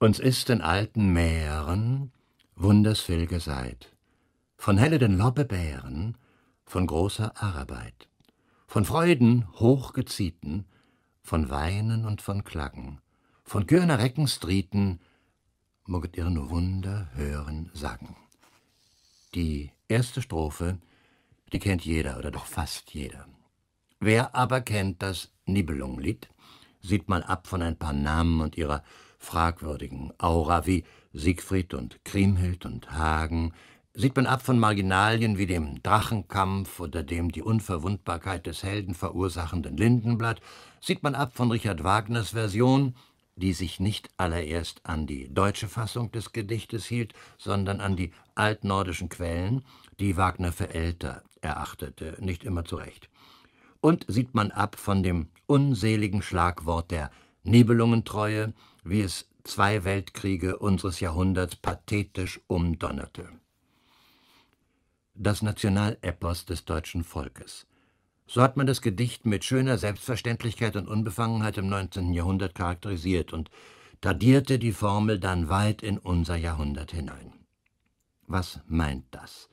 Uns ist in alten Mähren wundersvoll geseit, von helleden Lobbebären, von großer Arbeit, von Freuden hochgezieten, von Weinen und von Klagen, von Görner Reckenstrieten, moget ihr nur Wunder hören sagen. Die erste Strophe, die kennt jeder oder doch fast jeder. Wer aber kennt das Nibelunglied, sieht mal ab von ein paar Namen und ihrer fragwürdigen Aura wie Siegfried und Kriemhild und Hagen, sieht man ab von Marginalien wie dem Drachenkampf oder dem die Unverwundbarkeit des Helden verursachenden Lindenblatt, sieht man ab von Richard Wagners Version, die sich nicht allererst an die deutsche Fassung des Gedichtes hielt, sondern an die altnordischen Quellen, die Wagner für älter erachtete, nicht immer zu Recht. Und sieht man ab von dem unseligen Schlagwort der Nibelungentreue, wie es zwei Weltkriege unseres Jahrhunderts pathetisch umdonnerte. Das Nationalepos des deutschen Volkes. So hat man das Gedicht mit schöner Selbstverständlichkeit und Unbefangenheit im 19. Jahrhundert charakterisiert und tradierte die Formel dann weit in unser Jahrhundert hinein. Was meint das?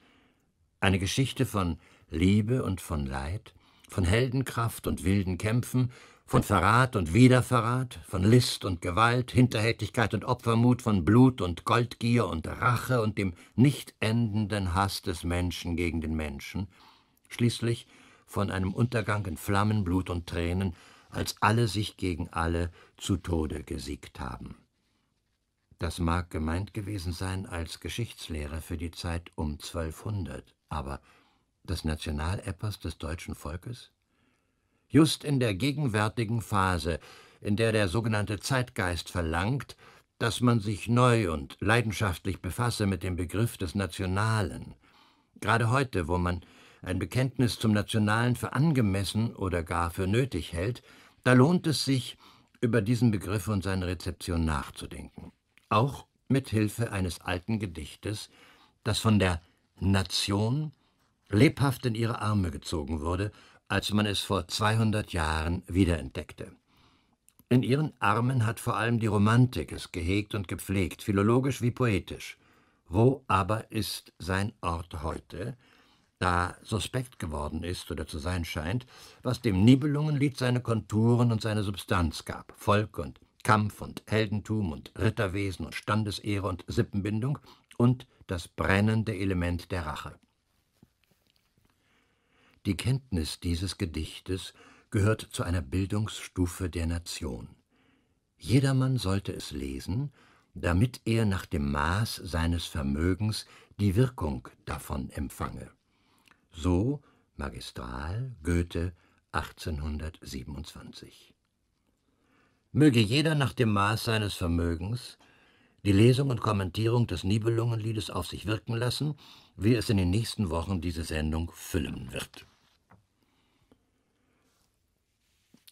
Eine Geschichte von Liebe und von Leid, von Heldenkraft und wilden Kämpfen, von Verrat und Wiederverrat, von List und Gewalt, Hinterhältigkeit und Opfermut, von Blut und Goldgier und Rache und dem nicht endenden Hass des Menschen gegen den Menschen, schließlich von einem Untergang in Flammen, Blut und Tränen, als alle sich gegen alle zu Tode gesiegt haben. Das mag gemeint gewesen sein als Geschichtslehre für die Zeit um 1200, aber das Nationalepos des deutschen Volkes? just in der gegenwärtigen Phase, in der der sogenannte Zeitgeist verlangt, dass man sich neu und leidenschaftlich befasse mit dem Begriff des Nationalen. Gerade heute, wo man ein Bekenntnis zum Nationalen für angemessen oder gar für nötig hält, da lohnt es sich, über diesen Begriff und seine Rezeption nachzudenken. Auch mit Hilfe eines alten Gedichtes, das von der Nation lebhaft in ihre Arme gezogen wurde als man es vor 200 Jahren wiederentdeckte. In ihren Armen hat vor allem die Romantik es gehegt und gepflegt, philologisch wie poetisch. Wo aber ist sein Ort heute, da suspekt geworden ist oder zu sein scheint, was dem Nibelungenlied seine Konturen und seine Substanz gab, Volk und Kampf und Heldentum und Ritterwesen und Standesehre und Sippenbindung und das brennende Element der Rache. Die Kenntnis dieses Gedichtes gehört zu einer Bildungsstufe der Nation. Jedermann sollte es lesen, damit er nach dem Maß seines Vermögens die Wirkung davon empfange. So Magistral Goethe 1827. Möge jeder nach dem Maß seines Vermögens die Lesung und Kommentierung des Nibelungenliedes auf sich wirken lassen, wie es in den nächsten Wochen diese Sendung füllen wird.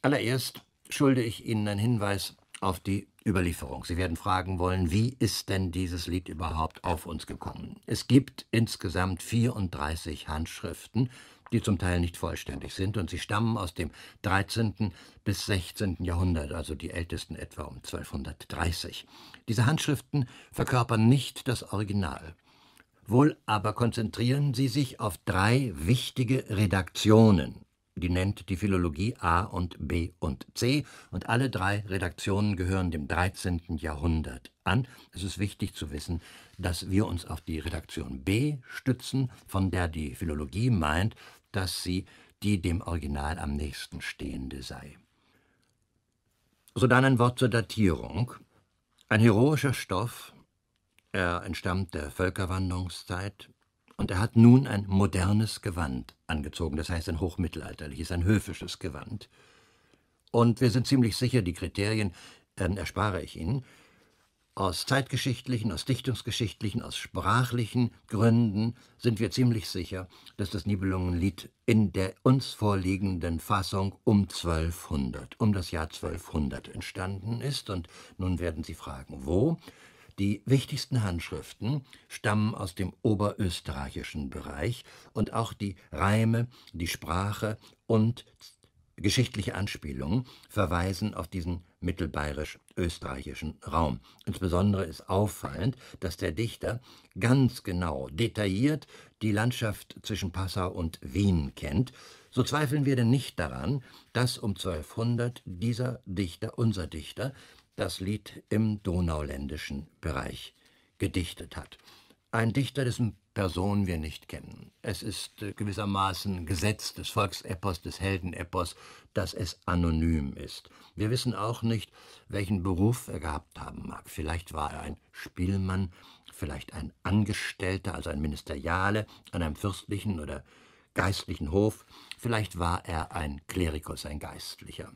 Allererst schulde ich Ihnen einen Hinweis auf die Überlieferung. Sie werden fragen wollen, wie ist denn dieses Lied überhaupt auf uns gekommen? Es gibt insgesamt 34 Handschriften, die zum Teil nicht vollständig sind und sie stammen aus dem 13. bis 16. Jahrhundert, also die ältesten etwa um 1230. Diese Handschriften verkörpern nicht das Original. Wohl aber konzentrieren sie sich auf drei wichtige Redaktionen die nennt die Philologie A und B und C und alle drei Redaktionen gehören dem 13. Jahrhundert an. Es ist wichtig zu wissen, dass wir uns auf die Redaktion B stützen, von der die Philologie meint, dass sie die dem Original am nächsten stehende sei. So dann ein Wort zur Datierung. Ein heroischer Stoff, er entstammt der Völkerwanderungszeit, und er hat nun ein modernes Gewand angezogen, das heißt ein hochmittelalterliches, ein höfisches Gewand. Und wir sind ziemlich sicher, die Kriterien äh, erspare ich Ihnen. Aus zeitgeschichtlichen, aus dichtungsgeschichtlichen, aus sprachlichen Gründen sind wir ziemlich sicher, dass das Nibelungenlied in der uns vorliegenden Fassung um 1200, um das Jahr 1200 entstanden ist. Und nun werden Sie fragen, wo? Die wichtigsten Handschriften stammen aus dem oberösterreichischen Bereich und auch die Reime, die Sprache und geschichtliche Anspielungen verweisen auf diesen mittelbayerisch-österreichischen Raum. Insbesondere ist auffallend, dass der Dichter ganz genau, detailliert die Landschaft zwischen Passau und Wien kennt, so zweifeln wir denn nicht daran, dass um 1200 dieser Dichter, unser Dichter, das Lied im donauländischen Bereich gedichtet hat. Ein Dichter, dessen Person wir nicht kennen. Es ist äh, gewissermaßen Gesetz des Volksepos, des Heldenepos, dass es anonym ist. Wir wissen auch nicht, welchen Beruf er gehabt haben mag. Vielleicht war er ein Spielmann, vielleicht ein Angestellter, also ein Ministeriale an einem fürstlichen oder geistlichen Hof, vielleicht war er ein Klerikus, ein Geistlicher.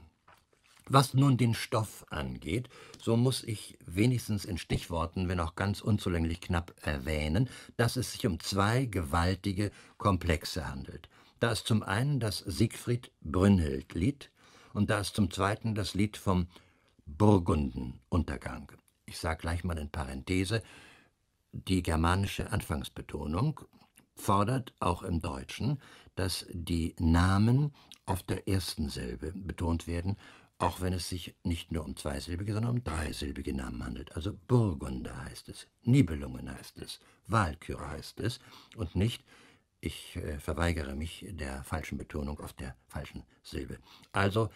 Was nun den Stoff angeht, so muss ich wenigstens in Stichworten, wenn auch ganz unzulänglich knapp, erwähnen, dass es sich um zwei gewaltige Komplexe handelt. Da ist zum einen das Siegfried Brünnhild Lied und da ist zum zweiten das Lied vom Burgundenuntergang. Ich sage gleich mal in Parenthese, die germanische Anfangsbetonung fordert auch im Deutschen, dass die Namen auf der ersten Silbe betont werden auch wenn es sich nicht nur um zweisilbige, sondern um dreisilbige Namen handelt. Also Burgunder heißt es, Nibelungen heißt es, Walküre heißt es und nicht, ich äh, verweigere mich der falschen Betonung auf der falschen Silbe. Also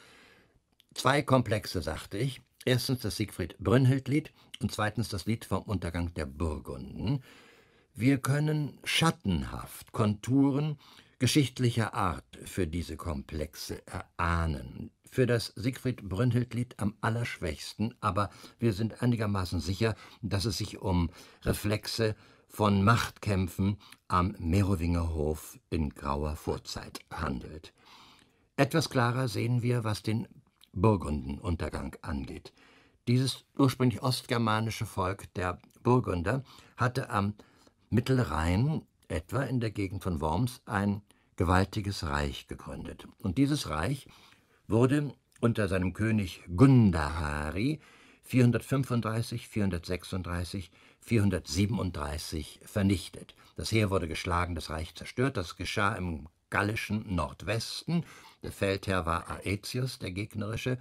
zwei Komplexe, sagte ich. Erstens das Siegfried Brünnhild-Lied und zweitens das Lied vom Untergang der Burgunden. Wir können schattenhaft Konturen geschichtlicher Art für diese Komplexe erahnen für das Siegfried-Brünnhild-Lied am allerschwächsten, aber wir sind einigermaßen sicher, dass es sich um Reflexe von Machtkämpfen am Merowingerhof in grauer Vorzeit handelt. Etwas klarer sehen wir, was den Burgundenuntergang angeht. Dieses ursprünglich ostgermanische Volk der Burgunder hatte am Mittelrhein, etwa in der Gegend von Worms, ein gewaltiges Reich gegründet. Und dieses Reich wurde unter seinem König Gundahari 435, 436, 437 vernichtet. Das Heer wurde geschlagen, das Reich zerstört. Das geschah im gallischen Nordwesten. Der Feldherr war Aetius, der gegnerische,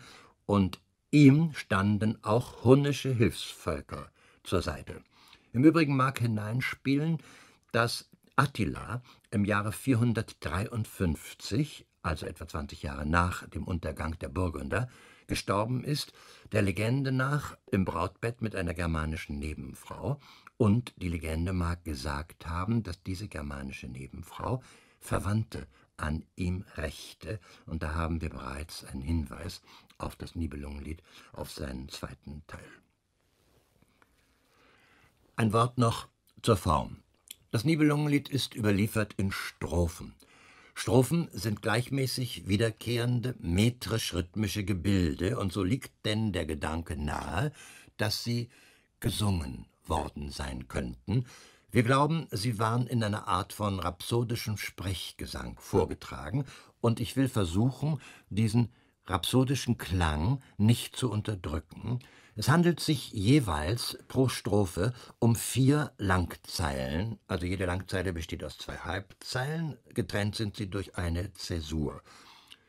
und ihm standen auch hunnische Hilfsvölker zur Seite. Im Übrigen mag hineinspielen, dass Attila im Jahre 453 also etwa 20 Jahre nach dem Untergang der Burgunder, gestorben ist, der Legende nach im Brautbett mit einer germanischen Nebenfrau, und die Legende mag gesagt haben, dass diese germanische Nebenfrau Verwandte an ihm rächte, und da haben wir bereits einen Hinweis auf das Nibelungenlied, auf seinen zweiten Teil. Ein Wort noch zur Form. Das Nibelungenlied ist überliefert in Strophen. Strophen sind gleichmäßig wiederkehrende metrisch-rhythmische Gebilde, und so liegt denn der Gedanke nahe, dass sie gesungen worden sein könnten. Wir glauben, sie waren in einer Art von rhapsodischem Sprechgesang vorgetragen, und ich will versuchen, diesen rhapsodischen Klang nicht zu unterdrücken. Es handelt sich jeweils pro Strophe um vier Langzeilen, also jede Langzeile besteht aus zwei Halbzeilen, getrennt sind sie durch eine Zäsur.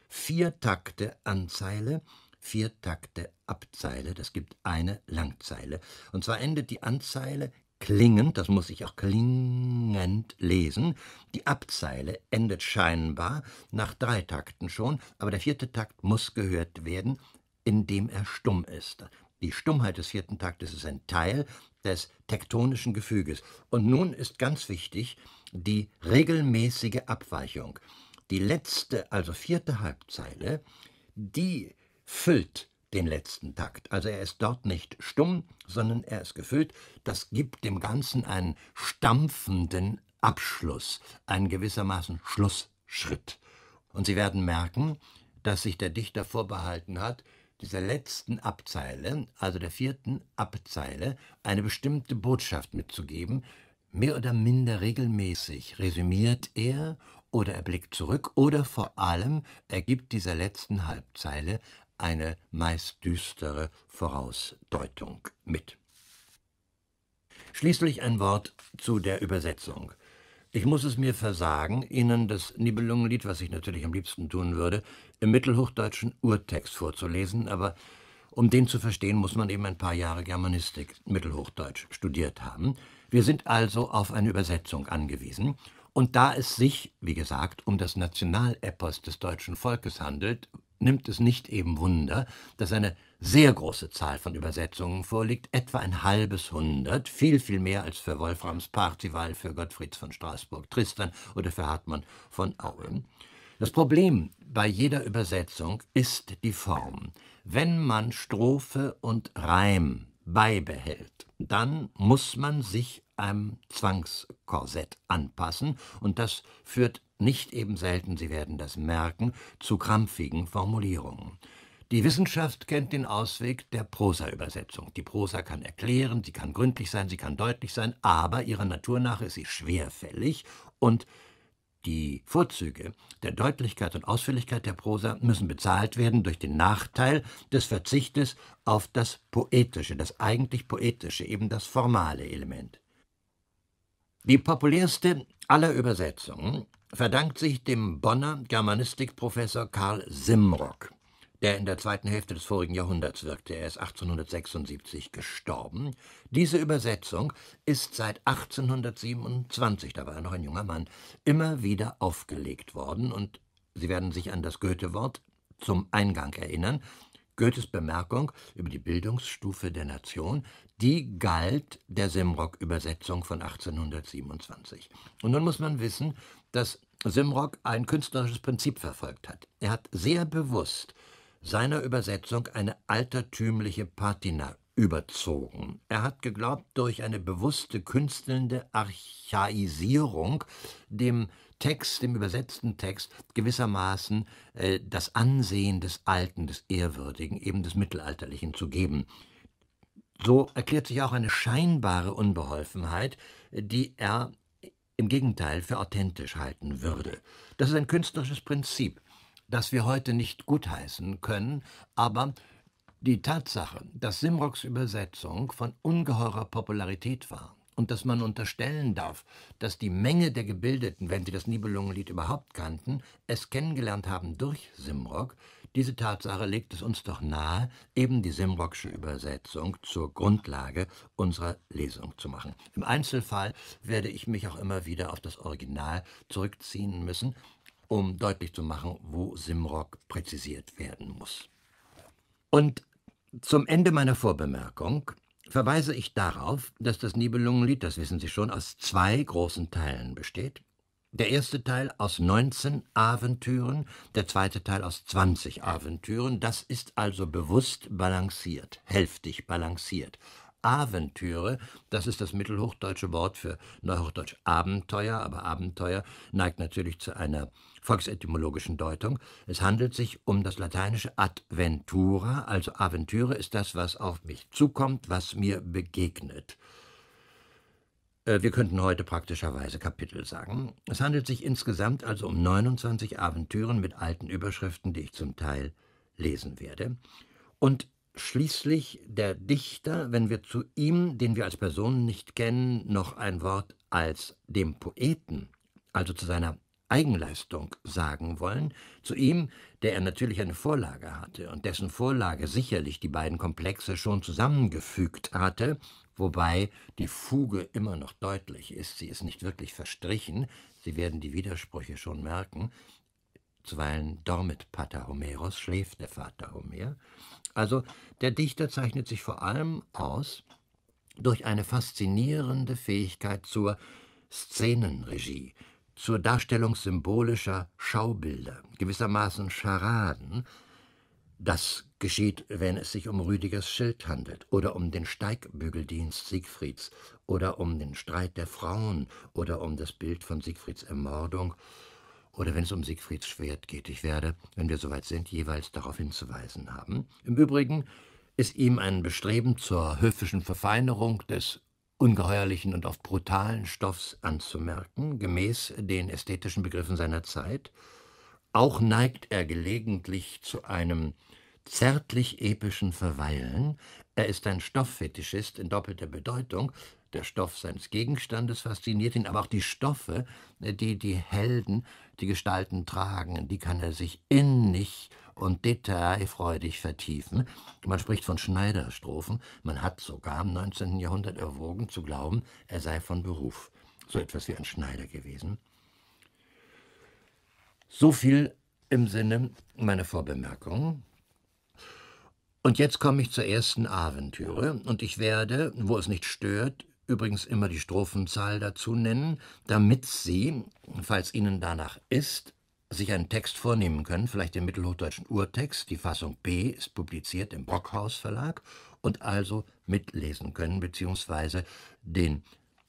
Vier Takte Anzeile, vier Takte Abzeile, das gibt eine Langzeile. Und zwar endet die Anzeile klingend, das muss ich auch klingend lesen. Die Abzeile endet scheinbar nach drei Takten schon, aber der vierte Takt muss gehört werden, indem er stumm ist. Die Stummheit des vierten Taktes ist ein Teil des tektonischen Gefüges. Und nun ist ganz wichtig die regelmäßige Abweichung. Die letzte, also vierte Halbzeile, die füllt den letzten Takt. Also er ist dort nicht stumm, sondern er ist gefüllt. Das gibt dem Ganzen einen stampfenden Abschluss, einen gewissermaßen Schlussschritt. Und Sie werden merken, dass sich der Dichter vorbehalten hat, dieser letzten Abzeile, also der vierten Abzeile, eine bestimmte Botschaft mitzugeben. Mehr oder minder regelmäßig resümiert er oder er blickt zurück oder vor allem ergibt dieser letzten Halbzeile eine meist düstere Vorausdeutung mit. Schließlich ein Wort zu der Übersetzung. Ich muss es mir versagen, Ihnen das Nibelungenlied, was ich natürlich am liebsten tun würde, im mittelhochdeutschen Urtext vorzulesen, aber um den zu verstehen, muss man eben ein paar Jahre Germanistik, Mittelhochdeutsch, studiert haben. Wir sind also auf eine Übersetzung angewiesen. Und da es sich, wie gesagt, um das Nationalepos des deutschen Volkes handelt, nimmt es nicht eben Wunder, dass eine sehr große Zahl von Übersetzungen vorliegt, etwa ein halbes Hundert, viel, viel mehr als für Wolframs Parzival, für Gottfrieds von Straßburg Tristan oder für Hartmann von Auen. Das Problem bei jeder Übersetzung ist die Form. Wenn man Strophe und Reim beibehält, dann muss man sich einem Zwangs Korsett anpassen und das führt nicht eben selten, Sie werden das merken, zu krampfigen Formulierungen. Die Wissenschaft kennt den Ausweg der Prosa-Übersetzung. Die Prosa kann erklären, sie kann gründlich sein, sie kann deutlich sein, aber ihrer Natur nach ist sie schwerfällig und die Vorzüge der Deutlichkeit und Ausführlichkeit der Prosa müssen bezahlt werden durch den Nachteil des Verzichtes auf das Poetische, das eigentlich Poetische, eben das formale Element. Die populärste aller Übersetzungen verdankt sich dem Bonner Germanistikprofessor Karl Simrock, der in der zweiten Hälfte des vorigen Jahrhunderts wirkte. Er ist 1876 gestorben. Diese Übersetzung ist seit 1827, da war er noch ein junger Mann, immer wieder aufgelegt worden und Sie werden sich an das Goethe-Wort zum Eingang erinnern, Goethes Bemerkung über die Bildungsstufe der Nation, die galt der Simrock-Übersetzung von 1827. Und nun muss man wissen, dass Simrock ein künstlerisches Prinzip verfolgt hat. Er hat sehr bewusst seiner Übersetzung eine altertümliche Patina überzogen. Er hat geglaubt, durch eine bewusste künstelnde Archaisierung dem Text, dem übersetzten Text, gewissermaßen äh, das Ansehen des Alten, des Ehrwürdigen, eben des Mittelalterlichen zu geben. So erklärt sich auch eine scheinbare Unbeholfenheit, die er im Gegenteil für authentisch halten würde. Das ist ein künstlerisches Prinzip, das wir heute nicht gutheißen können, aber die Tatsache, dass Simrocks Übersetzung von ungeheurer Popularität war und dass man unterstellen darf, dass die Menge der Gebildeten, wenn sie das Nibelungenlied überhaupt kannten, es kennengelernt haben durch Simrock, diese Tatsache legt es uns doch nahe, eben die Simrocksche Übersetzung zur Grundlage unserer Lesung zu machen. Im Einzelfall werde ich mich auch immer wieder auf das Original zurückziehen müssen, um deutlich zu machen, wo Simrock präzisiert werden muss. Und zum Ende meiner Vorbemerkung verweise ich darauf, dass das Nibelungenlied, das wissen Sie schon, aus zwei großen Teilen besteht. Der erste Teil aus 19 Aventüren, der zweite Teil aus 20 Aventüren. Das ist also bewusst balanciert, hälftig balanciert. Aventüre, das ist das mittelhochdeutsche Wort für neuhochdeutsch Abenteuer, aber Abenteuer neigt natürlich zu einer volksetymologischen Deutung. Es handelt sich um das lateinische adventura, also Aventüre ist das, was auf mich zukommt, was mir begegnet. Äh, wir könnten heute praktischerweise Kapitel sagen. Es handelt sich insgesamt also um 29 Aventüren mit alten Überschriften, die ich zum Teil lesen werde. Und schließlich der Dichter, wenn wir zu ihm, den wir als Person nicht kennen, noch ein Wort als dem Poeten, also zu seiner Eigenleistung sagen wollen, zu ihm, der er natürlich eine Vorlage hatte und dessen Vorlage sicherlich die beiden Komplexe schon zusammengefügt hatte, wobei die Fuge immer noch deutlich ist, sie ist nicht wirklich verstrichen, Sie werden die Widersprüche schon merken, zuweilen dormit pater Homeros, schläft der Vater Homer. Also der Dichter zeichnet sich vor allem aus durch eine faszinierende Fähigkeit zur Szenenregie, zur Darstellung symbolischer Schaubilder, gewissermaßen Scharaden. Das geschieht, wenn es sich um Rüdigers Schild handelt oder um den Steigbügeldienst Siegfrieds oder um den Streit der Frauen oder um das Bild von Siegfrieds Ermordung oder wenn es um Siegfrieds Schwert geht. Ich werde, wenn wir soweit sind, jeweils darauf hinzuweisen haben. Im Übrigen ist ihm ein Bestreben zur höfischen Verfeinerung des ungeheuerlichen und oft brutalen Stoffs anzumerken, gemäß den ästhetischen Begriffen seiner Zeit. Auch neigt er gelegentlich zu einem zärtlich-epischen Verweilen. Er ist ein Stofffetischist in doppelter Bedeutung, der Stoff seines Gegenstandes fasziniert ihn, aber auch die Stoffe, äh, die die Helden, die Gestalten tragen, die kann er sich innig und detailfreudig vertiefen. Man spricht von Schneiderstrophen, man hat sogar im 19. Jahrhundert erwogen zu glauben, er sei von Beruf so etwas wie ein Schneider gewesen. So viel im Sinne meiner Vorbemerkung. Und jetzt komme ich zur ersten Aventüre und ich werde, wo es nicht stört, übrigens immer die Strophenzahl dazu nennen, damit Sie, falls Ihnen danach ist, sich einen Text vornehmen können, vielleicht den mittelhochdeutschen Urtext, die Fassung B ist publiziert im Brockhaus Verlag und also mitlesen können bzw. den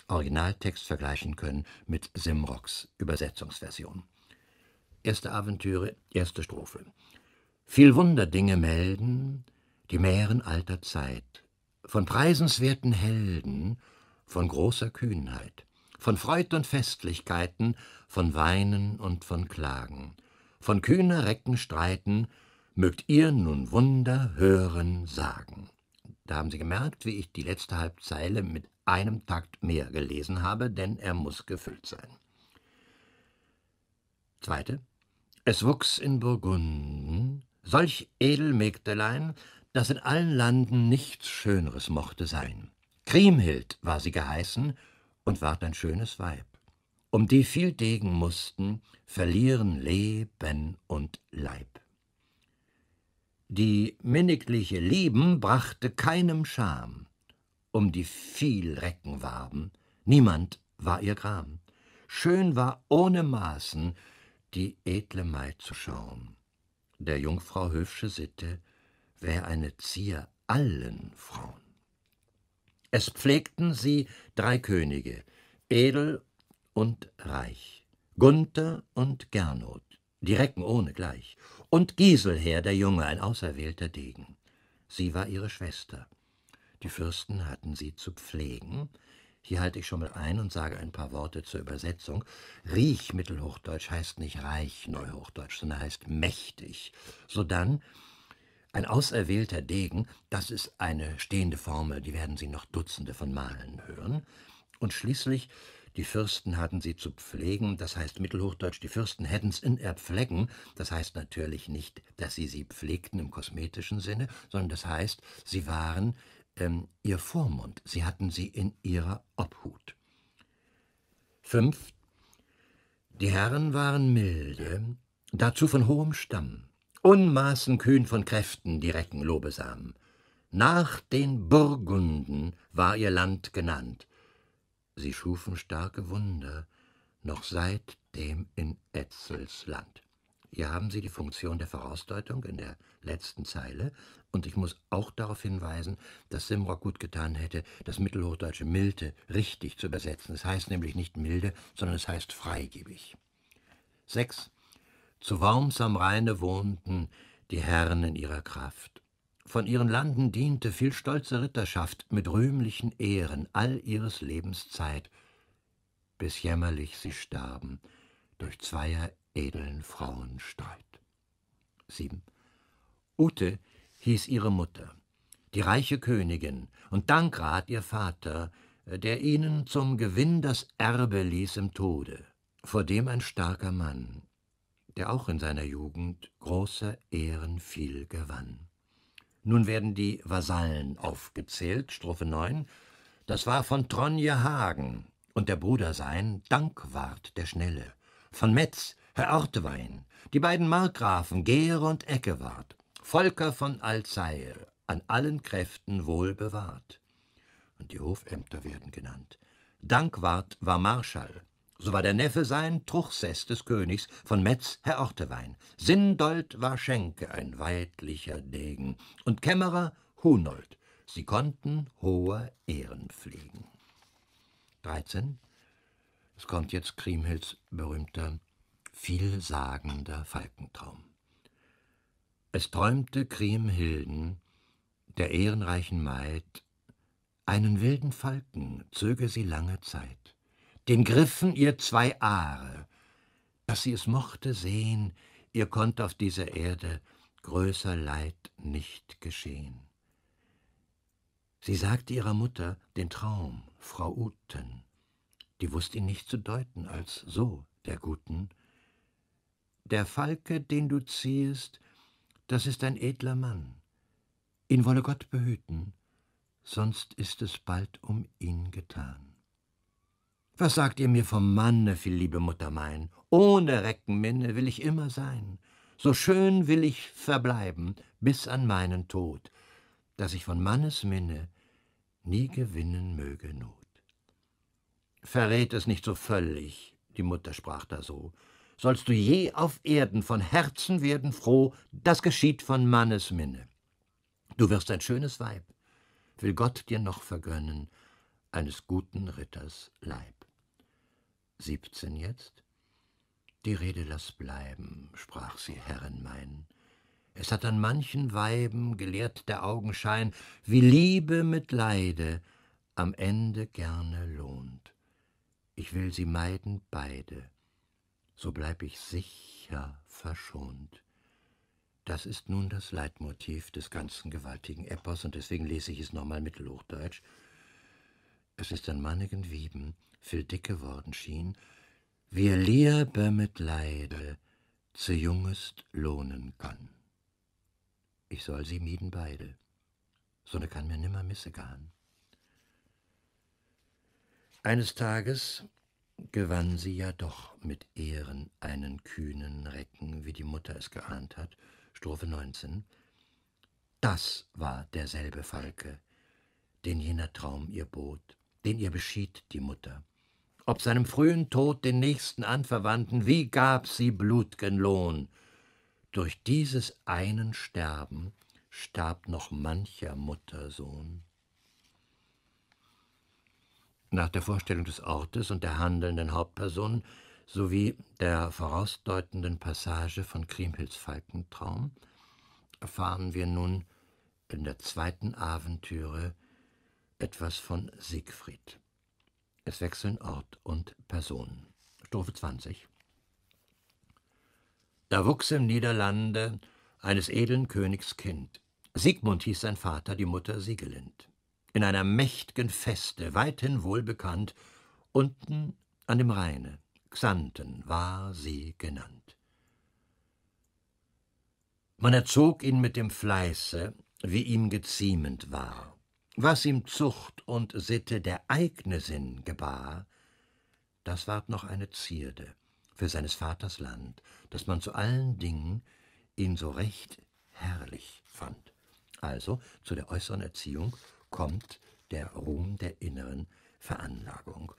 Originaltext vergleichen können mit Simrocks Übersetzungsversion. Erste Aventüre, erste Strophe. Viel Wunderdinge melden, die Mären alter Zeit, von preisenswerten Helden von großer Kühnheit, von Freud und Festlichkeiten, von Weinen und von Klagen, von kühner Reckenstreiten, mögt ihr nun Wunder hören sagen. Da haben Sie gemerkt, wie ich die letzte Halbzeile mit einem Takt mehr gelesen habe, denn er muss gefüllt sein. Zweite. Es wuchs in Burgunden solch edel Mägdelein, dass in allen Landen nichts Schöneres mochte sein. Kriemhild war sie geheißen und ward ein schönes Weib, um die viel Degen mussten, verlieren Leben und Leib. Die minnigliche Lieben brachte keinem Scham, um die viel Recken warben, niemand war ihr Gram. Schön war ohne Maßen die edle Maid zu schauen. Der Jungfrau höfsche Sitte wär eine Zier allen Frauen. Es pflegten sie drei Könige, edel und reich, Gunther und Gernot, die Recken ohne gleich, und Giselher, der Junge, ein auserwählter Degen. Sie war ihre Schwester. Die Fürsten hatten sie zu pflegen. Hier halte ich schon mal ein und sage ein paar Worte zur Übersetzung. Riech Mittelhochdeutsch heißt nicht reich Neuhochdeutsch, sondern heißt mächtig. Sodann ein auserwählter Degen, das ist eine stehende Formel, die werden Sie noch Dutzende von Malen hören. Und schließlich, die Fürsten hatten sie zu pflegen, das heißt mittelhochdeutsch, die Fürsten hätten's in erpflegen, das heißt natürlich nicht, dass sie sie pflegten im kosmetischen Sinne, sondern das heißt, sie waren ähm, ihr Vormund, sie hatten sie in ihrer Obhut. Fünf. Die Herren waren milde, dazu von hohem Stamm. Unmaßen kühn von Kräften die Recken lobesamen. Nach den Burgunden war ihr Land genannt. Sie schufen starke Wunder, noch seitdem in Etzels Land. Hier haben Sie die Funktion der Vorausdeutung in der letzten Zeile, und ich muss auch darauf hinweisen, dass Simrock gut getan hätte, das mittelhochdeutsche milde richtig zu übersetzen. Es heißt nämlich nicht milde, sondern es heißt freigebig. 6. Zu Worms am Rheine wohnten die Herren in ihrer Kraft. Von ihren Landen diente viel stolze Ritterschaft mit rühmlichen Ehren all ihres Lebens Zeit, bis jämmerlich sie starben durch zweier edeln Frauen Streit. 7. Ute hieß ihre Mutter, die reiche Königin, und Dankrat ihr Vater, der ihnen zum Gewinn das Erbe ließ im Tode, vor dem ein starker Mann, der auch in seiner Jugend großer Ehren viel gewann. Nun werden die Vasallen aufgezählt, Strophe 9. Das war von Tronje Hagen und der Bruder sein Dankwart der Schnelle, von Metz Herr Ortewein, die beiden Markgrafen Gere und Eckewart, Volker von Alzeil, an allen Kräften wohl bewahrt. Und die Hofämter werden genannt. Dankwart war Marschall, so war der Neffe sein Truchseß des Königs, von Metz Herr Ortewein. Sindold war Schenke, ein weidlicher Degen, und Kämmerer Hunold. Sie konnten hohe Ehren pflegen. 13. Es kommt jetzt Kriemhilds berühmter, vielsagender Falkentraum. Es träumte Kriemhilden, der ehrenreichen Maid, einen wilden Falken zöge sie lange Zeit den griffen ihr zwei Aare. Dass sie es mochte sehen, ihr konnt auf dieser Erde größer Leid nicht geschehen. Sie sagte ihrer Mutter den Traum, Frau Uten, die wußt ihn nicht zu deuten als so der Guten. Der Falke, den du ziehest, das ist ein edler Mann. Ihn wolle Gott behüten, sonst ist es bald um ihn getan. Was sagt ihr mir vom Manne, viel liebe Mutter mein? Ohne Reckenminne will ich immer sein. So schön will ich verbleiben bis an meinen Tod, dass ich von Mannes Minne nie gewinnen möge Not. Verrät es nicht so völlig, die Mutter sprach da so. Sollst du je auf Erden von Herzen werden froh, das geschieht von Mannes Minne. Du wirst ein schönes Weib, will Gott dir noch vergönnen, eines guten Ritters Leib siebzehn jetzt? Die Rede lass bleiben, sprach sie Herren mein. Es hat an manchen Weiben gelehrt der Augenschein, wie Liebe mit Leide am Ende gerne lohnt. Ich will sie meiden beide, so bleib ich sicher verschont. Das ist nun das Leitmotiv des ganzen gewaltigen Epos und deswegen lese ich es nochmal mittelhochdeutsch. Es ist an mannigen Wieben, viel dicke worden schien, wir Liebe mit Leide zu jungest lohnen kann. Ich soll sie mieden beide, so ne kann mir nimmer missegan. Eines Tages gewann sie ja doch mit Ehren einen kühnen Recken, wie die Mutter es geahnt hat, Strophe 19. Das war derselbe Falke, den jener Traum ihr bot, den ihr beschied die Mutter ob seinem frühen Tod den nächsten Anverwandten, wie gab sie blutgen Lohn. Durch dieses einen Sterben starb noch mancher Muttersohn. Nach der Vorstellung des Ortes und der handelnden Hauptperson sowie der vorausdeutenden Passage von Kriemhilds Falkentraum erfahren wir nun in der zweiten Aventüre etwas von Siegfried. Es wechseln Ort und Person. Strophe 20. Da wuchs im Niederlande eines edlen Königs Kind. Siegmund hieß sein Vater, die Mutter Siegelind. In einer mächtigen Feste, weithin wohlbekannt, unten an dem Rheine, Xanten war sie genannt. Man erzog ihn mit dem Fleiße, wie ihm geziemend war. Was ihm Zucht und Sitte der eigene Sinn gebar, das ward noch eine Zierde für seines Vaters Land, dass man zu allen Dingen ihn so recht herrlich fand. Also zu der äußeren Erziehung kommt der Ruhm der inneren Veranlagung.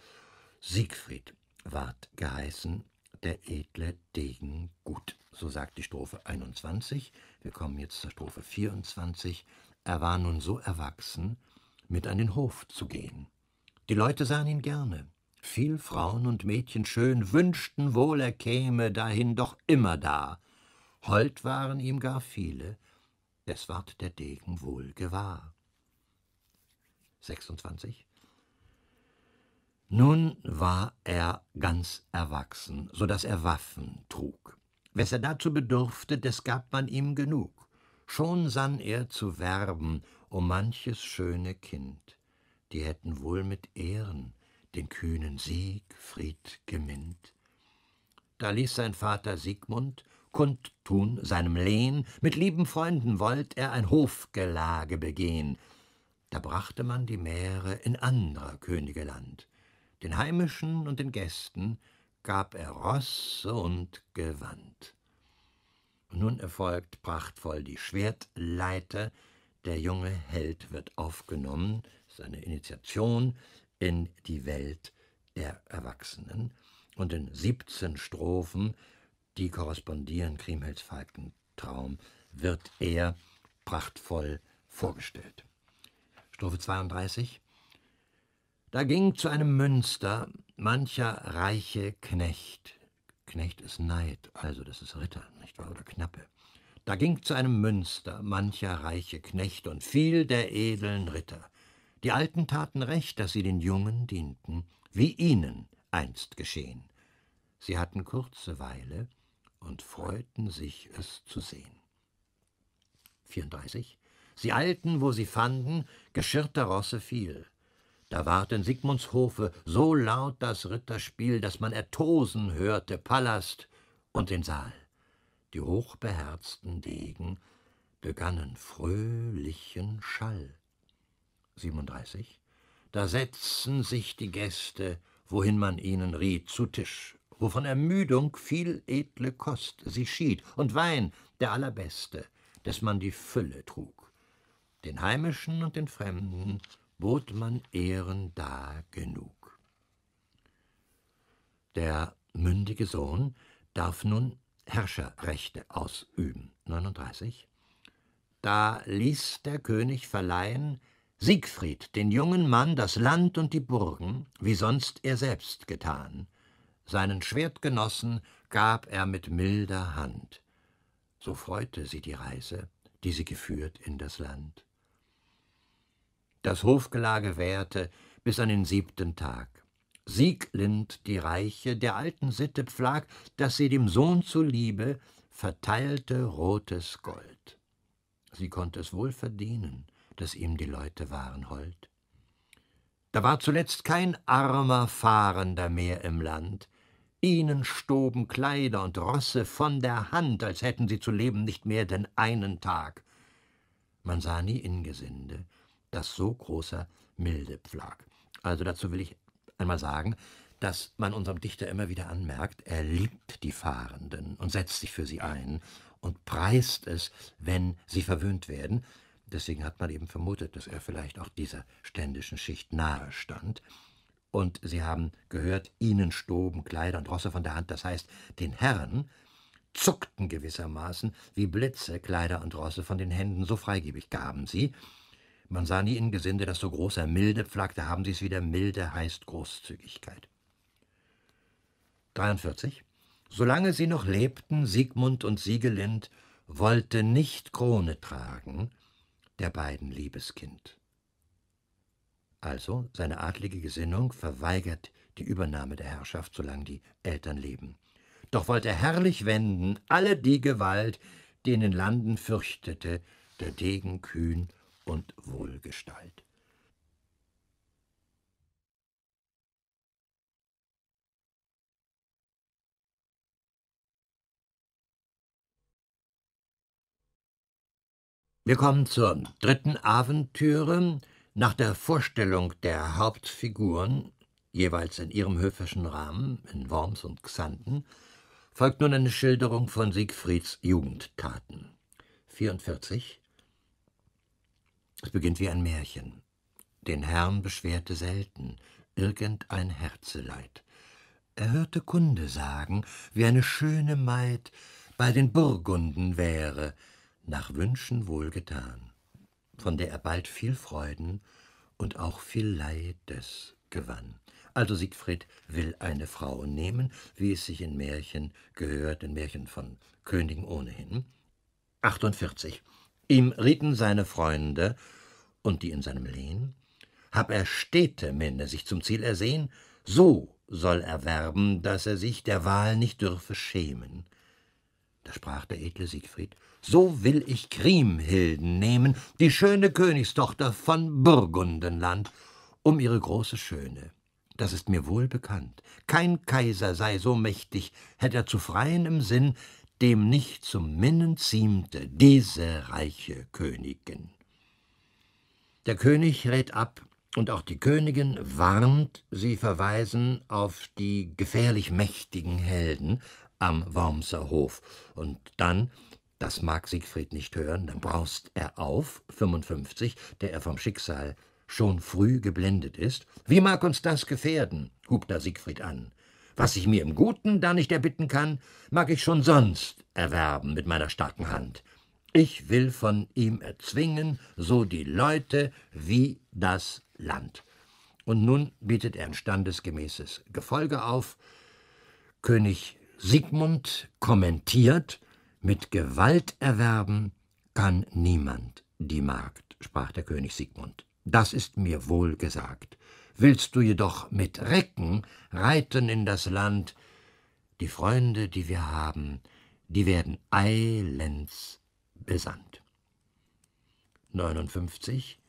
Siegfried ward geheißen der edle Degen gut. So sagt die Strophe 21. Wir kommen jetzt zur Strophe 24 er war nun so erwachsen, mit an den Hof zu gehen. Die Leute sahen ihn gerne. Viel Frauen und Mädchen schön wünschten wohl, er käme dahin doch immer da. Hold waren ihm gar viele, es ward der Degen wohl gewahr. 26. Nun war er ganz erwachsen, so daß er Waffen trug. Wes er dazu bedurfte, des gab man ihm genug. Schon sann er zu werben um manches schöne Kind, die hätten wohl mit Ehren den kühnen Sieg Fried geminnt. Da ließ sein Vater Siegmund kundtun seinem Lehn, mit lieben Freunden wollt er ein Hofgelage begehen. Da brachte man die Mähre in anderer Könige Land. Den Heimischen und den Gästen gab er Rosse und Gewand. Nun erfolgt prachtvoll die Schwertleiter. Der junge Held wird aufgenommen, seine Initiation in die Welt der Erwachsenen. Und in 17 Strophen, die korrespondieren Kriemhilds Falkentraum, wird er prachtvoll vorgestellt. Strophe 32 Da ging zu einem Münster mancher reiche Knecht, Knecht ist Neid, also das ist Ritter, nicht wahr, oder Knappe. Da ging zu einem Münster mancher reiche Knecht und viel der edeln Ritter. Die Alten taten recht, dass sie den Jungen dienten, wie ihnen einst geschehen. Sie hatten kurze Weile und freuten sich, es zu sehen. 34. Sie eilten, wo sie fanden, geschirrter Rosse viel. Da ward in Sigmundshofe so laut das Ritterspiel, daß man ertosen hörte Palast und den Saal. Die hochbeherzten Degen begannen fröhlichen Schall. 37. Da setzten sich die Gäste, wohin man ihnen riet, zu Tisch, wo von Ermüdung viel edle Kost sie schied und Wein, der allerbeste, des man die Fülle trug. Den Heimischen und den Fremden bot man Ehren da genug. Der mündige Sohn darf nun Herrscherrechte ausüben. 39. Da ließ der König verleihen Siegfried, den jungen Mann, das Land und die Burgen, wie sonst er selbst getan. Seinen Schwertgenossen gab er mit milder Hand. So freute sie die Reise, die sie geführt in das Land. Das Hofgelage währte bis an den siebten Tag. Sieglind, die Reiche, der alten Sitte pflag, dass sie dem Sohn zuliebe verteilte rotes Gold. Sie konnte es wohl verdienen, dass ihm die Leute waren hold. Da war zuletzt kein armer Fahrender mehr im Land. Ihnen stoben Kleider und Rosse von der Hand, als hätten sie zu leben nicht mehr denn einen Tag. Man sah nie Ingesinde, das so großer Milde pflag. Also dazu will ich einmal sagen, dass man unserem Dichter immer wieder anmerkt, er liebt die Fahrenden und setzt sich für sie ein und preist es, wenn sie verwöhnt werden. Deswegen hat man eben vermutet, dass er vielleicht auch dieser ständischen Schicht nahe stand. Und Sie haben gehört, ihnen stoben Kleider und Rosse von der Hand, das heißt den Herren, zuckten gewissermaßen wie Blitze Kleider und Rosse von den Händen, so freigebig gaben sie, man sah nie in Gesinde, dass so großer Milde pflagte, haben sie es wieder, Milde heißt Großzügigkeit. 43. Solange sie noch lebten, Siegmund und Siegelind, wollte nicht Krone tragen, der beiden Liebeskind. Also seine adlige Gesinnung verweigert die Übernahme der Herrschaft, solange die Eltern leben. Doch wollte herrlich wenden alle die Gewalt, die in den Landen fürchtete, der Degen kühn und Wohlgestalt. Wir kommen zur dritten Abendtüre. Nach der Vorstellung der Hauptfiguren, jeweils in ihrem höfischen Rahmen, in Worms und Xanten, folgt nun eine Schilderung von Siegfrieds Jugendtaten. 44 es beginnt wie ein Märchen. Den Herrn beschwerte selten irgendein Herzeleid. Er hörte Kunde sagen, wie eine schöne Maid bei den Burgunden wäre, nach Wünschen wohlgetan, von der er bald viel Freuden und auch viel Leides gewann. Also Siegfried will eine Frau nehmen, wie es sich in Märchen gehört, in Märchen von Königen ohnehin. 48. Ihm rieten seine Freunde und die in seinem Lehn, hab er stete Minne sich zum Ziel ersehn, so soll er werben, daß er sich der Wahl nicht dürfe schämen. Da sprach der edle Siegfried, so will ich Kriemhilden nehmen, die schöne Königstochter von Burgundenland, um ihre große Schöne. Das ist mir wohl bekannt. Kein Kaiser sei so mächtig, hätt er zu freien im Sinn, dem nicht zum Minnen ziemte, diese reiche Königin. Der König rät ab, und auch die Königin warnt, sie verweisen auf die gefährlich mächtigen Helden am Wormser Hof. Und dann, das mag Siegfried nicht hören, dann braust er auf, 55, der er vom Schicksal schon früh geblendet ist. Wie mag uns das gefährden? hub da Siegfried an. Was ich mir im Guten da nicht erbitten kann, mag ich schon sonst erwerben mit meiner starken Hand. Ich will von ihm erzwingen, so die Leute wie das Land. Und nun bietet er ein standesgemäßes Gefolge auf. König Sigmund kommentiert, mit Gewalt erwerben kann niemand die Magd, sprach der König Sigmund. Das ist mir wohl gesagt willst du jedoch mit Recken reiten in das Land, die Freunde, die wir haben, die werden eilends besandt. 59.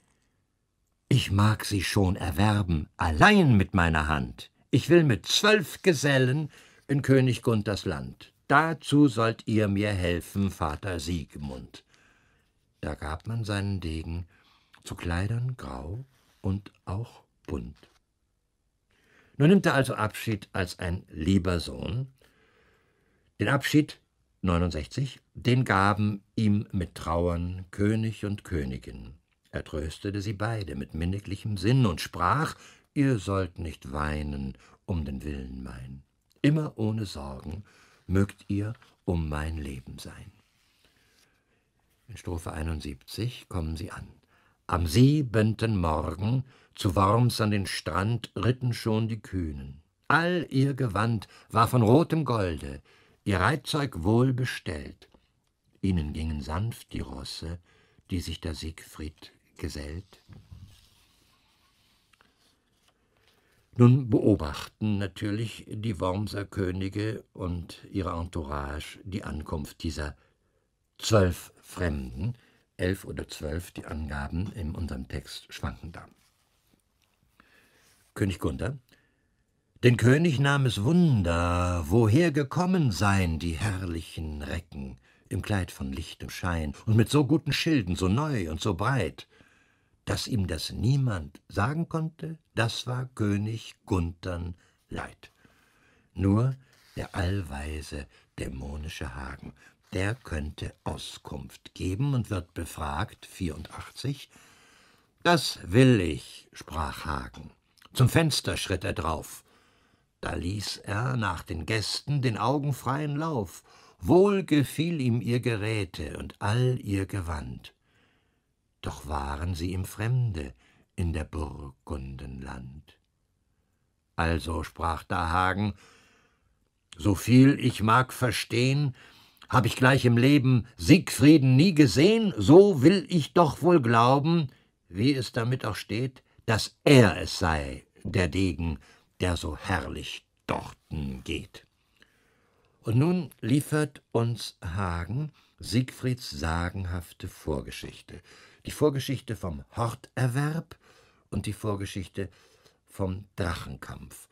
Ich mag sie schon erwerben, allein mit meiner Hand. Ich will mit zwölf Gesellen in König Gunthers Land. Dazu sollt ihr mir helfen, Vater Siegmund. Da gab man seinen Degen zu Kleidern grau und auch Bund. Nun nimmt er also Abschied als ein lieber Sohn. Den Abschied 69, den gaben ihm mit Trauern König und Königin. Er tröstete sie beide mit minniglichem Sinn und sprach, ihr sollt nicht weinen um den Willen mein. Immer ohne Sorgen mögt ihr um mein Leben sein. In Strophe 71 kommen sie an. Am siebenten Morgen zu Worms an den Strand ritten schon die Kühnen. All ihr Gewand war von rotem Golde, ihr Reitzeug wohl bestellt. Ihnen gingen sanft die Rosse, die sich der Siegfried gesellt. Nun beobachten natürlich die Wormser Könige und ihre Entourage die Ankunft dieser zwölf Fremden, elf oder zwölf, die Angaben in unserem Text schwanken da. König Gunther. Den König nahm es Wunder, woher gekommen seien die herrlichen Recken, im Kleid von lichtem Schein und mit so guten Schilden, so neu und so breit. Dass ihm das niemand sagen konnte, das war König Gunthern Leid. Nur der allweise dämonische Hagen, der könnte Auskunft geben und wird befragt, 84. Das will ich, sprach Hagen. Zum Fenster schritt er drauf. Da ließ er nach den Gästen den Augen freien Lauf. Wohl gefiel ihm ihr Geräte und all ihr Gewand. Doch waren sie ihm Fremde in der Burgundenland. Also sprach da Hagen, so viel ich mag verstehen, hab ich gleich im Leben Siegfrieden nie gesehen, so will ich doch wohl glauben, wie es damit auch steht, dass er es sei, der Degen, der so herrlich dorten geht. Und nun liefert uns Hagen Siegfrieds sagenhafte Vorgeschichte, die Vorgeschichte vom Horterwerb und die Vorgeschichte vom Drachenkampf.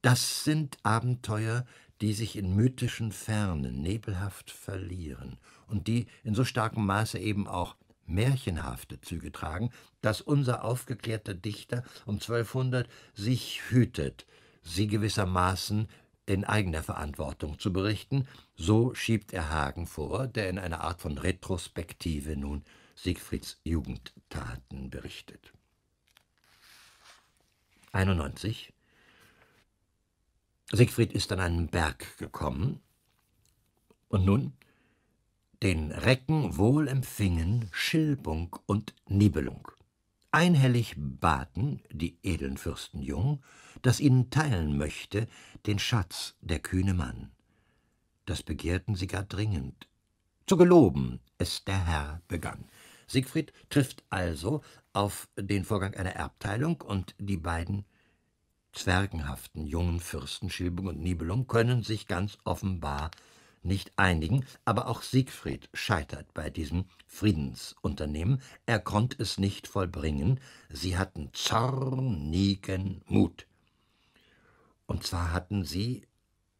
Das sind Abenteuer, die sich in mythischen Fernen nebelhaft verlieren und die in so starkem Maße eben auch märchenhafte Züge tragen, dass unser aufgeklärter Dichter um 1200 sich hütet, sie gewissermaßen in eigener Verantwortung zu berichten, so schiebt er Hagen vor, der in einer Art von Retrospektive nun Siegfrieds Jugendtaten berichtet. 91 Siegfried ist an einen Berg gekommen und nun den Recken wohl empfingen Schilbung und Nibelung. Einhellig baten die edlen Fürsten Jung, daß ihnen teilen möchte den Schatz der kühne Mann. Das begehrten sie gar dringend. Zu geloben es der Herr begann. Siegfried trifft also auf den Vorgang einer Erbteilung und die beiden zwergenhaften jungen Fürsten Schilbung und Nibelung können sich ganz offenbar nicht einigen, aber auch Siegfried scheitert bei diesem Friedensunternehmen. Er konnte es nicht vollbringen, sie hatten zornigen Mut. Und zwar hatten sie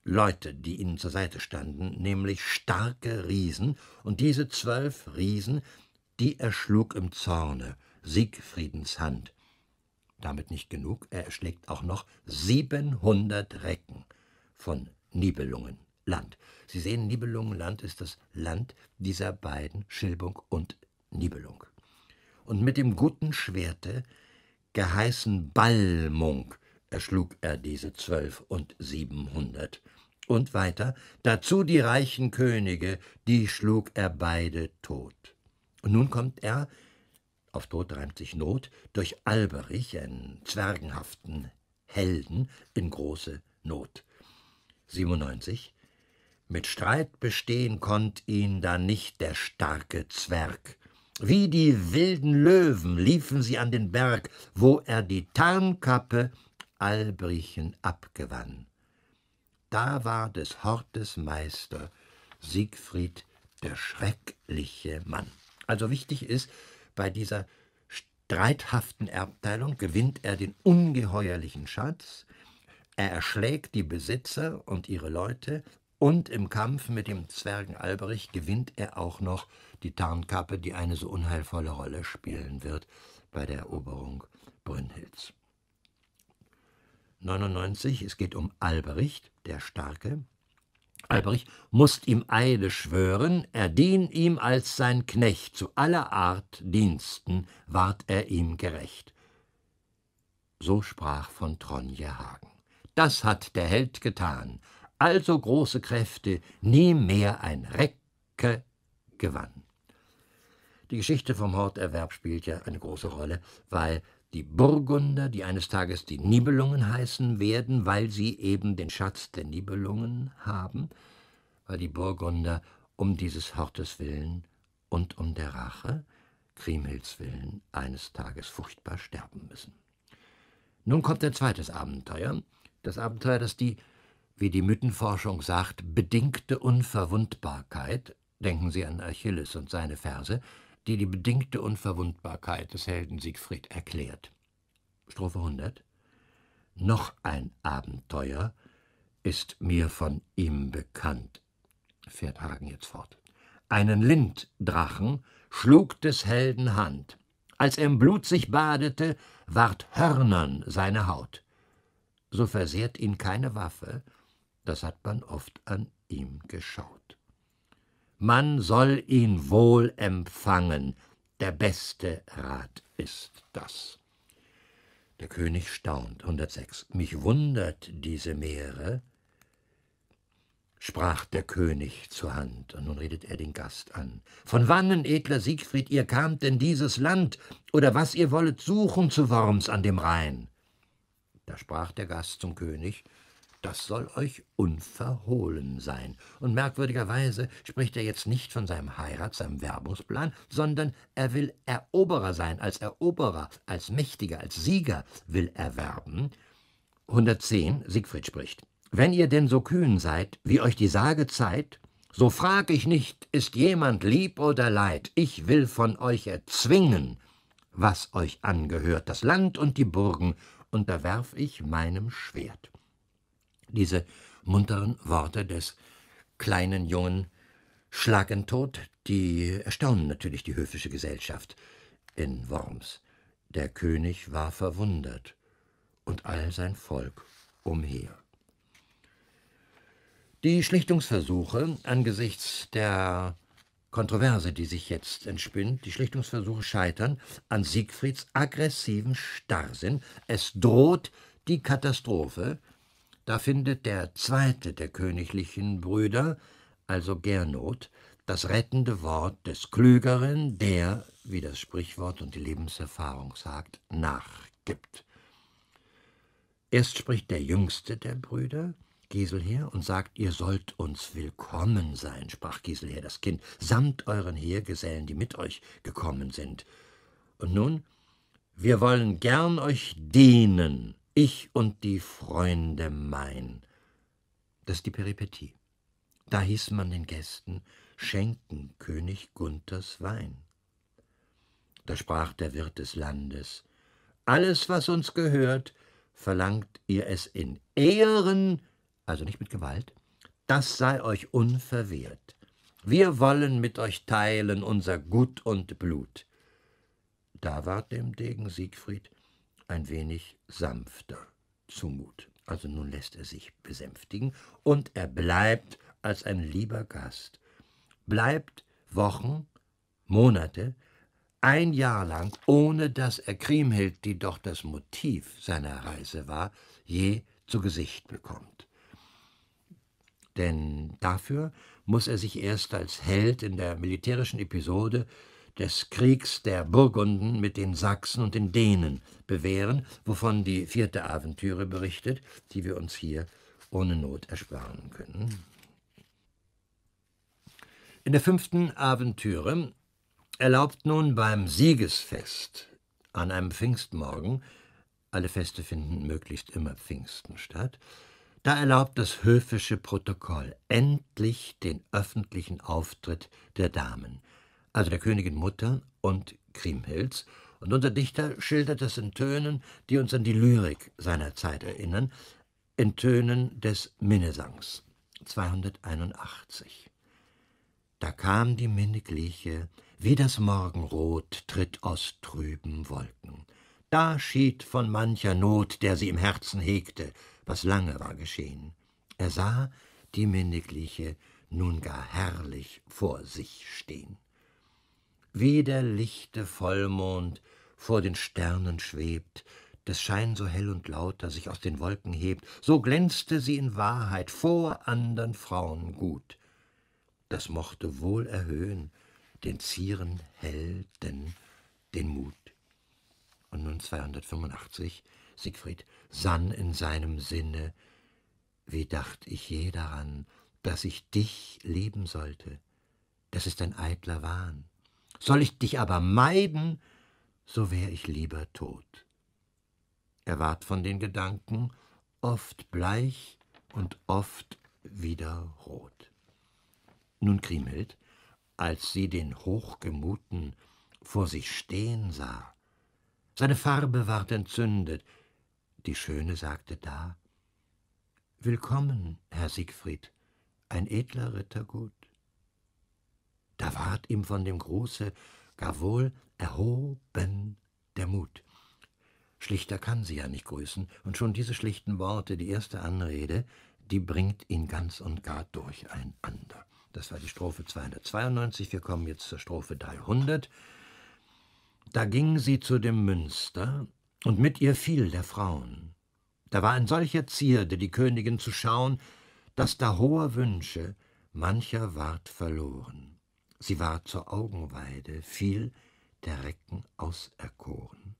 Leute, die ihnen zur Seite standen, nämlich starke Riesen, und diese zwölf Riesen, die erschlug im Zorne Siegfriedens Hand. Damit nicht genug, er erschlägt auch noch 700 Recken von Nibelungen. Land. Sie sehen, Nibelungenland ist das Land dieser beiden, Schilbung und Nibelung. Und mit dem guten Schwerte, geheißen Balmung, erschlug er diese zwölf und siebenhundert. Und weiter, dazu die reichen Könige, die schlug er beide tot. Und nun kommt er, auf Tod reimt sich Not, durch Alberich, einen zwergenhaften Helden, in große Not. 97. Mit Streit bestehen konnt ihn da nicht der starke Zwerg. Wie die wilden Löwen liefen sie an den Berg, wo er die Tarnkappe Albrichen abgewann. Da war des Hortes Meister Siegfried der schreckliche Mann. Also wichtig ist, bei dieser streithaften Erbteilung gewinnt er den ungeheuerlichen Schatz, er erschlägt die Besitzer und ihre Leute und im Kampf mit dem Zwergen Alberich gewinnt er auch noch die Tarnkappe, die eine so unheilvolle Rolle spielen wird bei der Eroberung Brünnhilds. 99, es geht um Alberich, der Starke. Alberich mußt ihm Eide schwören, er dien ihm als sein Knecht, zu aller Art Diensten ward er ihm gerecht. So sprach von Tronje Hagen. Das hat der Held getan, also große Kräfte nie mehr ein Recke gewann. Die Geschichte vom Horterwerb spielt ja eine große Rolle, weil die Burgunder, die eines Tages die Nibelungen heißen werden, weil sie eben den Schatz der Nibelungen haben, weil die Burgunder um dieses Hortes willen und um der Rache, Kriemhilds willen, eines Tages furchtbar sterben müssen. Nun kommt ein zweites Abenteuer, das Abenteuer, das die wie die Mythenforschung sagt, bedingte Unverwundbarkeit, denken Sie an Achilles und seine Verse, die die bedingte Unverwundbarkeit des Helden Siegfried erklärt. Strophe 100 Noch ein Abenteuer ist mir von ihm bekannt, fährt Hagen jetzt fort. Einen Linddrachen schlug des Helden Hand. Als er im Blut sich badete, ward Hörnern seine Haut. So versehrt ihn keine Waffe, das hat man oft an ihm geschaut. Man soll ihn wohl empfangen, der beste Rat ist das. Der König staunt, 106. Mich wundert diese Meere, sprach der König zur Hand, und nun redet er den Gast an. Von wannen, edler Siegfried, ihr kamt in dieses Land, oder was ihr wollet suchen zu Worms an dem Rhein? Da sprach der Gast zum König, das soll euch unverhohlen sein. Und merkwürdigerweise spricht er jetzt nicht von seinem Heirat, seinem Werbungsplan, sondern er will Eroberer sein, als Eroberer, als Mächtiger, als Sieger will er werben. 110 Siegfried spricht. Wenn ihr denn so kühn seid, wie euch die Sage zeigt, so frag ich nicht, ist jemand lieb oder leid, ich will von euch erzwingen, was euch angehört, das Land und die Burgen, unterwerf ich meinem Schwert diese munteren Worte des kleinen Jungen schlagen tot, die erstaunen natürlich die höfische Gesellschaft in Worms. Der König war verwundert und all sein Volk umher. Die Schlichtungsversuche angesichts der Kontroverse, die sich jetzt entspinnt, die Schlichtungsversuche scheitern an Siegfrieds aggressiven Starrsinn. Es droht die Katastrophe, da findet der zweite der königlichen Brüder, also Gernot, das rettende Wort des Klügeren, der, wie das Sprichwort und die Lebenserfahrung sagt, nachgibt. Erst spricht der jüngste der Brüder, Giselher, und sagt, ihr sollt uns willkommen sein, sprach Giselher das Kind, samt euren Heergesellen, die mit euch gekommen sind. Und nun, wir wollen gern euch dienen, ich und die Freunde mein. Das ist die Peripetie. Da hieß man den Gästen, schenken König Gunthers Wein. Da sprach der Wirt des Landes, alles, was uns gehört, verlangt ihr es in Ehren, also nicht mit Gewalt, das sei euch unverwehrt. Wir wollen mit euch teilen unser Gut und Blut. Da ward dem Degen Siegfried ein wenig sanfter zumut. Also nun lässt er sich besänftigen und er bleibt als ein lieber Gast. Bleibt Wochen, Monate, ein Jahr lang, ohne dass er Kriemhild, die doch das Motiv seiner Reise war, je zu Gesicht bekommt. Denn dafür muss er sich erst als Held in der militärischen Episode des Kriegs der Burgunden mit den Sachsen und den Dänen bewähren, wovon die vierte Aventüre berichtet, die wir uns hier ohne Not ersparen können. In der fünften Aventüre erlaubt nun beim Siegesfest an einem Pfingstmorgen, alle Feste finden möglichst immer Pfingsten statt, da erlaubt das höfische Protokoll endlich den öffentlichen Auftritt der Damen also der Königin Mutter und Kriemhilds. Und unser Dichter schildert das in Tönen, die uns an die Lyrik seiner Zeit erinnern, in Tönen des Minnesangs 281. Da kam die Minnegliche, wie das Morgenrot tritt aus trüben Wolken. Da schied von mancher Not, der sie im Herzen hegte, was lange war geschehen. Er sah die Minnegliche nun gar herrlich vor sich stehen wie der lichte Vollmond vor den Sternen schwebt, des Schein so hell und lauter sich aus den Wolken hebt, so glänzte sie in Wahrheit vor andern Frauen gut. Das mochte wohl erhöhen, den Zieren Helden den Mut. Und nun 285, Siegfried sann in seinem Sinne, wie dacht ich je daran, dass ich dich lieben sollte, das ist ein eitler Wahn. Soll ich dich aber meiden, so wär ich lieber tot. Er ward von den Gedanken oft bleich und oft wieder rot. Nun Kriemhild, als sie den Hochgemuten vor sich stehen sah, seine Farbe ward entzündet, die Schöne sagte da, Willkommen, Herr Siegfried, ein edler Rittergut. Da ward ihm von dem Gruße gar wohl erhoben der Mut. Schlichter kann sie ja nicht grüßen, und schon diese schlichten Worte, die erste Anrede, die bringt ihn ganz und gar durcheinander. Das war die Strophe 292, wir kommen jetzt zur Strophe 300. Da ging sie zu dem Münster, und mit ihr viel der Frauen. Da war ein solcher Zierde die Königin zu schauen, dass da hoher Wünsche mancher ward verloren. Sie war zur Augenweide, fiel der Recken auserkoren.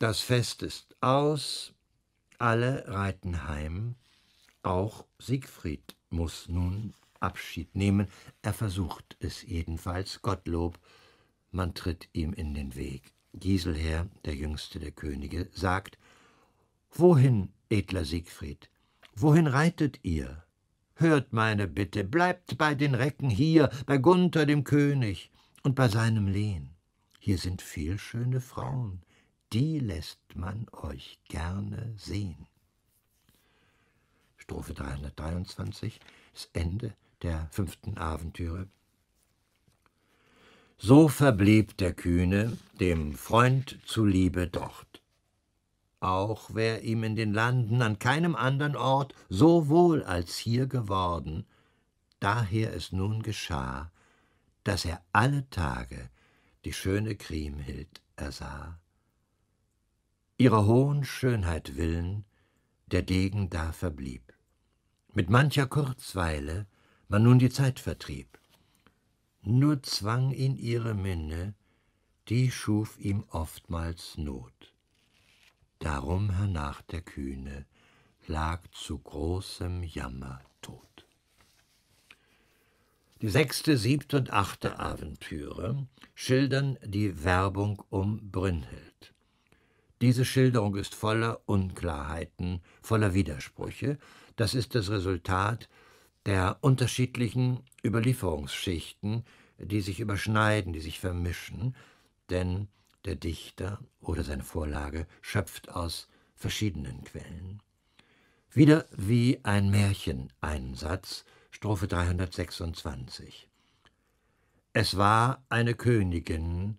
Das Fest ist aus, alle reiten heim, auch Siegfried muss nun Abschied nehmen, er versucht es jedenfalls, Gottlob, man tritt ihm in den Weg. Giselher, der jüngste der Könige, sagt Wohin, edler Siegfried, wohin reitet ihr? Hört meine Bitte, bleibt bei den Recken hier, bei Gunther dem König und bei seinem Lehn. Hier sind viel schöne Frauen, die lässt man euch gerne sehen. Strophe 323, das Ende der fünften Abentüre. So verblieb der Kühne dem Freund zuliebe dort auch wär ihm in den Landen an keinem andern Ort so wohl als hier geworden, daher es nun geschah, daß er alle Tage die schöne Kriemhild ersah. Ihrer hohen Schönheit willen der Degen da verblieb, mit mancher Kurzweile man nun die Zeit vertrieb. Nur zwang ihn ihre Minne, die schuf ihm oftmals Not darum hernach der Kühne, lag zu großem Jammer tot. Die sechste, siebte und achte Aventüre schildern die Werbung um Brünnhild. Diese Schilderung ist voller Unklarheiten, voller Widersprüche. Das ist das Resultat der unterschiedlichen Überlieferungsschichten, die sich überschneiden, die sich vermischen, denn der Dichter oder seine Vorlage schöpft aus verschiedenen Quellen. Wieder wie ein Märchen einsatz Strophe 326. Es war eine Königin,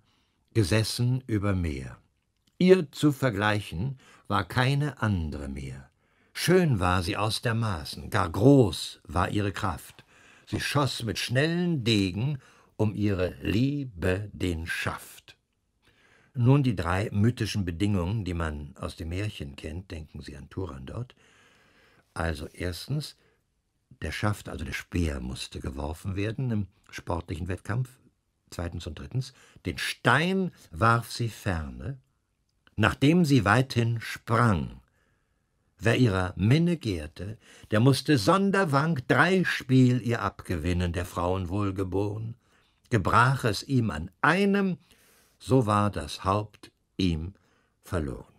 gesessen über Meer. Ihr zu vergleichen war keine andere mehr. Schön war sie aus der Maßen, gar groß war ihre Kraft. Sie schoss mit schnellen Degen um ihre Liebe den Schaft. Nun die drei mythischen Bedingungen, die man aus dem Märchen kennt, denken Sie an Turan dort. Also erstens, der Schaft, also der Speer musste geworfen werden im sportlichen Wettkampf. Zweitens und drittens, den Stein warf sie ferne, nachdem sie weithin sprang. Wer ihrer Minne gärte, der musste Sonderwank drei Spiel ihr abgewinnen, der Frauen wohlgeboren. Gebrach es ihm an einem, so war das Haupt ihm verloren.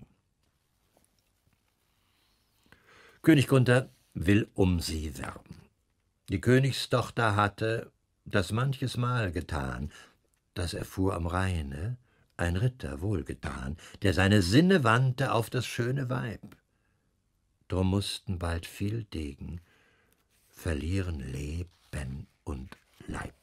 König Gunther will um sie werben. Die Königstochter hatte das manches Mal getan, das erfuhr am Rheine ein Ritter wohlgetan, der seine Sinne wandte auf das schöne Weib. Drum mussten bald viel Degen verlieren Leben und Leib.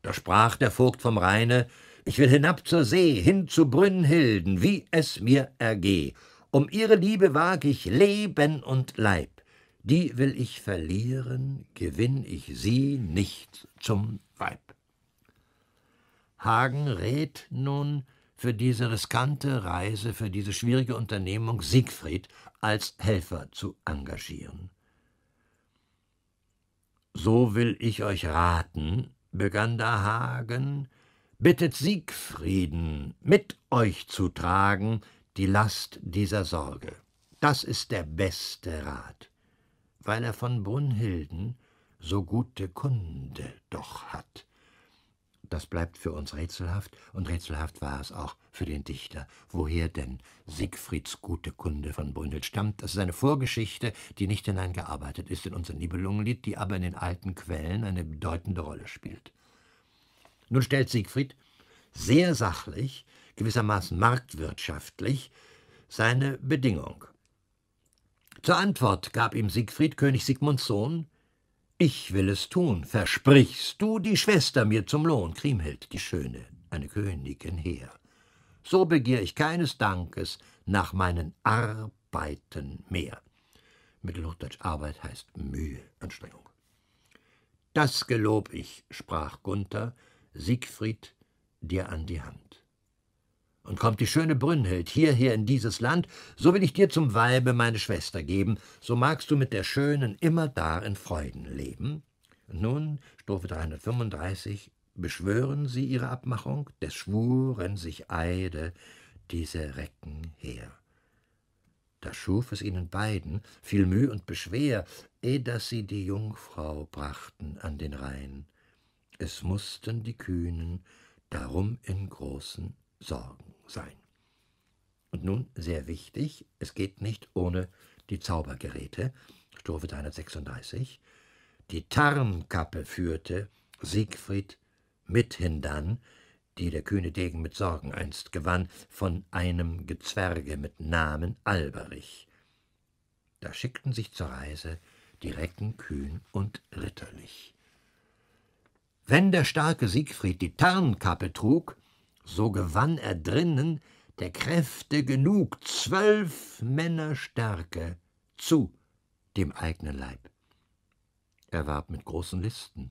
Da sprach der Vogt vom Rheine, ich will hinab zur See, hin zu Brünnhilden, wie es mir ergeh. Um ihre Liebe wag ich Leben und Leib. Die will ich verlieren, gewinn ich sie nicht zum Weib. Hagen rät nun für diese riskante Reise, für diese schwierige Unternehmung Siegfried als Helfer zu engagieren. So will ich euch raten, begann da Hagen, bittet Siegfrieden, mit euch zu tragen die Last dieser Sorge. Das ist der beste Rat, weil er von Brunhilden so gute Kunde doch hat. Das bleibt für uns rätselhaft, und rätselhaft war es auch für den Dichter, woher denn Siegfrieds gute Kunde von Bründel stammt. Das ist eine Vorgeschichte, die nicht hineingearbeitet ist in unser Nibelungenlied, die aber in den alten Quellen eine bedeutende Rolle spielt. Nun stellt Siegfried sehr sachlich, gewissermaßen marktwirtschaftlich, seine Bedingung. Zur Antwort gab ihm Siegfried, König Sigmunds Sohn, ich will es tun, versprichst du die Schwester mir zum Lohn, Kriemhild, die Schöne, eine Königin her. So begehr ich keines Dankes nach meinen Arbeiten mehr. Mittelhochdeutsch Arbeit heißt Mühe, Anstrengung. Das gelob ich, sprach Gunther, Siegfried dir an die Hand. Und kommt die schöne Brünnhild hierher in dieses Land, so will ich dir zum Weibe meine Schwester geben, so magst du mit der Schönen immer da in Freuden leben. nun, Strophe 335, beschwören sie ihre Abmachung, des Schwuren sich Eide, diese recken her. Da schuf es ihnen beiden viel Mühe und Beschwer, eh daß sie die Jungfrau brachten an den Rhein es mußten die Kühnen darum in großen Sorgen sein. Und nun sehr wichtig, es geht nicht ohne die Zaubergeräte, Strophe 336. Die Tarnkappe führte Siegfried mithin dann, die der kühne Degen mit Sorgen einst gewann, von einem Gezwerge mit Namen Alberich. Da schickten sich zur Reise die Recken kühn und ritterlich. Wenn der starke Siegfried die Tarnkappe trug, so gewann er drinnen der Kräfte genug, zwölf Männer Stärke zu dem eigenen Leib. Er warb mit großen Listen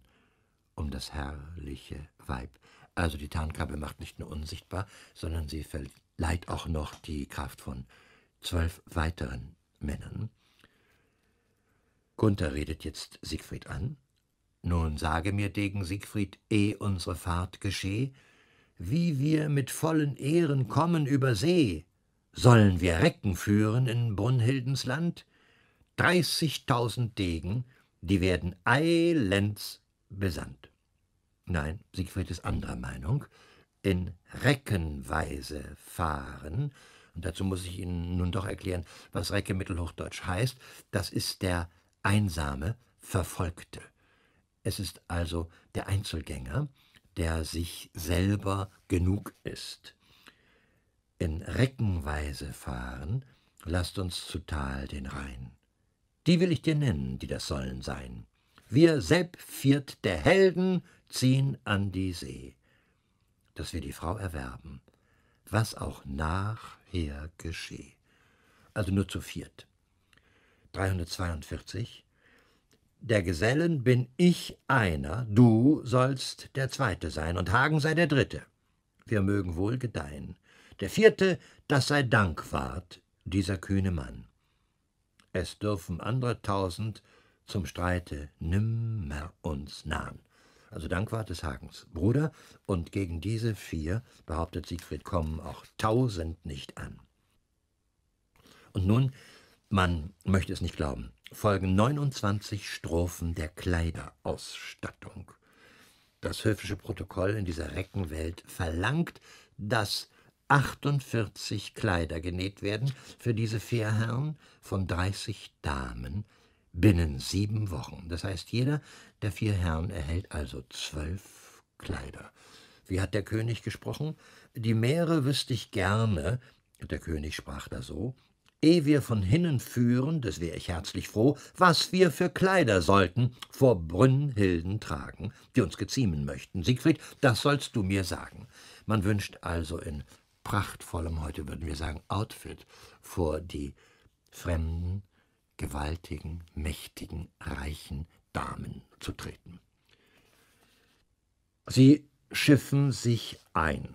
um das herrliche Weib. Also die Tarnkappe macht nicht nur unsichtbar, sondern sie verleiht auch noch die Kraft von zwölf weiteren Männern. Gunther redet jetzt Siegfried an nun sage mir, Degen Siegfried, eh unsere Fahrt gescheh, wie wir mit vollen Ehren kommen über See. Sollen wir Recken führen in Brunhildens Land? Dreißigtausend Degen, die werden eilends besandt. Nein, Siegfried ist anderer Meinung. In Reckenweise fahren, und dazu muss ich Ihnen nun doch erklären, was Recke mittelhochdeutsch heißt, das ist der einsame, verfolgte. Es ist also der Einzelgänger, der sich selber genug ist. In Reckenweise fahren, lasst uns zu Tal den Rhein. Die will ich dir nennen, die das sollen sein. Wir Sepp viert der Helden ziehen an die See, dass wir die Frau erwerben, was auch nachher gescheh. Also nur zu viert. 342 der Gesellen bin ich einer, du sollst der Zweite sein, und Hagen sei der Dritte. Wir mögen wohl gedeihen. Der Vierte, das sei Dankwart, dieser kühne Mann. Es dürfen andere tausend zum Streite nimmer uns nahen. Also Dankwart des Hagens Bruder, und gegen diese vier, behauptet Siegfried, kommen auch tausend nicht an. Und nun, man möchte es nicht glauben, folgen 29 Strophen der Kleiderausstattung. Das höfische Protokoll in dieser Reckenwelt verlangt, dass 48 Kleider genäht werden für diese vier Herren von 30 Damen binnen sieben Wochen. Das heißt, jeder der vier Herren erhält also zwölf Kleider. Wie hat der König gesprochen? Die Meere wüsste ich gerne, der König sprach da so, ehe wir von hinnen führen, des wär ich herzlich froh, was wir für Kleider sollten vor Brünnhilden tragen, die uns geziemen möchten. Siegfried, das sollst du mir sagen. Man wünscht also in prachtvollem, heute würden wir sagen, Outfit vor die fremden, gewaltigen, mächtigen, reichen Damen zu treten. Sie schiffen sich ein.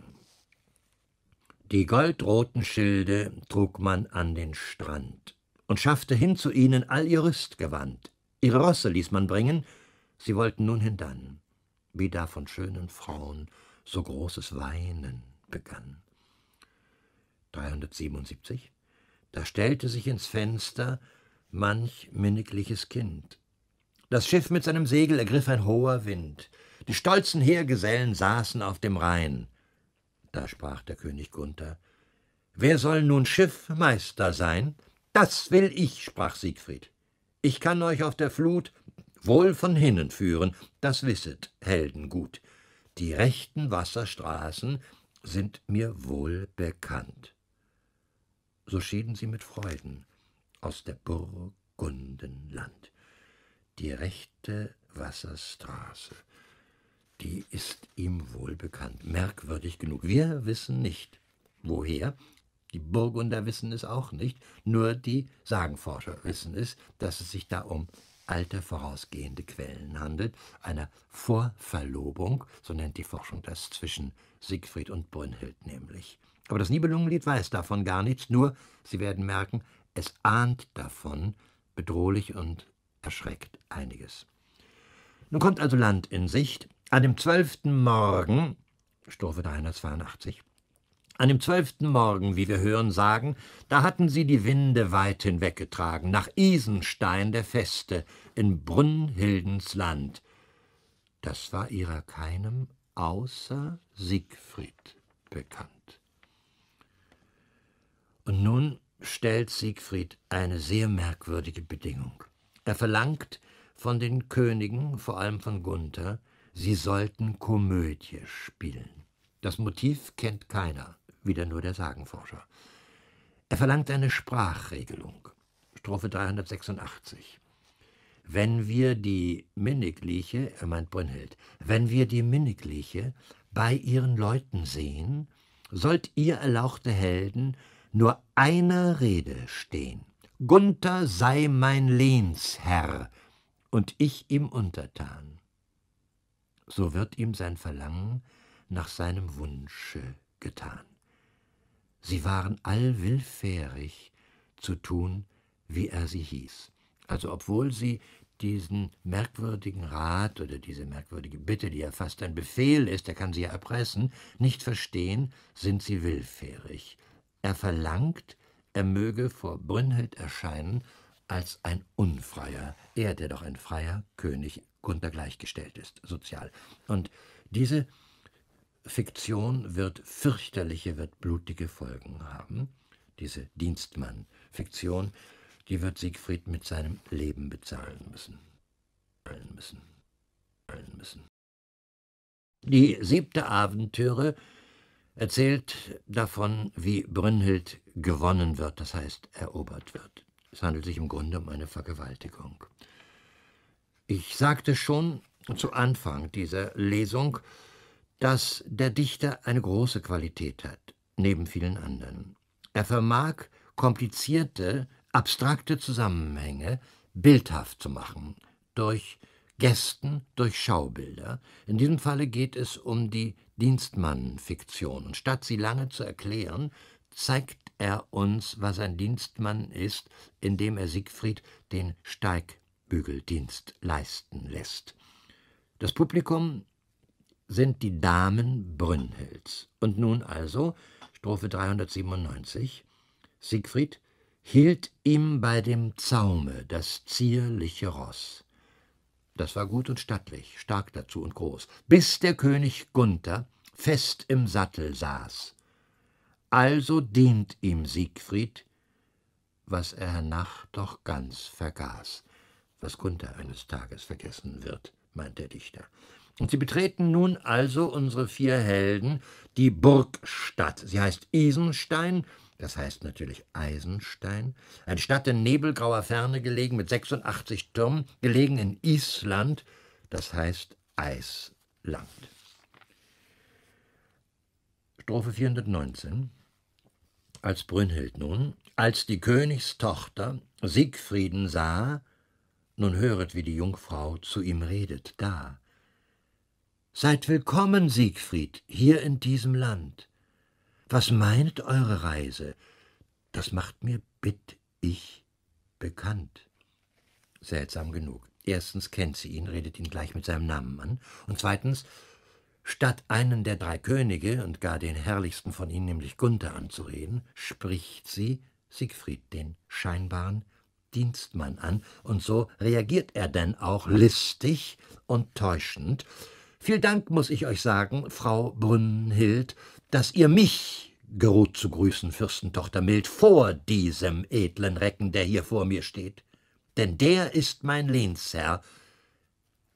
Die goldroten Schilde trug man an den Strand und schaffte hin zu ihnen all ihr Rüstgewand. Ihre Rosse ließ man bringen, sie wollten nun hindann, wie da von schönen Frauen so großes Weinen begann. 377 Da stellte sich ins Fenster manch minnigliches Kind. Das Schiff mit seinem Segel ergriff ein hoher Wind. Die stolzen Heergesellen saßen auf dem Rhein. Da sprach der König Gunther. Wer soll nun Schiffmeister sein? Das will ich, sprach Siegfried. Ich kann euch auf der Flut wohl von hinnen führen, das wisset Helden gut. Die rechten Wasserstraßen sind mir wohl bekannt. So schieden sie mit Freuden aus der Burgundenland. Die rechte Wasserstraße die ist ihm wohl bekannt. Merkwürdig genug. Wir wissen nicht, woher. Die Burgunder wissen es auch nicht. Nur die Sagenforscher wissen es, dass es sich da um alte vorausgehende Quellen handelt, einer Vorverlobung, so nennt die Forschung das zwischen Siegfried und Brünnhild nämlich. Aber das Nibelungenlied weiß davon gar nichts, nur Sie werden merken, es ahnt davon, bedrohlich und erschreckt einiges. Nun kommt also Land in Sicht, an dem zwölften Morgen, Strophe 382, an dem zwölften Morgen, wie wir hören sagen, da hatten sie die Winde weit hinweggetragen, nach Isenstein der Feste, in Brünnhildens Land. Das war ihrer keinem außer Siegfried bekannt. Und nun stellt Siegfried eine sehr merkwürdige Bedingung. Er verlangt von den Königen, vor allem von Gunther, Sie sollten Komödie spielen. Das Motiv kennt keiner, wieder nur der Sagenforscher. Er verlangt eine Sprachregelung. Strophe 386. Wenn wir die Minnigliche, er äh, meint Brünnhild, wenn wir die Minnigliche bei ihren Leuten sehen, sollt ihr erlauchte Helden nur einer Rede stehen. Gunther sei mein Lehnsherr und ich ihm untertan so wird ihm sein Verlangen nach seinem Wunsche getan. Sie waren allwillfährig zu tun, wie er sie hieß. Also obwohl sie diesen merkwürdigen Rat oder diese merkwürdige Bitte, die ja fast ein Befehl ist, er kann sie ja erpressen, nicht verstehen, sind sie willfährig. Er verlangt, er möge vor Brünnhild erscheinen als ein Unfreier, er, der doch ein freier König Gunther gleichgestellt ist, sozial. Und diese Fiktion wird fürchterliche, wird blutige Folgen haben. Diese Dienstmann-Fiktion, die wird Siegfried mit seinem Leben bezahlen müssen. Bezahlen müssen. Bezahlen müssen. Die siebte Abenteuer erzählt davon, wie Brünnhild gewonnen wird, das heißt erobert wird. Es handelt sich im Grunde um eine Vergewaltigung. Ich sagte schon zu Anfang dieser Lesung, dass der Dichter eine große Qualität hat, neben vielen anderen. Er vermag, komplizierte, abstrakte Zusammenhänge bildhaft zu machen, durch Gästen, durch Schaubilder. In diesem Falle geht es um die Dienstmannfiktion. Und statt sie lange zu erklären, zeigt er uns, was ein Dienstmann ist, indem er Siegfried den Steig Bügeldienst leisten lässt. Das Publikum sind die Damen Brünnhilds. Und nun also, Strophe 397, Siegfried hielt ihm bei dem Zaume das zierliche Ross. Das war gut und stattlich, stark dazu und groß, bis der König Gunther fest im Sattel saß. Also dient ihm Siegfried, was er hernach doch ganz vergaß was Gunther eines Tages vergessen wird, meint der Dichter. Und sie betreten nun also unsere vier Helden die Burgstadt. Sie heißt Isenstein, das heißt natürlich Eisenstein, eine Stadt in nebelgrauer Ferne gelegen mit 86 Türmen, gelegen in Island, das heißt Eisland. Strophe 419 Als Brünnhild nun, als die Königstochter Siegfrieden sah, nun höret, wie die Jungfrau zu ihm redet, da. Seid willkommen, Siegfried, hier in diesem Land. Was meint eure Reise? Das macht mir, bitt ich, bekannt. Seltsam genug. Erstens kennt sie ihn, redet ihn gleich mit seinem Namen an, und zweitens, statt einen der drei Könige und gar den herrlichsten von ihnen, nämlich Gunther, anzureden, spricht sie Siegfried, den scheinbaren Dienstmann an, und so reagiert er denn auch listig und täuschend. Vielen Dank muss ich euch sagen, Frau Brünnhild, dass ihr mich geruht zu grüßen, Fürstentochter mild, vor diesem edlen Recken, der hier vor mir steht. Denn der ist mein Lehnsherr,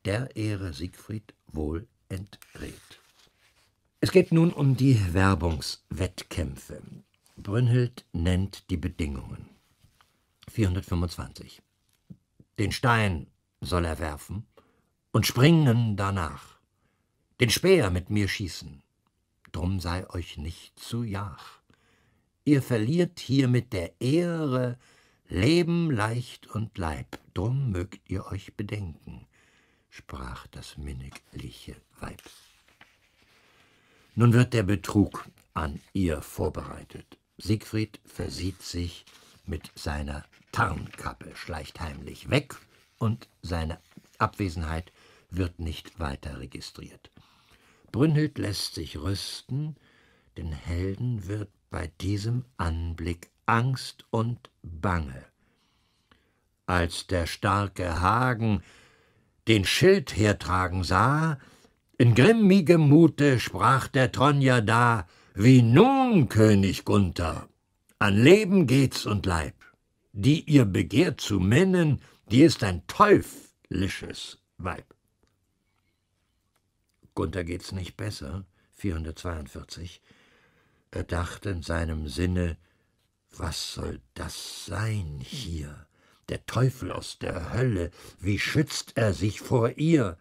der Ehre Siegfried wohl entbreht. Es geht nun um die Werbungswettkämpfe. Brünnhild nennt die Bedingungen. 425. Den Stein soll er werfen und springen danach, den Speer mit mir schießen, drum sei euch nicht zu jach. Ihr verliert hier mit der Ehre Leben, Leicht und Leib, drum mögt ihr euch bedenken, sprach das minnigliche Weib. Nun wird der Betrug an ihr vorbereitet. Siegfried versieht sich mit seiner Tarnkappe, schleicht heimlich weg und seine Abwesenheit wird nicht weiter registriert. Brünnhild lässt sich rüsten, den Helden wird bei diesem Anblick Angst und Bange. Als der starke Hagen den Schild hertragen sah, in grimmigem Mute sprach der Tronja da, wie nun, König Gunther, an Leben geht's und Leib. Die ihr begehrt zu männen, die ist ein teuflisches Weib. Gunther geht's nicht besser, 442. Er dachte in seinem Sinne, was soll das sein hier? Der Teufel aus der Hölle, wie schützt er sich vor ihr?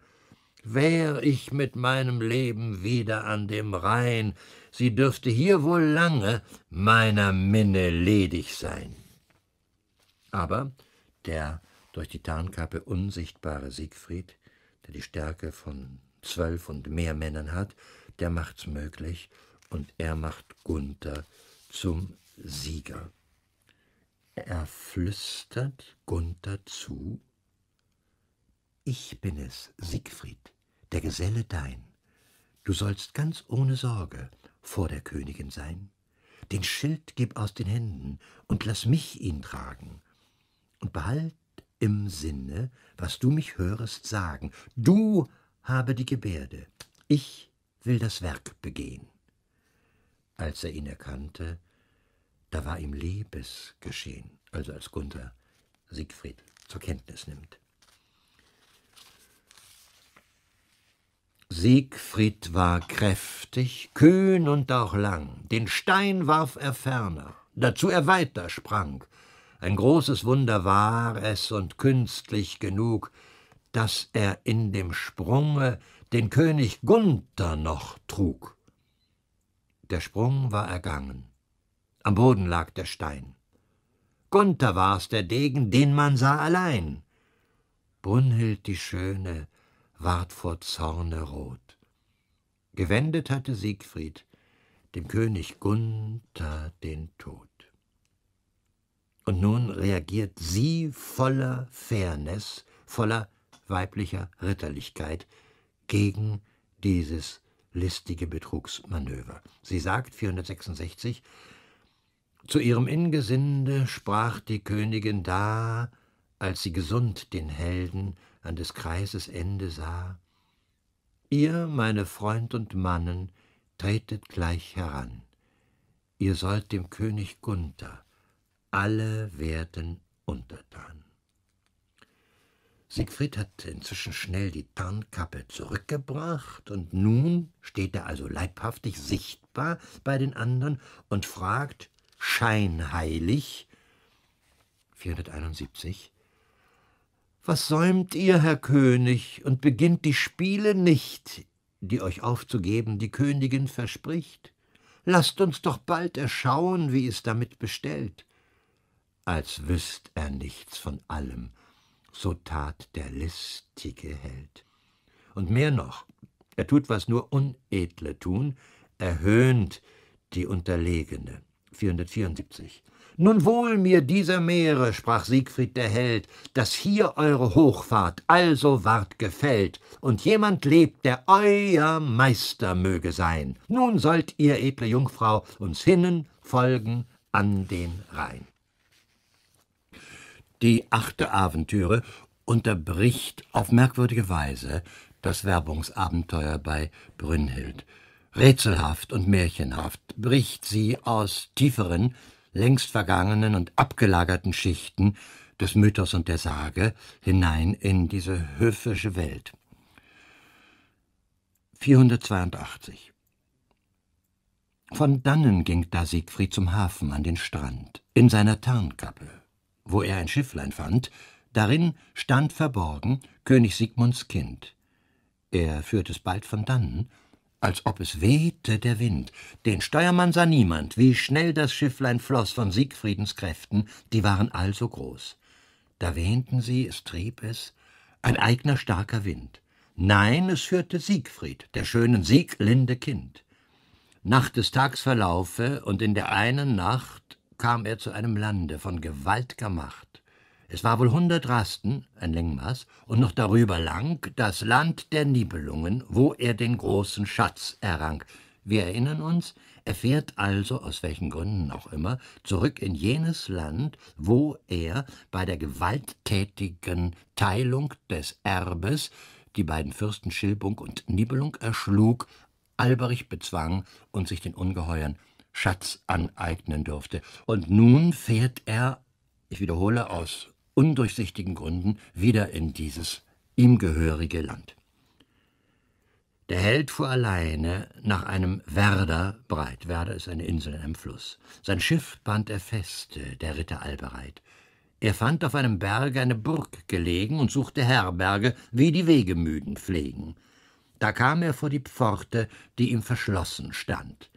wär ich mit meinem Leben wieder an dem Rhein, sie dürfte hier wohl lange meiner Minne ledig sein. Aber der durch die Tarnkappe unsichtbare Siegfried, der die Stärke von zwölf und mehr Männern hat, der macht's möglich und er macht Gunther zum Sieger. Er flüstert Gunther zu, ich bin es, Siegfried der Geselle dein. Du sollst ganz ohne Sorge vor der Königin sein. Den Schild gib aus den Händen und lass mich ihn tragen. Und behalt im Sinne, was du mich hörest sagen. Du habe die Gebärde, ich will das Werk begehen. Als er ihn erkannte, da war ihm Liebes geschehen, also als Gunther Siegfried zur Kenntnis nimmt. Siegfried war kräftig, kühn und auch lang, den Stein warf er ferner, dazu er weiter sprang. Ein großes Wunder war es und künstlich genug, daß er in dem Sprunge den König Gunther noch trug. Der Sprung war ergangen, am Boden lag der Stein. Gunther war's, der Degen, den man sah allein. Brunhild die Schöne, ward vor Zorne rot. Gewendet hatte Siegfried dem König Gunther den Tod. Und nun reagiert sie voller Fairness, voller weiblicher Ritterlichkeit gegen dieses listige Betrugsmanöver. Sie sagt 466 Zu ihrem Ingesinde sprach die Königin da, als sie gesund den Helden an des Kreises Ende sah, Ihr, meine Freund und Mannen, tretet gleich heran. Ihr sollt dem König Gunther, alle werden untertan. Siegfried hat inzwischen schnell die Tarnkappe zurückgebracht und nun steht er also leibhaftig sichtbar bei den anderen und fragt scheinheilig 471 was säumt ihr, Herr König, und beginnt die Spiele nicht, die euch aufzugeben die Königin verspricht? Lasst uns doch bald erschauen, wie es damit bestellt. Als wüßt er nichts von allem, so tat der listige Held. Und mehr noch, er tut, was nur Unedle tun, erhöhnt die Unterlegene. 474. Nun wohl mir dieser Meere, sprach Siegfried der Held, dass hier eure Hochfahrt also ward gefällt, und jemand lebt, der euer Meister möge sein. Nun sollt ihr, edle Jungfrau, uns hinnen folgen an den Rhein. Die achte Abentüre unterbricht auf merkwürdige Weise das Werbungsabenteuer bei Brünnhild. Rätselhaft und märchenhaft bricht sie aus tieferen, längst vergangenen und abgelagerten Schichten des Mythos und der Sage hinein in diese höfische Welt. 482 Von dannen ging da Siegfried zum Hafen an den Strand, in seiner Tarnkappe, wo er ein Schifflein fand, darin stand verborgen König Sigmunds Kind. Er führt es bald von dannen als ob es wehte der Wind. Den Steuermann sah niemand, wie schnell das Schifflein floß von Siegfriedens Kräften, die waren allzu also groß. Da wähnten sie, es trieb es, ein eigner starker Wind. Nein, es führte Siegfried, der schönen Sieglinde Kind. Nach des Tags verlaufe und in der einen Nacht kam er zu einem Lande von gewaltger Macht. Es war wohl hundert Rasten, ein Längenmaß, und noch darüber lang das Land der Nibelungen, wo er den großen Schatz errang. Wir erinnern uns, er fährt also, aus welchen Gründen auch immer, zurück in jenes Land, wo er bei der gewalttätigen Teilung des Erbes die beiden Fürsten Schilbung und Nibelung erschlug, Alberich bezwang und sich den ungeheuren Schatz aneignen durfte. Und nun fährt er, ich wiederhole aus undurchsichtigen Gründen wieder in dieses ihm gehörige Land. Der Held fuhr alleine nach einem Werder breit. Werder ist eine Insel in einem Fluss. Sein Schiff band er feste, der Ritter allbereit. Er fand auf einem Berge eine Burg gelegen und suchte Herberge, wie die Wegemüden pflegen. Da kam er vor die Pforte, die ihm verschlossen stand.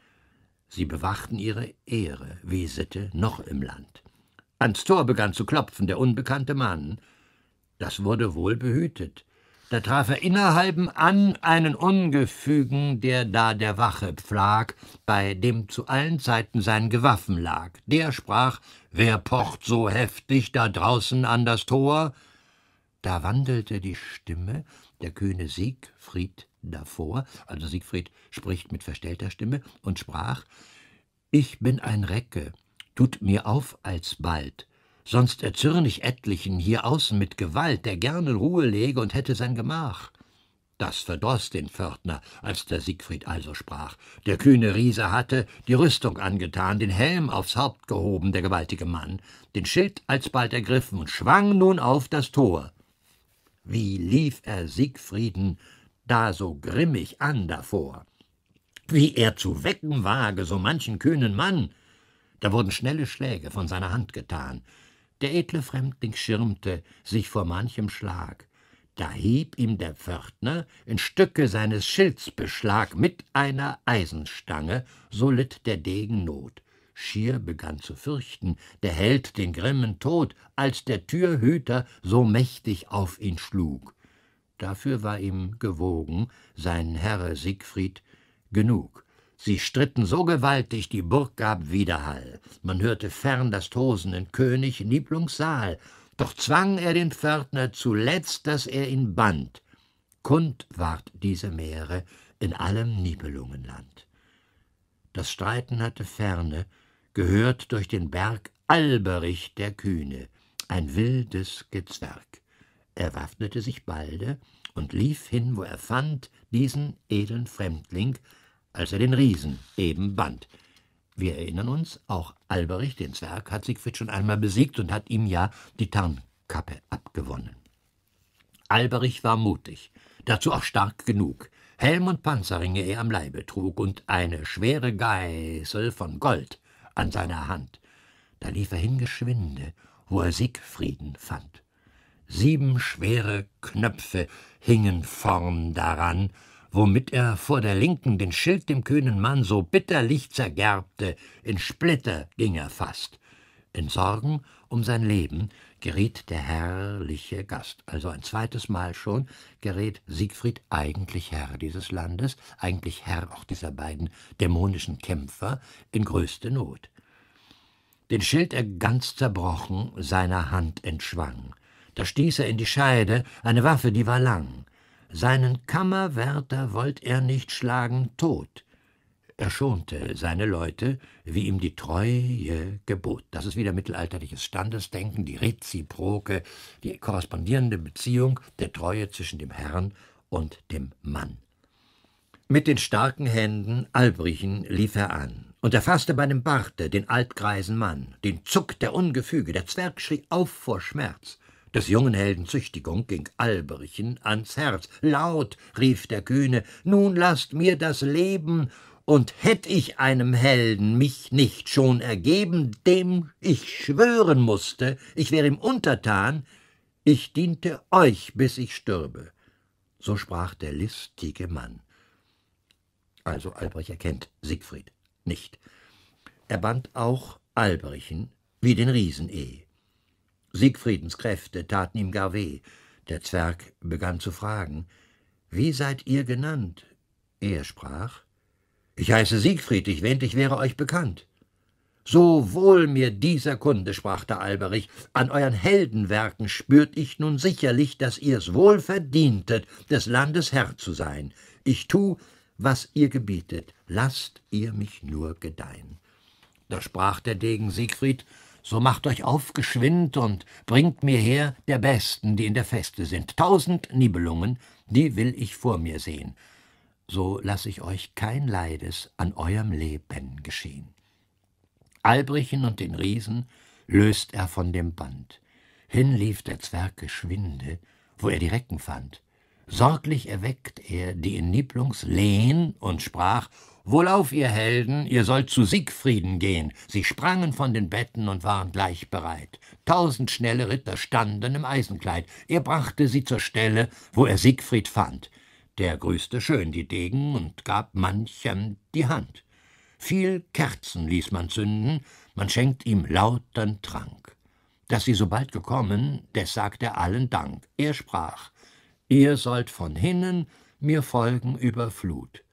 Sie bewachten ihre Ehre, wie Sitte, noch im Land. Ans Tor begann zu klopfen der unbekannte Mann. Das wurde wohl behütet. Da traf er innerhalb an einen Ungefügen, der da der Wache pflag, bei dem zu allen Zeiten sein Gewaffen lag. Der sprach, wer pocht so heftig da draußen an das Tor? Da wandelte die Stimme, der kühne Siegfried davor, also Siegfried spricht mit verstellter Stimme und sprach, ich bin ein Recke, Tut mir auf alsbald, sonst erzürn ich etlichen hier außen mit Gewalt, der gerne Ruhe läge und hätte sein Gemach. Das verdroß den Pförtner, als der Siegfried also sprach. Der kühne Riese hatte die Rüstung angetan, den Helm aufs Haupt gehoben, der gewaltige Mann, den Schild alsbald ergriffen und schwang nun auf das Tor. Wie lief er Siegfrieden da so grimmig an davor! Wie er zu wecken wage so manchen kühnen Mann, da wurden schnelle Schläge von seiner Hand getan. Der edle Fremdling schirmte sich vor manchem Schlag. Da hieb ihm der Pförtner in Stücke seines Schilds Beschlag mit einer Eisenstange, so litt der Degen Not. Schier begann zu fürchten der Held den grimmen Tod, als der Türhüter so mächtig auf ihn schlug. Dafür war ihm gewogen sein Herr Siegfried genug. Sie stritten so gewaltig, die Burg gab Widerhall. Man hörte fern das Tosen in König Lieblungs Saal. Doch zwang er den Pförtner zuletzt, dass er ihn band. Kund ward diese Meere in allem Nibelungenland. Das Streiten hatte ferne, gehört durch den Berg Alberich der Kühne, ein wildes Gezwerg. Er waffnete sich balde und lief hin, wo er fand diesen edlen Fremdling, als er den Riesen eben band. Wir erinnern uns, auch Alberich, den Zwerg, hat Siegfried schon einmal besiegt und hat ihm ja die Tarnkappe abgewonnen. Alberich war mutig, dazu auch stark genug. Helm und Panzerringe er am Leibe trug und eine schwere Geißel von Gold an seiner Hand. Da lief er hingeschwinde, wo er Siegfrieden fand. Sieben schwere Knöpfe hingen vorn daran, womit er vor der Linken den Schild dem kühnen Mann so bitterlich zergerbte, in Splitter ging er fast. In Sorgen um sein Leben geriet der herrliche Gast, also ein zweites Mal schon, gerät Siegfried eigentlich Herr dieses Landes, eigentlich Herr auch dieser beiden dämonischen Kämpfer, in größte Not. Den Schild er ganz zerbrochen seiner Hand entschwang. Da stieß er in die Scheide, eine Waffe, die war lang. Seinen Kammerwärter wollt er nicht schlagen tot. Er schonte seine Leute, wie ihm die Treue gebot. Das ist wieder mittelalterliches Standesdenken, die reziproke, die korrespondierende Beziehung der Treue zwischen dem Herrn und dem Mann. Mit den starken Händen Albrichen lief er an und erfasste bei dem Barte den altgreisen Mann. Den Zuck der Ungefüge, der Zwerg schrie auf vor Schmerz. Des jungen Helden Züchtigung ging Alberichen ans Herz. Laut rief der Kühne, nun lasst mir das Leben, und hätt ich einem Helden mich nicht schon ergeben, dem ich schwören mußte, ich wär ihm untertan, ich diente euch, bis ich stürbe. So sprach der listige Mann. Also Albrecht erkennt Siegfried nicht. Er band auch Alberichen wie den Riesen-E eh. Siegfriedens Kräfte taten ihm gar weh. Der Zwerg begann zu fragen, »Wie seid ihr genannt?« Er sprach, »Ich heiße Siegfried, ich wähnt, ich wäre euch bekannt.« »So wohl mir dieser Kunde«, sprach der Alberich, »an euren Heldenwerken spürt ich nun sicherlich, dass ihr's wohl verdientet, des Landes Herr zu sein. Ich tu, was ihr gebietet, lasst ihr mich nur gedeihen.« Da sprach der Degen Siegfried, so macht euch auf geschwind und bringt mir her der Besten, die in der Feste sind. Tausend Nibelungen, die will ich vor mir sehen. So lass ich euch kein Leides an eurem Leben geschehen. Albrichen und den Riesen löst er von dem Band. Hin lief der Zwerg geschwinde, wo er die Recken fand. Sorglich erweckt er die in Niblungs Lehn und sprach, Wohlauf, ihr Helden, ihr sollt zu Siegfrieden gehen. Sie sprangen von den Betten und waren gleich bereit. Tausend schnelle Ritter standen im Eisenkleid. Er brachte sie zur Stelle, wo er Siegfried fand. Der grüßte schön die Degen und gab manchem die Hand. Viel Kerzen ließ man zünden, man schenkt ihm lautern Trank. Dass sie so bald gekommen, des sagt er allen Dank. Er sprach, ihr sollt von hinnen mir folgen über Flut.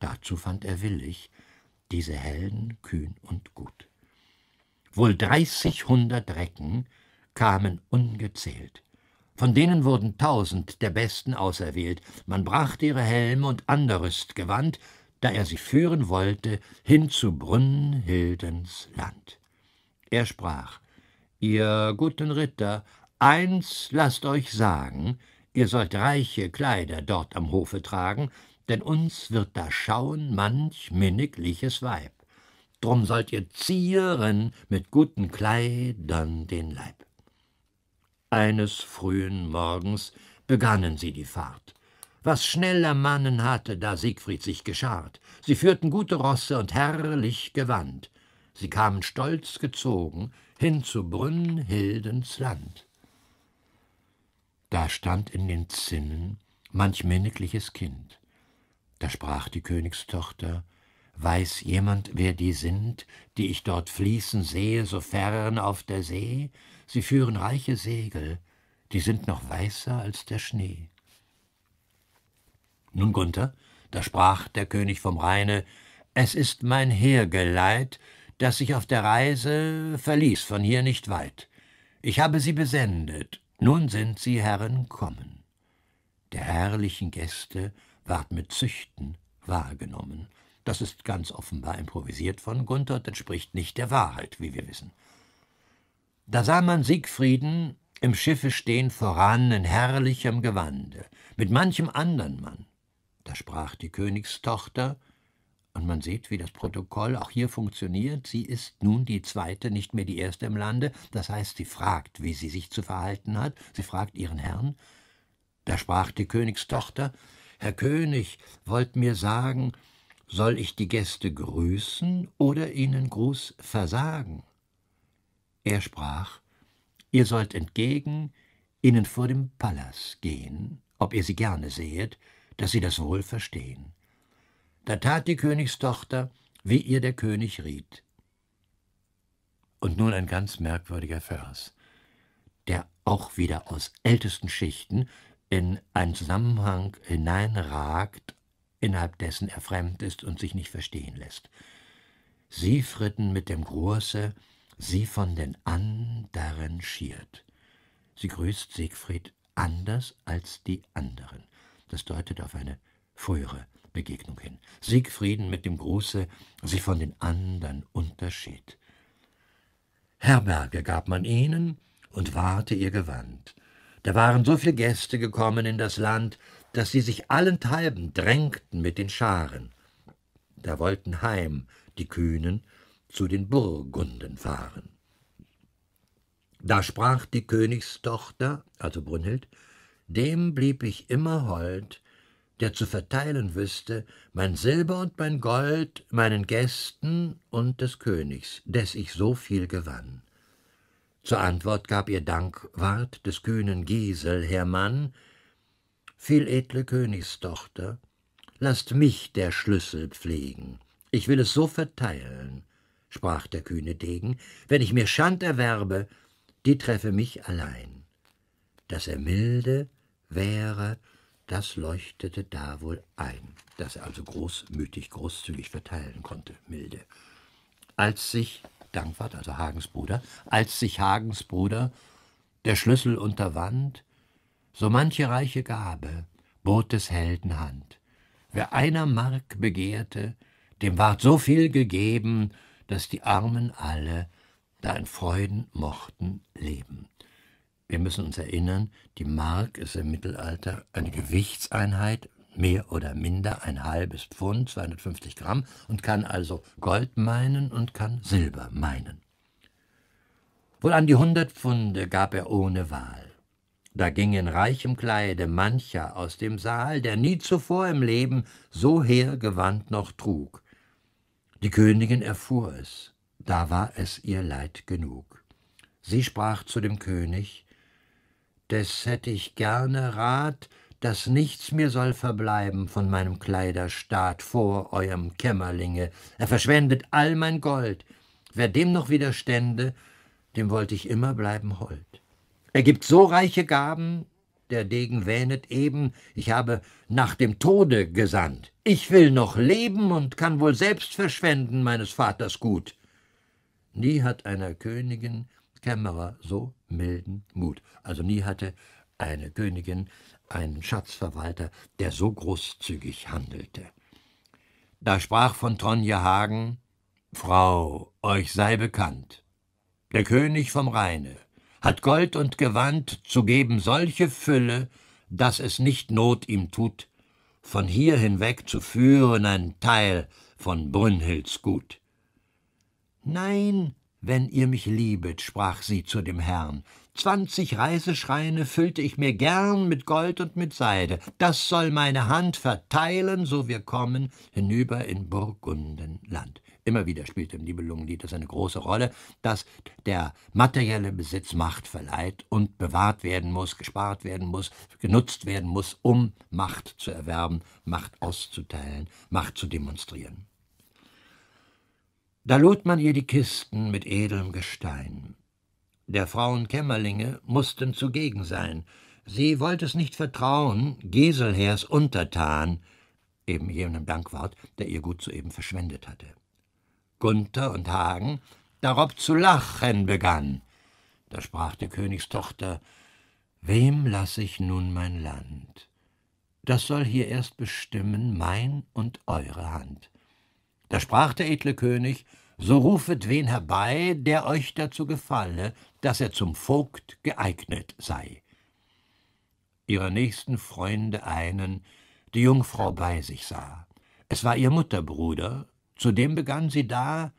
Dazu fand er willig, diese Helden kühn und gut. Wohl dreißighundert Recken kamen ungezählt. Von denen wurden tausend der Besten auserwählt. Man brachte ihre Helme und anderes Gewand, da er sie führen wollte, hin zu Brunnhildens Land. Er sprach, ihr guten Ritter, eins lasst euch sagen, ihr sollt reiche Kleider dort am Hofe tragen, denn uns wird da schauen manch minnigliches Weib. Drum sollt ihr zieren mit guten Kleidern den Leib. Eines frühen Morgens begannen sie die Fahrt. Was schneller Mannen hatte, da Siegfried sich geschart. Sie führten gute Rosse und herrlich Gewand. Sie kamen stolz gezogen hin zu Brünnhildens Land. Da stand in den Zinnen manch minnigliches Kind. Da sprach die Königstochter, Weiß jemand, wer die sind, die ich dort fließen sehe, so fern auf der See? Sie führen reiche Segel, die sind noch weißer als der Schnee. Nun, Gunther, da sprach der König vom Rheine, es ist mein Heergeleit, das ich auf der Reise verließ, von hier nicht weit. Ich habe sie besendet, nun sind sie Herren kommen. Der herrlichen Gäste ward mit Züchten wahrgenommen. Das ist ganz offenbar improvisiert von Gunther, und entspricht nicht der Wahrheit, wie wir wissen. Da sah man Siegfrieden im Schiffe stehen voran in herrlichem Gewande, mit manchem andern Mann. Da sprach die Königstochter, und man sieht, wie das Protokoll auch hier funktioniert. Sie ist nun die zweite, nicht mehr die erste im Lande. Das heißt, sie fragt, wie sie sich zu verhalten hat. Sie fragt ihren Herrn. Da sprach die Königstochter, Herr König, wollt mir sagen, soll ich die Gäste grüßen oder ihnen Gruß versagen? Er sprach, ihr sollt entgegen, ihnen vor dem Pallas gehen, ob ihr sie gerne sehet, dass sie das wohl verstehen. Da tat die Königstochter, wie ihr der König riet. Und nun ein ganz merkwürdiger Vers, der auch wieder aus ältesten Schichten in einen Zusammenhang hineinragt, innerhalb dessen er fremd ist und sich nicht verstehen lässt. Sie fritten mit dem Große, sie von den anderen schiert. Sie grüßt Siegfried anders als die anderen. Das deutet auf eine frühere Begegnung hin. Siegfrieden mit dem Gruße sie von den anderen unterschied. Herberge gab man ihnen und wahrte ihr Gewand. Da waren so viele Gäste gekommen in das Land, dass sie sich allenthalben drängten mit den Scharen. Da wollten heim die Kühnen zu den Burgunden fahren. Da sprach die Königstochter, also Brunhild, dem blieb ich immer hold, der zu verteilen wüsste mein Silber und mein Gold meinen Gästen und des Königs, des ich so viel gewann. Zur Antwort gab ihr Dankwart des kühnen Giesel, Herr Mann, viel edle Königstochter, lasst mich der Schlüssel pflegen, ich will es so verteilen, sprach der kühne Degen, wenn ich mir Schand erwerbe, die treffe mich allein. Dass er milde wäre, das leuchtete da wohl ein, dass er also großmütig, großzügig verteilen konnte, milde. Als sich Dankwart, also Hagens Bruder, als sich Hagens Bruder, der Schlüssel unterwand, so manche reiche Gabe bot des Helden Hand. Wer einer Mark begehrte, dem ward so viel gegeben, dass die Armen alle da in Freuden mochten leben. Wir müssen uns erinnern, die Mark ist im Mittelalter eine Gewichtseinheit mehr oder minder ein halbes Pfund, 250 Gramm, und kann also Gold meinen und kann Silber meinen. Wohl an die hundert Pfunde gab er ohne Wahl. Da ging in reichem Kleide mancher aus dem Saal, der nie zuvor im Leben so hergewandt noch trug. Die Königin erfuhr es, da war es ihr Leid genug. Sie sprach zu dem König, Des hätt ich gerne Rat, daß nichts mir soll verbleiben von meinem Kleiderstaat vor eurem Kämmerlinge. Er verschwendet all mein Gold. Wer dem noch widerstände, dem wollte ich immer bleiben hold. Er gibt so reiche Gaben, der Degen wähnet eben, ich habe nach dem Tode gesandt. Ich will noch leben und kann wohl selbst verschwenden meines Vaters Gut. Nie hat einer Königin Kämmerer so milden Mut. Also nie hatte eine Königin ein Schatzverwalter, der so großzügig handelte. Da sprach von Tronje Hagen Frau, euch sei bekannt, der König vom Rheine hat Gold und Gewand zu geben solche Fülle, dass es nicht Not ihm tut, von hier hinweg zu führen ein Teil von Brünnhilds Gut. Nein, wenn ihr mich liebet, sprach sie zu dem Herrn, Zwanzig Reiseschreine füllte ich mir gern mit Gold und mit Seide. Das soll meine Hand verteilen, so wir kommen hinüber in Burgundenland. Immer wieder spielt im Nibelungenlied das eine große Rolle, dass der materielle Besitz Macht verleiht und bewahrt werden muss, gespart werden muss, genutzt werden muss, um Macht zu erwerben, Macht auszuteilen, Macht zu demonstrieren. Da lud man ihr die Kisten mit edlem Gestein der Frauen Kämmerlinge mussten zugegen sein. Sie wollte es nicht vertrauen, Geselhers Untertan, eben jenem Dankwort, der ihr Gut soeben verschwendet hatte. Gunther und Hagen darob zu lachen begann. Da sprach der Königstochter, Wem lasse ich nun mein Land? Das soll hier erst bestimmen mein und eure Hand. Da sprach der edle König, so rufet wen herbei, der euch dazu gefalle, dass er zum Vogt geeignet sei. Ihrer nächsten Freunde einen, die Jungfrau bei sich sah. Es war ihr Mutterbruder, zu dem begann sie da,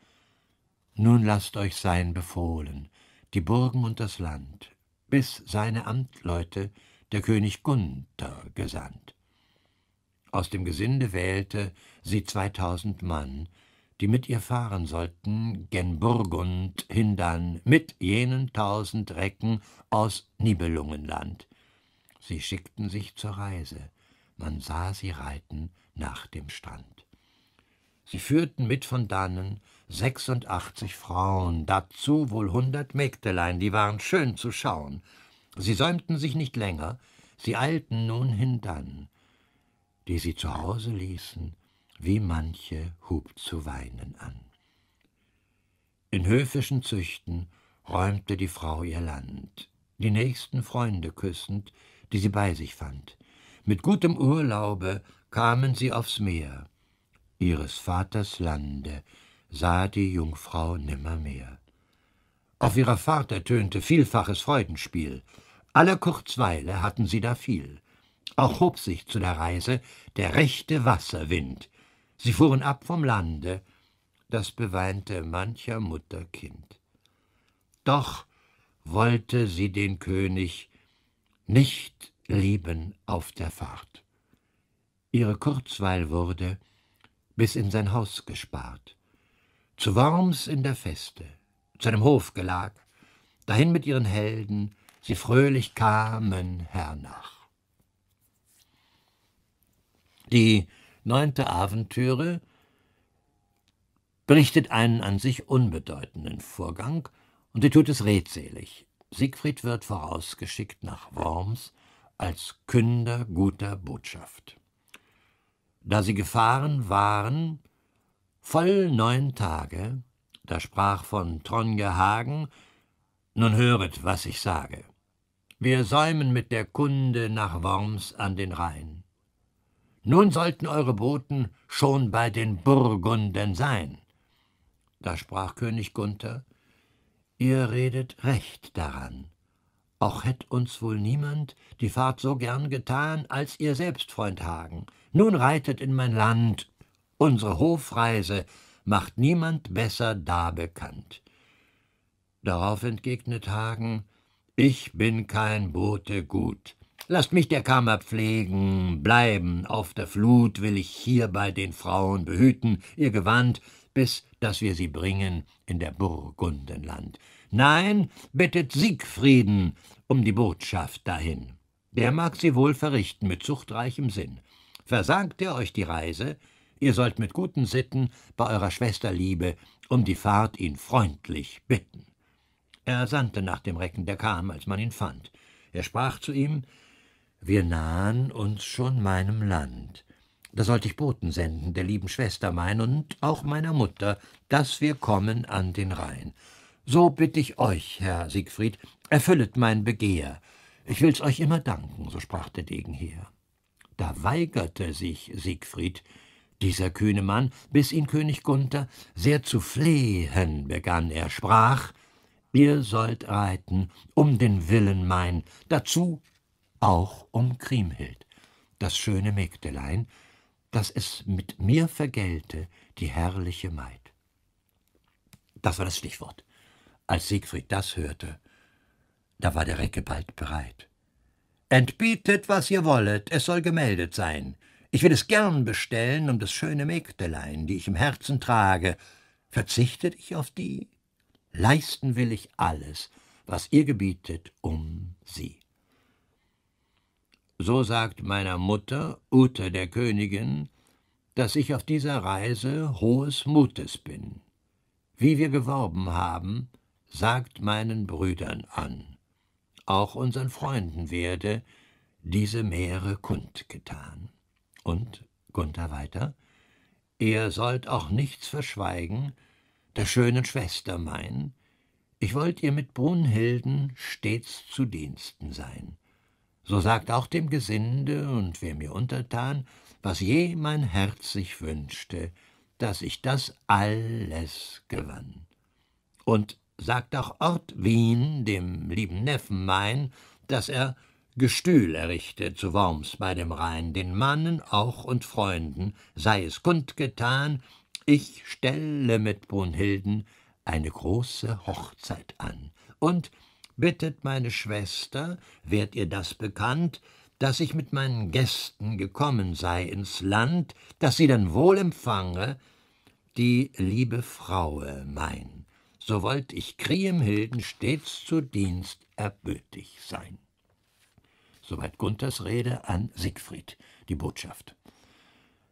nun lasst euch sein befohlen, die Burgen und das Land, bis seine Amtleute der König Gunther gesandt. Aus dem Gesinde wählte sie zweitausend Mann, die mit ihr fahren sollten, gen Burgund hindann, mit jenen tausend Recken aus Nibelungenland. Sie schickten sich zur Reise, man sah sie reiten nach dem Strand. Sie führten mit von dannen sechsundachtzig Frauen, dazu wohl hundert Mägdelein, die waren schön zu schauen. Sie säumten sich nicht länger, sie eilten nun hindann, die sie zu Hause ließen, wie manche hub zu weinen an. In höfischen Züchten räumte die Frau ihr Land, die nächsten Freunde küssend, die sie bei sich fand. Mit gutem Urlaube kamen sie aufs Meer, ihres Vaters Lande sah die Jungfrau nimmermehr. Auf ihrer Fahrt ertönte vielfaches Freudenspiel, aller Kurzweile hatten sie da viel. Auch hob sich zu der Reise der rechte Wasserwind, Sie fuhren ab vom Lande, das beweinte mancher Mutter Kind. Doch wollte sie den König nicht lieben auf der Fahrt. Ihre Kurzweil wurde bis in sein Haus gespart. Zu Worms in der Feste, zu einem Hofgelag, dahin mit ihren Helden, sie fröhlich kamen hernach. Die Neunte Abentüre berichtet einen an sich unbedeutenden Vorgang, und sie tut es redselig. Siegfried wird vorausgeschickt nach Worms als Künder guter Botschaft. Da sie gefahren waren, voll neun Tage, da sprach von Tronje Hagen, nun höret, was ich sage. Wir säumen mit der Kunde nach Worms an den Rhein. Nun sollten eure Boten schon bei den Burgunden sein. Da sprach König Gunther, ihr redet recht daran. Auch hätt uns wohl niemand die Fahrt so gern getan, als ihr selbst, Freund Hagen. Nun reitet in mein Land. Unsere Hofreise macht niemand besser da bekannt. Darauf entgegnet Hagen, ich bin kein Bote gut, Lasst mich der Kammer pflegen, bleiben auf der Flut will ich hier bei den Frauen behüten, ihr Gewand, bis dass wir sie bringen in der Burgundenland. Nein, bittet Siegfrieden um die Botschaft dahin. Der mag sie wohl verrichten mit zuchtreichem Sinn. Versagt er euch die Reise, ihr sollt mit guten Sitten bei eurer Schwester Liebe um die Fahrt ihn freundlich bitten. Er sandte nach dem Recken der Kam, als man ihn fand. Er sprach zu ihm, wir nahen uns schon meinem Land. Da sollte ich Boten senden, der lieben Schwester mein und auch meiner Mutter, dass wir kommen an den Rhein. So bitte ich euch, Herr Siegfried, erfüllet mein Begehr. Ich will's euch immer danken, so sprach der Degen her. Da weigerte sich Siegfried, dieser kühne Mann, bis ihn König Gunther sehr zu flehen begann. Er sprach, Ihr sollt reiten, um den Willen mein, dazu auch um Kriemhild, das schöne Mägdelein, dass es mit mir vergelte, die herrliche Maid. Das war das Stichwort. Als Siegfried das hörte, da war der Recke bald bereit. Entbietet, was ihr wollet, es soll gemeldet sein. Ich will es gern bestellen um das schöne Mägdelein, die ich im Herzen trage. Verzichtet ich auf die? Leisten will ich alles, was ihr gebietet, um sie so sagt meiner Mutter, Ute der Königin, dass ich auf dieser Reise hohes Mutes bin. Wie wir geworben haben, sagt meinen Brüdern an, auch unseren Freunden werde diese Meere kundgetan. Und Gunther weiter, ihr sollt auch nichts verschweigen, der schönen Schwester mein, ich wollt ihr mit Brunhilden stets zu Diensten sein so sagt auch dem Gesinde und wer mir untertan, was je mein Herz sich wünschte, dass ich das alles gewann. Und sagt auch Ort Wien, dem lieben Neffen mein, dass er Gestühl errichte zu Worms bei dem Rhein, den Mannen auch und Freunden, sei es kundgetan, ich stelle mit Brunhilden eine große Hochzeit an. Und bittet meine Schwester, werd ihr das bekannt, daß ich mit meinen Gästen gekommen sei ins Land, daß sie dann wohl empfange, die liebe Frau mein, so wollt ich Kriemhilden stets zu Dienst erbötig sein. Soweit Gunthers Rede an Siegfried, die Botschaft.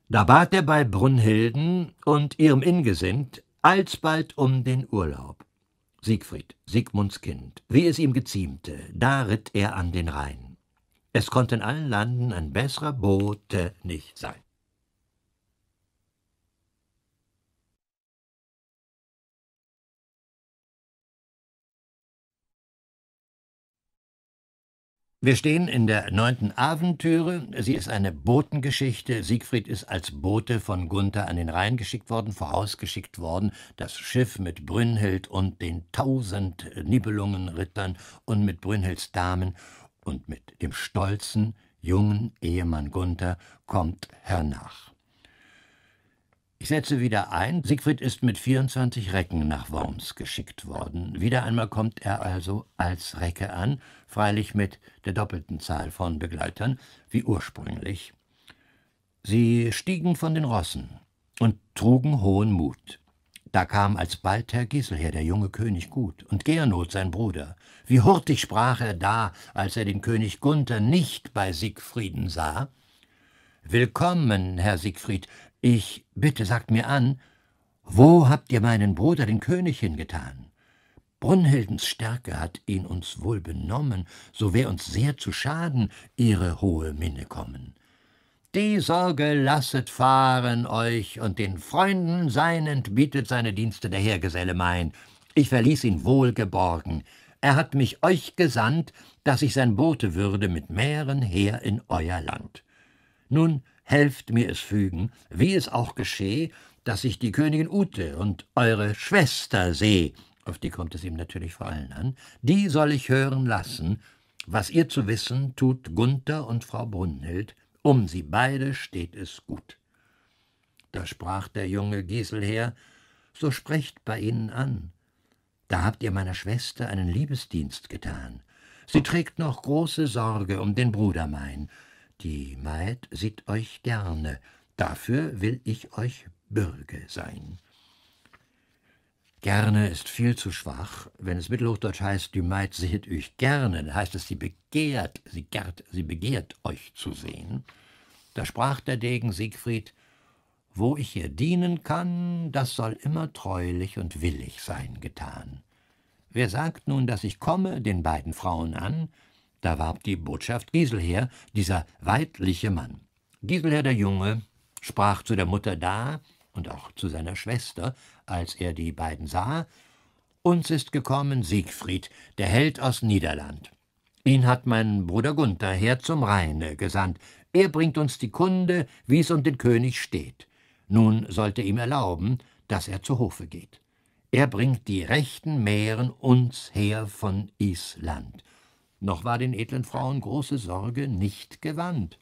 Da bat er bei Brunhilden und ihrem Ingesind alsbald um den Urlaub. Siegfried, Siegmunds Kind, wie es ihm geziemte, da ritt er an den Rhein. Es konnte in allen Landen ein besserer Bote nicht sein. Wir stehen in der neunten Aventüre. Sie ist eine Botengeschichte. Siegfried ist als Bote von Gunther an den Rhein geschickt worden, vorausgeschickt worden, das Schiff mit Brünnhild und den tausend Nibelungenrittern und mit Brünnhilds Damen und mit dem stolzen, jungen Ehemann Gunther kommt hernach. Ich setze wieder ein, Siegfried ist mit 24 Recken nach Worms geschickt worden. Wieder einmal kommt er also als Recke an, freilich mit der doppelten Zahl von Begleitern, wie ursprünglich. Sie stiegen von den Rossen und trugen hohen Mut. Da kam alsbald Herr Giselher, der junge König, gut, und Gernot, sein Bruder. Wie hurtig sprach er da, als er den König Gunther nicht bei Siegfrieden sah. Willkommen, Herr Siegfried, ich bitte sagt mir an, wo habt ihr meinen Bruder den König hingetan? Brunhildens Stärke hat ihn uns wohl benommen, so wär uns sehr zu Schaden ihre hohe Minne kommen. Die Sorge lasset fahren euch, und den Freunden sein entbietet seine Dienste der Heergeselle mein. Ich verließ ihn wohlgeborgen. Er hat mich euch gesandt, dass ich sein Bote würde mit Mähren her in euer Land. Nun helft mir es fügen, wie es auch geschehe, dass ich die Königin Ute und eure Schwester seh, auf die kommt es ihm natürlich vor allen an, die soll ich hören lassen, was ihr zu wissen tut Gunther und Frau Brunhild, um sie beide steht es gut. Da sprach der junge Giselher, so sprecht bei ihnen an. Da habt ihr meiner Schwester einen Liebesdienst getan. Sie trägt noch große Sorge um den Bruder mein, die Maid sieht euch gerne, dafür will ich euch Bürge sein. Gerne ist viel zu schwach. Wenn es mittelhochdeutsch heißt, die Maid sehet euch gerne, dann heißt es, sie begehrt, sie gärt, sie begehrt euch zu sehen. Da sprach der Degen Siegfried, wo ich ihr dienen kann, das soll immer treulich und willig sein getan. Wer sagt nun, dass ich komme den beiden Frauen an, da warb die Botschaft Giselher, dieser weidliche Mann. Giselher der Junge sprach zu der Mutter da und auch zu seiner Schwester, als er die beiden sah, uns ist gekommen Siegfried, der Held aus Niederland. Ihn hat mein Bruder Gunther her zum Rheine gesandt. Er bringt uns die Kunde, wie's um den König steht. Nun sollte ihm erlauben, dass er zu Hofe geht. Er bringt die rechten Mähren uns her von Island noch war den edlen Frauen große Sorge nicht gewandt.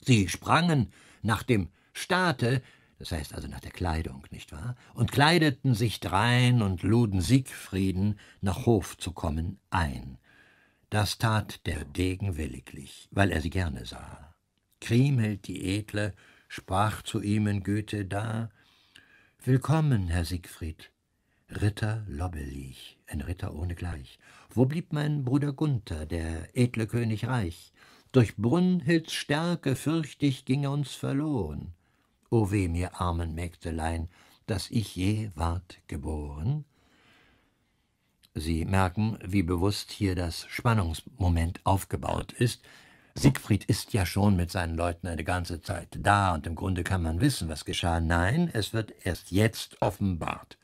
Sie sprangen nach dem Staate, das heißt also nach der Kleidung, nicht wahr? Und kleideten sich drein und luden Siegfrieden, nach Hof zu kommen, ein. Das tat der Degen williglich, weil er sie gerne sah. Kriemhild die Edle sprach zu ihm in Güte da: Willkommen, Herr Siegfried, Ritter Lobbelich ein Ritter ohnegleich. Wo blieb mein Bruder Gunther, der edle König reich? Durch Brunhilds Stärke fürchtig ging er uns verloren. O weh mir armen Mägdelein, dass ich je ward geboren? Sie merken, wie bewusst hier das Spannungsmoment aufgebaut ist. Siegfried ist ja schon mit seinen Leuten eine ganze Zeit da und im Grunde kann man wissen, was geschah. Nein, es wird erst jetzt offenbart.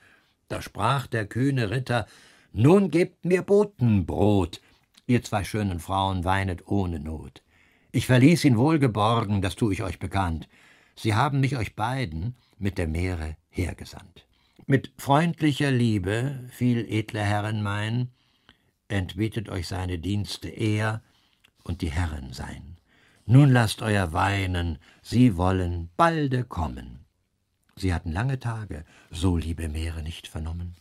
Da sprach der kühne Ritter, nun gebt mir Botenbrot, ihr zwei schönen Frauen weinet ohne Not. Ich verließ ihn wohlgeborgen, das tu ich euch bekannt. Sie haben mich euch beiden mit der Meere hergesandt. Mit freundlicher Liebe, viel edle Herren mein, entbietet euch seine Dienste er und die Herren sein. Nun lasst euer Weinen, sie wollen balde kommen. Sie hatten lange Tage, so liebe Meere nicht vernommen.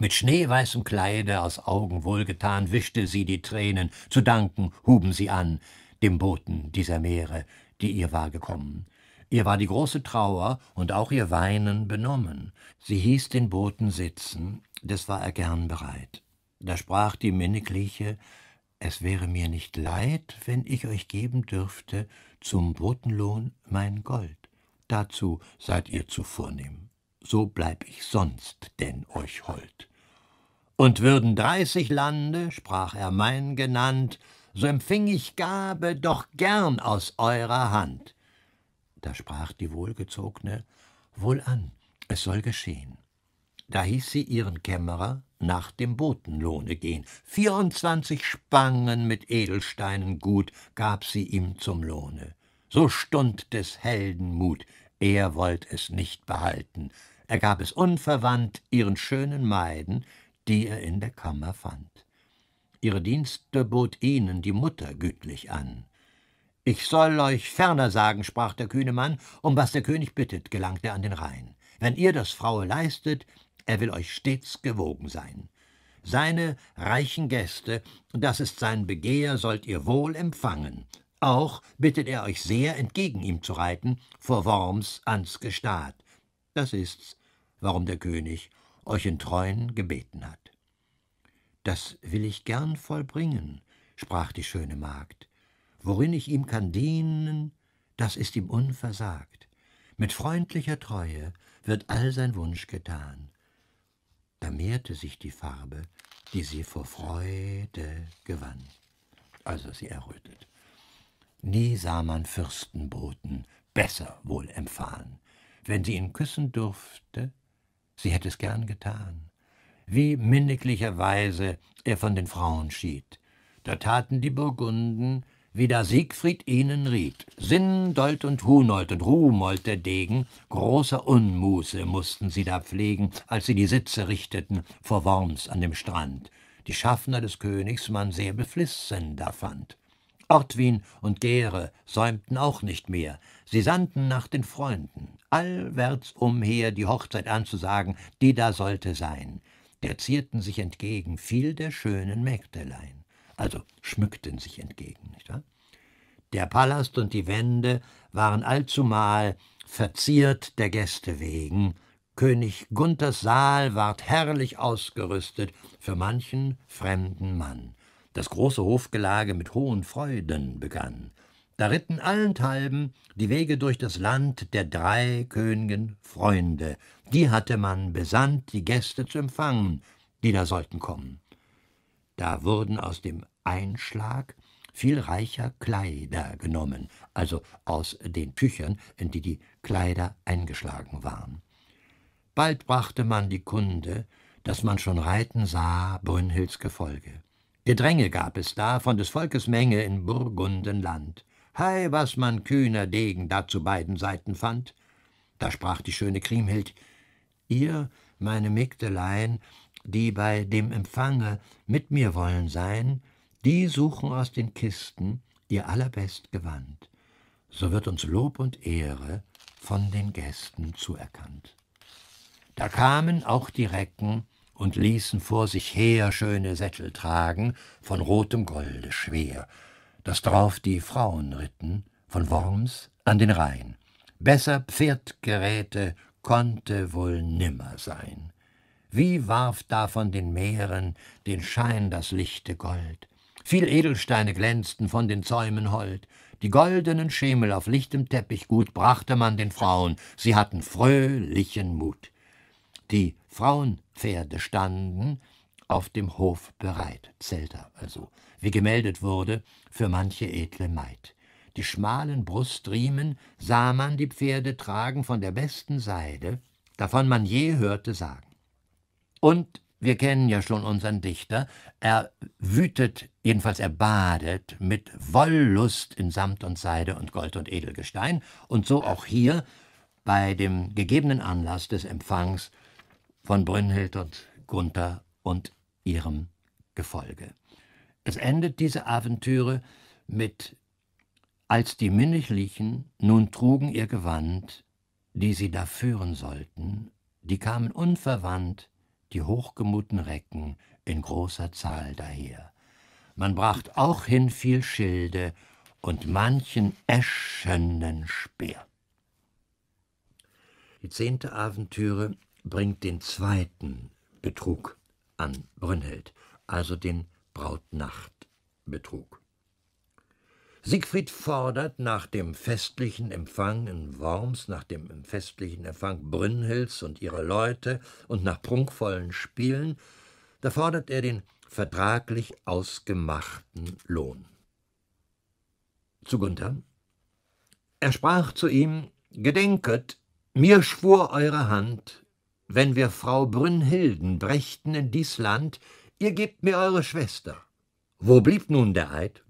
Mit schneeweißem Kleide aus Augen wohlgetan wischte sie die Tränen, zu danken huben sie an, dem Boten dieser Meere, die ihr war gekommen. Ihr war die große Trauer und auch ihr Weinen benommen. Sie hieß den Boten sitzen, des war er gern bereit. Da sprach die Minnekliche, es wäre mir nicht leid, wenn ich euch geben dürfte zum Botenlohn mein Gold. Dazu seid ihr zu vornehm. So bleib ich sonst denn euch hold. Und würden dreißig Lande, sprach er mein genannt, so empfing ich Gabe doch gern aus eurer Hand. Da sprach die Wohlgezogne, Wohlan, es soll geschehen. Da hieß sie ihren Kämmerer nach dem Botenlohne gehen. Vierundzwanzig Spangen mit Edelsteinen gut gab sie ihm zum Lohne. So stund des Helden Mut, er wollt es nicht behalten. Er gab es unverwandt ihren schönen Maiden, die er in der Kammer fand. Ihre Dienste bot ihnen die Mutter gütlich an. Ich soll euch ferner sagen, sprach der kühne Mann, um was der König bittet, gelangt er an den Rhein. Wenn ihr das Fraue leistet, er will euch stets gewogen sein. Seine reichen Gäste, das ist sein Begehr, sollt ihr wohl empfangen. Auch bittet er euch sehr, entgegen ihm zu reiten, vor Worms ans Gestad. Das ist's, warum der König euch in treuen gebeten hat. Das will ich gern vollbringen, sprach die schöne Magd. Worin ich ihm kann dienen, das ist ihm unversagt. Mit freundlicher Treue wird all sein Wunsch getan. Da mehrte sich die Farbe, die sie vor Freude gewann. Also sie errötet. Nie sah man Fürstenboten besser wohl empfahen. Wenn sie ihn küssen durfte, Sie hätte es gern getan. Wie minniglicherweise er von den Frauen schied. Da taten die Burgunden, wie da Siegfried ihnen riet. Sindold und Hunold und Rumold der Degen, großer Unmuße mussten sie da pflegen, als sie die Sitze richteten vor Worms an dem Strand. Die Schaffner des Königs man sehr beflissen da fand. Ortwin und Gere säumten auch nicht mehr, Sie sandten nach den Freunden, allwärts umher die Hochzeit anzusagen, die da sollte sein. Der zierten sich entgegen viel der schönen Mägdelein, also schmückten sich entgegen, nicht wahr? Der Palast und die Wände waren allzumal verziert der Gäste wegen, König Gunthers Saal ward herrlich ausgerüstet für manchen fremden Mann. Das große Hofgelage mit hohen Freuden begann. Da ritten allenthalben die Wege durch das Land der drei Königen Freunde. Die hatte man besandt, die Gäste zu empfangen, die da sollten kommen. Da wurden aus dem Einschlag viel reicher Kleider genommen, also aus den Tüchern, in die die Kleider eingeschlagen waren. Bald brachte man die Kunde, dass man schon reiten sah Brünnhilds Gefolge. Gedränge gab es da von des Volkes Menge in Burgundenland. Hei, was man kühner Degen da zu beiden Seiten fand. Da sprach die schöne Kriemhild, Ihr, meine Mägdelein, die bei dem Empfange mit mir wollen sein, die suchen aus den Kisten ihr allerbest Gewand. So wird uns Lob und Ehre von den Gästen zuerkannt. Da kamen auch die Recken und ließen vor sich her schöne Sättel tragen, von rotem Golde schwer, dass drauf die Frauen ritten, von Worms an den Rhein. Besser Pferdgeräte konnte wohl nimmer sein. Wie warf da von den Meeren den Schein das lichte Gold? Viel Edelsteine glänzten von den Zäumen hold. Die goldenen Schemel auf lichtem Teppich gut brachte man den Frauen, sie hatten fröhlichen Mut. Die Frauenpferde standen auf dem Hof bereit, Zelter also, wie gemeldet wurde, für manche edle Maid. Die schmalen Brustriemen sah man die Pferde tragen von der besten Seide, davon man je hörte sagen. Und wir kennen ja schon unseren Dichter, er wütet, jedenfalls er badet mit Wollust in Samt und Seide und Gold und Edelgestein, und so auch hier bei dem gegebenen Anlass des Empfangs von Brünnhild und Gunther und ihrem Gefolge. Es endet diese Aventüre mit Als die Minniglichen nun trugen ihr Gewand, die sie da führen sollten, die kamen unverwandt, die hochgemuten Recken, in großer Zahl daher. Man bracht auch hin viel Schilde und manchen eschenden Speer. Die zehnte Aventüre bringt den zweiten Betrug an Brünnhild, also den Brautnacht betrug. Siegfried fordert nach dem festlichen Empfang in Worms, nach dem festlichen Empfang Brünnhilds und ihrer Leute und nach prunkvollen Spielen, da fordert er den vertraglich ausgemachten Lohn. Zu Gunther. Er sprach zu ihm: Gedenket, mir schwur eure Hand, wenn wir Frau Brünnhilden brächten in dies Land, Ihr gebt mir eure Schwester. Wo blieb nun der Eid?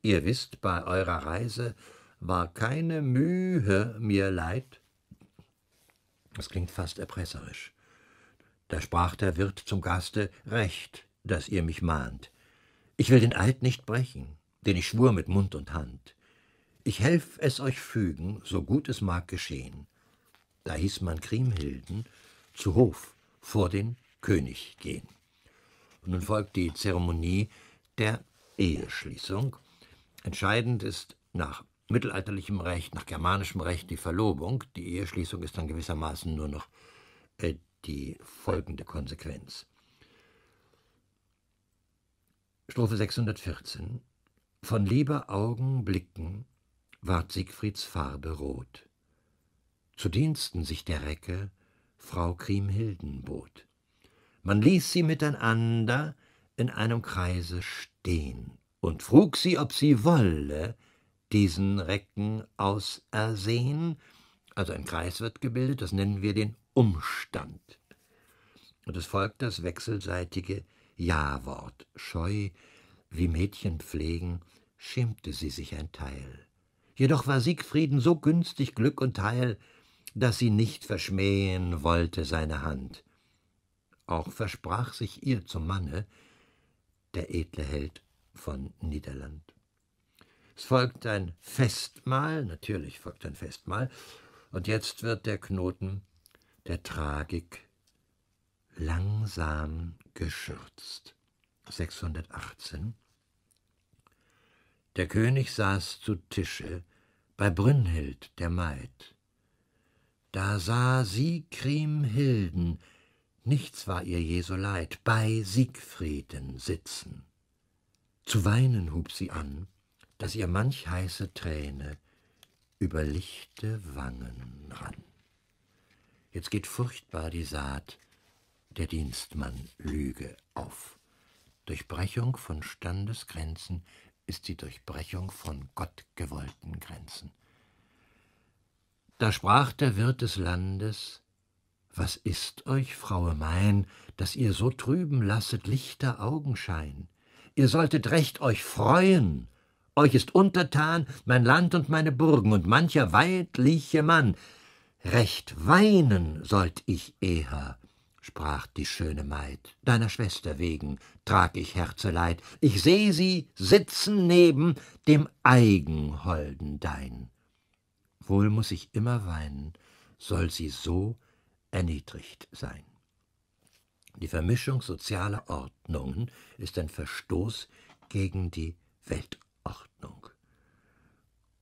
Ihr wisst, bei eurer Reise war keine Mühe mir leid. Das klingt fast erpresserisch. Da sprach der Wirt zum Gaste, Recht, dass ihr mich mahnt. Ich will den Eid nicht brechen, den ich schwur mit Mund und Hand. Ich helf es euch fügen, so gut es mag geschehen. Da hieß man Kriemhilden zu Hof vor den König gehen nun folgt die Zeremonie der Eheschließung. Entscheidend ist nach mittelalterlichem Recht, nach germanischem Recht die Verlobung. Die Eheschließung ist dann gewissermaßen nur noch äh, die folgende Konsequenz. Strophe 614 Von Lieberaugen blicken ward Siegfrieds Farbe rot. Zu Diensten sich der Recke Frau Kriemhilden bot. Man ließ sie miteinander in einem Kreise stehen und frug sie, ob sie wolle diesen Recken ausersehen. Also ein Kreis wird gebildet, das nennen wir den Umstand. Und es folgt das wechselseitige Ja-Wort. Scheu, wie Mädchen pflegen, schämte sie sich ein Teil. Jedoch war Siegfrieden so günstig Glück und Heil, dass sie nicht verschmähen wollte seine Hand. Auch versprach sich ihr zum Manne der edle Held von Niederland. Es folgt ein Festmahl, natürlich folgt ein Festmahl, und jetzt wird der Knoten der Tragik langsam geschürzt. 618 Der König saß zu Tische bei Brünnhild, der Maid. Da sah sie Kriemhilden, Nichts war ihr je so leid, bei Siegfrieden sitzen. Zu weinen hub sie an, daß ihr manch heiße Träne über lichte Wangen rann. Jetzt geht furchtbar die Saat, der Dienstmann Lüge auf. Durchbrechung von Standesgrenzen ist die Durchbrechung von gottgewollten Grenzen. Da sprach der Wirt des Landes, was ist euch, Fraue mein, dass ihr so trüben lasset lichter Augenschein? Ihr solltet recht euch freuen. Euch ist untertan mein Land und meine Burgen und mancher weidliche Mann. Recht weinen sollt ich eher, sprach die schöne Maid, deiner Schwester wegen trag ich Herzeleid. Ich seh sie sitzen neben dem Eigenholden dein. Wohl muß ich immer weinen, soll sie so erniedrigt sein. Die Vermischung sozialer Ordnungen ist ein Verstoß gegen die Weltordnung.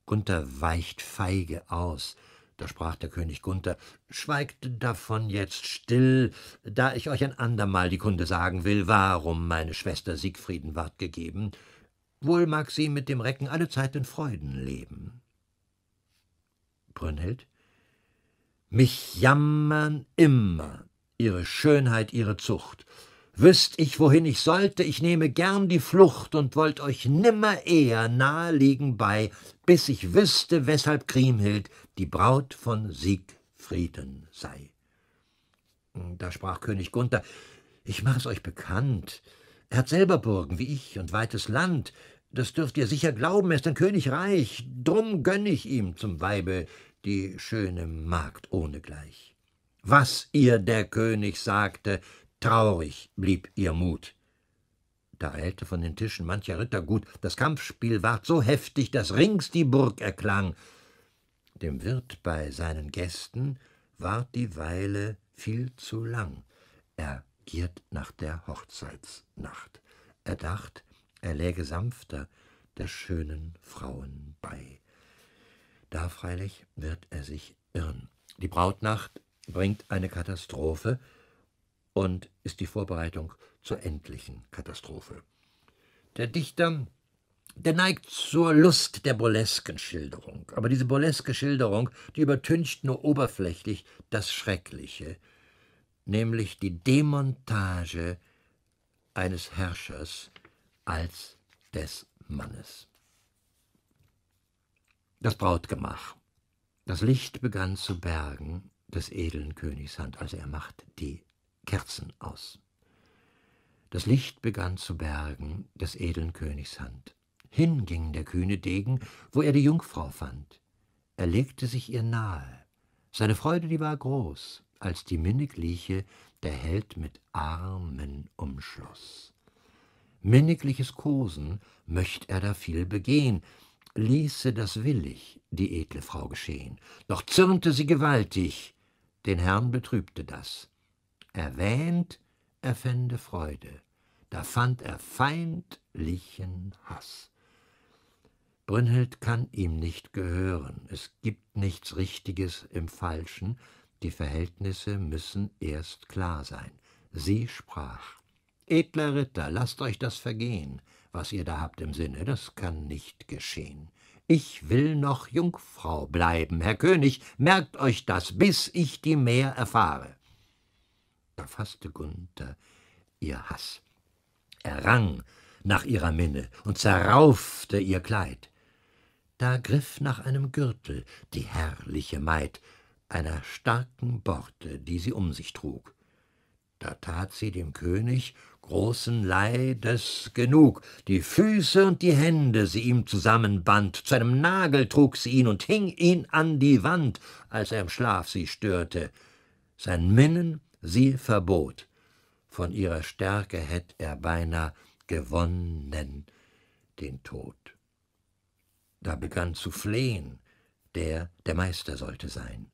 Gunther weicht feige aus, da sprach der König Gunther, schweigt davon jetzt still, da ich euch ein andermal die Kunde sagen will, warum meine Schwester Siegfrieden ward gegeben. Wohl mag sie mit dem Recken alle Zeit in Freuden leben. Brünnhild, mich jammern immer ihre Schönheit, ihre Zucht. Wüßt ich, wohin ich sollte, ich nehme gern die Flucht und wollt euch nimmer eher nahe liegen bei, bis ich wüsste, weshalb Kriemhild die Braut von Siegfrieden sei. Da sprach König Gunther, ich mache es euch bekannt. Er hat selber Burgen wie ich und weites Land. Das dürft ihr sicher glauben, er ist ein Königreich. Drum gönn ich ihm zum Weibe die schöne Magd ohnegleich. Was ihr der König sagte, traurig blieb ihr Mut. Da eilte von den Tischen mancher Ritter gut, das Kampfspiel ward so heftig, daß rings die Burg erklang. Dem Wirt bei seinen Gästen ward die Weile viel zu lang. Er giert nach der Hochzeitsnacht. Er dacht, er läge sanfter der schönen Frauen bei. Da freilich wird er sich irren. Die Brautnacht bringt eine Katastrophe und ist die Vorbereitung zur endlichen Katastrophe. Der Dichter, der neigt zur Lust der burlesken Schilderung, aber diese burleske Schilderung, die übertüncht nur oberflächlich das Schreckliche, nämlich die Demontage eines Herrschers als des Mannes. Das Brautgemach. Das Licht begann zu bergen des edlen Königs Hand, also er macht die Kerzen aus. Das Licht begann zu bergen des edlen Königshand. Hin ging der kühne Degen, wo er die Jungfrau fand. Er legte sich ihr nahe. Seine Freude, die war groß, als die minnig lieche der Held mit Armen umschloß. Minnigliches Kosen möcht er da viel begehen, ließe das willig die edle Frau geschehen, doch zürnte sie gewaltig, den Herrn betrübte das. Erwähnt, er fände Freude, da fand er feindlichen Hass. Brünnhild kann ihm nicht gehören, es gibt nichts Richtiges im Falschen, die Verhältnisse müssen erst klar sein. Sie sprach Edler Ritter, lasst euch das vergehen, was ihr da habt im Sinne, das kann nicht geschehen. Ich will noch Jungfrau bleiben, Herr König, merkt euch das, bis ich die Meer erfahre. Da faßte Gunther ihr Haß. Er rang nach ihrer Minne und zerraufte ihr Kleid. Da griff nach einem Gürtel die herrliche Maid, einer starken Borte, die sie um sich trug. Da tat sie dem König großen Leides genug. Die Füße und die Hände sie ihm zusammenband, zu einem Nagel trug sie ihn und hing ihn an die Wand, als er im Schlaf sie störte. Sein Minnen sie verbot. Von ihrer Stärke hätt er beinahe gewonnen den Tod. Da begann zu flehen, der der Meister sollte sein.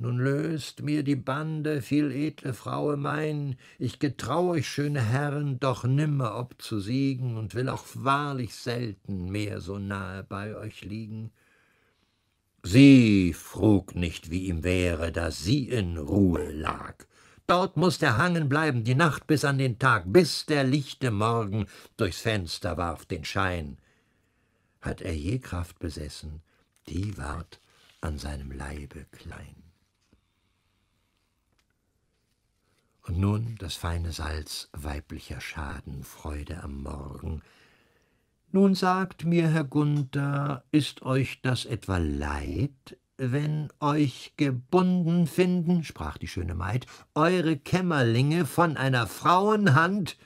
Nun löst mir die Bande, viel edle Fraue mein, ich getrau euch, schöne Herren, doch nimmer obzusiegen und will auch wahrlich selten mehr so nahe bei euch liegen. Sie frug nicht, wie ihm wäre, da sie in Ruhe lag. Dort muß er hangen bleiben, die Nacht bis an den Tag, bis der lichte Morgen durchs Fenster warf den Schein. Hat er je Kraft besessen, die ward an seinem Leibe klein. Und nun das feine Salz weiblicher Schadenfreude am Morgen. Nun sagt mir, Herr Gunther, ist euch das etwa leid, wenn euch gebunden finden, sprach die schöne Maid, eure Kämmerlinge von einer Frauenhand?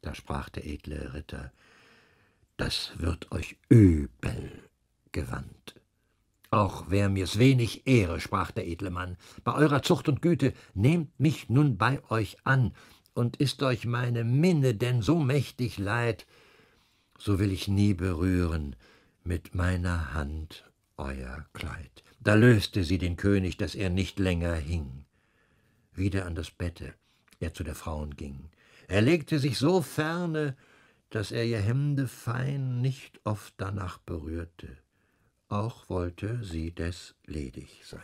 Da sprach der edle Ritter, das wird euch übel gewandt. Auch wär mir's wenig Ehre, sprach der edle Mann, bei eurer Zucht und Güte nehmt mich nun bei euch an, und ist euch meine Minne denn so mächtig leid, so will ich nie berühren mit meiner Hand euer Kleid. Da löste sie den König, daß er nicht länger hing. Wieder an das Bette er zu der Frauen ging. Er legte sich so ferne, daß er ihr Hemde fein nicht oft danach berührte auch wollte sie des ledig sein.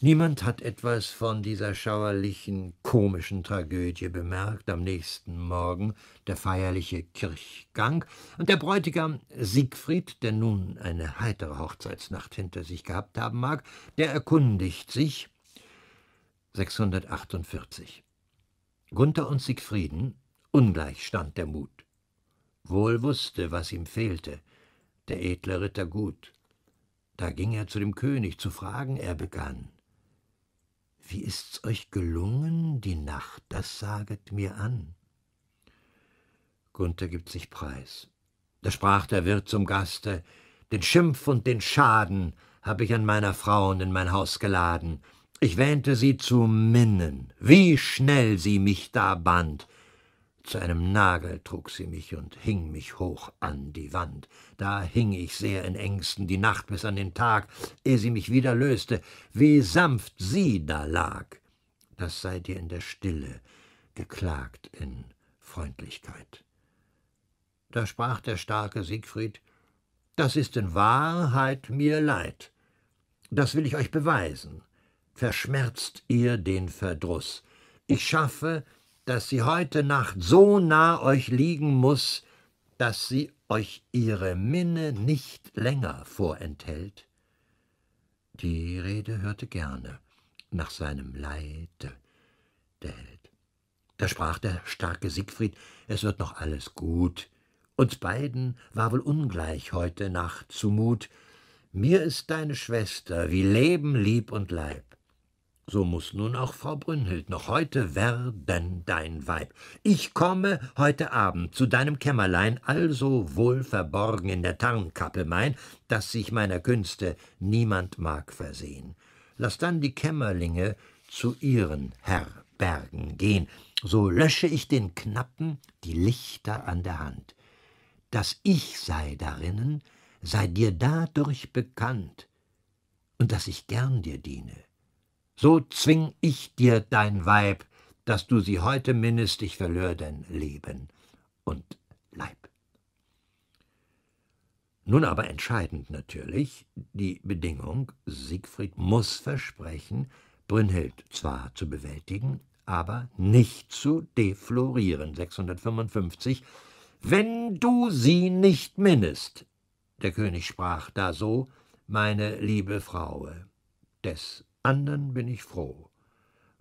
Niemand hat etwas von dieser schauerlichen, komischen Tragödie bemerkt am nächsten Morgen, der feierliche Kirchgang, und der Bräutigam Siegfried, der nun eine heitere Hochzeitsnacht hinter sich gehabt haben mag, der erkundigt sich 648. Gunther und Siegfrieden, ungleich stand der Mut. Wohl wusste, was ihm fehlte, der edle Ritter gut. Da ging er zu dem König, zu fragen er begann. Wie ist's euch gelungen, die Nacht, das saget mir an? Gunther gibt sich preis. Da sprach der Wirt zum Gaste, den Schimpf und den Schaden hab ich an meiner Frauen in mein Haus geladen. Ich wähnte sie zu minnen, wie schnell sie mich da band. Zu einem Nagel trug sie mich und hing mich hoch an die Wand. Da hing ich sehr in Ängsten die Nacht bis an den Tag, ehe sie mich wieder löste, wie sanft sie da lag. Das sei dir in der Stille geklagt in Freundlichkeit. Da sprach der starke Siegfried, das ist in Wahrheit mir leid. Das will ich euch beweisen. Verschmerzt ihr den Verdruß. Ich schaffe, dass sie heute Nacht so nah euch liegen muß, dass sie euch ihre Minne nicht länger vorenthält? Die Rede hörte gerne nach seinem Leide der Held. Da sprach der starke Siegfried, es wird noch alles gut. Uns beiden war wohl ungleich heute Nacht zumut. Mir ist deine Schwester wie Leben, Lieb und Leib. So muß nun auch Frau Brünnhild noch heute werden dein Weib. Ich komme heute Abend zu deinem Kämmerlein, also wohl verborgen in der Tarnkappe mein, daß sich meiner Künste niemand mag versehen. Lass dann die Kämmerlinge zu ihren Herbergen gehen, so lösche ich den Knappen die Lichter an der Hand. Dass Ich sei darinnen, sei dir dadurch bekannt, und dass ich gern dir diene so zwing ich dir dein Weib, dass du sie heute minnest, ich verlör dein Leben und Leib. Nun aber entscheidend natürlich die Bedingung, Siegfried muss versprechen, Brünnhild zwar zu bewältigen, aber nicht zu deflorieren. 655 Wenn du sie nicht minnest. Der König sprach da so, meine liebe Frau, des andern bin ich froh.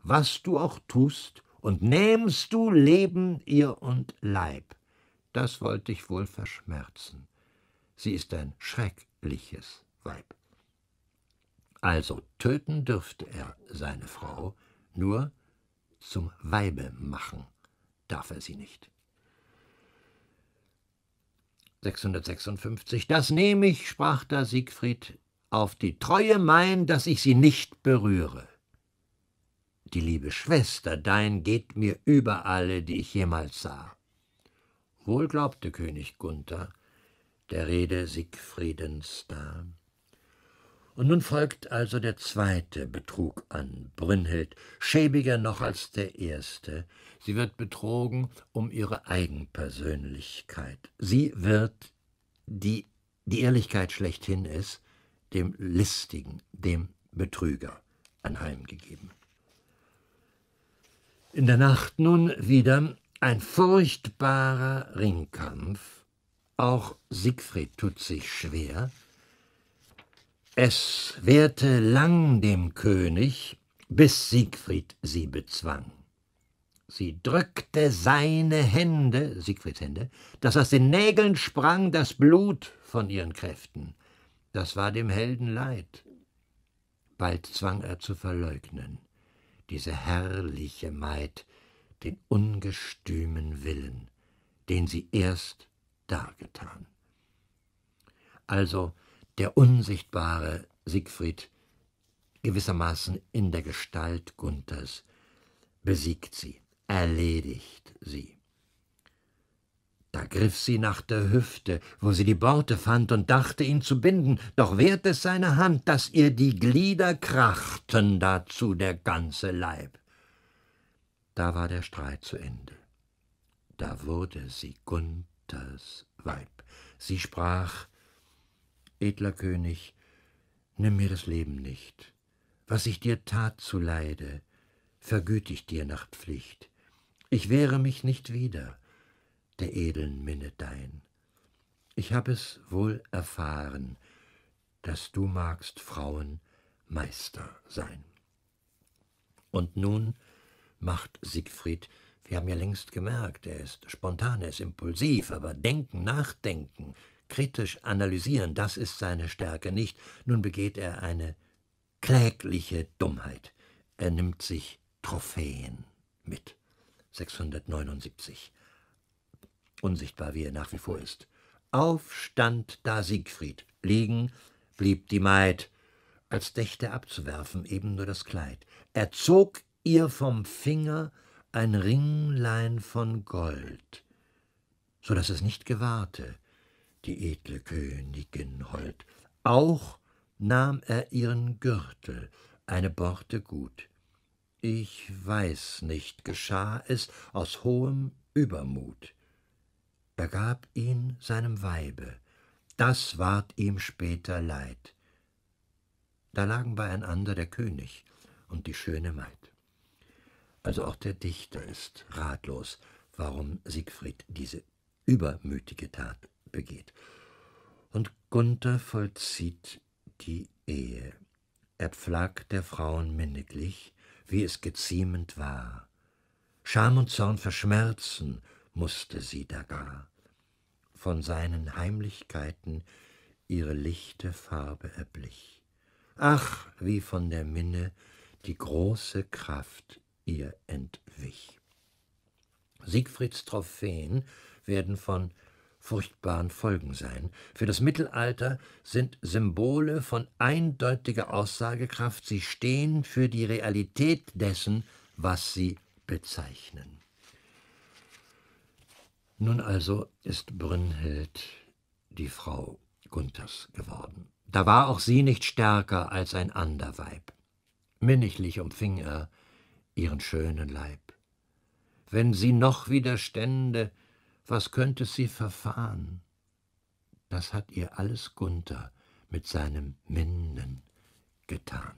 Was du auch tust, und nähmst du Leben ihr und Leib. Das wollte ich wohl verschmerzen. Sie ist ein schreckliches Weib. Also töten dürfte er seine Frau, nur zum Weibe machen darf er sie nicht. 656 Das nehme ich, sprach da Siegfried auf die Treue mein, dass ich sie nicht berühre. Die liebe Schwester dein geht mir über alle, die ich jemals sah. Wohl glaubte König Gunther der Rede Siegfriedens da. Und nun folgt also der zweite Betrug an Brünnhild, schäbiger noch als der erste. Sie wird betrogen um ihre Eigenpersönlichkeit. Sie wird, die die Ehrlichkeit schlechthin ist, dem Listigen, dem Betrüger anheimgegeben. In der Nacht nun wieder ein furchtbarer Ringkampf, auch Siegfried tut sich schwer. Es währte lang dem König, bis Siegfried sie bezwang. Sie drückte seine Hände, Siegfrieds Hände, dass aus den Nägeln sprang das Blut von ihren Kräften. Das war dem Helden leid. Bald zwang er zu verleugnen, diese herrliche Maid, den ungestümen Willen, den sie erst dargetan. Also der unsichtbare Siegfried, gewissermaßen in der Gestalt Gunthers, besiegt sie, erledigt sie. Da griff sie nach der Hüfte, wo sie die Borte fand und dachte, ihn zu binden, doch wehrt es seine Hand, daß ihr die Glieder krachten, dazu der ganze Leib. Da war der Streit zu Ende. Da wurde sie Gunthers Weib. Sie sprach, Edler König, nimm mir das Leben nicht. Was ich dir tat zuleide, vergüt ich dir nach Pflicht. Ich wehre mich nicht wieder der edeln dein. Ich hab es wohl erfahren, dass du magst Frauen Meister sein. Und nun macht Siegfried, wir haben ja längst gemerkt, er ist spontan, er ist impulsiv, aber denken, nachdenken, kritisch analysieren, das ist seine Stärke nicht. Nun begeht er eine klägliche Dummheit. Er nimmt sich Trophäen mit. 679 unsichtbar wie er nach wie vor ist. Aufstand da Siegfried, liegen blieb die Maid, als dächte abzuwerfen eben nur das Kleid. Er zog ihr vom Finger ein Ringlein von Gold, so daß es nicht gewahrte, die edle Königin hold. Auch nahm er ihren Gürtel, eine Borte gut. Ich weiß nicht, geschah es aus hohem Übermut er gab ihn seinem Weibe, das ward ihm später leid. Da lagen beieinander der König und die schöne Maid. Also auch der Dichter ist ratlos, warum Siegfried diese übermütige Tat begeht. Und Gunther vollzieht die Ehe. Er pflagt der Frauen minniglich, wie es geziemend war. Scham und Zorn verschmerzen mußte sie da gar von seinen Heimlichkeiten ihre lichte Farbe erblich. Ach, wie von der Minne die große Kraft ihr entwich. Siegfrieds Trophäen werden von furchtbaren Folgen sein. Für das Mittelalter sind Symbole von eindeutiger Aussagekraft, sie stehen für die Realität dessen, was sie bezeichnen. Nun also ist Brünnhild die Frau Gunthers geworden. Da war auch sie nicht stärker als ein ander Weib. Minniglich umfing er ihren schönen Leib. Wenn sie noch widerstände, was könnte sie verfahren? Das hat ihr alles Gunther mit seinem Minden getan.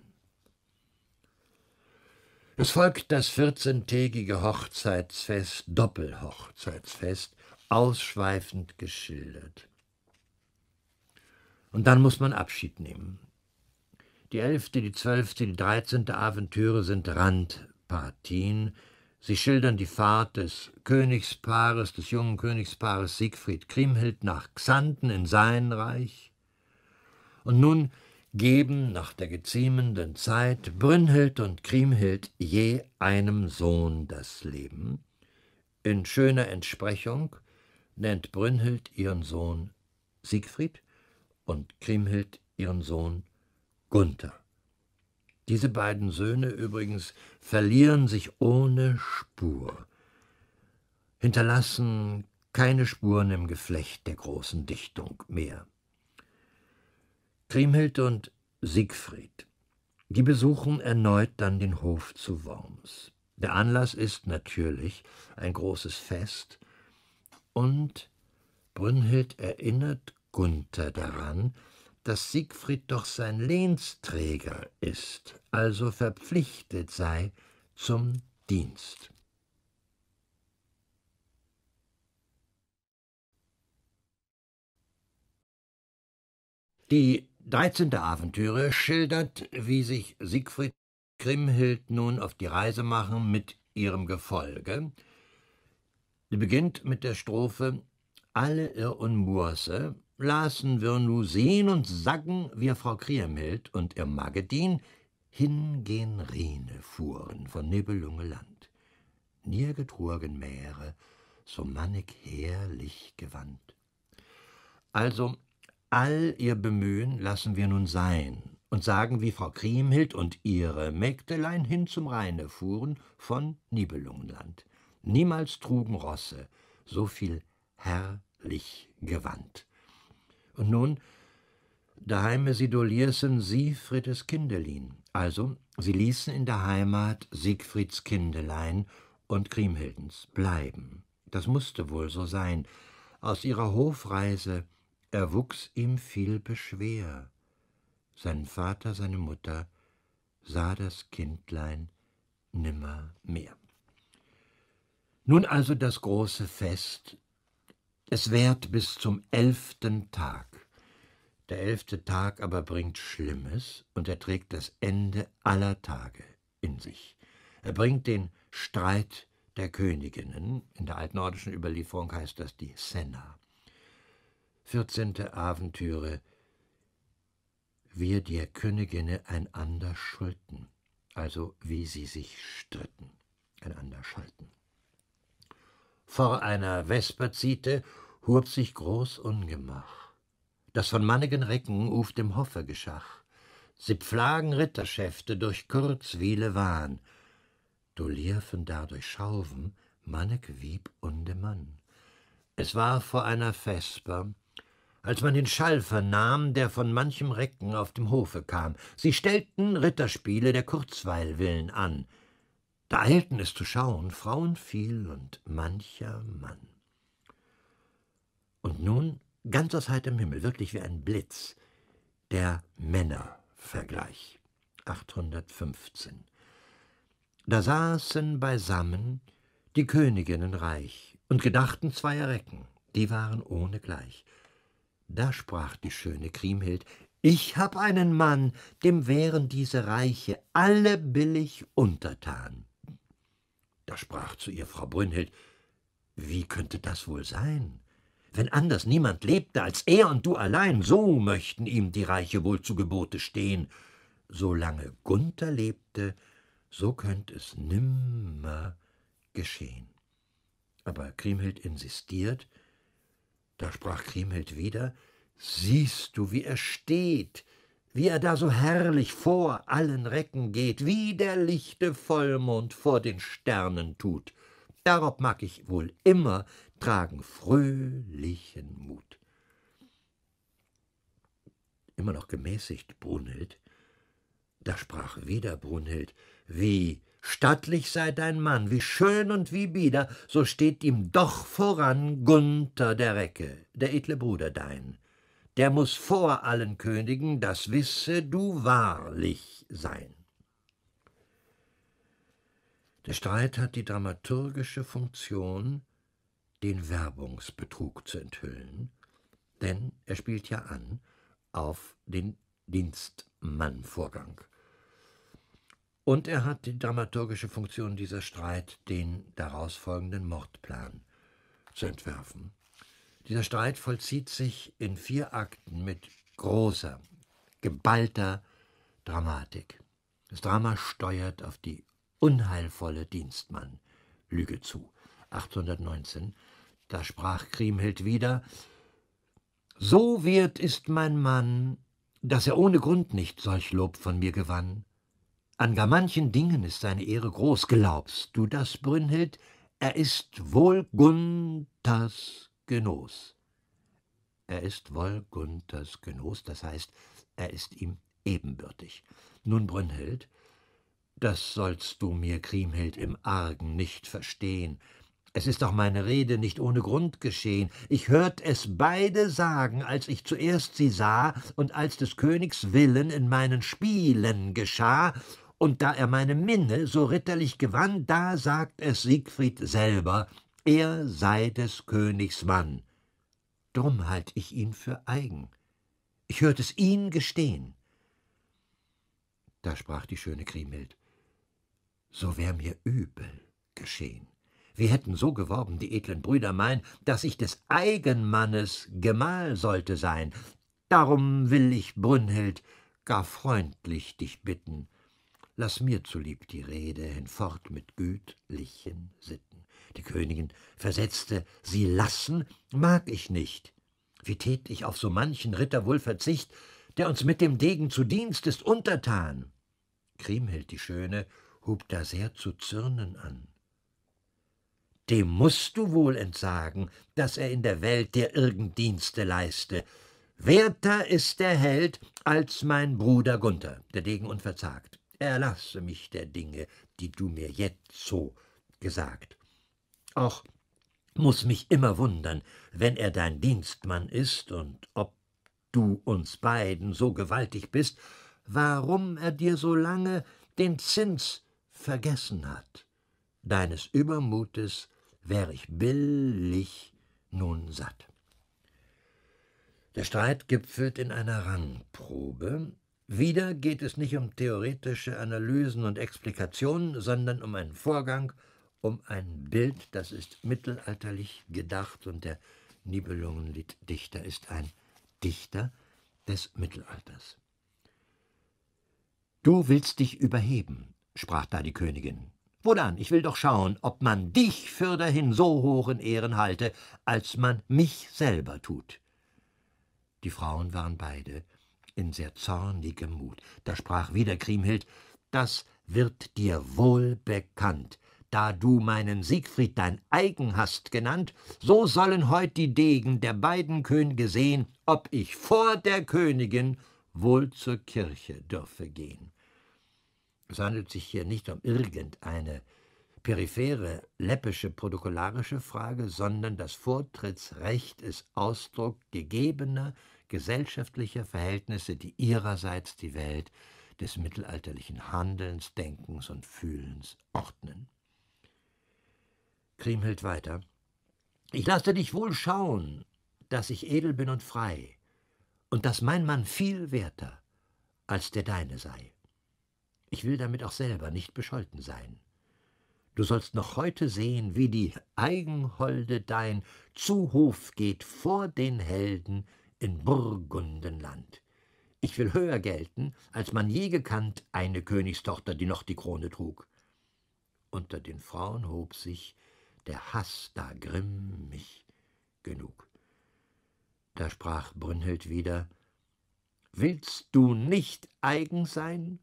Es folgt das 14-tägige Hochzeitsfest, Doppelhochzeitsfest, ausschweifend geschildert. Und dann muss man Abschied nehmen. Die elfte, die zwölfte, die dreizehnte Aventüre sind Randpartien. Sie schildern die Fahrt des Königspaares, des jungen Königspaares Siegfried Kriemhild nach Xanten in sein Reich. Und nun geben nach der geziemenden Zeit Brünnhild und Kriemhild je einem Sohn das Leben. In schöner Entsprechung nennt Brünnhild ihren Sohn Siegfried und Kriemhild ihren Sohn Gunther. Diese beiden Söhne übrigens verlieren sich ohne Spur, hinterlassen keine Spuren im Geflecht der großen Dichtung mehr. Kriemhild und Siegfried. Die besuchen erneut dann den Hof zu Worms. Der Anlass ist natürlich ein großes Fest und Brünnhild erinnert Gunther daran, dass Siegfried doch sein Lehnsträger ist, also verpflichtet sei zum Dienst. Die 13. Abenteuer schildert, wie sich Siegfried Krimhild nun auf die Reise machen mit ihrem Gefolge. Sie beginnt mit der Strophe Alle Irr und Murse lassen wir nu sehen und sagen wir Frau Krimhild und ihr Magedin hingehen Rhine fuhren von Nebelunge Land. Nirgetrugen Meere, so mannig herrlich gewandt. Also All ihr Bemühen lassen wir nun sein und sagen, wie Frau Kriemhild und ihre Mägdelein hin zum Rheine fuhren von Nibelungenland. Niemals trugen Rosse so viel herrlich Gewand. Und nun, daheime sie doliersen Siegfriedes Kindelin. Also, sie ließen in der Heimat Siegfrieds Kindelein und Kriemhildens bleiben. Das musste wohl so sein. Aus ihrer Hofreise erwuchs ihm viel Beschwer. Sein Vater, seine Mutter sah das Kindlein nimmer mehr. Nun also das große Fest. Es währt bis zum elften Tag. Der elfte Tag aber bringt Schlimmes und er trägt das Ende aller Tage in sich. Er bringt den Streit der Königinnen, in der altnordischen Überlieferung heißt das die Senna, Vierzehnte Abentüre Wir der Königinne einander schulden, also wie sie sich stritten, einander schalten. Vor einer Vesperzite hub sich groß Ungemach, das von mannigen Recken uf dem Hoffe geschach. Sie pflagen Ritterschäfte durch Kurzwiele Wahn, do dadurch Schauven, mannig Wieb unde Mann. Es war vor einer Vesper, als man den Schall vernahm, der von manchem Recken auf dem Hofe kam. Sie stellten Ritterspiele der Kurzweil willen an. Da eilten es zu schauen Frauen viel und mancher Mann. Und nun, ganz aus heiterem Himmel, wirklich wie ein Blitz, der Männervergleich. 815. Da saßen beisammen die Königinnen reich und gedachten zweier Recken, die waren ohne gleich. Da sprach die schöne Kriemhild, ich hab einen Mann, dem wären diese Reiche alle billig untertan. Da sprach zu ihr Frau Brünnhild, wie könnte das wohl sein? Wenn anders niemand lebte als er und du allein, so möchten ihm die Reiche wohl zu Gebote stehen. Solange Gunther lebte, so könnt es nimmer geschehen. Aber Kriemhild insistiert, da sprach Kriemhild wieder, Siehst du, wie er steht, wie er da so herrlich vor allen Recken geht, wie der lichte Vollmond vor den Sternen tut. Darob mag ich wohl immer tragen fröhlichen Mut. Immer noch gemäßigt Brunhild, da sprach wieder Brunhild, wie Stattlich sei dein Mann, wie schön und wie bieder, so steht ihm doch voran Gunther der Recke, der edle Bruder dein. Der muß vor allen Königen, das wisse du wahrlich sein. Der Streit hat die dramaturgische Funktion, den Werbungsbetrug zu enthüllen, denn er spielt ja an auf den Dienstmannvorgang. Und er hat die dramaturgische Funktion dieser Streit, den daraus folgenden Mordplan zu entwerfen. Dieser Streit vollzieht sich in vier Akten mit großer, geballter Dramatik. Das Drama steuert auf die unheilvolle Dienstmann-Lüge zu. 819, da sprach Kriemhild wieder: So wert ist mein Mann, dass er ohne Grund nicht solch Lob von mir gewann. An gar manchen Dingen ist seine Ehre groß. Glaubst du das, Brünnhild? Er ist wohl Gunthers Genoss. Er ist wohl Gunthers Genoss, das heißt, er ist ihm ebenbürtig. Nun, Brünnhild, das sollst du mir, Kriemhild, im Argen nicht verstehen. Es ist auch meine Rede nicht ohne Grund geschehen. Ich hört es beide sagen, als ich zuerst sie sah und als des Königs Willen in meinen Spielen geschah und da er meine Minne so ritterlich gewann, da sagt es Siegfried selber, er sei des Königs Mann. Drum halt ich ihn für eigen. Ich hört es ihn gestehen. Da sprach die schöne Kriemhild, so wär mir übel geschehen. Wir hätten so geworben, die edlen Brüder mein, dass ich des Eigenmannes Gemahl sollte sein. Darum will ich, Brünnhild, gar freundlich dich bitten, Lass mir zulieb die Rede hinfort mit gütlichen Sitten. Die Königin versetzte, sie lassen mag ich nicht. Wie tät ich auf so manchen Ritter wohl Verzicht, der uns mit dem Degen zu Dienst ist untertan? Kriemhild die Schöne hub da sehr zu zürnen an. Dem mußt du wohl entsagen, daß er in der Welt dir irgend Dienste leiste. Werter ist der Held als mein Bruder Gunther, der Degen unverzagt erlasse mich der Dinge, die du mir jetzt so gesagt. Auch muß mich immer wundern, wenn er dein Dienstmann ist und ob du uns beiden so gewaltig bist, warum er dir so lange den Zins vergessen hat. Deines Übermutes wär ich billig nun satt. Der Streit gipfelt in einer Rangprobe, wieder geht es nicht um theoretische Analysen und Explikationen, sondern um einen Vorgang, um ein Bild, das ist mittelalterlich gedacht und der Nibelungenlieddichter ist ein Dichter des Mittelalters. Du willst dich überheben, sprach da die Königin. Wodan, ich will doch schauen, ob man dich für dahin so hohen Ehren halte, als man mich selber tut. Die Frauen waren beide in sehr zornigem Mut. Da sprach wieder Kriemhild, das wird dir wohl bekannt. Da du meinen Siegfried dein eigen hast genannt, so sollen heut die Degen der beiden Könige sehen, ob ich vor der Königin wohl zur Kirche dürfe gehen. Es handelt sich hier nicht um irgendeine periphere läppische protokollarische Frage, sondern das Vortrittsrecht ist Ausdruck gegebener gesellschaftlicher Verhältnisse, die ihrerseits die Welt des mittelalterlichen Handelns, Denkens und Fühlens ordnen. Kriemhild weiter. Ich lasse dich wohl schauen, dass ich edel bin und frei, und dass mein Mann viel werter als der deine sei. Ich will damit auch selber nicht bescholten sein. Du sollst noch heute sehen, wie die Eigenholde dein zu Hof geht vor den Helden, in Burgundenland. Ich will höher gelten, als man je gekannt eine Königstochter, die noch die Krone trug. Unter den Frauen hob sich der Haß da grimmig genug. Da sprach Brünnhild wieder, Willst du nicht eigen sein?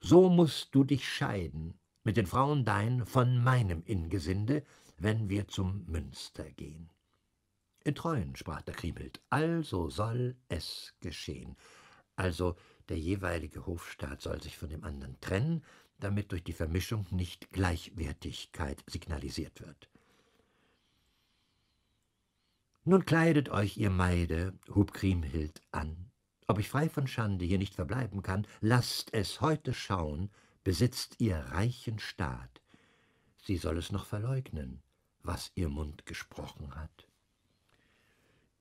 So mußt du dich scheiden, mit den Frauen dein, von meinem Ingesinde, wenn wir zum Münster gehen. In Treuen, sprach der Kriemhild, also soll es geschehen. Also der jeweilige Hofstaat soll sich von dem anderen trennen, damit durch die Vermischung nicht Gleichwertigkeit signalisiert wird. Nun kleidet euch, ihr Meide, hub Kriemhild an. Ob ich frei von Schande hier nicht verbleiben kann, lasst es heute schauen, besitzt ihr reichen Staat. Sie soll es noch verleugnen, was ihr Mund gesprochen hat.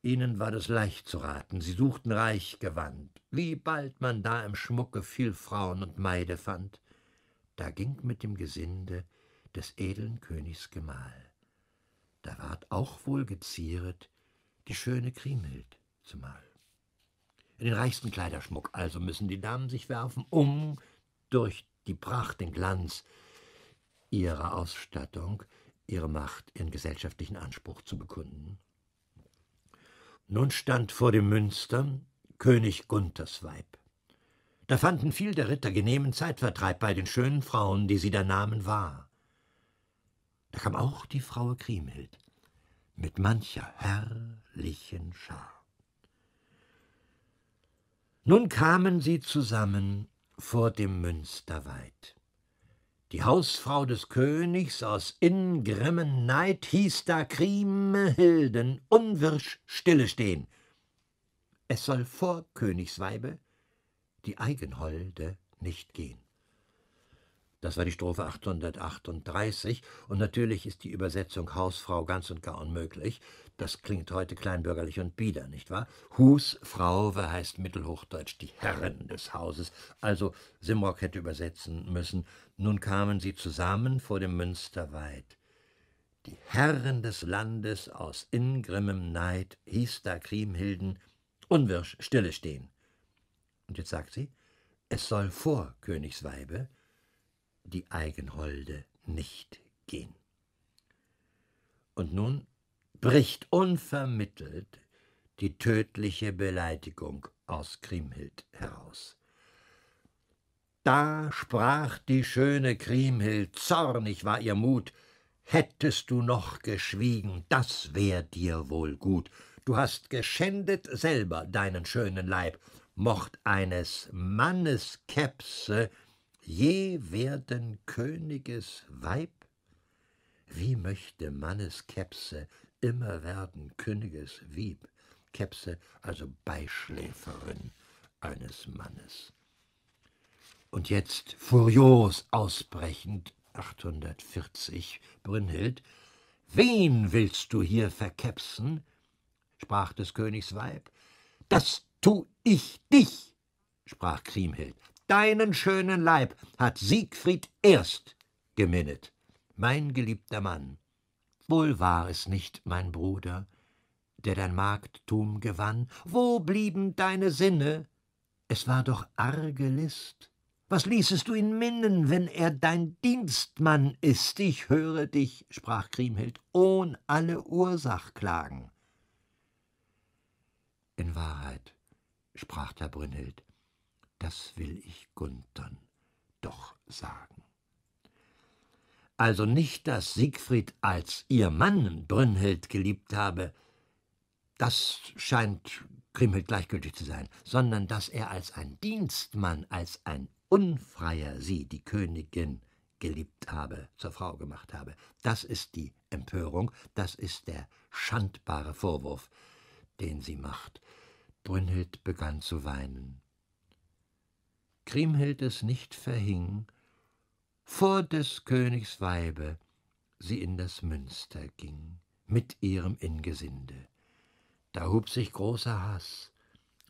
Ihnen war das leicht zu raten, sie suchten reich gewandt, wie bald man da im Schmucke viel Frauen und Meide fand. Da ging mit dem Gesinde des edlen Königs Gemahl. Da ward auch wohl gezieret die schöne Kriemhild zumal. In den reichsten Kleiderschmuck also müssen die Damen sich werfen, um durch die Pracht, den Glanz ihrer Ausstattung, ihre Macht, ihren gesellschaftlichen Anspruch zu bekunden. Nun stand vor dem Münster König Gunthers Weib. Da fanden viel der Ritter genehmen Zeitvertreib bei den schönen Frauen, die sie da nahmen wahr. Da kam auch die Frau Kriemhild mit mancher herrlichen Schar. Nun kamen sie zusammen vor dem Münster weit. Die Hausfrau des Königs aus inngrimmem Neid hieß da Kriemhilden unwirsch stille stehen. Es soll vor Königsweibe die Eigenholde nicht gehen. Das war die Strophe 838 und natürlich ist die Übersetzung Hausfrau ganz und gar unmöglich. Das klingt heute kleinbürgerlich und bieder, nicht wahr? Hus Frauwe heißt mittelhochdeutsch die Herren des Hauses, also Simrock hätte übersetzen müssen. Nun kamen sie zusammen vor dem Münster weit. Die Herren des Landes aus ingrimmem Neid hieß da Kriemhilden, unwirsch stille stehen. Und jetzt sagt sie, es soll vor Königsweibe die Eigenholde nicht gehen. Und nun bricht unvermittelt die tödliche Beleidigung aus Kriemhild heraus. Da sprach die schöne Kriemhild, zornig war ihr Mut, Hättest du noch geschwiegen, das wär dir wohl gut. Du hast geschändet selber deinen schönen Leib. Mocht eines Mannes Käpse je werden Königes Weib? Wie möchte Mannes Käpse immer werden Königes Wieb, Kepse, also Beischläferin eines Mannes. Und jetzt, furios ausbrechend, 840, Brünnhild, wen willst du hier verkepsen? sprach des Königs Weib. Das tu ich dich, sprach Kriemhild. Deinen schönen Leib hat Siegfried erst geminnet, mein geliebter Mann. Wohl war es nicht, mein Bruder, der dein Magdtum gewann. Wo blieben deine Sinne? Es war doch arge List. Was ließest du ihn minnen, wenn er dein Dienstmann ist? Ich höre dich, sprach Kriemhild, ohn alle Ursach klagen. In Wahrheit, sprach da Brünnhild, das will ich Guntern doch sagen also nicht, dass Siegfried als ihr Mann Brünnhild geliebt habe, das scheint Kriemhild gleichgültig zu sein, sondern dass er als ein Dienstmann, als ein Unfreier sie, die Königin, geliebt habe, zur Frau gemacht habe. Das ist die Empörung, das ist der schandbare Vorwurf, den sie macht. Brünnhild begann zu weinen. Kriemhild es nicht verhing, vor des Königs Weibe sie in das Münster ging, mit ihrem Ingesinde. Da hub sich großer Hass,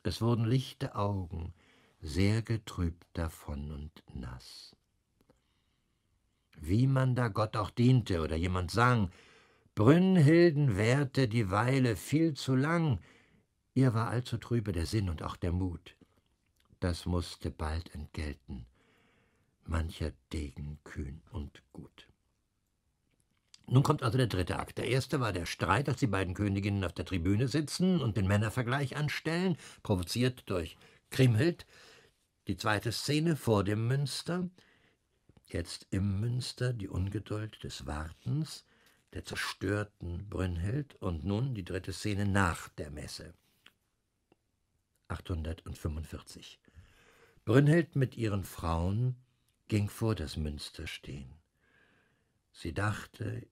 es wurden lichte Augen, sehr getrübt davon und nass. Wie man da Gott auch diente oder jemand sang, Brünnhilden währte die Weile viel zu lang, ihr war allzu trübe der Sinn und auch der Mut. Das mußte bald entgelten mancher Degen kühn und gut. Nun kommt also der dritte Akt. Der erste war der Streit, dass die beiden Königinnen auf der Tribüne sitzen und den Männervergleich anstellen, provoziert durch Krimhild. Die zweite Szene vor dem Münster, jetzt im Münster die Ungeduld des Wartens, der zerstörten Brünnhild und nun die dritte Szene nach der Messe. 845. Brünnhild mit ihren Frauen ging vor das Münster stehen. Sie dachte,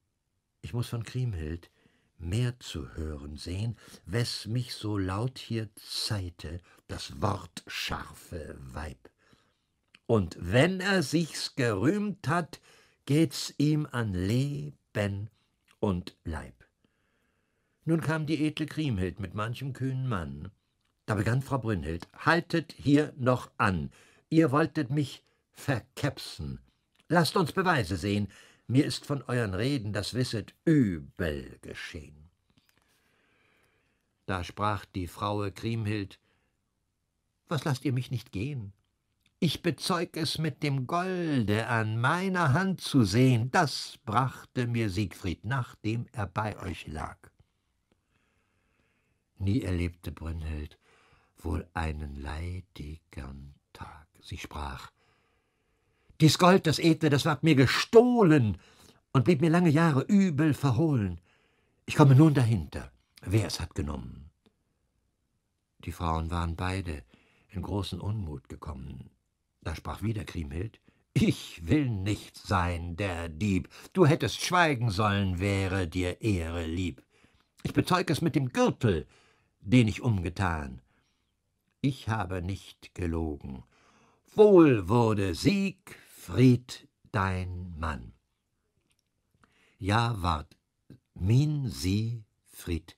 ich muß von Kriemhild mehr zu hören sehen, wes mich so laut hier zeite, das wortscharfe Weib. Und wenn er sich's gerühmt hat, geht's ihm an Leben und Leib. Nun kam die edle Kriemhild mit manchem kühnen Mann. Da begann Frau Brünnhild, haltet hier noch an, ihr wolltet mich verkepsen. Lasst uns Beweise sehen. Mir ist von euren Reden, das wisset, übel geschehen. Da sprach die Frau Kriemhild, Was lasst ihr mich nicht gehen? Ich bezeug es mit dem Golde an meiner Hand zu sehen, das brachte mir Siegfried, nachdem er bei euch lag. Nie erlebte Brünnhild wohl einen leidigern Tag. Sie sprach, dies Gold, das Edle, das ward mir gestohlen und blieb mir lange Jahre übel verhohlen. Ich komme nun dahinter, wer es hat genommen. Die Frauen waren beide in großen Unmut gekommen. Da sprach wieder Kriemhild, ich will nicht sein, der Dieb. Du hättest schweigen sollen, wäre dir Ehre lieb. Ich bezeug es mit dem Gürtel, den ich umgetan. Ich habe nicht gelogen. Wohl wurde Sieg Fried dein Mann. Ja, wart, min sie Fried,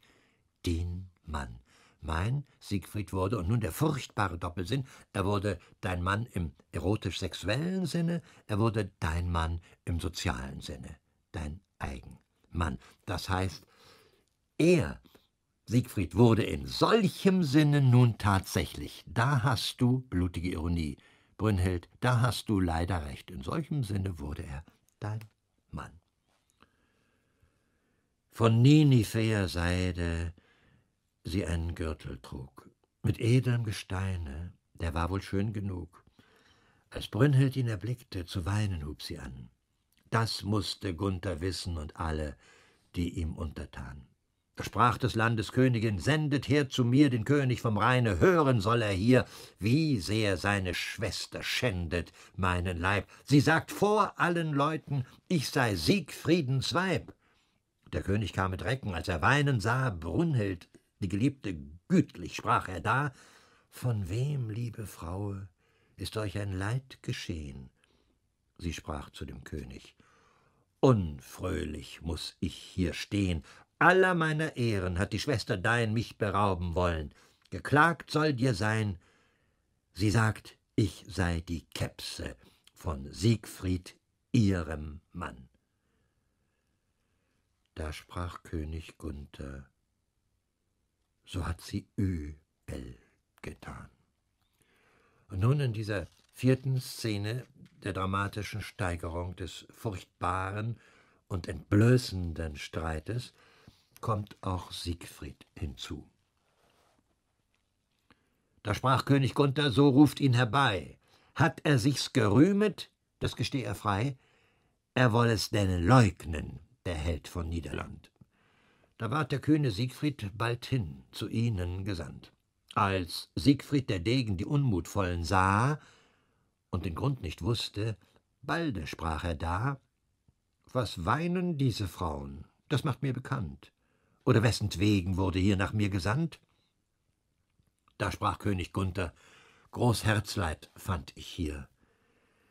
den Mann. Mein Siegfried wurde, und nun der furchtbare Doppelsinn, er wurde dein Mann im erotisch-sexuellen Sinne, er wurde dein Mann im sozialen Sinne, dein eigen Mann. Das heißt, er, Siegfried, wurde in solchem Sinne nun tatsächlich, da hast du blutige Ironie, Brünnhild, da hast du leider recht. In solchem Sinne wurde er dein Mann. Von Ninifer Seide sie einen Gürtel trug, mit edlem Gesteine, der war wohl schön genug. Als Brünnhild ihn erblickte, zu weinen hub sie an. Das mußte Gunther wissen und alle, die ihm untertan. Da sprach des Landes Königin, sendet her zu mir den König vom Rheine, hören soll er hier, wie sehr seine Schwester schändet meinen Leib. Sie sagt vor allen Leuten, ich sei Siegfriedens Weib. Der König kam mit Recken, als er weinen sah, Brunhild, die Geliebte, gütlich sprach er da, von wem, liebe Frau, ist euch ein Leid geschehen? Sie sprach zu dem König, Unfröhlich muß ich hier stehen aller meiner Ehren hat die Schwester dein mich berauben wollen. Geklagt soll dir sein. Sie sagt, ich sei die Kepse von Siegfried, ihrem Mann. Da sprach König Gunther, so hat sie übel getan. Und nun in dieser vierten Szene der dramatischen Steigerung des furchtbaren und entblößenden Streites kommt auch Siegfried hinzu. Da sprach König Gunther, so ruft ihn herbei. Hat er sich's gerühmet, das gesteh er frei, er woll es denn leugnen, der Held von Niederland. Da ward der Kühne Siegfried bald hin, zu ihnen gesandt. Als Siegfried der Degen die Unmutvollen sah und den Grund nicht wußte, balde sprach er da, was weinen diese Frauen, das macht mir bekannt oder wessen wegen wurde hier nach mir gesandt? Da sprach König Gunther, groß Herzleid fand ich hier.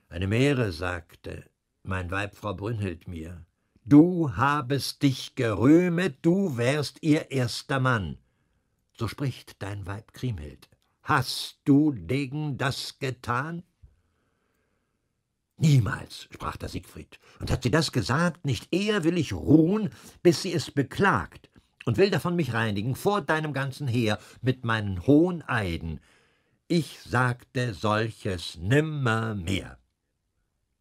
Eine Mähre sagte, mein Weib Frau Brünnhild mir, du habest dich gerühmet, du wärst ihr erster Mann. So spricht dein Weib Kriemhild, hast du degen das getan? Niemals, sprach der Siegfried, und hat sie das gesagt, nicht eher will ich ruhen, bis sie es beklagt und will davon mich reinigen vor deinem ganzen Heer mit meinen hohen Eiden. Ich sagte solches nimmermehr.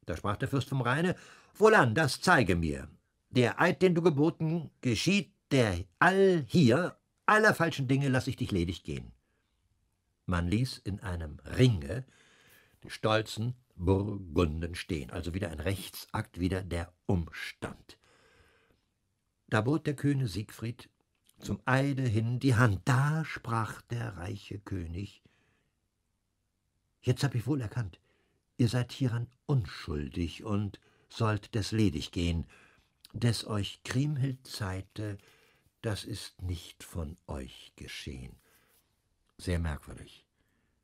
Da sprach der Fürst vom Rheine, Wohlan, das zeige mir. Der Eid, den du geboten, geschieht der all hier, aller falschen Dinge lass ich dich ledig gehen. Man ließ in einem Ringe die stolzen Burgunden stehen, also wieder ein Rechtsakt, wieder der Umstand. Da bot der Kühne Siegfried zum Eide hin die Hand. Da sprach der reiche König. Jetzt hab ich wohl erkannt, ihr seid hieran unschuldig und sollt des ledig gehen. Des euch Kriemhild zeigte, das ist nicht von euch geschehen. Sehr merkwürdig.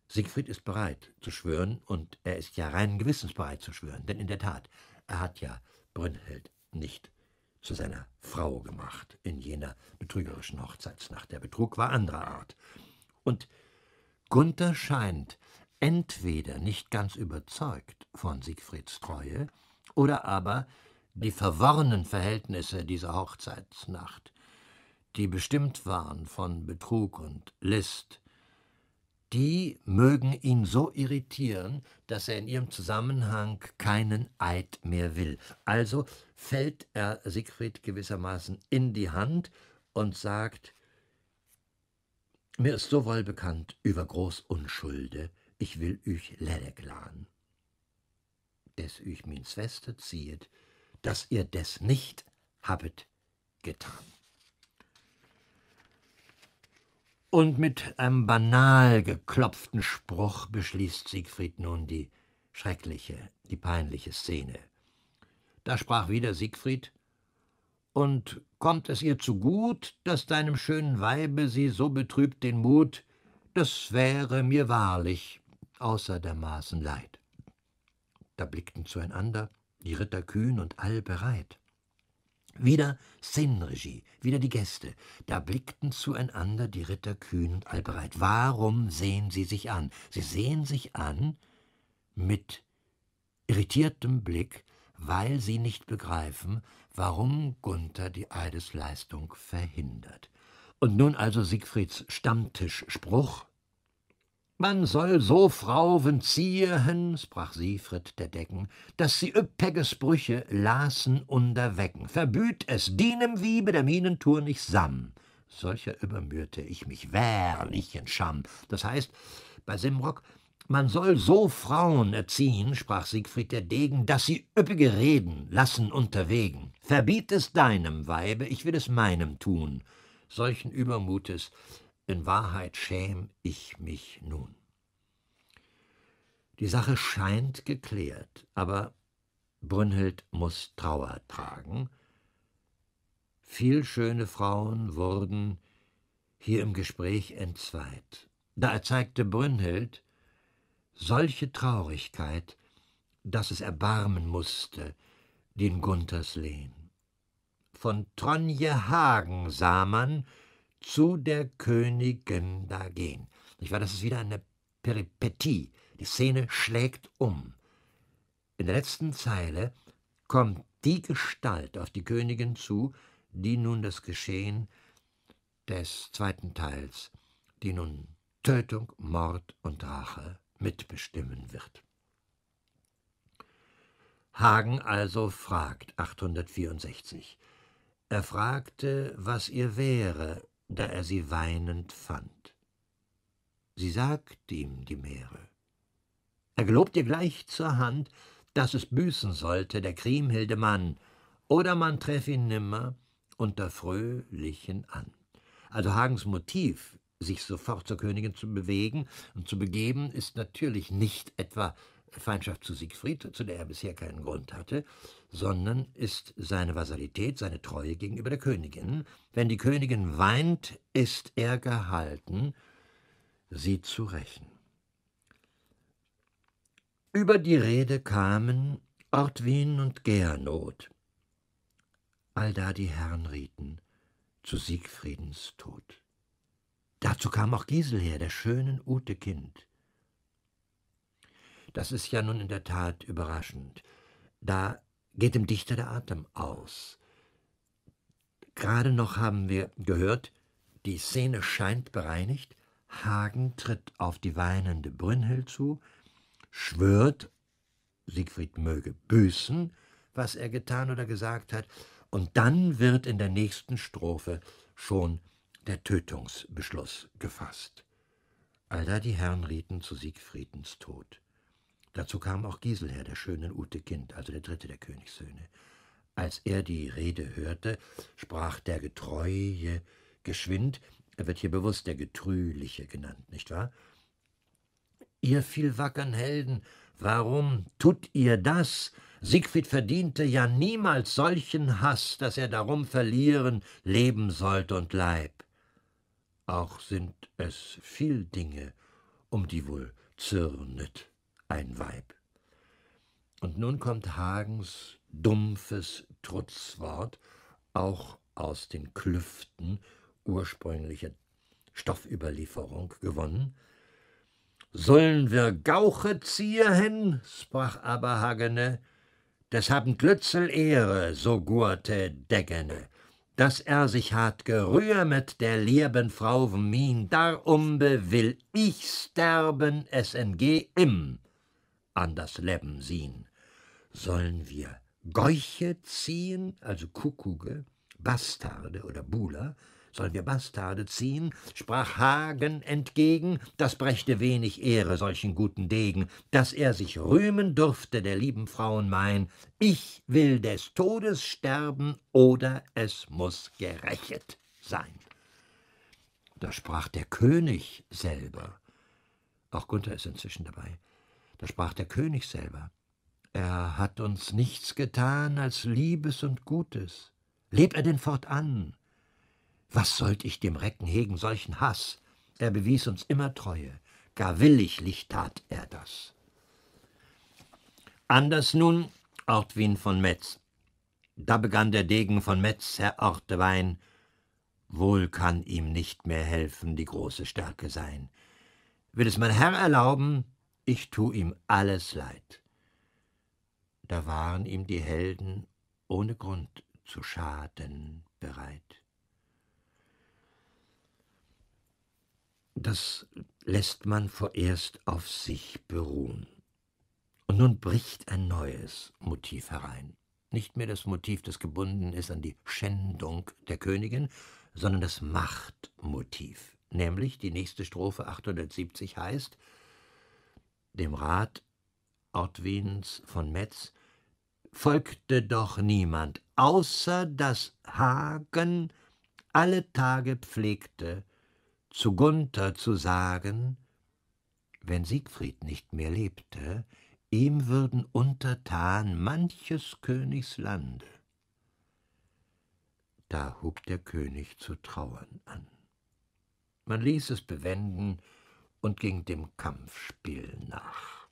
Siegfried ist bereit zu schwören und er ist ja rein gewissensbereit zu schwören, denn in der Tat, er hat ja Brünnhild nicht zu seiner Frau gemacht in jener betrügerischen Hochzeitsnacht. Der Betrug war anderer Art. Und Gunther scheint entweder nicht ganz überzeugt von Siegfrieds Treue oder aber die verworrenen Verhältnisse dieser Hochzeitsnacht, die bestimmt waren von Betrug und List, die mögen ihn so irritieren, dass er in ihrem Zusammenhang keinen Eid mehr will. Also fällt er Siegfried gewissermaßen in die Hand und sagt, mir ist so wohl bekannt über Großunschulde, ich will euch lelleglan. Des euch min Schwester ziehet, dass ihr des nicht habet getan. Und mit einem banal geklopften Spruch beschließt Siegfried nun die schreckliche, die peinliche Szene. Da sprach wieder Siegfried Und kommt es ihr zu gut, dass deinem schönen Weibe sie so betrübt den Mut, das wäre mir wahrlich außer der Maßen leid. Da blickten zueinander die Ritter kühn und allbereit. Wieder Szenenregie, wieder die Gäste. Da blickten zueinander die Ritter kühn und allbereit. Warum sehen sie sich an? Sie sehen sich an mit irritiertem Blick, weil sie nicht begreifen, warum Gunther die Eidesleistung verhindert. Und nun also Siegfrieds Stammtischspruch man soll so frauen ziehen, sprach Siefried der Decken, daß sie üppige sprüche laßen unterwecken. Verbüt es dienem Wiebe der Minentour nicht sam. Solcher übermührte ich mich währlich in Scham. Das heißt, bei Simrock, man soll so Frauen erziehen, sprach Siegfried der Degen, daß sie üppige Reden lassen unterwegen. Verbiet es deinem Weibe, ich will es meinem tun. Solchen Übermutes in Wahrheit schäm ich mich nun. Die Sache scheint geklärt, aber Brünnhild muß Trauer tragen. Viel schöne Frauen wurden hier im Gespräch entzweit. Da erzeigte Brünnhild solche Traurigkeit, dass es erbarmen mußte, den Gunters Lehn. Von Tronje Hagen sah man, zu der Königin da gehen. Ich war, das ist wieder eine Peripetie. Die Szene schlägt um. In der letzten Zeile kommt die Gestalt auf die Königin zu, die nun das Geschehen des zweiten Teils, die nun Tötung, Mord und Rache mitbestimmen wird. Hagen also fragt 864. Er fragte, was ihr wäre, da er sie weinend fand. Sie sagt ihm die Meere. Er gelobt ihr gleich zur Hand, dass es büßen sollte der Kriemhilde Mann, oder man treff ihn nimmer unter fröhlichen an. Also Hagens Motiv, sich sofort zur Königin zu bewegen und zu begeben, ist natürlich nicht etwa Feindschaft zu Siegfried, zu der er bisher keinen Grund hatte, sondern ist seine Vasalität, seine Treue gegenüber der Königin. Wenn die Königin weint, ist er gehalten, sie zu rächen. Über die Rede kamen Ortwin und Gernot, allda die Herren rieten, zu Siegfriedens Tod. Dazu kam auch Giselher, der schönen Ute Kind. Das ist ja nun in der Tat überraschend. Da geht dem Dichter der Atem aus. Gerade noch haben wir gehört, die Szene scheint bereinigt. Hagen tritt auf die weinende Brünnhild zu, schwört, Siegfried möge büßen, was er getan oder gesagt hat, und dann wird in der nächsten Strophe schon der Tötungsbeschluss gefasst. Allda die Herren rieten zu Siegfriedens Tod. Dazu kam auch Giselher, der schönen Ute Kind, also der dritte der Königssöhne. Als er die Rede hörte, sprach der Getreue geschwind, er wird hier bewusst der Getrüliche genannt, nicht wahr? Ihr vielwackern Helden, warum tut ihr das? Siegfried verdiente ja niemals solchen Hass, dass er darum verlieren, leben sollte und Leib. Auch sind es viel Dinge, um die wohl zürnet ein Weib. Und nun kommt Hagens dumpfes Trutzwort, auch aus den Klüften ursprünglicher Stoffüberlieferung gewonnen. Sollen wir Gauche ziehen, sprach aber Hagene, des haben Glützel Ehre, so gurte Degene. dass er sich hat mit der lieben Frau Min, darum will ich sterben, es entgeh ihm an das Leben sehen. Sollen wir Geuche ziehen, also Kuckuge, Bastarde oder Buhler, sollen wir Bastarde ziehen, sprach Hagen entgegen, das brächte wenig Ehre solchen guten Degen, dass er sich rühmen durfte der lieben Frauen mein, ich will des Todes sterben oder es muß gerächet sein. Da sprach der König selber, auch Gunther ist inzwischen dabei, da sprach der König selber. Er hat uns nichts getan als Liebes und Gutes. Leb er denn fortan? Was sollt ich dem Recken hegen solchen Hass? Er bewies uns immer Treue, gar williglich tat er das. Anders nun Ortwin von Metz. Da begann der Degen von Metz, Herr Ortewein, wohl kann ihm nicht mehr helfen die große Stärke sein. Will es mein Herr erlauben, ich tu ihm alles leid. Da waren ihm die Helden ohne Grund zu Schaden bereit. Das lässt man vorerst auf sich beruhen. Und nun bricht ein neues Motiv herein. Nicht mehr das Motiv, das gebunden ist an die Schändung der Königin, sondern das Machtmotiv. Nämlich die nächste Strophe 870 heißt, dem Rat Ortwins von Metz, folgte doch niemand, außer dass Hagen alle Tage pflegte, zu Gunther zu sagen, wenn Siegfried nicht mehr lebte, ihm würden untertan manches Königs Lande. Da hub der König zu trauern an. Man ließ es bewenden, und ging dem Kampfspiel nach.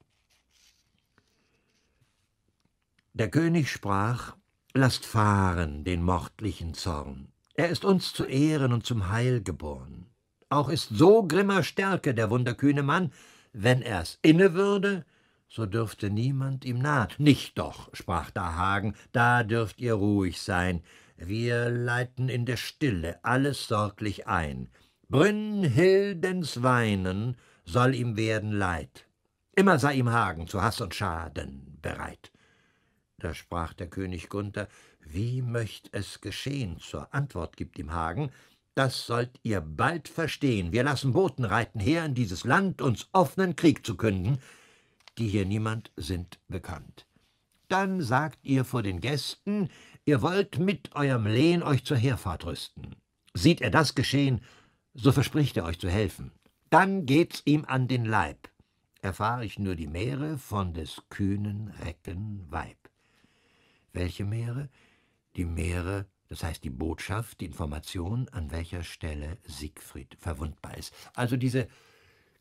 Der König sprach, Lasst fahren den mordlichen Zorn, er ist uns zu Ehren und zum Heil geboren. Auch ist so grimmer Stärke der wunderkühne Mann, wenn er's inne würde, so dürfte niemand ihm nah. Nicht doch, sprach da Hagen, da dürft ihr ruhig sein, wir leiten in der Stille alles sorglich ein, Brünnhildens Weinen soll ihm werden Leid. Immer sei ihm Hagen zu Hass und Schaden bereit. Da sprach der König Gunther, wie möcht es geschehen? Zur Antwort gibt ihm Hagen, das sollt ihr bald verstehen. Wir lassen Boten reiten her in dieses Land, uns offenen Krieg zu künden, die hier niemand sind bekannt. Dann sagt ihr vor den Gästen, ihr wollt mit eurem Lehn euch zur Heerfahrt rüsten. Sieht er das geschehen, so verspricht er euch zu helfen. Dann geht's ihm an den Leib, erfahre ich nur die Meere von des kühnen Recken Weib. Welche Meere? Die Meere, das heißt die Botschaft, die Information, an welcher Stelle Siegfried verwundbar ist. Also diese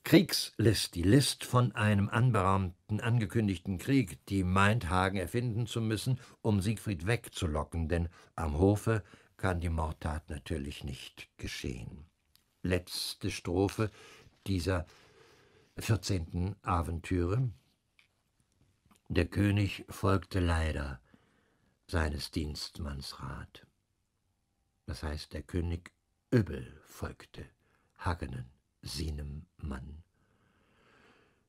Kriegslist, die List von einem anberaumten, angekündigten Krieg, die meint, Hagen erfinden zu müssen, um Siegfried wegzulocken, denn am Hofe kann die Mordtat natürlich nicht geschehen letzte Strophe dieser 14. Aventüre. Der König folgte leider seines Dienstmanns Rat. Das heißt, der König übel folgte Hagenen, sinem Mann.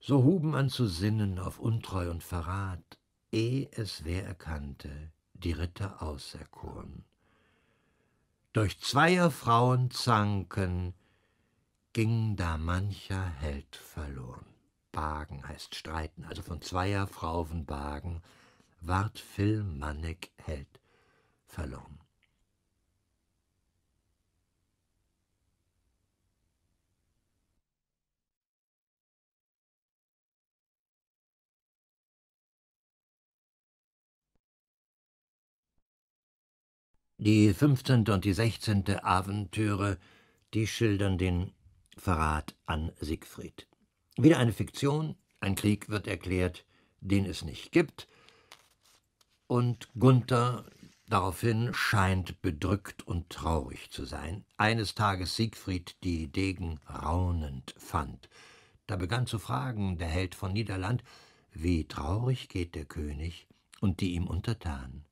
So huben an zu sinnen auf Untreu und Verrat, eh es wer erkannte, die Ritter auserkoren. Durch zweier Frauen zanken, ging da mancher Held verloren. Bagen heißt streiten, also von zweier Frauven Bagen ward Phil Mannig Held verloren. Die 15. und die 16. Aventüre, die schildern den Verrat an Siegfried. Wieder eine Fiktion, ein Krieg wird erklärt, den es nicht gibt. Und Gunther daraufhin scheint bedrückt und traurig zu sein. Eines Tages Siegfried die Degen raunend fand. Da begann zu fragen der Held von Niederland, wie traurig geht der König und die ihm untertan.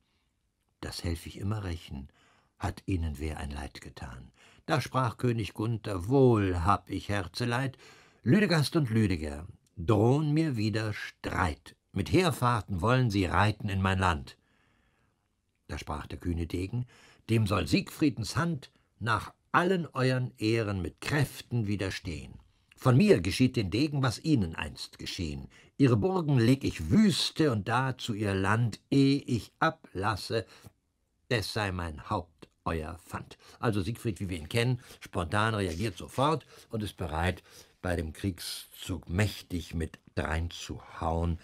Das helfe ich immer rächen, hat ihnen wer ein Leid getan. Da sprach König Gunther, wohl hab ich Herzeleid, Lüdegast und Lüdeger, drohen mir wieder Streit, mit Heerfahrten wollen sie reiten in mein Land. Da sprach der kühne Degen, dem soll Siegfriedens Hand nach allen euren Ehren mit Kräften widerstehen. Von mir geschieht den Degen, was ihnen einst geschehen. Ihre Burgen leg ich wüste und dazu ihr Land, eh ich ablasse, des sei mein Haupt euer Pfand. Also Siegfried, wie wir ihn kennen, spontan reagiert sofort und ist bereit, bei dem Kriegszug mächtig mit reinzuhauen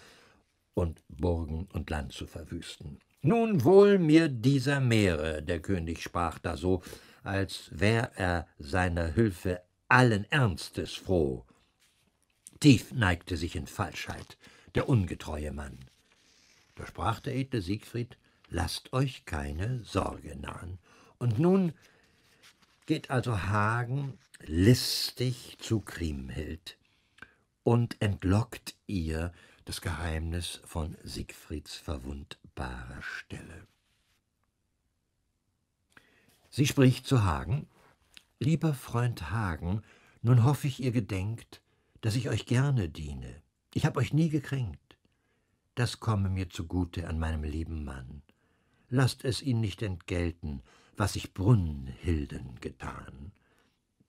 und Burgen und Land zu verwüsten. Nun wohl mir dieser Meere, der König sprach da so, als wär er seiner Hülfe allen Ernstes froh. Tief neigte sich in Falschheit der ungetreue Mann. Da sprach der edle Siegfried, lasst euch keine Sorge nahen, und nun geht also Hagen listig zu Kriemhild und entlockt ihr das Geheimnis von Siegfrieds verwundbarer Stelle. Sie spricht zu Hagen. Lieber Freund Hagen, nun hoffe ich, ihr gedenkt, dass ich euch gerne diene. Ich habe euch nie gekränkt. Das komme mir zugute an meinem lieben Mann. Lasst es ihn nicht entgelten, was ich Brünnhilden getan.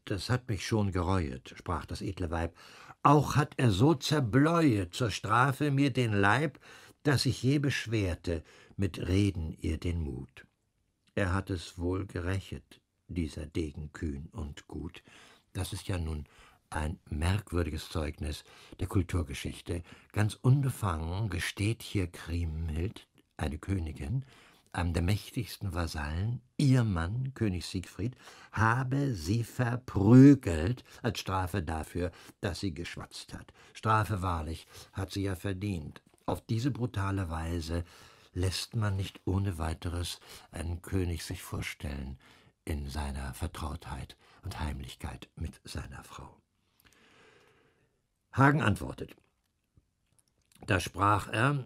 Das hat mich schon gereuet, sprach das edle Weib. Auch hat er so zerbleuet zur Strafe mir den Leib, dass ich je beschwerte, mit Reden ihr den Mut. Er hat es wohl gerächet, dieser Degen kühn und gut. Das ist ja nun ein merkwürdiges Zeugnis der Kulturgeschichte. Ganz unbefangen gesteht hier Kriemhild, eine Königin, einem der mächtigsten Vasallen, ihr Mann, König Siegfried, habe sie verprügelt als Strafe dafür, dass sie geschwatzt hat. Strafe wahrlich, hat sie ja verdient. Auf diese brutale Weise lässt man nicht ohne weiteres einen König sich vorstellen in seiner Vertrautheit und Heimlichkeit mit seiner Frau. Hagen antwortet. Da sprach er,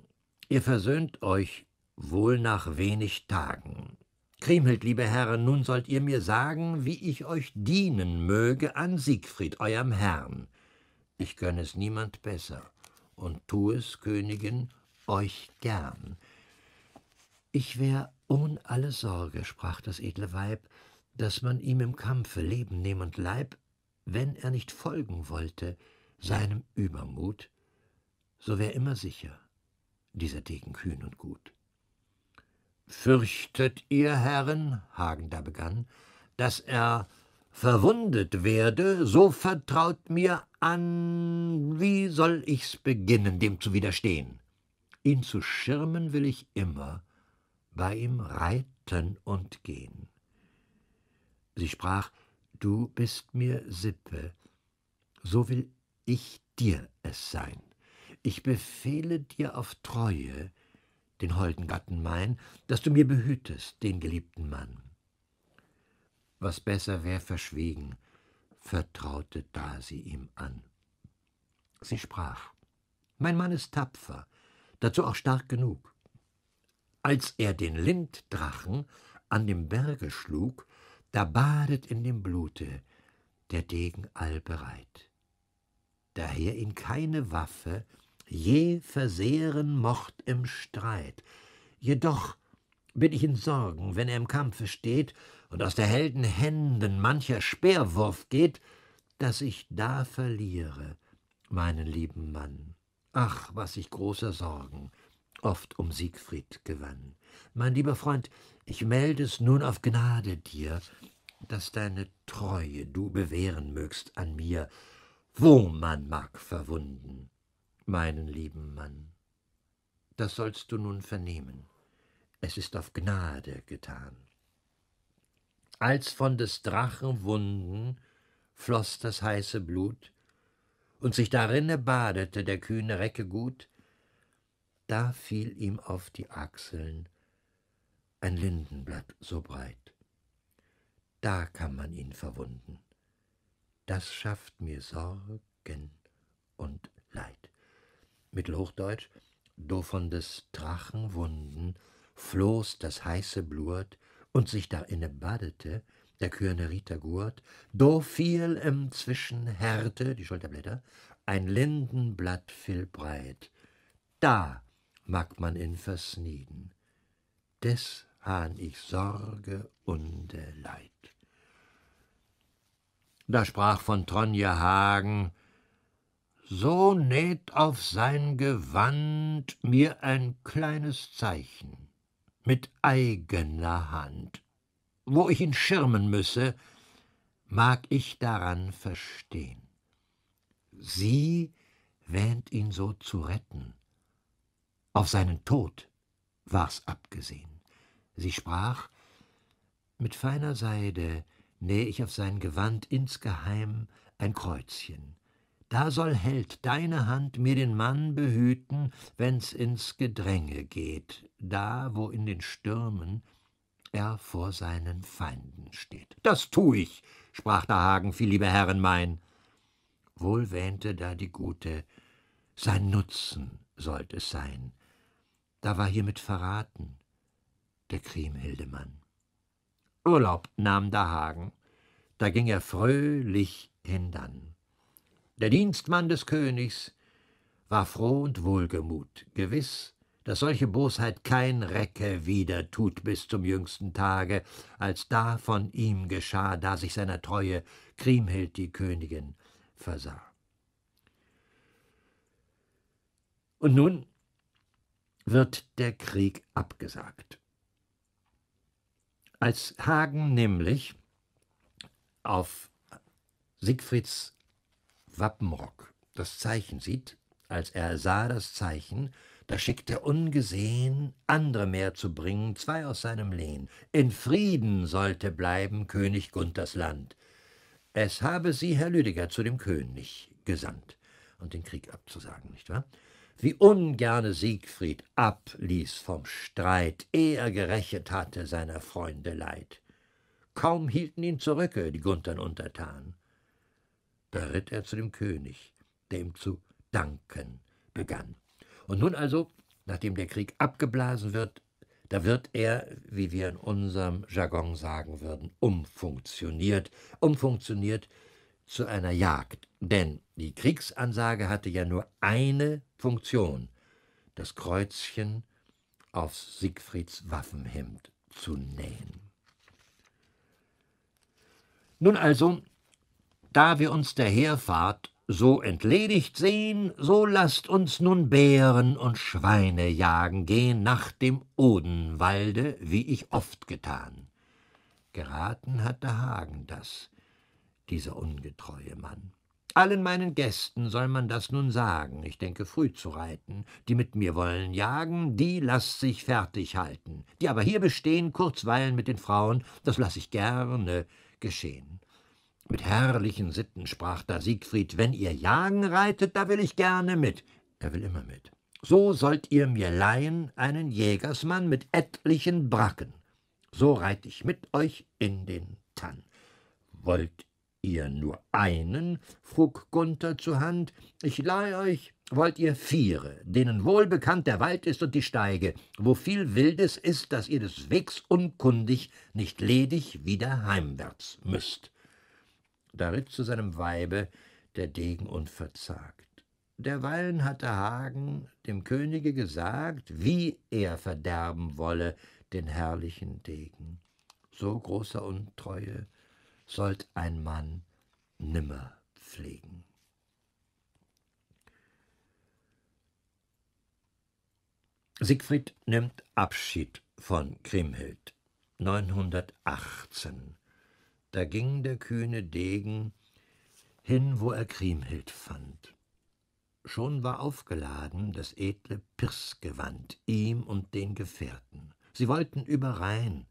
ihr versöhnt euch wohl nach wenig Tagen. Kriemhild, liebe Herren, nun sollt ihr mir sagen, wie ich euch dienen möge an Siegfried, eurem Herrn. Ich gönn es niemand besser und tu es, Königin, euch gern. Ich wär ohn alle Sorge, sprach das edle Weib, dass man ihm im Kampfe Leben nehm und Leib, wenn er nicht folgen wollte, seinem Übermut, so wär immer sicher dieser Degen kühn und gut. Fürchtet ihr, Herren, Hagen da begann, daß er verwundet werde, so vertraut mir an, wie soll ich's beginnen, dem zu widerstehen? Ihn zu schirmen will ich immer, bei ihm reiten und gehen. Sie sprach, du bist mir Sippe, so will ich dir es sein. Ich befehle dir auf Treue, den holden Gatten mein, dass du mir behütest, den geliebten Mann. Was besser wär verschwiegen, vertraute da sie ihm an. Sie sprach, mein Mann ist tapfer, dazu auch stark genug. Als er den Linddrachen an dem Berge schlug, da badet in dem Blute der Degen allbereit. Daher ihn keine Waffe je versehren mocht im Streit. Jedoch bin ich in Sorgen, wenn er im Kampfe steht und aus der Helden Händen mancher Speerwurf geht, dass ich da verliere meinen lieben Mann. Ach, was ich großer Sorgen oft um Siegfried gewann. Mein lieber Freund, ich melde es nun auf Gnade dir, dass deine Treue du bewähren mögst an mir, wo man mag verwunden meinen lieben Mann, das sollst du nun vernehmen. Es ist auf Gnade getan. Als von des Drachen Wunden floss das heiße Blut, und sich darinne badete der kühne Recke gut, da fiel ihm auf die Achseln ein Lindenblatt so breit. Da kann man ihn verwunden. Das schafft mir Sorgen und Leid. Mittelhochdeutsch, do von des Drachen Wunden floß das heiße Blut und sich da inne badete, der Kühne Rita Gurt, do fiel im Zwischen Härte, die Schulterblätter, ein Lindenblatt viel breit. Da mag man ihn versnieden. Des han ich Sorge und Leid. Da sprach von Tronje Hagen, so näht auf sein Gewand mir ein kleines Zeichen mit eigener Hand. Wo ich ihn schirmen müsse, mag ich daran verstehen. Sie wähnt ihn so zu retten. Auf seinen Tod war's abgesehen. Sie sprach, mit feiner Seide näh ich auf sein Gewand insgeheim ein Kreuzchen da soll Held deine Hand mir den Mann behüten, wenn's ins Gedränge geht, da, wo in den Stürmen er vor seinen Feinden steht. Das tu ich, sprach da Hagen, viel liebe Herren mein. Wohl wähnte da die Gute, sein Nutzen sollt es sein. Da war hiermit verraten der Kriemhildemann. Urlaub nahm da Hagen, da ging er fröhlich hindann. Der Dienstmann des Königs war froh und wohlgemut, gewiss, daß solche Bosheit kein Recke wieder tut bis zum jüngsten Tage, als da von ihm geschah, da sich seiner Treue Kriemhild die Königin versah. Und nun wird der Krieg abgesagt. Als Hagen nämlich auf Siegfrieds Wappenrock das Zeichen sieht, als er sah das Zeichen, da schickt er ungesehen, andere mehr zu bringen, zwei aus seinem Lehn. In Frieden sollte bleiben König Gunthers Land. Es habe sie Herr Lüdeger zu dem König gesandt, und den Krieg abzusagen, nicht wahr? Wie ungerne Siegfried abließ vom Streit, eh er gerächet hatte seiner Freunde Leid. Kaum hielten ihn zurücke die Guntern untertan. Da ritt er zu dem König, der ihm zu danken begann. Und nun also, nachdem der Krieg abgeblasen wird, da wird er, wie wir in unserem Jargon sagen würden, umfunktioniert, umfunktioniert zu einer Jagd. Denn die Kriegsansage hatte ja nur eine Funktion, das Kreuzchen auf Siegfrieds Waffenhemd zu nähen. Nun also da wir uns der Heerfahrt so entledigt sehn, so lasst uns nun Bären und Schweine jagen gehn nach dem Odenwalde, wie ich oft getan. Geraten hatte Hagen das, dieser ungetreue Mann. Allen meinen Gästen soll man das nun sagen, ich denke früh zu reiten. Die mit mir wollen jagen, die lasst sich fertig halten. Die aber hier bestehen, kurzweilen mit den Frauen, das lass ich gerne geschehen. Mit herrlichen Sitten sprach da Siegfried, wenn ihr jagen reitet, da will ich gerne mit. Er will immer mit. So sollt ihr mir leihen einen Jägersmann mit etlichen Bracken. So reit ich mit euch in den Tann. Wollt ihr nur einen? frug Gunther zur Hand. Ich leih euch, wollt ihr viere, denen wohlbekannt der Wald ist und die Steige, wo viel Wildes ist, dass ihr des Wegs unkundig nicht ledig wieder heimwärts müsst da ritt zu seinem Weibe der Degen unverzagt. Derweilen hatte Hagen dem Könige gesagt, wie er verderben wolle den herrlichen Degen. So großer Untreue sollt ein Mann nimmer pflegen. Siegfried nimmt Abschied von Krimhild 918 da ging der kühne Degen hin, wo er Kriemhild fand. Schon war aufgeladen das edle Pirsgewand ihm und den Gefährten. Sie wollten überein.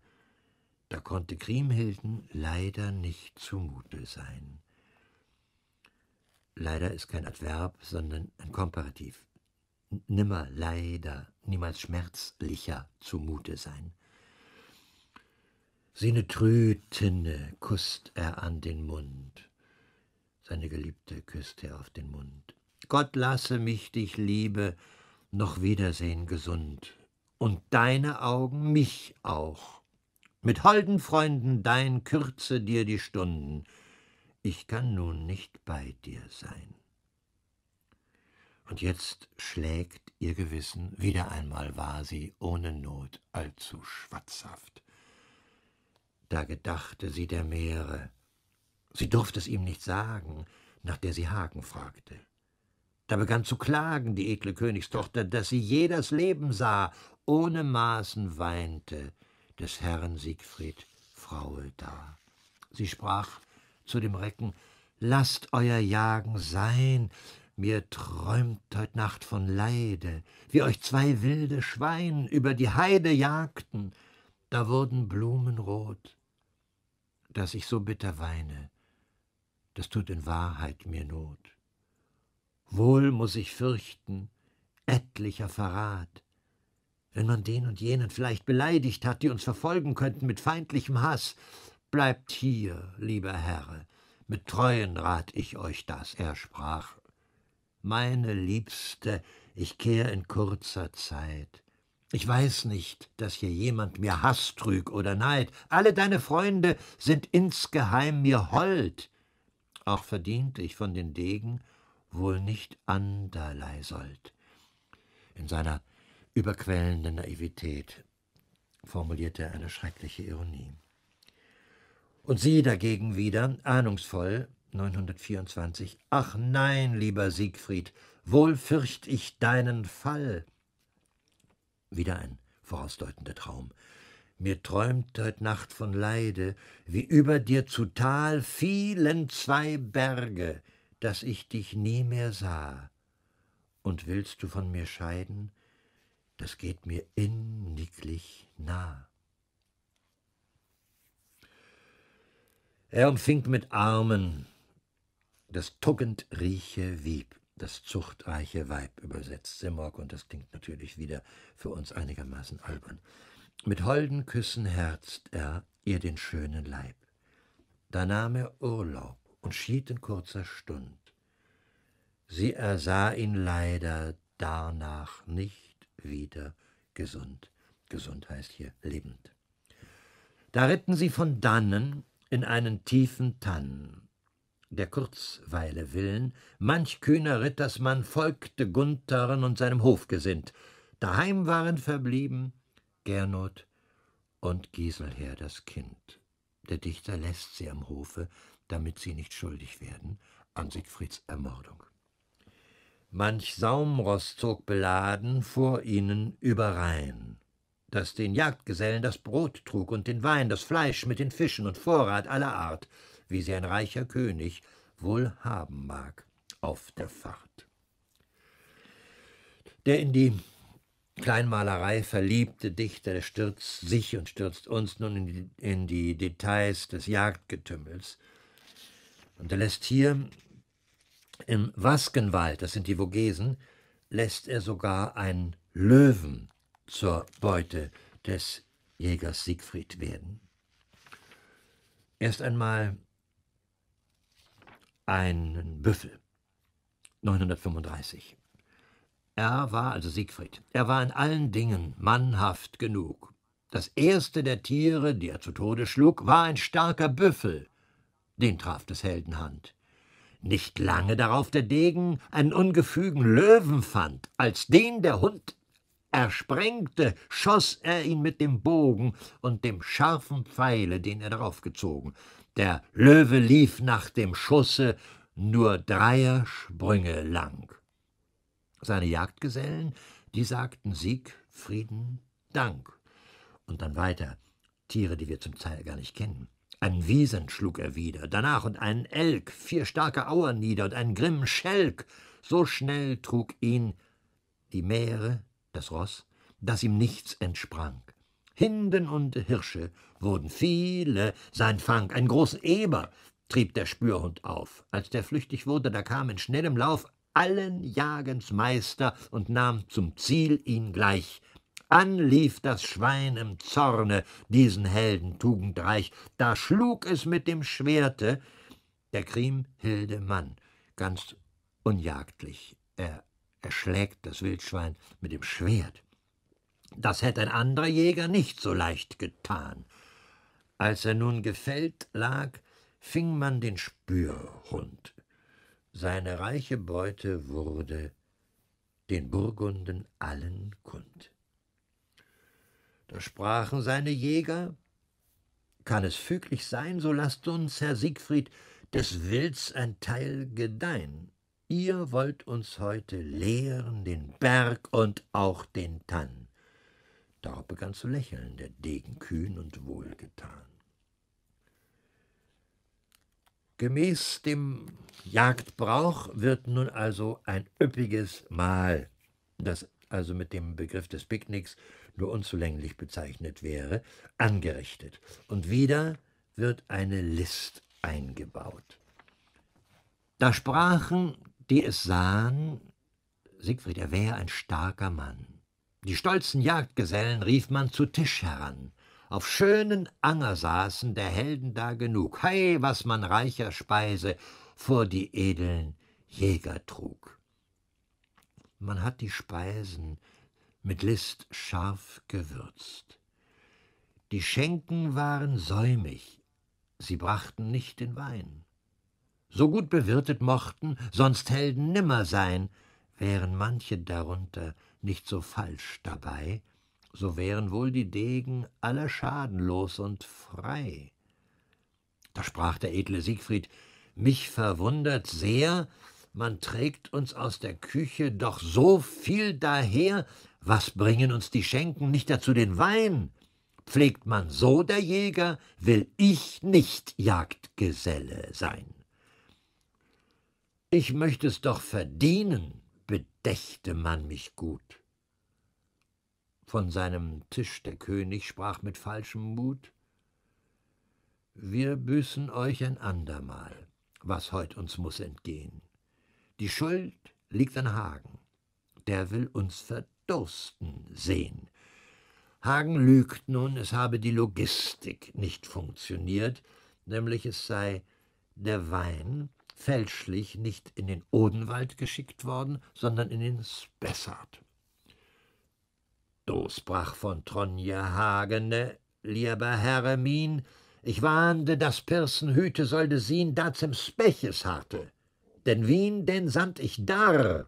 da konnte Kriemhilden leider nicht zumute sein. Leider ist kein Adverb, sondern ein Komparativ. Nimmer leider, niemals schmerzlicher zumute sein. Seine Trütinne kusst er an den Mund, seine Geliebte küsst er auf den Mund. Gott lasse mich dich liebe, noch wiedersehen gesund, und deine Augen mich auch. Mit holden Freunden dein kürze dir die Stunden, ich kann nun nicht bei dir sein. Und jetzt schlägt ihr Gewissen, wieder einmal war sie ohne Not allzu schwatzhaft da gedachte sie der Meere. Sie durfte es ihm nicht sagen, nach der sie Hagen fragte. Da begann zu klagen die edle Königstochter, dass sie jeders Leben sah, ohne Maßen weinte des Herrn Siegfried Fraue da. Sie sprach zu dem Recken, Lasst euer Jagen sein, mir träumt heut Nacht von Leide, wie euch zwei wilde Schwein über die Heide jagten, da wurden Blumen rot. Dass ich so bitter weine, das tut in Wahrheit mir Not. Wohl muß ich fürchten, etlicher Verrat, wenn man den und jenen vielleicht beleidigt hat, die uns verfolgen könnten mit feindlichem Hass. Bleibt hier, lieber Herr, mit treuen rat ich euch das, er sprach. Meine Liebste, ich kehr in kurzer Zeit. Ich weiß nicht, dass hier jemand mir Hass trüg oder Neid. Alle deine Freunde sind insgeheim mir hold. Auch verdient ich von den Degen wohl nicht anderlei sollt. In seiner überquellenden Naivität formulierte er eine schreckliche Ironie. Und sie dagegen wieder, ahnungsvoll, 924, Ach nein, lieber Siegfried, wohl fürcht ich deinen Fall. Wieder ein vorausdeutender Traum. Mir träumt heut Nacht von Leide, wie über dir zu Tal fielen zwei Berge, dass ich dich nie mehr sah. Und willst du von mir scheiden? Das geht mir inniglich nah. Er umfing mit Armen das tuckend rieche Wieb das zuchtreiche Weib übersetzt Simrock, und das klingt natürlich wieder für uns einigermaßen albern. Mit holden Küssen herzt er ihr den schönen Leib. Da nahm er Urlaub und schied in kurzer Stund. Sie ersah ihn leider danach nicht wieder gesund. Gesund heißt hier lebend. Da ritten sie von dannen in einen tiefen Tann, der Kurzweile willen, manch kühner Rittersmann folgte Gunthern und seinem Hofgesind. Daheim waren verblieben Gernot und Giselher das Kind. Der Dichter lässt sie am Hofe, damit sie nicht schuldig werden an Siegfrieds Ermordung. Manch Saumross zog beladen vor ihnen über Rhein, das den Jagdgesellen das Brot trug und den Wein, das Fleisch mit den Fischen und Vorrat aller Art, wie sie ein reicher König wohl haben mag, auf der Fahrt. Der in die Kleinmalerei verliebte Dichter stürzt sich und stürzt uns nun in die, in die Details des Jagdgetümmels und er lässt hier im Waskenwald, das sind die Vogesen, lässt er sogar einen Löwen zur Beute des Jägers Siegfried werden. Erst einmal einen Büffel. 935. Er war, also Siegfried, er war in allen Dingen mannhaft genug. Das erste der Tiere, die er zu Tode schlug, war ein starker Büffel. Den traf des Helden Hand. Nicht lange darauf der Degen einen ungefügen Löwen fand, als den der Hund ersprengte, schoss er ihn mit dem Bogen und dem scharfen Pfeile, den er darauf gezogen. Der Löwe lief nach dem Schusse nur dreier Sprünge lang. Seine Jagdgesellen, die sagten Sieg, Frieden, Dank. Und dann weiter, Tiere, die wir zum Teil gar nicht kennen. Einen Wiesen schlug er wieder, danach und einen Elk, vier starke Auer nieder und einen grimmen Schelk. So schnell trug ihn die Mähre, das Ross, dass ihm nichts entsprang. Hinden und Hirsche wurden viele, sein Fang, einen großen Eber, trieb der Spürhund auf. Als der flüchtig wurde, da kam in schnellem Lauf allen Jagens Meister und nahm zum Ziel ihn gleich. Anlief das Schwein im Zorne, diesen Helden tugendreich, da schlug es mit dem Schwerte, der Kriemhilde Mann, ganz unjagdlich, er erschlägt das Wildschwein mit dem Schwert. Das hätte ein anderer Jäger nicht so leicht getan. Als er nun gefällt lag, fing man den Spürhund. Seine reiche Beute wurde den Burgunden allen kund. Da sprachen seine Jäger, kann es füglich sein, so lasst uns, Herr Siegfried, des Wilds ein Teil gedeihen. Ihr wollt uns heute lehren den Berg und auch den Tann. Darauf begann zu lächeln der Degen kühn und wohlgetan. Gemäß dem Jagdbrauch wird nun also ein üppiges Mahl, das also mit dem Begriff des Picknicks nur unzulänglich bezeichnet wäre, angerichtet. Und wieder wird eine List eingebaut. Da sprachen, die es sahen, Siegfried, er wäre ein starker Mann. Die stolzen Jagdgesellen rief man zu Tisch heran. Auf schönen Anger saßen der Helden da genug, hei, was man reicher Speise vor die edeln Jäger trug. Man hat die Speisen mit List scharf gewürzt. Die Schenken waren säumig, sie brachten nicht den Wein. So gut bewirtet mochten sonst Helden nimmer sein, wären manche darunter nicht so falsch dabei, so wären wohl die Degen aller schadenlos und frei. Da sprach der edle Siegfried, mich verwundert sehr, man trägt uns aus der Küche doch so viel daher, was bringen uns die Schenken nicht dazu den Wein? Pflegt man so der Jäger, will ich nicht Jagdgeselle sein. Ich möchte es doch verdienen, bedächte man mich gut. Von seinem Tisch der König sprach mit falschem Mut Wir büßen euch ein andermal, was heut uns muß entgehen. Die Schuld liegt an Hagen, der will uns verdursten sehen. Hagen lügt nun, es habe die Logistik nicht funktioniert, nämlich es sei der Wein fälschlich nicht in den Odenwald geschickt worden, sondern in den Spessart. Du sprach von Tronje Hagene, lieber Herre min, ich warnte, dass Pirsen hüte sollte sien, dazem Speches harte. Denn wien, den sand ich dar.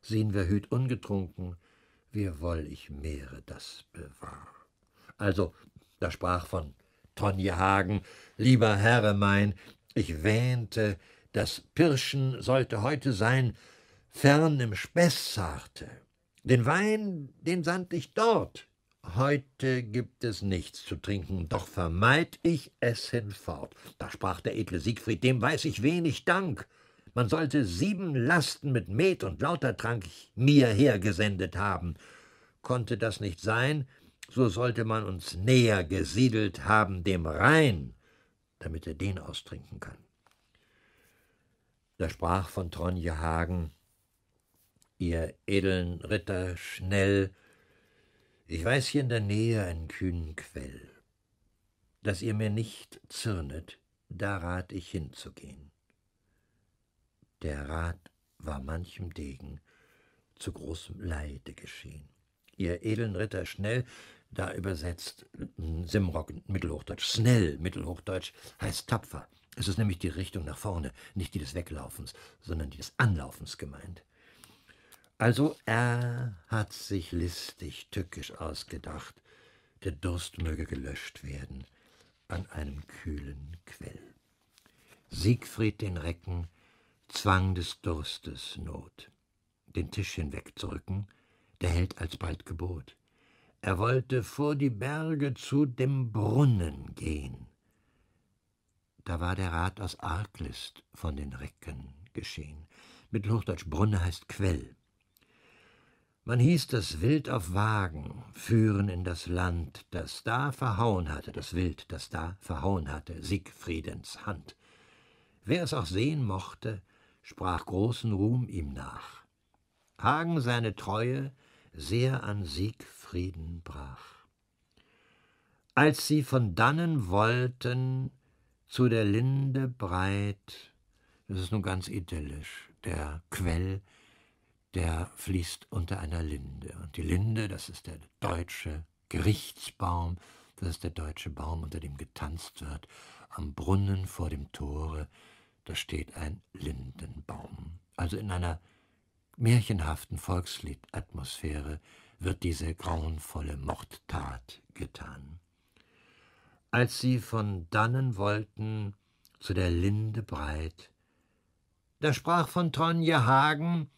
Sien wir hüt ungetrunken, wie woll ich mehre das bewahr. Also, da sprach von Tonje Hagen, lieber Herre mein, ich wähnte, das Pirschen sollte heute sein, fern im Spessarte. Den Wein, den sand ich dort. Heute gibt es nichts zu trinken, doch vermeid ich es hinfort. Da sprach der edle Siegfried, dem weiß ich wenig Dank. Man sollte sieben Lasten mit Met und Lautertrank mir hergesendet haben. Konnte das nicht sein, so sollte man uns näher gesiedelt haben dem Rhein, damit er den austrinken kann. Da sprach von Tronje Hagen, ihr edeln Ritter schnell, ich weiß hier in der Nähe einen kühnen Quell. Dass ihr mir nicht zürnet, da rat ich hinzugehen. Der Rat war manchem Degen zu großem Leide geschehen. Ihr edlen Ritter schnell, da übersetzt hm, Simrock Mittelhochdeutsch. Schnell Mittelhochdeutsch heißt tapfer. Es ist nämlich die Richtung nach vorne, nicht die des Weglaufens, sondern die des Anlaufens gemeint. Also er hat sich listig, tückisch ausgedacht, der Durst möge gelöscht werden an einem kühlen Quell. Siegfried den Recken zwang des Durstes Not, den Tisch hinwegzurücken, der Held alsbald gebot. Er wollte vor die Berge zu dem Brunnen gehen. Da war der Rat aus Arglist von den Recken geschehen. Mit Hochdeutsch Brunne heißt Quell. Man hieß das Wild auf Wagen führen in das Land, das da verhauen hatte, das Wild, das da verhauen hatte, Siegfriedens Hand. Wer es auch sehen mochte, sprach großen Ruhm ihm nach. Hagen seine Treue sehr an Siegfrieden brach. Als sie von dannen wollten, zu der Linde breit, das ist nun ganz idyllisch, der Quell der fließt unter einer Linde. Und die Linde, das ist der deutsche Gerichtsbaum, das ist der deutsche Baum, unter dem getanzt wird. Am Brunnen vor dem Tore, da steht ein Lindenbaum. Also in einer märchenhaften Volksliedatmosphäre wird diese grauenvolle Mordtat getan. Als sie von dannen wollten zu der Linde breit, da sprach von Tonje Hagen,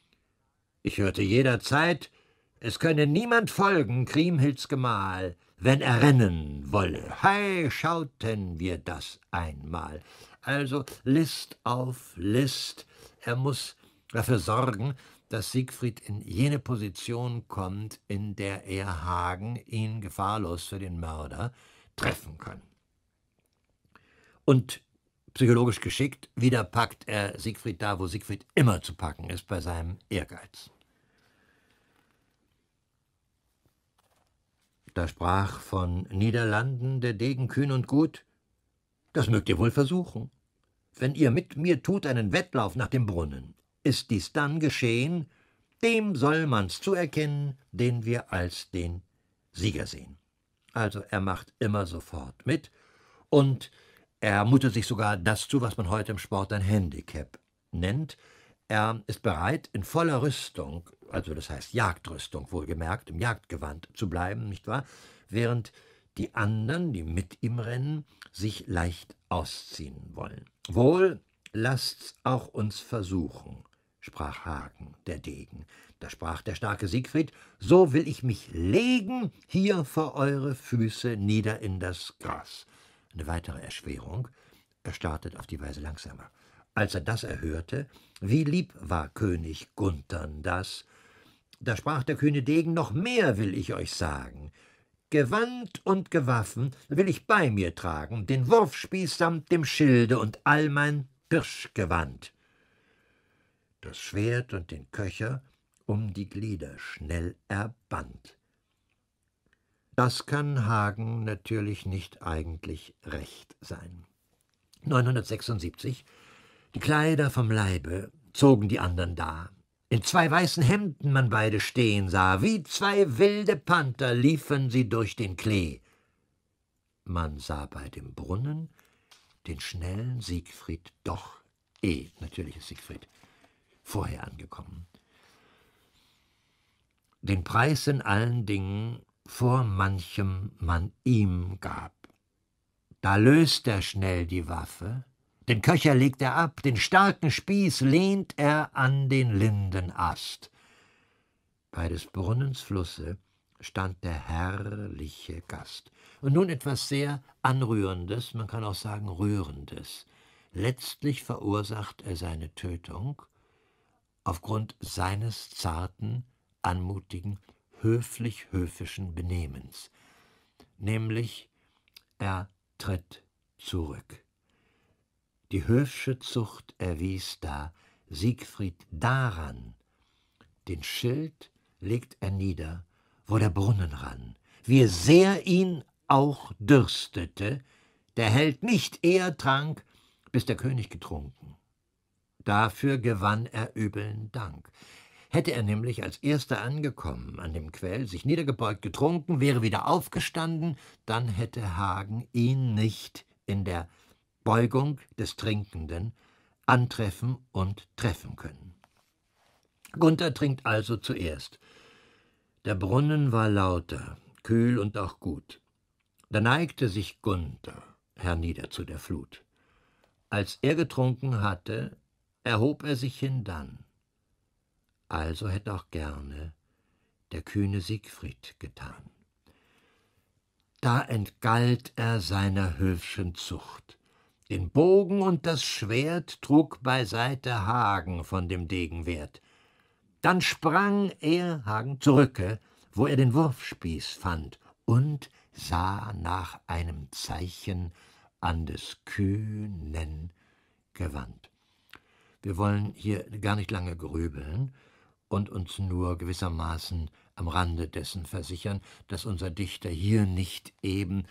ich hörte jederzeit, es könne niemand folgen Kriemhilds Gemahl, wenn er rennen wolle. Hei, schauten wir das einmal. Also List auf List. Er muss dafür sorgen, dass Siegfried in jene Position kommt, in der er Hagen ihn gefahrlos für den Mörder treffen kann. Und psychologisch geschickt, wieder packt er Siegfried da, wo Siegfried immer zu packen ist, bei seinem Ehrgeiz. Da sprach von Niederlanden der Degen kühn und gut. Das mögt ihr wohl versuchen. Wenn ihr mit mir tut einen Wettlauf nach dem Brunnen, ist dies dann geschehen, dem soll man's zuerkennen, den wir als den Sieger sehen. Also er macht immer sofort mit und er mutet sich sogar das zu, was man heute im Sport ein Handicap nennt. Er ist bereit, in voller Rüstung also das heißt Jagdrüstung wohlgemerkt, im Jagdgewand zu bleiben, nicht wahr? Während die anderen, die mit ihm rennen, sich leicht ausziehen wollen. Wohl, lasst's auch uns versuchen, sprach Hagen, der Degen. Da sprach der starke Siegfried, so will ich mich legen, hier vor eure Füße nieder in das Gras. Eine weitere Erschwerung, er startet auf die Weise langsamer. Als er das erhörte, wie lieb war König Guntern das, da sprach der kühne Degen, noch mehr will ich euch sagen. Gewand und Gewaffen will ich bei mir tragen, den Wurfspieß samt dem Schilde und all mein Pirschgewand. Das Schwert und den Köcher um die Glieder schnell erband. Das kann Hagen natürlich nicht eigentlich recht sein. 976 Die Kleider vom Leibe zogen die anderen da in zwei weißen Hemden man beide stehen sah, wie zwei wilde Panther liefen sie durch den Klee. Man sah bei dem Brunnen den schnellen Siegfried doch eh, natürlich ist Siegfried vorher angekommen, den Preis in allen Dingen vor manchem man ihm gab. Da löst er schnell die Waffe, den Köcher legt er ab, den starken Spieß lehnt er an den Lindenast. Bei des Brunnens Flusse stand der herrliche Gast. Und nun etwas sehr Anrührendes, man kann auch sagen Rührendes. Letztlich verursacht er seine Tötung aufgrund seines zarten, anmutigen, höflich-höfischen Benehmens. Nämlich, er tritt zurück. Die Höfsche Zucht erwies da Siegfried daran. Den Schild legt er nieder, wo der Brunnen ran. Wie sehr ihn auch dürstete, der Held nicht eher trank, bis der König getrunken. Dafür gewann er übeln Dank. Hätte er nämlich als erster angekommen an dem Quell, sich niedergebeugt, getrunken, wäre wieder aufgestanden, dann hätte Hagen ihn nicht in der Beugung des Trinkenden antreffen und treffen können. Gunther trinkt also zuerst. Der Brunnen war lauter, kühl und auch gut. Da neigte sich Gunther hernieder zu der Flut. Als er getrunken hatte, erhob er sich hindann. Also hätte auch gerne der kühne Siegfried getan. Da entgalt er seiner höfschen Zucht, den Bogen und das Schwert trug beiseite Hagen von dem Degenwert. Dann sprang er, Hagen, zurücke, äh, wo er den Wurfspieß fand und sah nach einem Zeichen an des kühnen Gewand. Wir wollen hier gar nicht lange grübeln und uns nur gewissermaßen am Rande dessen versichern, dass unser Dichter hier nicht eben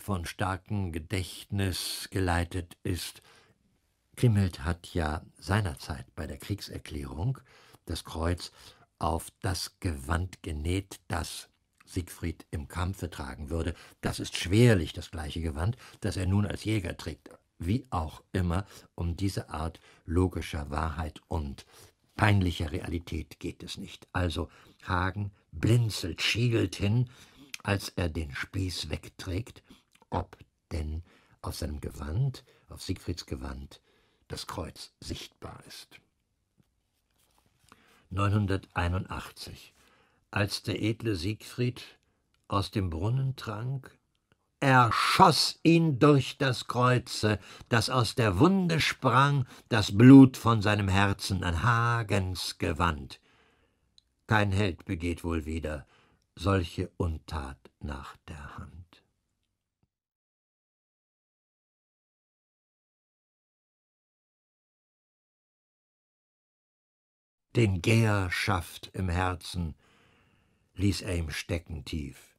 von starkem Gedächtnis geleitet ist. Krimmelt hat ja seinerzeit bei der Kriegserklärung das Kreuz auf das Gewand genäht, das Siegfried im Kampfe tragen würde. Das ist schwerlich das gleiche Gewand, das er nun als Jäger trägt. Wie auch immer, um diese Art logischer Wahrheit und peinlicher Realität geht es nicht. Also Hagen blinzelt, schielt hin, als er den Spieß wegträgt ab, denn auf seinem Gewand, auf Siegfrieds Gewand, das Kreuz sichtbar ist. 981. Als der edle Siegfried aus dem Brunnen trank, erschoss ihn durch das Kreuze, das aus der Wunde sprang, das Blut von seinem Herzen an Hagens Gewand. Kein Held begeht wohl wieder solche Untat nach der Hand. den Gär schafft im Herzen, ließ er ihm stecken tief.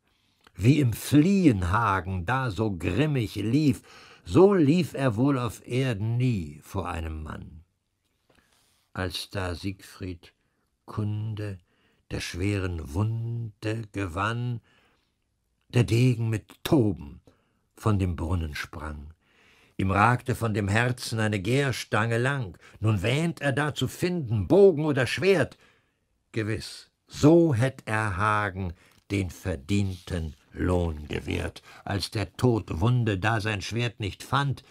Wie im Fliehenhagen da so grimmig lief, so lief er wohl auf Erden nie vor einem Mann. Als da Siegfried Kunde der schweren Wunde gewann, der Degen mit Toben von dem Brunnen sprang. Ihm ragte von dem Herzen eine Gehrstange lang. Nun wähnt er da zu finden, Bogen oder Schwert. Gewiß, so hätt er Hagen den verdienten Lohn gewährt. Als der Todwunde da sein Schwert nicht fand,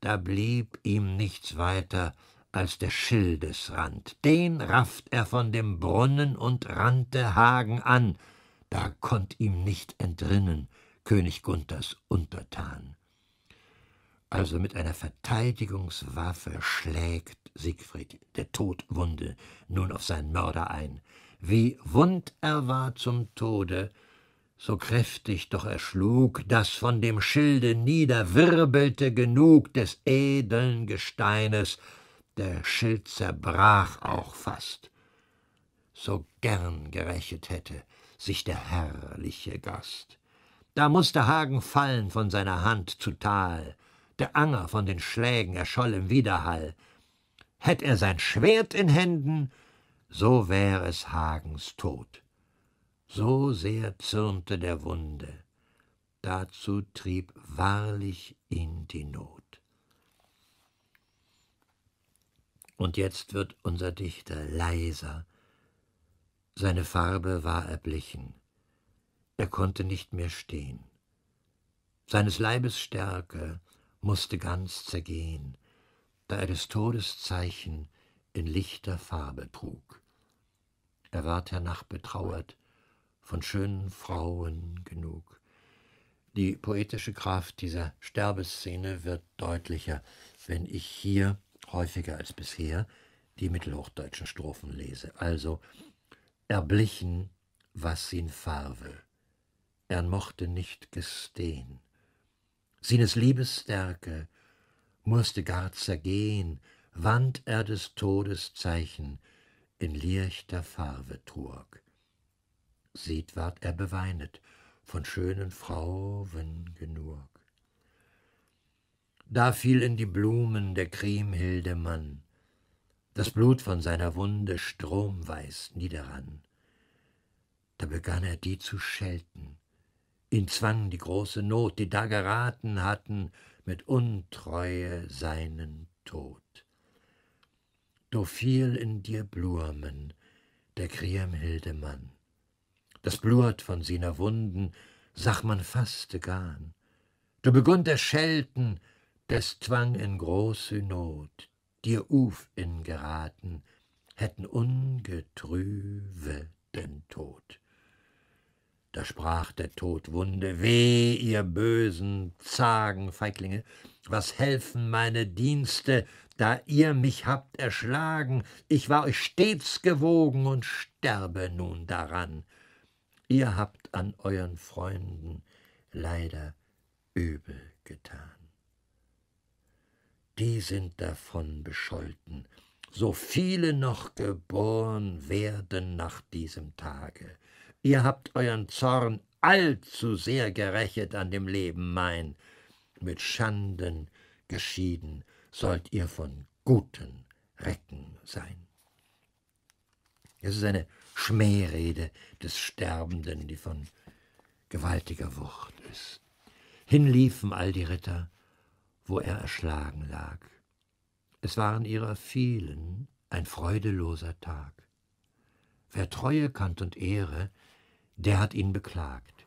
da blieb ihm nichts weiter als der Schildesrand. Den rafft er von dem Brunnen und rannte Hagen an. Da konnt ihm nicht entrinnen König Gunthers Untertan. Also mit einer Verteidigungswaffe schlägt Siegfried, der Todwunde, nun auf seinen Mörder ein. Wie wund er war zum Tode, so kräftig doch er schlug, daß von dem Schilde niederwirbelte genug des edeln Gesteines, der Schild zerbrach auch fast. So gern gerächet hätte sich der herrliche Gast. Da mußte Hagen fallen von seiner Hand zu Tal, der Anger von den Schlägen erscholl im Widerhall. Hätt er sein Schwert in Händen, so wär es Hagens Tod. So sehr zürnte der Wunde, dazu trieb wahrlich ihn die Not. Und jetzt wird unser Dichter leiser. Seine Farbe war erblichen. Er konnte nicht mehr stehen. Seines Leibes Stärke, musste ganz zergehen, da er des Todes Zeichen in lichter Farbe trug. Er ward hernach betrauert, von schönen Frauen genug. Die poetische Kraft dieser Sterbeszene wird deutlicher, wenn ich hier häufiger als bisher die mittelhochdeutschen Strophen lese. Also erblichen, was ihn Farbe. Er mochte nicht gestehen. Sines Liebes Stärke mußte gar zergehen, wand er des Todes Zeichen in lichter Farbe trug. Sieht ward er beweinet von schönen Frauen genug. Da fiel in die Blumen der Kriemhilde Mann, das Blut von seiner Wunde stromweis niederan. Da begann er die zu schelten, Ihn zwang die große Not, die da geraten hatten, mit Untreue seinen Tod. Du fiel in dir Blumen, der Kriemhilde Mann. Das Blut von seiner Wunden, sag man faste garn. Du begunn der Schelten, des Zwang in große Not, dir Uf in geraten, hätten ungetrüwe den Tod. Da sprach der Todwunde, Weh, ihr bösen Zagen, Feiglinge! was helfen meine Dienste, da ihr mich habt erschlagen, ich war euch stets gewogen und sterbe nun daran. Ihr habt an euren Freunden leider übel getan. Die sind davon bescholten, so viele noch geboren werden nach diesem Tage ihr habt euren Zorn allzu sehr gerächet an dem Leben mein. Mit Schanden geschieden sollt ihr von guten Recken sein. Es ist eine Schmährede des Sterbenden, die von gewaltiger Wucht ist. Hinliefen all die Ritter, wo er erschlagen lag. Es waren ihrer vielen ein freudeloser Tag. Wer Treue kannt und Ehre, der hat ihn beklagt.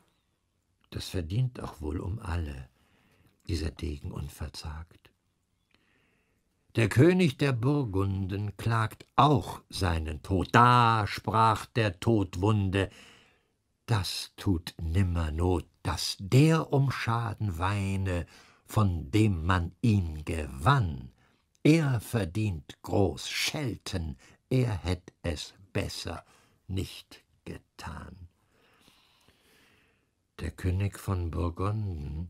Das verdient auch wohl um alle, dieser Degen unverzagt. Der König der Burgunden klagt auch seinen Tod. Da sprach der Todwunde, das tut nimmer Not, dass der um Schaden weine, von dem man ihn gewann. Er verdient groß Schelten, er hätt es besser nicht getan. Der König von Burgunden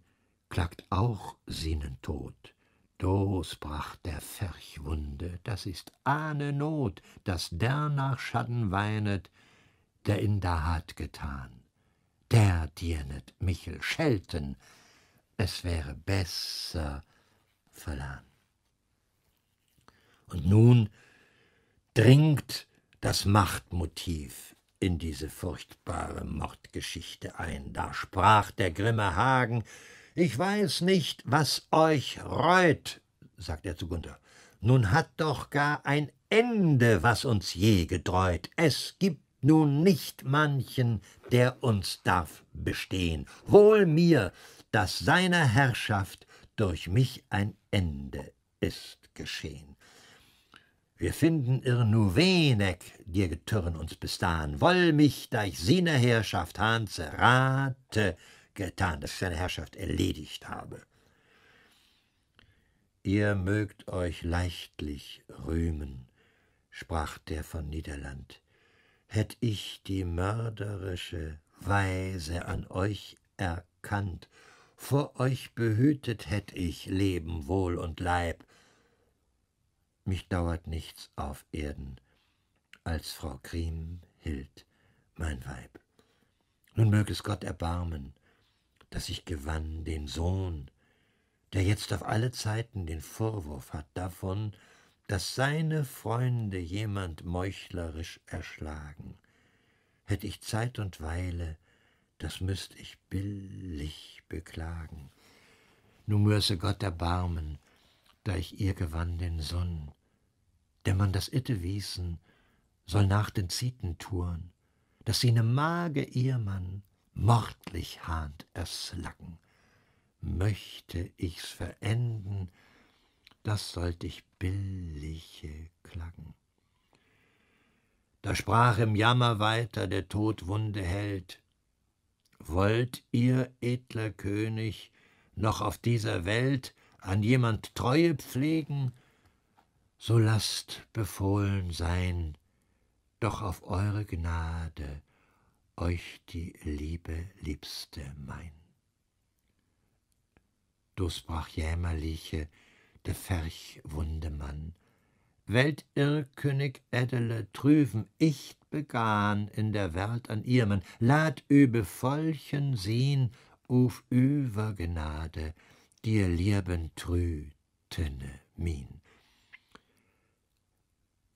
klagt auch seinen Tod. Dos brach der Ferchwunde, das ist ahne Not, dass der nach Schaden weinet, der in der hat getan. Der dirnet Michel schelten, es wäre besser verlan. Und nun dringt das Machtmotiv in diese furchtbare Mordgeschichte ein. Da sprach der grimme Hagen Ich weiß nicht, was euch reut, sagt er zu Gunther. Nun hat doch gar ein Ende, was uns je gedreut. Es gibt nun nicht manchen, der uns darf bestehen. Wohl mir, dass seiner Herrschaft durch mich ein Ende ist geschehen. Wir finden ir nu wenig, dir getürren uns bis dahin. Woll mich deich seiner Herrschaft Hanze rate getan, dass ich seine Herrschaft erledigt habe. Ihr mögt euch leichtlich rühmen, sprach der von Niederland, hätt ich die mörderische Weise an euch erkannt, vor euch behütet hätt ich Leben, Wohl und Leib, mich dauert nichts auf Erden, als Frau Krim hielt mein Weib. Nun möge es Gott erbarmen, dass ich gewann den Sohn, der jetzt auf alle Zeiten den Vorwurf hat davon, dass seine Freunde jemand meuchlerisch erschlagen. Hätt ich Zeit und Weile, das müßt ich billig beklagen. Nun müsse Gott erbarmen, da ich ihr gewann den Sohn, der Mann das itte wiesen, soll nach den Zieten touren, dass sie ne mage Ehemann mordlich hahnt es Möchte ich's verenden, das sollt ich billige klagen. Da sprach im Jammer weiter der todwunde Held, Wollt ihr, edler König, noch auf dieser Welt an jemand Treue pflegen, so lasst befohlen sein, doch auf eure Gnade euch die Liebe Liebste mein. Du sprach jämmerliche der Ferchwundemann, Weltirrkönig Edele, trüven ich begann in der Welt an ihrmen, lad übe Folchen sehen, uf über Gnade, dir lieben trütene min.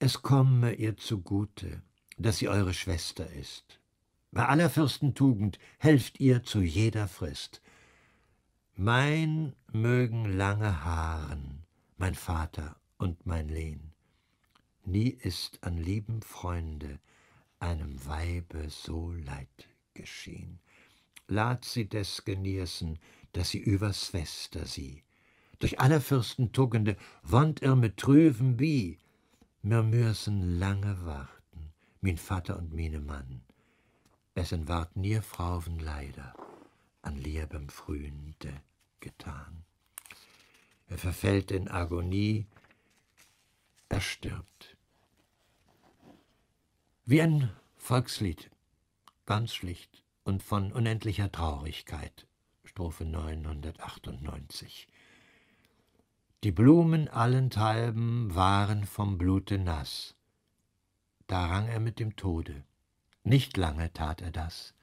Es komme ihr zugute, dass sie eure Schwester ist. Bei aller Fürstentugend helft ihr zu jeder Frist. Mein mögen lange Haaren, mein Vater und mein Lehn. Nie ist an lieben Freunde einem Weibe so leid geschehen. Lad sie des genießen, dass sie übers Wester sie. Durch aller Fürsten Tugende wand ihr mit trüven wie, mir müssen lange warten, min Vater und mine Mann. Es ward nie Frauen leider an liebem Frühende getan. Er verfällt in Agonie, er stirbt. Wie ein Volkslied, ganz schlicht und von unendlicher Traurigkeit, Strophe 998. Die Blumen allenthalben waren vom Blute nass. Da rang er mit dem Tode. Nicht lange tat er das,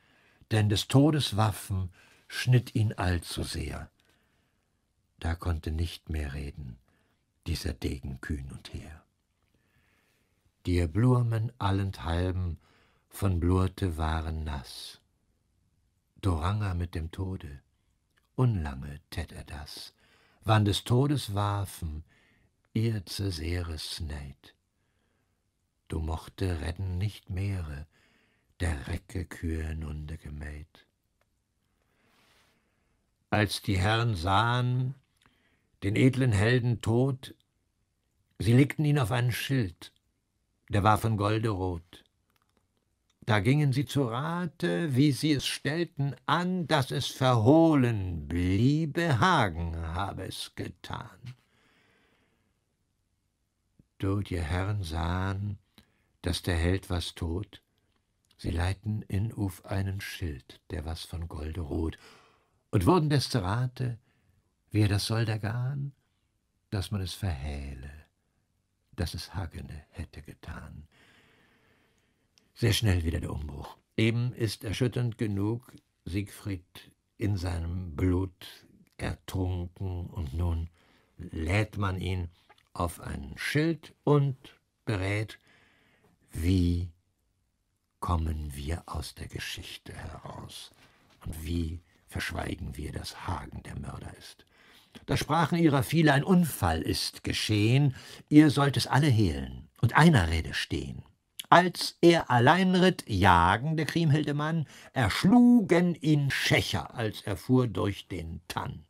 denn des Todes Waffen schnitt ihn allzu sehr. Da konnte nicht mehr reden dieser Degen kühn und hehr. Die Blumen allenthalben von Blurte waren nass. Doranger mit dem Tode, unlange tät er das, wann des Todes warfen, ihr zur Snaid. Du mochte retten nicht mehre, der Recke Kühen unde gemäht. Als die Herren sahen den edlen Helden tot, sie legten ihn auf einen Schild, der war von Golde rot. Da gingen sie zu Rate, wie sie es stellten an, daß es verhohlen bliebe, Hagen habe es getan. Dodje Herren sahen, daß der Held was tot, sie leiten in Uf einen Schild, der was von Golde rot, und wurden des zu Rate, wie er das soll der Garn, dass man es verhähle, dass es Hagene hätte getan. Sehr schnell wieder der Umbruch. Eben ist erschütternd genug Siegfried in seinem Blut ertrunken und nun lädt man ihn auf ein Schild und berät, wie kommen wir aus der Geschichte heraus und wie verschweigen wir, dass Hagen der Mörder ist. Da sprachen ihrer viele, ein Unfall ist geschehen, ihr sollt es alle hehlen und einer Rede stehen. Als er allein ritt, jagen der Kriemhilde Mann, erschlugen ihn Schächer, als er fuhr durch den Tann.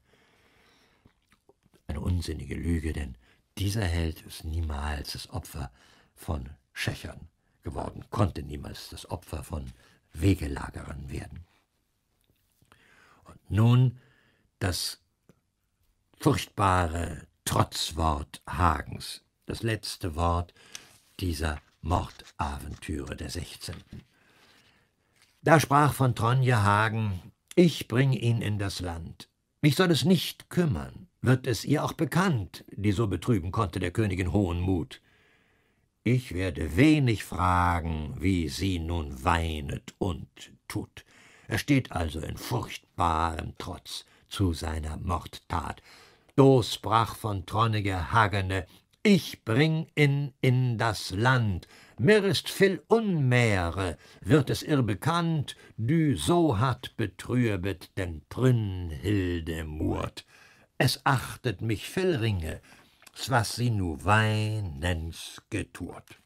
Eine unsinnige Lüge, denn dieser Held ist niemals das Opfer von Schächern geworden, konnte niemals das Opfer von Wegelagerern werden. Und nun das furchtbare Trotzwort Hagens, das letzte Wort dieser Mordaventüre der 16. Da sprach von Tronje Hagen, ich bring ihn in das Land. Mich soll es nicht kümmern, wird es ihr auch bekannt, die so betrüben konnte der Königin hohen Mut. Ich werde wenig fragen, wie sie nun weinet und tut. Er steht also in furchtbarem Trotz zu seiner Mordtat. Dos brach von Tronje Hagene ich bring ihn in das Land, mir ist viel Unmäre, wird es ihr bekannt, du so hat betrübet den Brünnhilde Murt. Es achtet mich viel Ringe, was sie nu weinens geturt.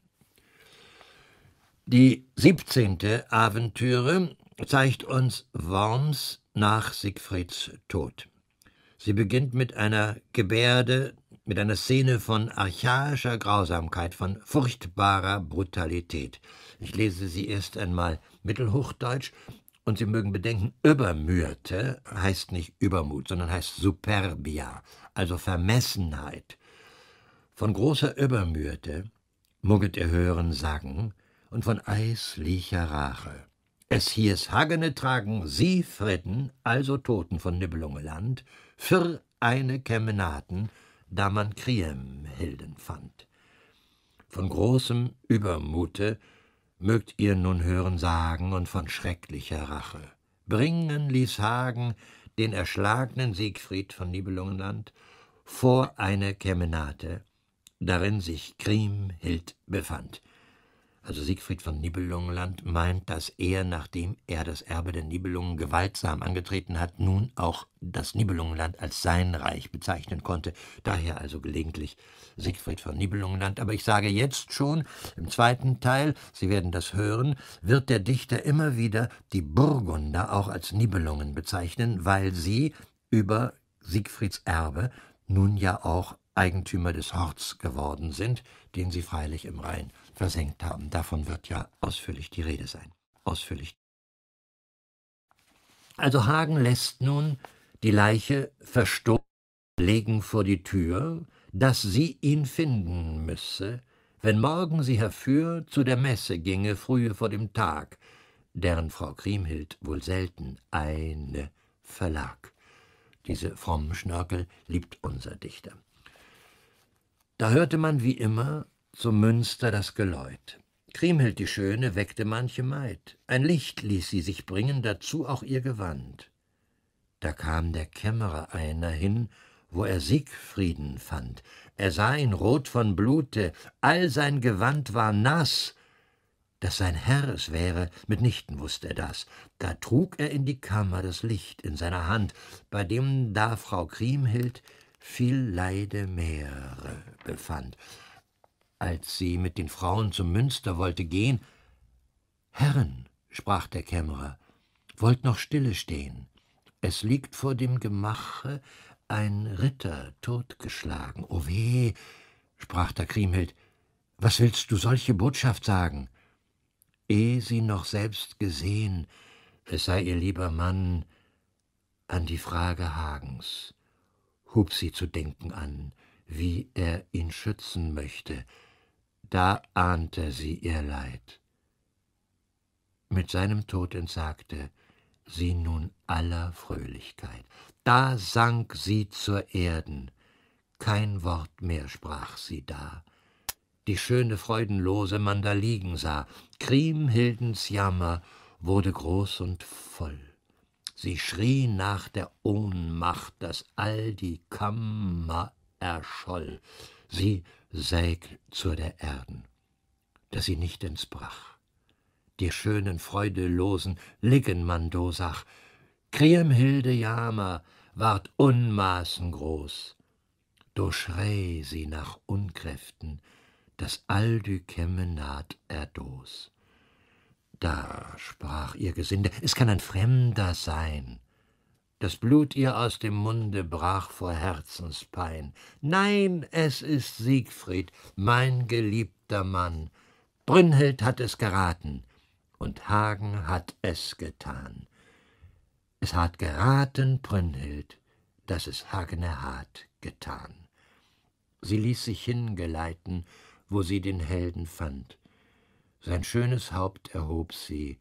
Die siebzehnte Aventüre zeigt uns Worms nach Siegfrieds Tod. Sie beginnt mit einer Gebärde mit einer Szene von archaischer Grausamkeit, von furchtbarer Brutalität. Ich lese sie erst einmal mittelhochdeutsch und Sie mögen bedenken, Übermührte heißt nicht Übermut, sondern heißt Superbia, also Vermessenheit. Von großer Übermührte mugget er hören sagen und von eislicher Rache. Es hieß Hagene tragen, sie fritten, also Toten von Nibelungeland, für eine Kemenaten, da man Kriem Helden fand. Von großem Übermute mögt ihr nun hören sagen und von schrecklicher Rache. Bringen ließ Hagen den erschlagenen Siegfried von Nibelungenland vor eine Kemenate, darin sich Kriemhild befand also Siegfried von Nibelungenland, meint, dass er, nachdem er das Erbe der Nibelungen gewaltsam angetreten hat, nun auch das Nibelungenland als sein Reich bezeichnen konnte. Daher also gelegentlich Siegfried von Nibelungenland. Aber ich sage jetzt schon, im zweiten Teil, Sie werden das hören, wird der Dichter immer wieder die Burgunder auch als Nibelungen bezeichnen, weil sie über Siegfrieds Erbe nun ja auch Eigentümer des Horts geworden sind, den sie freilich im Rhein versenkt haben. Davon wird ja ausführlich die Rede sein. Ausführlich. Also Hagen lässt nun die Leiche verstoßen legen vor die Tür, dass sie ihn finden müsse, wenn morgen sie herfür zu der Messe ginge, frühe vor dem Tag, deren Frau Kriemhild wohl selten eine verlag. Diese frommen Schnörkel liebt unser Dichter. Da hörte man wie immer zum Münster das Geläut. Kriemhild die Schöne weckte manche Maid, ein Licht ließ sie sich bringen, dazu auch ihr Gewand. Da kam der Kämmerer einer hin, wo er Siegfrieden fand. Er sah ihn rot von Blute, all sein Gewand war nass. Dass sein Herr es wäre, mitnichten wußt er das. Da trug er in die Kammer das Licht in seiner Hand, bei dem da Frau Kriemhild viel Leide mehrere befand als sie mit den Frauen zum Münster wollte gehen. Herren, sprach der Kämmerer, wollt noch stille stehen. Es liegt vor dem Gemache ein Ritter totgeschlagen. O weh, sprach da Kriemhild, was willst du solche Botschaft sagen? Ehe sie noch selbst gesehen, es sei ihr lieber Mann, an die Frage Hagens, hub sie zu denken an, wie er ihn schützen möchte, da ahnte sie ihr Leid. Mit seinem Tod entsagte sie nun aller Fröhlichkeit. Da sank sie zur Erden, kein Wort mehr sprach sie da. Die schöne, freudenlose man liegen sah, Kriemhildens Jammer wurde groß und voll. Sie schrie nach der Ohnmacht, daß all die Kammer erscholl sie säg zu der Erden, dass sie nicht ins Brach. Die schönen, freudelosen Liggenmann-Dosach, Kriemhilde Jama ward Unmaßen groß. Du schrei sie nach Unkräften, dass all die Kämme naht erdos. Da sprach ihr Gesinde, es kann ein Fremder sein, das Blut ihr aus dem Munde brach vor Herzenspein. Nein, es ist Siegfried, mein geliebter Mann. Brünnhild hat es geraten und Hagen hat es getan. Es hat geraten Brünnhild, dass es Hagner hat getan. Sie ließ sich hingeleiten, wo sie den Helden fand. Sein schönes Haupt erhob sie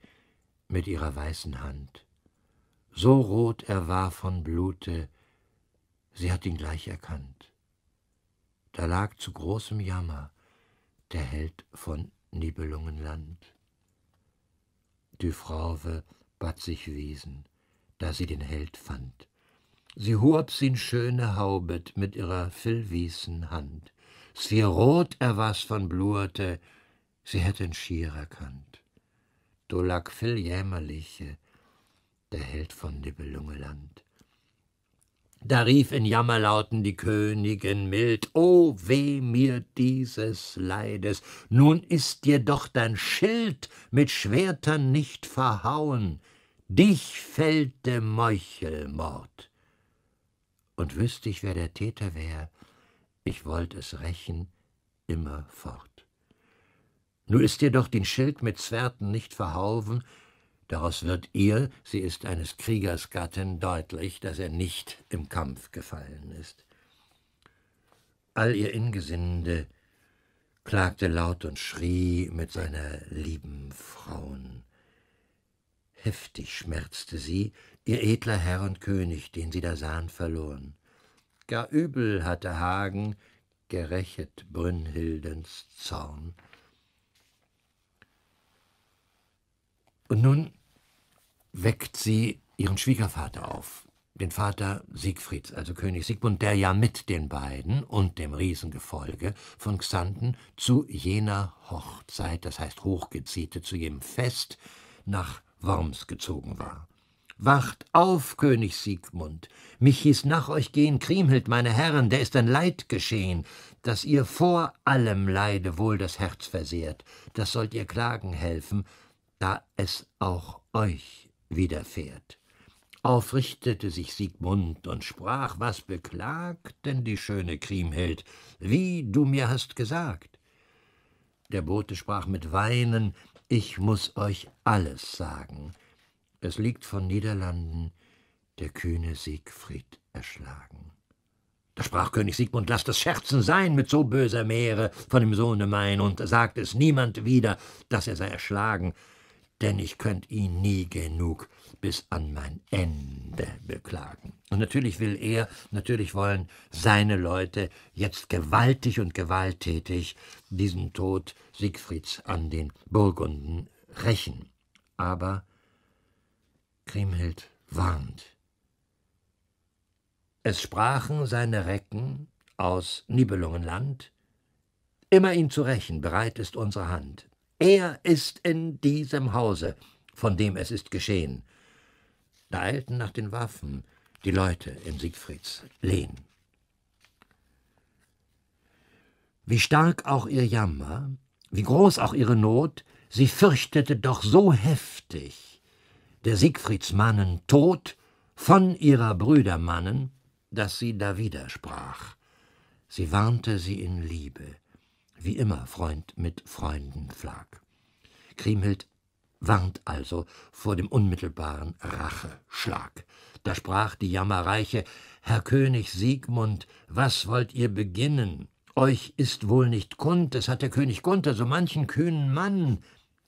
mit ihrer weißen Hand so rot er war von Blute, sie hat ihn gleich erkannt. Da lag zu großem Jammer der Held von Nibelungenland. Die Frauwe bat sich wiesen, da sie den Held fand. Sie hob sin schöne Haubet mit ihrer villwiesen Hand. Svier rot er war's von Blute, sie hätt ihn schier erkannt. Do lag viel jämmerliche, der Held von Nibelungeland. Da rief in Jammerlauten die Königin mild, O weh mir dieses Leides, nun ist dir doch dein Schild mit Schwertern nicht verhauen, dich fällt der Meuchelmord. Und wüsste ich, wer der Täter wär, ich wollt es rächen immerfort. Nun ist dir doch den Schild mit Zwerten nicht verhauen, Daraus wird ihr, sie ist eines Kriegers Gattin, deutlich, dass er nicht im Kampf gefallen ist. All ihr Ingesinde klagte laut und schrie mit seiner lieben Frauen. Heftig schmerzte sie, ihr edler Herr und König, den sie da sahen, verloren. Gar übel hatte Hagen gerächet Brünnhildens Zorn. Und nun weckt sie ihren Schwiegervater auf, den Vater Siegfrieds, also König Sigmund, der ja mit den beiden und dem Riesengefolge von Xanten zu jener Hochzeit, das heißt Hochgeziete, zu jenem Fest nach Worms gezogen war. Wacht auf, König Siegmund! Mich hieß nach euch gehen Kriemhild, meine Herren, der ist ein Leid geschehen, dass ihr vor allem Leide wohl das Herz versehrt. Das sollt ihr klagen helfen, da es auch euch widerfährt. Aufrichtete sich Siegmund und sprach, was beklagt denn die schöne Kriemhild, wie du mir hast gesagt? Der Bote sprach mit Weinen, ich muß euch alles sagen. Es liegt von Niederlanden der kühne Siegfried erschlagen. Da sprach König Siegmund, lass das Scherzen sein mit so böser Meere von dem Sohne mein und sagt es niemand wieder, daß er sei erschlagen denn ich könnte ihn nie genug bis an mein Ende beklagen. Und natürlich will er, natürlich wollen seine Leute jetzt gewaltig und gewalttätig diesen Tod Siegfrieds an den Burgunden rächen. Aber Kriemhild warnt. Es sprachen seine Recken aus Nibelungenland, immer ihn zu rächen, bereit ist unsere Hand. Er ist in diesem Hause, von dem es ist geschehen. Da eilten nach den Waffen die Leute in Siegfrieds Lehn. Wie stark auch ihr Jammer, wie groß auch ihre Not, sie fürchtete doch so heftig der Siegfriedsmannen Tod von ihrer Brüder Mannen, dass sie da widersprach. Sie warnte sie in Liebe wie immer Freund mit Freunden pflag. Kriemhild warnt also vor dem unmittelbaren Racheschlag. Da sprach die Jammerreiche, Herr König Siegmund, was wollt ihr beginnen? Euch ist wohl nicht kund, es hat der König Gunther so manchen kühnen Mann.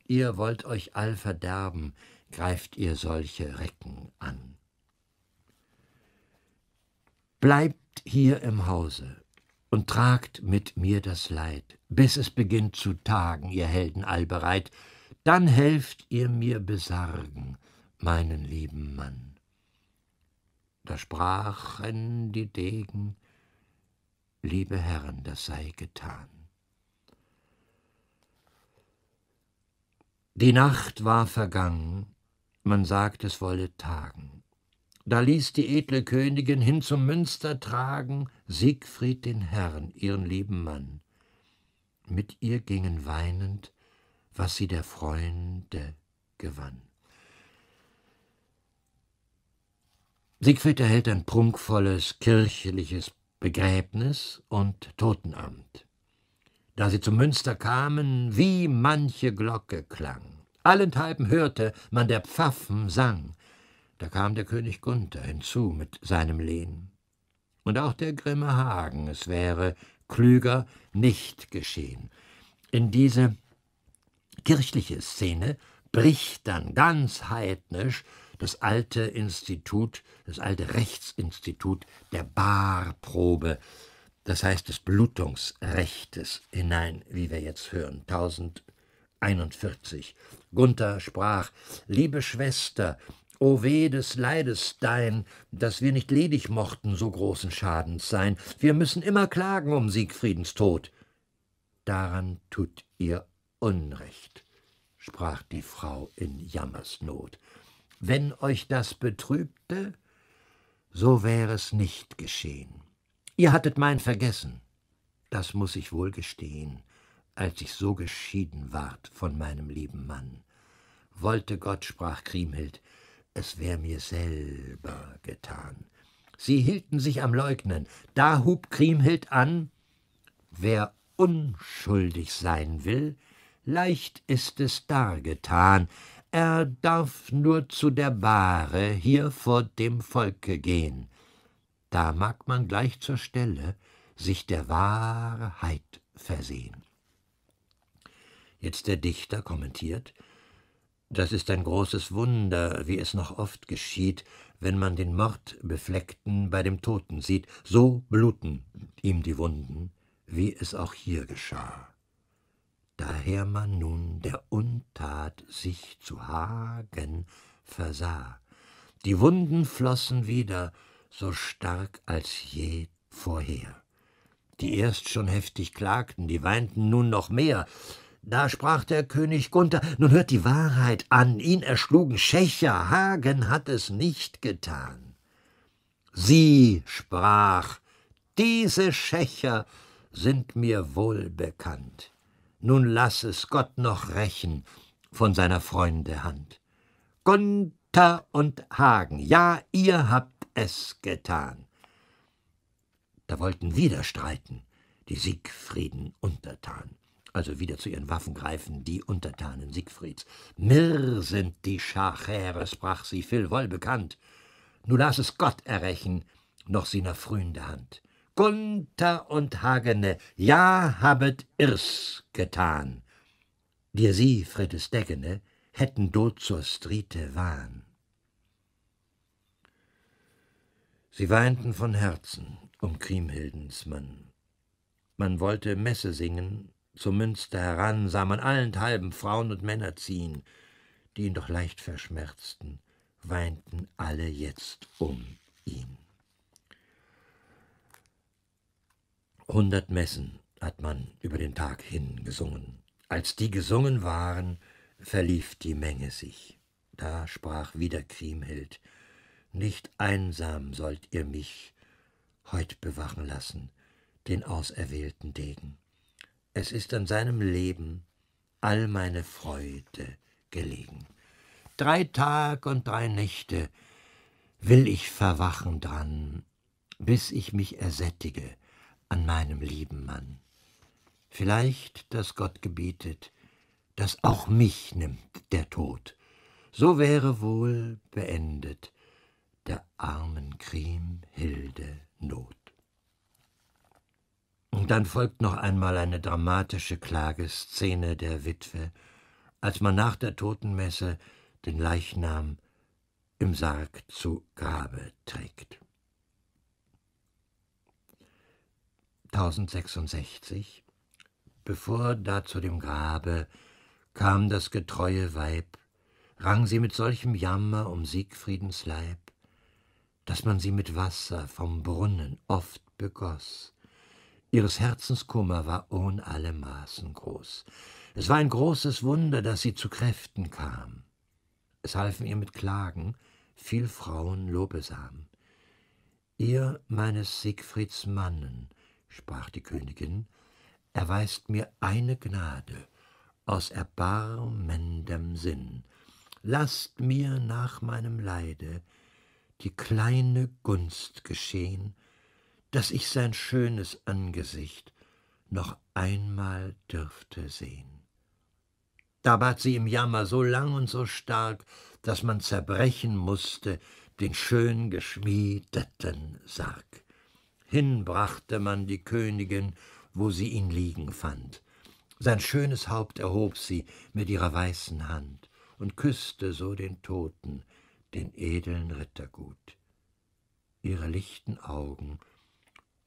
Ihr wollt euch all verderben, greift ihr solche Recken an. Bleibt hier im Hause, und tragt mit mir das Leid, bis es beginnt zu tagen, ihr Helden allbereit, dann helft ihr mir besargen meinen lieben Mann. Da sprachen die Degen, liebe Herren, das sei getan. Die Nacht war vergangen, man sagt, es wolle tagen. Da ließ die edle Königin hin zum Münster tragen Siegfried den Herrn, ihren lieben Mann. Mit ihr gingen weinend, was sie der Freunde gewann. Siegfried erhält ein prunkvolles kirchliches Begräbnis und Totenamt. Da sie zum Münster kamen, wie manche Glocke klang. Allenthalben hörte man der Pfaffen sang, da kam der König Gunther hinzu mit seinem Lehen. Und auch der grimme Hagen, es wäre klüger nicht geschehen. In diese kirchliche Szene bricht dann ganz heidnisch das alte Institut, das alte Rechtsinstitut der Barprobe, das heißt des Blutungsrechtes hinein, wie wir jetzt hören, 1041. Gunther sprach, liebe Schwester, O weh des Leides dein, dass wir nicht ledig mochten so großen Schadens sein. Wir müssen immer klagen um Siegfriedens Tod. Daran tut ihr Unrecht, sprach die Frau in Jammersnot. Wenn euch das betrübte, so wäre es nicht geschehen. Ihr hattet mein vergessen, das muß ich wohl gestehen, als ich so geschieden ward von meinem lieben Mann. Wollte Gott, sprach Kriemhild, es wär mir selber getan. Sie hielten sich am Leugnen. Da hub Kriemhild an, wer unschuldig sein will, leicht ist es dargetan. Er darf nur zu der Bahre hier vor dem Volke gehen. Da mag man gleich zur Stelle sich der Wahrheit versehen. Jetzt der Dichter kommentiert, das ist ein großes Wunder, wie es noch oft geschieht, wenn man den Mordbefleckten bei dem Toten sieht, so bluten ihm die Wunden, wie es auch hier geschah. Daher man nun der Untat sich zu hagen versah. Die Wunden flossen wieder, so stark als je vorher. Die erst schon heftig klagten, die weinten nun noch mehr, da sprach der König Gunther, nun hört die Wahrheit an, ihn erschlugen Schächer, Hagen hat es nicht getan. Sie sprach, diese Schächer sind mir wohl bekannt. Nun lass es Gott noch rächen von seiner Freunde Hand. Gunther und Hagen, ja, ihr habt es getan. Da wollten wieder streiten, die Siegfrieden untertan also wieder zu ihren Waffen greifen, die Untertanen Siegfrieds. Mir sind die Schachäre, sprach sie, viel wohl bekannt. Nu lass es Gott errechen, noch sie nach frühender Hand. Gunther und Hagene, ja, habet irrs getan. Dir sie, Frides Deggene, hätten do zur Striete wahn. Sie weinten von Herzen um Kriemhildens Mann. Man wollte Messe singen, zum Münster heran sah man allenthalben Frauen und Männer ziehen, die ihn doch leicht verschmerzten, weinten alle jetzt um ihn. Hundert Messen hat man über den Tag hin gesungen. Als die gesungen waren, verlief die Menge sich. Da sprach wieder Kriemhild, nicht einsam sollt ihr mich heut bewachen lassen, den auserwählten Degen es ist an seinem Leben all meine Freude gelegen. Drei Tag und drei Nächte will ich verwachen dran, bis ich mich ersättige an meinem lieben Mann. Vielleicht, dass Gott gebietet, dass auch mich nimmt der Tod. So wäre wohl beendet der armen Kriemhilde Not. Und dann folgt noch einmal eine dramatische Klageszene der Witwe, als man nach der Totenmesse den Leichnam im Sarg zu Grabe trägt. 1066 Bevor da zu dem Grabe kam das getreue Weib, rang sie mit solchem Jammer um Siegfriedens Leib, dass man sie mit Wasser vom Brunnen oft begoß. Ihres Herzens Kummer war ohne alle Maßen groß. Es war ein großes Wunder, dass sie zu Kräften kam. Es halfen ihr mit Klagen viel Frauen Lobesam. Ihr meines Siegfrieds Mannen, sprach die Königin, erweist mir eine Gnade aus erbarmendem Sinn. Lasst mir nach meinem Leide die kleine Gunst geschehen, daß ich sein schönes Angesicht noch einmal dürfte sehen. Da bat sie im Jammer so lang und so stark, daß man zerbrechen mußte den schön geschmiedeten Sarg. Hinbrachte man die Königin, wo sie ihn liegen fand. Sein schönes Haupt erhob sie mit ihrer weißen Hand und küßte so den Toten, den edeln Rittergut. Ihre lichten Augen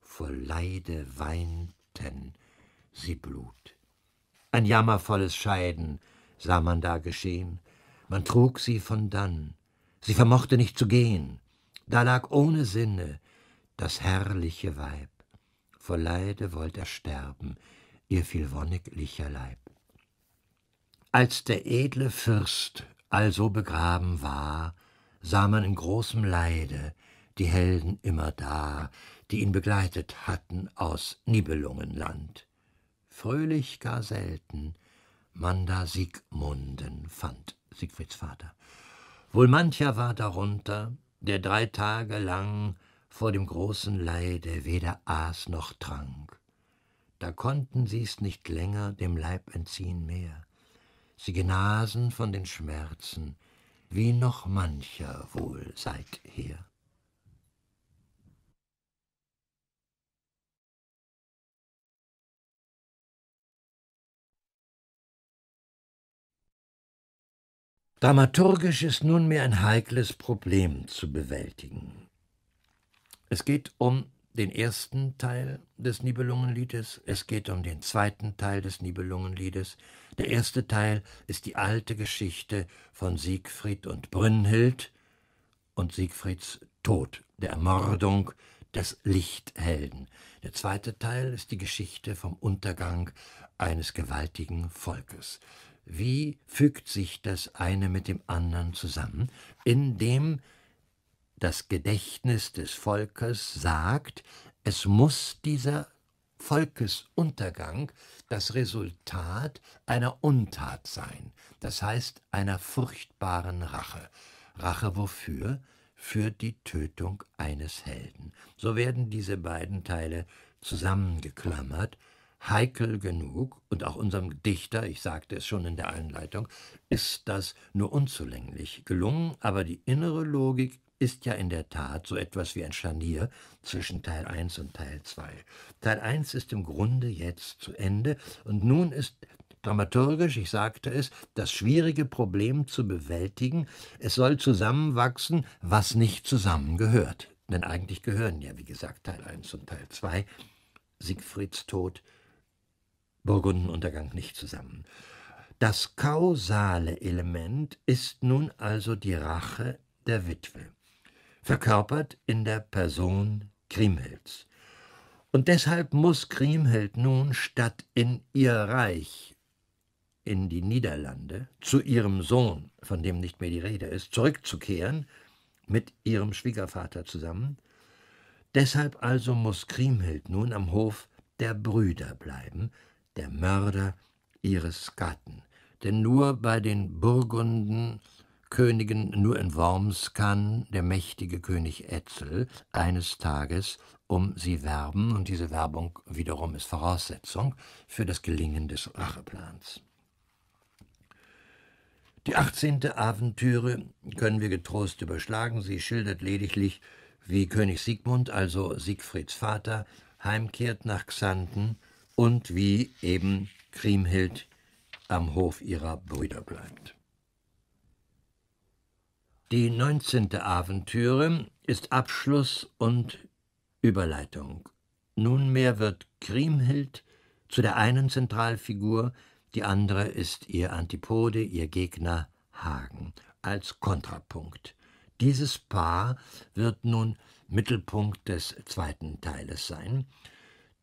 vor Leide weinten sie Blut. Ein jammervolles Scheiden sah man da geschehen, man trug sie von dann, sie vermochte nicht zu gehen, da lag ohne Sinne das herrliche Weib, vor Leide wollt er sterben, ihr fiel wonniglicher Leib. Als der edle Fürst also begraben war, sah man in großem Leide die Helden immer da, die ihn begleitet hatten aus Nibelungenland. Fröhlich gar selten Manda Siegmunden fand Siegfrieds Vater. Wohl mancher war darunter, der drei Tage lang vor dem großen Leide weder aß noch trank. Da konnten sie's nicht länger dem Leib entziehen mehr. Sie genasen von den Schmerzen, wie noch mancher wohl seither. Dramaturgisch ist nunmehr ein heikles Problem zu bewältigen. Es geht um den ersten Teil des Nibelungenliedes, es geht um den zweiten Teil des Nibelungenliedes. Der erste Teil ist die alte Geschichte von Siegfried und Brünnhild und Siegfrieds Tod, der Ermordung des Lichthelden. Der zweite Teil ist die Geschichte vom Untergang eines gewaltigen Volkes wie fügt sich das eine mit dem anderen zusammen, indem das Gedächtnis des Volkes sagt, es muss dieser Volkesuntergang das Resultat einer Untat sein, das heißt einer furchtbaren Rache. Rache wofür? Für die Tötung eines Helden. So werden diese beiden Teile zusammengeklammert heikel genug, und auch unserem Dichter, ich sagte es schon in der Einleitung, ist das nur unzulänglich gelungen, aber die innere Logik ist ja in der Tat so etwas wie ein Scharnier zwischen Teil 1 und Teil 2. Teil 1 ist im Grunde jetzt zu Ende und nun ist dramaturgisch, ich sagte es, das schwierige Problem zu bewältigen. Es soll zusammenwachsen, was nicht zusammengehört. Denn eigentlich gehören ja, wie gesagt, Teil 1 und Teil 2. Siegfrieds Tod Burgundenuntergang nicht zusammen. Das kausale Element ist nun also die Rache der Witwe, verkörpert in der Person Kriemhilds. Und deshalb muss Kriemhild nun statt in ihr Reich, in die Niederlande, zu ihrem Sohn, von dem nicht mehr die Rede ist, zurückzukehren, mit ihrem Schwiegervater zusammen. Deshalb also muss Kriemhild nun am Hof der Brüder bleiben, der Mörder ihres Gatten. Denn nur bei den Burgunden Königen, nur in Worms kann der mächtige König Etzel eines Tages um sie werben, und diese Werbung wiederum ist Voraussetzung für das Gelingen des Racheplans. Die 18. Aventüre können wir getrost überschlagen. Sie schildert lediglich, wie König Sigmund, also Siegfrieds Vater, heimkehrt nach Xanten und wie eben Kriemhild am Hof ihrer Brüder bleibt. Die 19. Abentüre ist Abschluss und Überleitung. Nunmehr wird Kriemhild zu der einen Zentralfigur, die andere ist ihr Antipode, ihr Gegner Hagen als Kontrapunkt. Dieses Paar wird nun Mittelpunkt des zweiten Teiles sein,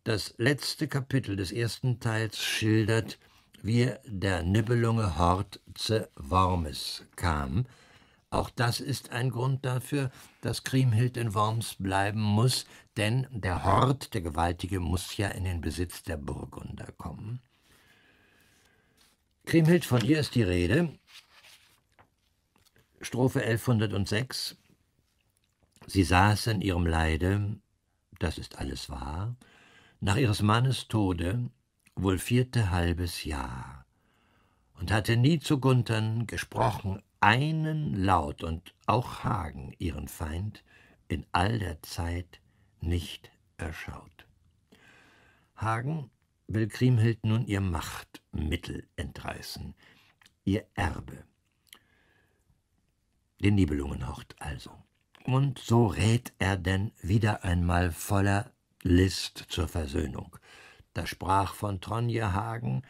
das letzte Kapitel des ersten Teils schildert, wie der Nibelunge Hort zu Wormes kam. Auch das ist ein Grund dafür, dass Kriemhild in Worms bleiben muss, denn der Hort, der Gewaltige, muss ja in den Besitz der Burgunder kommen. Kriemhild, von ihr ist die Rede. Strophe 1106. Sie saß in ihrem Leide, das ist alles wahr, nach ihres Mannes Tode wohl vierte halbes Jahr und hatte nie zu Guntern gesprochen einen Laut und auch Hagen, ihren Feind, in all der Zeit nicht erschaut. Hagen will Kriemhild nun ihr Machtmittel entreißen, ihr Erbe. Den Nibelungenhort also. Und so rät er denn wieder einmal voller List zur Versöhnung. Da sprach von Tronje Hagen,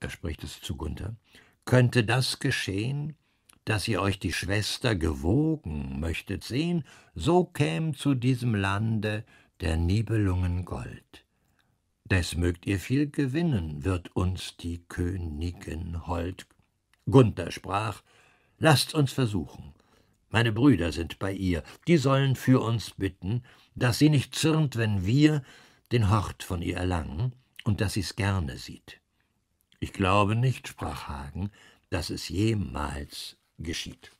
er spricht es zu Gunther, könnte das geschehen, dass ihr euch die Schwester gewogen möchtet sehen, so käm zu diesem Lande der Nibelungen Gold. Des mögt ihr viel gewinnen, wird uns die Königin hold. Gunther sprach, lasst uns versuchen. Meine Brüder sind bei ihr, die sollen für uns bitten, dass sie nicht zürnt, wenn wir den Hort von ihr erlangen, und dass sie's gerne sieht. Ich glaube nicht, sprach Hagen, dass es jemals geschieht.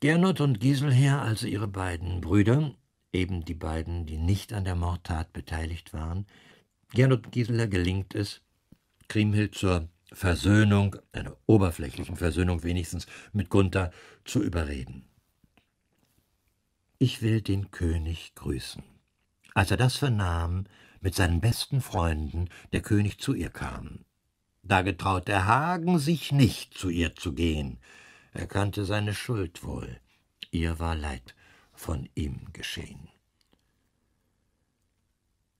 Gernot und Giselher, also ihre beiden Brüder, eben die beiden, die nicht an der Mordtat beteiligt waren, Gernot und Giselher gelingt es, Kriemhild zur Versöhnung, einer oberflächlichen Versöhnung wenigstens mit Gunther zu überreden. Ich will den König grüßen. Als er das vernahm, mit seinen besten Freunden der König zu ihr kam. Da getraut der Hagen sich nicht, zu ihr zu gehen. Er kannte seine Schuld wohl. Ihr war Leid von ihm geschehen.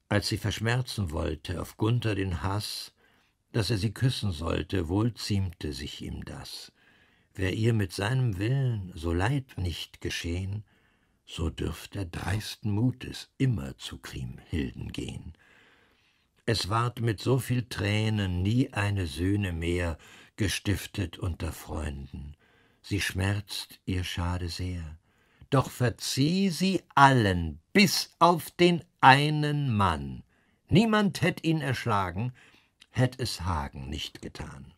Als sie verschmerzen wollte auf Gunther den Hass, dass er sie küssen sollte, wohl ziemte sich ihm das. Wär ihr mit seinem Willen so Leid nicht geschehen, so dürft er dreisten Mutes immer zu Kriemhilden gehen. Es ward mit so viel Tränen nie eine Söhne mehr gestiftet unter Freunden. Sie schmerzt ihr schade sehr. Doch verzieh sie allen, bis auf den einen Mann. Niemand hätt ihn erschlagen, hätt es Hagen nicht getan.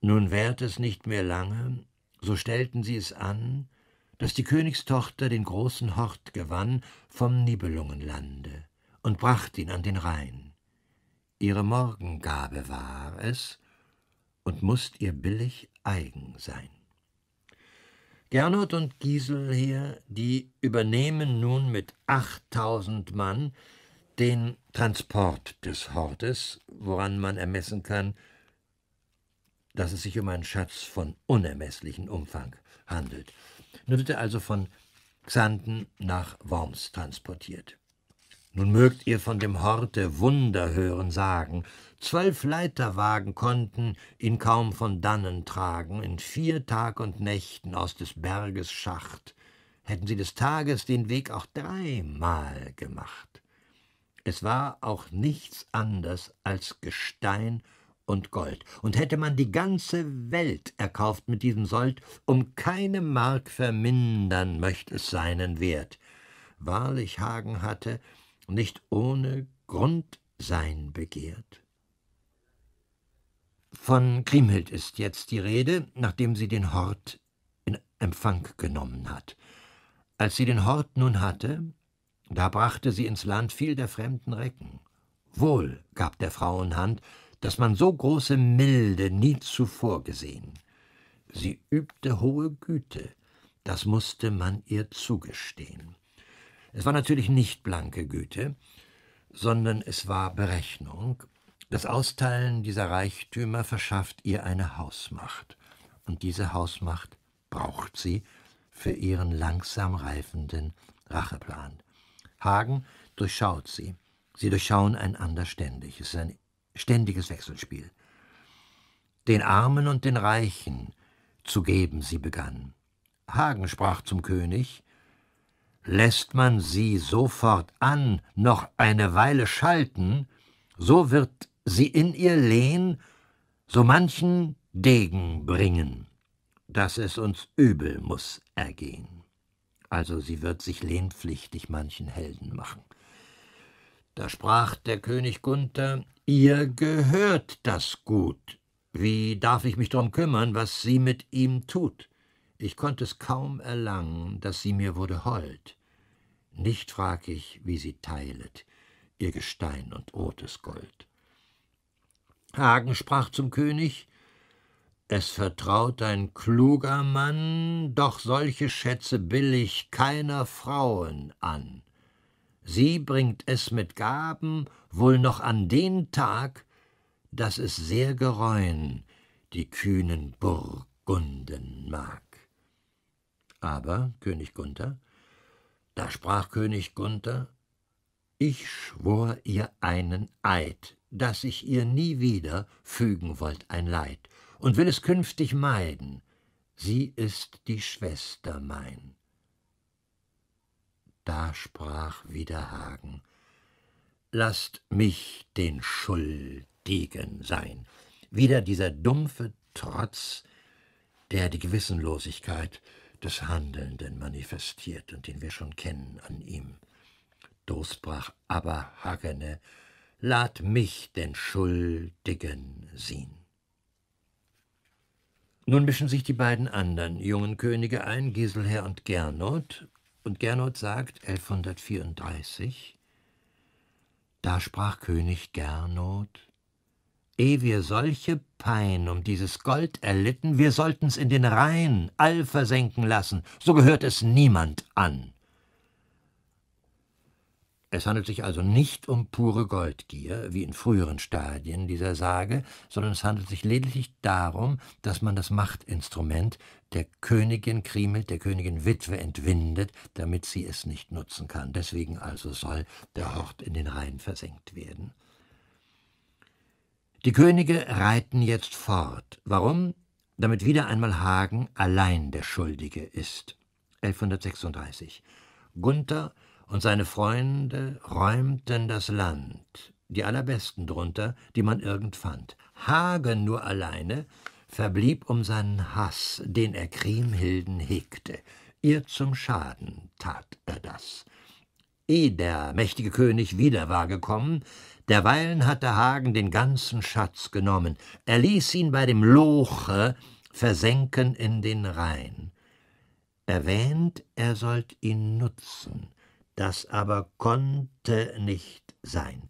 Nun währt es nicht mehr lange, so stellten sie es an, dass die Königstochter den großen Hort gewann vom Nibelungenlande und bracht ihn an den Rhein. Ihre Morgengabe war es und mußt ihr billig eigen sein. Gernot und Giselher, die übernehmen nun mit achttausend Mann den Transport des Hortes, woran man ermessen kann, dass es sich um einen Schatz von unermesslichem Umfang handelt. Nun wird er also von Xanten nach Worms transportiert. Nun mögt ihr von dem Horte Wunder hören sagen. Zwölf Leiterwagen konnten ihn kaum von dannen tragen, in vier Tag und Nächten aus des Berges Schacht. Hätten sie des Tages den Weg auch dreimal gemacht. Es war auch nichts anders als Gestein und Gold, und hätte man die ganze Welt erkauft mit diesem Sold, um keine Mark vermindern möchte es seinen Wert. Wahrlich Hagen hatte nicht ohne Grund sein begehrt. Von Kriemhild ist jetzt die Rede, nachdem sie den Hort in Empfang genommen hat. Als sie den Hort nun hatte, da brachte sie ins Land viel der fremden Recken. Wohl gab der Frauen Hand, dass man so große Milde nie zuvor gesehen. Sie übte hohe Güte, das mußte man ihr zugestehen. Es war natürlich nicht blanke Güte, sondern es war Berechnung. Das Austeilen dieser Reichtümer verschafft ihr eine Hausmacht. Und diese Hausmacht braucht sie für ihren langsam reifenden Racheplan. Hagen durchschaut sie. Sie durchschauen einander ständig. Es ist ein ständiges Wechselspiel. Den Armen und den Reichen zu geben sie begann. Hagen sprach zum König, Lässt man sie sofort an, noch eine Weile schalten, so wird sie in ihr Lehn so manchen Degen bringen, dass es uns übel muß ergehen also sie wird sich lehnpflichtig manchen Helden machen. Da sprach der König Gunther, ihr gehört das Gut. Wie darf ich mich drum kümmern, was sie mit ihm tut? Ich konnte es kaum erlangen, dass sie mir wurde hold. Nicht frag ich, wie sie teilet, ihr Gestein und rotes Gold. Hagen sprach zum König, es vertraut ein kluger Mann, doch solche Schätze billig keiner Frauen an. Sie bringt es mit Gaben wohl noch an den Tag, dass es sehr gereuen die kühnen Burgunden mag. Aber, König Gunther, da sprach König Gunther, ich schwor ihr einen Eid, dass ich ihr nie wieder fügen wollt ein Leid und will es künftig meiden. Sie ist die Schwester mein. Da sprach wieder Hagen, Lasst mich den Schuldigen sein. Wieder dieser dumpfe Trotz, der die Gewissenlosigkeit des Handelnden manifestiert und den wir schon kennen an ihm. Dosbrach aber Hagene, lad mich den Schuldigen sehen. Nun mischen sich die beiden anderen jungen Könige ein, Giselher und Gernot, und Gernot sagt 1134, da sprach König Gernot, ehe wir solche Pein um dieses Gold erlitten, wir sollten's in den Rhein all versenken lassen, so gehört es niemand an. Es handelt sich also nicht um pure Goldgier, wie in früheren Stadien dieser Sage, sondern es handelt sich lediglich darum, dass man das Machtinstrument der Königin Krimel, der Königin Witwe entwindet, damit sie es nicht nutzen kann. Deswegen also soll der Hort in den Rhein versenkt werden. Die Könige reiten jetzt fort. Warum? Damit wieder einmal Hagen allein der Schuldige ist. 1136. Gunther und seine Freunde räumten das Land, die allerbesten drunter, die man irgend fand. Hagen nur alleine verblieb um seinen Hass, den er Kriemhilden hegte. Ihr zum Schaden tat er das. Eh der mächtige König wieder war gekommen, derweilen hatte Hagen den ganzen Schatz genommen. Er ließ ihn bei dem Loche versenken in den Rhein. Erwähnt, er sollt ihn nutzen das aber konnte nicht sein.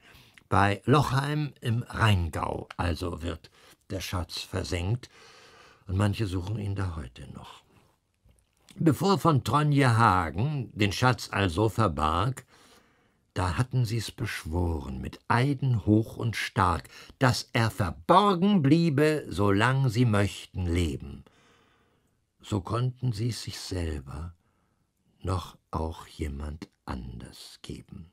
Bei Lochheim im Rheingau also wird der Schatz versenkt, und manche suchen ihn da heute noch. Bevor von Tronje Hagen den Schatz also verbarg, da hatten sie's beschworen mit Eiden hoch und stark, dass er verborgen bliebe, solang sie möchten leben. So konnten sie's sich selber noch auch jemand anders geben.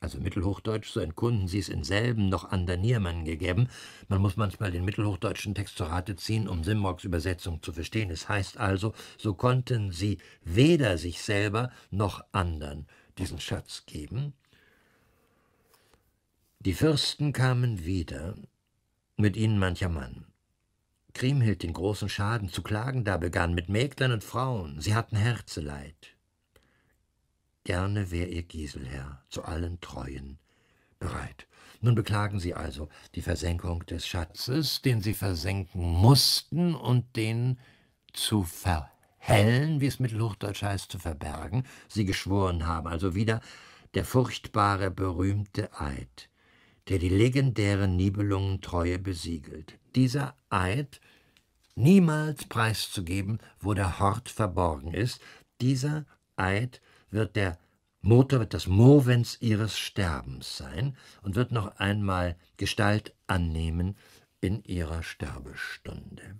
Also Mittelhochdeutsch, so entkunden sie es in selben noch an der Niermann gegeben. Man muss manchmal den mittelhochdeutschen Text zur Rate ziehen, um Simrocks Übersetzung zu verstehen. Es heißt also, so konnten sie weder sich selber noch anderen diesen Schatz geben. Die Fürsten kamen wieder, mit ihnen mancher Mann. Kriemhild den großen Schaden zu klagen da begann, mit Mägdlein und Frauen, sie hatten Herzeleid. Gerne wär ihr Giselher zu allen Treuen bereit. Nun beklagen sie also die Versenkung des Schatzes, den sie versenken mussten und den zu verhellen, wie es mit Luchdeutsch heißt, zu verbergen, sie geschworen haben. Also wieder der furchtbare, berühmte Eid, der die legendäre Nibelungentreue besiegelt. Dieser Eid, niemals preiszugeben, wo der Hort verborgen ist, dieser Eid wird der Motor, wird das Movens ihres Sterbens sein und wird noch einmal Gestalt annehmen in ihrer Sterbestunde.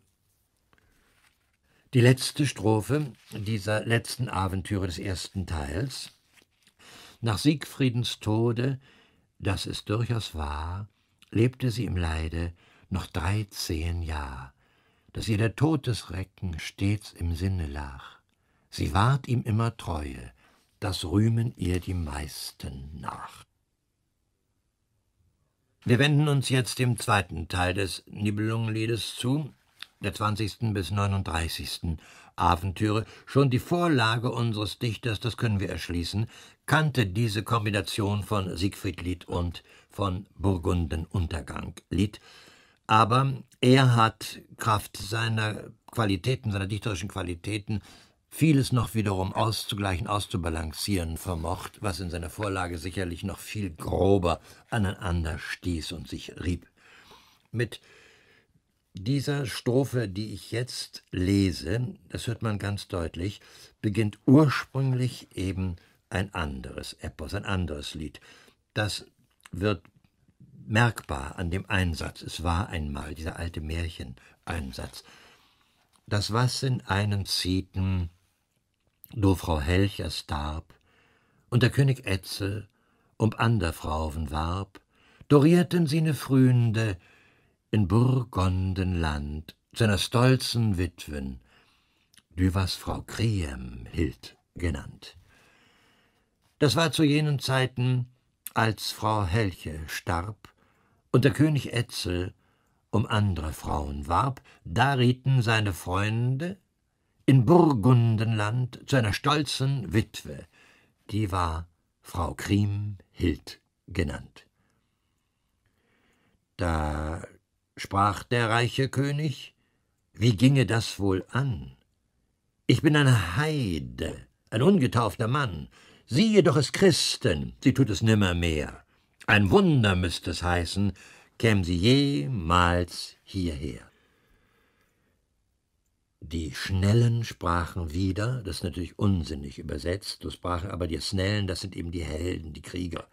Die letzte Strophe dieser letzten Aventüre des ersten Teils. Nach Siegfriedens Tode, das ist durchaus wahr, lebte sie im Leide noch dreizehn Jahr, dass ihr der Todesrecken stets im Sinne lag. Sie ward ihm immer treue, das rühmen ihr die meisten nach. Wir wenden uns jetzt dem zweiten Teil des Nibelungenliedes zu, der 20. bis 39. Abenteuer. Schon die Vorlage unseres Dichters, das können wir erschließen, kannte diese Kombination von Siegfriedlied und von Burgundenunterganglied. Aber er hat Kraft seiner Qualitäten, seiner dichterischen Qualitäten, vieles noch wiederum auszugleichen, auszubalancieren vermocht, was in seiner Vorlage sicherlich noch viel grober aneinander stieß und sich rieb. Mit dieser Strophe, die ich jetzt lese, das hört man ganz deutlich, beginnt ursprünglich eben ein anderes Epos, ein anderes Lied. Das wird merkbar an dem Einsatz. Es war einmal dieser alte Märchen-Einsatz. Das was in einem ziehten, do Frau Helch erstarb und der König Etzel um ander Frauen warb, dorierten sie ne Fründe in Burgondenland Land seiner stolzen Witwen, die was Frau Kriem hielt genannt. Das war zu jenen Zeiten, als Frau Helche starb und der König Etzel um andere Frauen warb, da rieten seine Freunde, in Burgundenland zu einer stolzen Witwe, die war Frau Kriemhild genannt. Da sprach der reiche König, wie ginge das wohl an? Ich bin ein Heide, ein ungetaufter Mann, sie jedoch ist Christin, sie tut es nimmermehr. Ein Wunder müsste es heißen, käm sie jemals hierher. Die Schnellen sprachen wieder, das ist natürlich unsinnig übersetzt, so sprachen aber die Schnellen, das sind eben die Helden, die Krieger.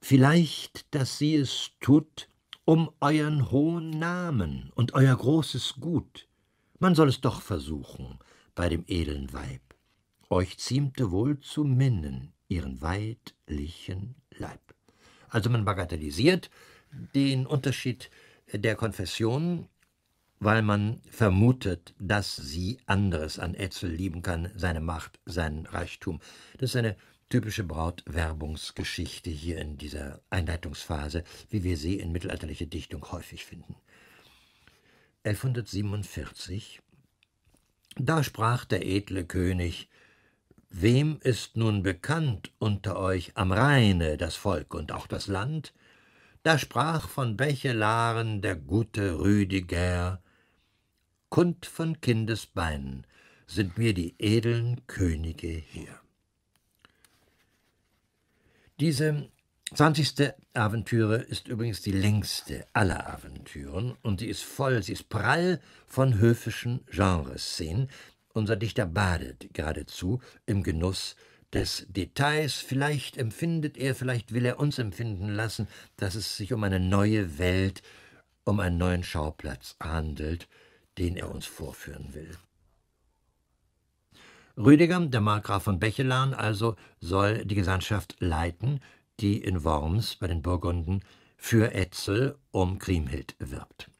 Vielleicht, dass sie es tut, um euren hohen Namen und euer großes Gut. Man soll es doch versuchen bei dem edlen Weib. Euch ziemte wohl zu minnen ihren weidlichen Leib. Also man bagatellisiert den Unterschied der Konfessionen weil man vermutet, dass sie anderes an Etzel lieben kann, seine Macht, seinen Reichtum. Das ist eine typische Brautwerbungsgeschichte hier in dieser Einleitungsphase, wie wir sie in mittelalterlicher Dichtung häufig finden. 1147 Da sprach der edle König, Wem ist nun bekannt unter euch am Rheine das Volk und auch das Land? Da sprach von Bechelaren der gute Rüdiger, kund von Kindesbeinen sind mir die edeln Könige hier. Diese zwanzigste Aventüre ist übrigens die längste aller Aventüren und sie ist voll, sie ist prall von höfischen Genreszenen. Unser Dichter badet geradezu im Genuss des Details. Vielleicht empfindet er, vielleicht will er uns empfinden lassen, dass es sich um eine neue Welt, um einen neuen Schauplatz handelt, den er uns vorführen will. Rüdiger, der Markgraf von Bechelan also, soll die Gesandtschaft leiten, die in Worms bei den Burgunden für Etzel um Kriemhild wirbt.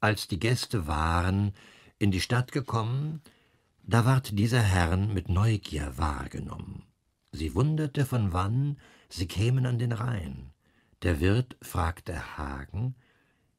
Als die Gäste waren in die Stadt gekommen, da ward dieser Herrn mit Neugier wahrgenommen. Sie wunderte, von wann sie kämen an den Rhein. Der Wirt fragte Hagen,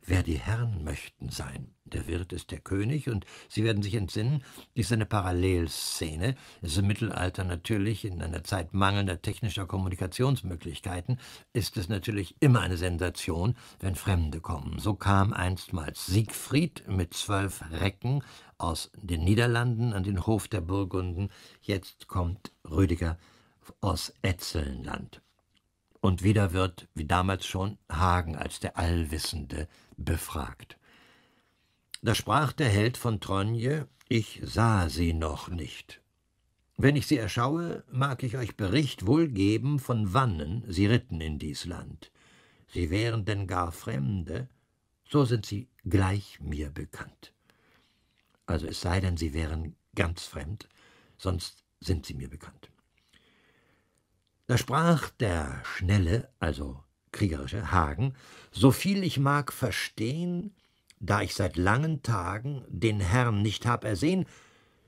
wer die Herren möchten sein. Der Wirt ist der König und Sie werden sich entsinnen, ist eine Parallelszene. ist im Mittelalter natürlich, in einer Zeit mangelnder technischer Kommunikationsmöglichkeiten, ist es natürlich immer eine Sensation, wenn Fremde kommen. So kam einstmals Siegfried mit zwölf Recken aus den Niederlanden an den Hof der Burgunden. Jetzt kommt Rüdiger aus Etzelnland. Und wieder wird, wie damals schon, Hagen als der Allwissende befragt. Da sprach der Held von Tronje, ich sah sie noch nicht. Wenn ich sie erschaue, mag ich euch Bericht wohl geben, von wannen sie ritten in dies Land. Sie wären denn gar Fremde, so sind sie gleich mir bekannt. Also es sei denn, sie wären ganz fremd, sonst sind sie mir bekannt. Da sprach der Schnelle, also kriegerische Hagen, so viel ich mag verstehen, da ich seit langen Tagen den Herrn nicht hab ersehen,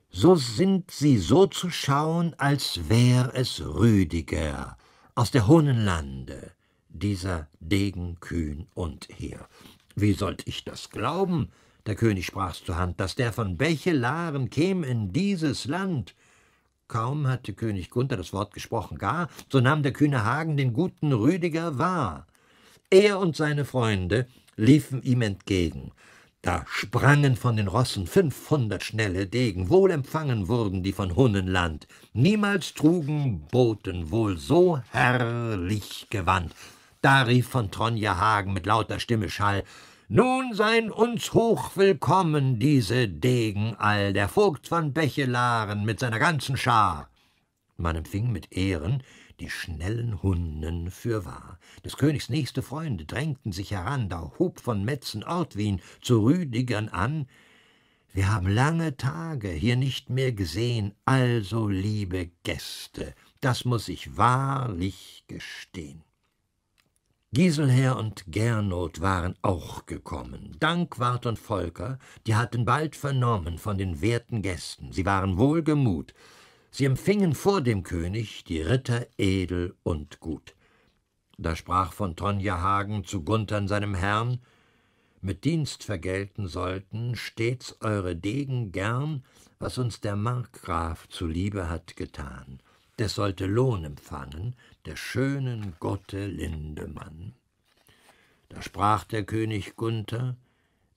so sind sie so zu schauen, als wär es Rüdiger aus der hohen Lande, dieser Degen kühn und hehr. Wie sollt ich das glauben? Der König sprach zur Hand, daß der von Bechelaren käm in dieses Land. Kaum hatte König Gunther das Wort gesprochen gar, so nahm der kühne Hagen den guten Rüdiger wahr. Er und seine Freunde liefen ihm entgegen. Da sprangen von den Rossen fünfhundert schnelle Degen, wohl empfangen wurden die von Hunnenland. Niemals trugen Boten wohl so herrlich gewandt. Da rief von Tronje Hagen mit lauter Stimme Schall, nun seien uns hochwillkommen diese Degen all, der Vogt von Bechelaren mit seiner ganzen Schar. Man empfing mit Ehren die schnellen Hunden fürwahr. Des Königs nächste Freunde drängten sich heran, da hob von Metzen Ortwin zu Rüdigern an, wir haben lange Tage hier nicht mehr gesehen, also liebe Gäste, das muß ich wahrlich gestehen. Giselher und Gernot waren auch gekommen. Dankwart und Volker, die hatten bald vernommen von den werten Gästen. Sie waren wohlgemut. Sie empfingen vor dem König die Ritter edel und gut. Da sprach von Tonja Hagen zu Guntern, seinem Herrn: Mit Dienst vergelten sollten stets eure Degen gern, was uns der Markgraf zuliebe hat getan. Des sollte Lohn empfangen, der schönen Gotte Lindemann. Da sprach der König Gunther,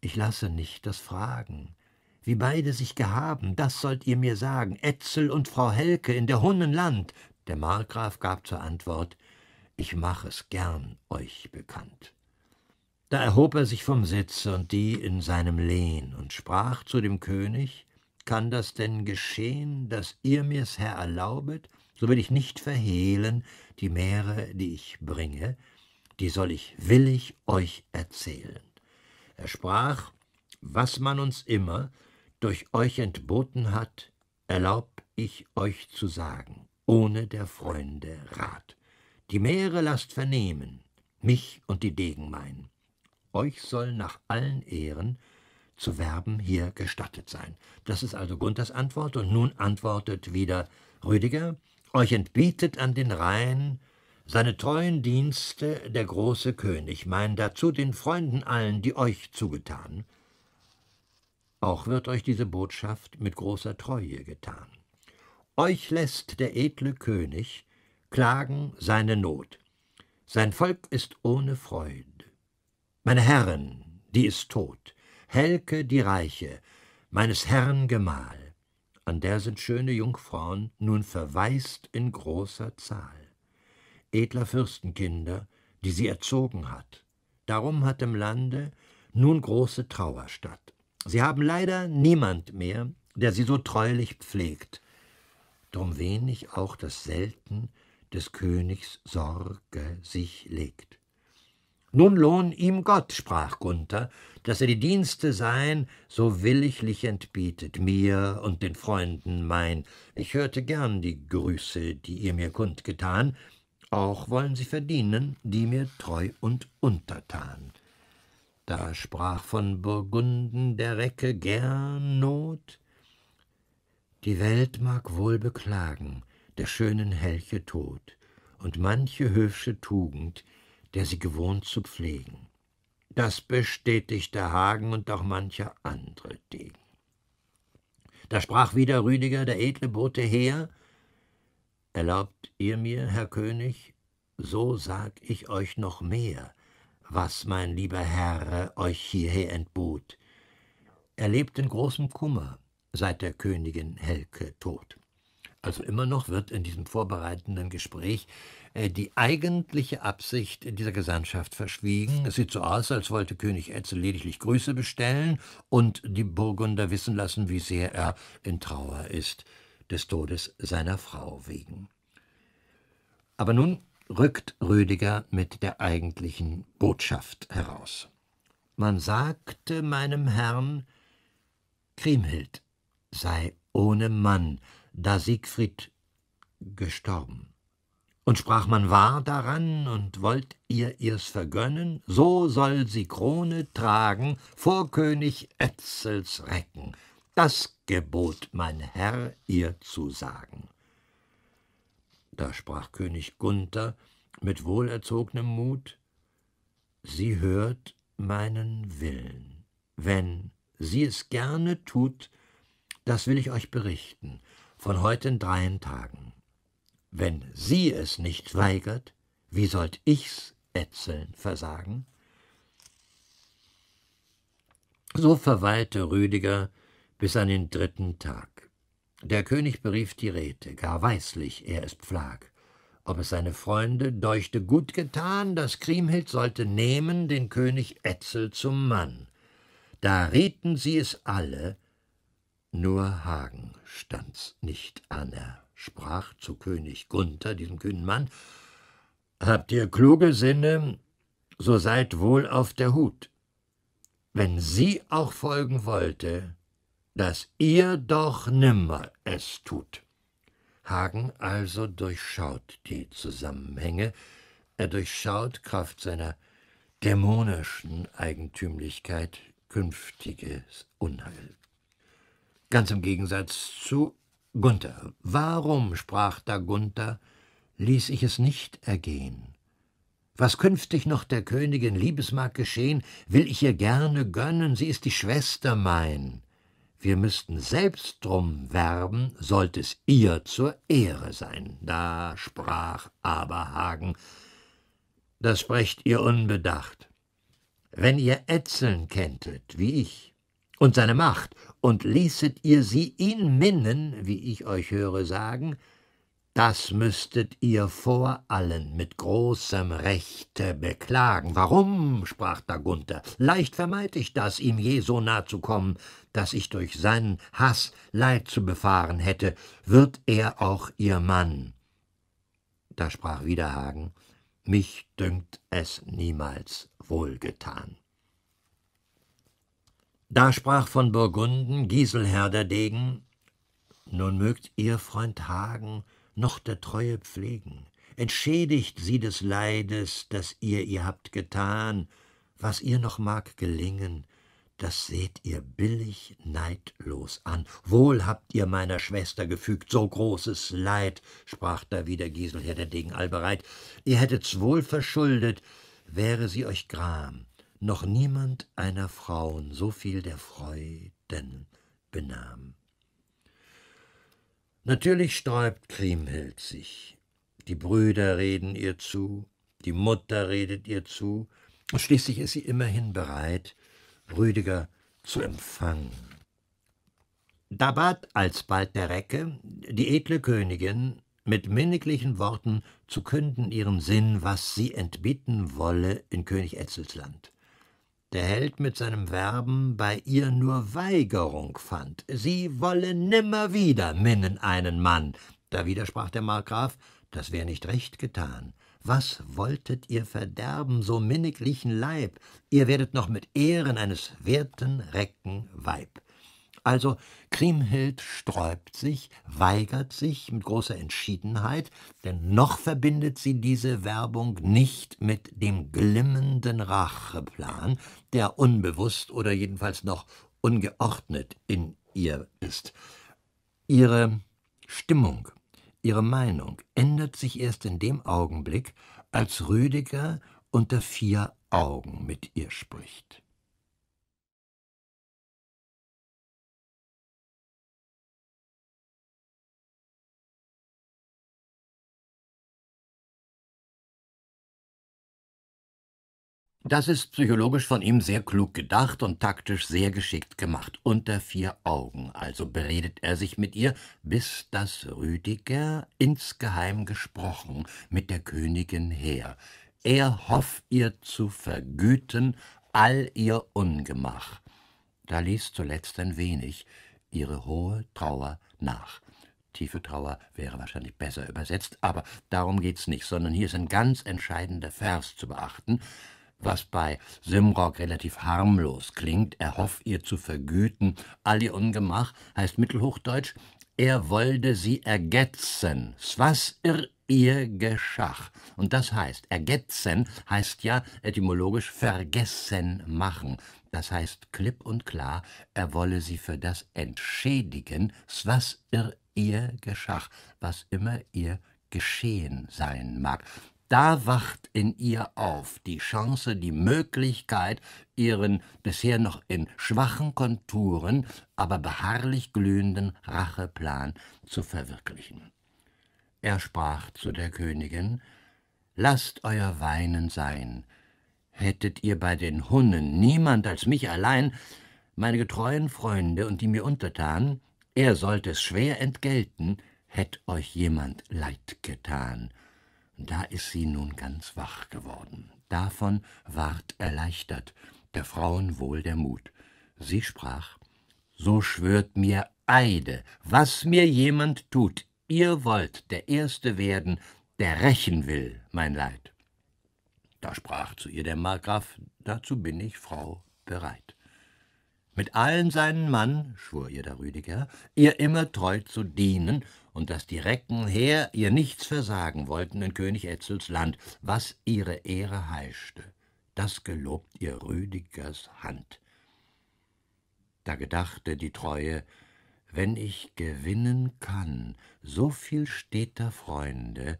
ich lasse nicht das Fragen. Wie beide sich gehaben, das sollt ihr mir sagen, Etzel und Frau Helke in der Hunnenland. Der Markgraf gab zur Antwort, ich mach es gern euch bekannt. Da erhob er sich vom Sitze und die in seinem Lehn und sprach zu dem König, kann das denn geschehen, dass ihr mir's, Herr, erlaubet, so will ich nicht verhehlen, die Meere, die ich bringe, die soll ich willig euch erzählen. Er sprach, was man uns immer durch euch entboten hat, erlaub ich euch zu sagen, ohne der Freunde Rat. Die Meere lasst vernehmen, mich und die Degen mein. Euch soll nach allen Ehren zu werben hier gestattet sein. Das ist also Gunthers Antwort und nun antwortet wieder Rüdiger, euch entbietet an den Rhein seine treuen Dienste der große König, mein dazu den Freunden allen, die euch zugetan. Auch wird euch diese Botschaft mit großer Treue getan. Euch lässt der edle König klagen seine Not. Sein Volk ist ohne Freude. Meine Herren, die ist tot, Helke die Reiche, meines Herrn Gemahl an der sind schöne Jungfrauen nun verwaist in großer Zahl, edler Fürstenkinder, die sie erzogen hat. Darum hat im Lande nun große Trauer statt. Sie haben leider niemand mehr, der sie so treulich pflegt. Drum wenig auch das Selten des Königs Sorge sich legt. Nun lohn ihm Gott, sprach Gunther, dass er die Dienste sein so williglich entbietet, mir und den Freunden mein. Ich hörte gern die Grüße, die ihr mir kundgetan, auch wollen sie verdienen, die mir treu und untertan. Da sprach von Burgunden der Recke gern Not. Die Welt mag wohl beklagen, der schönen Helche Tod, und manche höfsche Tugend, der sie gewohnt zu pflegen. Das bestätigte Hagen und auch mancher andere Degen. Da sprach wieder Rüdiger, der edle Bote, her. Erlaubt ihr mir, Herr König, so sag ich euch noch mehr, was mein lieber Herr euch hierher entbot. Er lebt in großem Kummer, seit der Königin Helke tot. Also immer noch wird in diesem vorbereitenden Gespräch äh, die eigentliche Absicht dieser Gesandtschaft verschwiegen. Es sieht so aus, als wollte König Etzel lediglich Grüße bestellen und die Burgunder wissen lassen, wie sehr er in Trauer ist, des Todes seiner Frau wegen. Aber nun rückt Rüdiger mit der eigentlichen Botschaft heraus. Man sagte meinem Herrn, Kriemhild sei ohne Mann, da Siegfried gestorben und sprach man wahr daran und wollt ihr ihr's vergönnen, so soll sie Krone tragen vor König Etzels Recken. Das gebot mein Herr ihr zu sagen. Da sprach König Gunther mit wohlerzognem Mut, Sie hört meinen Willen. Wenn sie es gerne tut, das will ich euch berichten, von heute in dreien Tagen. Wenn sie es nicht weigert, wie sollt ich's ätzeln versagen? So verweilte Rüdiger bis an den dritten Tag. Der König berief die Räte, gar weislich, er es pflag. Ob es seine Freunde deuchte gut getan, daß Kriemhild sollte nehmen den König Etzel zum Mann. Da rieten sie es alle, nur Hagen stand's nicht aner sprach zu König Gunther, diesem kühnen Mann, Habt ihr kluge Sinne, so seid wohl auf der Hut. Wenn sie auch folgen wollte, dass ihr doch nimmer es tut. Hagen also durchschaut die Zusammenhänge, er durchschaut Kraft seiner dämonischen Eigentümlichkeit künftiges Unheil. Ganz im Gegensatz zu Gunther, warum, sprach da Gunther, ließ ich es nicht ergehen? Was künftig noch der Königin Liebes mag geschehen, will ich ihr gerne gönnen, sie ist die Schwester mein. Wir müssten selbst drum werben, sollt es ihr zur Ehre sein. Da sprach aber Hagen, das sprecht ihr unbedacht. Wenn ihr Etzeln kenntet, wie ich, und seine Macht und ließet ihr sie ihn minnen, wie ich euch höre sagen, das müßtet ihr vor allen mit großem Rechte beklagen. Warum, sprach da Gunther, leicht vermeid ich das, ihm je so nah zu kommen, daß ich durch seinen Hass Leid zu befahren hätte, wird er auch ihr Mann. Da sprach wieder mich dünkt es niemals wohlgetan. Da sprach von Burgunden Giselher der Degen, nun mögt ihr, Freund Hagen, noch der Treue pflegen. Entschädigt sie des Leides, das ihr ihr habt getan. Was ihr noch mag gelingen, das seht ihr billig neidlos an. Wohl habt ihr meiner Schwester gefügt so großes Leid, sprach da wieder Giselher der Degen allbereit. Ihr hättet's wohl verschuldet, wäre sie euch gram noch niemand einer Frauen so viel der Freuden benahm. Natürlich sträubt Kriemhild sich. Die Brüder reden ihr zu, die Mutter redet ihr zu, und schließlich ist sie immerhin bereit, Rüdiger zu empfangen. Da bat alsbald der Recke, die edle Königin mit minniglichen Worten zu künden ihren Sinn, was sie entbieten wolle in König Etzels Land der Held mit seinem Werben bei ihr nur Weigerung fand. Sie wolle nimmer wieder minnen einen Mann. Da widersprach der Markgraf, das wär nicht recht getan. Was wolltet ihr verderben, so minniglichen Leib? Ihr werdet noch mit Ehren eines werten Recken Weib. Also Kriemhild sträubt sich, weigert sich mit großer Entschiedenheit, denn noch verbindet sie diese Werbung nicht mit dem glimmenden Racheplan, der unbewusst oder jedenfalls noch ungeordnet in ihr ist. Ihre Stimmung, ihre Meinung ändert sich erst in dem Augenblick, als Rüdiger unter vier Augen mit ihr spricht. Das ist psychologisch von ihm sehr klug gedacht und taktisch sehr geschickt gemacht. Unter vier Augen also beredet er sich mit ihr, bis das Rüdiger insgeheim gesprochen mit der Königin her. Er hofft ihr zu vergüten all ihr Ungemach. Da ließ zuletzt ein wenig ihre hohe Trauer nach. Tiefe Trauer wäre wahrscheinlich besser übersetzt, aber darum geht's nicht, sondern hier ist ein ganz entscheidender Vers zu beachten was bei Simrock relativ harmlos klingt, erhoff ihr zu vergüten. All ihr Ungemach heißt mittelhochdeutsch, er wollte sie ergetzen, was irr ihr Geschach. Und das heißt, ergetzen heißt ja etymologisch vergessen machen. Das heißt klipp und klar, er wolle sie für das entschädigen, was irr ihr Geschach, was immer ihr geschehen sein mag. Da wacht in ihr auf die Chance, die Möglichkeit, ihren bisher noch in schwachen Konturen, aber beharrlich glühenden Racheplan zu verwirklichen. Er sprach zu der Königin Lasst euer Weinen sein. Hättet ihr bei den Hunnen niemand als mich allein, meine getreuen Freunde und die mir untertan, er sollte es schwer entgelten, hätt euch jemand Leid getan. Da ist sie nun ganz wach geworden. Davon ward erleichtert, der Frauen wohl der Mut. Sie sprach, so schwört mir Eide, was mir jemand tut, ihr wollt der Erste werden, der rächen will mein Leid. Da sprach zu ihr der Markgraf, dazu bin ich, Frau, bereit. Mit allen seinen Mann, schwur ihr der Rüdiger, ihr immer treu zu dienen und dass die Recken her ihr nichts versagen wollten in König Etzels Land, was ihre Ehre heischte. Das gelobt ihr Rüdigers Hand. Da gedachte die Treue, wenn ich gewinnen kann, so viel steter Freunde,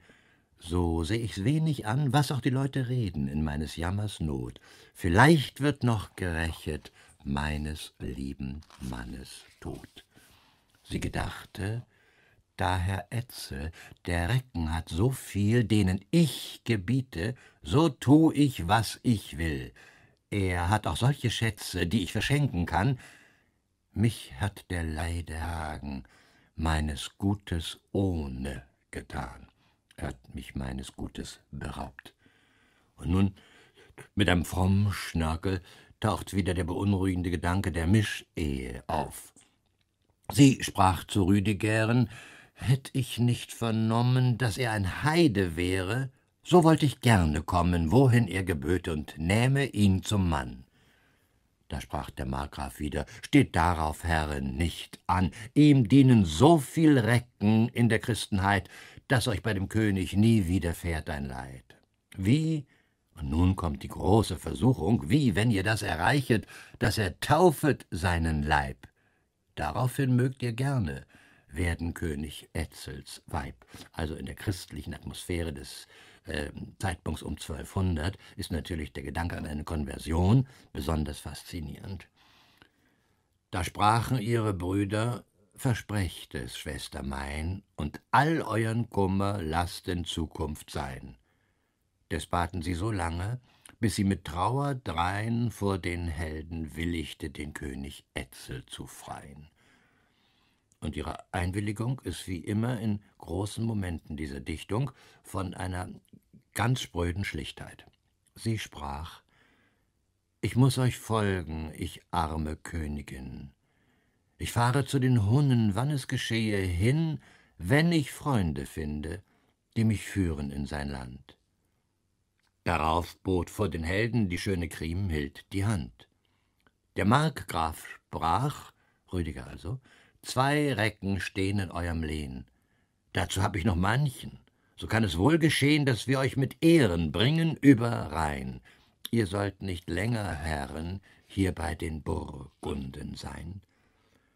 so seh ich's wenig an, was auch die Leute reden in meines Jammers Not. Vielleicht wird noch gerächet meines lieben Mannes Tod. Sie gedachte, Daher Etzel, der Recken hat so viel, denen ich gebiete, so tu ich, was ich will. Er hat auch solche Schätze, die ich verschenken kann. Mich hat der Leidehagen meines Gutes ohne getan. Er hat mich meines Gutes beraubt. Und nun, mit einem frommen Schnörkel, taucht wieder der beunruhigende Gedanke der Mischehe auf. Sie sprach zu Rüdigeren, Hätt ich nicht vernommen, daß er ein Heide wäre, so wollte ich gerne kommen, wohin er geböte, und nähme ihn zum Mann. Da sprach der Markgraf wieder, steht darauf, Herren, nicht an. Ihm dienen so viel Recken in der Christenheit, daß euch bei dem König nie widerfährt ein Leid. Wie, und nun kommt die große Versuchung, wie, wenn ihr das erreichet, daß er taufet seinen Leib. Daraufhin mögt ihr gerne, werden König Etzels Weib. Also in der christlichen Atmosphäre des äh, Zeitpunkts um 1200 ist natürlich der Gedanke an eine Konversion besonders faszinierend. Da sprachen ihre Brüder, Versprecht es, Schwester mein, und all euren Kummer lasst in Zukunft sein. Des baten sie so lange, bis sie mit Trauer drein vor den Helden willigte, den König Etzel zu freien und ihre Einwilligung ist wie immer in großen Momenten dieser Dichtung von einer ganz spröden Schlichtheit. Sie sprach Ich muß euch folgen, ich arme Königin. Ich fahre zu den Hunnen, wann es geschehe, hin, wenn ich Freunde finde, die mich führen in sein Land. Darauf bot vor den Helden die schöne Kriemhild die Hand. Der Markgraf sprach, Rüdiger also, Zwei Recken stehen in eurem Lehn. Dazu hab ich noch manchen. So kann es wohl geschehen, dass wir euch mit Ehren bringen über Rhein. Ihr sollt nicht länger Herren hier bei den Burgunden sein.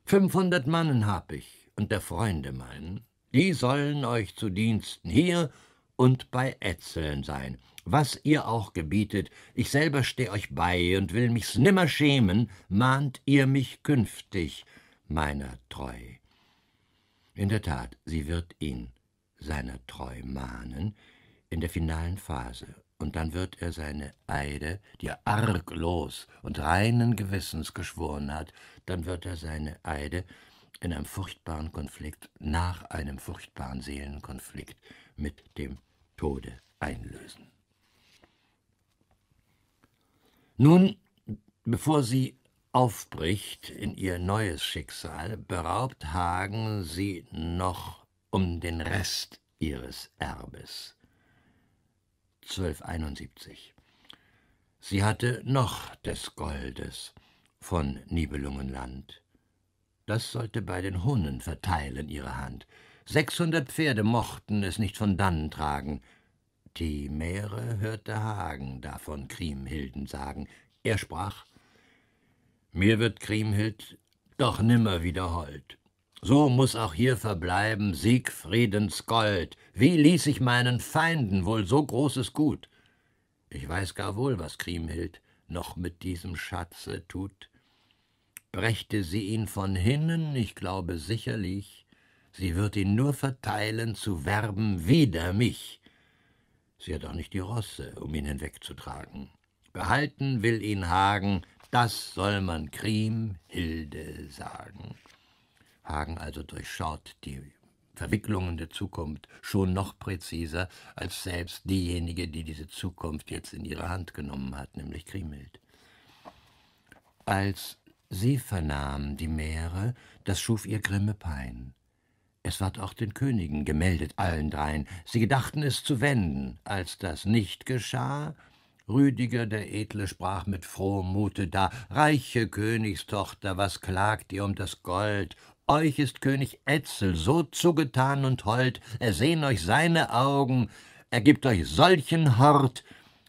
Fünfhundert Mannen hab ich und der Freunde meinen. Die sollen euch zu Diensten hier und bei Etzeln sein, was ihr auch gebietet. Ich selber steh euch bei und will mich's nimmer schämen, mahnt ihr mich künftig meiner treu. In der Tat, sie wird ihn seiner treu mahnen in der finalen Phase, und dann wird er seine Eide, die er arglos und reinen Gewissens geschworen hat, dann wird er seine Eide in einem furchtbaren Konflikt, nach einem furchtbaren Seelenkonflikt mit dem Tode einlösen. Nun, bevor Sie aufbricht in ihr neues Schicksal, beraubt Hagen sie noch um den Rest ihres Erbes. 1271 Sie hatte noch des Goldes von Nibelungenland. Das sollte bei den Hunnen verteilen ihre Hand. Sechshundert Pferde mochten es nicht von dannen tragen. Die Mähre hörte Hagen davon Kriemhilden sagen. Er sprach, mir wird Kriemhild doch nimmer wieder hold. So muß auch hier verbleiben Siegfriedens Gold. Wie ließ ich meinen Feinden wohl so großes Gut? Ich weiß gar wohl, was Kriemhild noch mit diesem Schatze tut. Brächte sie ihn von hinnen, ich glaube sicherlich, sie wird ihn nur verteilen zu werben wider mich. Sie hat auch nicht die Rosse, um ihn hinwegzutragen. Behalten will ihn Hagen, das soll man Kriemhilde sagen. Hagen also durchschaut die Verwicklungen der Zukunft schon noch präziser als selbst diejenige, die diese Zukunft jetzt in ihre Hand genommen hat, nämlich Kriemhild. Als sie vernahm die Meere, das schuf ihr grimme Pein. Es ward auch den Königen gemeldet, allen dreien. Sie gedachten es zu wenden. Als das nicht geschah, Rüdiger der Edle sprach mit frohem Mute da, Reiche Königstochter, was klagt ihr um das Gold? Euch ist König Etzel so zugetan und hold, ersehn euch seine Augen, er gibt euch solchen Hort,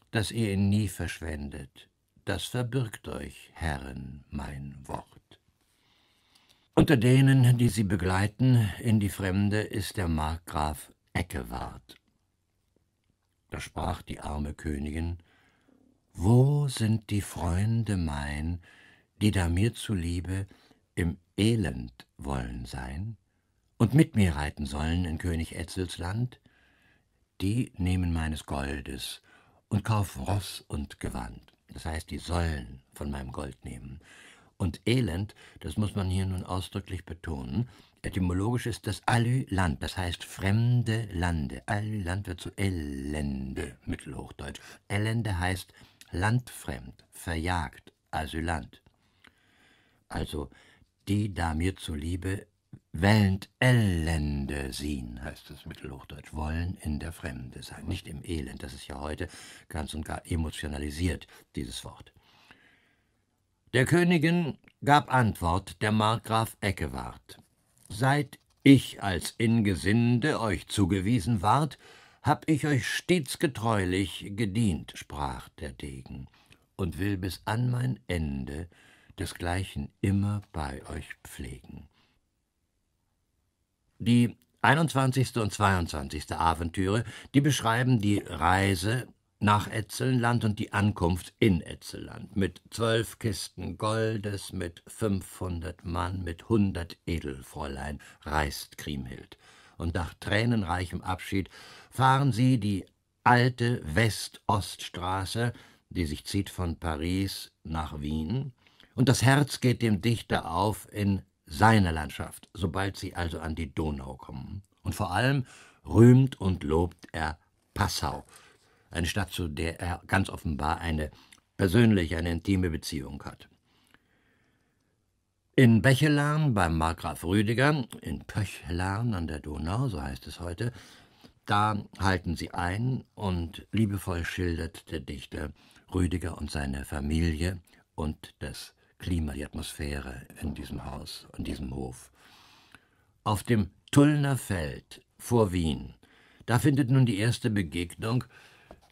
dass ihr ihn nie verschwendet. Das verbirgt euch, Herren, mein Wort. Unter denen, die sie begleiten in die Fremde, ist der Markgraf Eckewart. Da sprach die arme Königin, wo sind die Freunde mein, die da mir zuliebe im Elend wollen sein und mit mir reiten sollen in König Etzels Land? Die nehmen meines Goldes und kaufen Ross und Gewand. Das heißt, die sollen von meinem Gold nehmen. Und Elend, das muss man hier nun ausdrücklich betonen, etymologisch ist das alü land das heißt fremde Lande. alü land wird zu Elende, mittelhochdeutsch. Elende heißt landfremd, verjagt, Asylant. Also die da mir zuliebe Wellend Elende sien, heißt es mittelhochdeutsch, wollen in der Fremde sein, nicht im Elend. Das ist ja heute ganz und gar emotionalisiert, dieses Wort. Der Königin gab Antwort der Markgraf Eckewart. Seit ich als Ingesinde euch zugewiesen ward, hab ich euch stets getreulich gedient, sprach der Degen, und will bis an mein Ende desgleichen immer bei euch pflegen. Die 21. und 22. Aventüre, die beschreiben die Reise nach Etzelnland und die Ankunft in Etzelland mit zwölf Kisten Goldes, mit 500 Mann, mit 100 Edelfräulein reist Kriemhild und nach tränenreichem Abschied fahren sie die alte West-Ost-Straße, die sich zieht von Paris nach Wien, und das Herz geht dem Dichter auf in seiner Landschaft, sobald sie also an die Donau kommen. Und vor allem rühmt und lobt er Passau, eine Stadt, zu der er ganz offenbar eine persönliche, eine intime Beziehung hat. In Bechelern beim Markgraf Rüdiger, in Pöchelern an der Donau, so heißt es heute, da halten sie ein und liebevoll schildert der Dichter Rüdiger und seine Familie und das Klima, die Atmosphäre in diesem Haus, in diesem Hof. Auf dem Tullner Feld vor Wien, da findet nun die erste Begegnung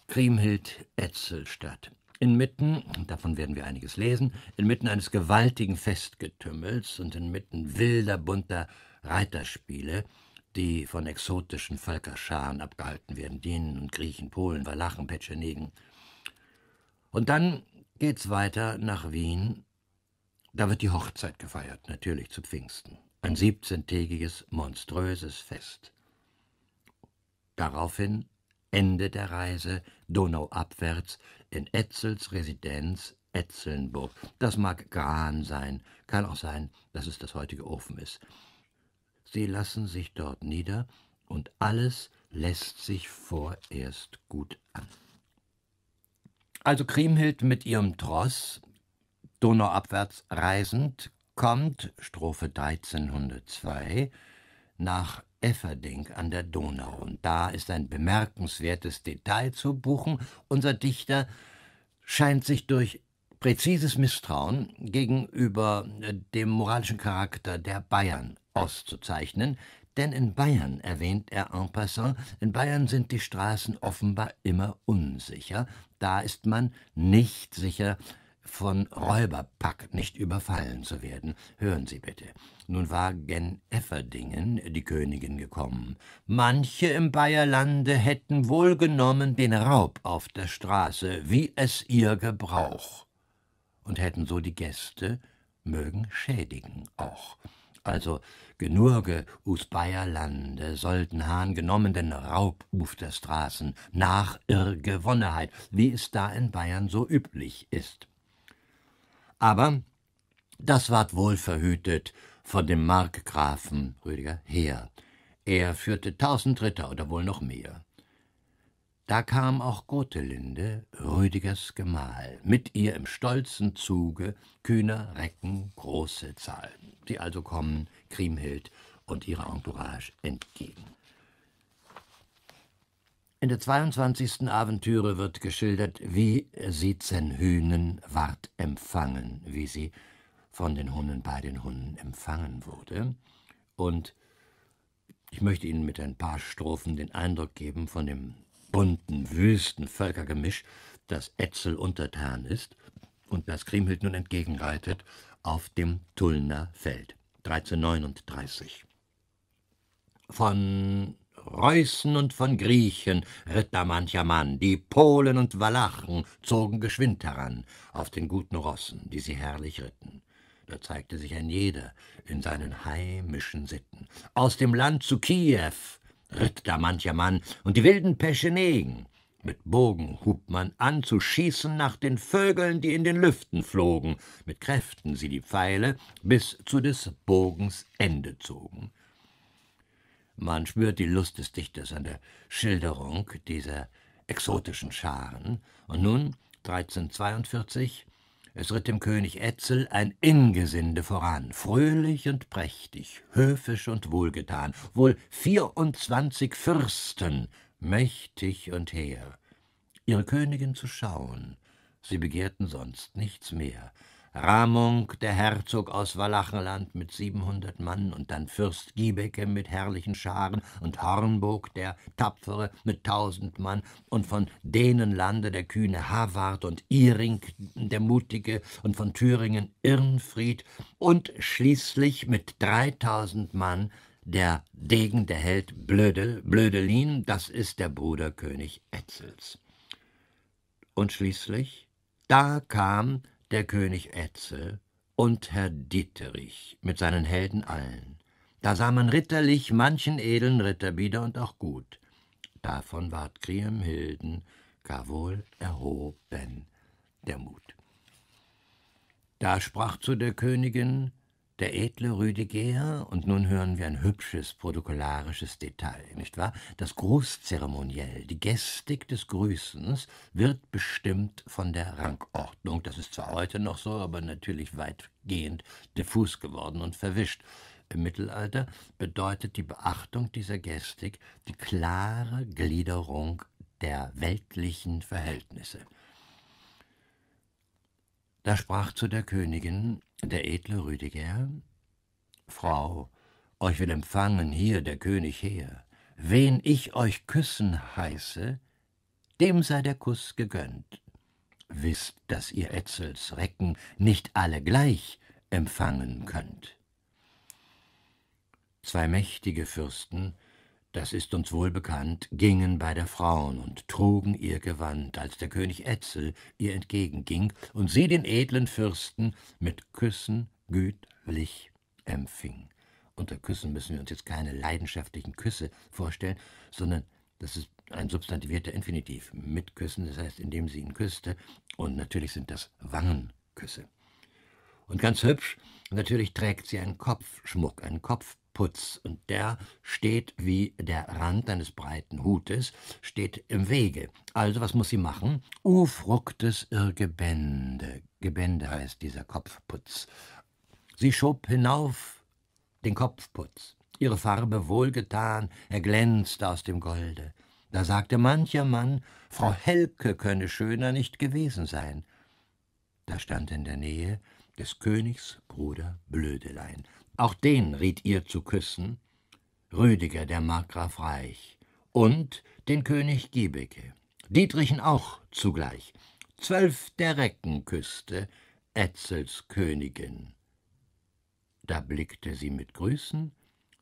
Kriemhild Etzel statt. Inmitten, davon werden wir einiges lesen, inmitten eines gewaltigen Festgetümmels und inmitten wilder, bunter Reiterspiele, die von exotischen Völkerscharen abgehalten werden, Dänen und Griechen, Polen, Walachen, Petschenegen. Und dann geht's weiter nach Wien. Da wird die Hochzeit gefeiert, natürlich zu Pfingsten. Ein siebzehntägiges, monströses Fest. Daraufhin Ende der Reise donauabwärts in Etzels Residenz Etzelnburg. Das mag Gran sein, kann auch sein, dass es das heutige Ofen ist. Sie lassen sich dort nieder und alles lässt sich vorerst gut an. Also Kriemhild mit ihrem Tross, donauabwärts reisend, kommt, Strophe 1302, nach Efferding an der Donau. Und da ist ein bemerkenswertes Detail zu buchen. Unser Dichter scheint sich durch präzises Misstrauen gegenüber äh, dem moralischen Charakter der Bayern auszuzeichnen, denn in Bayern, erwähnt er en passant, in Bayern sind die Straßen offenbar immer unsicher, da ist man nicht sicher, von Räuberpack nicht überfallen zu werden. Hören Sie bitte. Nun war gen Efferdingen die Königin gekommen. Manche im Bayerlande hätten wohlgenommen den Raub auf der Straße, wie es ihr Gebrauch, und hätten so die Gäste mögen schädigen auch. Also Genurge us Bayerlande sollten Hahn genommen, den Raub uf der Straßen nach ihr Gewonnenheit, wie es da in Bayern so üblich ist. Aber das ward wohl verhütet von dem Markgrafen Rüdiger Heer. Er führte tausend Ritter oder wohl noch mehr. Da kam auch Gotelinde, Rüdigers Gemahl, mit ihr im stolzen Zuge, kühner Recken, große Zahl, die also kommen Kriemhild und ihrer Entourage entgegen. In der 22. Aventüre wird geschildert, wie sie zen Hühnen ward empfangen, wie sie von den Hunden bei den Hunden empfangen wurde. Und ich möchte Ihnen mit ein paar Strophen den Eindruck geben von dem bunten, wüsten Völkergemisch, das Etzel untertan ist und das Kriemhild nun entgegenreitet auf dem Tullner Feld 1339. Von Preußen und von Griechen ritt da mancher Mann, die Polen und Walachen zogen geschwind heran auf den guten Rossen, die sie herrlich ritten. Da zeigte sich ein jeder in seinen heimischen Sitten. Aus dem Land zu Kiew ritt da mancher Mann und die wilden Peschenegen. Mit Bogen hub man an zu schießen nach den Vögeln, die in den Lüften flogen, mit Kräften sie die Pfeile bis zu des Bogens Ende zogen. Man spürt die Lust des Dichters an der Schilderung dieser exotischen Scharen. Und nun, 1342, es ritt dem König Etzel ein Ingesinde voran, fröhlich und prächtig, höfisch und wohlgetan, wohl vierundzwanzig Fürsten, mächtig und hehr. Ihre Königin zu schauen, sie begehrten sonst nichts mehr, Ramung, der Herzog aus Walachenland mit 700 Mann und dann Fürst Giebecke mit herrlichen Scharen und Hornburg, der Tapfere mit 1000 Mann und von Dänenlande der kühne Havard und Iring, der Mutige und von Thüringen Irnfried und schließlich mit 3000 Mann der Degen, der Held Blödel, Blödelin, das ist der Bruderkönig Etzels. Und schließlich, da kam der König Etzel und Herr Dieterich mit seinen Helden allen. Da sah man ritterlich manchen edlen Ritter wieder und auch gut. Davon ward Kriemhilden gar wohl erhoben der Mut. Da sprach zu der Königin der edle Rüdiger, und nun hören wir ein hübsches protokollarisches Detail, nicht wahr? Das Grußzeremoniell, die Gestik des Grüßens wird bestimmt von der Rangordnung. Das ist zwar heute noch so, aber natürlich weitgehend diffus geworden und verwischt. Im Mittelalter bedeutet die Beachtung dieser Gestik die klare Gliederung der weltlichen Verhältnisse. Da sprach zu der Königin der edle Rüdiger, Frau, euch will empfangen hier der König her. Wen ich euch küssen heiße, dem sei der Kuss gegönnt. Wisst, dass ihr Etzels Recken nicht alle gleich empfangen könnt. Zwei mächtige Fürsten das ist uns wohl bekannt, gingen bei der Frauen und trugen ihr Gewand, als der König Etzel ihr entgegenging und sie den edlen Fürsten mit Küssen gütlich empfing. Unter Küssen müssen wir uns jetzt keine leidenschaftlichen Küsse vorstellen, sondern das ist ein substantivierter Infinitiv mit Küssen, das heißt, indem sie ihn küsste, und natürlich sind das Wangenküsse. Und ganz hübsch, natürlich trägt sie einen Kopfschmuck, einen Kopf Putz, und der steht wie der Rand eines breiten Hutes, steht im Wege. Also, was muss sie machen? O Fructes Irrgebände, Gebände heißt dieser Kopfputz. Sie schob hinauf den Kopfputz, ihre Farbe wohlgetan, er glänzte aus dem Golde. Da sagte mancher Mann, Frau Helke könne schöner nicht gewesen sein. Da stand in der Nähe des Königs Bruder Blödelein, auch den riet ihr zu küssen Rüdiger der Markgraf Reich und den König Giebeke, Dietrichen auch zugleich, zwölf der Recken küsste Etzels Königin. Da blickte sie mit Grüßen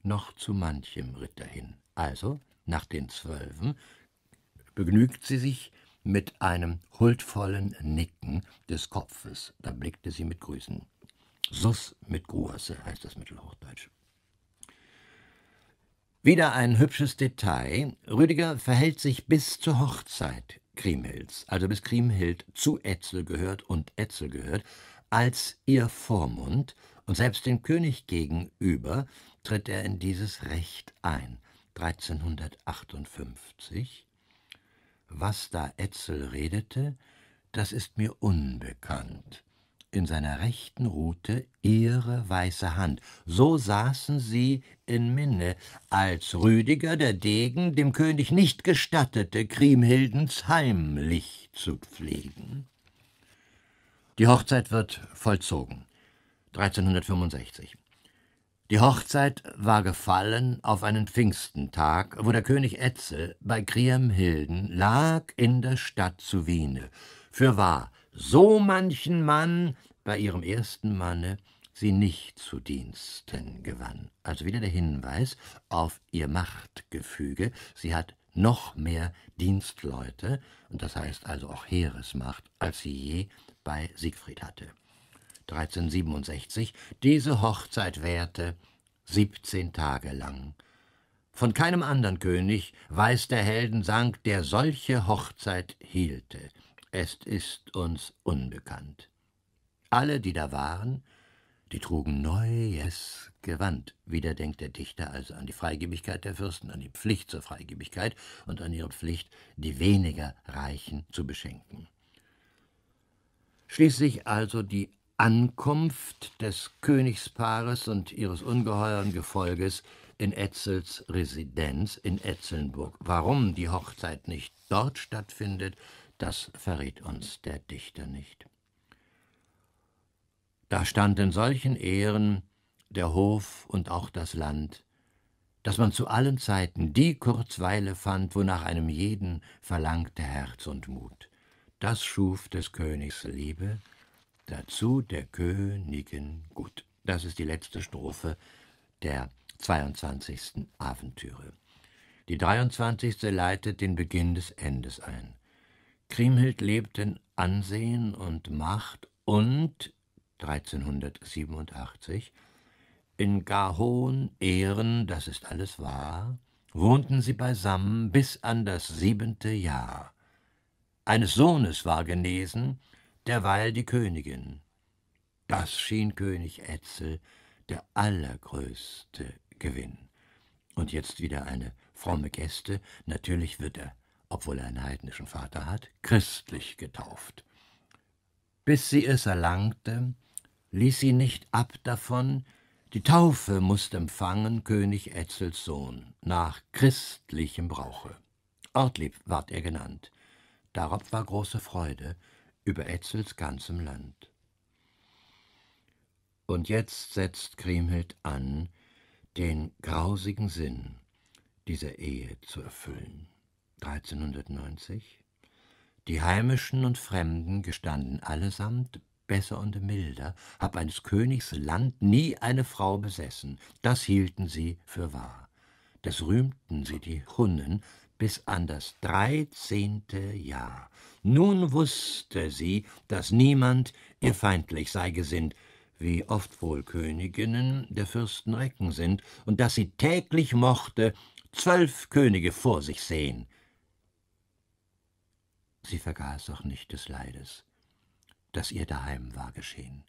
noch zu manchem Ritter hin. Also, nach den Zwölfen, begnügt sie sich mit einem huldvollen Nicken des Kopfes. Da blickte sie mit Grüßen. Soss mit Gruasse heißt das Mittelhochdeutsch. Wieder ein hübsches Detail. Rüdiger verhält sich bis zur Hochzeit Kriemhilds, also bis Kriemhild zu Etzel gehört und Etzel gehört, als ihr Vormund und selbst dem König gegenüber tritt er in dieses Recht ein. 1358 Was da Etzel redete, das ist mir unbekannt in seiner rechten Rute ihre weiße Hand. So saßen sie in Minne, als Rüdiger der Degen dem König nicht gestattete, Kriemhildens heimlich zu pflegen. Die Hochzeit wird vollzogen. 1365. Die Hochzeit war gefallen auf einen Pfingstentag, wo der König Etzel bei Kriemhilden lag in der Stadt zu Wiene. Fürwahr, so manchen Mann bei ihrem ersten Manne sie nicht zu Diensten gewann. Also wieder der Hinweis auf ihr Machtgefüge. Sie hat noch mehr Dienstleute, und das heißt also auch Heeresmacht, als sie je bei Siegfried hatte. 1367, diese Hochzeit währte 17 Tage lang. Von keinem anderen König weiß der Heldensang, der solche Hochzeit hielte es ist uns unbekannt. Alle, die da waren, die trugen neues Gewand. Wieder denkt der Dichter also an die Freigebigkeit der Fürsten, an die Pflicht zur Freigebigkeit und an ihre Pflicht, die weniger Reichen zu beschenken. Schließlich also die Ankunft des Königspaares und ihres ungeheuren Gefolges in Etzels Residenz in Etzelnburg. Warum die Hochzeit nicht dort stattfindet, das verriet uns der Dichter nicht. Da stand in solchen Ehren der Hof und auch das Land, dass man zu allen Zeiten die Kurzweile fand, wonach einem jeden verlangte Herz und Mut. Das schuf des Königs Liebe, dazu der Königin Gut. Das ist die letzte Strophe der 22. Aventüre. Die 23. leitet den Beginn des Endes ein. Kriemhild lebten Ansehen und Macht und 1387 in gar hohen Ehren, das ist alles wahr, wohnten sie beisammen bis an das siebente Jahr. Eines Sohnes war genesen, derweil die Königin. Das schien König Etzel der allergrößte Gewinn. Und jetzt wieder eine fromme Gäste, natürlich wird er obwohl er einen heidnischen Vater hat, christlich getauft. Bis sie es erlangte, ließ sie nicht ab davon, die Taufe mußt empfangen König Etzels Sohn, nach christlichem Brauche. Ortlieb ward er genannt. Darob war große Freude über Etzels ganzem Land. Und jetzt setzt Kriemhild an, den grausigen Sinn dieser Ehe zu erfüllen. 1390 Die Heimischen und Fremden gestanden allesamt besser und milder, hab eines Königs Land nie eine Frau besessen, das hielten sie für wahr. Das rühmten sie die Hunnen bis an das dreizehnte Jahr. Nun wusste sie, dass niemand ihr feindlich sei gesinnt, wie oft wohl Königinnen der Fürsten Recken sind, und dass sie täglich mochte zwölf Könige vor sich sehen. Sie vergaß auch nicht des Leides, das ihr daheim war geschehen.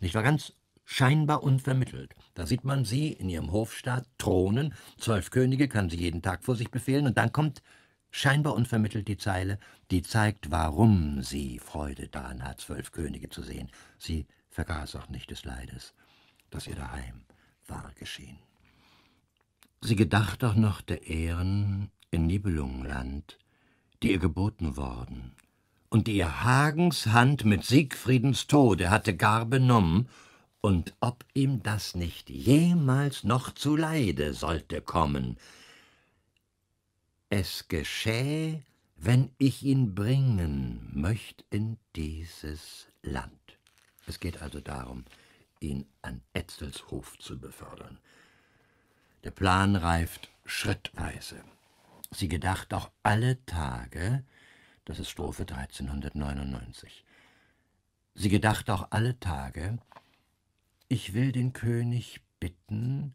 Nicht war ganz scheinbar unvermittelt. Da sieht man sie in ihrem Hofstaat thronen, zwölf Könige kann sie jeden Tag vor sich befehlen, und dann kommt scheinbar unvermittelt die Zeile, die zeigt, warum sie Freude daran hat, zwölf Könige zu sehen. Sie vergaß auch nicht des Leides, das ihr daheim war geschehen. Sie gedacht auch noch der Ehren in Nibelungenland, die ihr geboten worden und die ihr Hagens Hand mit Siegfriedens Tode hatte gar benommen, und ob ihm das nicht jemals noch zu Leide sollte kommen. Es geschäh, wenn ich ihn bringen möcht in dieses Land. Es geht also darum, ihn an Etzels Hof zu befördern. Der Plan reift schrittweise sie gedacht auch alle Tage, das ist Strophe 1399, sie gedacht auch alle Tage, ich will den König bitten,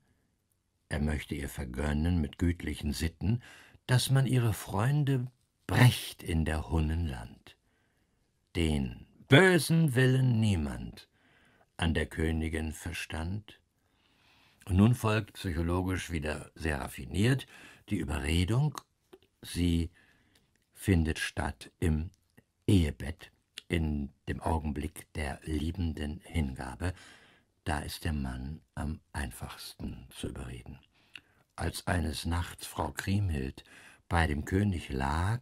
er möchte ihr vergönnen mit gütlichen Sitten, dass man ihre Freunde brecht in der Hunnenland. Den bösen Willen niemand an der Königin verstand. Und nun folgt psychologisch wieder sehr raffiniert die Überredung, sie findet statt im Ehebett, in dem Augenblick der liebenden Hingabe. Da ist der Mann am einfachsten zu überreden. Als eines Nachts Frau Kriemhild bei dem König lag,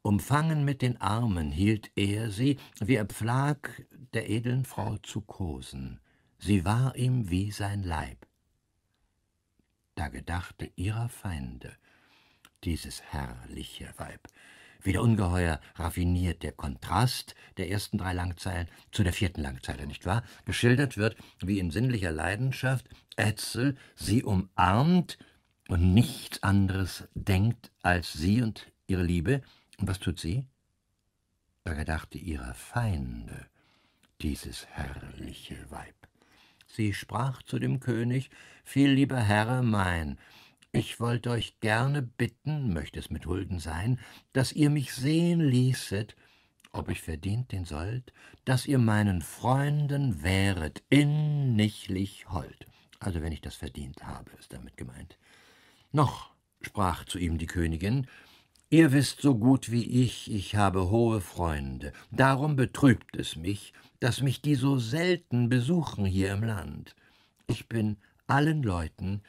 umfangen mit den Armen hielt er sie, wie er pflag, der edlen Frau zu kosen. Sie war ihm wie sein Leib da gedachte ihrer Feinde, dieses herrliche Weib. Wieder ungeheuer raffiniert der Kontrast der ersten drei Langzeilen zu der vierten Langzeile, nicht wahr? Geschildert wird, wie in sinnlicher Leidenschaft Etzel sie umarmt und nichts anderes denkt als sie und ihre Liebe. Und was tut sie? Da gedachte ihrer Feinde dieses herrliche Weib. Sie sprach zu dem König, Viel lieber Herr mein, ich wollte euch gerne bitten, möchte es mit Hulden sein, dass ihr mich sehen ließet, ob ich verdient den Sold, dass ihr meinen Freunden wäret innichlich hold. Also wenn ich das verdient habe, ist damit gemeint. Noch sprach zu ihm die Königin, Ihr wisst so gut wie ich, ich habe hohe Freunde, darum betrübt es mich, dass mich die so selten besuchen hier im Land. Ich bin allen Leuten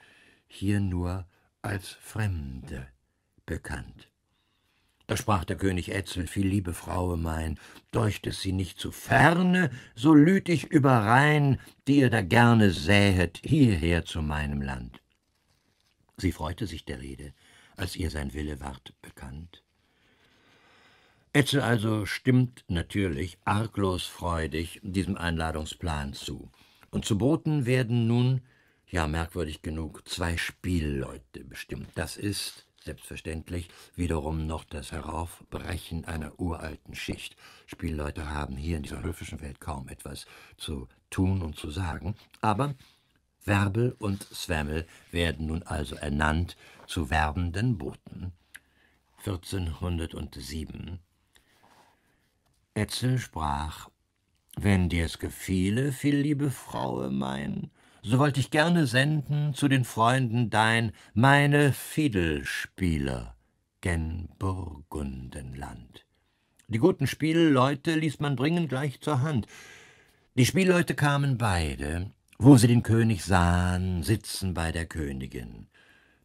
hier nur als Fremde bekannt. Da sprach der König Etzel, viel liebe Frau mein, deucht es sie nicht zu ferne, so lüt ich überrein, die ihr da gerne sähet, hierher zu meinem Land. Sie freute sich der Rede, als ihr sein Wille ward bekannt. Etzel also stimmt natürlich arglos freudig diesem Einladungsplan zu. Und zu Boten werden nun, ja merkwürdig genug, zwei Spielleute bestimmt. Das ist selbstverständlich wiederum noch das Heraufbrechen einer uralten Schicht. Spielleute haben hier in dieser höfischen Welt kaum etwas zu tun und zu sagen, aber Werbel und Swemmel werden nun also ernannt zu werbenden Boten. 1407 Etzel sprach Wenn dir's gefiele, viel liebe Frau mein, so wollt ich gerne senden zu den Freunden dein meine Fiedelspieler gen Burgundenland. Die guten Spielleute ließ man bringen gleich zur Hand. Die Spielleute kamen beide, wo sie den König sahen, sitzen bei der Königin.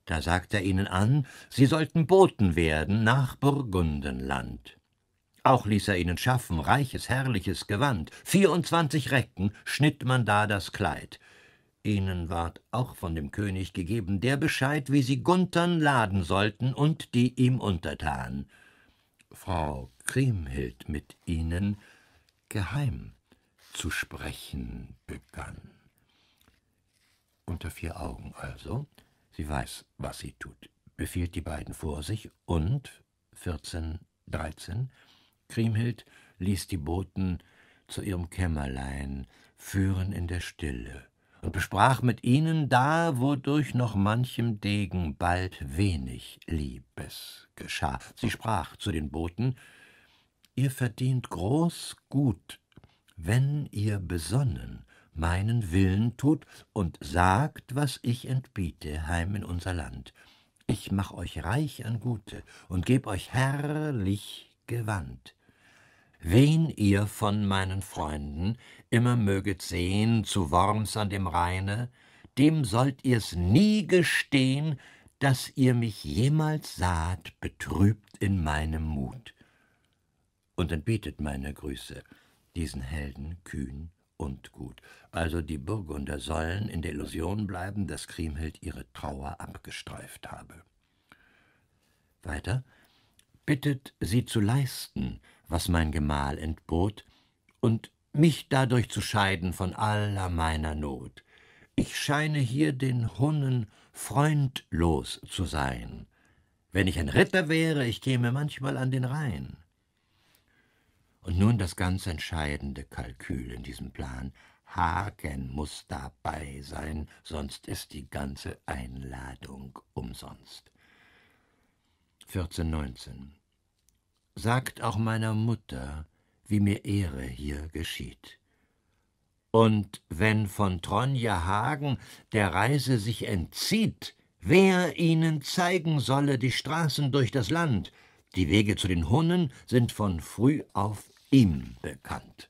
Da sagt er ihnen an, sie sollten Boten werden nach Burgundenland. Auch ließ er ihnen schaffen reiches, herrliches Gewand. Vierundzwanzig Recken schnitt man da das Kleid. Ihnen ward auch von dem König gegeben der Bescheid, wie sie Guntern laden sollten und die ihm untertan. Frau Kriemhild mit ihnen geheim zu sprechen begann. Unter vier Augen also, sie weiß, was sie tut, befiehlt die beiden vor sich und, 14, 13, Kriemhild ließ die Boten zu ihrem Kämmerlein führen in der Stille und besprach mit ihnen da, wodurch noch manchem Degen bald wenig Liebes geschah. Sie sprach zu den Boten, ihr verdient groß Gut, wenn ihr besonnen meinen Willen tut und sagt, was ich entbiete heim in unser Land. Ich mach euch reich an Gute und geb euch herrlich Gewand wen ihr von meinen Freunden immer möget sehen zu Worms an dem Rheine, dem sollt ihr's nie gestehen, daß ihr mich jemals saht, betrübt in meinem Mut. Und entbietet meine Grüße diesen Helden kühn und gut. Also die Burgunder sollen in der Illusion bleiben, dass Kriemhild ihre Trauer abgestreift habe. Weiter bittet, sie zu leisten, was mein Gemahl entbot, und mich dadurch zu scheiden von aller meiner Not. Ich scheine hier den Hunnen freundlos zu sein. Wenn ich ein Ritter wäre, ich käme manchmal an den Rhein. Und nun das ganz entscheidende Kalkül in diesem Plan. Hagen muß dabei sein, sonst ist die ganze Einladung umsonst. 1419 Sagt auch meiner Mutter, wie mir Ehre hier geschieht. Und wenn von Tronje Hagen der Reise sich entzieht, wer ihnen zeigen solle die Straßen durch das Land, die Wege zu den Hunnen sind von früh auf ihm bekannt.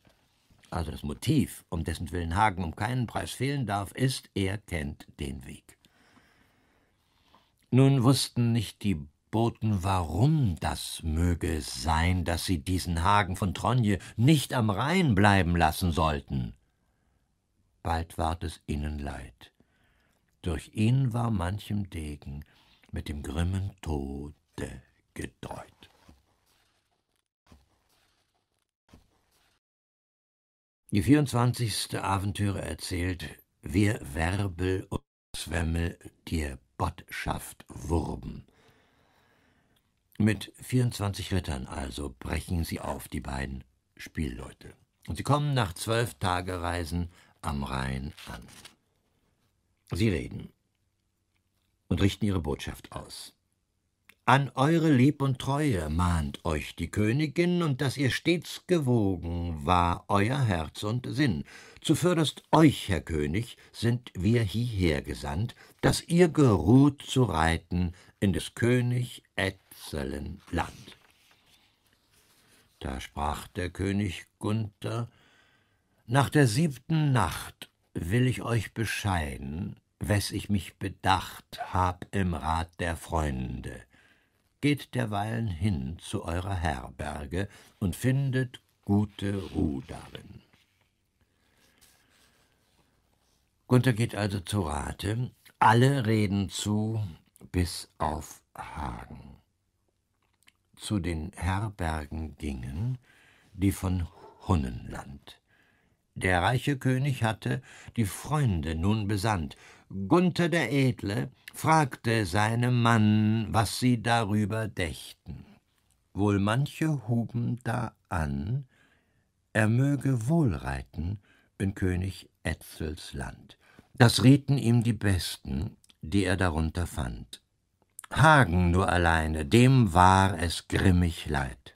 Also das Motiv, um dessen Willen Hagen um keinen Preis fehlen darf, ist, er kennt den Weg. Nun wussten nicht die boten, warum das möge sein, dass sie diesen Hagen von Tronje nicht am Rhein bleiben lassen sollten. Bald ward es ihnen leid. Durch ihn war manchem Degen mit dem grimmen Tode gedräut. Die 24. Abenteuer erzählt, wir Werbel und Zwemmel dir Botschaft wurben. Mit 24 Rittern also brechen sie auf, die beiden Spielleute. Und sie kommen nach zwölf Tagereisen am Rhein an. Sie reden und richten ihre Botschaft aus. An eure Lieb und Treue mahnt euch die Königin, und dass ihr stets gewogen war euer Herz und Sinn. Zuvörderst euch, Herr König, sind wir hieher gesandt, dass ihr geruht zu reiten in des König Apsellenland. Da sprach der König Gunther, Nach der siebten Nacht will ich euch bescheiden, wes ich mich bedacht hab im Rat der Freunde. Geht derweilen hin zu eurer Herberge und findet gute Ruhe darin. Gunther geht also zu Rate, alle reden zu, bis auf Hagen zu den Herbergen gingen, die von Hunnenland. Der reiche König hatte die Freunde nun besandt. Gunther der Edle fragte seinem Mann, was sie darüber dächten. Wohl manche huben da an, er möge wohlreiten in König Etzels Land. Das rieten ihm die Besten, die er darunter fand. Hagen nur alleine, dem war es grimmig leid.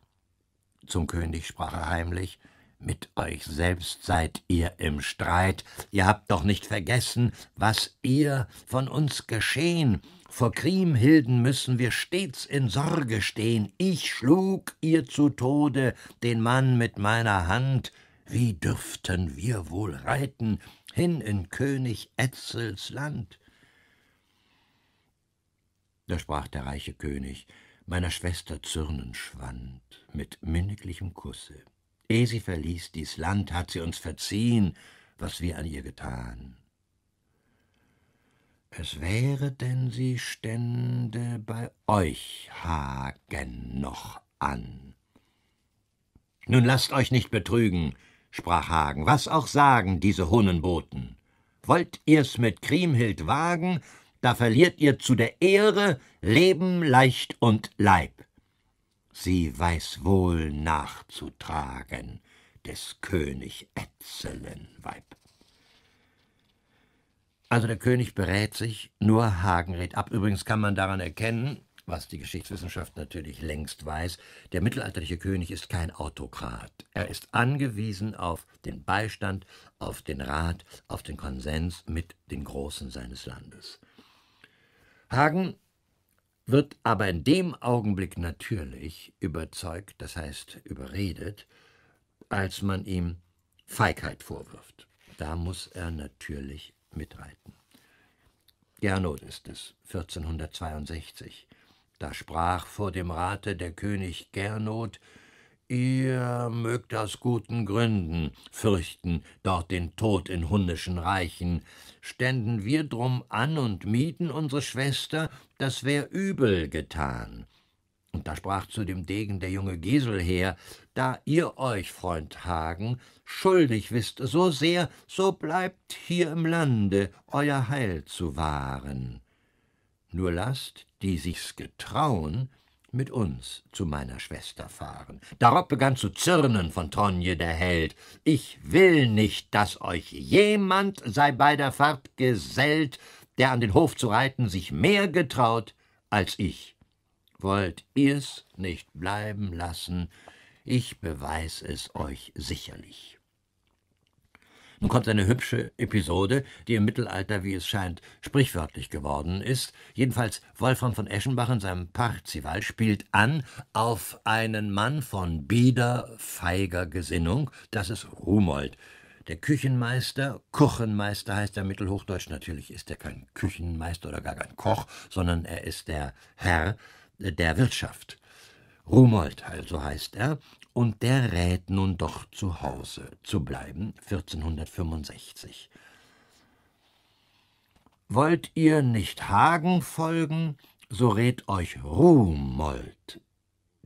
Zum König sprach er heimlich, mit euch selbst seid ihr im Streit, ihr habt doch nicht vergessen, was ihr von uns geschehen. vor Kriemhilden müssen wir stets in Sorge stehen. ich schlug ihr zu Tode den Mann mit meiner Hand, wie dürften wir wohl reiten hin in König Etzels Land? Da sprach der reiche König, meiner Schwester Zürnen schwand, mit minniglichem Kusse. Ehe sie verließ dies Land, hat sie uns verziehen, was wir an ihr getan. Es wäre denn, sie stände bei euch, Hagen, noch an. Nun lasst euch nicht betrügen, sprach Hagen, was auch sagen diese Hunnenboten. Wollt ihr's mit Kriemhild wagen, da verliert ihr zu der Ehre Leben, Leicht und Leib. Sie weiß wohl nachzutragen, des König Etzelen Weib. Also der König berät sich, nur Hagen rät ab. Übrigens kann man daran erkennen, was die Geschichtswissenschaft natürlich längst weiß, der mittelalterliche König ist kein Autokrat. Er ist angewiesen auf den Beistand, auf den Rat, auf den Konsens mit den Großen seines Landes. Hagen wird aber in dem Augenblick natürlich überzeugt, das heißt überredet, als man ihm Feigheit vorwirft. Da muss er natürlich mitreiten. Gernot ist es, 1462. Da sprach vor dem Rate der König Gernot, Ihr mögt aus guten Gründen fürchten dort den Tod in hundischen Reichen. Ständen wir drum an und mieten unsere Schwester, das wär übel getan. Und da sprach zu dem Degen der junge Giselher, da ihr euch, Freund Hagen, schuldig wisst so sehr, so bleibt hier im Lande, euer Heil zu wahren. Nur lasst, die sich's getrauen, mit uns zu meiner Schwester fahren. Darob begann zu zürnen von Tronje, der Held. Ich will nicht, dass euch jemand sei bei der Fahrt gesellt, der an den Hof zu reiten sich mehr getraut als ich. Wollt ihr's nicht bleiben lassen, ich beweis es euch sicherlich. Nun kommt eine hübsche Episode, die im Mittelalter, wie es scheint, sprichwörtlich geworden ist. Jedenfalls Wolfram von Eschenbach in seinem Parzival spielt an auf einen Mann von bieder, feiger Gesinnung. Das ist Rumold. Der Küchenmeister, Kuchenmeister heißt er mittelhochdeutsch. Natürlich ist er kein Küchenmeister oder gar kein Koch, sondern er ist der Herr der Wirtschaft. Rumold, also heißt er, und der rät nun doch zu Hause zu bleiben, 1465. Wollt ihr nicht Hagen folgen, so rät euch Ruhmold,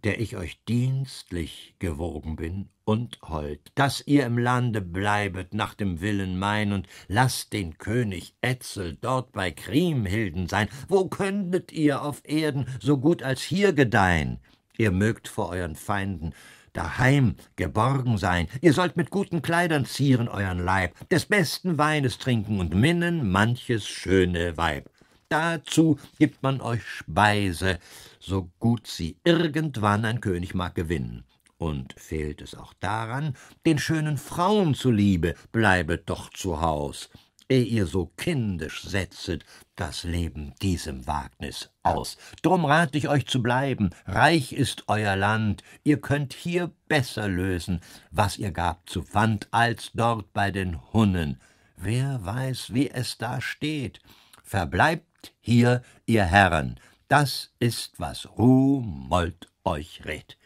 der ich euch dienstlich gewogen bin und hold, dass ihr im Lande bleibet nach dem Willen mein und lasst den König Etzel dort bei Kriemhilden sein. Wo könntet ihr auf Erden so gut als hier gedeihen? Ihr mögt vor euren Feinden daheim geborgen sein. Ihr sollt mit guten Kleidern zieren euren Leib, des besten Weines trinken und minnen manches schöne Weib. Dazu gibt man euch Speise, so gut sie irgendwann ein König mag gewinnen. Und fehlt es auch daran, den schönen Frauen zuliebe, bleibet doch zu Haus eh ihr so kindisch setzet das Leben diesem Wagnis aus. Drum rat ich euch zu bleiben, reich ist euer Land, ihr könnt hier besser lösen, was ihr gab zu Pfand, als dort bei den Hunnen. Wer weiß, wie es da steht? Verbleibt hier, ihr Herren, das ist, was Rumold euch rät.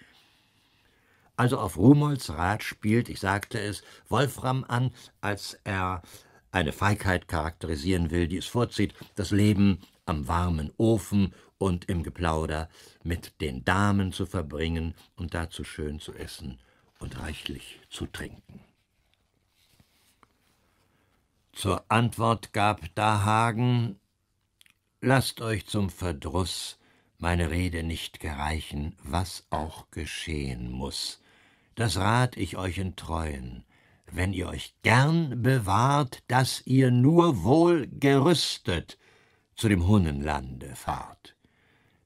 Also auf Rumolds Rat spielt, ich sagte es, Wolfram an, als er eine Feigheit charakterisieren will, die es vorzieht, das Leben am warmen Ofen und im Geplauder mit den Damen zu verbringen und dazu schön zu essen und reichlich zu trinken. Zur Antwort gab Dahagen Lasst euch zum Verdruss meine Rede nicht gereichen, was auch geschehen muß. Das rat ich euch in Treuen, wenn ihr euch gern bewahrt, dass ihr nur wohl gerüstet zu dem Hunnenlande fahrt.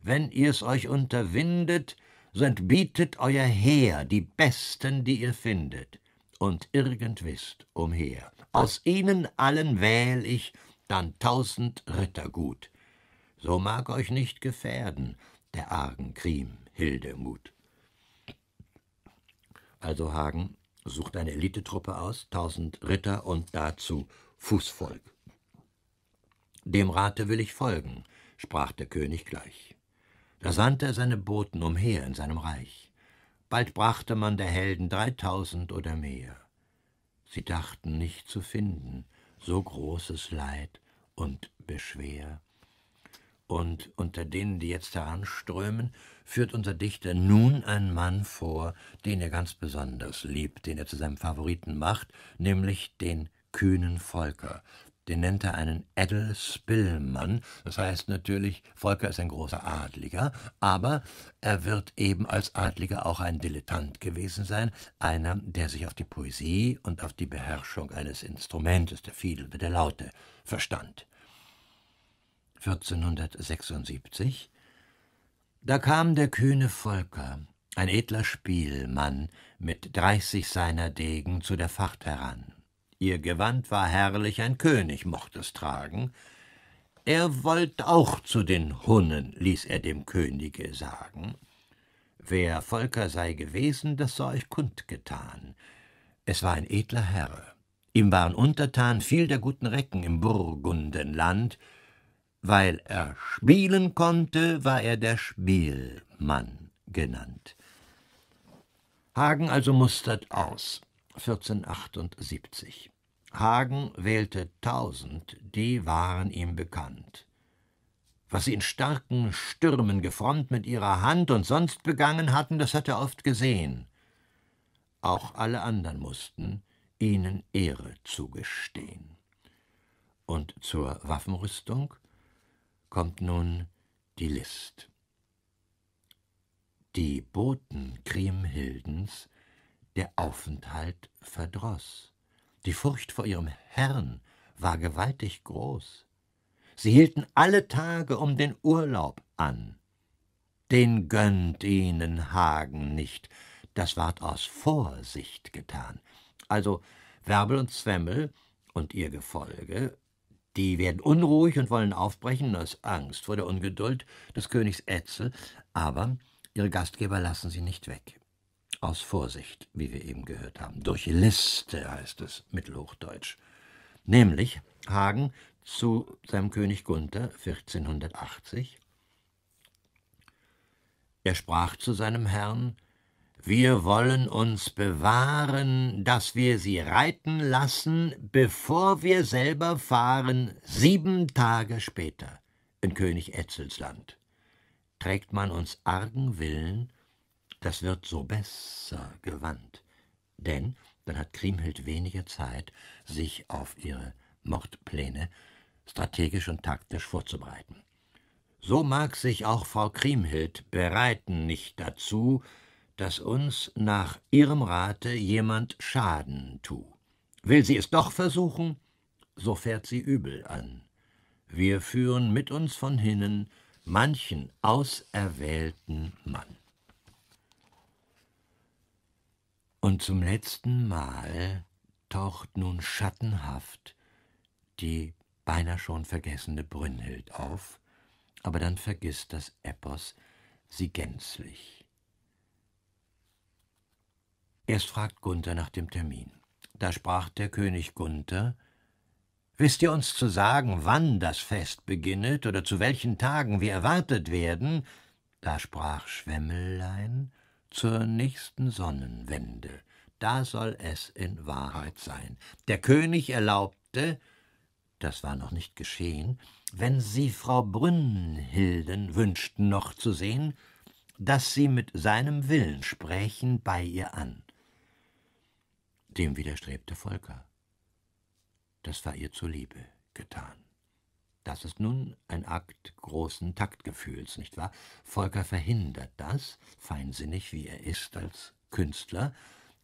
Wenn ihr's euch unterwindet, so entbietet euer Heer die Besten, die ihr findet, und irgend wisst umher. Aus ihnen allen wähl ich dann tausend Ritter gut. So mag euch nicht gefährden der argen Krim Hildemut. Also Hagen, sucht eine Elitetruppe aus, tausend Ritter und dazu Fußvolk. Dem Rate will ich folgen, sprach der König gleich. Da sandte er seine Boten umher in seinem Reich. Bald brachte man der Helden dreitausend oder mehr. Sie dachten nicht zu finden so großes Leid und Beschwer. Und unter denen, die jetzt heranströmen, führt unser Dichter nun einen Mann vor, den er ganz besonders liebt, den er zu seinem Favoriten macht, nämlich den kühnen Volker. Den nennt er einen Edel Spillmann. Das heißt natürlich, Volker ist ein großer Adliger, aber er wird eben als Adliger auch ein Dilettant gewesen sein, einer, der sich auf die Poesie und auf die Beherrschung eines Instrumentes, der Fiedel oder der Laute, verstand. 1476 da kam der kühne Volker, ein edler Spielmann, mit dreißig seiner Degen zu der Facht heran. Ihr Gewand war herrlich, ein König mocht es tragen. Er wollt auch zu den Hunnen, ließ er dem Könige sagen. Wer Volker sei gewesen, das sei euch kundgetan. Es war ein edler Herr. Ihm waren untertan viel der guten Recken im Burgundenland, weil er spielen konnte, war er der Spielmann genannt. Hagen also mustert aus 1478. Hagen wählte tausend, die waren ihm bekannt. Was sie in starken Stürmen gefrommt mit ihrer Hand und sonst begangen hatten, das hat er oft gesehen. Auch alle anderen mussten ihnen Ehre zugestehen. Und zur Waffenrüstung kommt nun die List. Die Boten Kriemhildens der Aufenthalt verdroß. Die Furcht vor ihrem Herrn war gewaltig groß. Sie hielten alle Tage um den Urlaub an. Den gönnt ihnen Hagen nicht, das ward aus Vorsicht getan. Also Werbel und Zwemmel und ihr Gefolge die werden unruhig und wollen aufbrechen aus Angst vor der Ungeduld des Königs Etzel, aber ihre Gastgeber lassen sie nicht weg. Aus Vorsicht, wie wir eben gehört haben. Durch Liste heißt es mittelhochdeutsch. Nämlich Hagen zu seinem König Gunther 1480. Er sprach zu seinem Herrn, wir wollen uns bewahren, dass wir sie reiten lassen, bevor wir selber fahren, sieben Tage später, in König Etzels Land. Trägt man uns argen Willen, das wird so besser gewandt. Denn dann hat Kriemhild weniger Zeit, sich auf ihre Mordpläne strategisch und taktisch vorzubereiten. So mag sich auch Frau Kriemhild bereiten nicht dazu, dass uns nach ihrem Rate jemand Schaden tu. Will sie es doch versuchen, so fährt sie übel an. Wir führen mit uns von hinnen manchen auserwählten Mann. Und zum letzten Mal taucht nun schattenhaft die beinahe schon vergessene Brünnhild auf, aber dann vergisst das Epos sie gänzlich. Erst fragt Gunther nach dem Termin. Da sprach der König Gunther Wisst ihr uns zu sagen, wann das Fest beginnet oder zu welchen Tagen wir erwartet werden? Da sprach Schwemmelein zur nächsten Sonnenwende. Da soll es in Wahrheit sein. Der König erlaubte, das war noch nicht geschehen, wenn sie Frau Brünnhilden wünschten noch zu sehen, dass sie mit seinem Willen sprächen bei ihr an. Dem widerstrebte Volker. Das war ihr zuliebe getan. Das ist nun ein Akt großen Taktgefühls, nicht wahr? Volker verhindert das, feinsinnig wie er ist als Künstler,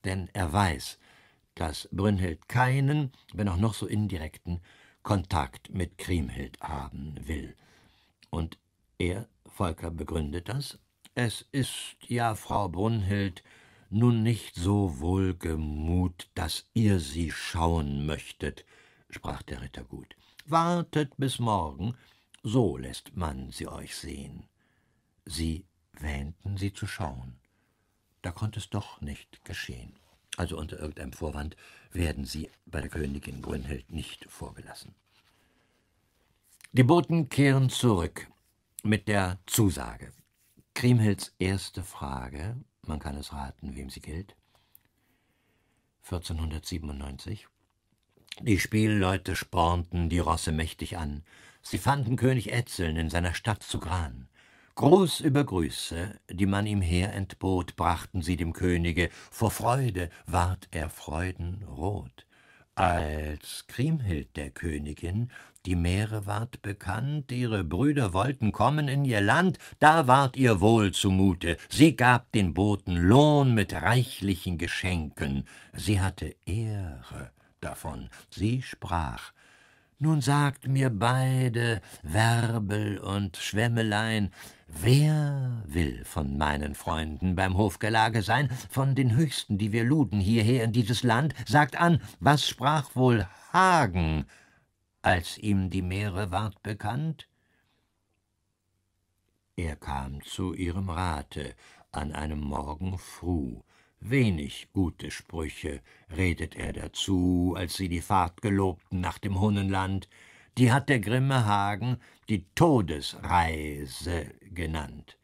denn er weiß, dass Brünnhild keinen, wenn auch noch so indirekten, Kontakt mit Kriemhild haben will. Und er, Volker, begründet das. Es ist ja Frau Brünnhild, nun nicht so wohlgemut, daß ihr sie schauen möchtet, sprach der Ritter gut. Wartet bis morgen, so lässt man sie euch sehen. Sie wähnten, sie zu schauen. Da konnte es doch nicht geschehen. Also unter irgendeinem Vorwand werden sie bei der Königin Brünnhild nicht vorgelassen. Die Boten kehren zurück mit der Zusage. Kriemhilds erste Frage man kann es raten, wem sie gilt. 1497 Die Spielleute spornten die Rosse mächtig an. Sie fanden König Etzeln in seiner Stadt zu Gran. Groß über Grüße, die man ihm her entbot, brachten sie dem Könige. Vor Freude ward er freudenrot. Als Kriemhild der Königin die Meere ward bekannt, ihre Brüder wollten kommen in ihr Land, da ward ihr wohl zumute, sie gab den Boten Lohn mit reichlichen Geschenken, sie hatte Ehre davon, sie sprach, nun sagt mir beide, Werbel und Schwämmelein, wer will von meinen Freunden beim Hofgelage sein, von den Höchsten, die wir luden hierher in dieses Land, sagt an, was sprach wohl Hagen, als ihm die Meere ward bekannt? Er kam zu ihrem Rate an einem Morgen früh. Wenig gute Sprüche redet er dazu, als sie die Fahrt gelobten nach dem Hunnenland. Die hat der grimme Hagen die Todesreise genannt.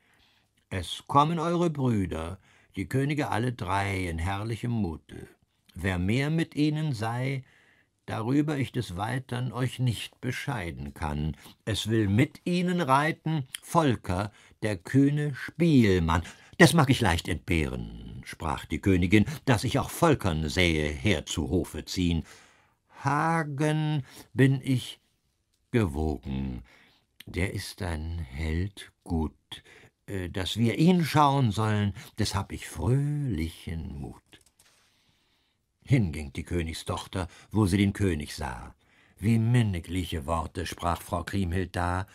Es kommen eure Brüder, die Könige alle drei in herrlichem Mute. Wer mehr mit ihnen sei, darüber ich des Weitern euch nicht bescheiden kann. Es will mit ihnen reiten Volker, der kühne Spielmann. Das mag ich leicht entbehren, sprach die Königin, daß ich auch Volkern sähe her zu Hofe ziehen. Hagen bin ich gewogen. Der ist ein Held gut. Äh, dass wir ihn schauen sollen, des hab ich fröhlichen Mut hinging die Königstochter, wo sie den König sah. Wie minnigliche Worte sprach Frau Kriemhild da.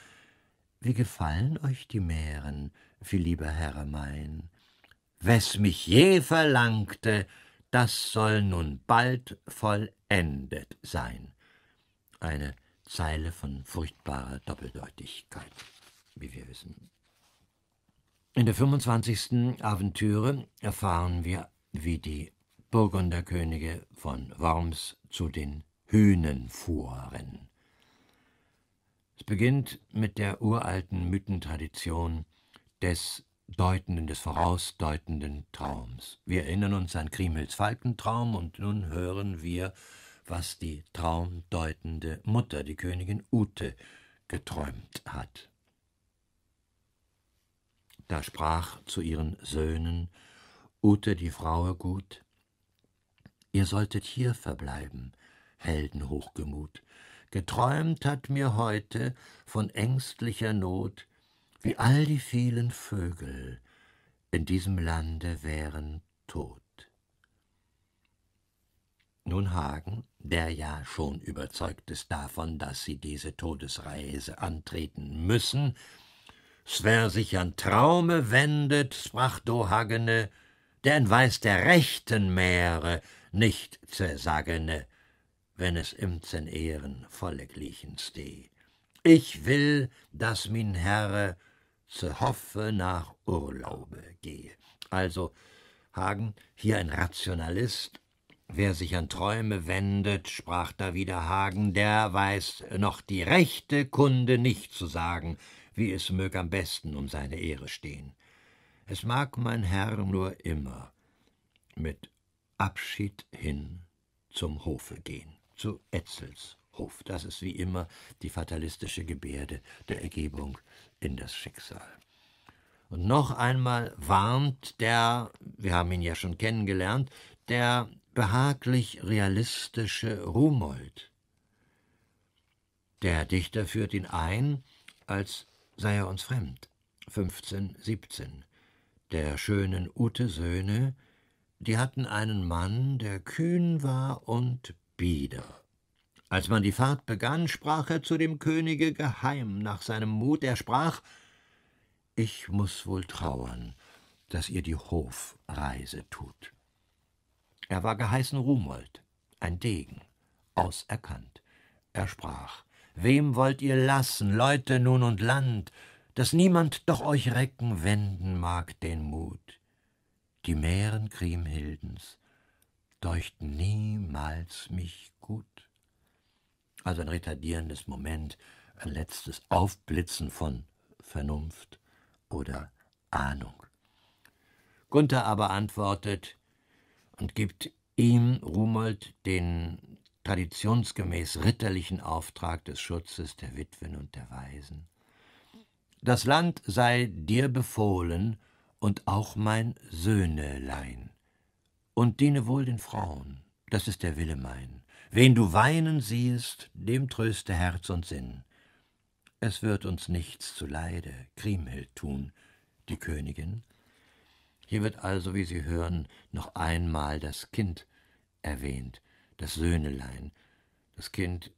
Wie gefallen euch die Mähren, viel lieber Herre mein. Wes mich je verlangte, das soll nun bald vollendet sein. Eine Zeile von furchtbarer Doppeldeutigkeit, wie wir wissen. In der 25. Aventüre erfahren wir, wie die Burgunderkönige von Worms zu den Hühnenfuhren. Es beginnt mit der uralten Mythentradition des Deutenden, des vorausdeutenden Traums. Wir erinnern uns an Krimhilds Falkentraum und nun hören wir, was die traumdeutende Mutter, die Königin Ute, geträumt hat. Da sprach zu ihren Söhnen Ute die Frau gut, Ihr solltet hier verbleiben, Heldenhochgemut. Geträumt hat mir heute von ängstlicher Not, wie all die vielen Vögel in diesem Lande wären tot. Nun Hagen, der ja schon überzeugt ist davon, dass sie diese Todesreise antreten müssen, Wer sich an Traume wendet, sprach Dohagene, denn weiß der rechten Meere, nicht zersagene, wenn es im imzen Ehren volle glichen steh. Ich will, dass min Herre zu Hoffe nach Urlaube gehe. Also, Hagen, hier ein Rationalist, wer sich an Träume wendet, sprach da wieder Hagen, der weiß noch die rechte Kunde nicht zu sagen, wie es mög am besten um seine Ehre stehn. Es mag mein Herr nur immer mit Abschied hin zum Hofe gehen, zu Etzels Hof. Das ist wie immer die fatalistische Gebärde der Ergebung in das Schicksal. Und noch einmal warnt der, wir haben ihn ja schon kennengelernt, der behaglich realistische Rumold. Der Dichter führt ihn ein, als sei er uns fremd. 1517. Der schönen Ute Söhne, die hatten einen Mann, der kühn war und bieder. Als man die Fahrt begann, sprach er zu dem Könige geheim nach seinem Mut. Er sprach: Ich muß wohl trauern, daß ihr die Hofreise tut. Er war geheißen Rumold, ein Degen, auserkannt. Er sprach: Wem wollt ihr lassen, Leute nun und Land, daß niemand doch euch recken wenden mag den Mut? die Mären Kriemhildens deuchten niemals mich gut. Also ein retardierendes Moment, ein letztes Aufblitzen von Vernunft oder Ahnung. Gunther aber antwortet und gibt ihm Rumold den traditionsgemäß ritterlichen Auftrag des Schutzes der Witwen und der Waisen. Das Land sei dir befohlen und auch mein Söhnelein. Und diene wohl den Frauen, das ist der Wille mein. Wen du weinen siehest, dem tröste Herz und Sinn. Es wird uns nichts zuleide Kriemhild tun, die Königin. Hier wird also, wie Sie hören, noch einmal das Kind erwähnt, das Söhnelein, das Kind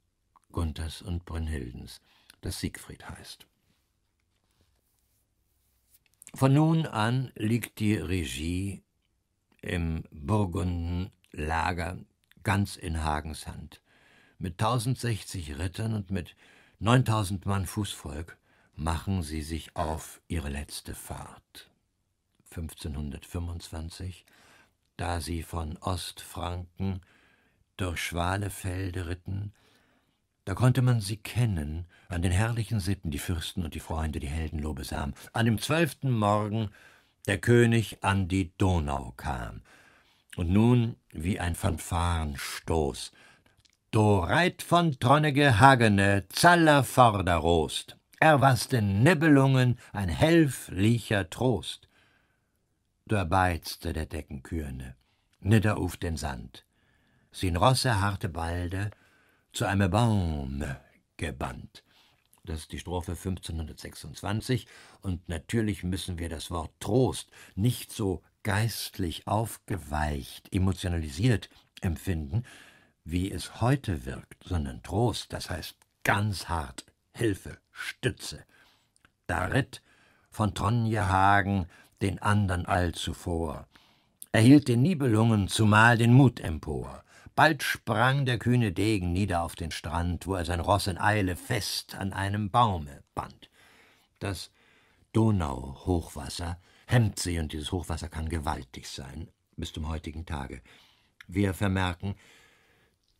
Gunthers und Brünnhildens, das Siegfried heißt. Von nun an liegt die Regie im Burgundenlager ganz in Hagens Hand. Mit 1060 Rittern und mit 9000 Mann Fußvolk machen sie sich auf ihre letzte Fahrt. 1525, da sie von Ostfranken durch schwale Felder ritten, da konnte man sie kennen, an den herrlichen Sitten, die Fürsten und die Freunde, die Heldenlobe sahen. An dem zwölften Morgen der König an die Donau kam. Und nun wie ein Fanfarenstoß. reit von Tonnege Hagene, Zaller Vorderrost, den Nibbelungen ein helflicher Trost. Da beizte der Deckenkürne, nidder den Sand. Sin Rosse harte Balde, zu einem Baum gebannt. Das ist die Strophe 1526. Und natürlich müssen wir das Wort Trost nicht so geistlich aufgeweicht, emotionalisiert empfinden, wie es heute wirkt, sondern Trost, das heißt ganz hart Hilfe, Stütze. Da ritt von Tronjehagen den andern all zuvor. erhielt den Nibelungen zumal den Mut empor. Bald sprang der kühne Degen nieder auf den Strand, wo er sein Ross in Eile fest an einem Baume band. Das Donauhochwasser hemmt sie, und dieses Hochwasser kann gewaltig sein, bis zum heutigen Tage. Wir vermerken,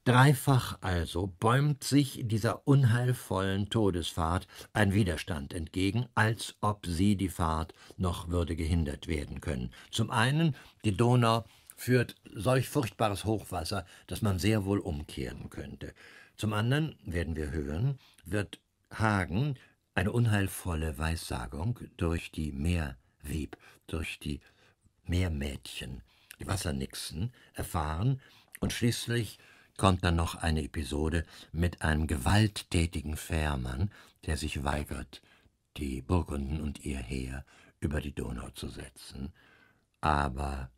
dreifach also bäumt sich dieser unheilvollen Todesfahrt ein Widerstand entgegen, als ob sie die Fahrt noch würde gehindert werden können. Zum einen die Donau führt solch furchtbares Hochwasser, dass man sehr wohl umkehren könnte. Zum anderen, werden wir hören, wird Hagen eine unheilvolle Weissagung durch die Meerwieb, durch die Meermädchen, die Wassernixen, erfahren und schließlich kommt dann noch eine Episode mit einem gewalttätigen Fährmann, der sich weigert, die Burgunden und ihr Heer über die Donau zu setzen. Aber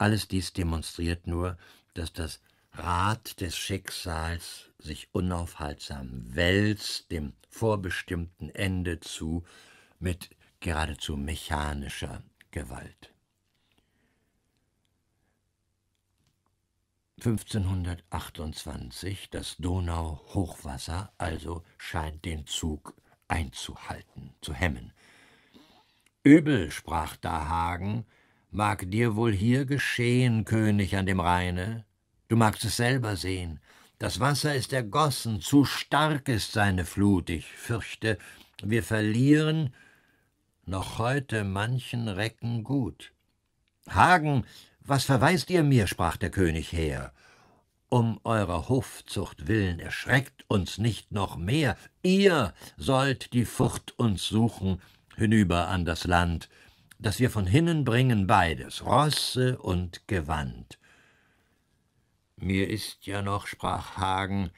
alles dies demonstriert nur, dass das Rad des Schicksals sich unaufhaltsam wälzt dem vorbestimmten Ende zu mit geradezu mechanischer Gewalt. 1528 das Donau-Hochwasser also scheint den Zug einzuhalten, zu hemmen. Übel, sprach da Hagen, Mag dir wohl hier geschehen, König an dem Rheine. Du magst es selber sehen. Das Wasser ist ergossen, zu stark ist seine Flut. Ich fürchte, wir verlieren noch heute manchen Recken gut. Hagen, was verweist ihr mir? sprach der König her. Um eurer Hofzucht willen erschreckt uns nicht noch mehr. Ihr sollt die Furcht uns suchen hinüber an das Land dass wir von hinnen bringen beides, Rosse und Gewand. Mir ist ja noch, sprach Hagen,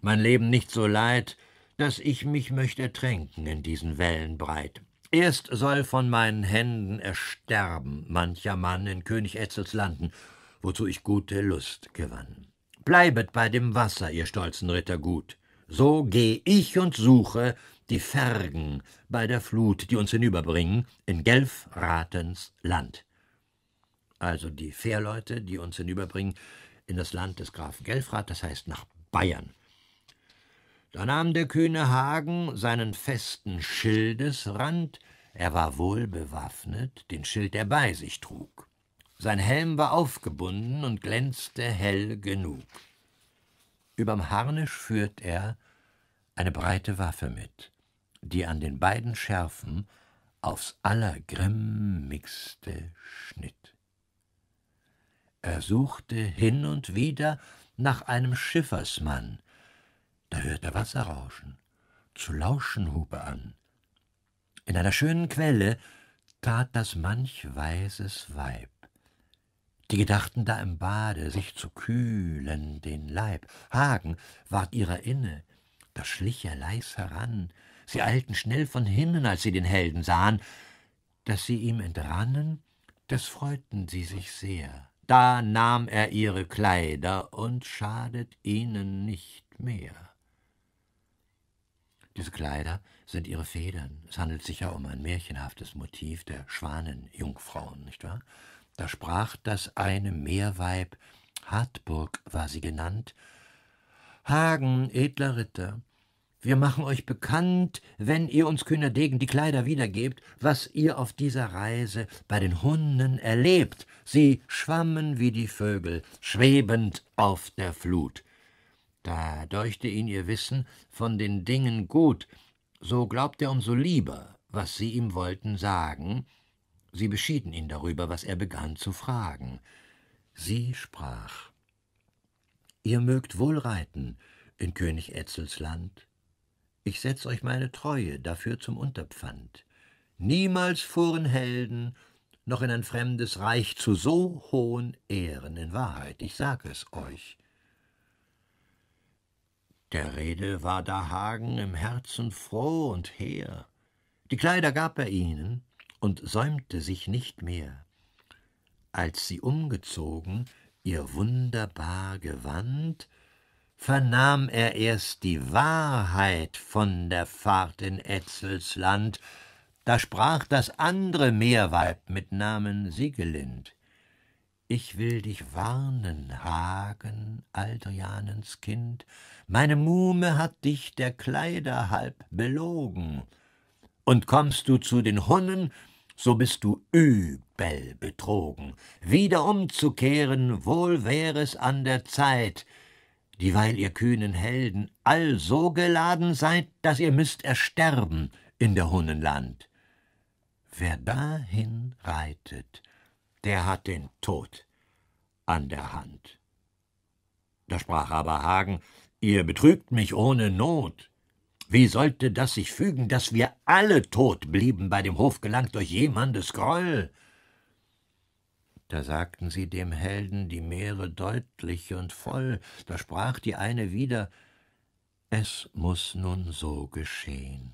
mein Leben nicht so leid, dass ich mich möchte ertränken in diesen Wellen breit. Erst soll von meinen Händen ersterben mancher Mann in König Etzels Landen, wozu ich gute Lust gewann. Bleibet bei dem Wasser, ihr stolzen Ritter, gut. So geh ich und suche die Fergen bei der Flut, die uns hinüberbringen, in Gelfratens Land. Also die Fährleute, die uns hinüberbringen in das Land des Grafen Gelfrat, das heißt nach Bayern. Da nahm der kühne Hagen seinen festen Schildesrand, er war wohl bewaffnet, den Schild er bei sich trug. Sein Helm war aufgebunden und glänzte hell genug. Überm Harnisch führt er eine breite Waffe mit die an den beiden Schärfen aufs allergrimmigste schnitt. Er suchte hin und wieder nach einem Schiffersmann, da hört er Wasser rauschen, zu lauschen hub er an. In einer schönen Quelle tat das manch weises Weib, die gedachten da im Bade, sich zu kühlen den Leib. Hagen ward ihrer inne, da schlich er leis heran, Sie eilten schnell von hinnen, als sie den Helden sahen. Dass sie ihm entrannen, das freuten sie sich sehr. Da nahm er ihre Kleider und schadet ihnen nicht mehr. Diese Kleider sind ihre Federn. Es handelt sich ja um ein märchenhaftes Motiv der Schwanenjungfrauen, nicht wahr? Da sprach das eine Meerweib, Hartburg war sie genannt. Hagen, edler Ritter, wir machen euch bekannt, wenn ihr uns kühner Degen die Kleider wiedergebt, was ihr auf dieser Reise bei den Hunden erlebt. Sie schwammen wie die Vögel, schwebend auf der Flut. Da deuchte ihn ihr Wissen von den Dingen gut, so glaubt er umso lieber, was sie ihm wollten sagen. Sie beschieden ihn darüber, was er begann zu fragen. Sie sprach Ihr mögt wohl reiten in König Etzels Land, ich setz euch meine Treue dafür zum Unterpfand. Niemals fuhren Helden noch in ein fremdes Reich zu so hohen Ehren in Wahrheit, ich sag es euch. Der Rede war da Hagen im Herzen froh und hehr. Die Kleider gab er ihnen und säumte sich nicht mehr. Als sie umgezogen, ihr wunderbar Gewand, vernahm er erst die Wahrheit von der Fahrt in Etzels Land. da sprach das andere Meerweib mit Namen Sigelind. Ich will dich warnen, Hagen, Aldrianens Kind, meine Muhme hat dich der Kleider halb belogen. Und kommst du zu den Hunnen, so bist du übel betrogen. Wieder umzukehren, wohl wär es an der Zeit, dieweil ihr kühnen Helden all so geladen seid, dass ihr müsst ersterben in der Hunnenland. Wer dahin reitet, der hat den Tod an der Hand. Da sprach aber Hagen, ihr betrügt mich ohne Not. Wie sollte das sich fügen, dass wir alle tot blieben bei dem Hof gelangt durch jemandes Groll? da sagten sie dem Helden die Meere deutlich und voll, da sprach die eine wieder Es muß nun so geschehen.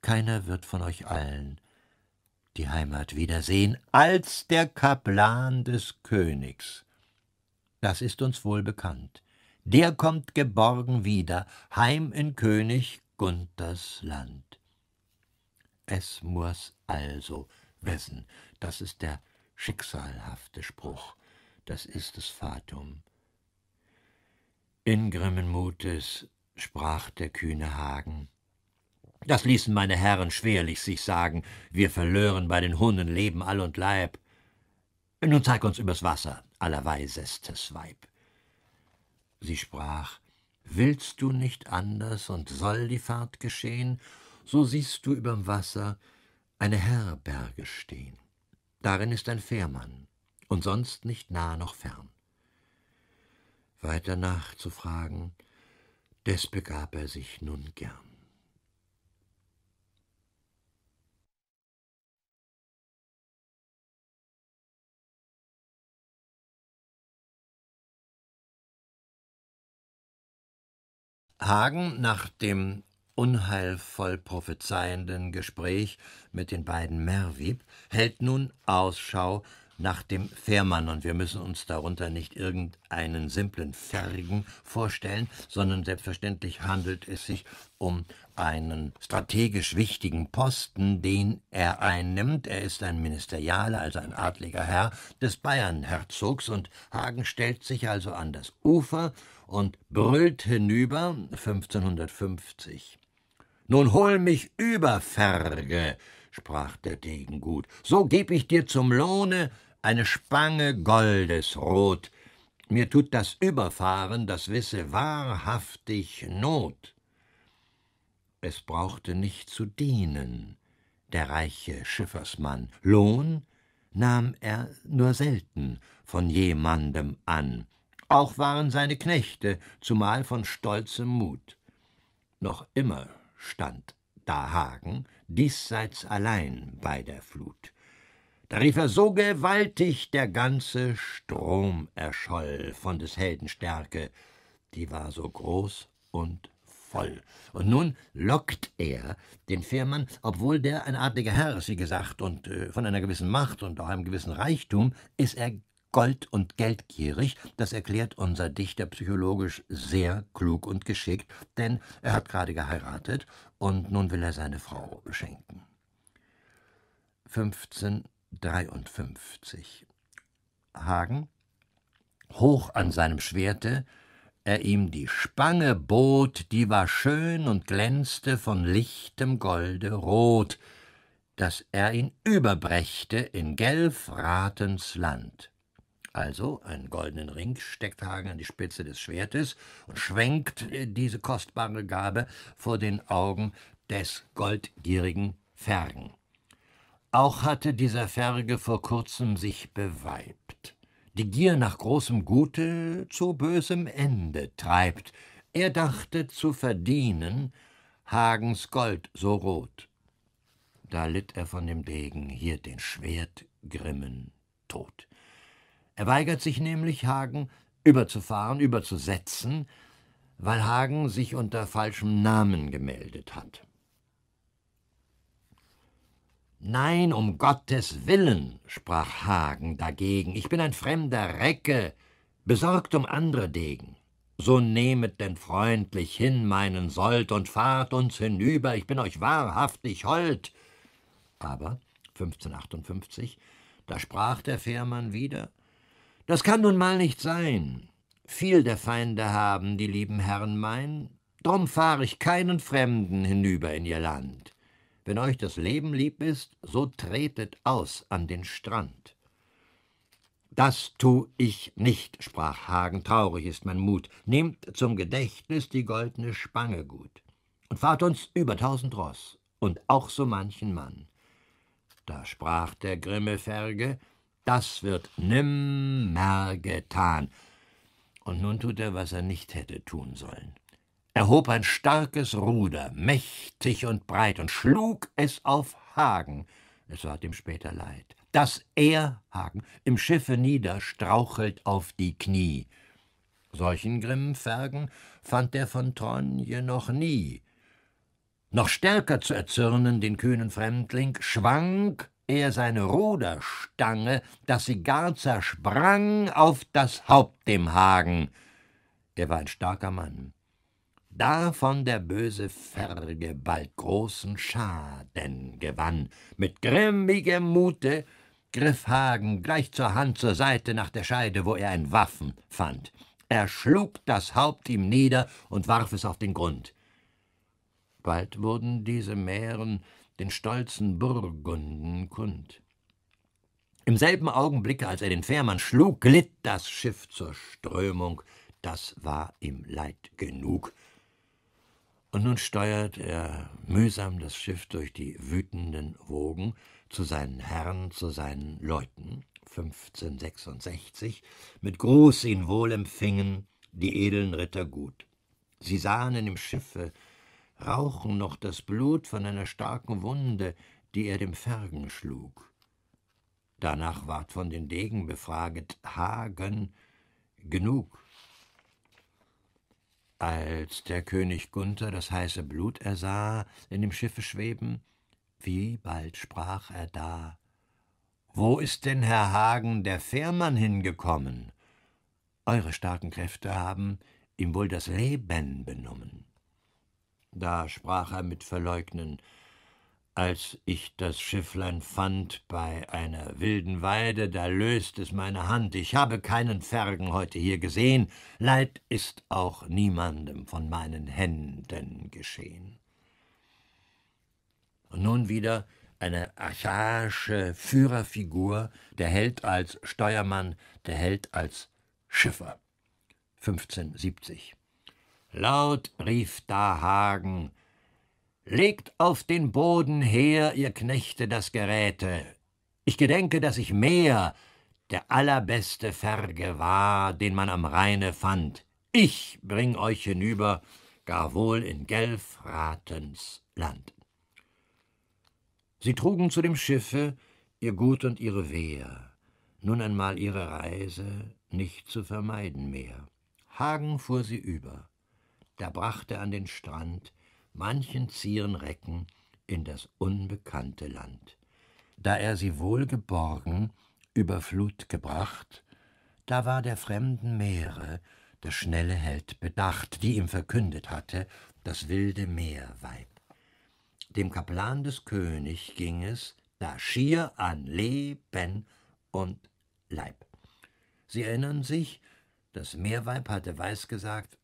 Keiner wird von euch allen die Heimat wiedersehen, als der Kaplan des Königs. Das ist uns wohl bekannt. Der kommt geborgen wieder, heim in König Gunthers Land. Es muß also wissen, das ist der schicksalhafte Spruch, das ist es fatum. Ingrimmen Mutes sprach der kühne Hagen. Das ließen meine Herren schwerlich sich sagen, wir verlören bei den Hunden Leben all und Leib. Nun zeig uns übers Wasser, allerweisestes Weib. Sie sprach, Willst du nicht anders und soll die Fahrt geschehen, so siehst du überm Wasser eine Herberge stehen. Darin ist ein Fährmann und sonst nicht nah noch fern. Weiter nachzufragen, des begab er sich nun gern. Hagen nach dem unheilvoll prophezeienden Gespräch mit den beiden Merwib hält nun Ausschau nach dem Fährmann und wir müssen uns darunter nicht irgendeinen simplen Fergen vorstellen, sondern selbstverständlich handelt es sich um einen strategisch wichtigen Posten, den er einnimmt. Er ist ein Ministerialer, also ein adliger Herr des Bayernherzogs und Hagen stellt sich also an das Ufer und brüllt hinüber 1550. Nun hol mich über, Ferge, sprach der Degen gut, so geb ich dir zum Lohne eine Spange Goldesrot. Mir tut das Überfahren, das wisse wahrhaftig Not. Es brauchte nicht zu dienen, der reiche Schiffersmann. Lohn nahm er nur selten von jemandem an. Auch waren seine Knechte, zumal von stolzem Mut. Noch immer stand da Hagen diesseits allein bei der Flut. Da rief er so gewaltig, der ganze Strom erscholl von des Helden Stärke, die war so groß und voll. Und nun lockt er den Fährmann, obwohl der ein adliger Herr ist, wie gesagt, und äh, von einer gewissen Macht und auch einem gewissen Reichtum, ist er gold- und geldgierig. Das erklärt unser Dichter psychologisch sehr klug und geschickt, denn er hat gerade geheiratet und nun will er seine Frau beschenken. 1553 Hagen hoch an seinem Schwerte, er ihm die Spange bot, die war schön und glänzte von lichtem Golde rot, daß er ihn überbrächte in Gelfratens Land. Also einen goldenen Ring steckt Hagen an die Spitze des Schwertes und schwenkt äh, diese kostbare Gabe vor den Augen des goldgierigen Fergen. Auch hatte dieser Ferge vor kurzem sich beweibt. Die Gier nach großem Gute zu bösem Ende treibt. Er dachte zu verdienen Hagens Gold so rot. Da litt er von dem Degen, hier den Schwertgrimmen tot. Er weigert sich nämlich, Hagen überzufahren, überzusetzen, weil Hagen sich unter falschem Namen gemeldet hat. Nein, um Gottes Willen, sprach Hagen dagegen, ich bin ein fremder Recke, besorgt um andere Degen. So nehmet denn freundlich hin meinen Sold und fahrt uns hinüber, ich bin euch wahrhaftig hold. Aber 1558, da sprach der Fährmann wieder, das kann nun mal nicht sein. Viel der Feinde haben, die lieben Herren mein, drum fahr ich keinen Fremden hinüber in ihr Land. Wenn euch das Leben lieb ist, so tretet aus an den Strand. Das tu ich nicht, sprach Hagen, traurig ist mein Mut. Nehmt zum Gedächtnis die goldene Spange gut und fahrt uns über tausend Ross und auch so manchen Mann. Da sprach der grimme Ferge, das wird nimmer getan. Und nun tut er, was er nicht hätte tun sollen. Er hob ein starkes Ruder, mächtig und breit, und schlug es auf Hagen. Es ward ihm später leid, dass er, Hagen, im Schiffe niederstrauchelt auf die Knie. Solchen grimmen Fergen fand der von Tronje noch nie. Noch stärker zu erzürnen den kühnen Fremdling, schwank er seine Ruderstange, daß sie gar zersprang auf das Haupt dem Hagen. Er war ein starker Mann. Davon der böse Ferge bald großen Schaden gewann. Mit grimmigem Mute griff Hagen gleich zur Hand zur Seite nach der Scheide, wo er ein Waffen fand. Er schlug das Haupt ihm nieder und warf es auf den Grund. Bald wurden diese Mären den stolzen Burgunden kund. Im selben Augenblicke, als er den Fährmann schlug, glitt das Schiff zur Strömung. Das war ihm leid genug. Und nun steuert er mühsam das Schiff durch die wütenden Wogen zu seinen Herren, zu seinen Leuten. 1566, mit Gruß ihn wohl empfingen die edeln Ritter gut. Sie sahen in dem Schiffe Rauchen noch das Blut von einer starken Wunde, die er dem Fergen schlug. Danach ward von den Degen befraget Hagen genug. Als der König Gunther das heiße Blut ersah in dem Schiffe schweben, wie bald sprach er da Wo ist denn Herr Hagen der Fährmann hingekommen? Eure starken Kräfte haben ihm wohl das Leben benommen. Da sprach er mit Verleugnen. Als ich das Schifflein fand bei einer wilden Weide, da löst es meine Hand. Ich habe keinen Fergen heute hier gesehen. Leid ist auch niemandem von meinen Händen geschehen. Und nun wieder eine archaische Führerfigur, der Held als Steuermann, der Held als Schiffer. 1570. Laut rief da Hagen Legt auf den Boden her, ihr Knechte, das Geräte. Ich gedenke, dass ich mehr der allerbeste Ferge war, den man am Rheine fand. Ich bring euch hinüber, gar wohl in Gelfratens Land. Sie trugen zu dem Schiffe ihr Gut und ihre Wehr, nun einmal ihre Reise nicht zu vermeiden mehr. Hagen fuhr sie über da brachte an den Strand manchen zieren Recken in das unbekannte Land. Da er sie wohlgeborgen über Flut gebracht, da war der fremden Meere der schnelle Held bedacht, die ihm verkündet hatte das wilde Meerweib. Dem Kaplan des König ging es da schier an Leben und Leib. Sie erinnern sich, das Meerweib hatte weiß gesagt,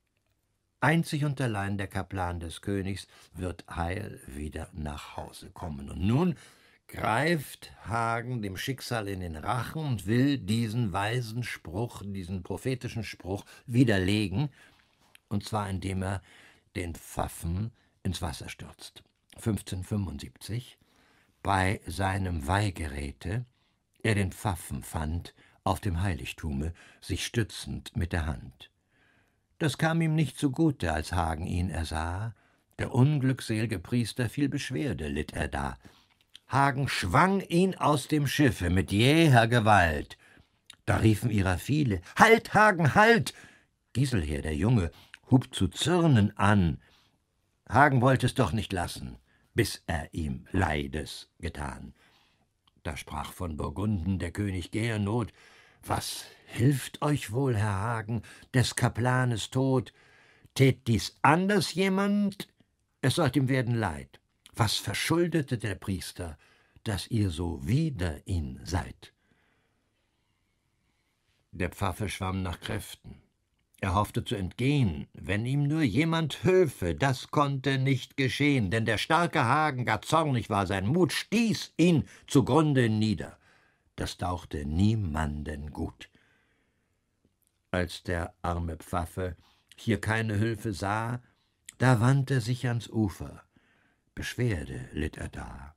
Einzig und allein der Kaplan des Königs wird heil wieder nach Hause kommen. Und nun greift Hagen dem Schicksal in den Rachen und will diesen weisen Spruch, diesen prophetischen Spruch widerlegen, und zwar indem er den Pfaffen ins Wasser stürzt. 1575 bei seinem Weihgeräte er den Pfaffen fand auf dem Heiligtume, sich stützend mit der Hand. Das kam ihm nicht zugute, als Hagen ihn ersah. Der unglückselige Priester viel Beschwerde litt er da. Hagen schwang ihn aus dem Schiffe mit jäher Gewalt. Da riefen ihrer viele, Halt, Hagen, halt! Giselher, der Junge, hub zu Zürnen an. Hagen wollte es doch nicht lassen, bis er ihm Leides getan. Da sprach von Burgunden der König Gernot, was hilft euch wohl, Herr Hagen, des Kaplanes Tod? Tät dies anders jemand? Es sollt ihm werden leid. Was verschuldete der Priester, dass ihr so wider ihn seid? Der Pfaffe schwamm nach Kräften. Er hoffte zu entgehen, wenn ihm nur jemand hülfe, das konnte nicht geschehen, denn der starke Hagen, gar zornig war sein Mut, stieß ihn zugrunde nieder das tauchte niemanden gut. Als der arme Pfaffe hier keine Hilfe sah, da wandte er sich ans Ufer. Beschwerde litt er da.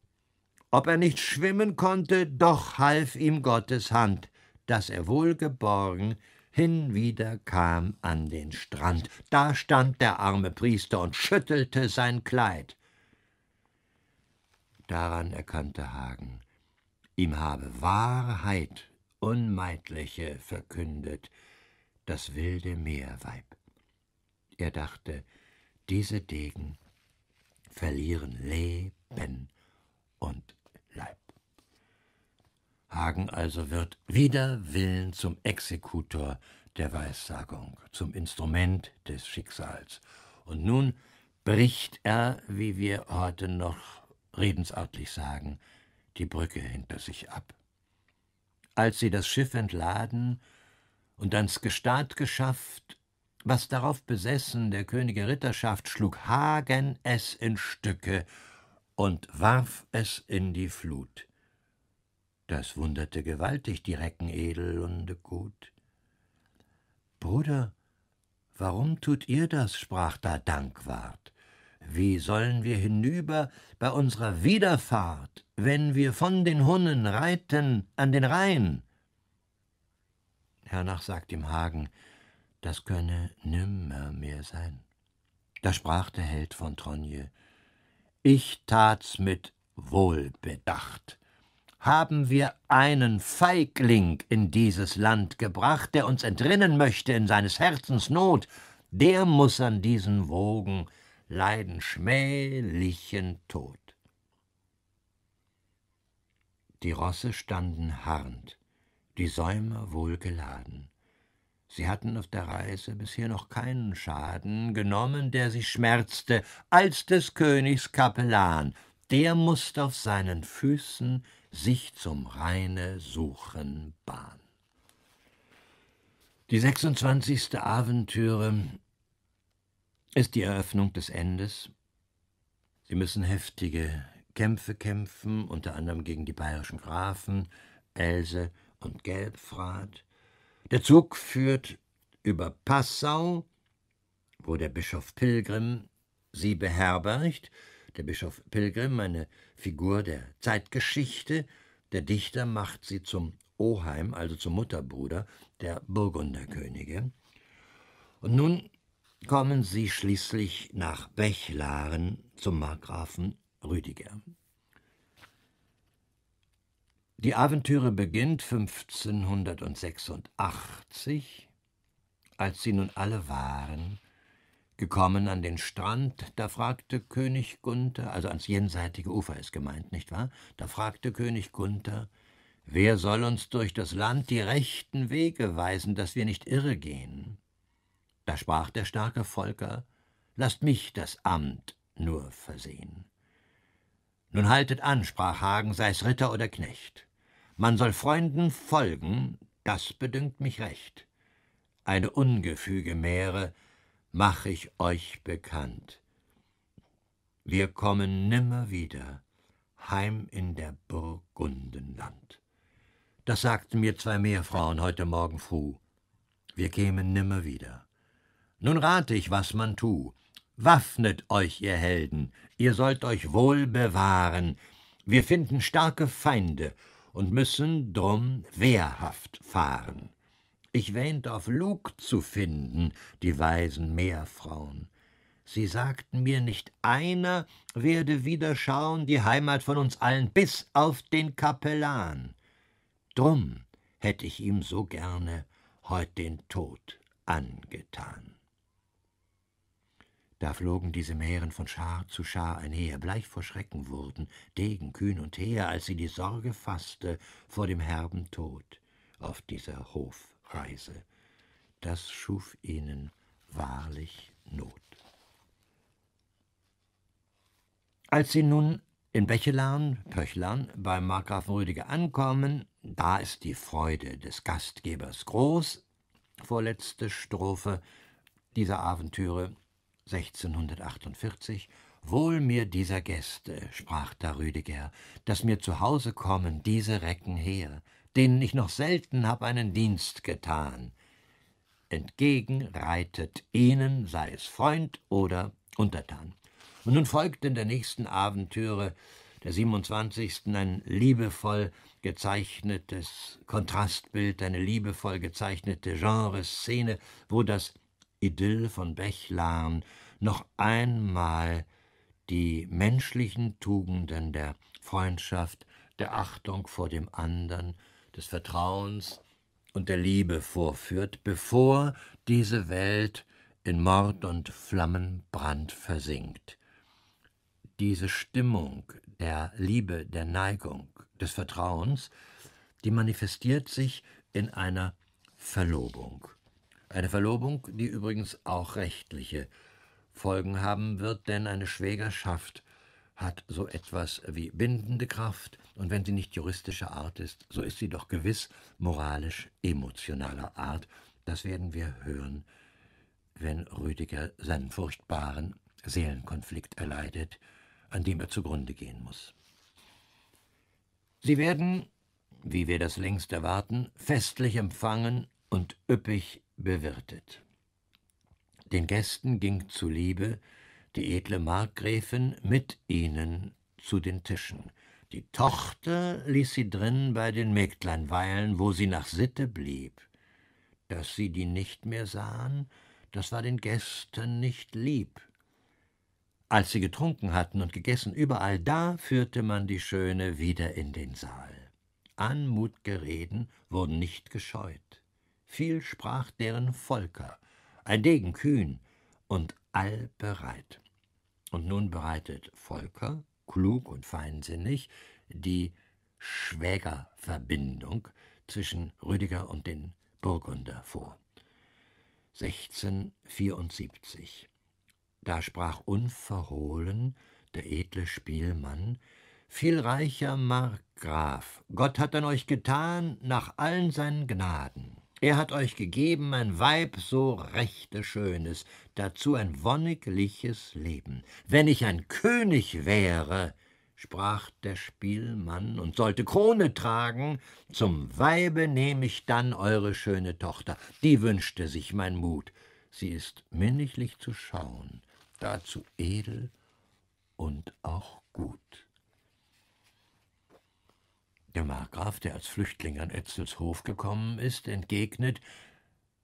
Ob er nicht schwimmen konnte, doch half ihm Gottes Hand, daß er wohlgeborgen hinwieder kam an den Strand. Da stand der arme Priester und schüttelte sein Kleid. Daran erkannte Hagen, ihm habe Wahrheit Unmeidliche verkündet, das wilde Meerweib. Er dachte, diese Degen verlieren Leben und Leib. Hagen also wird wider Willen zum Exekutor der Weissagung, zum Instrument des Schicksals. Und nun bricht er, wie wir heute noch redensartlich sagen, die Brücke hinter sich ab. Als sie das Schiff entladen und ans Gestad geschafft, was darauf besessen der Könige Ritterschaft, schlug Hagen es in Stücke und warf es in die Flut. Das wunderte gewaltig die Recken edel und gut. Bruder, warum tut ihr das? sprach da Dankwart. Wie sollen wir hinüber bei unserer Wiederfahrt, wenn wir von den Hunnen reiten an den Rhein? Hernach sagt ihm Hagen, das könne nimmermehr sein. Da sprach der Held von Tronje, ich tat's mit Wohlbedacht. Haben wir einen Feigling in dieses Land gebracht, der uns entrinnen möchte in seines Herzens Not, der muß an diesen Wogen leiden schmählichen Tod. Die Rosse standen harrend, die Säume wohlgeladen. Sie hatten auf der Reise bisher noch keinen Schaden genommen, der sie schmerzte, als des Königs Kapellan. Der mußt auf seinen Füßen sich zum Reine suchen bahn. Die 26. Aventüre ist die Eröffnung des Endes. Sie müssen heftige Kämpfe kämpfen, unter anderem gegen die bayerischen Grafen, Else und Gelbfrath. Der Zug führt über Passau, wo der Bischof Pilgrim sie beherbergt. Der Bischof Pilgrim, eine Figur der Zeitgeschichte, der Dichter macht sie zum Oheim, also zum Mutterbruder der Burgunderkönige. Und nun kommen sie schließlich nach Bechlaren zum Markgrafen Rüdiger. Die Aventüre beginnt 1586, als sie nun alle waren, gekommen an den Strand, da fragte König Gunther, also ans jenseitige Ufer ist gemeint, nicht wahr? Da fragte König Gunther, wer soll uns durch das Land die rechten Wege weisen, dass wir nicht irre gehen? Da sprach der starke Volker, Lasst mich das Amt nur versehen. Nun haltet an, sprach Hagen, sei's Ritter oder Knecht. Man soll Freunden folgen, das bedünkt mich recht. Eine ungefüge Märe mach ich euch bekannt. Wir kommen nimmer wieder heim in der Burgundenland. Das sagten mir zwei Meerfrauen heute Morgen früh. Wir kämen nimmer wieder. Nun rate ich, was man tu. Waffnet euch, ihr Helden, ihr sollt euch wohl bewahren. Wir finden starke Feinde und müssen drum wehrhaft fahren. Ich wähnt auf Lug zu finden, die weisen Meerfrauen. Sie sagten mir, nicht einer werde wieder schauen die Heimat von uns allen, bis auf den Kapellan. Drum hätt ich ihm so gerne heut den Tod angetan. Da flogen diese Mähren von Schar zu Schar einher, bleich vor Schrecken wurden, Degen kühn und hehr, als sie die Sorge faßte vor dem herben Tod auf dieser Hofreise. Das schuf ihnen wahrlich Not. Als sie nun in Bechelan, Pöchlan, beim Markgrafen Rüdiger ankommen, da ist die Freude des Gastgebers groß. Vorletzte Strophe dieser Aventüre 1648 Wohl mir dieser Gäste, sprach da Rüdiger, dass mir zu Hause kommen diese Recken her, denen ich noch selten hab einen Dienst getan. Entgegen reitet ihnen, sei es Freund oder Untertan. Und nun folgt in der nächsten Abentüre, der 27. ein liebevoll gezeichnetes Kontrastbild, eine liebevoll gezeichnete Genreszene, wo das Idyll von Bechlarn noch einmal die menschlichen Tugenden der Freundschaft, der Achtung vor dem anderen, des Vertrauens und der Liebe vorführt, bevor diese Welt in Mord und Flammenbrand versinkt. Diese Stimmung der Liebe, der Neigung, des Vertrauens, die manifestiert sich in einer Verlobung. Eine Verlobung, die übrigens auch rechtliche Folgen haben wird, denn eine Schwägerschaft hat so etwas wie bindende Kraft, und wenn sie nicht juristischer Art ist, so ist sie doch gewiss moralisch emotionaler Art. Das werden wir hören, wenn Rüdiger seinen furchtbaren Seelenkonflikt erleidet, an dem er zugrunde gehen muss. Sie werden, wie wir das längst erwarten, festlich empfangen und üppig bewirtet. Den Gästen ging zuliebe die edle Markgräfin mit ihnen zu den Tischen. Die Tochter ließ sie drin bei den Mägdlein weilen, wo sie nach Sitte blieb. Dass sie die nicht mehr sahen, das war den Gästen nicht lieb. Als sie getrunken hatten und gegessen, überall da führte man die Schöne wieder in den Saal. Anmutgereden wurden nicht gescheut. Viel sprach deren Volker, ein Degen kühn und allbereit. Und nun bereitet Volker, klug und feinsinnig, die Schwägerverbindung zwischen Rüdiger und den Burgunder vor. 1674. Da sprach unverhohlen der edle Spielmann, viel reicher Markgraf, Gott hat an euch getan nach allen seinen Gnaden. Er hat euch gegeben ein Weib so rechte Schönes, dazu ein wonnigliches Leben. Wenn ich ein König wäre, sprach der Spielmann, und sollte Krone tragen, zum Weibe nehm ich dann eure schöne Tochter, die wünschte sich mein Mut. Sie ist minniglich zu schauen, dazu edel und auch gut. Der Markgraf, der als Flüchtling an Etzels Hof gekommen ist, entgegnet,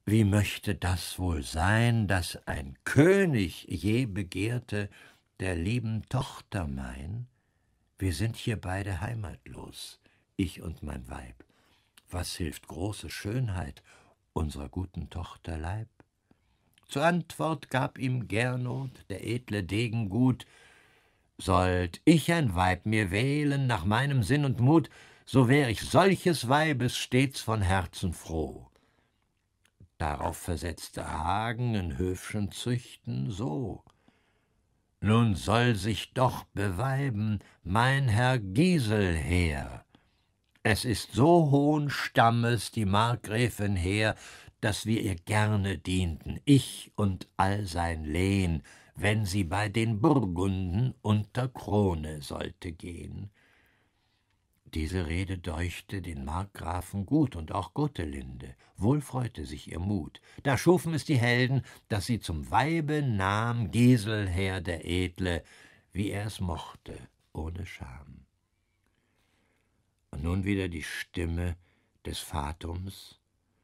wie möchte das wohl sein, dass ein König je begehrte, der lieben Tochter mein? Wir sind hier beide heimatlos, ich und mein Weib. Was hilft große Schönheit unserer guten Tochter Leib? Zur Antwort gab ihm Gernot, der edle Degen, gut, Sollt ich ein Weib mir wählen nach meinem Sinn und Mut, so wär ich solches Weibes stets von Herzen froh. Darauf versetzte Hagen in Höfschen Züchten so. Nun soll sich doch beweiben mein Herr Giselher. Es ist so hohen Stammes die Markgräfin her, daß wir ihr gerne dienten, ich und all sein Lehn, wenn sie bei den Burgunden unter Krone sollte gehen. Diese Rede deuchte den Markgrafen gut und auch Gottelinde. Wohl freute sich ihr Mut. Da schufen es die Helden, daß sie zum Weibe nahm Giselher der Edle, wie er es mochte, ohne Scham. Und nun wieder die Stimme des Fatums,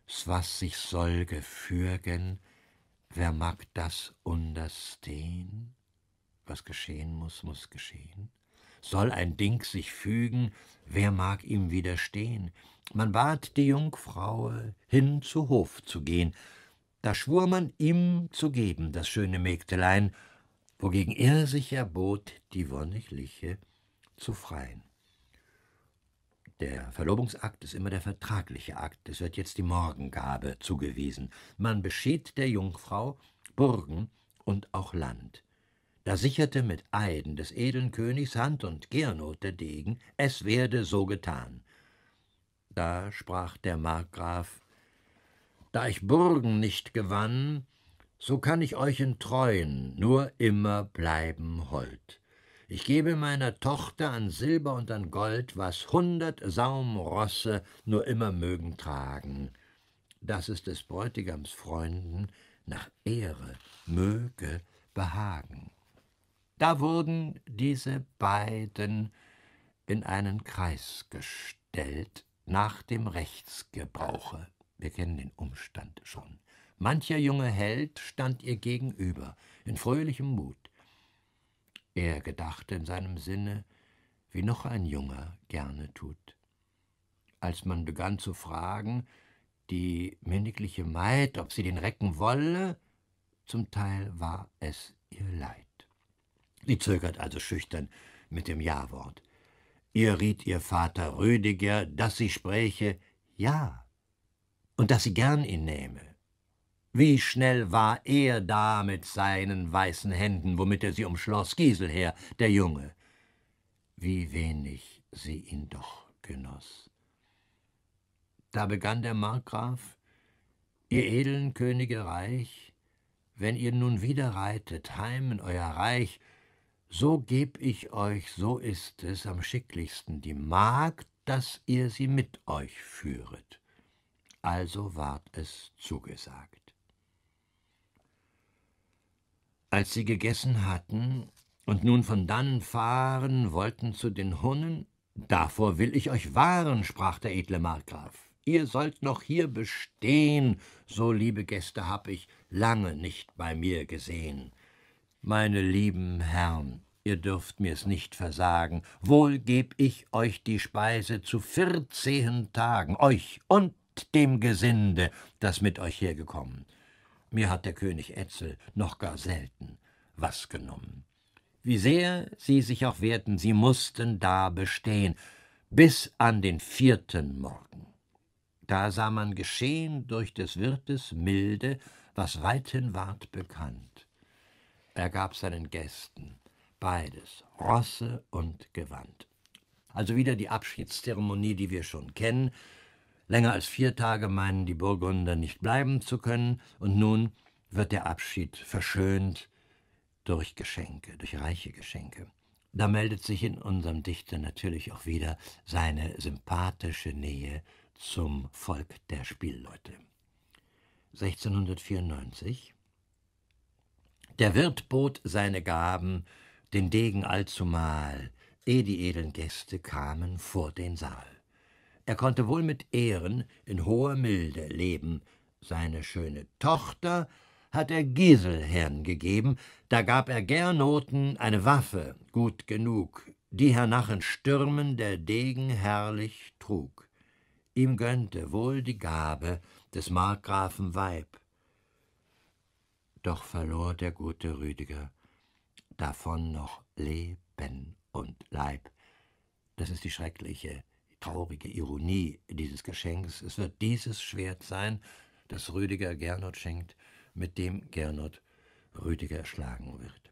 s was sich soll gefürgen, wer mag das understehen? Was geschehen muß, muß geschehen. Soll ein Ding sich fügen, wer mag ihm widerstehen? Man bat die Jungfrau, hin zu Hof zu gehen. Da schwur man ihm zu geben, das schöne Mägdelein, wogegen er sich erbot, die wonnigliche zu freien. Der Verlobungsakt ist immer der vertragliche Akt, es wird jetzt die Morgengabe zugewiesen. Man beschied der Jungfrau Burgen und auch Land. Da sicherte mit Eiden des edlen Königs Hand und Gernot der Degen, es werde so getan. Da sprach der Markgraf, Da ich Burgen nicht gewann, so kann ich euch in Treuen nur immer bleiben hold. Ich gebe meiner Tochter an Silber und an Gold, was hundert Saumrosse nur immer mögen tragen, dass es des Bräutigams Freunden nach Ehre möge behagen. Da wurden diese beiden in einen Kreis gestellt nach dem Rechtsgebrauche. Wir kennen den Umstand schon. Mancher junge Held stand ihr gegenüber, in fröhlichem Mut. Er gedachte in seinem Sinne, wie noch ein Junger gerne tut. Als man begann zu fragen, die minnigliche Maid, ob sie den recken wolle, zum Teil war es ihr Leid. Sie zögert also schüchtern mit dem Ja-Wort. Ihr riet ihr Vater Rüdiger, dass sie spräche Ja und dass sie gern ihn nähme. Wie schnell war er da mit seinen weißen Händen, womit er sie umschloss, Giselher, der Junge. Wie wenig sie ihn doch genoss. Da begann der Markgraf, ihr edlen Könige reich, wenn ihr nun wieder reitet, heim in euer Reich, so geb ich euch, so ist es am schicklichsten, die Magd, dass ihr sie mit euch führet. Also ward es zugesagt. Als sie gegessen hatten und nun von dannen fahren wollten zu den Hunnen, davor will ich euch wahren, sprach der edle Markgraf. Ihr sollt noch hier bestehen, so liebe Gäste hab ich lange nicht bei mir gesehen. Meine lieben Herren, ihr dürft mir's nicht versagen, wohl geb ich euch die Speise zu vierzehn Tagen, euch und dem Gesinde, das mit euch hergekommen. Mir hat der König Etzel noch gar selten was genommen. Wie sehr sie sich auch wehrten, sie mußten da bestehen, bis an den vierten Morgen. Da sah man geschehen durch des Wirtes Milde, was weithin ward bekannt. Er gab seinen Gästen beides, Rosse und Gewand. Also wieder die Abschiedszeremonie, die wir schon kennen. Länger als vier Tage meinen die Burgunder nicht bleiben zu können, und nun wird der Abschied verschönt durch Geschenke, durch reiche Geschenke. Da meldet sich in unserem Dichter natürlich auch wieder seine sympathische Nähe zum Volk der Spielleute. 1694 der Wirt bot seine Gaben, den Degen allzumal, eh die edlen Gäste kamen vor den Saal. Er konnte wohl mit Ehren in hoher Milde leben. Seine schöne Tochter hat er Giselherrn gegeben, da gab er Gernoten eine Waffe, gut genug, die hernach in Stürmen der Degen herrlich trug. Ihm gönnte wohl die Gabe des Markgrafen Weib, doch verlor der gute Rüdiger davon noch Leben und Leib. Das ist die schreckliche, traurige Ironie dieses Geschenks. Es wird dieses Schwert sein, das Rüdiger Gernot schenkt, mit dem Gernot Rüdiger erschlagen wird.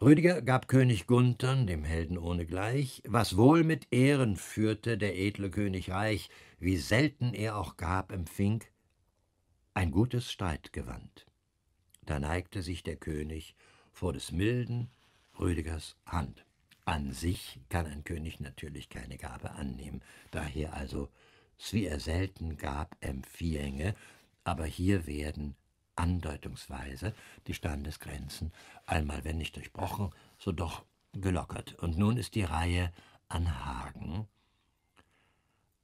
Rüdiger gab König Guntern, dem Helden ohnegleich, was wohl mit Ehren führte der edle König reich, wie selten er auch gab, empfing ein gutes Streitgewand. Da neigte sich der König vor des milden Rüdigers Hand. An sich kann ein König natürlich keine Gabe annehmen, daher also, wie er selten gab, empfiehänge, aber hier werden andeutungsweise die Standesgrenzen einmal, wenn nicht durchbrochen, so doch gelockert. Und nun ist die Reihe an Hagen,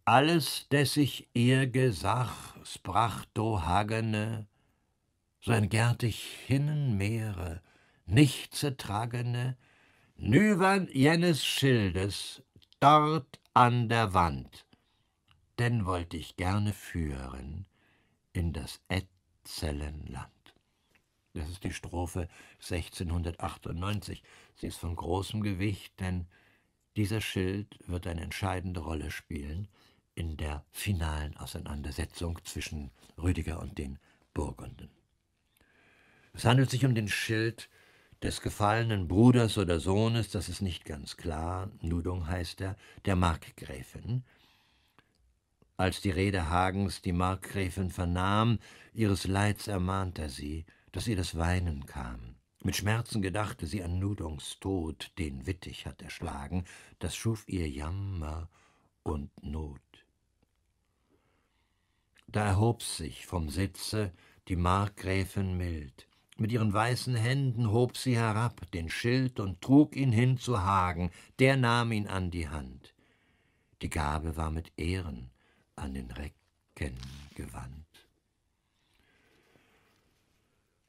alles, des ich ihr gesach, sprach do Hagene, sein ich hinnen Meere, nicht zertragene, nüwern jenes Schildes, dort an der Wand. Denn wollt ich gerne führen in das Etzellenland. Das ist die Strophe 1698. Sie ist von großem Gewicht, denn dieser Schild wird eine entscheidende Rolle spielen in der finalen Auseinandersetzung zwischen Rüdiger und den Burgunden. Es handelt sich um den Schild des gefallenen Bruders oder Sohnes, das ist nicht ganz klar, Nudung heißt er, der Markgräfin. Als die Rede Hagens die Markgräfin vernahm, ihres Leids ermahnte er sie, dass ihr das Weinen kam. Mit Schmerzen gedachte sie an Nudungs Tod, den Wittig hat erschlagen, das schuf ihr Jammer und Not. Da erhob sich vom Sitze die Markgräfin mild. Mit ihren weißen Händen hob sie herab den Schild und trug ihn hin zu Hagen, der nahm ihn an die Hand. Die Gabe war mit Ehren an den Recken gewandt.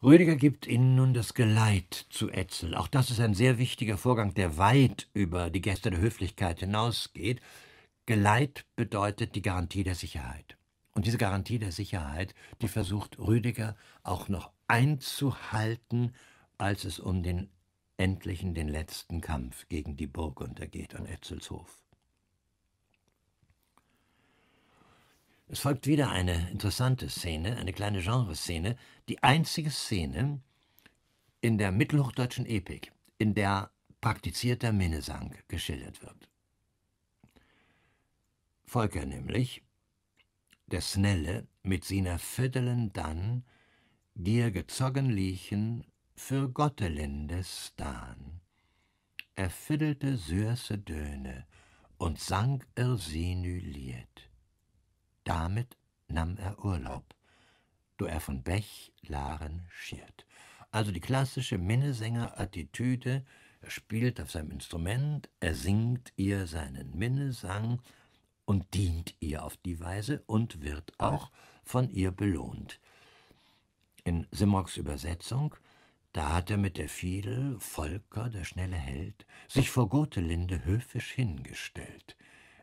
Rüdiger gibt Ihnen nun das Geleit zu Etzel. Auch das ist ein sehr wichtiger Vorgang, der weit über die Gäste der Höflichkeit hinausgeht. Geleit bedeutet die Garantie der Sicherheit. Und diese Garantie der Sicherheit, die versucht Rüdiger auch noch einzuhalten, als es um den endlichen, den letzten Kampf gegen die Burg untergeht an Etzelshof. Es folgt wieder eine interessante Szene, eine kleine Genreszene, die einzige Szene in der mittelhochdeutschen Epik, in der praktizierter Minnesang geschildert wird. Volker nämlich der Snelle mit seiner Viertelen dann, dir gezogen liechen, für Gottelindes dan. Er fiddelte süße Döne und sang er sinü Lied. Damit nahm er Urlaub, do er von Bech Laren schiert. Also die klassische Minnesänger-Attitüde, er spielt auf seinem Instrument, er singt ihr seinen Minnesang, und dient ihr auf die Weise und wird auch von ihr belohnt. In Simmocks Übersetzung da hat er mit der Fiedel, Volker, der schnelle Held, sich vor Gotelinde höfisch hingestellt.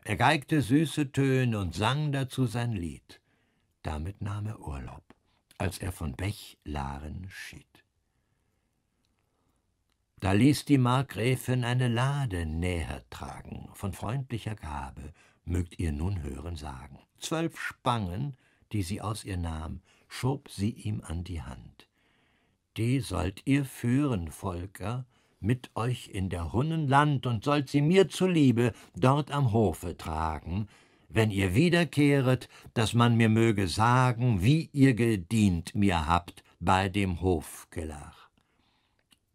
Er geigte süße Töne und sang dazu sein Lied. Damit nahm er Urlaub, als er von Bechlaren schied. Da ließ die Markgräfin eine Lade näher tragen, von freundlicher Gabe, mögt ihr nun hören sagen. Zwölf Spangen, die sie aus ihr nahm, schob sie ihm an die Hand. Die sollt ihr führen, Volker, mit euch in der Hunnen Land und sollt sie mir zuliebe dort am Hofe tragen, wenn ihr wiederkehret, dass man mir möge sagen, wie ihr gedient mir habt bei dem Hofgelach.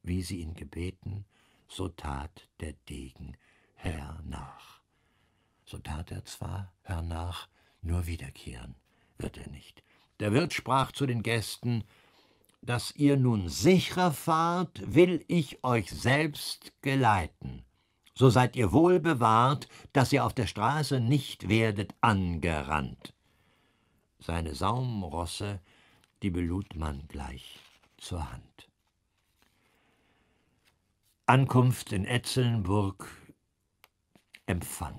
Wie sie ihn gebeten, so tat der Degen hernach. So tat er zwar hernach, nur wiederkehren wird er nicht. Der Wirt sprach zu den Gästen, dass ihr nun sicherer fahrt, will ich euch selbst geleiten. So seid ihr wohl bewahrt, dass ihr auf der Straße nicht werdet angerannt. Seine Saumrosse, die belud man gleich zur Hand. Ankunft in Etzelnburg, Empfang.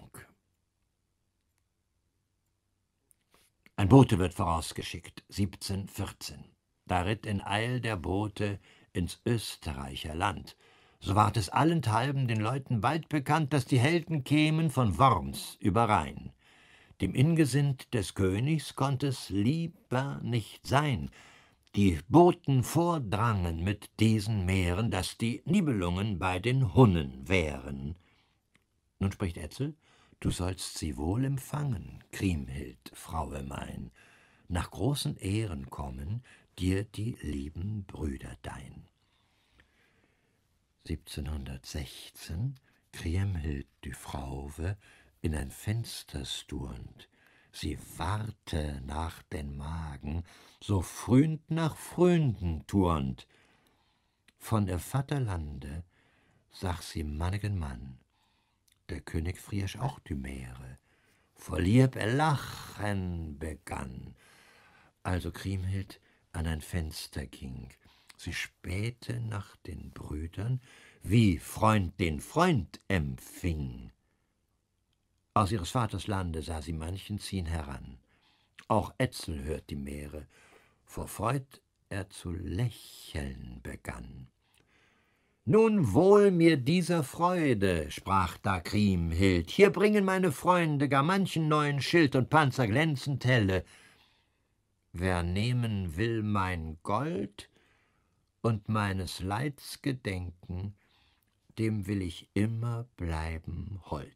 Ein Bote wird vorausgeschickt, 1714. Da ritt in Eil der Bote ins Österreicher Land. So ward es allenthalben den Leuten bald bekannt, daß die Helden kämen von Worms über Rhein. Dem Ingesind des Königs konnte es lieber nicht sein, die Boten vordrangen mit diesen Meeren, daß die Nibelungen bei den Hunnen wären. Nun spricht Etzel, Du sollst sie wohl empfangen, Kriemhild, Fraue mein, nach großen Ehren kommen dir die lieben Brüder dein. 1716 Kriemhild die Frauwe in ein Fenster sturnt, sie warte nach den Magen, so frühnd nach Fründen turnt. Von der Vaterlande sag sie mannigen Mann, der König Friersch auch die Meere. Vor Lieb er Lachen begann, also Kriemhild an ein Fenster ging. Sie spähte nach den Brüdern, wie Freund den Freund empfing. Aus ihres Vaters Lande sah sie manchen ziehen heran. Auch Etzel hört die Meere, vor Freud er zu lächeln begann. Nun wohl mir dieser Freude, sprach da Kriemhild, hier bringen meine Freunde gar manchen neuen Schild und Panzer glänzend helle. Wer nehmen will mein Gold und meines Leids gedenken, dem will ich immer bleiben hold.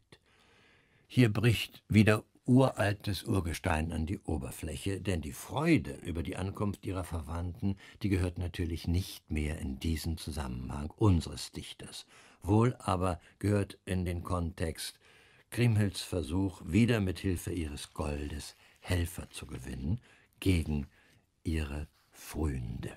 Hier bricht wieder uraltes Urgestein an die Oberfläche, denn die Freude über die Ankunft ihrer Verwandten, die gehört natürlich nicht mehr in diesen Zusammenhang unseres Dichters. Wohl aber gehört in den Kontext Kriemhilds Versuch, wieder mit Hilfe ihres Goldes Helfer zu gewinnen gegen ihre Freunde.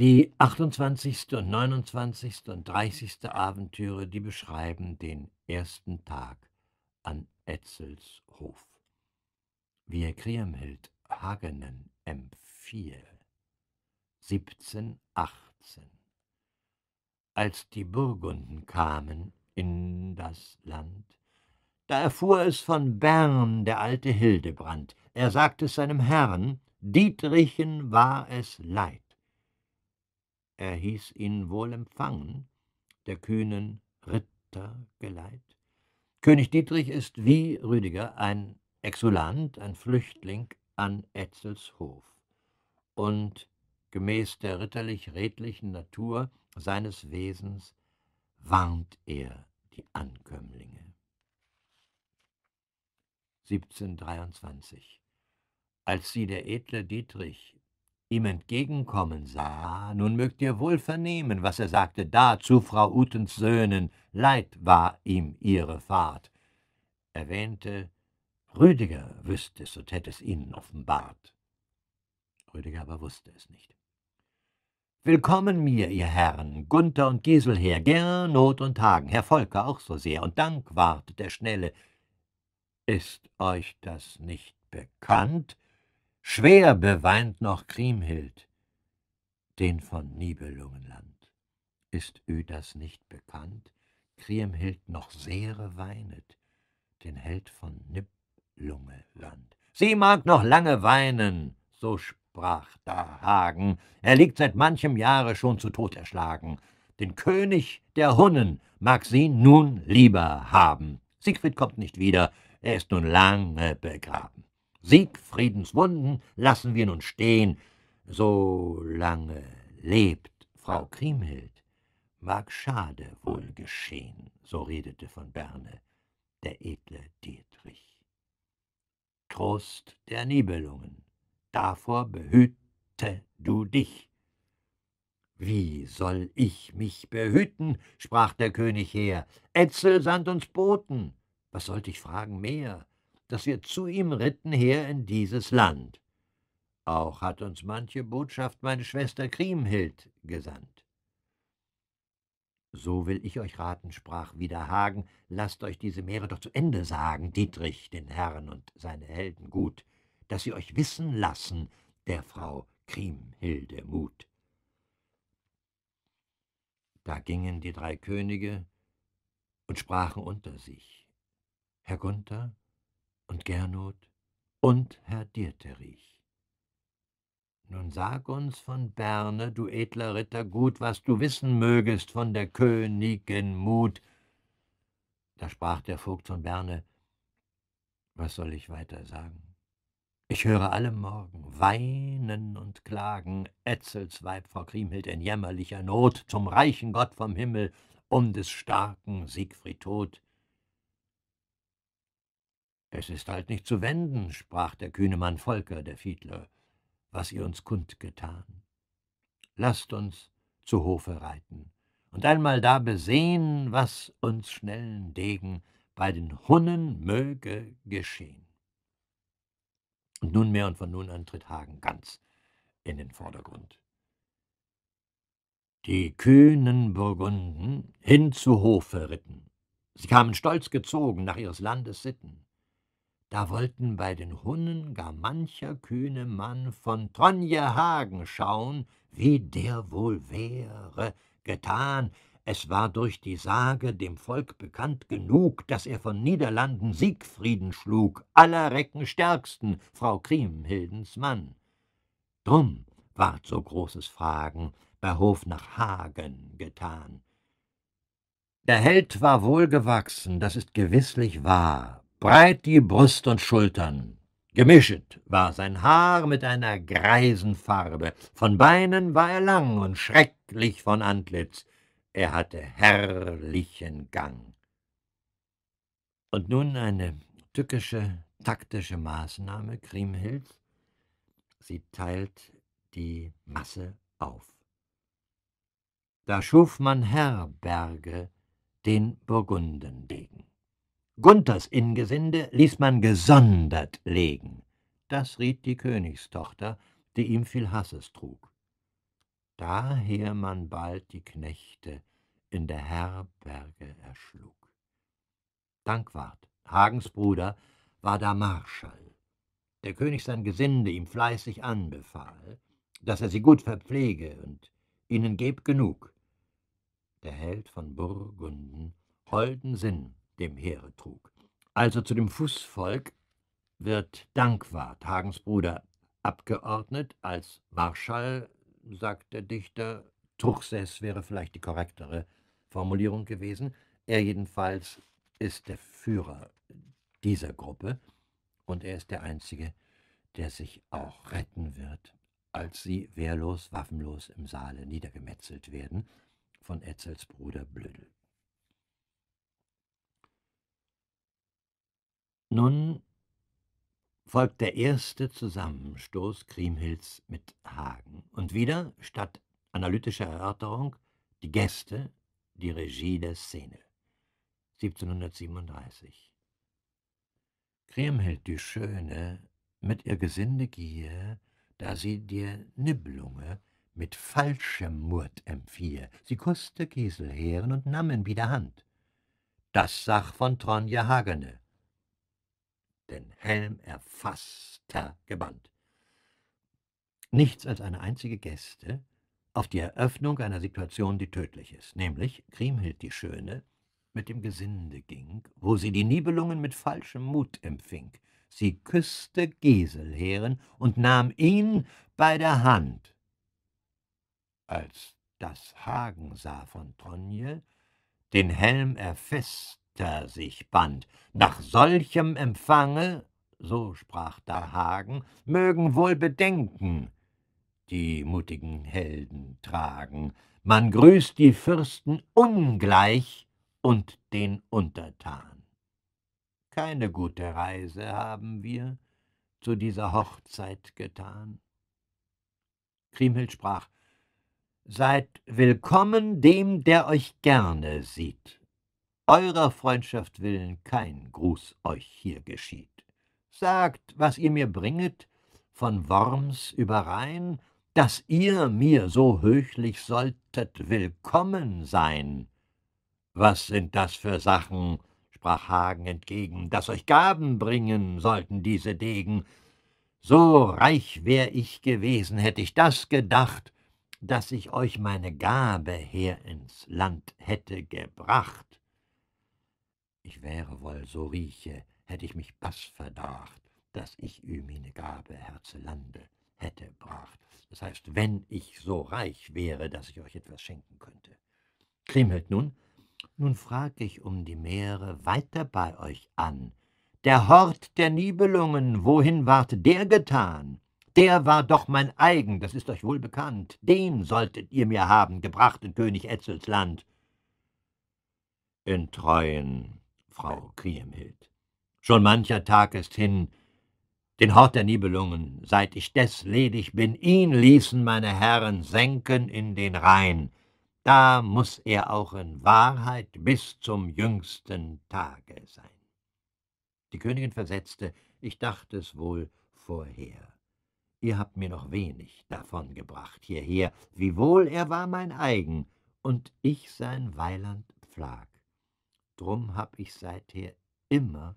Die 28. und 29. und 30. Abenteuer, die beschreiben den ersten Tag an Etzels Hof. Wie er Kriemhild Hagenen empfiel. 1718. Als die Burgunden kamen in das Land, da erfuhr es von Bern der alte Hildebrand. Er sagte seinem Herrn, Dietrichen war es leid er hieß ihn wohl empfangen, der kühnen Ritter geleit. König Dietrich ist wie Rüdiger ein Exulant, ein Flüchtling an Etzels Hof. Und gemäß der ritterlich-redlichen Natur seines Wesens warnt er die Ankömmlinge. 1723 Als sie der edle Dietrich ihm entgegenkommen sah, nun mögt ihr wohl vernehmen, was er sagte da zu Frau Utens Söhnen, leid war ihm ihre Fahrt. Er wähnte, Rüdiger wüsste es und hätte es ihnen offenbart. Rüdiger aber wusste es nicht. Willkommen mir, ihr Herren, Gunther und Giselher, Gernot und Hagen, Herr Volker auch so sehr, und Dank wartet der Schnelle. Ist euch das nicht bekannt? schwer beweint noch Kriemhild den von Nibelungenland. Ist Öders nicht bekannt? Kriemhild noch sehr weinet, den Held von Nibelungenland. Sie mag noch lange weinen, so sprach da Hagen. Er liegt seit manchem Jahre schon zu Tod erschlagen. Den König der Hunnen mag sie nun lieber haben. Siegfried kommt nicht wieder, er ist nun lange begraben. Siegfriedens Wunden lassen wir nun stehen, so lange lebt Frau Kriemhild. Mag schade wohl geschehen, so redete von Berne der edle Dietrich. Trost der Nibelungen, davor behüte du dich. Wie soll ich mich behüten? sprach der König her. Etzel sandt uns Boten. Was sollt ich fragen mehr? dass wir zu ihm ritten her in dieses Land. Auch hat uns manche Botschaft meine Schwester Kriemhild gesandt. So will ich euch raten, sprach wieder Hagen, lasst euch diese Meere doch zu Ende sagen, Dietrich, den Herren und seine Helden gut, dass sie euch wissen lassen, der Frau Kriemhilde Mut. Da gingen die drei Könige und sprachen unter sich. Herr Gunther, und Gernot und Herr Dieterich. Nun sag uns von Berne, du edler Ritter, gut, was du wissen mögest von der Königin Mut. Da sprach der Vogt von Berne, was soll ich weiter sagen? Ich höre alle Morgen weinen und klagen, Etzels Weib, Frau Kriemhild, in jämmerlicher Not, zum reichen Gott vom Himmel, um des starken Siegfried Tod. Es ist halt nicht zu wenden, sprach der kühne Mann Volker, der Fiedler, was ihr uns kundgetan. Lasst uns zu Hofe reiten und einmal da besehen, was uns schnellen Degen bei den Hunnen möge geschehen. Und nunmehr und von nun an tritt Hagen ganz in den Vordergrund. Die kühnen Burgunden hin zu Hofe ritten. Sie kamen stolz gezogen nach ihres Landes Sitten. Da wollten bei den Hunnen gar mancher kühne Mann von Tronje Hagen schauen, wie der wohl wäre getan. Es war durch die Sage dem Volk bekannt genug, daß er von Niederlanden Siegfrieden schlug, aller Recken stärksten, Frau Kriemhildens Mann. Drum ward so großes Fragen bei Hof nach Hagen getan. Der Held war wohlgewachsen, das ist gewisslich wahr, breit die Brust und Schultern. Gemischet war sein Haar mit einer greisen Farbe, von Beinen war er lang und schrecklich von Antlitz, er hatte herrlichen Gang. Und nun eine tückische, taktische Maßnahme Kriemhilds. Sie teilt die Masse auf. Da schuf man Herberge den Burgunden wegen. Gunthers Ingesinde ließ man gesondert legen. Das riet die Königstochter, die ihm viel Hasses trug. Daher man bald die Knechte in der Herberge erschlug. Dankwart, Hagens Bruder, war da Marschall. Der König sein Gesinde ihm fleißig anbefahl, daß er sie gut verpflege und ihnen geb genug. Der Held von Burgunden holden Sinn dem Heere trug. Also zu dem Fußvolk wird Dankwart, Hagens Bruder, abgeordnet als Marschall, sagt der Dichter. Truchsess wäre vielleicht die korrektere Formulierung gewesen. Er jedenfalls ist der Führer dieser Gruppe und er ist der Einzige, der sich auch retten wird, als sie wehrlos, waffenlos im Saale niedergemetzelt werden von Etzels Bruder Blödel. Nun folgt der erste Zusammenstoß Kriemhilds mit Hagen. Und wieder, statt analytischer Erörterung, die Gäste, die Regie der Szene. 1737. Kriemhild die Schöne, mit ihr Gesinde gehe, da sie dir Nibblunge mit falschem Murt empfiehe. Sie koste Kiselheeren und nammen wieder Hand. Das sach von Tronje Hagene den Helm erfasster Gebannt. Nichts als eine einzige Gäste auf die Eröffnung einer Situation, die tödlich ist, nämlich Kriemhild die Schöne mit dem Gesinde ging, wo sie die Nibelungen mit falschem Mut empfing. Sie küßte Geselheren und nahm ihn bei der Hand. Als das Hagen sah von Tronje, den Helm erfest Ritter sich band. Nach solchem Empfange, so sprach da Hagen, mögen wohl bedenken, die mutigen Helden tragen. Man grüßt die Fürsten ungleich und den Untertan. Keine gute Reise haben wir zu dieser Hochzeit getan. Kriemhild sprach, Seid willkommen dem, der euch gerne sieht. Eurer Freundschaft willen kein Gruß euch hier geschieht. Sagt, was ihr mir bringet, von Worms über Rhein, dass ihr mir so höchlich solltet willkommen sein. Was sind das für Sachen, sprach Hagen entgegen, dass euch Gaben bringen sollten diese Degen. So reich wär ich gewesen, hätt ich das gedacht, dass ich euch meine Gabe her ins Land hätte gebracht. Ich wäre wohl so rieche, hätte ich mich baß verdacht, dass ich ü Gabe Herzelande hätte bracht. Das heißt, wenn ich so reich wäre, daß ich euch etwas schenken könnte. Kriemhild nun, nun frag ich um die Meere weiter bei euch an. Der Hort der Nibelungen, wohin ward der getan? Der war doch mein eigen, das ist euch wohl bekannt. Den solltet ihr mir haben gebracht in König Etzels Land. In treuen Frau Kriemhild. Schon mancher Tag ist hin, den Hort der Nibelungen, seit ich des ledig bin, ihn ließen meine Herren senken in den Rhein, da muß er auch in Wahrheit bis zum jüngsten Tage sein. Die Königin versetzte, ich dachte es wohl vorher. Ihr habt mir noch wenig davon gebracht hierher, wiewohl er war mein eigen und ich sein Weiland pflag. Drum hab ich seither immer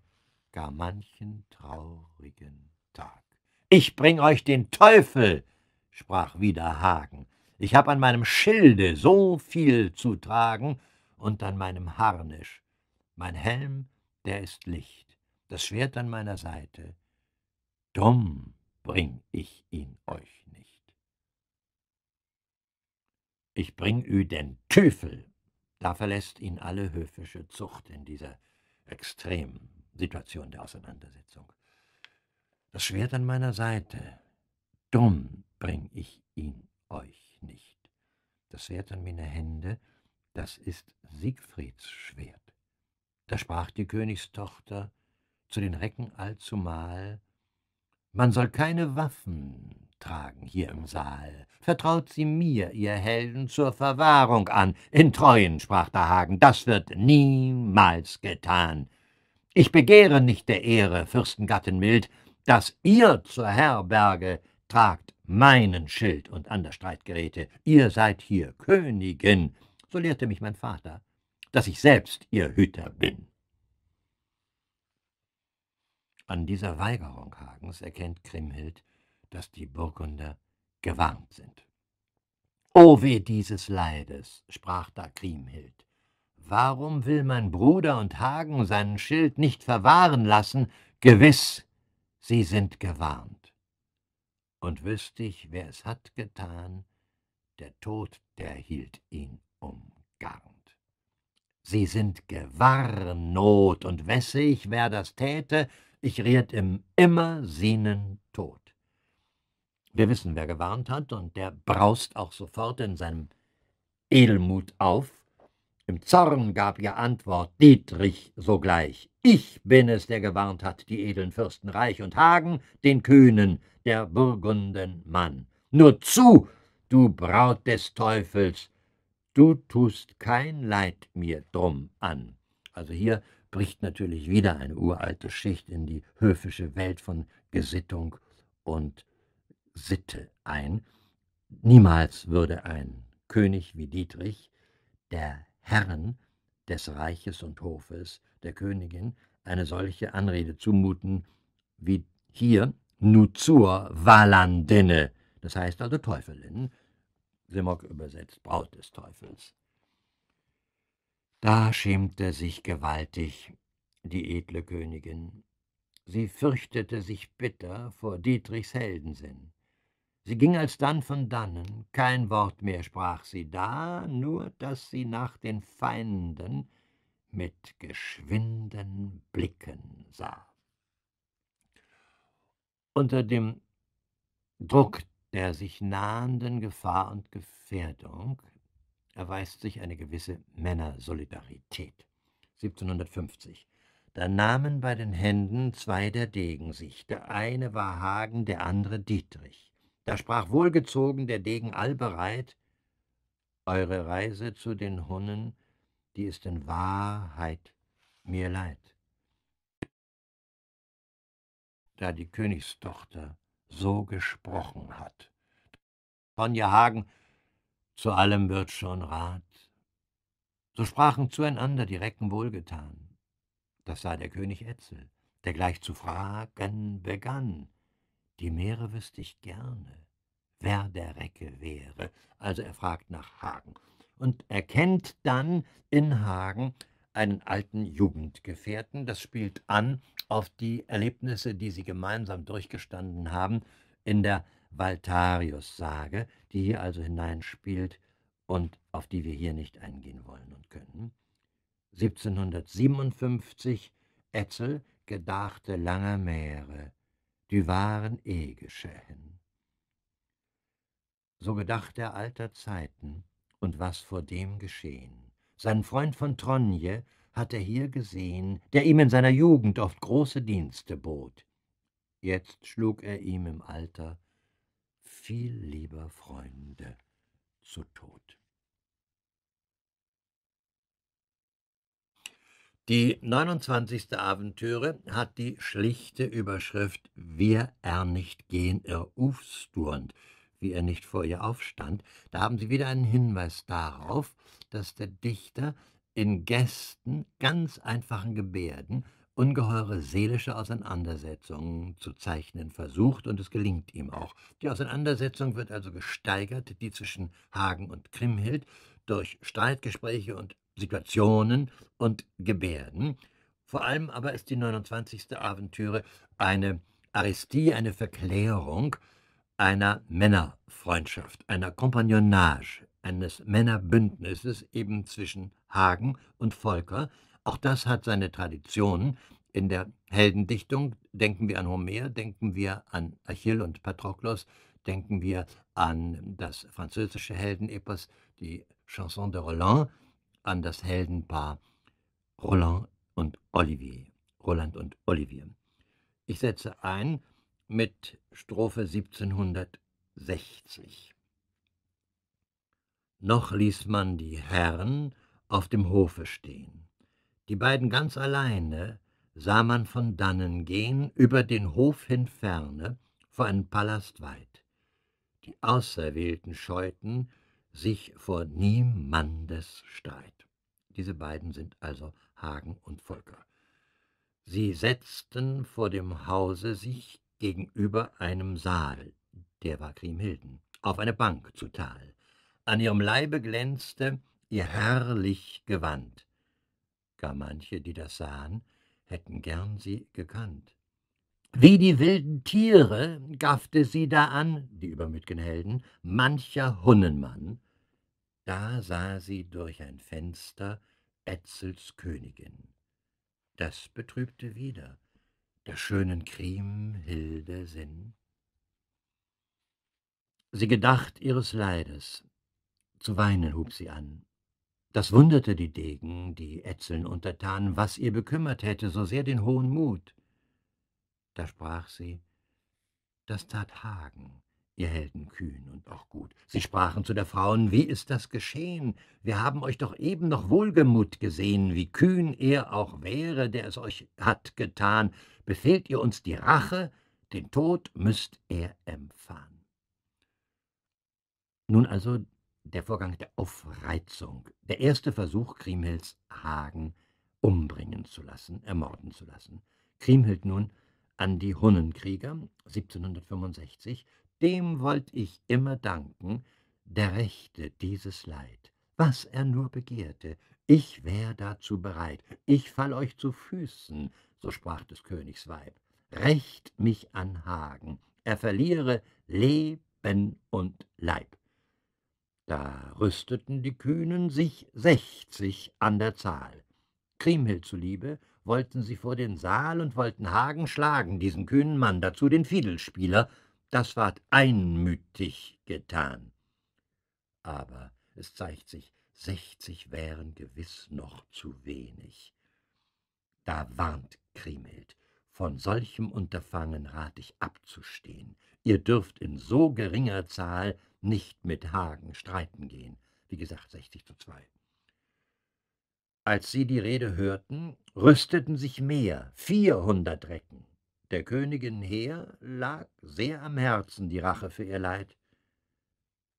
gar manchen traurigen Tag. Ich bring euch den Teufel, sprach wieder Hagen. Ich hab an meinem Schilde so viel zu tragen und an meinem Harnisch. Mein Helm, der ist Licht, das Schwert an meiner Seite. Drum bring ich ihn euch nicht. Ich bring ü den Teufel, da verlässt ihn alle höfische Zucht in dieser extremen Situation der Auseinandersetzung. Das Schwert an meiner Seite, drum bring ich ihn euch nicht. Das Schwert an meine Hände, das ist Siegfrieds Schwert. Da sprach die Königstochter zu den Recken allzumal, man soll keine Waffen tragen hier im Saal. Vertraut sie mir, ihr Helden, zur Verwahrung an. In Treuen, sprach der Hagen, das wird niemals getan. Ich begehre nicht der Ehre, Fürstengattin mild, dass ihr zur Herberge tragt meinen Schild und ander Streitgeräte. Ihr seid hier Königin, so lehrte mich mein Vater, dass ich selbst ihr Hüter bin. An dieser Weigerung Hagens erkennt Kriemhild, dass die Burgunder gewarnt sind. O weh dieses Leides, sprach da Kriemhild, warum will mein Bruder und Hagen seinen Schild nicht verwahren lassen? Gewiss, sie sind gewarnt. Und wüßt ich, wer es hat getan, der Tod, der hielt ihn umgarnt. Sie sind gewarnot, und wesse ich, wer das täte, ich riet im immer sinen Tod. Wir wissen, wer gewarnt hat, und der braust auch sofort in seinem Edelmut auf. Im Zorn gab ihr Antwort Dietrich sogleich. Ich bin es, der gewarnt hat, die edeln Fürsten Reich und Hagen, den Kühnen, der Burgunden Mann. Nur zu, du Braut des Teufels, du tust kein Leid mir drum an. Also hier bricht natürlich wieder eine uralte Schicht in die höfische Welt von Gesittung und Sitte ein. Niemals würde ein König wie Dietrich, der Herren des Reiches und Hofes, der Königin, eine solche Anrede zumuten wie hier Nuzur Valandinne, das heißt also Teufelin, Simok übersetzt Braut des Teufels. Da schämte sich gewaltig die edle Königin. Sie fürchtete sich bitter vor Dietrichs Heldensinn. Sie ging alsdann von dannen, kein Wort mehr sprach sie da, nur daß sie nach den Feinden mit geschwinden Blicken sah. Unter dem Druck der sich nahenden Gefahr und Gefährdung erweist sich eine gewisse Männersolidarität. 1750. Da nahmen bei den Händen zwei der Degen sich. Der eine war Hagen, der andere Dietrich. Da sprach wohlgezogen der Degen allbereit, Eure Reise zu den Hunnen, die ist in Wahrheit mir leid. Da die Königstochter so gesprochen hat, Tonja Hagen, zu allem wird schon Rat. So sprachen zueinander die Recken wohlgetan. Das sah der König Etzel, der gleich zu fragen begann. Die Meere wüsste ich gerne, wer der Recke wäre. Also er fragt nach Hagen und erkennt dann in Hagen einen alten Jugendgefährten. Das spielt an auf die Erlebnisse, die sie gemeinsam durchgestanden haben in der Valtarius-Sage, die hier also hineinspielt und auf die wir hier nicht eingehen wollen und können. 1757 Etzel, Gedachte langer Meere die wahren eh geschehen. So gedacht er alter Zeiten und was vor dem geschehen. Sein Freund von Tronje hat er hier gesehen, der ihm in seiner Jugend oft große Dienste bot. Jetzt schlug er ihm im Alter viel lieber Freunde zu Tod. Die 29. Aventüre hat die schlichte Überschrift Wir er nicht gehen er ufsturnd, wie er nicht vor ihr aufstand. Da haben Sie wieder einen Hinweis darauf, dass der Dichter in Gästen, ganz einfachen Gebärden, ungeheure seelische Auseinandersetzungen zu zeichnen versucht und es gelingt ihm auch. Die Auseinandersetzung wird also gesteigert, die zwischen Hagen und Krimhild, durch Streitgespräche und Situationen und Gebärden. Vor allem aber ist die 29. Aventüre eine Aristie, eine Verklärung einer Männerfreundschaft, einer Kompagnonage, eines Männerbündnisses eben zwischen Hagen und Volker. Auch das hat seine Traditionen in der Heldendichtung. Denken wir an Homer, denken wir an Achill und Patroklos, denken wir an das französische Heldenepos, die Chanson de Roland, an das Heldenpaar Roland und Olivier. Roland und Olivier. Ich setze ein mit Strophe 1760. Noch ließ man die Herren auf dem Hofe stehen. Die beiden ganz alleine sah man von dannen gehen, über den Hof hin ferne vor einen Palast weit. Die Auserwählten scheuten, sich vor niemandes Streit. Diese beiden sind also Hagen und Volker. Sie setzten vor dem Hause sich gegenüber einem Saal, der war Kriemhilden, auf eine Bank zu Tal. An ihrem Leibe glänzte ihr herrlich Gewand. Gar manche, die das sahen, hätten gern sie gekannt. Wie die wilden Tiere gaffte sie da an, die übermütgen Helden, mancher Hunnenmann. Da sah sie durch ein Fenster Etzels Königin. Das betrübte wieder der schönen Kriemhilde Sinn. Sie gedacht ihres Leides, zu weinen hub sie an. Das wunderte die Degen, die Etzeln untertan, was ihr bekümmert hätte, so sehr den hohen Mut. Da sprach sie, das tat Hagen, ihr Helden kühn und auch gut. Sie sprachen zu der Frauen, wie ist das geschehen? Wir haben euch doch eben noch wohlgemut gesehen, wie kühn er auch wäre, der es euch hat getan. Befehlt ihr uns die Rache, den Tod müsst er empfahen. Nun also der Vorgang der Aufreizung, der erste Versuch Kriemhilds Hagen umbringen zu lassen, ermorden zu lassen. Kriemhild nun an die Hunnenkrieger 1765, dem wollt ich immer danken, der Rechte dieses Leid, was er nur begehrte, ich wär dazu bereit, ich fall euch zu Füßen, so sprach des Königs Weib, recht mich an Hagen, er verliere Leben und Leib. Da rüsteten die Kühnen sich sechzig an der Zahl. Kriemhild zuliebe wollten sie vor den Saal und wollten Hagen schlagen, diesen kühnen Mann, dazu den Fiedelspieler. Das ward einmütig getan. Aber es zeigt sich, sechzig wären gewiß noch zu wenig. Da warnt Kriemhild, von solchem Unterfangen rat ich abzustehen. Ihr dürft in so geringer Zahl nicht mit Hagen streiten gehen. Wie gesagt, sechzig zu 2. Als sie die Rede hörten, rüsteten sich mehr, vierhundert Recken. Der Königin Heer lag sehr am Herzen die Rache für ihr Leid.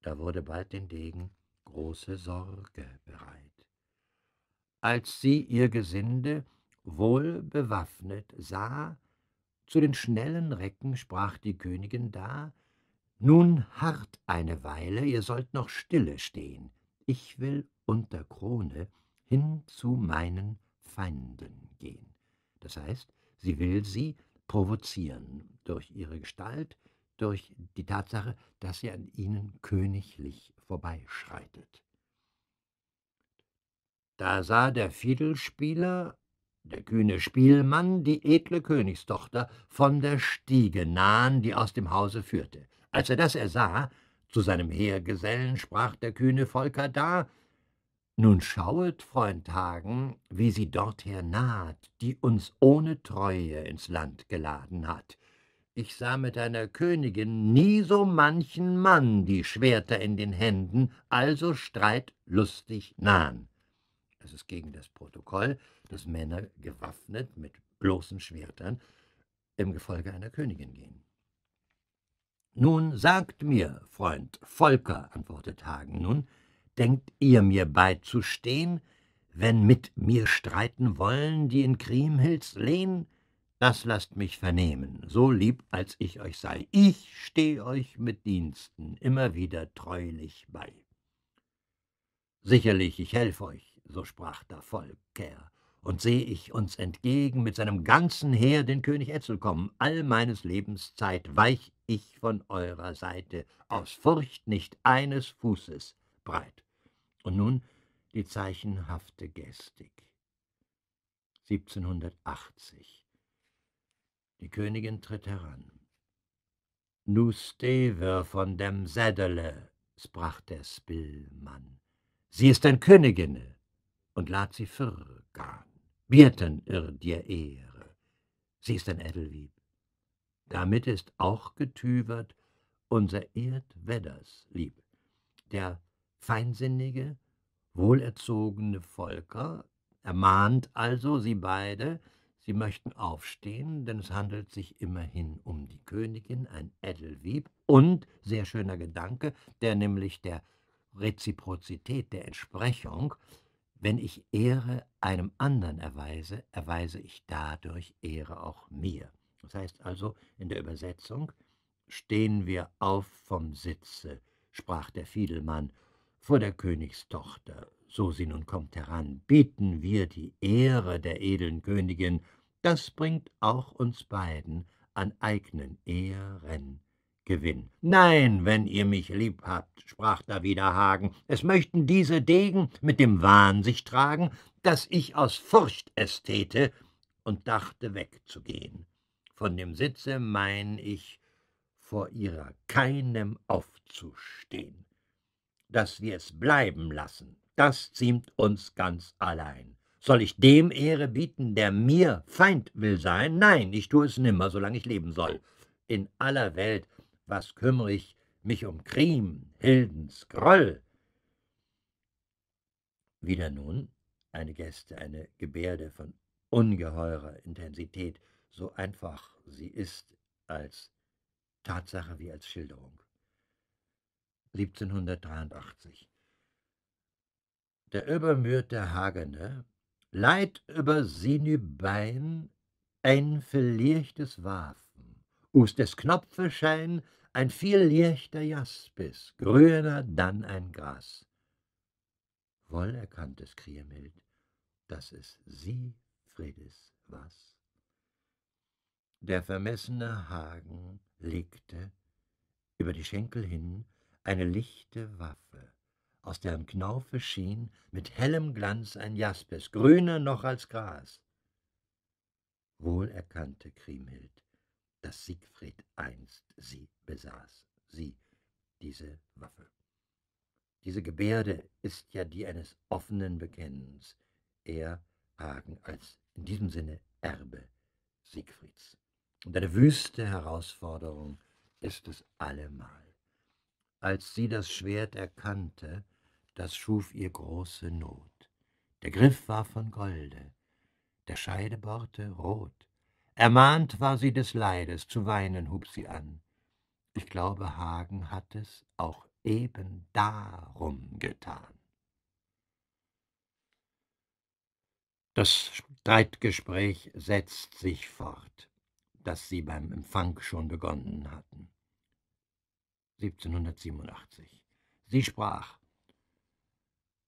Da wurde bald den Degen große Sorge bereit. Als sie ihr Gesinde wohl bewaffnet sah, zu den schnellen Recken sprach die Königin da, Nun harrt eine Weile, ihr sollt noch stille stehen, ich will unter Krone hin zu meinen Feinden gehen. Das heißt, sie will sie provozieren durch ihre Gestalt, durch die Tatsache, dass sie an ihnen königlich vorbeischreitet. Da sah der Fiedelspieler, der kühne Spielmann, die edle Königstochter von der Stiege nahen, die aus dem Hause führte. Als er das ersah, zu seinem Heergesellen sprach der kühne Volker da, nun schauet, Freund Hagen, wie sie dorther naht, die uns ohne Treue ins Land geladen hat. Ich sah mit einer Königin nie so manchen Mann die Schwerter in den Händen, also Streit lustig nahen. Es ist gegen das Protokoll, dass Männer gewaffnet mit bloßen Schwertern im Gefolge einer Königin gehen. Nun sagt mir, Freund Volker, antwortet Hagen nun, denkt ihr mir beizustehen, wenn mit mir streiten wollen, die in Kriemhilds lehn? Das lasst mich vernehmen, so lieb als ich euch sei. Ich steh euch mit Diensten immer wieder treulich bei. Sicherlich, ich helf euch, so sprach da Volker, und seh ich uns entgegen mit seinem ganzen Heer den König Etzel kommen. All meines Lebens Zeit weich ich von eurer Seite, aus Furcht nicht eines Fußes breit. Und nun die zeichenhafte Gestik. 1780. Die Königin tritt heran. Nu stewe von dem Sädele, sprach der Spillmann. Sie ist ein Königinne und lad sie fürgan. Wirten irr dir Ehre. Sie ist ein Edelwieb. Damit ist auch getüvert unser Erdwedders lieb, der feinsinnige, wohlerzogene Volker, ermahnt also sie beide, sie möchten aufstehen, denn es handelt sich immerhin um die Königin, ein Edelwieb und, sehr schöner Gedanke, der nämlich der Reziprozität, der Entsprechung, wenn ich Ehre einem anderen erweise, erweise ich dadurch Ehre auch mir. Das heißt also in der Übersetzung, stehen wir auf vom Sitze, sprach der Fiedelmann vor der Königstochter, so sie nun kommt heran, bieten wir die Ehre der edlen Königin, das bringt auch uns beiden an eignen Ehren Gewinn. Nein, wenn ihr mich lieb habt, sprach da wieder Hagen, es möchten diese Degen mit dem Wahn sich tragen, daß ich aus Furcht es täte und dachte wegzugehen. Von dem Sitze mein ich, vor ihrer keinem aufzustehn dass wir es bleiben lassen. Das ziemt uns ganz allein. Soll ich dem Ehre bieten, der mir Feind will sein? Nein, ich tue es nimmer, solange ich leben soll. In aller Welt, was kümmere ich mich um Krim, Hildens, Groll? Wieder nun eine Geste, eine Gebärde von ungeheurer Intensität, so einfach sie ist als Tatsache wie als Schilderung. 1783. Der übermürte Hagene leiht über Sinübein ein verlierchtes Waffen, us des Knopfeschein schein ein viellichter Jaspis, grüner dann ein Gras. Wohl erkanntes Kriemild, dass es sie, Friedis, was. Der vermessene Hagen legte über die Schenkel hin eine lichte Waffe, aus deren Knaufe schien mit hellem Glanz ein Jaspis, grüner noch als Gras. Wohl erkannte Kriemhild, dass Siegfried einst sie besaß, sie, diese Waffe. Diese Gebärde ist ja die eines offenen Bekennens. Er, Hagen, als in diesem Sinne Erbe Siegfrieds. Und eine wüste Herausforderung ist es allemal. Als sie das Schwert erkannte, das schuf ihr große Not. Der Griff war von Golde, der Scheideborte rot. Ermahnt war sie des Leides, zu weinen hub sie an. Ich glaube, Hagen hat es auch eben darum getan. Das Streitgespräch setzt sich fort, das sie beim Empfang schon begonnen hatten. 1787. Sie sprach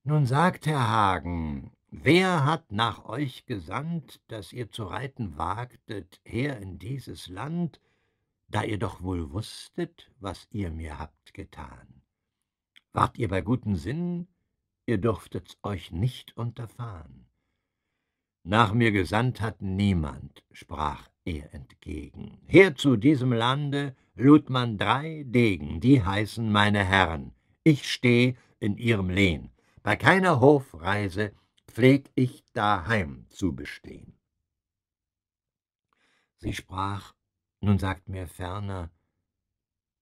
Nun sagt, Herr Hagen, wer hat nach euch gesandt, dass ihr zu reiten wagtet, her in dieses Land, da ihr doch wohl wußtet, was ihr mir habt getan? Wart ihr bei guten Sinn, ihr durftet's euch nicht unterfahren. Nach mir gesandt hat niemand, sprach ihr entgegen. Her zu diesem Lande lud man drei Degen, die heißen meine Herren. Ich steh in ihrem Lehn. Bei keiner Hofreise pfleg ich daheim zu bestehen. Sie sprach, nun sagt mir ferner,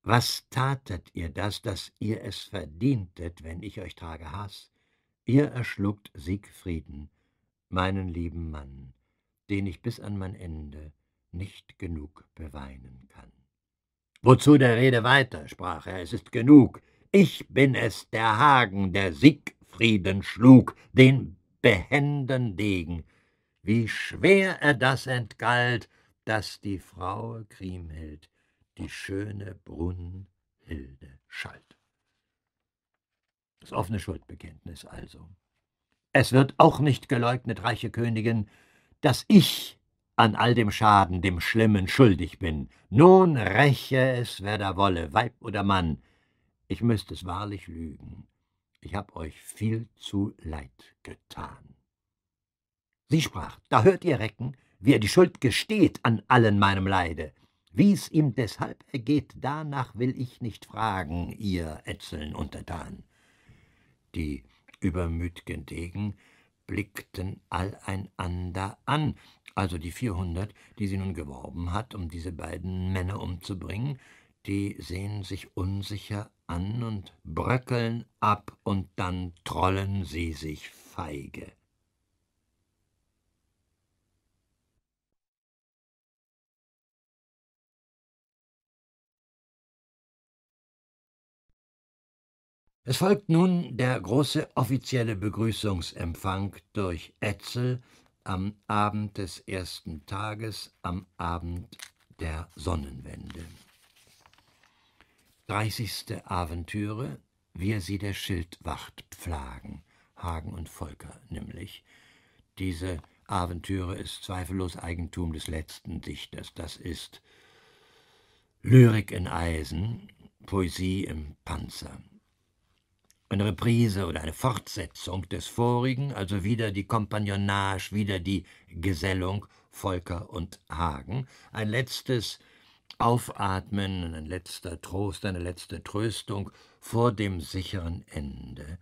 was tatet ihr das, dass ihr es verdientet, wenn ich euch trage Hass? Ihr erschluckt Siegfrieden, meinen lieben Mann, den ich bis an mein Ende nicht genug beweinen kann. Wozu der Rede weiter, sprach er, es ist genug. Ich bin es, der Hagen, der Siegfrieden schlug, den behenden Degen. Wie schwer er das entgalt, daß die Frau Kriemhild die schöne Brunhilde schalt. Das offene Schuldbekenntnis also. Es wird auch nicht geleugnet, reiche Königin, daß ich an all dem Schaden, dem Schlimmen schuldig bin. Nun räche es, wer da wolle, Weib oder Mann. Ich müsste es wahrlich lügen. Ich hab euch viel zu leid getan. Sie sprach, da hört ihr, Recken, wie er die Schuld gesteht an allen meinem Leide. Wie's ihm deshalb ergeht, danach will ich nicht fragen, ihr Etzeln untertan. Die übermütgen Degen blickten alleinander an, also die vierhundert, die sie nun geworben hat, um diese beiden Männer umzubringen, die sehen sich unsicher an und bröckeln ab und dann trollen sie sich feige. Es folgt nun der große offizielle Begrüßungsempfang durch Etzel am Abend des ersten Tages, am Abend der Sonnenwende. 30. Aventüre, wir sie der Schildwacht pflagen, Hagen und Volker nämlich. Diese Aventüre ist zweifellos Eigentum des letzten Dichters, das ist Lyrik in Eisen, Poesie im Panzer eine Reprise oder eine Fortsetzung des vorigen, also wieder die Kompagnonage, wieder die Gesellung Volker und Hagen, ein letztes Aufatmen, ein letzter Trost, eine letzte Tröstung vor dem sicheren Ende.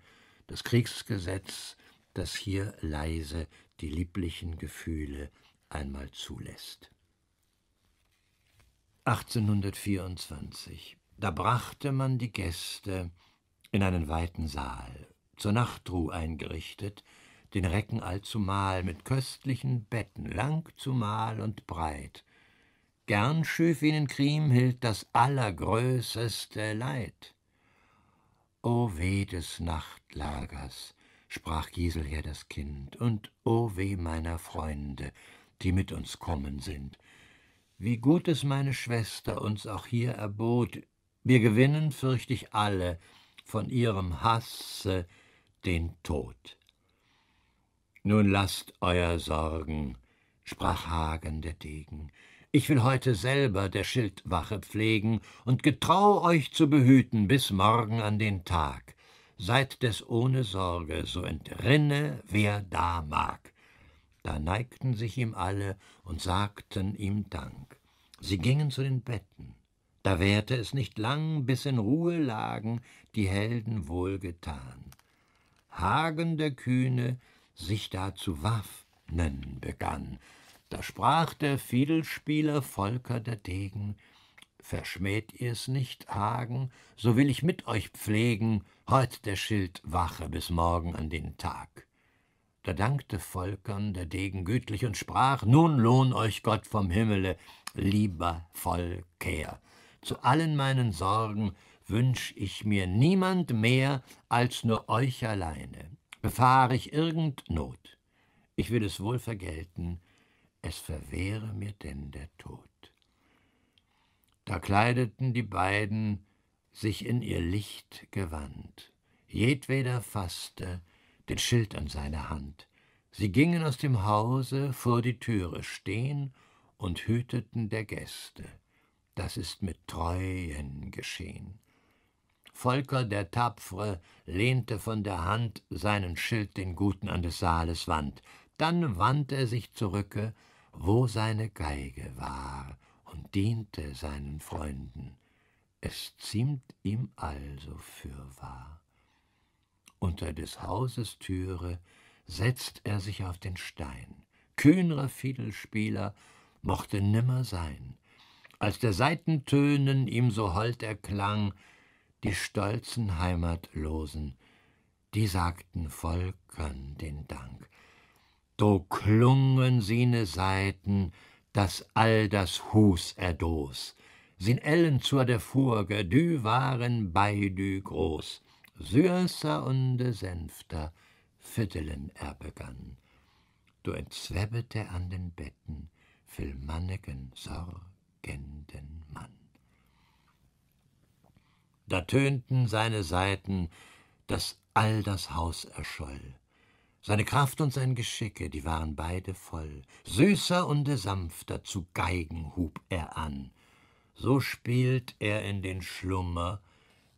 Das Kriegsgesetz, das hier leise die lieblichen Gefühle einmal zulässt. 1824. Da brachte man die Gäste in einen weiten Saal, zur Nachtruh eingerichtet, den Recken allzumal mit köstlichen Betten, lang zumal und breit. Gern schüf ihnen Kriemhild das allergrößeste Leid. O weh des Nachtlagers, sprach Giselher das Kind, und o weh meiner Freunde, die mit uns kommen sind. Wie gut es meine Schwester uns auch hier erbot, wir gewinnen, fürcht ich alle, von ihrem Hasse den Tod. Nun lasst euer Sorgen, sprach Hagen der Degen, ich will heute selber der Schildwache pflegen und getrau euch zu behüten bis morgen an den Tag. Seid des ohne Sorge, so entrinne, wer da mag. Da neigten sich ihm alle und sagten ihm Dank. Sie gingen zu den Betten. Da währte es nicht lang, bis in Ruhe lagen die Helden wohlgetan. Hagen der Kühne sich da zu waffnen begann. Da sprach der Fiedelspieler Volker der Degen, Verschmäht ihr's nicht, Hagen, so will ich mit euch pflegen, heut der Schild wache bis morgen an den Tag. Da dankte Volkern der Degen gütlich und sprach, Nun lohn euch Gott vom Himmele, lieber Volker, zu allen meinen Sorgen wünsch ich mir niemand mehr als nur euch alleine. Befahre ich irgend Not, ich will es wohl vergelten, es verwehre mir denn der Tod. Da kleideten die beiden sich in ihr Licht Gewand, jedweder faßte den Schild an seine Hand. Sie gingen aus dem Hause vor die Türe stehen und hüteten der Gäste. Das ist mit Treuen geschehn. Volker der Tapfre lehnte von der Hand seinen Schild den Guten an des Saales Wand. Dann wandte er sich zurücke, wo seine Geige war, und diente seinen Freunden. Es ziemt ihm also fürwahr. Unter des Hauses Türe setzt er sich auf den Stein. Kühnrer Fiedelspieler mochte nimmer sein. Als der Seitentönen ihm so hold erklang, die stolzen Heimatlosen, die sagten Volkern den Dank. So klungen sine Seiten, daß all das Hus erdos. Sin Ellen zur der Furge, dü waren beidü groß. Syrser unde Senfter, Fiddelen er begann. Du entzwebete an den Betten, viel mannigen, sorgenden Mann da tönten seine Saiten, daß all das Haus erscholl. Seine Kraft und sein Geschicke, die waren beide voll. Süßer und sanfter zu Geigen hub er an. So spielt er in den Schlummer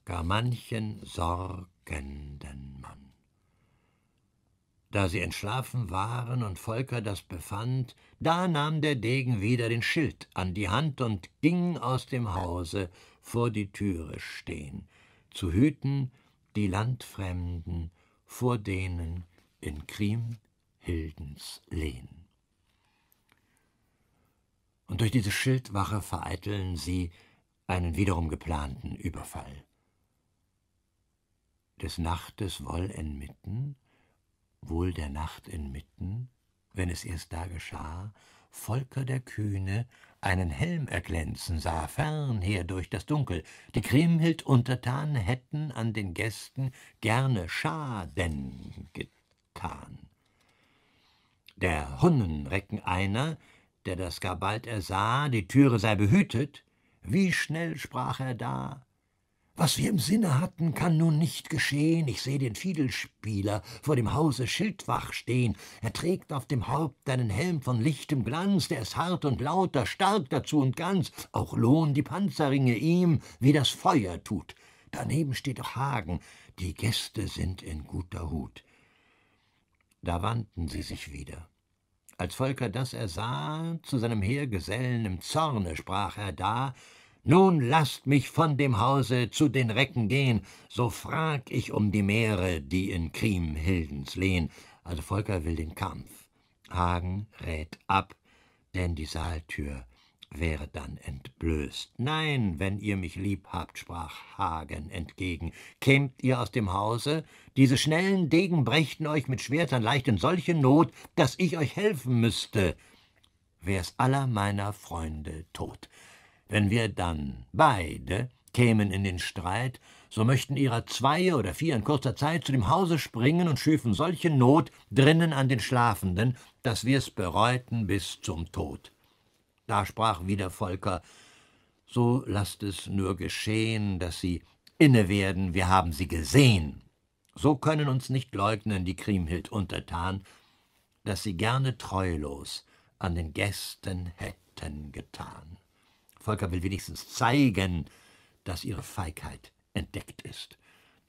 gar manchen sorgenden Mann. Da sie entschlafen waren und Volker das befand, da nahm der Degen wieder den Schild an die Hand und ging aus dem Hause, vor die Türe stehen, zu hüten die Landfremden vor denen in Krim Hildens Lehn. Und durch diese Schildwache vereiteln sie einen wiederum geplanten Überfall. Des Nachtes woll inmitten, wohl der Nacht inmitten, wenn es erst da geschah, Volker der Kühne einen Helm erglänzen sah, fernher durch das Dunkel. Die Kriemhild untertan hätten an den Gästen gerne Schaden getan. Der Hunnenrecken einer, der das gar bald ersah, die Türe sei behütet, wie schnell sprach er da, was wir im Sinne hatten, kann nun nicht geschehen. Ich seh den Fiedelspieler vor dem Hause Schildwach stehen. Er trägt auf dem Haupt einen Helm von lichtem Glanz, der ist hart und lauter, stark dazu und ganz. Auch lohn die Panzerringe ihm, wie das Feuer tut. Daneben steht auch Hagen. Die Gäste sind in guter Hut. Da wandten sie sich wieder. Als Volker das ersah, zu seinem Heergesellen im Zorne sprach er da, nun lasst mich von dem Hause zu den Recken gehen, so frag ich um die Meere, die in Kriemhildens lehn. Also Volker will den Kampf. Hagen rät ab, denn die Saaltür wäre dann entblößt. Nein, wenn ihr mich lieb habt, sprach Hagen entgegen, kämt ihr aus dem Hause, diese schnellen Degen brächten euch mit Schwertern leicht in solche Not, dass ich euch helfen müsste, wär's aller meiner Freunde tot. Wenn wir dann beide kämen in den Streit, so möchten ihrer zwei oder vier in kurzer Zeit zu dem Hause springen und schüfen solche Not drinnen an den Schlafenden, dass wir's bereuten bis zum Tod. Da sprach wieder Volker, so lasst es nur geschehen, dass sie inne werden, wir haben sie gesehen. So können uns nicht leugnen, die Kriemhild untertan, dass sie gerne treulos an den Gästen hätten getan. Volker will wenigstens zeigen, dass ihre Feigheit entdeckt ist.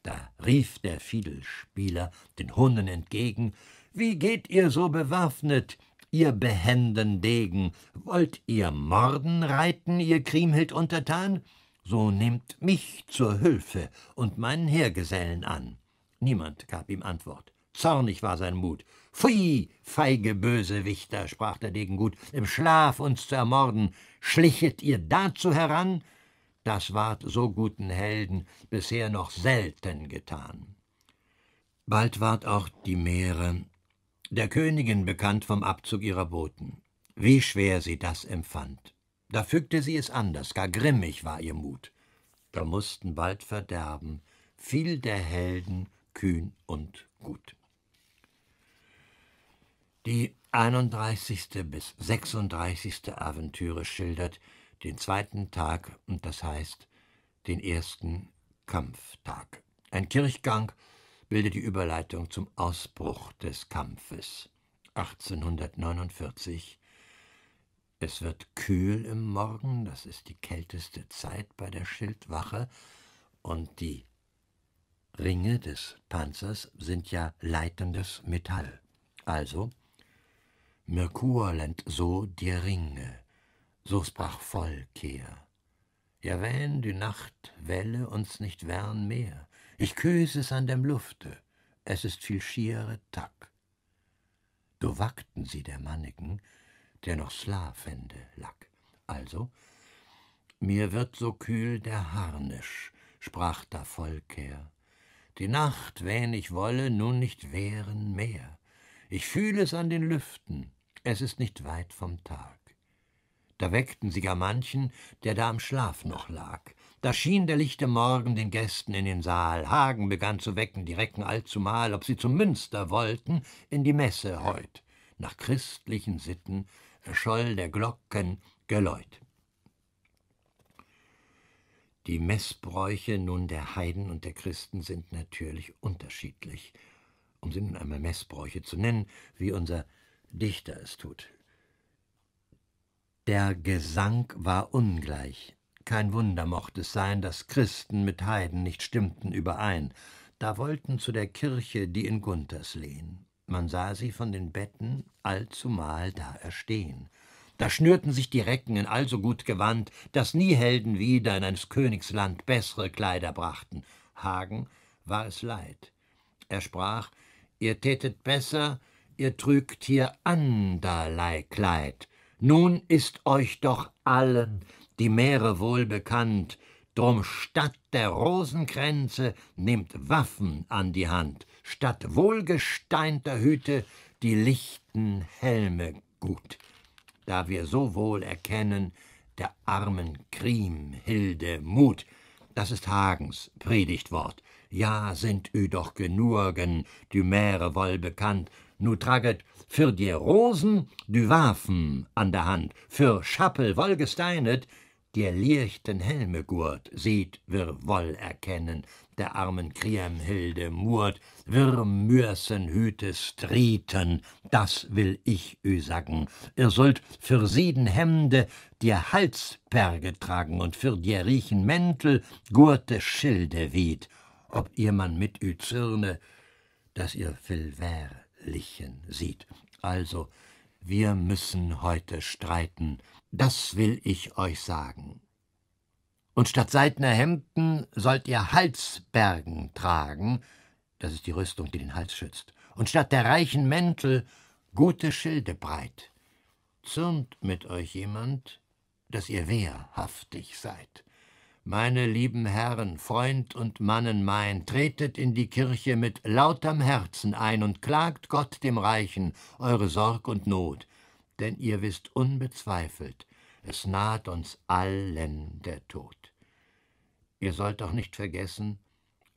Da rief der Fiedelspieler den Hunden entgegen, »Wie geht ihr so bewaffnet, ihr behenden Degen? Wollt ihr Morden reiten, ihr Kriemhild untertan? So nehmt mich zur Hülfe und meinen Heergesellen an.« Niemand gab ihm Antwort. Zornig war sein Mut, Pfui, feige Bösewichter, sprach der Degen gut, im Schlaf uns zu ermorden, schlichet ihr dazu heran? Das ward so guten Helden bisher noch selten getan. Bald ward auch die Meere der Königin bekannt vom Abzug ihrer Boten. Wie schwer sie das empfand. Da fügte sie es anders, gar grimmig war ihr Mut. Da mußten bald verderben viel der Helden kühn und gut. Die 31. bis 36. Aventüre schildert den zweiten Tag und das heißt den ersten Kampftag. Ein Kirchgang bildet die Überleitung zum Ausbruch des Kampfes. 1849. Es wird kühl im Morgen, das ist die kälteste Zeit bei der Schildwache, und die Ringe des Panzers sind ja leitendes Metall. Also Merkur lent so die Ringe, so sprach Volkehr. Ja, wenn die Nacht welle uns nicht wern mehr, ich küss es an dem Lufte, es ist viel schiere Tack. Du wackten sie der Manniken, der noch Slavende lag. Also, mir wird so kühl der Harnisch, sprach da Volker. Die Nacht, wenn ich wolle, nun nicht wehren mehr. Ich fühl es an den Lüften, es ist nicht weit vom Tag. Da weckten sie gar manchen, der da am Schlaf noch lag. Da schien der lichte Morgen den Gästen in den Saal. Hagen begann zu wecken, die Recken allzumal, ob sie zum Münster wollten, in die Messe heut. Nach christlichen Sitten erscholl der Glocken Geläut. Die Messbräuche nun der Heiden und der Christen sind natürlich unterschiedlich. Um sie nun einmal Messbräuche zu nennen, wie unser Dichter es tut. Der Gesang war ungleich. Kein Wunder mocht es sein, daß Christen mit Heiden nicht stimmten überein. Da wollten zu der Kirche die in Gunthers lehn. Man sah sie von den Betten allzumal da erstehen. Da schnürten sich die Recken in allso gut Gewand, daß nie Helden wieder in eines Königs Land bessere Kleider brachten. Hagen war es leid. Er sprach, ihr tätet besser, ihr trügt hier anderlei Kleid. Nun ist euch doch allen die Meere wohl bekannt, drum statt der Rosenkränze nehmt Waffen an die Hand, statt wohlgesteinter Hüte die lichten Helme gut, da wir so wohl erkennen, der armen Kriemhilde Mut. Das ist Hagens Predigtwort. Ja, sind ü doch genurgen, die Märe wohl bekannt, Nu traget für die Rosen die Waffen an der Hand, für Schappel wollgesteinet, der lichten Helmegurt sieht wir woll erkennen, der armen Kriemhilde Murt, wir müssen Hüte strieten, das will ich ü sagen. Ihr sollt für sieden Hemde dir Halsperge tragen und für dir riechen Mäntel Gurte Schilde wied, ob ihr man mit ü zürne, dass ihr viel wäre. Wesentlichen sieht. Also, wir müssen heute streiten, das will ich euch sagen. Und statt seidner Hemden sollt ihr Halsbergen tragen, das ist die Rüstung, die den Hals schützt, und statt der reichen Mäntel gute Schilde breit. Zürnt mit euch jemand, dass ihr wehrhaftig seid. Meine lieben Herren, Freund und Mannen mein, tretet in die Kirche mit lauterm Herzen ein und klagt Gott dem Reichen eure Sorg und Not, denn ihr wisst unbezweifelt, es naht uns allen der Tod. Ihr sollt auch nicht vergessen,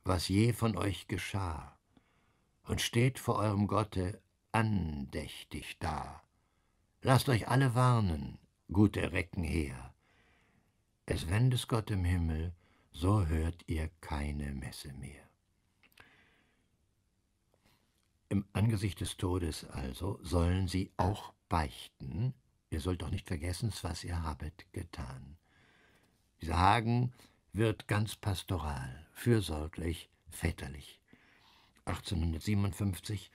was je von euch geschah, und steht vor eurem Gotte andächtig da. Lasst euch alle warnen, gute Recken her es wendes Gott im Himmel, so hört ihr keine Messe mehr. Im Angesicht des Todes also sollen sie auch beichten, ihr sollt doch nicht vergessen, was ihr habet getan. Dieser Hagen wird ganz pastoral, fürsorglich, väterlich. 1857,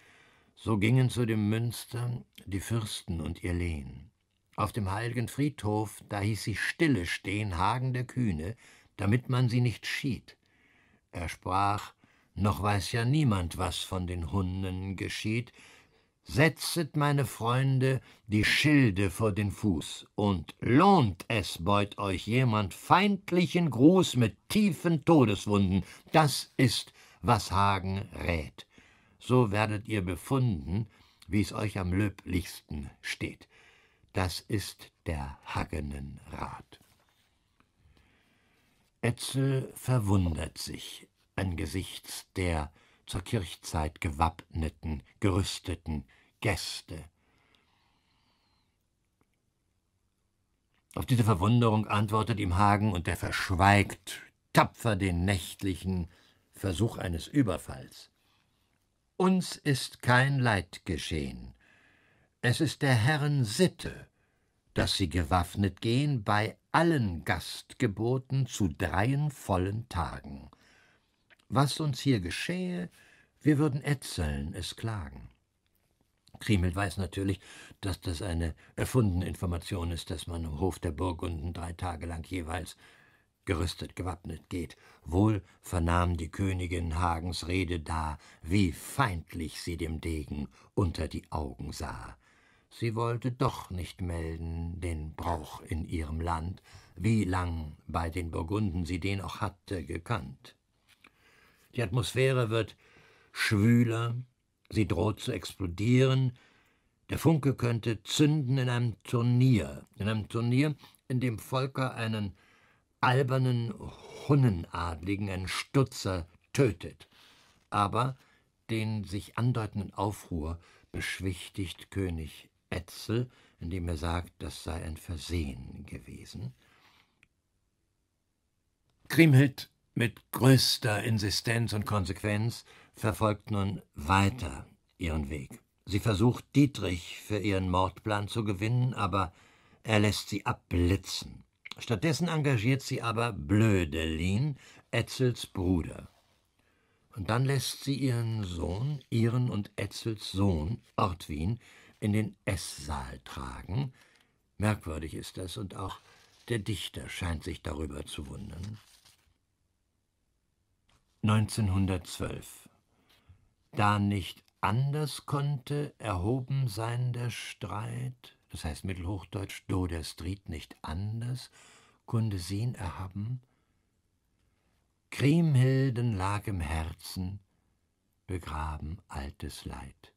so gingen zu dem Münster die Fürsten und ihr Lehen. Auf dem heiligen Friedhof, da hieß sie stille stehen, Hagen der Kühne, damit man sie nicht schied. Er sprach, noch weiß ja niemand, was von den Hunden geschieht. Setzet, meine Freunde, die Schilde vor den Fuß, und lohnt es, beut euch jemand feindlichen Gruß mit tiefen Todeswunden. Das ist, was Hagen rät. So werdet ihr befunden, wie es euch am löblichsten steht. Das ist der Hagenenrat. Etzel verwundert sich angesichts der zur Kirchzeit gewappneten, gerüsteten Gäste. Auf diese Verwunderung antwortet ihm Hagen und er verschweigt tapfer den nächtlichen Versuch eines Überfalls. Uns ist kein Leid geschehen, es ist der Herren Sitte, dass sie gewaffnet gehen bei allen Gastgeboten zu dreien vollen Tagen. Was uns hier geschehe, wir würden Etzeln es klagen. Krimel weiß natürlich, dass das eine erfundene Information ist, dass man im Hof der Burgunden drei Tage lang jeweils gerüstet gewappnet geht. Wohl vernahm die Königin Hagens Rede da, wie feindlich sie dem Degen unter die Augen sah. Sie wollte doch nicht melden, den Brauch in ihrem Land, wie lang bei den Burgunden sie den auch hatte, gekannt. Die Atmosphäre wird schwüler, sie droht zu explodieren, der Funke könnte zünden in einem Turnier, in einem Turnier, in dem Volker einen albernen Hunnenadligen, einen Stutzer, tötet, aber den sich andeutenden Aufruhr beschwichtigt König Etzel, indem er sagt, das sei ein Versehen gewesen. Kriemhild mit größter Insistenz und Konsequenz verfolgt nun weiter ihren Weg. Sie versucht, Dietrich für ihren Mordplan zu gewinnen, aber er lässt sie abblitzen. Stattdessen engagiert sie aber Blödelin, Etzels Bruder. Und dann lässt sie ihren Sohn, ihren und Etzels Sohn, Ortwin, in den Esssaal tragen. Merkwürdig ist das, und auch der Dichter scheint sich darüber zu wundern. 1912 Da nicht anders konnte erhoben sein der Streit, das heißt mittelhochdeutsch, do der Street nicht anders, kunde sehen erhaben. Kriemhilden lag im Herzen, begraben altes Leid.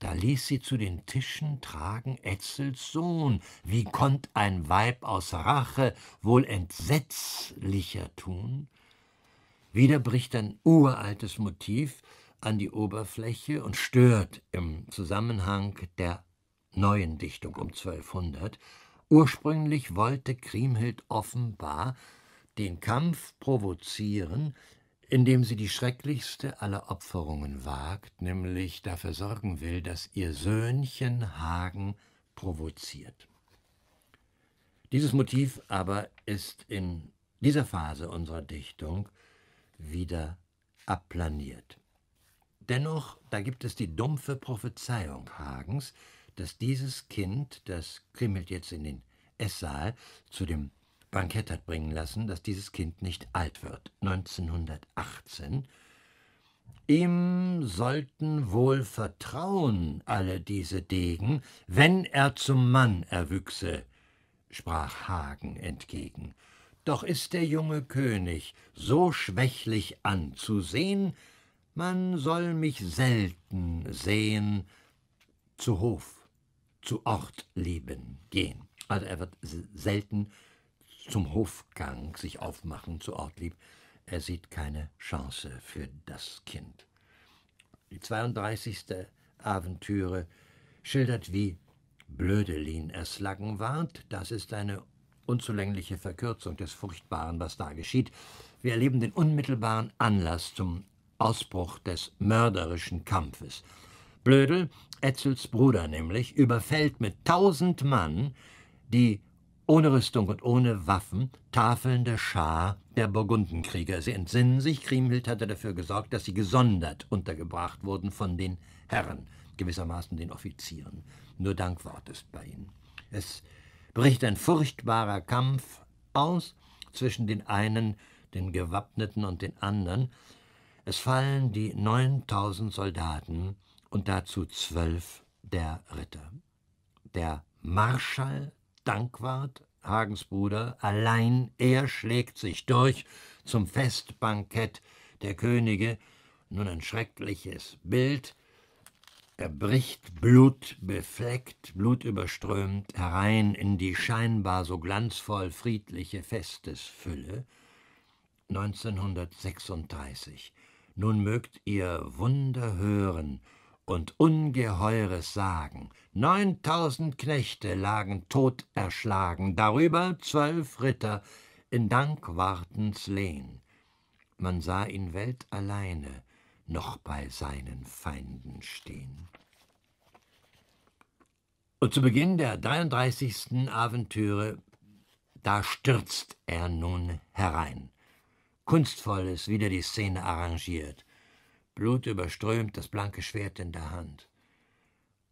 Da ließ sie zu den Tischen tragen Etzels Sohn. Wie konnt ein Weib aus Rache wohl entsetzlicher tun? Wieder bricht ein uraltes Motiv an die Oberfläche und stört im Zusammenhang der neuen Dichtung um 1200. Ursprünglich wollte Kriemhild offenbar den Kampf provozieren, indem sie die schrecklichste aller Opferungen wagt, nämlich dafür sorgen will, dass ihr Söhnchen Hagen provoziert. Dieses Motiv aber ist in dieser Phase unserer Dichtung wieder abplaniert. Dennoch, da gibt es die dumpfe Prophezeiung Hagens, dass dieses Kind, das krimmelt jetzt in den Esssaal, zu dem Bankett hat bringen lassen, dass dieses Kind nicht alt wird. 1918. Ihm sollten wohl vertrauen alle diese Degen, wenn er zum Mann erwüchse, sprach Hagen entgegen. Doch ist der junge König so schwächlich anzusehen, man soll mich selten sehen, zu Hof, zu Ort lieben gehen. Also er wird selten zum Hofgang sich aufmachen zu Ortlieb. Er sieht keine Chance für das Kind. Die 32. Aventüre schildert, wie Blödelin erslagen ward. Das ist eine unzulängliche Verkürzung des Furchtbaren, was da geschieht. Wir erleben den unmittelbaren Anlass zum Ausbruch des mörderischen Kampfes. Blödel, Etzels Bruder nämlich, überfällt mit tausend Mann die ohne Rüstung und ohne Waffen, tafelnde Schar der Burgundenkrieger. Sie entsinnen sich, Kriemhild hatte dafür gesorgt, dass sie gesondert untergebracht wurden von den Herren, gewissermaßen den Offizieren. Nur Dankwort ist bei ihnen. Es bricht ein furchtbarer Kampf aus zwischen den einen, den Gewappneten und den anderen. Es fallen die 9000 Soldaten und dazu zwölf der Ritter. Der Marschall Dankwart, Hagens Bruder, allein er schlägt sich durch zum Festbankett der Könige. Nun ein schreckliches Bild. Er bricht blutbefleckt, blutüberströmt herein in die scheinbar so glanzvoll friedliche Festesfülle. 1936. Nun mögt ihr Wunder hören, und ungeheures Sagen. Neuntausend Knechte lagen tot erschlagen, darüber zwölf Ritter in Dankwartens Lehn. Man sah ihn weltalleine noch bei seinen Feinden stehen. Und zu Beginn der 33. Aventüre, da stürzt er nun herein. Kunstvoll ist wieder die Szene arrangiert blutüberströmt das blanke Schwert in der Hand.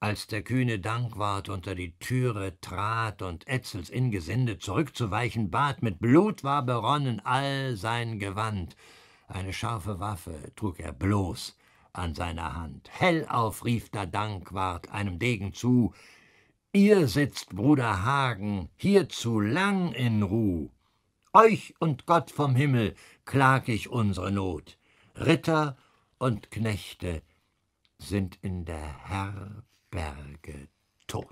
Als der kühne Dankwart unter die Türe trat und Etzels Ingesinde zurückzuweichen bat, mit Blut war beronnen all sein Gewand. Eine scharfe Waffe trug er bloß an seiner Hand. Hellauf rief der Dankwart einem Degen zu, Ihr sitzt, Bruder Hagen, hier zu lang in Ruh. Euch und Gott vom Himmel klag ich unsere Not. Ritter und Knechte sind in der Herberge tot.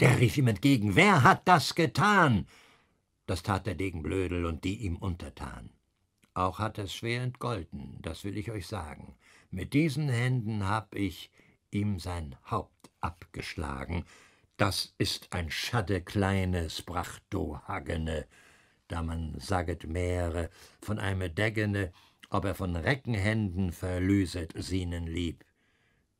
Der rief ihm entgegen, wer hat das getan? Das tat der Degen Blödel und die ihm untertan. Auch hat es schwer entgolten, das will ich euch sagen. Mit diesen Händen hab ich ihm sein Haupt abgeschlagen. Das ist ein schadde kleines Brachtohagene, da man saget mehrere von einem Degene, ob er von Reckenhänden verlöset sehnen lieb.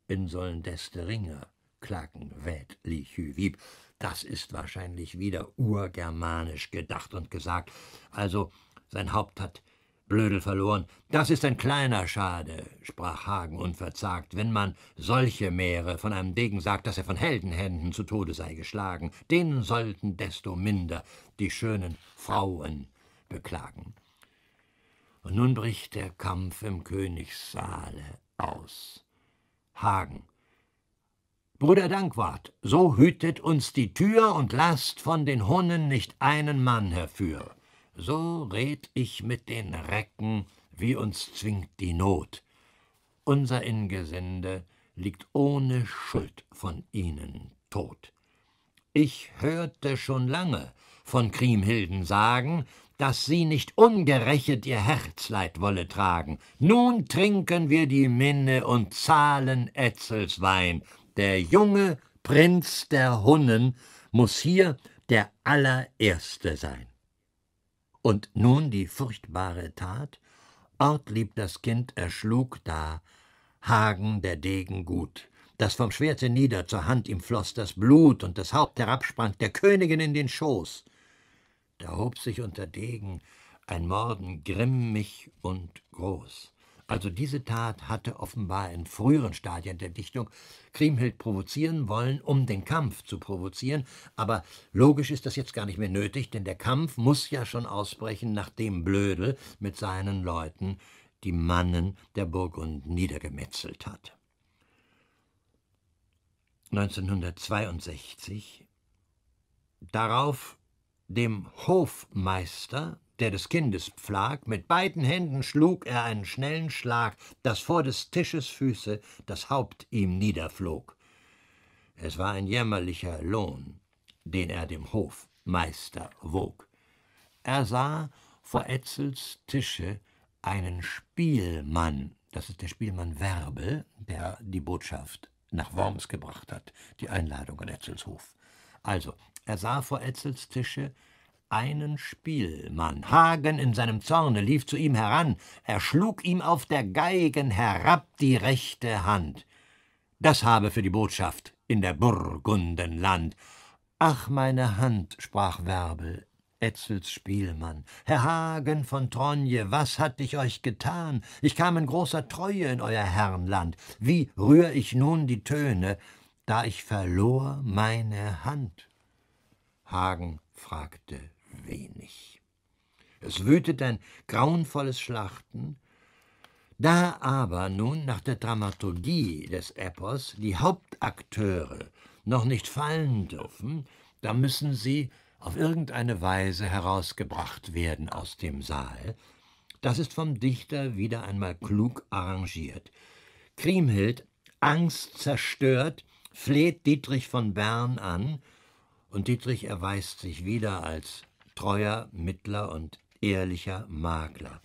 In sollen desto ringer klagen wät Lichüwieb. Das ist wahrscheinlich wieder urgermanisch gedacht und gesagt. Also, sein Haupt hat Blödel verloren. Das ist ein kleiner Schade, sprach Hagen unverzagt, wenn man solche Meere von einem Degen sagt, dass er von Heldenhänden zu Tode sei geschlagen. Den sollten desto minder die schönen Frauen beklagen. Und nun bricht der Kampf im Königssaale aus. Hagen. Bruder Dankwart, so hütet uns die Tür und lasst von den Hunnen nicht einen Mann herfür. So red ich mit den Recken, wie uns zwingt die Not. Unser Ingesinde liegt ohne Schuld von ihnen tot. Ich hörte schon lange von Kriemhilden sagen, dass sie nicht ungerächet ihr Herzleid wolle tragen. Nun trinken wir die Minne und zahlen Etzels Wein. Der junge Prinz der Hunnen muß hier der allererste sein. Und nun die furchtbare Tat, Ortlieb das Kind erschlug da Hagen der Degen gut, daß vom Schwerte nieder zur Hand ihm floß das Blut und das Haupt herabsprang der Königin in den Schoß da hob sich unter Degen ein Morden grimmig und groß. Also diese Tat hatte offenbar in früheren Stadien der Dichtung Kriemhild provozieren wollen, um den Kampf zu provozieren, aber logisch ist das jetzt gar nicht mehr nötig, denn der Kampf muss ja schon ausbrechen, nachdem Blödel mit seinen Leuten die Mannen der Burgund niedergemetzelt hat. 1962 Darauf dem Hofmeister, der des Kindes pflag, mit beiden Händen schlug er einen schnellen Schlag, daß vor des Tisches Füße das Haupt ihm niederflog. Es war ein jämmerlicher Lohn, den er dem Hofmeister wog. Er sah vor Etzels Tische einen Spielmann, das ist der Spielmann Werbel, der die Botschaft nach Worms gebracht hat, die Einladung an Etzels Hof. Also, er sah vor Etzels Tische einen Spielmann. Hagen in seinem Zorne lief zu ihm heran, er schlug ihm auf der Geigen herab die rechte Hand. Das habe für die Botschaft in der Burgundenland. Ach, meine Hand, sprach Werbel, Etzels Spielmann. Herr Hagen von Tronje, was hat ich euch getan? Ich kam in großer Treue in euer Herrenland. Wie rühr ich nun die Töne, da ich verlor meine Hand? Hagen fragte wenig. Es wütet ein grauenvolles Schlachten, da aber nun nach der Dramaturgie des Epos die Hauptakteure noch nicht fallen dürfen, da müssen sie auf irgendeine Weise herausgebracht werden aus dem Saal. Das ist vom Dichter wieder einmal klug arrangiert. Kriemhild, Angst zerstört, fleht Dietrich von Bern an, und Dietrich erweist sich wieder als treuer Mittler und ehrlicher Makler.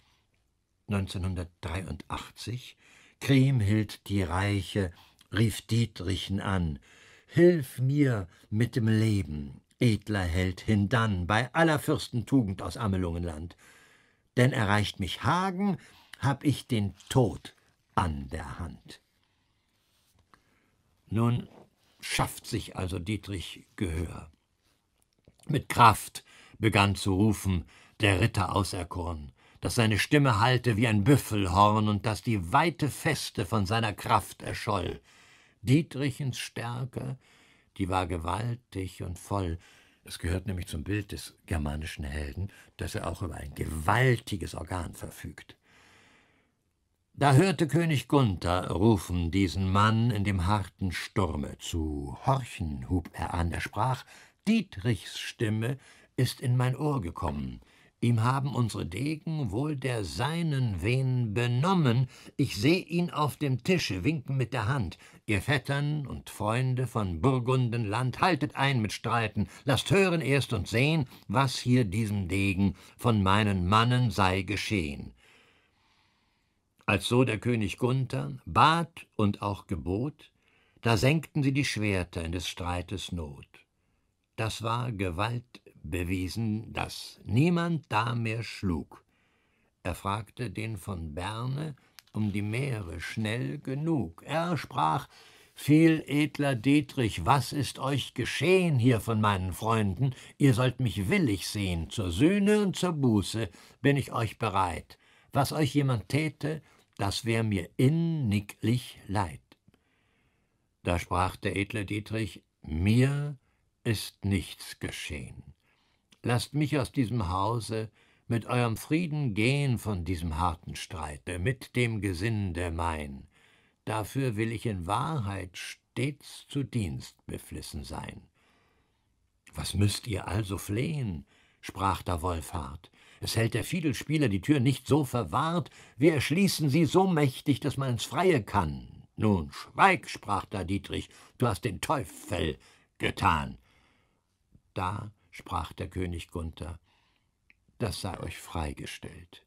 1983 Kriemhild die Reiche rief Dietrichen an, Hilf mir mit dem Leben, edler Held hindann, bei aller Fürstentugend aus Amelungenland. Denn erreicht mich Hagen, hab ich den Tod an der Hand. Nun schafft sich also Dietrich Gehör. Mit Kraft begann zu rufen der Ritter auserkoren, dass seine Stimme hallte wie ein Büffelhorn und dass die weite Feste von seiner Kraft erscholl. Dietrichens Stärke, die war gewaltig und voll. Es gehört nämlich zum Bild des germanischen Helden, dass er auch über ein gewaltiges Organ verfügt. Da hörte König Gunther rufen diesen Mann in dem harten Sturme zu. Horchen hub er an, er sprach, Dietrichs Stimme ist in mein Ohr gekommen. Ihm haben unsere Degen wohl der seinen wen benommen. Ich seh ihn auf dem Tische winken mit der Hand. Ihr Vettern und Freunde von Burgundenland, haltet ein mit Streiten, lasst hören erst und sehen, was hier diesem Degen von meinen Mannen sei geschehen. Als so der König Gunther bat und auch gebot, da senkten sie die Schwerter in des Streites Not. Das war Gewalt bewiesen, dass niemand da mehr schlug. Er fragte den von Berne um die Meere schnell genug. Er sprach, viel edler Dietrich, was ist euch geschehen hier von meinen Freunden? Ihr sollt mich willig sehen, zur Sühne und zur Buße bin ich euch bereit. Was euch jemand täte, das wär mir inniglich leid. Da sprach der edle Dietrich, mir ist nichts geschehen. Lasst mich aus diesem Hause mit eurem Frieden gehen von diesem harten Streite, mit dem Gesinde mein. Dafür will ich in Wahrheit stets zu Dienst beflissen sein. Was müsst ihr also flehen? sprach da Wolfhart. Es hält der Fiedelspieler die Tür nicht so verwahrt, wir erschließen sie so mächtig, dass man ins Freie kann. Nun schweig, sprach da Dietrich, du hast den Teufel getan. Da sprach der König Gunther, das sei euch freigestellt.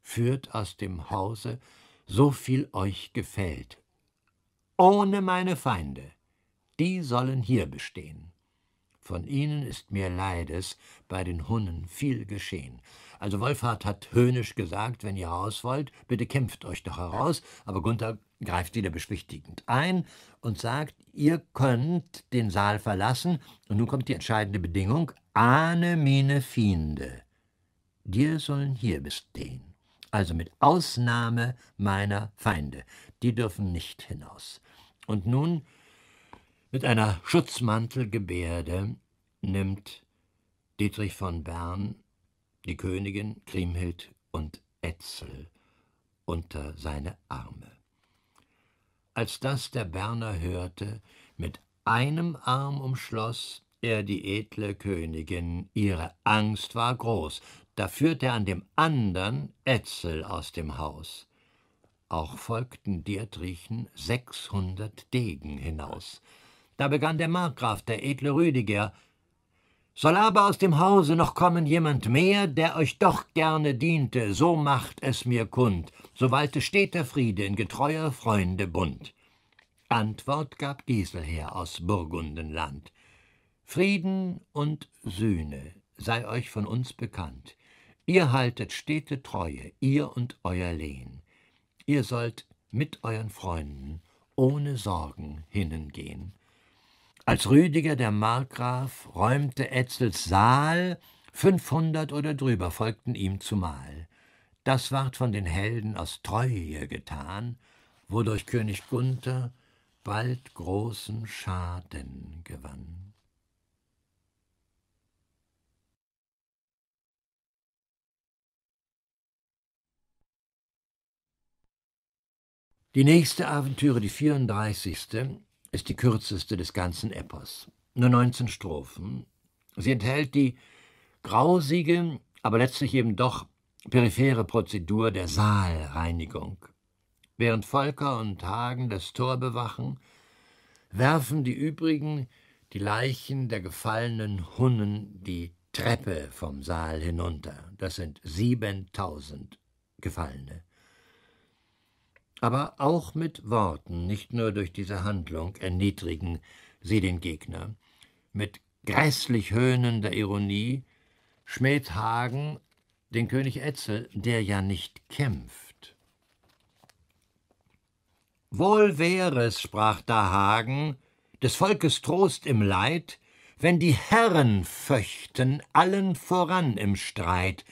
Führt aus dem Hause so viel euch gefällt, ohne meine Feinde, die sollen hier bestehen. Von ihnen ist mir leides bei den Hunnen viel geschehen. Also Wolfhard hat höhnisch gesagt, wenn ihr raus wollt, bitte kämpft euch doch heraus, aber Gunther greift wieder beschwichtigend ein und sagt, ihr könnt den Saal verlassen. Und nun kommt die entscheidende Bedingung, ahne mine Fiende. Dir sollen hier bestehen. Also mit Ausnahme meiner Feinde. Die dürfen nicht hinaus. Und nun mit einer Schutzmantelgebärde nimmt Dietrich von Bern die Königin Kriemhild und Etzel unter seine Arme. Als das der Berner hörte, mit einem Arm umschloss er die edle Königin, ihre Angst war groß, da führt er an dem andern Etzel aus dem Haus. Auch folgten Dietrichen sechshundert Degen hinaus. Da begann der Markgraf, der edle Rüdiger, soll aber aus dem Hause noch kommen jemand mehr, der euch doch gerne diente, so macht es mir kund so walte steter Friede in getreuer Freunde Bund. Antwort gab Giselher aus Burgundenland. Frieden und Sühne sei euch von uns bekannt. Ihr haltet stete Treue, ihr und euer Lehn. Ihr sollt mit euren Freunden ohne Sorgen hinnengehen. Als Rüdiger der Markgraf räumte Etzels Saal, fünfhundert oder drüber folgten ihm zumal. Das ward von den Helden aus Treue getan, wodurch König Gunther bald großen Schaden gewann. Die nächste Aventüre, die 34., ist die kürzeste des ganzen Epos. Nur 19 Strophen. Sie enthält die grausige, aber letztlich eben doch periphere Prozedur der Saalreinigung. Während Volker und Hagen das Tor bewachen, werfen die übrigen die Leichen der gefallenen Hunnen die Treppe vom Saal hinunter. Das sind 7000 Gefallene. Aber auch mit Worten, nicht nur durch diese Handlung, erniedrigen sie den Gegner. Mit grässlich höhnender Ironie schmäht Hagen den König Etzel, der ja nicht kämpft. Wohl wäre es, sprach da Hagen, des Volkes Trost im Leid, wenn die Herren föchten allen voran im Streit,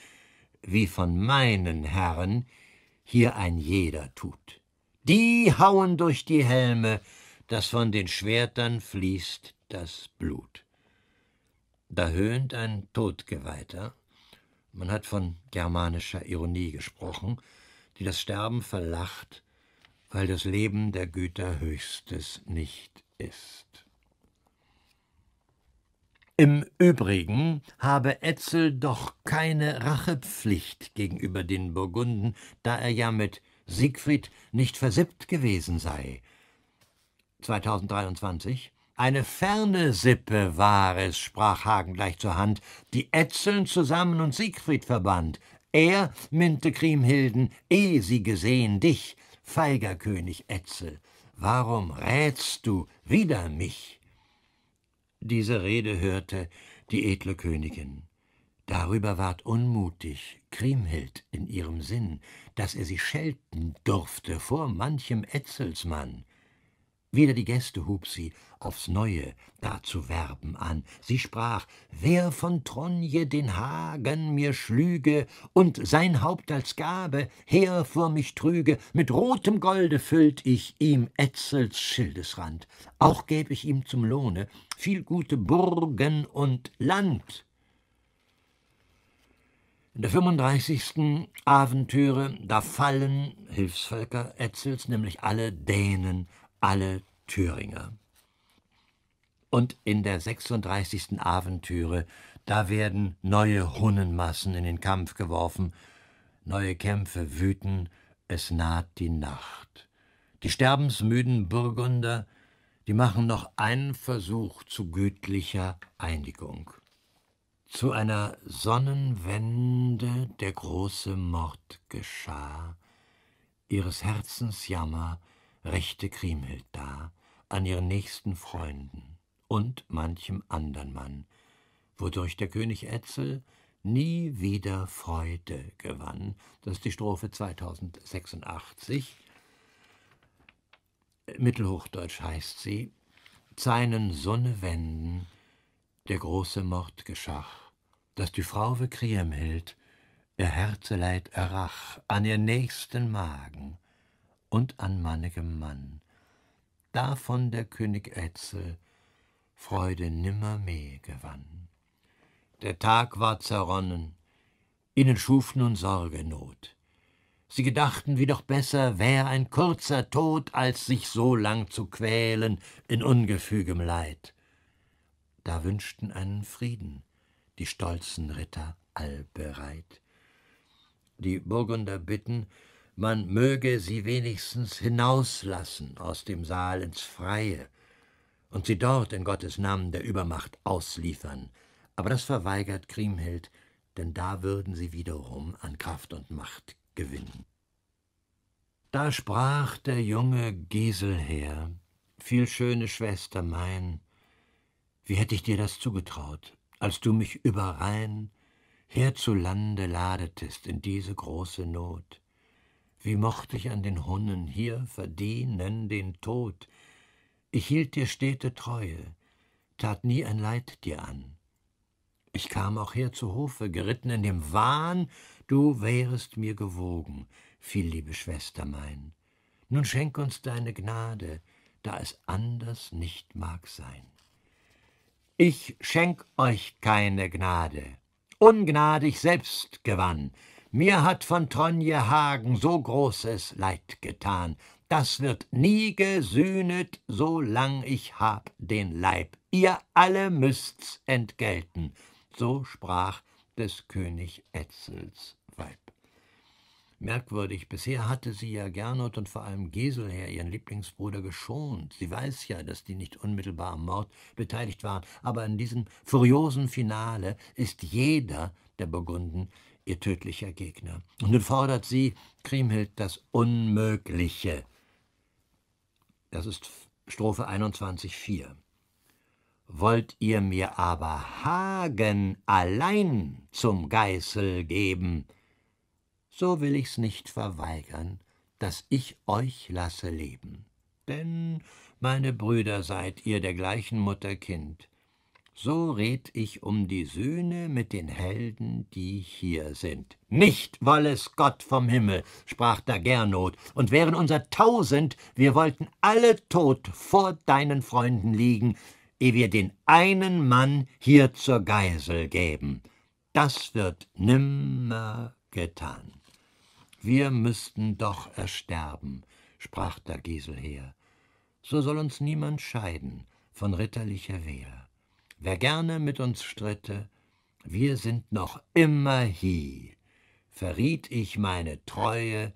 wie von meinen Herren hier ein jeder tut. Die hauen durch die Helme, daß von den Schwertern fließt das Blut. Da höhnt ein Todgeweihter man hat von germanischer Ironie gesprochen, die das Sterben verlacht, weil das Leben der Güter höchstes nicht ist. Im Übrigen habe Etzel doch keine Rachepflicht gegenüber den Burgunden, da er ja mit Siegfried nicht versippt gewesen sei. 2023 eine ferne Sippe war es, sprach Hagen gleich zur Hand, die Etzeln zusammen und Siegfried verband. Er minnte Kriemhilden, eh sie gesehen dich, feiger König Etzel. Warum rätst du wider mich? Diese Rede hörte die edle Königin. Darüber ward unmutig Kriemhild in ihrem Sinn, daß er sie schelten durfte vor manchem Etzelsmann. Wieder die Gäste hub sie aufs Neue dazu werben an. Sie sprach, wer von Tronje den Hagen mir schlüge und sein Haupt als Gabe her vor mich trüge, mit rotem Golde füllt ich ihm Etzels Schildesrand. Auch gäb ich ihm zum Lohne viel gute Burgen und Land. In der 35. Aventüre, da fallen Hilfsvölker Etzels, nämlich alle Dänen alle Thüringer. Und in der 36. Aventüre, da werden neue Hunnenmassen in den Kampf geworfen, neue Kämpfe wüten, es naht die Nacht. Die sterbensmüden Burgunder, die machen noch einen Versuch zu gütlicher Einigung. Zu einer Sonnenwende der große Mord geschah, ihres Herzens Jammer rächte Kriemhild da an ihren nächsten Freunden und manchem andern Mann, wodurch der König Etzel nie wieder Freude gewann. Das ist die Strophe 2086. Mittelhochdeutsch heißt sie, seinen Sonne wenden, der große Mord geschach, dass die Frau wie Kriemhild ihr Herzeleid errach an ihr nächsten Magen, und an mannigem Mann. Davon der König Etzel Freude nimmermehr gewann. Der Tag war zerronnen, ihnen schuf nun Sorge Not. Sie gedachten, wie doch besser wär ein kurzer Tod, als sich so lang zu quälen in ungefügem Leid. Da wünschten einen Frieden die stolzen Ritter allbereit. Die Burgunder bitten, man möge sie wenigstens hinauslassen aus dem Saal ins Freie und sie dort in Gottes Namen der Übermacht ausliefern. Aber das verweigert Kriemhild, denn da würden sie wiederum an Kraft und Macht gewinnen. Da sprach der junge Giselher, viel schöne Schwester mein, wie hätte ich dir das zugetraut, als du mich über Rhein her ladetest in diese große Not. Wie mocht ich an den Hunnen hier verdienen den Tod? Ich hielt dir stete Treue, tat nie ein Leid dir an. Ich kam auch her zu Hofe, geritten in dem Wahn, du wärest mir gewogen, viel liebe Schwester mein. Nun schenk uns deine Gnade, da es anders nicht mag sein. Ich schenk euch keine Gnade, ungnadig selbst gewann, mir hat von Tronje Hagen so großes Leid getan. Das wird nie gesühnet, solang ich hab den Leib. Ihr alle müsst's entgelten. So sprach des König Etzels Weib. Merkwürdig, bisher hatte sie ja Gernot und vor allem Geselher, ihren Lieblingsbruder, geschont. Sie weiß ja, dass die nicht unmittelbar am Mord beteiligt waren, aber in diesem furiosen Finale ist jeder der Burgunden ihr tödlicher Gegner. Und nun fordert sie, Kriemhild, das Unmögliche. Das ist Strophe 21,4. Wollt ihr mir aber Hagen allein zum Geißel geben, so will ich's nicht verweigern, dass ich euch lasse leben. Denn, meine Brüder, seid ihr der gleichen Mutter Kind, so red ich um die Söhne mit den Helden, die hier sind. Nicht, weil es Gott vom Himmel, sprach da Gernot, und wären unser Tausend, wir wollten alle tot vor deinen Freunden liegen, ehe wir den einen Mann hier zur Geisel gäben. Das wird nimmer getan. Wir müssten doch ersterben, sprach da Giselher. So soll uns niemand scheiden von ritterlicher Wehr. Wer gerne mit uns stritte, wir sind noch immer hie, verriet ich meine Treue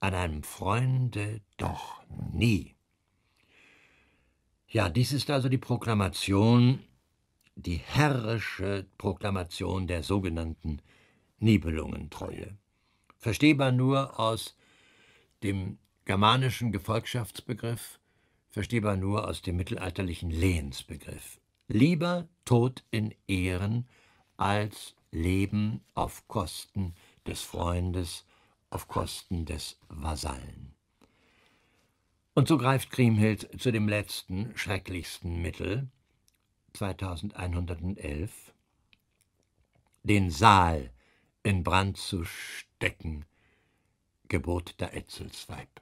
an einem Freunde doch nie. Ja, dies ist also die Proklamation, die herrische Proklamation der sogenannten Nibelungentreue. Verstehbar nur aus dem germanischen Gefolgschaftsbegriff, verstehbar nur aus dem mittelalterlichen Lehensbegriff. Lieber Tod in Ehren als Leben auf Kosten des Freundes, auf Kosten des Vasallen. Und so greift Kriemhild zu dem letzten, schrecklichsten Mittel, 2111, den Saal in Brand zu stecken, Gebot der Etzelsweib.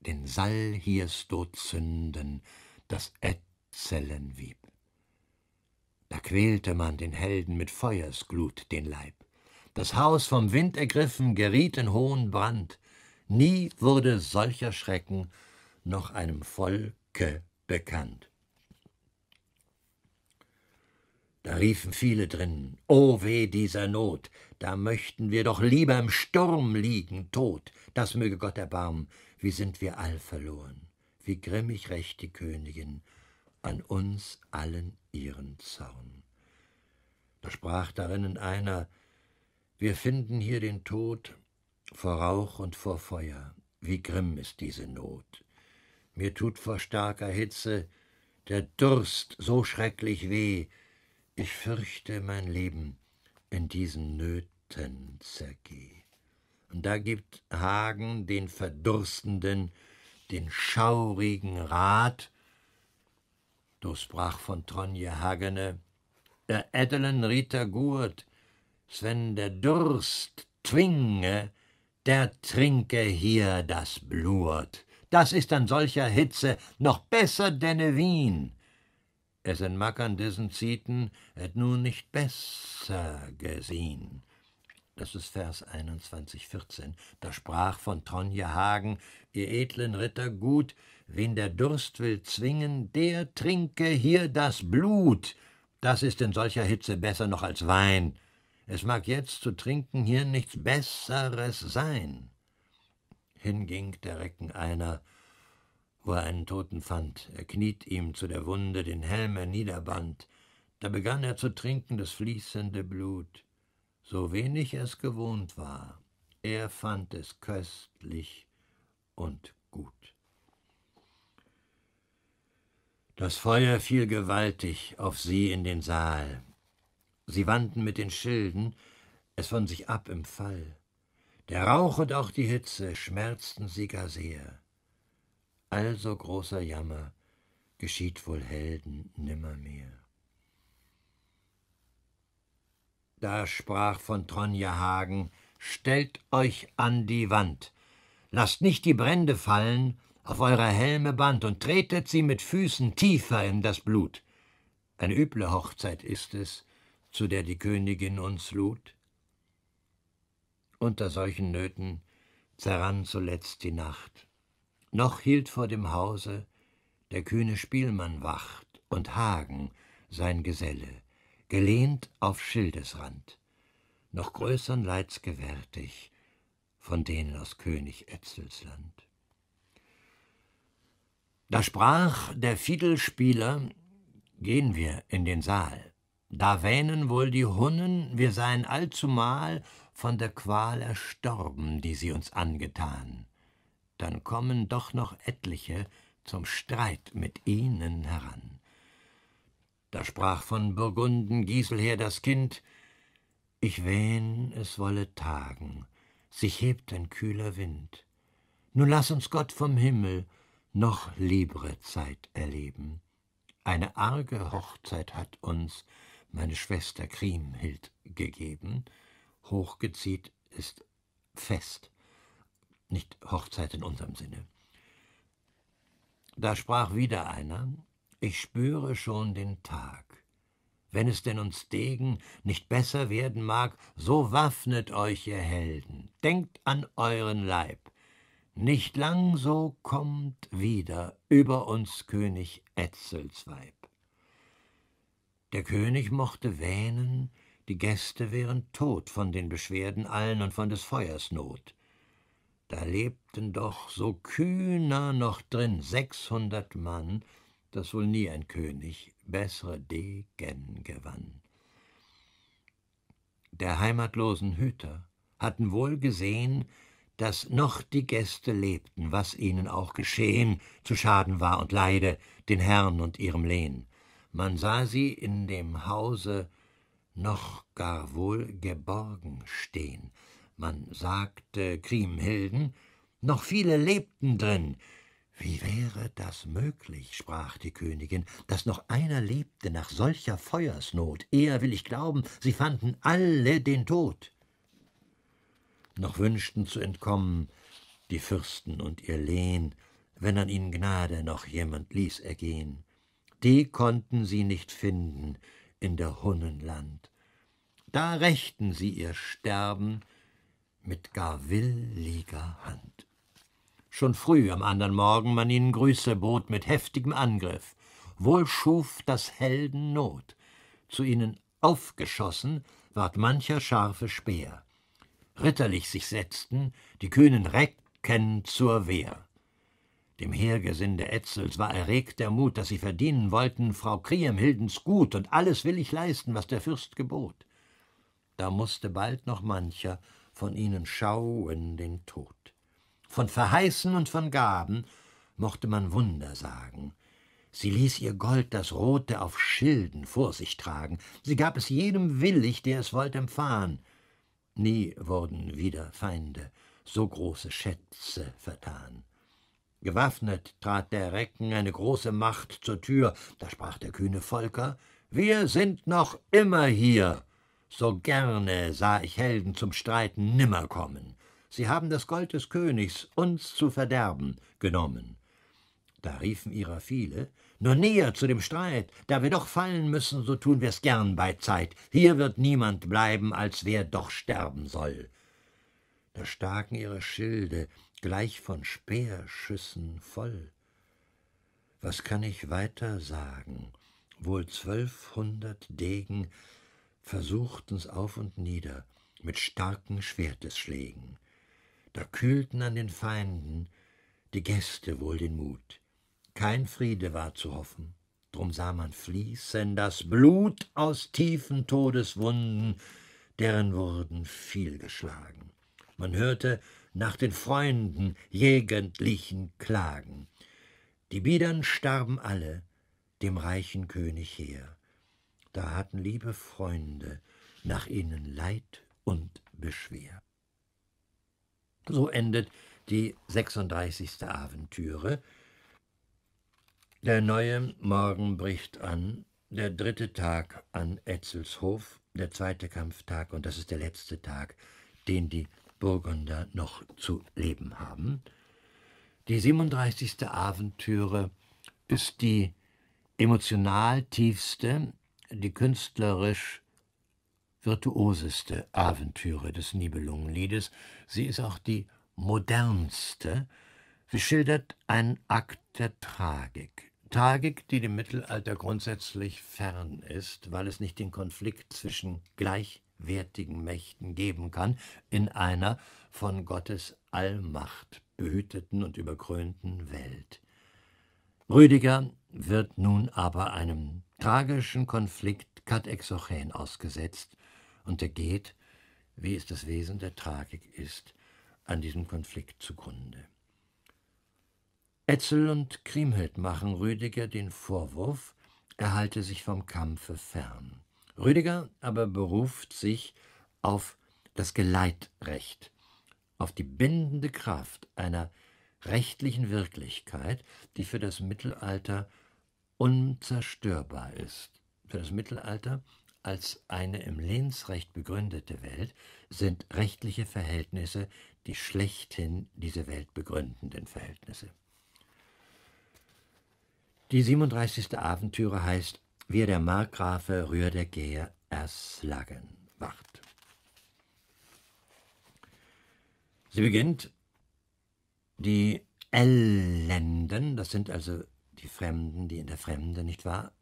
Den Saal hierst du zünden, das Etzelen wieb. Da quälte man den Helden mit Feuersglut den Leib. Das Haus vom Wind ergriffen, geriet in hohen Brand. Nie wurde solcher Schrecken noch einem Volke bekannt. Da riefen viele drinnen, O weh dieser Not, da möchten wir doch lieber im Sturm liegen, tot, das möge Gott erbarmen, wie sind wir all verloren, wie grimmig recht die Königin, an uns allen ihren Zorn. Da sprach darinnen einer, wir finden hier den Tod vor Rauch und vor Feuer, wie grimm ist diese Not. Mir tut vor starker Hitze der Durst so schrecklich weh, ich fürchte mein Leben in diesen Nöten zergeh. Und da gibt Hagen den Verdurstenden den schaurigen Rat, Du sprach von Tronje Hagene, der edlen Ritter Gurt, wenn der Durst zwinge, der trinke hier das Blut. Das ist an solcher Hitze noch besser denne Wien. Es in Mackern diesen Zieten et nun nicht besser gesehen. Das ist Vers 21, 14. Da sprach von Tronje Hagen, ihr edlen Ritter gut, Wen der Durst will zwingen, der trinke hier das Blut. Das ist in solcher Hitze besser noch als Wein. Es mag jetzt zu trinken hier nichts Besseres sein. Hinging der Recken einer, wo er einen Toten fand. Er kniet ihm zu der Wunde, den Helm er niederband. Da begann er zu trinken das fließende Blut. So wenig es gewohnt war, er fand es köstlich und gut. Das Feuer fiel gewaltig auf sie in den Saal. Sie wandten mit den Schilden es von sich ab im Fall. Der Rauch und auch die Hitze schmerzten sie gar sehr. Also großer Jammer geschieht wohl Helden nimmermehr. Da sprach von Tronja Hagen, stellt euch an die Wand, lasst nicht die Brände fallen, auf eurer Helme Band und tretet sie mit Füßen tiefer in das Blut. Eine üble Hochzeit ist es, zu der die Königin uns lud. Unter solchen Nöten zerrann zuletzt die Nacht. Noch hielt vor dem Hause der kühne Spielmann wacht und Hagen, sein Geselle, gelehnt auf Schildesrand, noch größern Leids gewärtig, von denen aus König Etzels Land. Da sprach der Fiedelspieler, gehen wir in den Saal. Da wähnen wohl die Hunnen, wir seien allzumal von der Qual erstorben, die sie uns angetan. Dann kommen doch noch etliche zum Streit mit ihnen heran. Da sprach von Burgunden Giselher das Kind, ich wähn, es wolle tagen, sich hebt ein kühler Wind. Nun lass uns Gott vom Himmel noch liebere Zeit erleben. Eine arge Hochzeit hat uns meine Schwester Kriemhild gegeben. Hochgezieht ist Fest, nicht Hochzeit in unserem Sinne. Da sprach wieder einer, ich spüre schon den Tag. Wenn es denn uns Degen nicht besser werden mag, so waffnet euch, ihr Helden, denkt an euren Leib. Nicht lang so kommt wieder über uns König Etzels Weib. Der König mochte wähnen, die Gäste wären tot von den Beschwerden allen und von des Feuers Not. Da lebten doch so kühner noch drin sechshundert Mann, dass wohl nie ein König bessere Degen gewann. Der heimatlosen Hüter hatten wohl gesehen, dass noch die Gäste lebten, was ihnen auch geschehen, zu Schaden war und Leide, den Herrn und ihrem Lehn. Man sah sie in dem Hause noch gar wohl geborgen stehen. Man sagte Kriemhilden, noch viele lebten drin. Wie wäre das möglich, sprach die Königin, dass noch einer lebte nach solcher Feuersnot? Eher will ich glauben, sie fanden alle den Tod noch wünschten zu entkommen, die Fürsten und ihr Lehn, wenn an ihnen Gnade noch jemand ließ ergehen. Die konnten sie nicht finden in der Hunnenland. Da rächten sie ihr Sterben mit gar williger Hand. Schon früh am andern Morgen man ihnen Grüße bot mit heftigem Angriff. Wohl schuf das Helden Not. Zu ihnen aufgeschossen ward mancher scharfe Speer ritterlich sich setzten, die kühnen Recken zur Wehr. Dem Heergesinde Etzels war erregt der Mut, dass sie verdienen wollten, Frau Kriemhildens Gut und alles willig leisten, was der Fürst gebot. Da mußte bald noch mancher von ihnen schauen den Tod. Von Verheißen und von Gaben mochte man Wunder sagen. Sie ließ ihr Gold das Rote auf Schilden vor sich tragen. Sie gab es jedem willig, der es wollt empfahen. Nie wurden wieder Feinde so große Schätze vertan. Gewaffnet trat der Recken eine große Macht zur Tür, da sprach der kühne Volker, wir sind noch immer hier. So gerne sah ich Helden zum Streiten nimmer kommen. Sie haben das Gold des Königs uns zu verderben genommen. Da riefen ihrer viele, nur näher zu dem Streit, da wir doch fallen müssen, so tun wir's gern bei Zeit. Hier wird niemand bleiben, als wer doch sterben soll. Da staken ihre Schilde, gleich von Speerschüssen voll. Was kann ich weiter sagen? Wohl zwölfhundert Degen versuchten's auf und nieder mit starken Schwertesschlägen. Da kühlten an den Feinden die Gäste wohl den Mut. Kein Friede war zu hoffen, drum sah man fließen das Blut aus tiefen Todeswunden, deren wurden viel geschlagen. Man hörte nach den Freunden jägentlichen Klagen. Die Biedern starben alle dem reichen König her. Da hatten liebe Freunde nach ihnen Leid und Beschwer. So endet die 36. Aventüre, der neue Morgen bricht an, der dritte Tag an Etzels Hof, der zweite Kampftag und das ist der letzte Tag, den die Burgunder noch zu leben haben. Die 37. Abentüre ist die emotional tiefste, die künstlerisch virtuoseste Aventüre des Nibelungenliedes. Sie ist auch die modernste. Sie schildert einen Akt der Tragik, Tragik, die dem Mittelalter grundsätzlich fern ist, weil es nicht den Konflikt zwischen gleichwertigen Mächten geben kann, in einer von Gottes Allmacht behüteten und überkrönten Welt. Rüdiger wird nun aber einem tragischen Konflikt katexochen ausgesetzt und er geht, wie es das Wesen der Tragik ist, an diesem Konflikt zugrunde. Etzel und Kriemhild machen Rüdiger den Vorwurf, er halte sich vom Kampfe fern. Rüdiger aber beruft sich auf das Geleitrecht, auf die bindende Kraft einer rechtlichen Wirklichkeit, die für das Mittelalter unzerstörbar ist. Für das Mittelalter als eine im Lehnsrecht begründete Welt sind rechtliche Verhältnisse die schlechthin diese Welt begründenden Verhältnisse. Die 37. Abenteuer heißt Wie der Markgrafe rühr der Rührdegeer erslagen wacht. Sie beginnt die Ellenden, das sind also die Fremden, die in der Fremde, nicht wahr?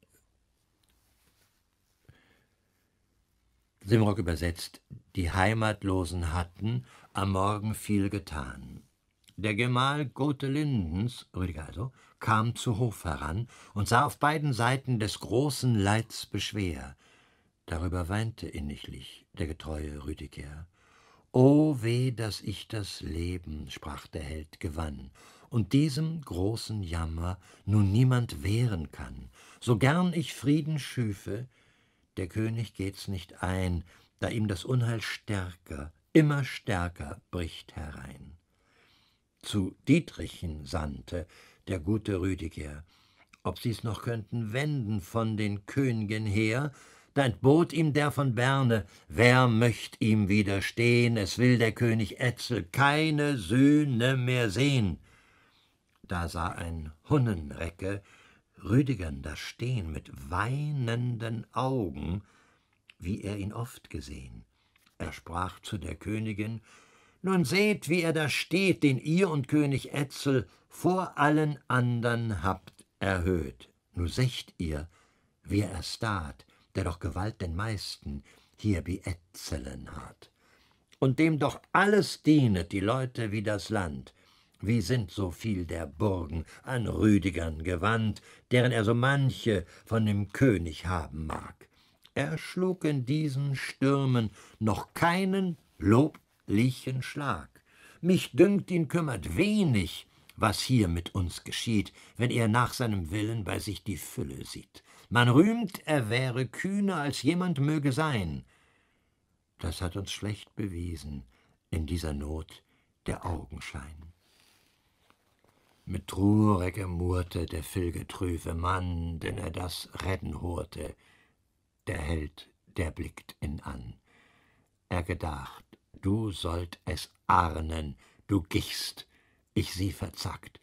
Simrock übersetzt, die Heimatlosen hatten am Morgen viel getan. Der Gemahl Gotelindens, Rüdiger also, kam zu Hof heran und sah auf beiden Seiten des großen Leids Beschwer. Darüber weinte inniglich der getreue Rüdiger. O weh, dass ich das Leben, sprach der Held, gewann, und diesem großen Jammer nun niemand wehren kann. So gern ich Frieden schüfe, der König geht's nicht ein, da ihm das Unheil stärker, immer stärker bricht herein. Zu Dietrichen sandte der gute Rüdiger. Ob sie's noch könnten wenden von den Königen her, da entbot ihm der von Berne, wer möcht ihm widerstehen, es will der König Etzel keine Söhne mehr sehn. Da sah ein Hunnenrecke Rüdigern da stehn mit weinenden Augen, wie er ihn oft gesehn. Er sprach zu der Königin, nun seht, wie er da steht, den ihr und König Etzel vor allen andern habt erhöht. Nu secht ihr, wie er stat, der doch Gewalt den meisten hier wie Etzelen hat. Und dem doch alles dienet, die Leute wie das Land. Wie sind so viel der Burgen an Rüdigern gewandt, deren er so manche von dem König haben mag. Er schlug in diesen Stürmen noch keinen loblichen Schlag. Mich dünkt ihn kümmert wenig, was hier mit uns geschieht, wenn er nach seinem Willen bei sich die Fülle sieht. Man rühmt, er wäre kühner als jemand möge sein. Das hat uns schlecht bewiesen in dieser Not der Augenschein. Mit Truhrecke murrte der filgetrüfe Mann, denn er das retten hurte. Der Held, der blickt ihn an. Er gedacht, du sollt es ahnen, du gichst, ich sie verzackt.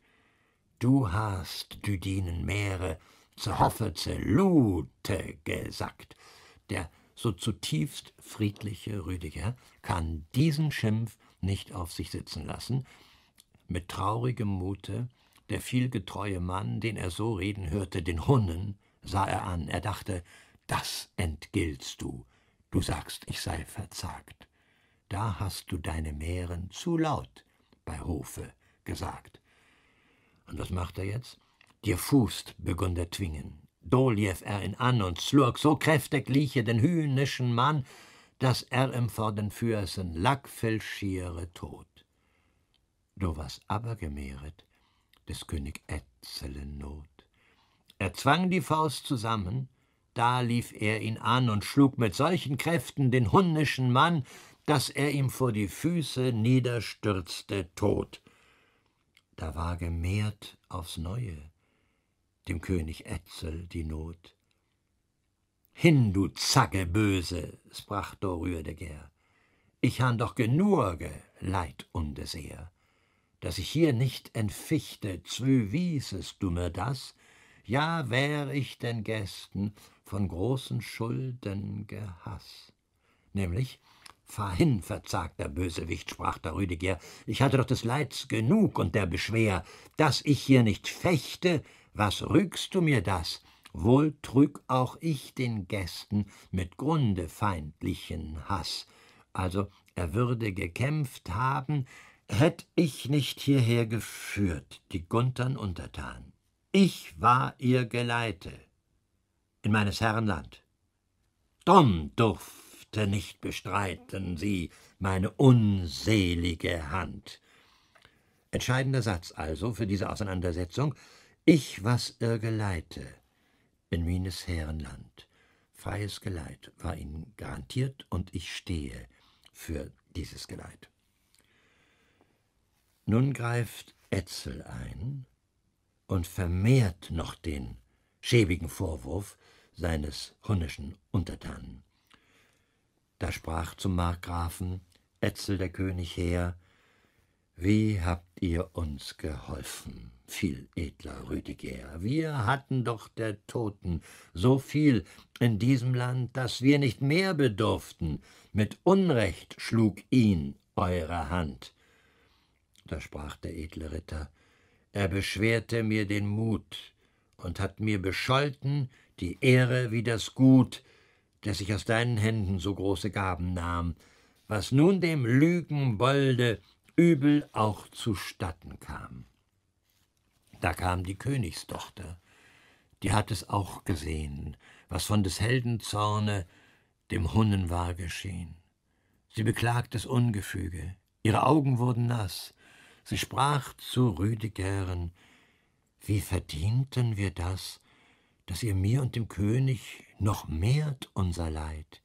Du hast, Düdinen Meere, ze Hoffe, ze Lute gesackt. Der so zutiefst friedliche Rüdiger kann diesen Schimpf nicht auf sich sitzen lassen. Mit traurigem Mute, der vielgetreue Mann, den er so reden hörte, den Hunnen, sah er an. Er dachte, das entgiltst du. Du sagst, ich sei verzagt. Da hast du deine Mähren zu laut bei Hofe gesagt. Und was macht er jetzt? Dir Fußt, begann der Twingen. Doljew er ihn an und schlug so kräftig lieche den hühnischen Mann, dass er ihm vor den Füßen Lackfell schiere tot. Do was aber gemehret, des König Etzelen Not. Er zwang die Faust zusammen, da lief er ihn an und schlug mit solchen Kräften den hunnischen Mann, dass er ihm vor die Füße niederstürzte tot da war gemehrt aufs Neue dem König Etzel die Not. Hin, du Zacke böse, sprach do Rüdeger, ich han doch genurge Leid und Desehr, dass ich hier nicht entfichte, zwü wieses du mir das, ja wär ich den Gästen von großen Schulden gehaß, nämlich, Fahr hin, verzagter Bösewicht, sprach der Rüdiger, ich hatte doch des Leids genug und der Beschwer. Dass ich hier nicht fechte, was rügst du mir das? Wohl trüg auch ich den Gästen mit Grunde feindlichen Hass. Also er würde gekämpft haben, hätt ich nicht hierher geführt, die Guntern untertan. Ich war ihr Geleite in meines Herren Land. Drum durf musste nicht bestreiten sie meine unselige Hand. Entscheidender Satz also für diese Auseinandersetzung Ich, was ihr geleite, in Mines Herrenland. Freies Geleit war ihnen garantiert und ich stehe für dieses Geleit. Nun greift Etzel ein und vermehrt noch den schäbigen Vorwurf seines hunnischen Untertanen da sprach zum Markgrafen Etzel der König heer, wie habt ihr uns geholfen, viel edler Rüdiger? Wir hatten doch der Toten so viel in diesem Land, daß wir nicht mehr bedurften. Mit Unrecht schlug ihn eure Hand. Da sprach der edle Ritter: Er beschwerte mir den Mut und hat mir bescholten die Ehre wie das Gut, der sich aus deinen Händen so große Gaben nahm, was nun dem Lügenbolde übel auch zustatten kam. Da kam die Königstochter, die hat es auch gesehen, was von des Helden Zorne dem Hunnen war geschehen. Sie beklagt das Ungefüge, ihre Augen wurden nass, sie sprach zu Rüdigeren, wie verdienten wir das, dass ihr mir und dem König noch mehrt unser Leid.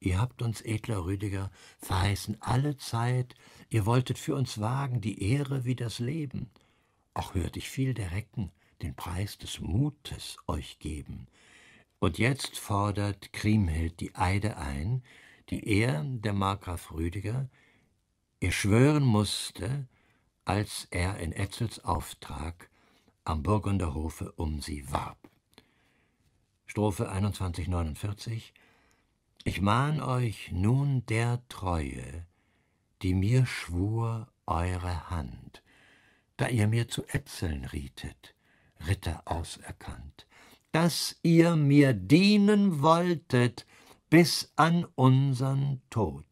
Ihr habt uns, edler Rüdiger, verheißen alle Zeit, ihr wolltet für uns wagen die Ehre wie das Leben. Auch hört ich viel der Recken den Preis des Mutes euch geben. Und jetzt fordert Kriemhild die Eide ein, die er, der Markgraf Rüdiger, ihr schwören musste, als er in Etzels Auftrag am Burgunderhofe um sie warb. Strophe 2149 Ich mahn euch nun der Treue, die mir schwur eure Hand, da ihr mir zu Etzeln rietet, Ritter auserkannt, dass ihr mir dienen wolltet bis an unsern Tod.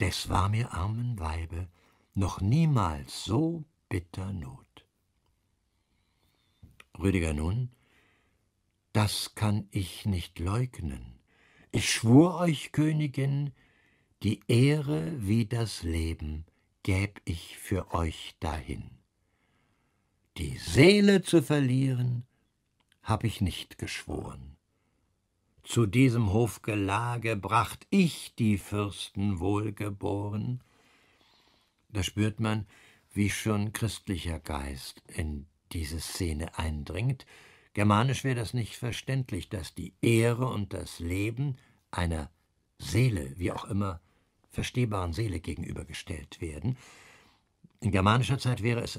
Des war mir armen Weibe noch niemals so bitter Not. Rüdiger nun das kann ich nicht leugnen. Ich schwur euch, Königin, die Ehre wie das Leben gäb ich für euch dahin. Die Seele zu verlieren, hab ich nicht geschworen. Zu diesem Hofgelage bracht ich die Fürsten wohlgeboren. Da spürt man, wie schon christlicher Geist in diese Szene eindringt, Germanisch wäre das nicht verständlich, dass die Ehre und das Leben einer Seele, wie auch immer, verstehbaren Seele gegenübergestellt werden. In germanischer Zeit wäre es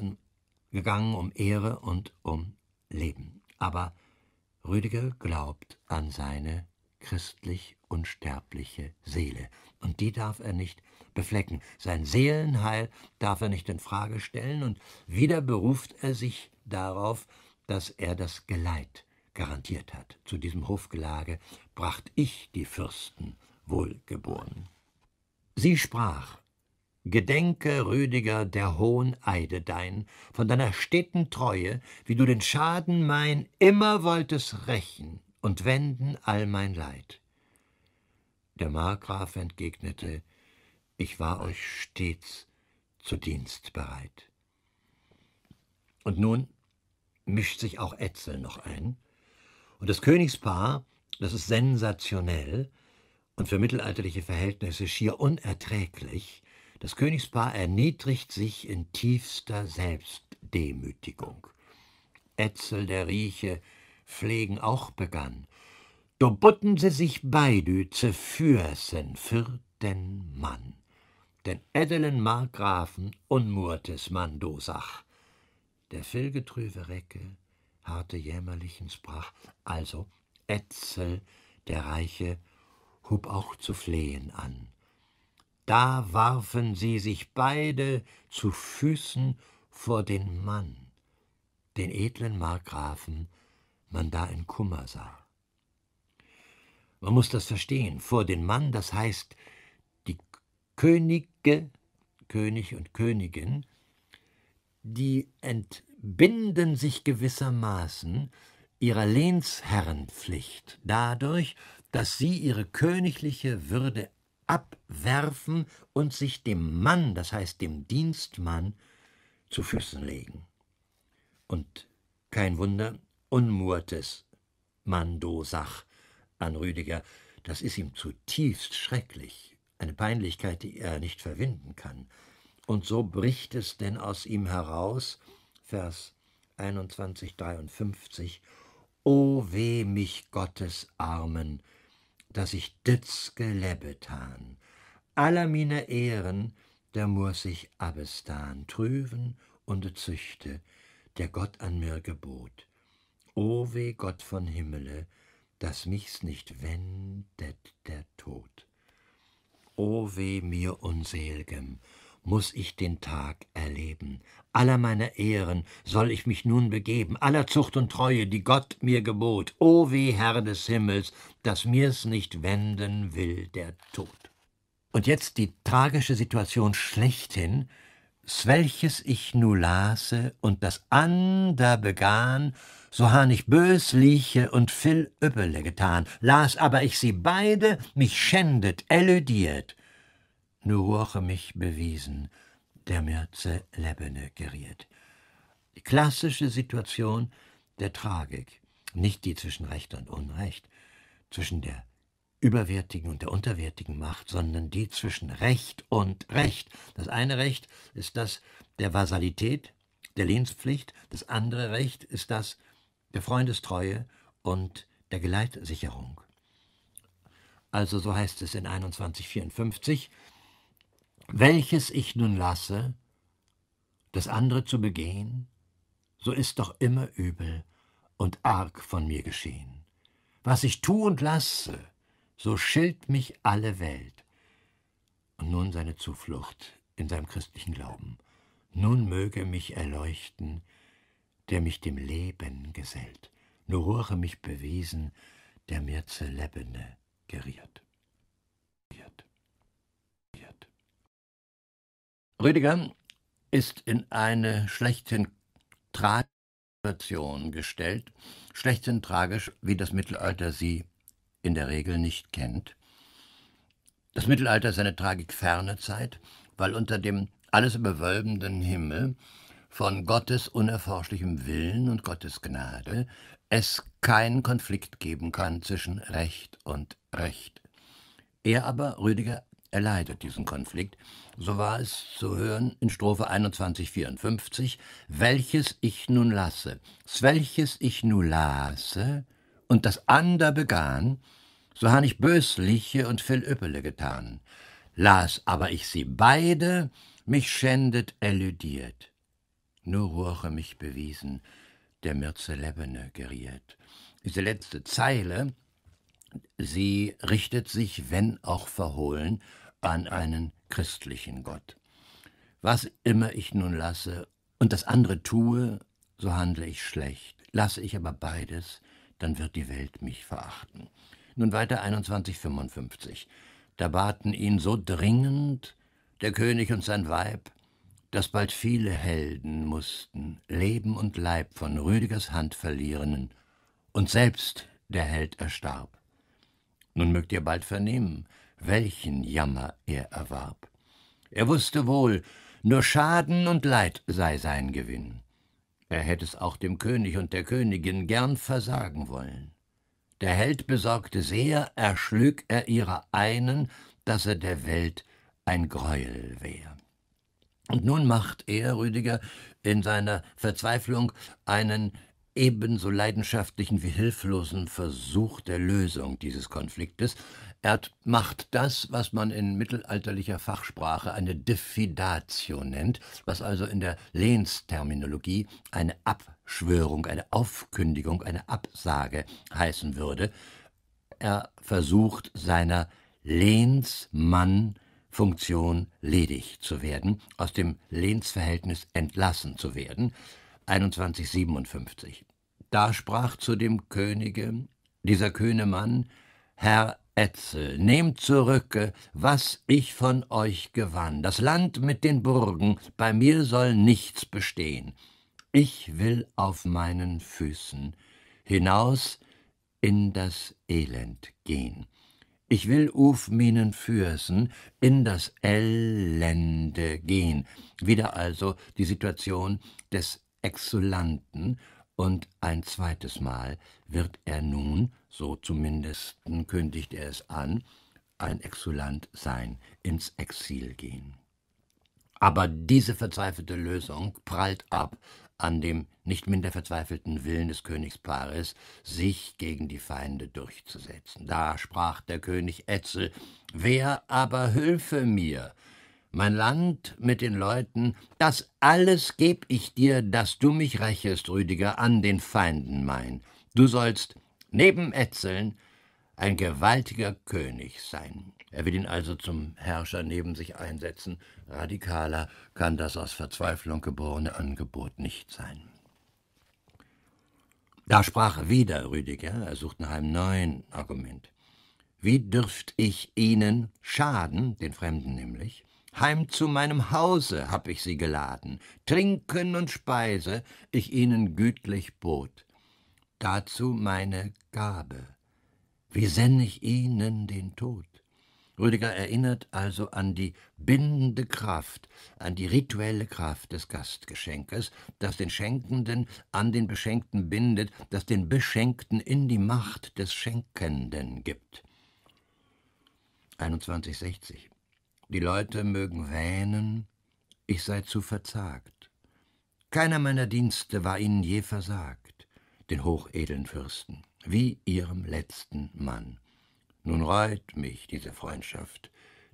gegangen um Ehre und um Leben. Aber Rüdiger glaubt an seine christlich unsterbliche Seele. Und die darf er nicht beflecken. Sein Seelenheil darf er nicht in Frage stellen. Und wieder beruft er sich darauf, dass er das Geleit garantiert hat. Zu diesem Hofgelage bracht ich die Fürsten wohlgeboren. Sie sprach, Gedenke, Rüdiger, der hohen Eide dein, von deiner steten Treue, wie du den Schaden mein immer wolltest rächen und wenden all mein Leid. Der Markgraf entgegnete, ich war euch stets zu Dienst bereit. Und nun mischt sich auch Etzel noch ein. Und das Königspaar, das ist sensationell und für mittelalterliche Verhältnisse schier unerträglich. Das Königspaar erniedrigt sich in tiefster Selbstdemütigung. Etzel der Rieche pflegen auch begann. Do butten sie sich beide zerfürsen für den Mann. Den edelen Markgrafen unmurtes Mann Dosach der Filgetrüwe Recke harrte jämmerlich ins Brach, also Etzel, der Reiche, hub auch zu flehen an. Da warfen sie sich beide zu Füßen vor den Mann, den edlen Markgrafen, man da in Kummer sah. Man muss das verstehen, vor den Mann, das heißt die Könige, König und Königin, die entbinden sich gewissermaßen ihrer Lehnsherrenpflicht dadurch, dass sie ihre königliche Würde abwerfen und sich dem Mann, das heißt dem Dienstmann, zu Füßen legen. Und kein Wunder, unmurtes Mandosach an Rüdiger, das ist ihm zutiefst schrecklich, eine Peinlichkeit, die er nicht verwinden kann. Und so bricht es denn aus ihm heraus, Vers 21, 53, O weh mich Gottes Armen, dass ich ditz gelebetan, aller meiner Ehren, der muß ich abestan, trüven und züchte, der Gott an mir gebot. O weh Gott von Himmele, dass mich's nicht wendet der Tod. O weh mir Unselgem, muss ich den Tag erleben. Aller meiner Ehren soll ich mich nun begeben, aller Zucht und Treue, die Gott mir gebot. O weh, Herr des Himmels, dass mir's nicht wenden will der Tod. Und jetzt die tragische Situation schlechthin, s welches ich nu lase und das ander begann, so han ich bös lieche und viel üppele getan, las aber ich sie beide, mich schändet, elüdiert nur woche mich bewiesen, der mir ze Lebene geriert. Die klassische Situation der Tragik, nicht die zwischen Recht und Unrecht, zwischen der überwertigen und der unterwertigen Macht, sondern die zwischen Recht und Recht. Das eine Recht ist das der Vasalität, der Lehnspflicht, das andere Recht ist das der Freundestreue und der Geleitsicherung. Also so heißt es in 2154, welches ich nun lasse, das andere zu begehen, so ist doch immer übel und arg von mir geschehen. Was ich tu und lasse, so schilt mich alle Welt. Und nun seine Zuflucht in seinem christlichen Glauben. Nun möge mich erleuchten, der mich dem Leben gesellt. Nur ruhe mich bewiesen, der mir zu Lebene geriert. Rüdiger ist in eine schlechthin tragische Situation gestellt, schlechthin tragisch, wie das Mittelalter sie in der Regel nicht kennt. Das Mittelalter ist eine ferne Zeit, weil unter dem alles überwölbenden Himmel von Gottes unerforschlichem Willen und Gottes Gnade es keinen Konflikt geben kann zwischen Recht und Recht. Er aber, Rüdiger, er leidet diesen Konflikt. So war es zu hören in Strophe 2154, welches ich nun lasse, welches ich nun lasse und das ander begann, so han ich bösliche und viel üppele getan. Las aber ich sie beide, mich schändet elüdiert. Nur Ruhe mich bewiesen, der Mirze Lebene geriert. Diese letzte Zeile Sie richtet sich, wenn auch verhohlen, an einen christlichen Gott. Was immer ich nun lasse und das andere tue, so handle ich schlecht. Lasse ich aber beides, dann wird die Welt mich verachten. Nun weiter 2155. Da baten ihn so dringend der König und sein Weib, dass bald viele Helden mussten Leben und Leib von Rüdigers Hand verlieren und selbst der Held erstarb. Nun mögt ihr bald vernehmen, welchen Jammer er erwarb. Er wußte wohl, nur Schaden und Leid sei sein Gewinn. Er hätte es auch dem König und der Königin gern versagen wollen. Der Held besorgte sehr, erschlüg er ihrer einen, daß er der Welt ein Greuel wäre. Und nun macht er, Rüdiger, in seiner Verzweiflung einen ebenso leidenschaftlichen wie hilflosen Versuch der Lösung dieses Konfliktes. Er macht das, was man in mittelalterlicher Fachsprache eine Diffidatio nennt, was also in der Lehnsterminologie eine Abschwörung, eine Aufkündigung, eine Absage heißen würde. Er versucht seiner Lehnsmann Funktion ledig zu werden, aus dem Lehnsverhältnis entlassen zu werden, 2157. Da sprach zu dem Könige, dieser kühne Mann, Herr Etzel, nehmt zurücke, was ich von euch gewann. Das Land mit den Burgen, bei mir soll nichts bestehen. Ich will auf meinen Füßen hinaus in das Elend gehen. Ich will uf minen Fürsen in das Elende gehen. Wieder also die Situation des Exulanten, und ein zweites Mal wird er nun, so zumindest kündigt er es an, ein Exulant sein, ins Exil gehen. Aber diese verzweifelte Lösung prallt ab an dem nicht minder verzweifelten Willen des Königs Paris, sich gegen die Feinde durchzusetzen. Da sprach der König Etzel, wer aber hülfe mir? mein Land mit den Leuten, das alles geb ich dir, dass du mich rächest, Rüdiger, an den Feinden mein. Du sollst neben Etzeln ein gewaltiger König sein. Er will ihn also zum Herrscher neben sich einsetzen. Radikaler kann das aus Verzweiflung geborene Angebot nicht sein. Da sprach wieder Rüdiger, er sucht nach einem neuen Argument. Wie dürft ich ihnen schaden, den Fremden nämlich, Heim zu meinem Hause hab ich sie geladen, Trinken und Speise ich ihnen gütlich bot. Dazu meine Gabe. Wie senn ich ihnen den Tod? Rüdiger erinnert also an die bindende Kraft, an die rituelle Kraft des Gastgeschenkes, das den Schenkenden an den Beschenkten bindet, das den Beschenkten in die Macht des Schenkenden gibt. 2160 die Leute mögen wähnen, ich sei zu verzagt. Keiner meiner Dienste war ihnen je versagt, den hochedeln Fürsten, wie ihrem letzten Mann. Nun reut mich diese Freundschaft,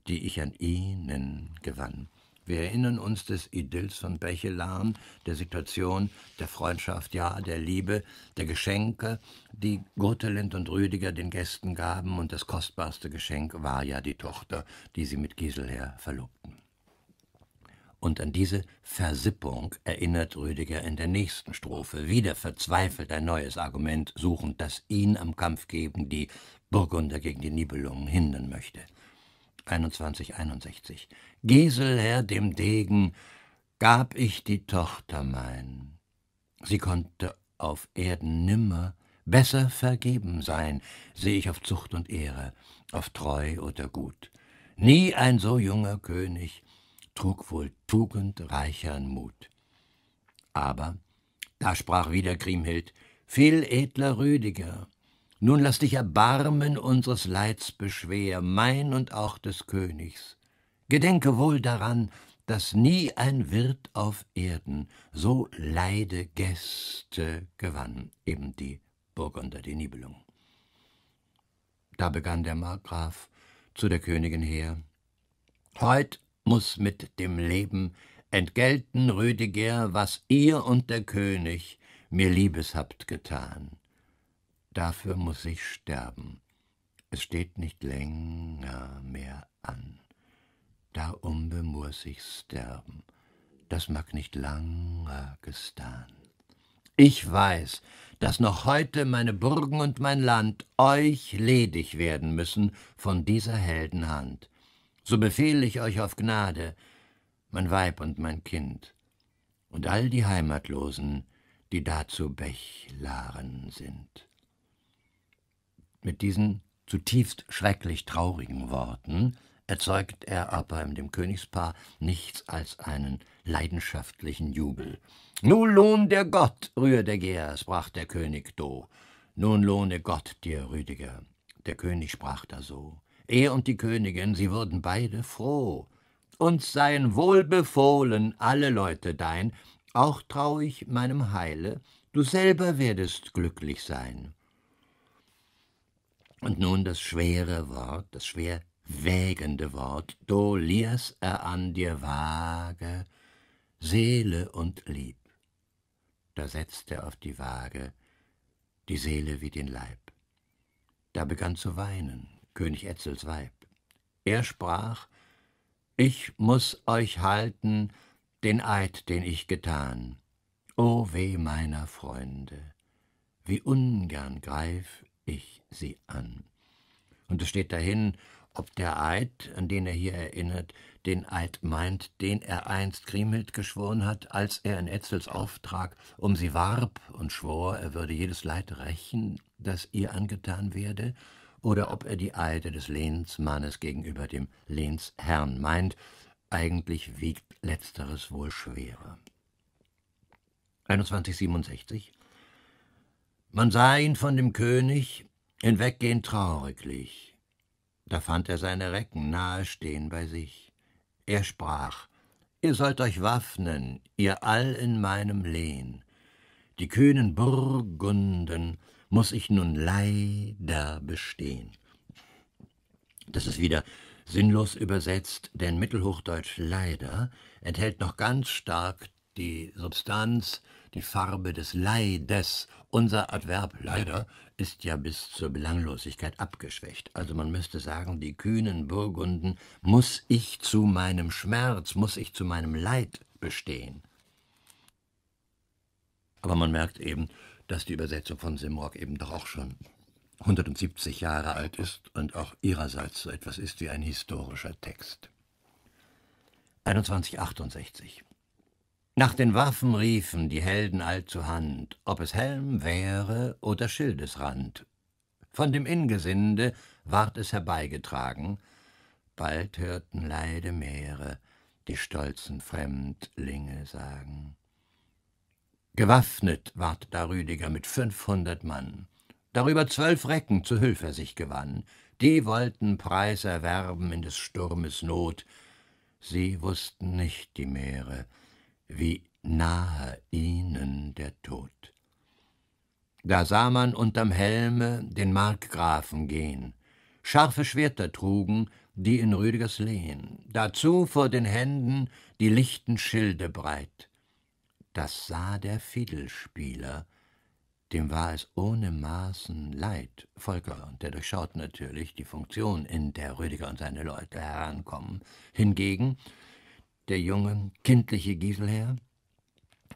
die ich an ihnen gewann. Wir erinnern uns des Idylls von Bechelan, der Situation der Freundschaft, ja, der Liebe, der Geschenke, die Gotteland und Rüdiger den Gästen gaben. Und das kostbarste Geschenk war ja die Tochter, die sie mit Giselher verlobten. Und an diese Versippung erinnert Rüdiger in der nächsten Strophe, wieder verzweifelt ein neues Argument suchend, das ihn am Kampf geben, die Burgunder, gegen die Nibelungen hindern möchte. 2161. Geselher dem Degen gab ich die Tochter mein. Sie konnte auf Erden nimmer besser vergeben sein, seh ich auf Zucht und Ehre, auf Treu oder Gut. Nie ein so junger König trug wohl Tugend reichern Mut. Aber da sprach wieder Kriemhild, viel edler Rüdiger, nun lass dich erbarmen unseres Leids beschwer, mein und auch des Königs. Gedenke wohl daran, dass nie ein Wirt auf Erden so leide Gäste gewann, eben die Burgunder, die Nibelung. Da begann der Markgraf zu der Königin her. Heut muß mit dem Leben entgelten, Rüdiger, was ihr und der König mir Liebes habt getan. Dafür muss ich sterben. Es steht nicht länger mehr an. Darum bemuß ich sterben. Das mag nicht langer gestan. Ich weiß, dass noch heute meine Burgen und mein Land euch ledig werden müssen von dieser Heldenhand. So befehle ich euch auf Gnade, mein Weib und mein Kind und all die Heimatlosen, die dazu Bechlaren sind. Mit diesen zutiefst schrecklich traurigen Worten erzeugt er aber in dem Königspaar nichts als einen leidenschaftlichen Jubel. Nun lohn der Gott, Rüdeger«, sprach der König do. »Nun lohne Gott dir, Rüdiger«, der König sprach da so. Er und die Königin, sie wurden beide froh. Uns seien wohlbefohlen alle Leute dein, auch trau ich meinem Heile, du selber werdest glücklich sein. Und nun das schwere Wort, das schwer wägende Wort, do liers er an dir Waage, Seele und Lieb. Da setzt er auf die Waage die Seele wie den Leib. Da begann zu weinen König Etzels Weib. Er sprach, ich muß euch halten den Eid, den ich getan. O weh meiner Freunde, wie ungern greif ich sie an. Und es steht dahin, ob der Eid, an den er hier erinnert, den Eid meint, den er einst Kriemhild geschworen hat, als er in Etzels Auftrag um sie warb und schwor, er würde jedes Leid rächen, das ihr angetan werde, oder ob er die Eide des Lehnsmannes gegenüber dem Lehnsherrn meint, eigentlich wiegt letzteres wohl schwerer. 2167 man sah ihn von dem König hinweggehen trauriglich. Da fand er seine Recken nahe stehen bei sich. Er sprach, Ihr sollt euch waffnen, ihr all in meinem Lehn. Die kühnen Burgunden muß ich nun leider bestehen. Das ist wieder sinnlos übersetzt, denn Mittelhochdeutsch leider enthält noch ganz stark die Substanz, die Farbe des Leides unser Adverb leider ist ja bis zur Belanglosigkeit abgeschwächt. Also man müsste sagen, die kühnen Burgunden muss ich zu meinem Schmerz, muss ich zu meinem Leid bestehen. Aber man merkt eben, dass die Übersetzung von Simrock eben doch auch schon 170 Jahre alt ist und auch ihrerseits so etwas ist wie ein historischer Text. 2168 nach den Waffen riefen die Helden allzu Hand, ob es Helm wäre oder Schildesrand. Von dem Ingesinde ward es herbeigetragen, bald hörten leide Meere die stolzen Fremdlinge sagen. Gewaffnet ward da Rüdiger mit fünfhundert Mann, darüber zwölf Recken zu Hülfe sich gewann, die wollten Preis erwerben in des Sturmes Not, sie wußten nicht die Meere, wie nahe ihnen der Tod. Da sah man unterm Helme den Markgrafen gehen, scharfe Schwerter trugen, die in Rüdigers lehen, dazu vor den Händen die lichten Schilde breit. Das sah der Fiedelspieler, dem war es ohne Maßen leid, Volker, und der durchschaut natürlich die Funktion, in der Rüdiger und seine Leute herankommen. Hingegen der junge, kindliche Giselher.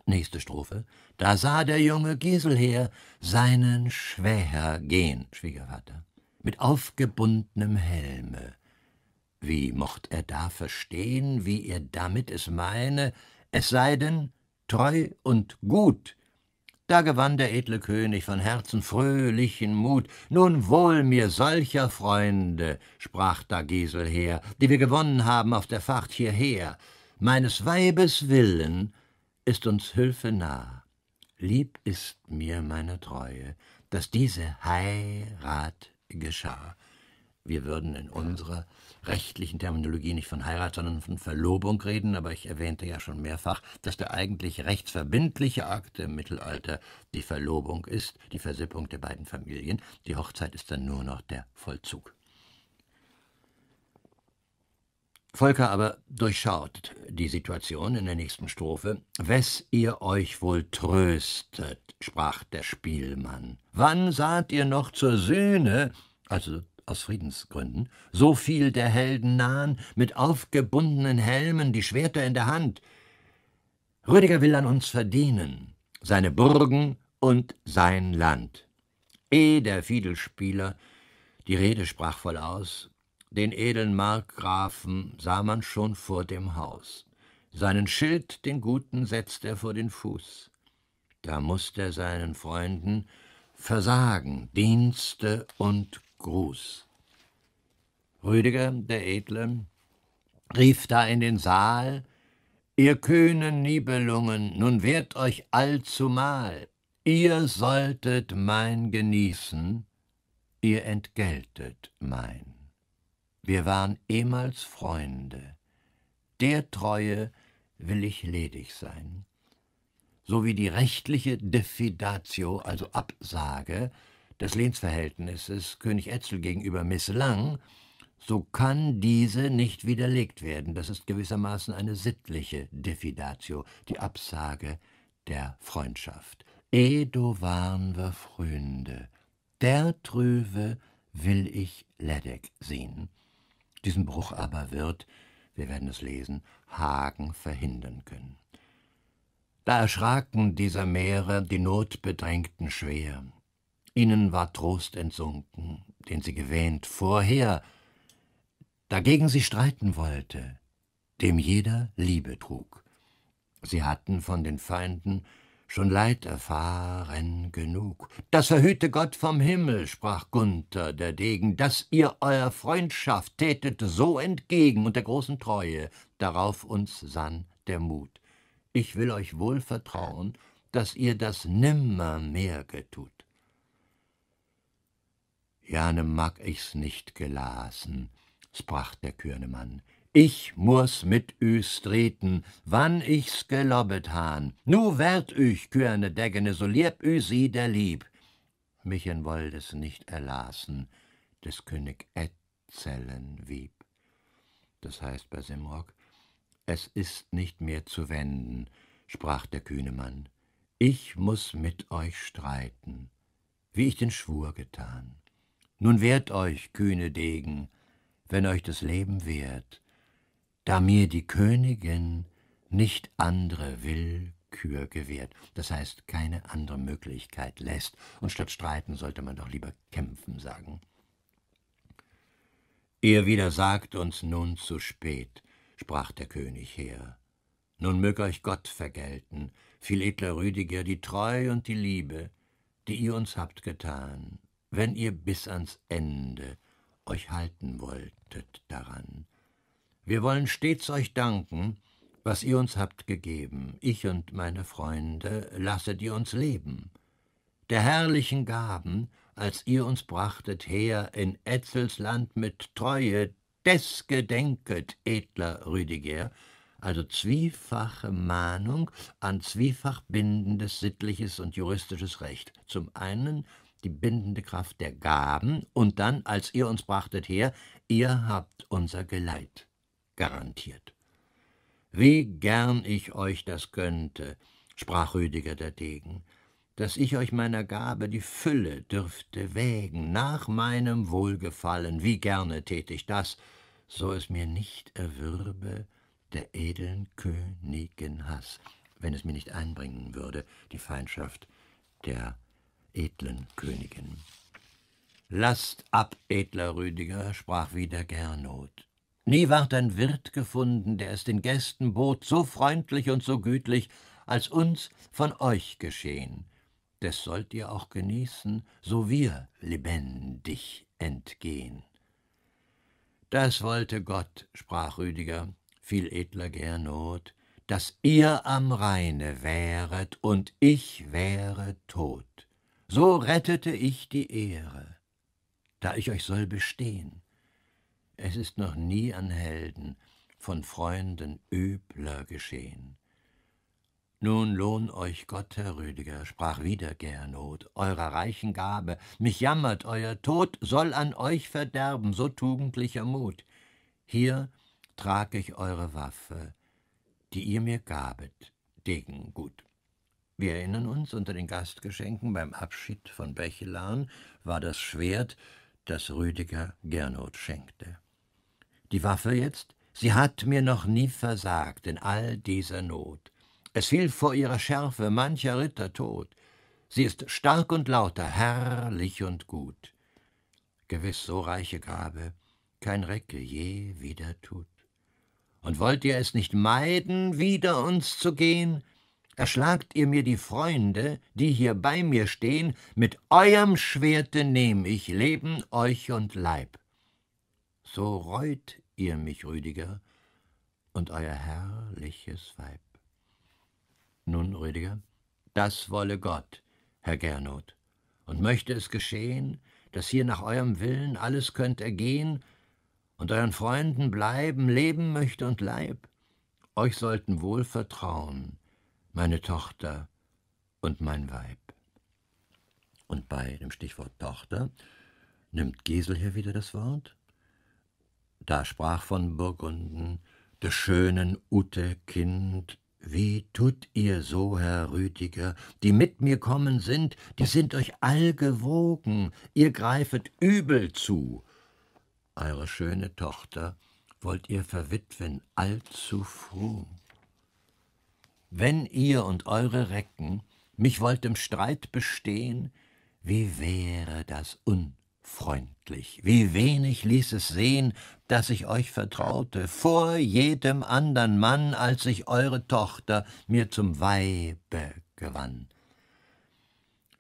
Nächste Strophe. Da sah der junge Giselher seinen Schwäher gehen, Schwiegervater, mit aufgebundenem Helme. Wie mocht er da verstehen, wie er damit es meine, es sei denn treu und gut? Da gewann der edle König von Herzen fröhlichen Mut. Nun wohl mir solcher Freunde, sprach da Giselher, die wir gewonnen haben auf der Fahrt hierher meines Weibes willen ist uns Hülfe nah. Lieb ist mir meine Treue, dass diese Heirat geschah. Wir würden in unserer rechtlichen Terminologie nicht von Heirat, sondern von Verlobung reden, aber ich erwähnte ja schon mehrfach, dass der eigentlich rechtsverbindliche Akt im Mittelalter die Verlobung ist, die Versippung der beiden Familien. Die Hochzeit ist dann nur noch der Vollzug. Volker aber durchschaut die Situation in der nächsten Strophe. Wes ihr euch wohl tröstet, sprach der Spielmann. Wann saht ihr noch zur Sühne, also aus Friedensgründen, so viel der Helden nahen, mit aufgebundenen Helmen, die Schwerter in der Hand? Rüdiger will an uns verdienen, seine Burgen und sein Land. Eh der Fiedelspieler die Rede sprach voll aus, den edlen Markgrafen sah man schon vor dem Haus. Seinen Schild, den guten, setzt er vor den Fuß. Da mußt er seinen Freunden versagen, Dienste und Gruß. Rüdiger, der Edle, rief da in den Saal, Ihr kühnen Nibelungen, nun wehrt euch allzumal, ihr solltet mein genießen, ihr entgeltet mein. Wir waren ehemals Freunde. Der Treue will ich ledig sein. So wie die rechtliche Defidatio, also Absage, des Lehnsverhältnisses König Etzel gegenüber misslang, so kann diese nicht widerlegt werden. Das ist gewissermaßen eine sittliche Defidatio, die Absage der Freundschaft. Edo waren wir Freunde, der Trüve will ich ledig sehen. Diesen Bruch aber wird, wir werden es lesen, Hagen verhindern können. Da erschraken dieser Meere die Notbedrängten schwer. Ihnen war Trost entsunken, den sie gewähnt vorher, dagegen sie streiten wollte, dem jeder Liebe trug. Sie hatten von den Feinden schon Leid erfahren genug. Das verhüte Gott vom Himmel, sprach Gunther der Degen, dass ihr euer Freundschaft tätet so entgegen und der großen Treue, darauf uns sann der Mut. Ich will euch wohl vertrauen, dass ihr das nimmermehr getut. Ja, ne mag ich's nicht gelassen, sprach der Kürnemann, ich muß mit üs treten, wann ich's gelobbet han. Nu werd ich kühne Degene, so lieb üs sie der Lieb. Michen wollt es nicht erlassen, des König Etzellen wieb. Das heißt bei Simrock, es ist nicht mehr zu wenden, sprach der kühne Mann. Ich muß mit euch streiten, wie ich den Schwur getan. Nun wehrt euch, kühne Degen, wenn euch das Leben wehrt, da mir die Königin nicht andere Willkür gewährt, das heißt keine andere Möglichkeit lässt, und statt streiten sollte man doch lieber kämpfen sagen. Ihr widersagt uns nun zu spät, sprach der König her. Nun mög euch Gott vergelten, viel edler Rüdiger, die Treu und die Liebe, die ihr uns habt getan, wenn ihr bis ans Ende euch halten wolltet daran. Wir wollen stets euch danken, was ihr uns habt gegeben, ich und meine Freunde, lasset ihr uns leben. Der herrlichen Gaben, als ihr uns brachtet her in Etzels Land mit Treue, des gedenket, edler Rüdiger, also zwiefache Mahnung an zwiefach bindendes sittliches und juristisches Recht. Zum einen die bindende Kraft der Gaben und dann, als ihr uns brachtet her, ihr habt unser Geleit garantiert. Wie gern ich euch das gönnte, sprach Rüdiger der Degen, dass ich euch meiner Gabe die Fülle dürfte wägen, nach meinem Wohlgefallen, wie gerne tät ich das, so es mir nicht erwürbe der edlen Königin Hass, wenn es mir nicht einbringen würde, die Feindschaft der edlen Königin. Lasst ab, edler Rüdiger, sprach wieder Gernot, Nie ward ein Wirt gefunden, der es den Gästen bot, so freundlich und so gütlich, als uns von euch geschehen. Des sollt ihr auch genießen, so wir lebendig entgehen. Das wollte Gott, sprach Rüdiger, viel edler Gernot, dass ihr am Rheine wäret und ich wäre tot. So rettete ich die Ehre, da ich euch soll bestehen. Es ist noch nie an Helden von Freunden übler geschehen. Nun lohn euch Gott, Herr Rüdiger, sprach wieder Gernot, eurer reichen Gabe. Mich jammert, euer Tod soll an euch verderben, so tugendlicher Mut. Hier trag ich eure Waffe, die ihr mir gabet, Degen gut. Wir erinnern uns, unter den Gastgeschenken beim Abschied von Bechelan war das Schwert, das Rüdiger Gernot schenkte. Die Waffe jetzt? Sie hat mir noch nie versagt in all dieser Not. Es fiel vor ihrer Schärfe mancher Ritter tot. Sie ist stark und lauter, herrlich und gut. Gewiss so reiche Grabe kein Recke je wieder tut. Und wollt ihr es nicht meiden, wieder uns zu gehen? Erschlagt ihr mir die Freunde, die hier bei mir stehen, mit eurem Schwerte nehm ich Leben euch und Leib so reut ihr mich, Rüdiger, und euer herrliches Weib. Nun, Rüdiger, das wolle Gott, Herr Gernot, und möchte es geschehen, dass hier nach eurem Willen alles könnt ergehen und euren Freunden bleiben, Leben möchte und Leib. Euch sollten wohl vertrauen, meine Tochter und mein Weib. Und bei dem Stichwort Tochter nimmt Gesel hier wieder das Wort da sprach von Burgunden, des schönen Ute Kind, wie tut ihr so, Herr Rüdiger, die mit mir kommen sind, die sind euch all gewogen, ihr greifet übel zu. Eure schöne Tochter wollt ihr verwitwen allzu früh. Wenn ihr und eure Recken mich wollt im Streit bestehen, wie wäre das un freundlich. Wie wenig ließ es sehen, dass ich euch vertraute, vor jedem andern Mann, als ich eure Tochter mir zum Weibe gewann.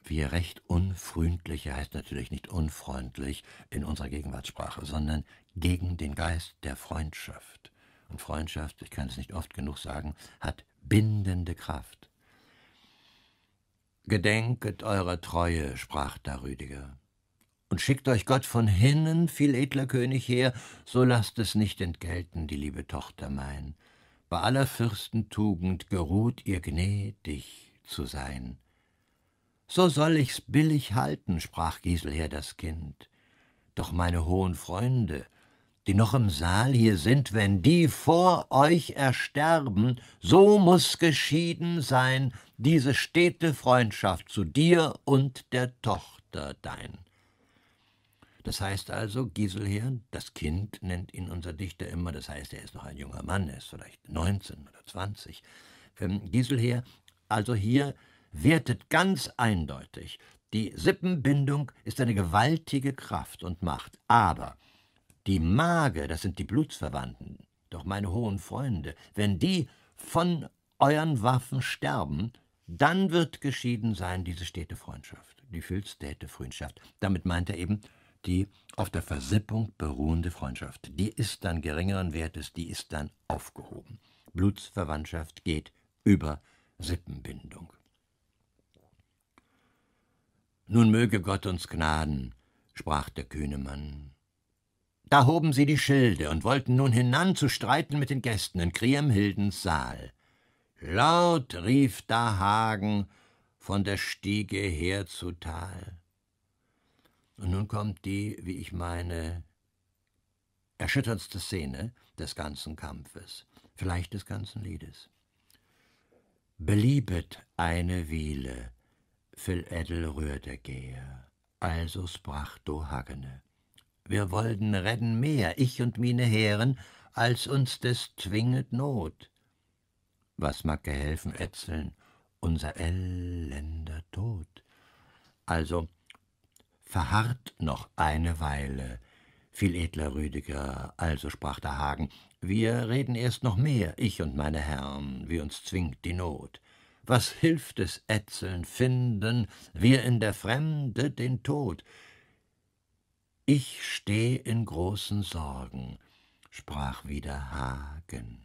Wir recht unfreundlich, heißt natürlich nicht unfreundlich in unserer Gegenwartssprache, sondern gegen den Geist der Freundschaft. Und Freundschaft, ich kann es nicht oft genug sagen, hat bindende Kraft. Gedenket eurer Treue, sprach da Rüdiger und schickt euch Gott von hinnen, viel edler König, her, so lasst es nicht entgelten, die liebe Tochter mein. Bei aller Fürstentugend geruht ihr gnädig zu sein. So soll ich's billig halten, sprach Giselher das Kind. Doch meine hohen Freunde, die noch im Saal hier sind, wenn die vor euch ersterben, so muß geschieden sein diese stete Freundschaft zu dir und der Tochter dein. Das heißt also, Giselher, das Kind nennt ihn unser Dichter immer, das heißt, er ist noch ein junger Mann, er ist vielleicht 19 oder 20. Ähm, Giselher, also hier wertet ganz eindeutig, die Sippenbindung ist eine gewaltige Kraft und Macht, aber die Mage, das sind die Blutsverwandten, doch meine hohen Freunde, wenn die von euren Waffen sterben, dann wird geschieden sein diese stete Freundschaft, die Füllstädte Freundschaft. Damit meint er eben die auf der Versippung beruhende Freundschaft. Die ist dann geringeren Wertes, die ist dann aufgehoben. Blutsverwandtschaft geht über Sippenbindung. Nun möge Gott uns gnaden, sprach der kühne Mann. Da hoben sie die Schilde und wollten nun hinan zu streiten mit den Gästen in Kriemhildens Saal. Laut rief da Hagen von der Stiege her zu Tal. Und nun kommt die, wie ich meine, erschütterndste Szene des ganzen Kampfes, vielleicht des ganzen Liedes. Beliebet eine Wiele, Phil edel rührte gehe, also sprach do Hagene. Wir wollten redden mehr, ich und meine Herren, als uns des zwinget Not. Was mag gehelfen ätzeln, unser elender Tod? Also, Verharrt noch eine Weile, viel edler Rüdiger, also sprach der Hagen, wir reden erst noch mehr, ich und meine Herren, wie uns zwingt die Not. Was hilft es Ätzeln finden, wir in der Fremde den Tod? Ich steh in großen Sorgen, sprach wieder Hagen.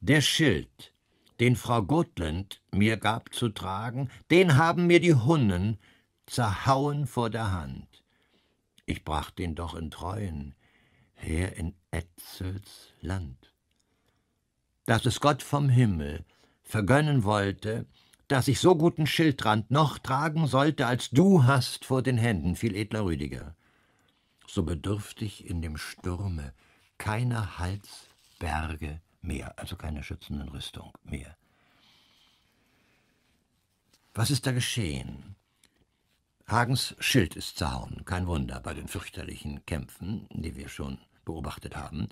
Der Schild, den Frau Gotland mir gab zu tragen, den haben mir die Hunnen zerhauen vor der Hand. Ich brachte ihn doch in Treuen, her in Etzels Land. Dass es Gott vom Himmel vergönnen wollte, dass ich so guten Schildrand noch tragen sollte, als du hast vor den Händen, viel edler Rüdiger. So bedürfte ich in dem Sturme keiner Halsberge mehr, also keiner schützenden Rüstung mehr. Was ist da geschehen? Hagens Schild ist zerhauen, kein Wunder bei den fürchterlichen Kämpfen, die wir schon beobachtet haben.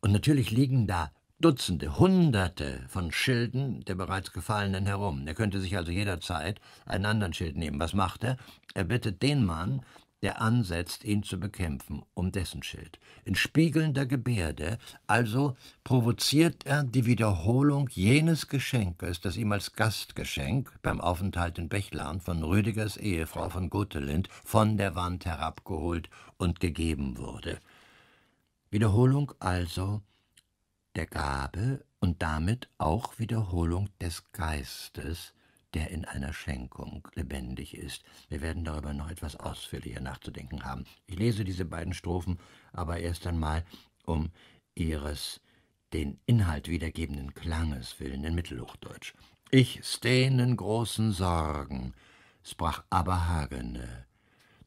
Und natürlich liegen da Dutzende, Hunderte von Schilden der bereits Gefallenen herum. Er könnte sich also jederzeit einen anderen Schild nehmen. Was macht er? Er bittet den Mann, der ansetzt, ihn zu bekämpfen, um dessen Schild. In spiegelnder Gebärde, also provoziert er die Wiederholung jenes Geschenkes, das ihm als Gastgeschenk beim Aufenthalt in Bechland von Rüdigers Ehefrau von Gotelind von der Wand herabgeholt und gegeben wurde. Wiederholung also der Gabe und damit auch Wiederholung des Geistes, der in einer Schenkung lebendig ist. Wir werden darüber noch etwas ausführlicher nachzudenken haben. Ich lese diese beiden Strophen aber erst einmal um ihres den Inhalt wiedergebenden Klanges willen in Mittelhochdeutsch. Ich stehnen großen Sorgen, sprach aber Hagene.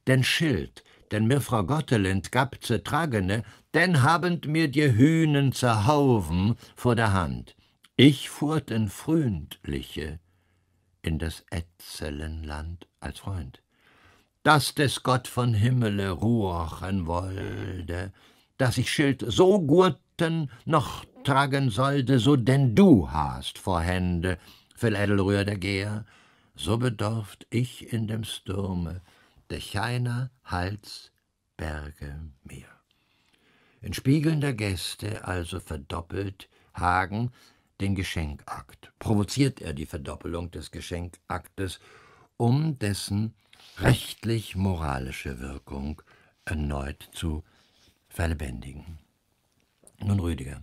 Denn Schild, denn mir Frau Gottelind gab ze tragene, denn habend mir die Hühnen zerhaufen vor der Hand. Ich fuhrten fründliche, in das Etzellenland als Freund. Dass des Gott von Himmele ruochen wollte, dass ich Schild so gurten noch tragen sollte, so denn du hast vor Hände, viel Edelrühr der Geher, so bedorft ich in dem Sturme der Cheiner Hals Berge Meer. In der Gäste also verdoppelt Hagen den Geschenkakt. Provoziert er die Verdoppelung des Geschenkaktes, um dessen rechtlich-moralische Wirkung erneut zu verlebendigen. Nun, Rüdiger.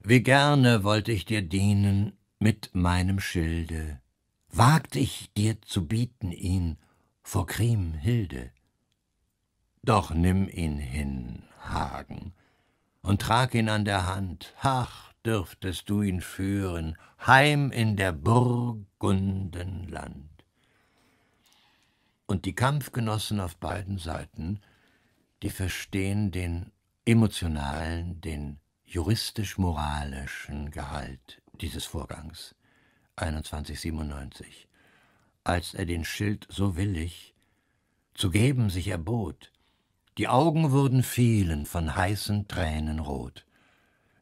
Wie gerne wollte ich dir dienen mit meinem Schilde, wagt ich dir zu bieten ihn vor Kriemhilde. Doch nimm ihn hin, Hagen, und trag ihn an der Hand, ach, dürftest du ihn führen, heim in der Burgundenland. Und die Kampfgenossen auf beiden Seiten, die verstehen den emotionalen, den juristisch-moralischen Gehalt dieses Vorgangs. 2197. Als er den Schild so willig zu geben sich erbot, die Augen wurden vielen von heißen Tränen rot.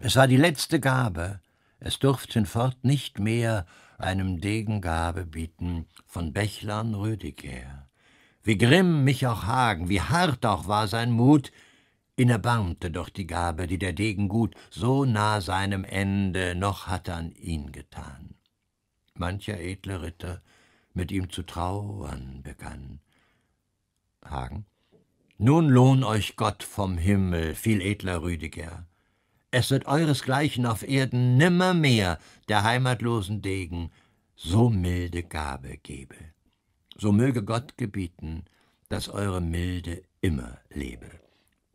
Es war die letzte Gabe. Es durften hinfort nicht mehr einem Degen Gabe bieten von Bechlern Rüdiger. Wie grimm mich auch Hagen, wie hart auch war sein Mut, ihn erbarmte doch die Gabe, die der Degen gut so nah seinem Ende noch hatte an ihn getan. Mancher edle Ritter mit ihm zu trauern begann. Hagen. Nun lohn euch Gott vom Himmel, viel edler Rüdiger es wird euresgleichen auf Erden nimmermehr der heimatlosen Degen so milde Gabe gebe. So möge Gott gebieten, dass eure Milde immer lebe.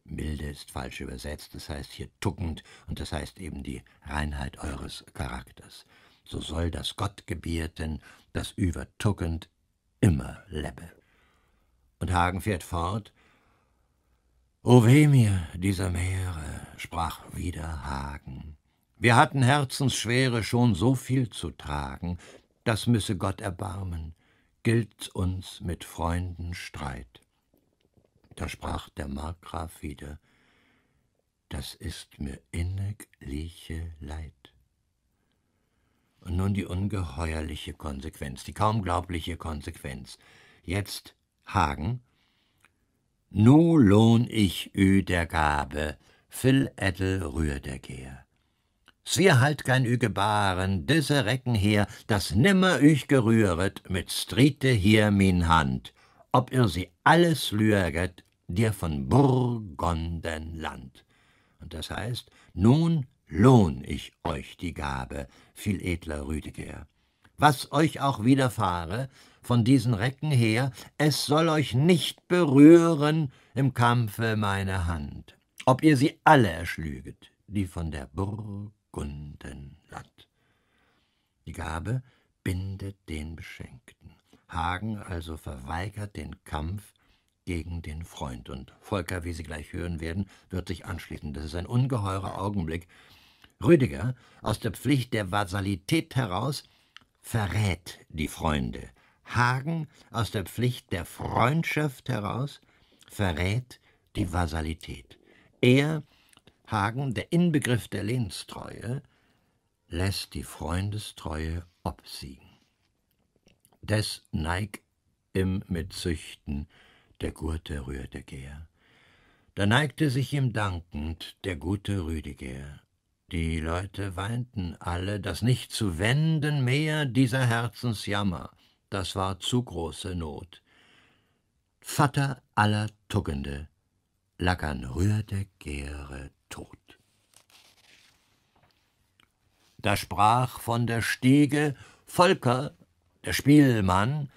Milde ist falsch übersetzt, das heißt hier tuckend und das heißt eben die Reinheit eures Charakters. So soll das Gott gebieten, das übertuckend, immer lebe. Und Hagen fährt fort, O weh mir dieser Meere, sprach wieder Hagen. Wir hatten Herzensschwere schon so viel zu tragen, das müsse Gott erbarmen, gilt uns mit Freunden Streit. Da sprach der Markgraf wieder, das ist mir innigliche Leid. Und nun die ungeheuerliche Konsequenz, die kaum glaubliche Konsequenz. Jetzt Hagen Nu lohn ich ü öh der Gabe, vill Ättel Rührdegehr. Sie halt kein ü Gebaren, diese Recken her, das nimmer üch gerühret, mit Strite hier min Hand, ob ihr sie alles lührget, dir von Burgondenland. Und das heißt, nun lohn ich euch die Gabe, viel edler Rüdiger. Was euch auch widerfahre, von diesen Recken her, es soll euch nicht berühren im Kampfe meine Hand, ob ihr sie alle erschlüget, die von der Burgundenland. Die Gabe bindet den Beschenkten. Hagen also verweigert den Kampf gegen den Freund. Und Volker, wie Sie gleich hören werden, wird sich anschließen. Das ist ein ungeheurer Augenblick. Rüdiger, aus der Pflicht der Vasalität heraus, verrät die Freunde, Hagen aus der Pflicht der Freundschaft heraus verrät die Vasalität. Er, Hagen, der Inbegriff der Lehnstreue, lässt die Freundestreue obsiegen. Des neig im mit Züchten der Gurte Rüdeger. Da neigte sich ihm dankend der gute Rüdiger. Die Leute weinten alle, dass nicht zu wenden mehr dieser Herzensjammer das war zu große Not. Vatter aller Tuggende, lag an rührte Gere tot. Da sprach von der Stiege Volker, der Spielmann,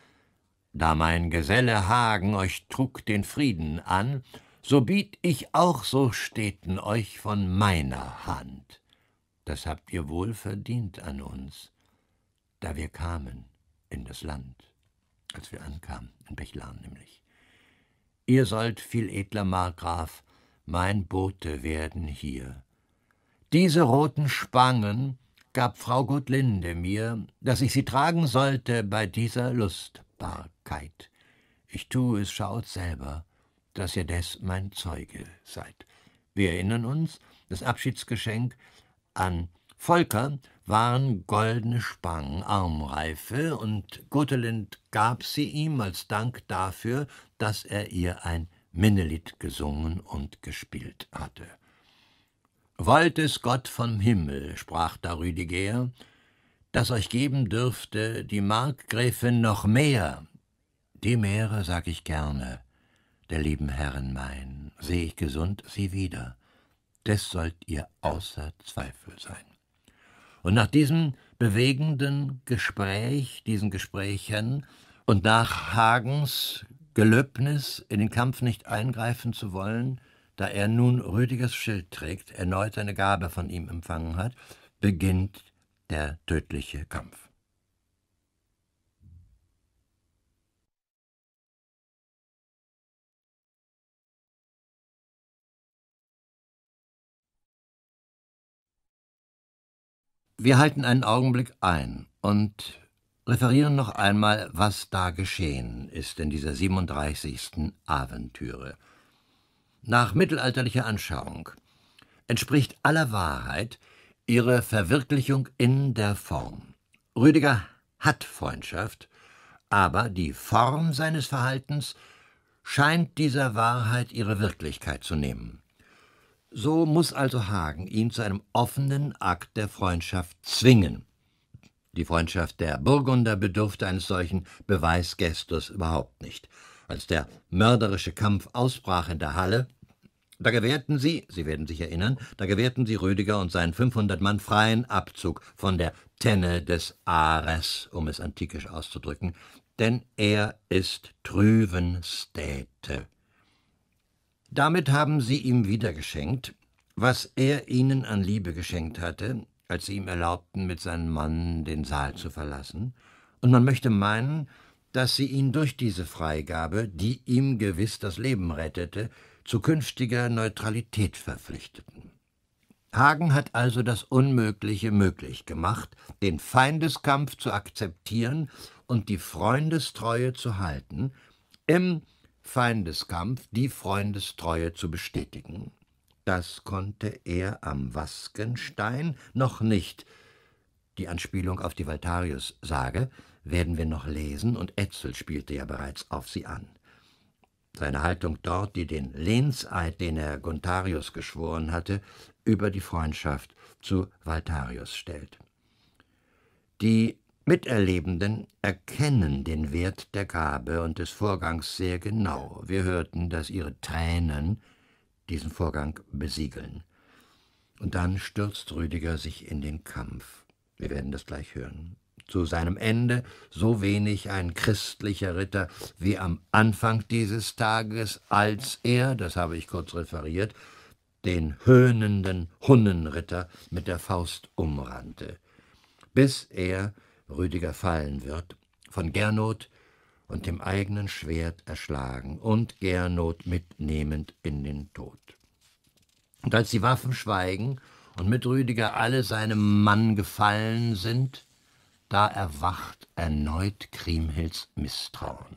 da mein Geselle Hagen euch trug den Frieden an, so biet ich auch so steten euch von meiner Hand. Das habt ihr wohl verdient an uns, da wir kamen in das Land, als wir ankamen, in Bechlan nämlich. Ihr sollt, viel edler Markgraf, mein Bote werden hier. Diese roten Spangen gab Frau Gottlinde mir, dass ich sie tragen sollte bei dieser Lustbarkeit. Ich tue es, schaut selber, dass ihr des mein Zeuge seid. Wir erinnern uns, das Abschiedsgeschenk an Volker waren goldene Spangen, Armreife, und Gotelind gab sie ihm als Dank dafür, dass er ihr ein Minnelied gesungen und gespielt hatte. Wollt es Gott vom Himmel, sprach da Rüdiger, dass euch geben dürfte die Markgräfin noch mehr. Die Meere sag ich gerne, der lieben Herren mein, seh ich gesund sie wieder. Des sollt ihr außer Zweifel sein. Und nach diesem bewegenden Gespräch, diesen Gesprächen und nach Hagens Gelöbnis, in den Kampf nicht eingreifen zu wollen, da er nun Rüdigers Schild trägt, erneut eine Gabe von ihm empfangen hat, beginnt der tödliche Kampf. Wir halten einen Augenblick ein und referieren noch einmal, was da geschehen ist in dieser 37. Aventüre. Nach mittelalterlicher Anschauung entspricht aller Wahrheit ihre Verwirklichung in der Form. Rüdiger hat Freundschaft, aber die Form seines Verhaltens scheint dieser Wahrheit ihre Wirklichkeit zu nehmen. So muss also Hagen ihn zu einem offenen Akt der Freundschaft zwingen. Die Freundschaft der Burgunder bedurfte eines solchen Beweisgestus überhaupt nicht. Als der mörderische Kampf ausbrach in der Halle, da gewährten sie, Sie werden sich erinnern, da gewährten sie Rüdiger und seinen 500 Mann freien Abzug von der Tenne des Ares, um es antikisch auszudrücken, denn er ist Trüvenstädte. Damit haben sie ihm wieder geschenkt, was er ihnen an Liebe geschenkt hatte, als sie ihm erlaubten, mit seinem Mann den Saal zu verlassen, und man möchte meinen, dass sie ihn durch diese Freigabe, die ihm gewiss das Leben rettete, zu künftiger Neutralität verpflichteten. Hagen hat also das Unmögliche möglich gemacht, den Feindeskampf zu akzeptieren und die Freundestreue zu halten, im Feindeskampf die Freundestreue zu bestätigen. Das konnte er am Waskenstein noch nicht. Die Anspielung auf die Valtarius-Sage werden wir noch lesen, und Etzel spielte ja bereits auf sie an. Seine Haltung dort, die den Lehnseid, den er Gontarius geschworen hatte, über die Freundschaft zu Valtarius stellt. Die Miterlebenden erkennen den Wert der Gabe und des Vorgangs sehr genau. Wir hörten, dass ihre Tränen diesen Vorgang besiegeln. Und dann stürzt Rüdiger sich in den Kampf. Wir werden das gleich hören. Zu seinem Ende so wenig ein christlicher Ritter wie am Anfang dieses Tages, als er, das habe ich kurz referiert, den höhnenden Hunnenritter mit der Faust umrannte, bis er Rüdiger fallen wird, von Gernot und dem eigenen Schwert erschlagen und Gernot mitnehmend in den Tod. Und als die Waffen schweigen und mit Rüdiger alle seinem Mann gefallen sind, da erwacht erneut Kriemhilds Misstrauen.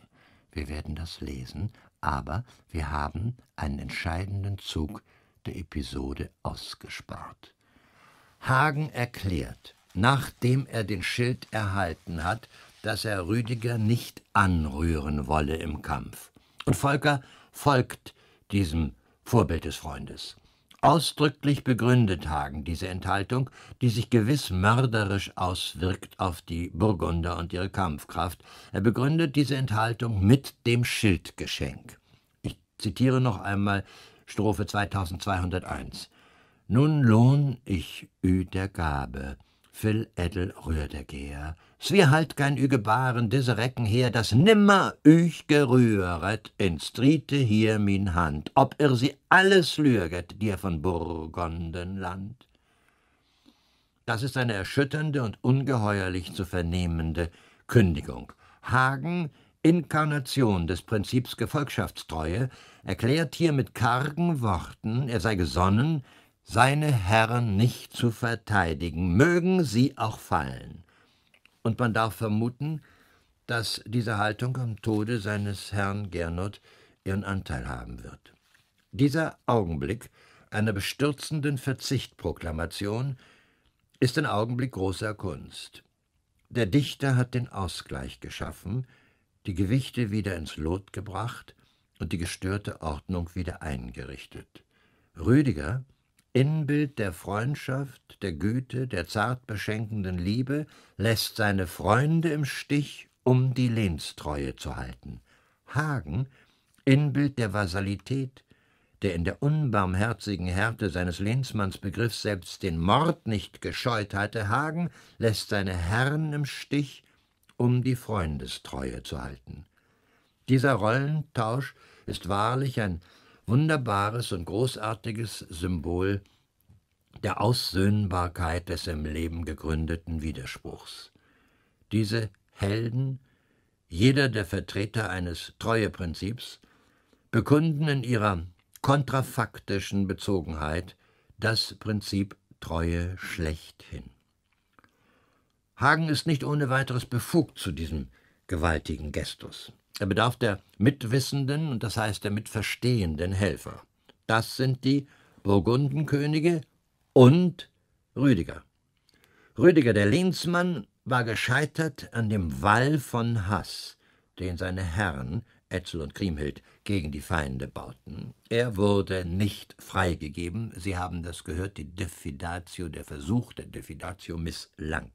Wir werden das lesen, aber wir haben einen entscheidenden Zug der Episode ausgespart. Hagen erklärt, nachdem er den Schild erhalten hat, dass er Rüdiger nicht anrühren wolle im Kampf. Und Volker folgt diesem Vorbild des Freundes. Ausdrücklich begründet Hagen diese Enthaltung, die sich gewiss mörderisch auswirkt auf die Burgunder und ihre Kampfkraft. Er begründet diese Enthaltung mit dem Schildgeschenk. Ich zitiere noch einmal Strophe 2201. Nun lohn ich ü der Gabe, vill Edel Rührdegeher. S wir halt kein Ügebaren diese Recken her, das nimmer üch gerühret, ins dritte hier min Hand, ob ir sie alles lüget, dir von Burgondenland. Das ist eine erschütternde und ungeheuerlich zu vernehmende Kündigung. Hagen, Inkarnation des Prinzips Gefolgschaftstreue, erklärt hier mit kargen Worten, er sei gesonnen, seine Herren nicht zu verteidigen, mögen sie auch fallen. Und man darf vermuten, dass diese Haltung am Tode seines Herrn Gernot ihren Anteil haben wird. Dieser Augenblick einer bestürzenden Verzichtproklamation ist ein Augenblick großer Kunst. Der Dichter hat den Ausgleich geschaffen, die Gewichte wieder ins Lot gebracht und die gestörte Ordnung wieder eingerichtet. Rüdiger Inbild der Freundschaft, der Güte, der zart beschenkenden Liebe, lässt seine Freunde im Stich, um die Lehnstreue zu halten. Hagen, Inbild der Vasalität, der in der unbarmherzigen Härte seines Lehnsmannsbegriffs selbst den Mord nicht gescheut hatte, Hagen lässt seine Herren im Stich, um die Freundestreue zu halten. Dieser Rollentausch ist wahrlich ein wunderbares und großartiges Symbol der Aussöhnbarkeit des im Leben gegründeten Widerspruchs. Diese Helden, jeder der Vertreter eines Treueprinzips, bekunden in ihrer kontrafaktischen Bezogenheit das Prinzip Treue schlechthin. Hagen ist nicht ohne weiteres befugt zu diesem gewaltigen Gestus. Er bedarf der mitwissenden und das heißt der mitverstehenden Helfer. Das sind die Burgundenkönige und Rüdiger. Rüdiger, der Lehnsmann, war gescheitert an dem Wall von Hass, den seine Herren Etzel und Kriemhild gegen die Feinde bauten. Er wurde nicht freigegeben. Sie haben das gehört, die Defidatio, der Versuch der Defidatio misslang.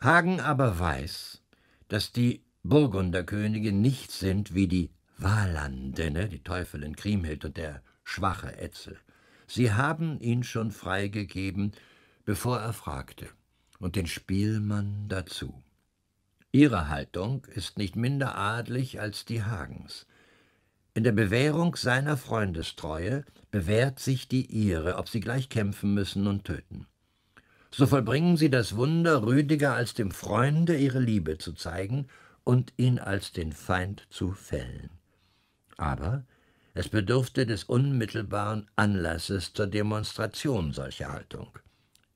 Hagen aber weiß, dass die Burgunderkönige nicht sind wie die Walandene, die Teufelin Kriemhild und der schwache Etzel. Sie haben ihn schon freigegeben, bevor er fragte, und den Spielmann dazu. Ihre Haltung ist nicht minder adlig als die Hagens. In der Bewährung seiner Freundestreue bewährt sich die ihre, ob sie gleich kämpfen müssen und töten so vollbringen sie das Wunder, Rüdiger als dem Freunde ihre Liebe zu zeigen und ihn als den Feind zu fällen. Aber es bedurfte des unmittelbaren Anlasses zur Demonstration solcher Haltung.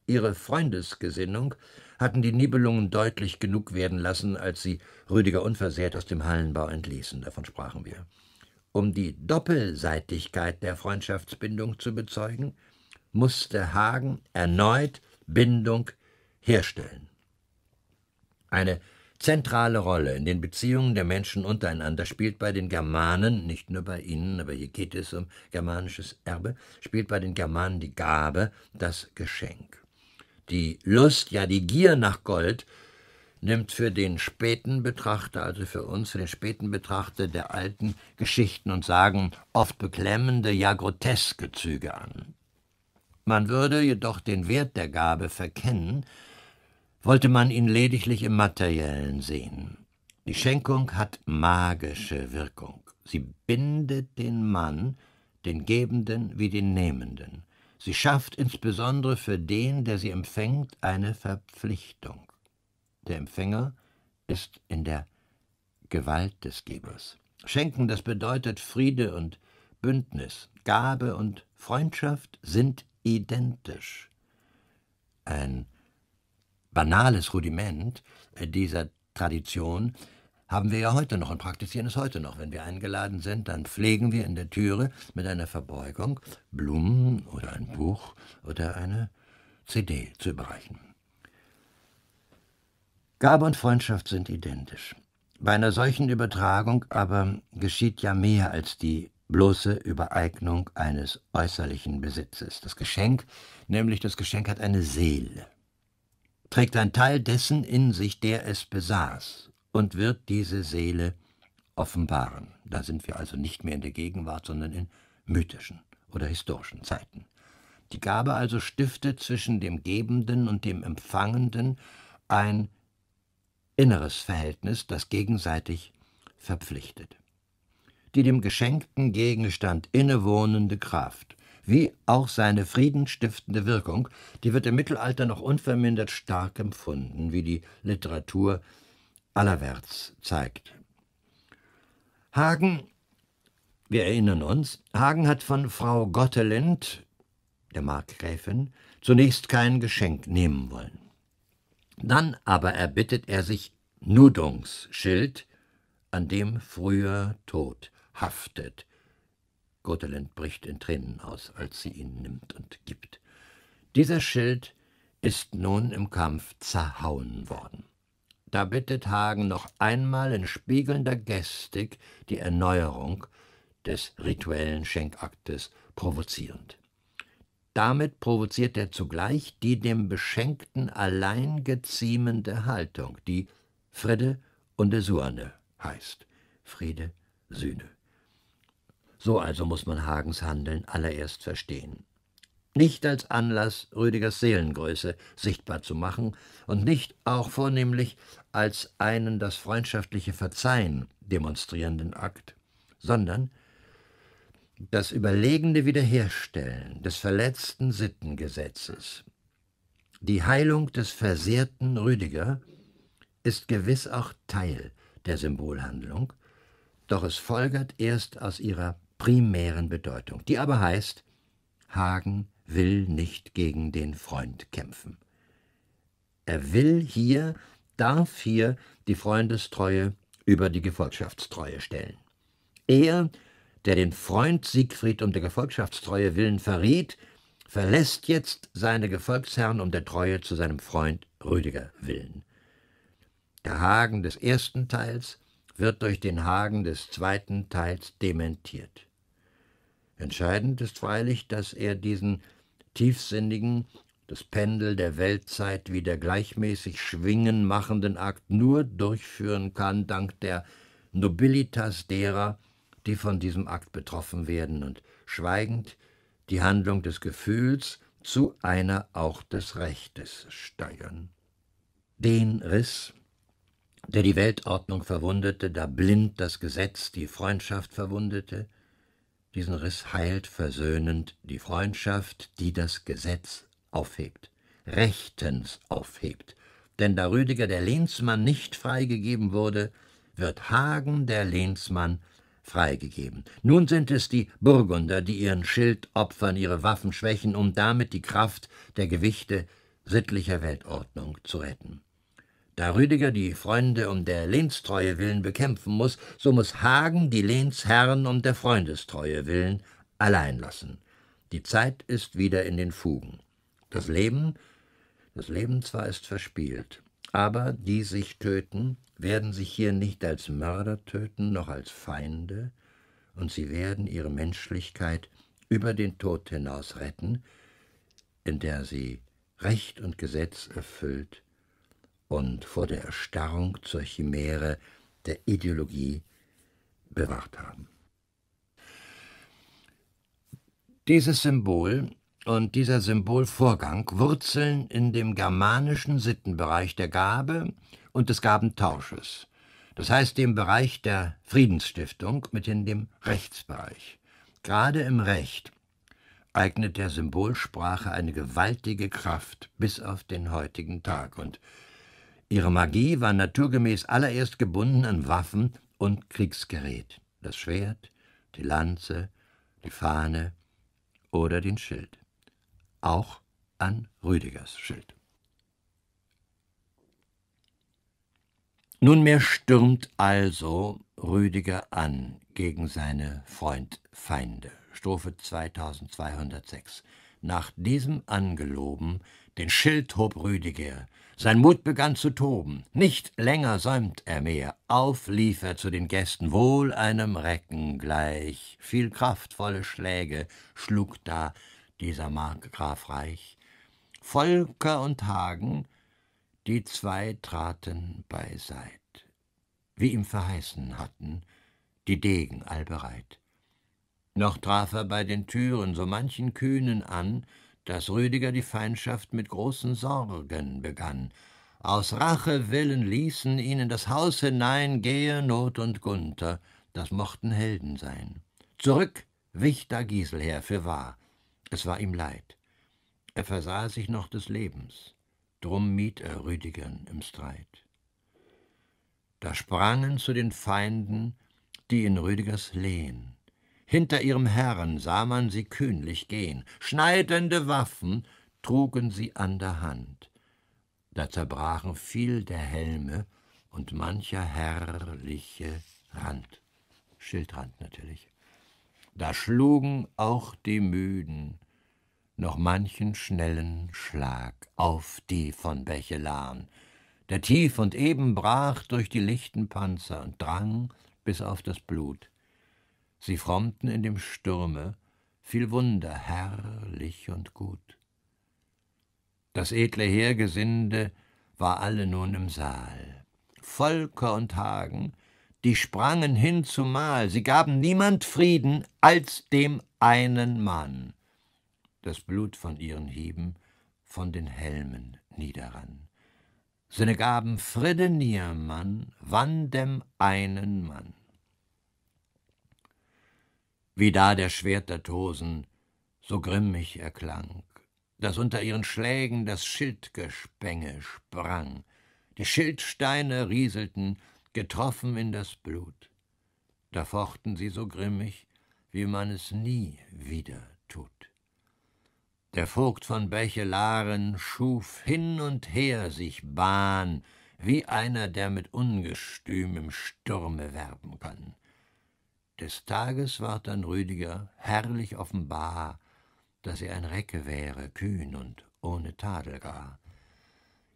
Ihre Freundesgesinnung hatten die Nibelungen deutlich genug werden lassen, als sie Rüdiger unversehrt aus dem Hallenbau entließen, davon sprachen wir. Um die Doppelseitigkeit der Freundschaftsbindung zu bezeugen, musste Hagen erneut Bindung herstellen. Eine zentrale Rolle in den Beziehungen der Menschen untereinander spielt bei den Germanen, nicht nur bei ihnen, aber hier geht es um germanisches Erbe, spielt bei den Germanen die Gabe, das Geschenk. Die Lust, ja die Gier nach Gold, nimmt für den späten Betrachter, also für uns, für den späten Betrachter der alten Geschichten und Sagen oft beklemmende, ja groteske Züge an. Man würde jedoch den Wert der Gabe verkennen, wollte man ihn lediglich im materiellen sehen. Die Schenkung hat magische Wirkung. Sie bindet den Mann, den Gebenden wie den Nehmenden. Sie schafft insbesondere für den, der sie empfängt, eine Verpflichtung. Der Empfänger ist in der Gewalt des Gebers. Schenken, das bedeutet Friede und Bündnis. Gabe und Freundschaft sind identisch. Ein banales Rudiment dieser Tradition haben wir ja heute noch und praktizieren es heute noch. Wenn wir eingeladen sind, dann pflegen wir in der Türe mit einer Verbeugung Blumen oder ein Buch oder eine CD zu überreichen. Gabe und Freundschaft sind identisch. Bei einer solchen Übertragung aber geschieht ja mehr als die bloße Übereignung eines äußerlichen Besitzes. Das Geschenk, nämlich das Geschenk hat eine Seele, trägt ein Teil dessen in sich, der es besaß, und wird diese Seele offenbaren. Da sind wir also nicht mehr in der Gegenwart, sondern in mythischen oder historischen Zeiten. Die Gabe also stiftet zwischen dem Gebenden und dem Empfangenden ein inneres Verhältnis, das gegenseitig verpflichtet die dem geschenkten Gegenstand innewohnende Kraft, wie auch seine friedenstiftende Wirkung, die wird im Mittelalter noch unvermindert stark empfunden, wie die Literatur allerwärts zeigt. Hagen, wir erinnern uns, Hagen hat von Frau Gottelind, der Markgräfin, zunächst kein Geschenk nehmen wollen. Dann aber erbittet er sich Nudungsschild, an dem früher Tod, haftet. Gotteland bricht in Tränen aus, als sie ihn nimmt und gibt. Dieser Schild ist nun im Kampf zerhauen worden. Da bittet Hagen noch einmal in spiegelnder Gestik die Erneuerung des rituellen Schenkaktes provozierend. Damit provoziert er zugleich die dem Beschenkten allein geziemende Haltung, die Friede und Suane heißt. Friede, Sühne. So also muss man Hagens Handeln allererst verstehen. Nicht als Anlass, Rüdigers Seelengröße sichtbar zu machen und nicht auch vornehmlich als einen das freundschaftliche Verzeihen demonstrierenden Akt, sondern das überlegende Wiederherstellen des verletzten Sittengesetzes. Die Heilung des versehrten Rüdiger ist gewiss auch Teil der Symbolhandlung, doch es folgert erst aus ihrer primären Bedeutung, die aber heißt, Hagen will nicht gegen den Freund kämpfen. Er will hier, darf hier die Freundestreue über die Gefolgschaftstreue stellen. Er, der den Freund Siegfried um der Gefolgschaftstreue willen verriet, verlässt jetzt seine Gefolgsherren um der Treue zu seinem Freund Rüdiger willen. Der Hagen des ersten Teils wird durch den Hagen des zweiten Teils dementiert. Entscheidend ist freilich, dass er diesen tiefsinnigen, das Pendel der Weltzeit wieder gleichmäßig schwingen machenden Akt nur durchführen kann, dank der Nobilitas derer, die von diesem Akt betroffen werden und schweigend die Handlung des Gefühls zu einer auch des Rechtes steuern. Den Riss, der die Weltordnung verwundete, da blind das Gesetz die Freundschaft verwundete, diesen Riss heilt versöhnend die Freundschaft, die das Gesetz aufhebt, rechtens aufhebt. Denn da Rüdiger der Lehnsmann nicht freigegeben wurde, wird Hagen der Lehnsmann freigegeben. Nun sind es die Burgunder, die ihren Schild opfern, ihre Waffen schwächen, um damit die Kraft der Gewichte sittlicher Weltordnung zu retten. Da Rüdiger die Freunde um der Lehnstreue willen bekämpfen muss, so muss Hagen die Lehnsherren um der Freundestreue willen allein lassen. Die Zeit ist wieder in den Fugen. Das Leben, das Leben zwar ist verspielt, aber die sich töten, werden sich hier nicht als Mörder töten, noch als Feinde, und sie werden ihre Menschlichkeit über den Tod hinaus retten, in der sie Recht und Gesetz erfüllt und vor der Erstarrung zur Chimäre der Ideologie bewahrt haben. Dieses Symbol und dieser Symbolvorgang wurzeln in dem germanischen Sittenbereich der Gabe und des Gabentausches, das heißt dem Bereich der Friedensstiftung mithin dem Rechtsbereich. Gerade im Recht eignet der Symbolsprache eine gewaltige Kraft bis auf den heutigen Tag und Ihre Magie war naturgemäß allererst gebunden an Waffen und Kriegsgerät, das Schwert, die Lanze, die Fahne oder den Schild. Auch an Rüdigers Schild. Nunmehr stürmt also Rüdiger an gegen seine Freund-Feinde. Strophe 2206. Nach diesem Angeloben den Schild hob Rüdiger. Sein Mut begann zu toben. Nicht länger säumt er mehr. Auf lief er zu den Gästen, wohl einem Recken gleich. Viel kraftvolle Schläge schlug da dieser Markgraf reich. Volker und Hagen, die zwei traten beiseit, wie ihm verheißen hatten, die Degen allbereit. Noch traf er bei den Türen so manchen Kühnen an, dass Rüdiger die Feindschaft mit großen Sorgen begann. Aus Rache willen ließen ihn in das Haus hinein Gehe, Not und Gunther, das mochten Helden sein. Zurück wich da Giselher für wahr. Es war ihm leid. Er versah sich noch des Lebens. Drum mied er Rüdigern im Streit. Da sprangen zu den Feinden, die in Rüdigers Lehen hinter ihrem Herrn sah man sie kühnlich gehen, schneidende Waffen trugen sie an der Hand. Da zerbrachen viel der Helme und mancher herrliche Rand. Schildrand natürlich. Da schlugen auch die Müden noch manchen schnellen Schlag auf die von Bechelan, der tief und eben brach durch die lichten Panzer und drang bis auf das Blut. Sie frommten in dem Sturme, viel Wunder herrlich und gut. Das edle Heergesinde war alle nun im Saal. Volker und Hagen, die sprangen hin zumal, sie gaben niemand Frieden als dem einen Mann. Das Blut von ihren Hieben von den Helmen niederrann. Sinne gaben Fridde Niermann, wann dem einen Mann wie da der Schwert der Tosen so grimmig erklang, daß unter ihren Schlägen das Schildgespänge sprang, die Schildsteine rieselten, getroffen in das Blut. Da fochten sie so grimmig, wie man es nie wieder tut. Der Vogt von Bechelaren schuf hin und her sich Bahn, wie einer, der mit ungestümem Sturme werben kann. Des Tages ward dann Rüdiger herrlich offenbar, daß er ein Recke wäre, kühn und ohne Tadel gar.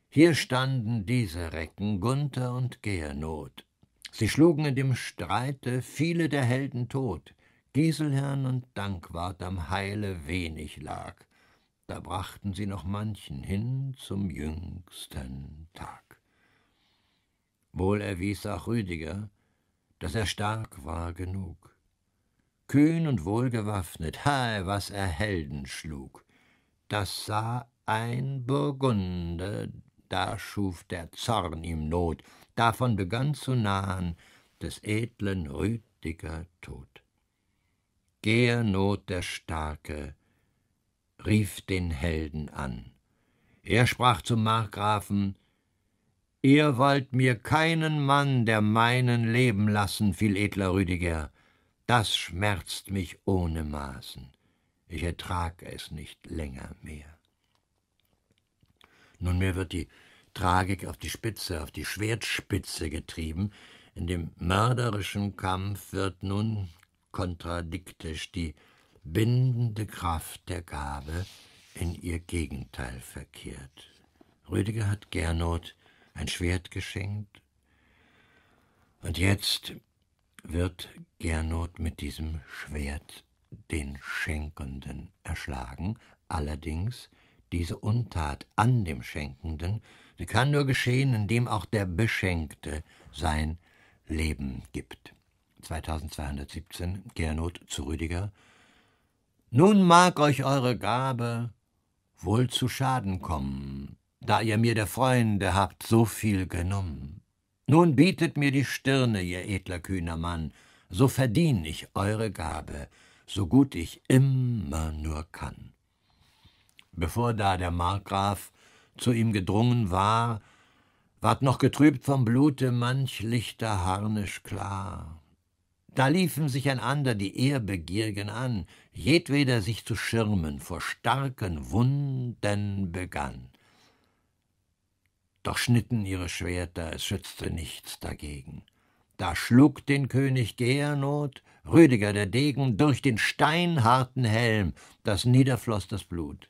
Hier standen diese Recken, Gunther und Gernot. Sie schlugen in dem Streite viele der Helden tot. Giselherrn und Dankwart am Heile wenig lag. Da brachten sie noch manchen hin zum jüngsten Tag. Wohl erwies auch Rüdiger, dass er stark war genug. Kühn und wohlgewaffnet, hei, was er Helden schlug. Das sah ein Burgunde, da schuf der Zorn ihm Not, davon begann zu nahen des edlen Rüdiger Tod. Gernot der Starke rief den Helden an. Er sprach zum Markgrafen, Ihr wollt mir keinen Mann der meinen leben lassen, viel edler Rüdiger. Das schmerzt mich ohne Maßen. Ich ertrag es nicht länger mehr. Nunmehr wird die Tragik auf die Spitze, auf die Schwertspitze getrieben. In dem mörderischen Kampf wird nun kontradiktisch die bindende Kraft der Gabe in ihr Gegenteil verkehrt. Rüdiger hat Gernot ein Schwert geschenkt. Und jetzt wird Gernot mit diesem Schwert den Schenkenden erschlagen, allerdings diese Untat an dem Schenkenden, sie kann nur geschehen, indem auch der Beschenkte sein Leben gibt. 2217 Gernot zu Rüdiger Nun mag euch eure Gabe wohl zu Schaden kommen, da ihr mir der Freunde habt so viel genommen. Nun bietet mir die Stirne, ihr edler kühner Mann, so verdien ich eure Gabe, so gut ich immer nur kann. Bevor da der Markgraf zu ihm gedrungen war, ward noch getrübt vom Blute manch lichter Harnisch klar. Da liefen sich einander die Ehrbegiergen an, jedweder sich zu schirmen, vor starken Wunden begann. Doch schnitten ihre Schwerter, es schützte nichts dagegen. Da schlug den König Gernot, Rüdiger der Degen, durch den steinharten Helm, das niederfloss das Blut.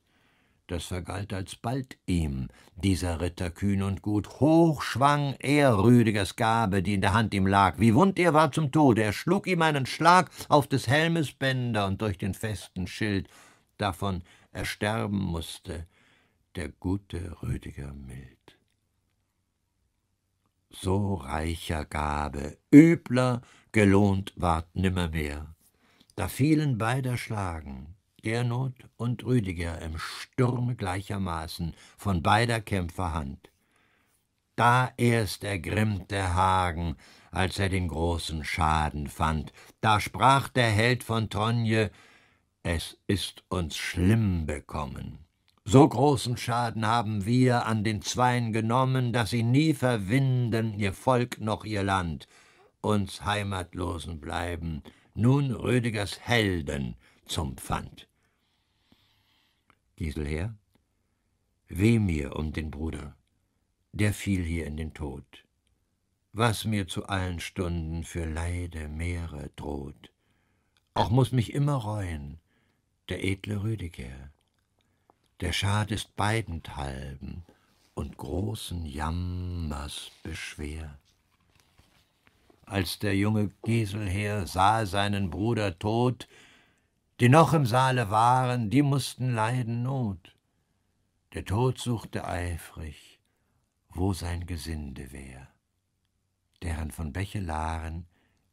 Das vergalt alsbald ihm, dieser Ritter kühn und gut. Hoch schwang er Rüdigers Gabe, die in der Hand ihm lag. Wie wund er war zum Tode, er schlug ihm einen Schlag auf des Helmes Bänder und durch den festen Schild. Davon ersterben mußte der gute Rüdiger mild so reicher Gabe, übler gelohnt ward nimmermehr. Da fielen beider Schlagen, Gernot und Rüdiger im Sturme gleichermaßen von beider Kämpfer Hand. Da erst ergrimmte Hagen, als er den großen Schaden fand. Da sprach der Held von Tronje, es ist uns schlimm bekommen. So großen Schaden haben wir an den Zweien genommen, dass sie nie verwinden, ihr Volk noch ihr Land. Uns Heimatlosen bleiben nun Rüdigers Helden zum Pfand. Giselher, weh mir um den Bruder, der fiel hier in den Tod, was mir zu allen Stunden für Leide Meere droht. Auch muß mich immer reuen, der edle Rüdiger, der Schad ist beidenthalben und großen Jammers Beschwer. Als der junge Giselher sah seinen Bruder tot, die noch im Saale waren, die mußten leiden Not. Der Tod suchte eifrig, wo sein Gesinde wär. Deren von Bechelaren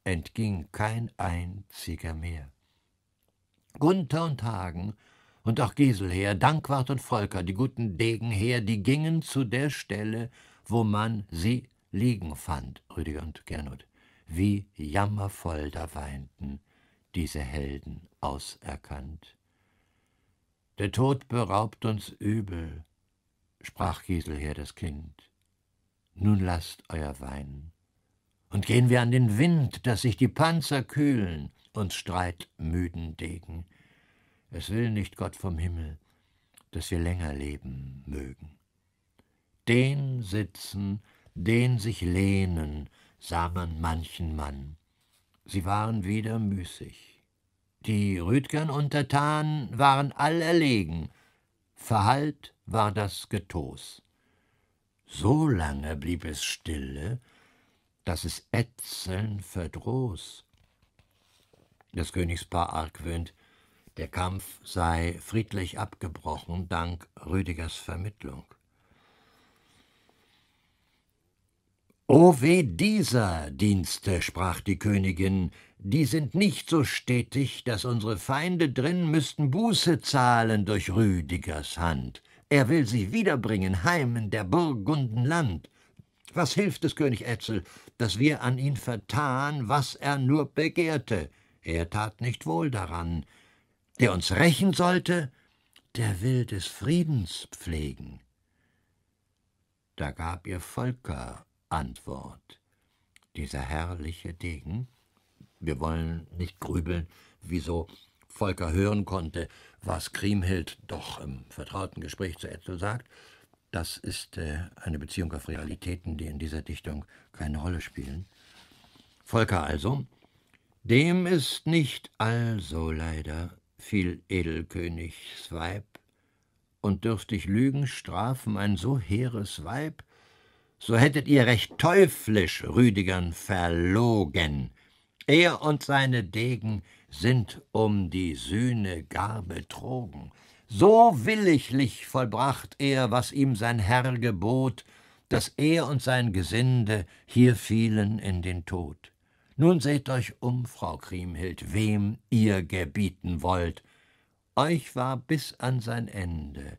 entging kein einziger mehr. Gunther und Hagen und auch Giselher, Dankwart und Volker, die guten Degen her, die gingen zu der Stelle, wo man sie liegen fand, Rüdiger und Gernot. Wie jammervoll da weinten diese Helden auserkannt. Der Tod beraubt uns übel, sprach Giselher das Kind. Nun lasst euer Weinen und gehen wir an den Wind, dass sich die Panzer kühlen, uns streitmüden Degen. Es will nicht Gott vom Himmel, dass wir länger leben mögen. Den sitzen, den sich lehnen, sah man manchen Mann. Sie waren wieder müßig. Die Rüdgern untertan waren all erlegen, Verhallt war das Getos. So lange blieb es stille, dass es Ätzeln verdroß. Das Königspaar argwöhnt, der Kampf sei friedlich abgebrochen dank Rüdigers Vermittlung. O weh dieser Dienste, sprach die Königin, die sind nicht so stetig, dass unsere Feinde drin müssten Buße zahlen durch Rüdigers Hand. Er will sie wiederbringen, heim in der Burgunden Land. Was hilft es, König Etzel, dass wir an ihn vertan, was er nur begehrte? Er tat nicht wohl daran, der uns rächen sollte, der will des Friedens pflegen. Da gab ihr Volker Antwort, dieser herrliche Degen. Wir wollen nicht grübeln, wieso Volker hören konnte, was Kriemhild doch im vertrauten Gespräch zu Etzel sagt. Das ist äh, eine Beziehung auf Realitäten, die in dieser Dichtung keine Rolle spielen. Volker also, dem ist nicht also leider fiel Edelkönigs Weib, und dürft ich Lügen strafen ein so heeres Weib, so hättet ihr recht teuflisch Rüdigern verlogen. Er und seine Degen sind um die Sühne gar betrogen. So williglich vollbracht er, was ihm sein Herr gebot, daß er und sein Gesinde hier fielen in den Tod. Nun seht euch um, Frau Kriemhild, wem ihr gebieten wollt. Euch war bis an sein Ende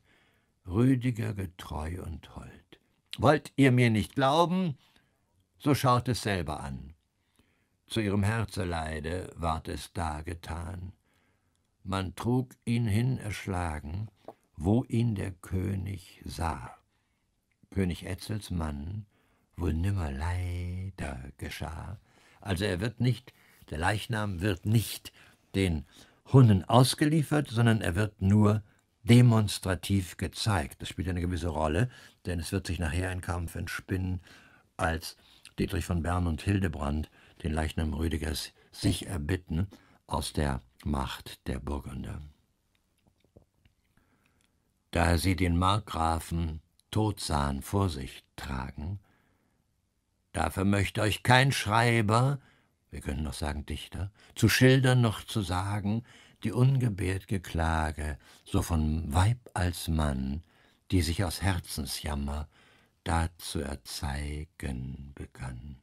Rüdiger getreu und hold. Wollt ihr mir nicht glauben, so schaut es selber an. Zu ihrem Herzeleide ward es dargetan. Man trug ihn hin erschlagen, wo ihn der König sah. König Etzels Mann wohl nimmer leider geschah, also er wird nicht, der Leichnam wird nicht den Hunden ausgeliefert, sondern er wird nur demonstrativ gezeigt. Das spielt eine gewisse Rolle, denn es wird sich nachher ein Kampf entspinnen, als Dietrich von Bern und Hildebrand den Leichnam Rüdigers sich erbitten aus der Macht der Burgunder. Da sie den Markgrafen tot sahen vor sich tragen, Dafür möchte euch kein Schreiber, wir können noch sagen Dichter, zu schildern noch zu sagen, die ungebärdige Klage, so von Weib als Mann, die sich aus Herzensjammer da zu erzeigen begann.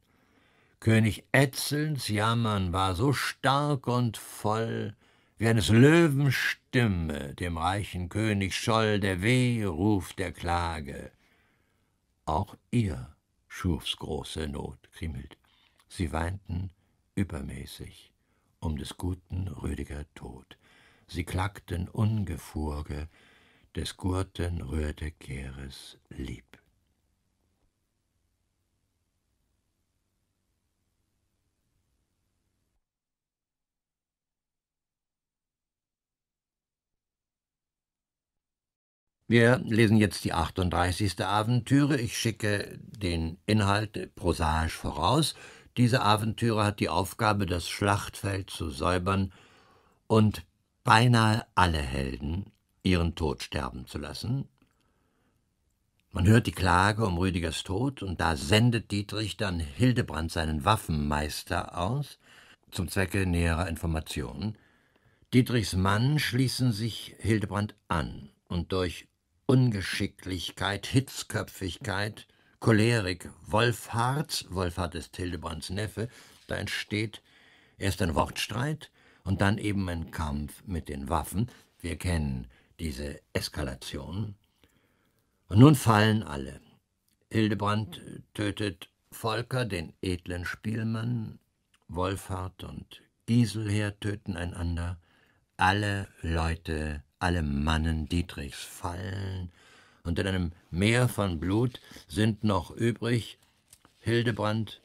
König Etzelns Jammern war so stark und voll, wie eines Löwen Stimme dem reichen König scholl der Wehruf der Klage. Auch ihr schufs große Not krimmelt. Sie weinten übermäßig um des guten Rüdiger Tod. Sie klagten ungefurge des Gurten Röde Keres Lieb. Wir lesen jetzt die 38. Aventüre. Ich schicke den Inhalt prosaisch voraus. Diese Aventüre hat die Aufgabe, das Schlachtfeld zu säubern und beinahe alle Helden ihren Tod sterben zu lassen. Man hört die Klage um Rüdigers Tod und da sendet Dietrich dann Hildebrand seinen Waffenmeister aus zum Zwecke näherer Informationen. Dietrichs Mann schließen sich Hildebrand an und durch Ungeschicklichkeit, Hitzköpfigkeit, Cholerik, Wolfharz, Wolfhard ist Hildebrands Neffe, da entsteht erst ein Wortstreit und dann eben ein Kampf mit den Waffen. Wir kennen diese Eskalation. Und nun fallen alle. Hildebrand tötet Volker, den edlen Spielmann, Wolfhard und Giselher töten einander, alle Leute, alle Mannen Dietrichs fallen, und in einem Meer von Blut sind noch übrig Hildebrand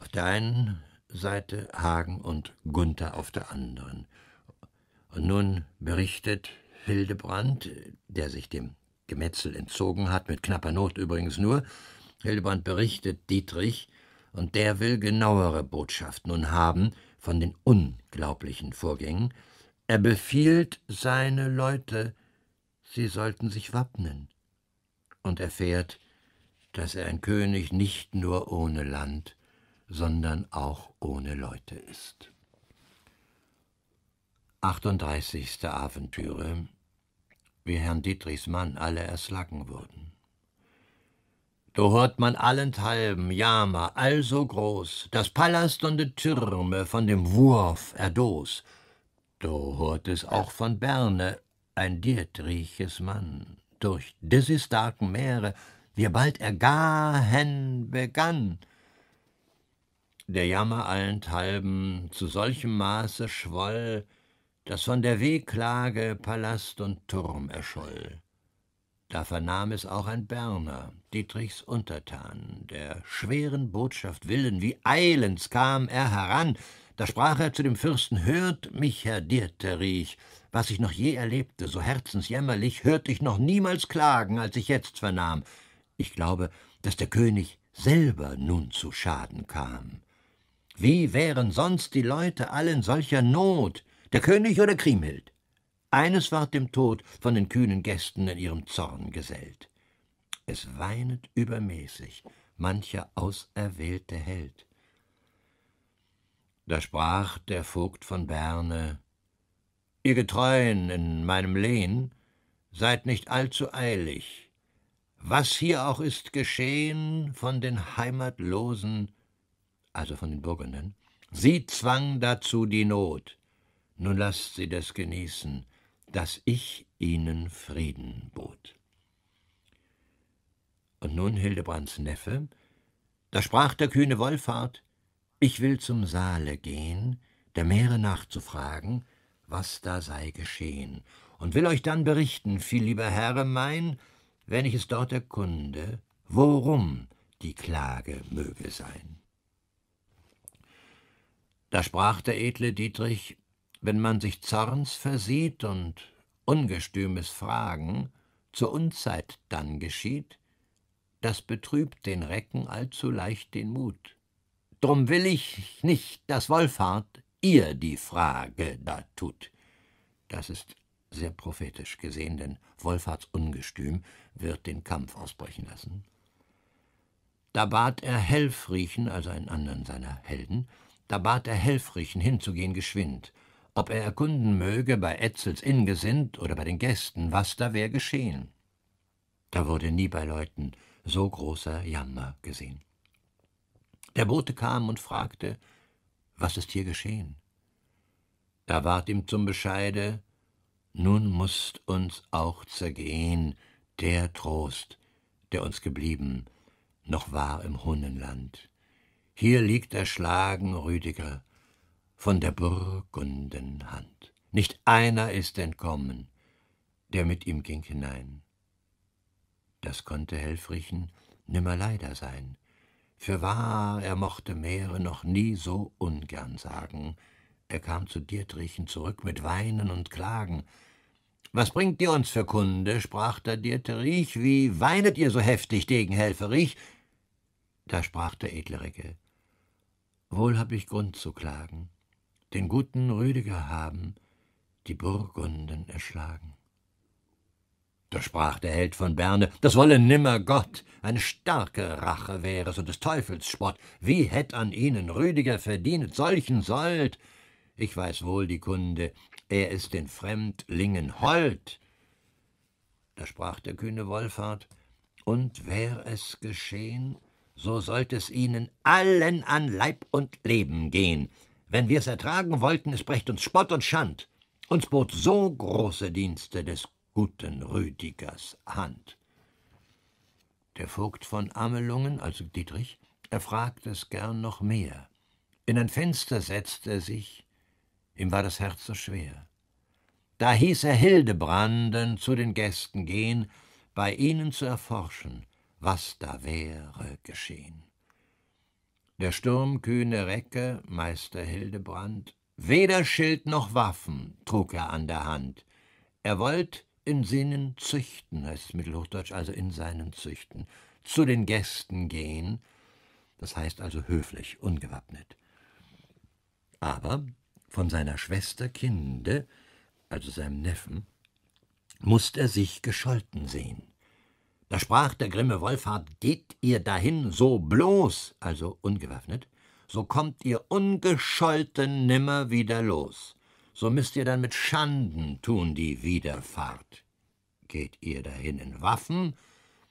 auf der einen Seite, Hagen und Gunther auf der anderen. Und nun berichtet Hildebrand, der sich dem Gemetzel entzogen hat, mit knapper Not übrigens nur, Hildebrand berichtet Dietrich, und der will genauere Botschaft nun haben von den unglaublichen Vorgängen, er befiehlt seine Leute, sie sollten sich wappnen und erfährt, dass er ein König nicht nur ohne Land, sondern auch ohne Leute ist. 38. Aventüre Wie Herrn Dietrichs Mann alle erschlagen wurden. Da hört man allenthalben Jammer also groß, das Palast und die Türme von dem Wurf erdos, Otto hört es auch von Berne, ein Dietriches Mann, durch desis starken Meere, wir bald ergahen begann. Der Jammer allenthalben zu solchem Maße schwoll, daß von der Wehklage Palast und Turm erscholl. Da vernahm es auch ein Berner, Dietrichs Untertan, der schweren Botschaft willen, wie eilends kam er heran, da sprach er zu dem Fürsten, Hört mich, Herr Dieterich, was ich noch je erlebte, so herzensjämmerlich, hört ich noch niemals klagen, als ich jetzt vernahm. Ich glaube, daß der König selber nun zu Schaden kam. Wie wären sonst die Leute allen solcher Not, der König oder Kriemhild? Eines ward dem Tod von den kühnen Gästen in ihrem Zorn gesellt. Es weinet übermäßig mancher auserwählte Held. Da sprach der Vogt von Berne Ihr Getreuen in meinem Lehn, seid nicht allzu eilig. Was hier auch ist geschehen von den Heimatlosen, also von den Burgunden, sie zwang dazu die Not. Nun lasst sie das genießen, dass ich ihnen Frieden bot. Und nun Hildebrands Neffe, da sprach der kühne Wolfhard, ich will zum Saale gehen, der Meere nachzufragen, was da sei geschehen, und will euch dann berichten, viel lieber Herre mein, wenn ich es dort erkunde, worum die Klage möge sein. Da sprach der edle Dietrich, wenn man sich Zorns versieht und ungestümes Fragen zur Unzeit dann geschieht, das betrübt den Recken allzu leicht den Mut. Drum will ich nicht, dass Wolfhard ihr die Frage da tut. Das ist sehr prophetisch gesehen, denn Wolfhards Ungestüm wird den Kampf ausbrechen lassen. Da bat er Helfrichen, also einen anderen seiner Helden, da bat er Helfrichen hinzugehen geschwind, ob er erkunden möge bei Etzels Ingesind oder bei den Gästen, was da wär geschehen. Da wurde nie bei Leuten so großer Jammer gesehen. Der Bote kam und fragte, was ist hier geschehen? Da ward ihm zum Bescheide, nun mußt uns auch zergehen der Trost, der uns geblieben, noch war im Hunnenland. Hier liegt erschlagen Rüdiger von der burgunden Hand. Nicht einer ist entkommen, der mit ihm ging hinein. Das konnte Helfrichen nimmer leider sein, Fürwahr, er mochte Mähre noch nie so ungern sagen. Er kam zu Dietrichen zurück mit Weinen und Klagen. Was bringt ihr uns für Kunde? sprach da Dieterich. Wie weinet ihr so heftig, Degenhelferich? Da sprach der edle Recke. Wohl hab ich Grund zu klagen, den guten Rüdiger haben, die Burgunden erschlagen. Da sprach der Held von Berne, das wolle nimmer Gott, eine starke Rache wär's und des Teufels Spott. Wie hätt an ihnen Rüdiger verdient solchen Sold? Ich weiß wohl die Kunde, er ist den Fremdlingen hold. Da sprach der kühne Wolfhard, und wär es geschehen, so sollt es ihnen allen an Leib und Leben gehen. Wenn wir's ertragen wollten, es brächt uns Spott und Schand. Uns bot so große Dienste des guten Rüdigers Hand. Der Vogt von Amelungen, also Dietrich, erfragt es gern noch mehr. In ein Fenster setzt er sich, ihm war das Herz so schwer. Da hieß er Hildebranden zu den Gästen gehen, bei ihnen zu erforschen, was da wäre geschehen. Der sturmkühne Recke, Meister Hildebrand, weder Schild noch Waffen trug er an der Hand. Er wollt in seinen Züchten, heißt es mittelhochdeutsch, also in seinen Züchten, zu den Gästen gehen, das heißt also höflich, ungewappnet. Aber von seiner Schwester Kinde, also seinem Neffen, musste er sich gescholten sehen. Da sprach der grimme Wolfhard, geht ihr dahin so bloß, also ungewaffnet, so kommt ihr ungescholten nimmer wieder los so müsst ihr dann mit Schanden tun die Wiederfahrt. Geht ihr dahin in Waffen,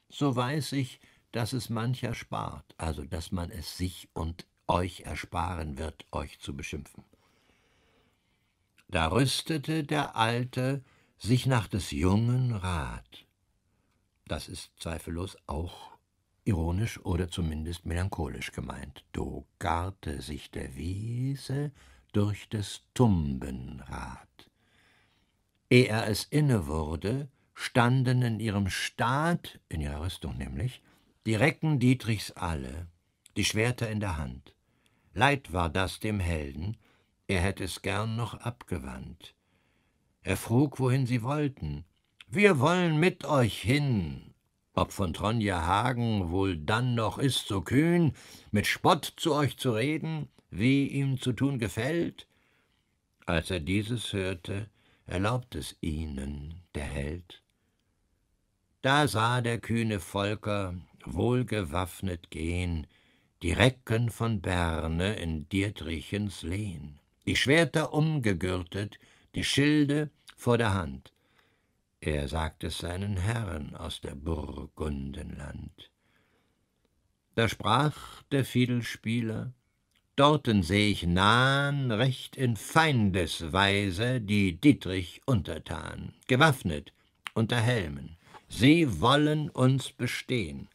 so weiß ich, dass es mancher spart, also dass man es sich und euch ersparen wird, euch zu beschimpfen. Da rüstete der Alte sich nach des Jungen Rat. Das ist zweifellos auch ironisch oder zumindest melancholisch gemeint. Do garte sich der Wiese durch des Tumbenrad. Ehe er es inne wurde, standen in ihrem Staat, in ihrer Rüstung nämlich, die Recken Dietrichs alle, die Schwerter in der Hand. Leid war das dem Helden, er hätte es gern noch abgewandt. Er frug, wohin sie wollten. Wir wollen mit euch hin. Ob von Tronje Hagen wohl dann noch ist so kühn, mit Spott zu euch zu reden, wie ihm zu tun gefällt. Als er dieses hörte, erlaubt es ihnen der Held. Da sah der kühne Volker wohlgewaffnet gehen, die Recken von Berne in Dietrichens Lehn, die Schwerter umgegürtet, die Schilde vor der Hand. Er sagt es seinen Herren aus der Burgundenland. Da sprach der Fiedelspieler, dorten seh ich nahen, recht in Feindesweise, die Dietrich untertan, gewaffnet, unter Helmen. Sie wollen uns bestehen.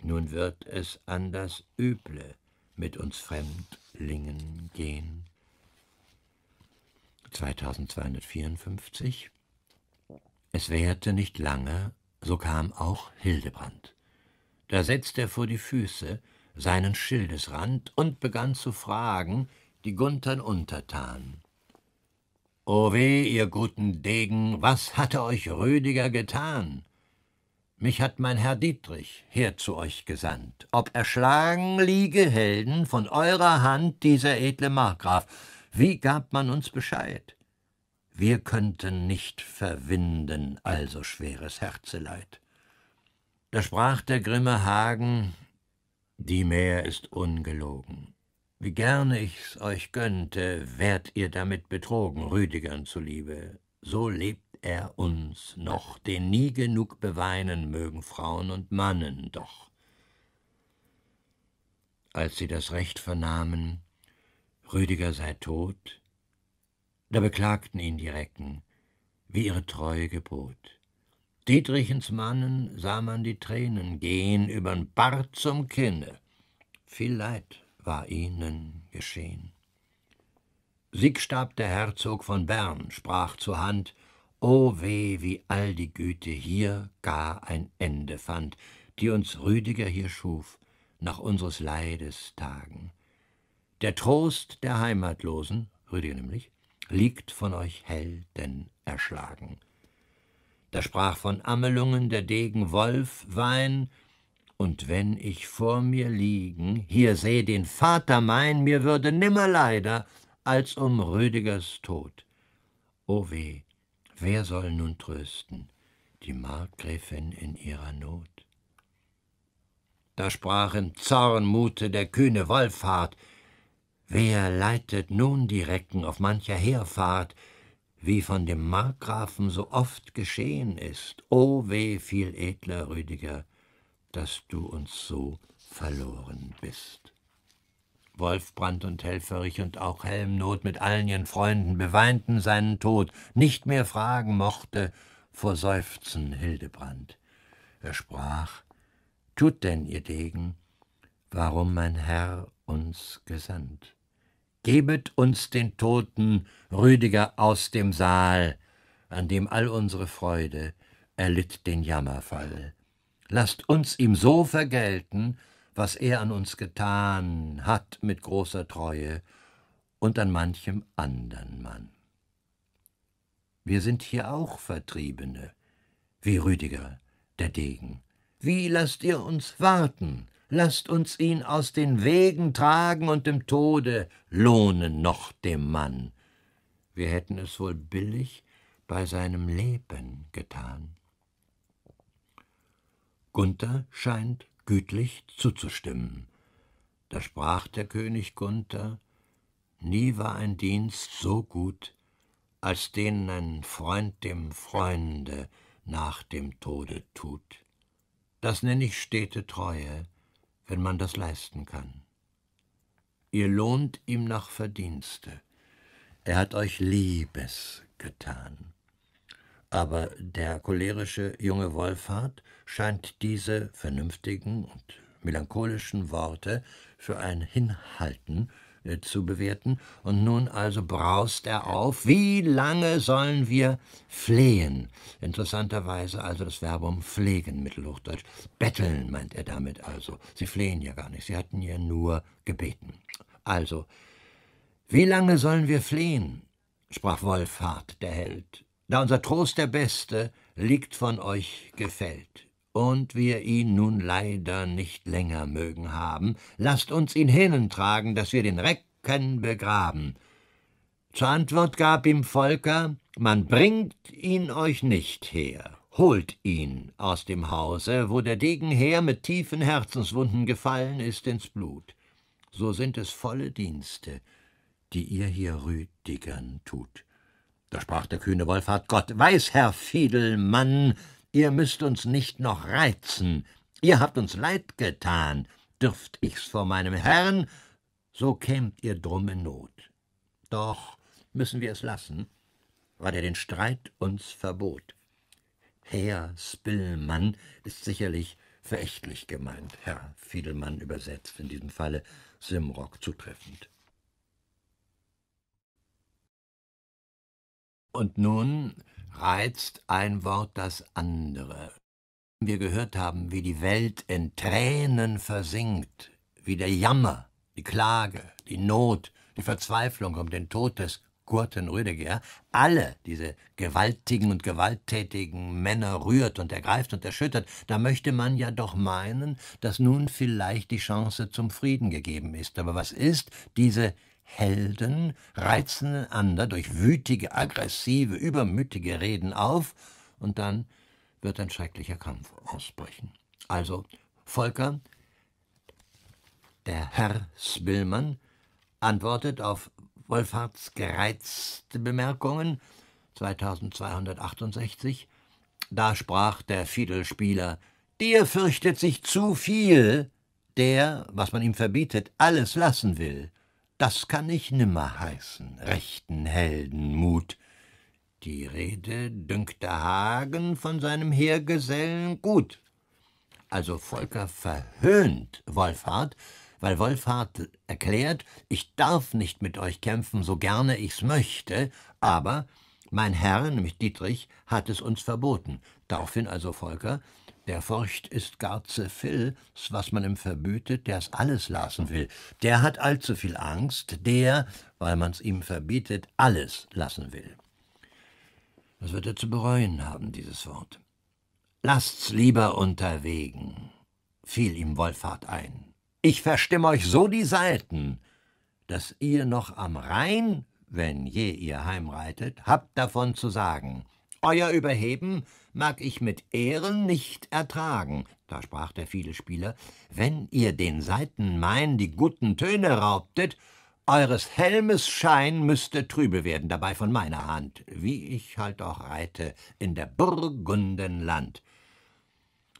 Nun wird es an das Üble mit uns Fremdlingen gehen. 2254 Es währte nicht lange, so kam auch Hildebrand. Da setzt er vor die Füße seinen Schildesrand und begann zu fragen, die Guntern untertan. O weh, ihr guten Degen, was hatte euch Rüdiger getan? Mich hat mein Herr Dietrich her zu euch gesandt, ob erschlagen liege Helden von eurer Hand dieser edle Markgraf. Wie gab man uns Bescheid? Wir könnten nicht verwinden also schweres Herzeleid. Da sprach der grimme Hagen, die Mär ist ungelogen. Wie gerne ich's euch gönnte, wärt ihr damit betrogen, Rüdigern zuliebe. So lebt er uns noch, den nie genug beweinen mögen Frauen und Mannen doch. Als sie das Recht vernahmen, Rüdiger sei tot, da beklagten ihn die Recken, wie ihre Treue gebot. Dietrichens Mannen sah man die Tränen gehen übern Bart zum Kinne. Viel Leid war ihnen geschehen. Siegstab der Herzog von Bern sprach zur Hand, O weh, wie all die Güte hier gar ein Ende fand, die uns Rüdiger hier schuf, nach unseres Leides Tagen. Der Trost der Heimatlosen, Rüdiger nämlich, liegt von euch Helden erschlagen da sprach von Ammelungen der Degen Wolfwein, und wenn ich vor mir liegen, hier seh den Vater mein, mir würde nimmer leider als um Rüdigers Tod. O weh, wer soll nun trösten, die Markgräfin in ihrer Not? Da sprach im Zornmute der kühne Wolfhart, Wer leitet nun die Recken auf mancher Heerfahrt, wie von dem Markgrafen so oft geschehen ist, o weh, viel edler Rüdiger, dass du uns so verloren bist. Wolfbrand und Helferich und auch Helmnot mit allen ihren Freunden beweinten seinen Tod, nicht mehr fragen mochte vor Seufzen Hildebrand. Er sprach, Tut denn, ihr Degen, warum mein Herr uns gesandt? Gebet uns den Toten, Rüdiger, aus dem Saal, an dem all unsere Freude erlitt den Jammerfall. Lasst uns ihm so vergelten, was er an uns getan hat mit großer Treue und an manchem andern Mann. Wir sind hier auch Vertriebene, wie Rüdiger, der Degen. Wie lasst ihr uns warten? lasst uns ihn aus den Wegen tragen und dem Tode lohnen noch dem Mann. Wir hätten es wohl billig bei seinem Leben getan. Gunther scheint gütlich zuzustimmen. Da sprach der König Gunther, nie war ein Dienst so gut, als den ein Freund dem Freunde nach dem Tode tut. Das nenn ich stete Treue, wenn man das leisten kann. Ihr lohnt ihm nach Verdienste. Er hat euch Liebes getan. Aber der cholerische junge Wolfhard scheint diese vernünftigen und melancholischen Worte für ein Hinhalten äh, zu bewerten. Und nun also braust er auf, wie lange sollen wir flehen? Interessanterweise also das Verbum pflegen, mittelhochdeutsch. Betteln meint er damit also. Sie flehen ja gar nicht, sie hatten ja nur gebeten. Also, wie lange sollen wir flehen? sprach Wolfhard, der Held. Da unser Trost der Beste liegt von euch gefällt und wir ihn nun leider nicht länger mögen haben, lasst uns ihn hinentragen, daß wir den Recken begraben. Zur Antwort gab ihm Volker, man bringt ihn euch nicht her, holt ihn aus dem Hause, wo der Degen her mit tiefen Herzenswunden gefallen ist ins Blut. So sind es volle Dienste, die ihr hier Rüdigern tut. Da sprach der kühne Wolfhard Gott, weiß, Herr Fiedelmann, ihr müsst uns nicht noch reizen, ihr habt uns leid getan, dürft ich's vor meinem Herrn, so kämt ihr drum in Not. Doch müssen wir es lassen, weil er den Streit uns verbot. Herr Spillmann ist sicherlich verächtlich gemeint, Herr Fiedelmann übersetzt, in diesem Falle Simrock zutreffend. Und nun reizt ein Wort das andere. Wir gehört haben, wie die Welt in Tränen versinkt, wie der Jammer, die Klage, die Not, die Verzweiflung um den Tod des Gurten Rüdeger, alle diese gewaltigen und gewalttätigen Männer rührt und ergreift und erschüttert, da möchte man ja doch meinen, dass nun vielleicht die Chance zum Frieden gegeben ist. Aber was ist diese Helden reizen einander durch wütige, aggressive, übermütige Reden auf und dann wird ein schrecklicher Kampf ausbrechen. Also Volker, der Herr Spillmann, antwortet auf Wolfarts gereizte Bemerkungen 2268. Da sprach der Fiedelspieler, dir fürchtet sich zu viel, der, was man ihm verbietet, alles lassen will das kann ich nimmer heißen, rechten Heldenmut. Die Rede dünkte Hagen von seinem Heergesellen gut. Also Volker verhöhnt Wolfhard, weil Wolfhard erklärt, ich darf nicht mit euch kämpfen, so gerne ich's möchte, aber mein Herr, nämlich Dietrich, hat es uns verboten. Daraufhin also Volker, der Forcht ist gar zu viel, was man ihm verbietet, der's alles lassen will. Der hat allzu viel Angst, der, weil man's ihm verbietet, alles lassen will. Das wird er zu bereuen haben, dieses Wort. Lasst's lieber unterwegen, fiel ihm Wolfhard ein. Ich verstimm euch so die Seiten, dass ihr noch am Rhein, wenn je ihr heimreitet, habt davon zu sagen. Euer Überheben mag ich mit Ehren nicht ertragen, da sprach der viele Spieler, wenn ihr den mein die guten Töne raubtet, eures Helmes Schein müsste trübe werden dabei von meiner Hand, wie ich halt auch reite in der Burgundenland.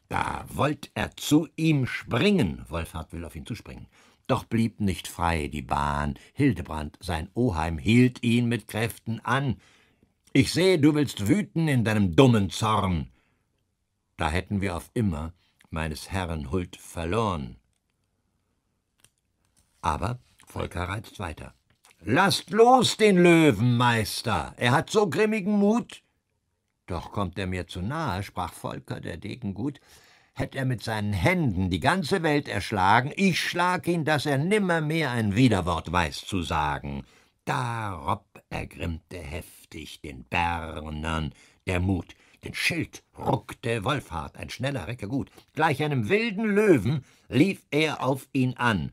Da wollt er zu ihm springen, Wolfhard will auf ihn zuspringen. Doch blieb nicht frei die Bahn, Hildebrand, sein Oheim, hielt ihn mit Kräften an, ich sehe, du willst wüten in deinem dummen Zorn. Da hätten wir auf immer meines Herrn Huld verloren. Aber Volker reizt weiter. Lasst los den Löwenmeister, er hat so grimmigen Mut. Doch kommt er mir zu nahe, sprach Volker, der Degen gut, hätt er mit seinen Händen die ganze Welt erschlagen, ich schlag ihn, daß er nimmermehr ein Widerwort weiß zu sagen. Darob Rob ergrimmte heftig mächtig den Bernern der Mut. Den Schild ruckte Wolfhard, ein schneller Recke gut. Gleich einem wilden Löwen lief er auf ihn an.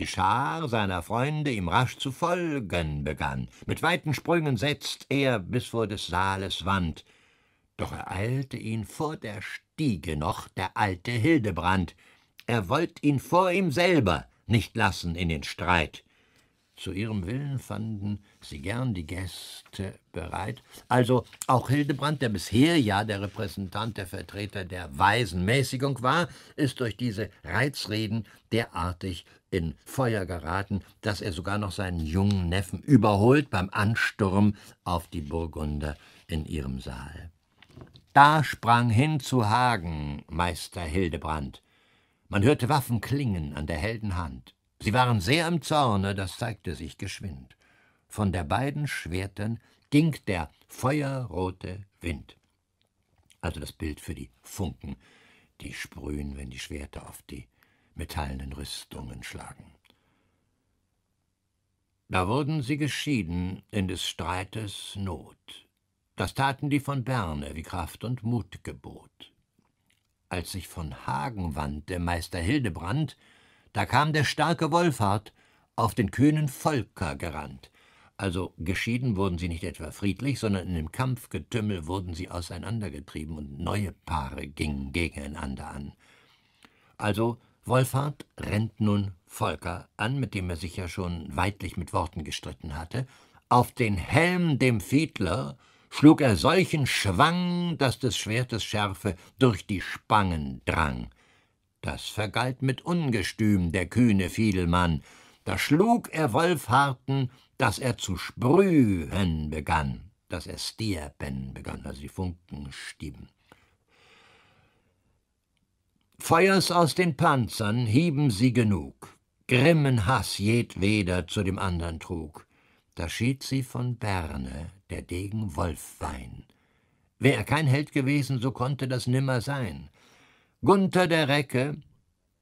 Die Schar seiner Freunde ihm rasch zu folgen begann. Mit weiten Sprüngen setzt er bis vor des Saales Wand. Doch ereilte ihn vor der Stiege noch der alte Hildebrand. Er wollt ihn vor ihm selber nicht lassen in den Streit zu ihrem Willen fanden sie gern die Gäste bereit. Also auch Hildebrand, der bisher ja der Repräsentant der Vertreter der Waisenmäßigung war, ist durch diese Reizreden derartig in Feuer geraten, dass er sogar noch seinen jungen Neffen überholt beim Ansturm auf die Burgunder in ihrem Saal. Da sprang hin zu Hagen Meister Hildebrand. Man hörte Waffen klingen an der Heldenhand. Sie waren sehr im Zorne, das zeigte sich geschwind. Von der beiden Schwertern ging der feuerrote Wind. Also das Bild für die Funken, die sprühen, wenn die Schwerter auf die metallenen Rüstungen schlagen. Da wurden sie geschieden in des Streites Not. Das taten die von Berne, wie Kraft und Mut gebot. Als sich von Hagen wandte Meister Hildebrand, da kam der starke Wolfhard auf den kühnen Volker gerannt. Also geschieden wurden sie nicht etwa friedlich, sondern in dem Kampfgetümmel wurden sie auseinandergetrieben und neue Paare gingen gegeneinander an. Also Wolfhard rennt nun Volker an, mit dem er sich ja schon weidlich mit Worten gestritten hatte. Auf den Helm dem Fiedler schlug er solchen Schwang, daß des Schwertes Schärfe durch die Spangen drang. Das vergalt mit Ungestüm der kühne Fiedelmann, da schlug er Wolfharten, daß er zu sprühen begann, dass er stierben begann, also die Funken stieben. Feuers aus den Panzern hieben sie genug, grimmen Hass jedweder zu dem andern trug. Da schied sie von Berne, der Degen Wolfwein. Wär er kein Held gewesen, so konnte das nimmer sein. Gunther der Recke,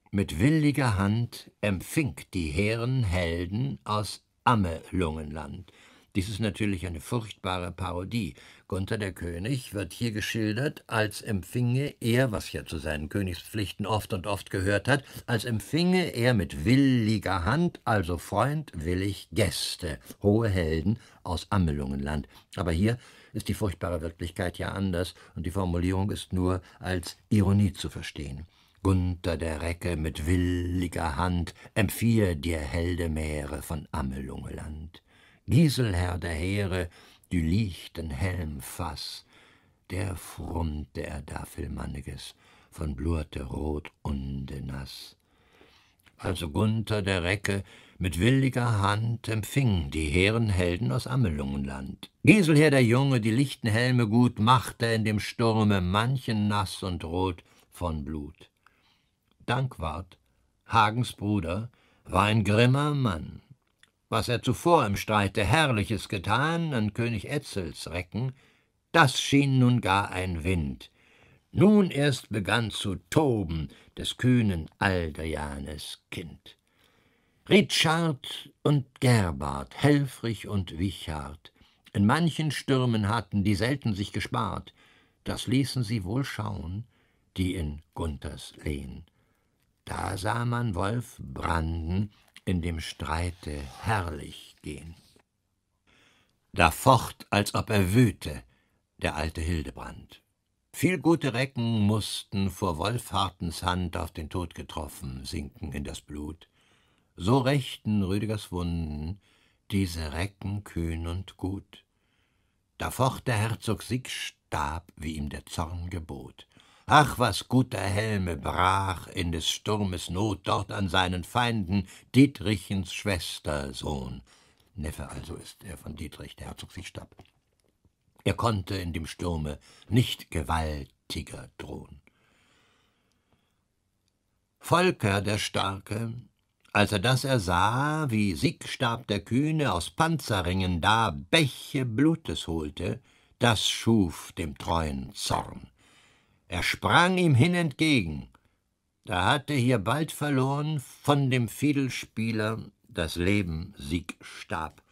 mit williger Hand empfing die hehren Helden aus Ammelungenland. Dies ist natürlich eine furchtbare Parodie. Gunther der König wird hier geschildert, als empfinge er, was ja zu seinen Königspflichten oft und oft gehört hat, als empfinge er mit williger Hand, also freundwillig, Gäste, hohe Helden aus Ammelungenland. Aber hier ist die furchtbare Wirklichkeit ja anders und die Formulierung ist nur als Ironie zu verstehen. Gunther der Recke mit williger Hand empfiehl dir helde Meere von Amelungeland. Gieselherr der Heere, du lichten Helm fass, der frummte er da manniges, von Blurte rot und nass. Also Gunther der Recke mit williger Hand empfing die hehren Helden aus Amelungenland. Giselher der Junge, die lichten Helme gut, machte in dem Sturme manchen nass und rot von Blut. Dankwart, Hagens Bruder, war ein grimmer Mann. Was er zuvor im Streite Herrliches getan, an König Etzels Recken, das schien nun gar ein Wind. Nun erst begann zu toben des kühnen Aldrianes Kind. Richard und Gerbart, Helfrich und Wichard, in manchen Stürmen hatten die selten sich gespart, das ließen sie wohl schauen, die in Gunthers Lehn. Da sah man Wolf Branden in dem Streite herrlich gehen. Da focht, als ob er wüte, der alte Hildebrand. Viel gute Recken mußten vor Wolfhartens Hand auf den Tod getroffen sinken in das Blut so rechten Rüdigers Wunden, diese recken kühn und gut. Da focht der Herzog Siegstab, wie ihm der Zorn gebot. Ach, was guter Helme brach in des Sturmes Not dort an seinen Feinden, Dietrichens Schwester Sohn. Neffe also ist er von Dietrich, der Herzog Siegstab. Er konnte in dem Sturme nicht gewaltiger drohen. Volker der Starke, als er das ersah, wie Siegstab der Kühne aus Panzerringen da Bäche Blutes holte, das schuf dem treuen Zorn. Er sprang ihm hin entgegen. Da hatte hier bald verloren von dem Fiedelspieler das Leben Siegstab.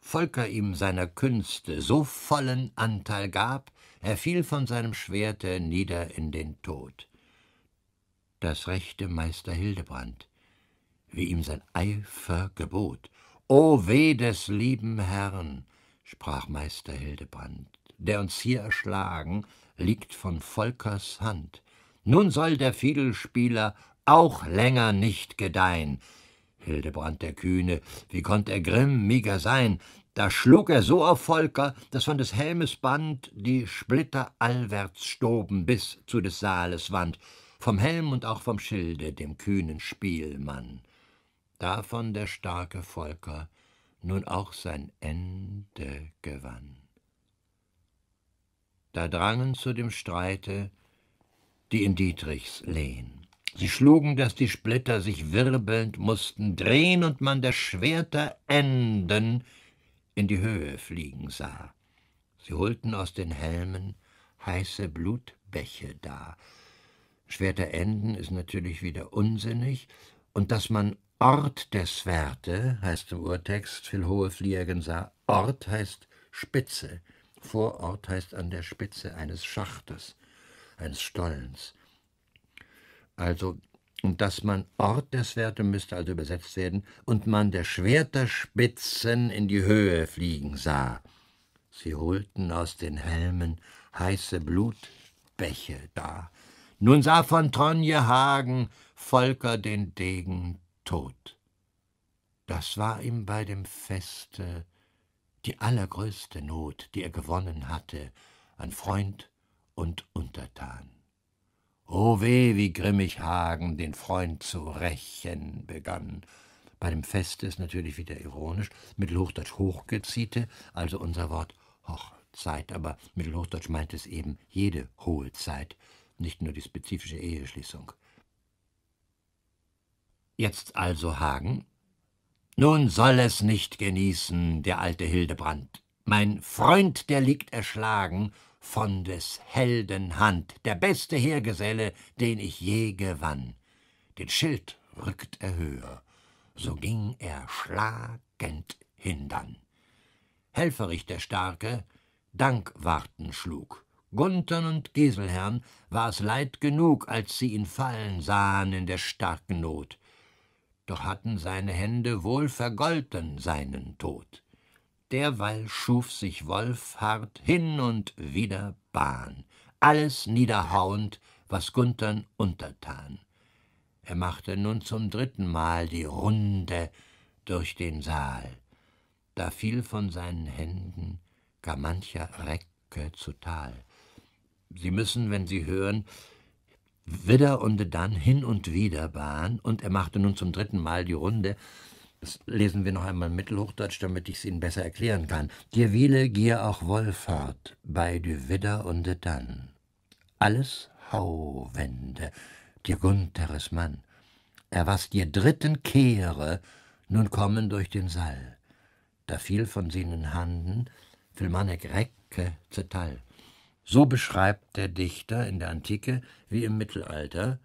Volker ihm seiner Künste so vollen Anteil gab, er fiel von seinem Schwerte nieder in den Tod. Das rechte Meister Hildebrand wie ihm sein Eifer gebot. O weh des lieben Herrn, sprach Meister Hildebrand, der uns hier erschlagen, liegt von Volkers Hand. Nun soll der Fiedelspieler auch länger nicht gedeihn. Hildebrand der Kühne, wie konnt er grimmiger sein? Da schlug er so auf Volker, daß von des Helmes Band die Splitter allwärts stoben bis zu des Saales Wand, vom Helm und auch vom Schilde, dem kühnen Spielmann davon der starke Volker nun auch sein Ende gewann. Da drangen zu dem Streite die in Dietrichs Lehn. Sie schlugen, daß die Splitter sich wirbelnd mußten drehen und man der Schwerter Enden in die Höhe fliegen sah. Sie holten aus den Helmen heiße Blutbäche da. Enden ist natürlich wieder unsinnig, und dass man Ort des Werte heißt im Urtext viel hohe philhoe sah, Ort heißt Spitze, Vorort heißt an der Spitze eines Schachtes, eines Stollens. Also, und dass man Ort des Werte müsste also übersetzt werden, und man der Schwerterspitzen in die Höhe fliegen sah. Sie holten aus den Helmen heiße Blutbäche da. Nun sah von Tronje Hagen Volker den Degen tot. Das war ihm bei dem Feste die allergrößte Not, die er gewonnen hatte an Freund und Untertan. O weh, wie grimmig Hagen den Freund zu rächen begann. Bei dem Feste ist natürlich wieder ironisch, mit Hochdeutsch hochgeziehte, also unser Wort Hochzeit, aber mit Hochdeutsch meint es eben jede hohe Zeit, nicht nur die spezifische Eheschließung. Jetzt also Hagen? Nun soll es nicht genießen, der alte Hildebrand. Mein Freund, der liegt erschlagen von des Helden Hand, der beste Heergeselle, den ich je gewann. Den Schild rückt er höher, so ging er schlagend hindann. Helferich der Starke Dankwarten schlug. Guntern und Geselherrn war es leid genug, als sie ihn fallen sahen in der starken Not doch hatten seine Hände wohl vergolten seinen Tod. Derweil schuf sich Wolfhart hin und wieder Bahn, alles niederhauend, was Guntern untertan. Er machte nun zum dritten Mal die Runde durch den Saal. Da fiel von seinen Händen gar mancher Recke zu Tal. Sie müssen, wenn Sie hören, Widder und dann hin und wieder Bahn und er machte nun zum dritten Mal die Runde. Das lesen wir noch einmal mittelhochdeutsch, damit ich es Ihnen besser erklären kann. Dir wiele gier auch Wollfahrt bei du Widder und dann. Alles Hauwende, dir Gunteres Mann. Er was dir dritten kehre, nun kommen durch den Saal. Da fiel von seinen Handen Filmanek Recke zetall. So beschreibt der Dichter in der Antike wie im Mittelalter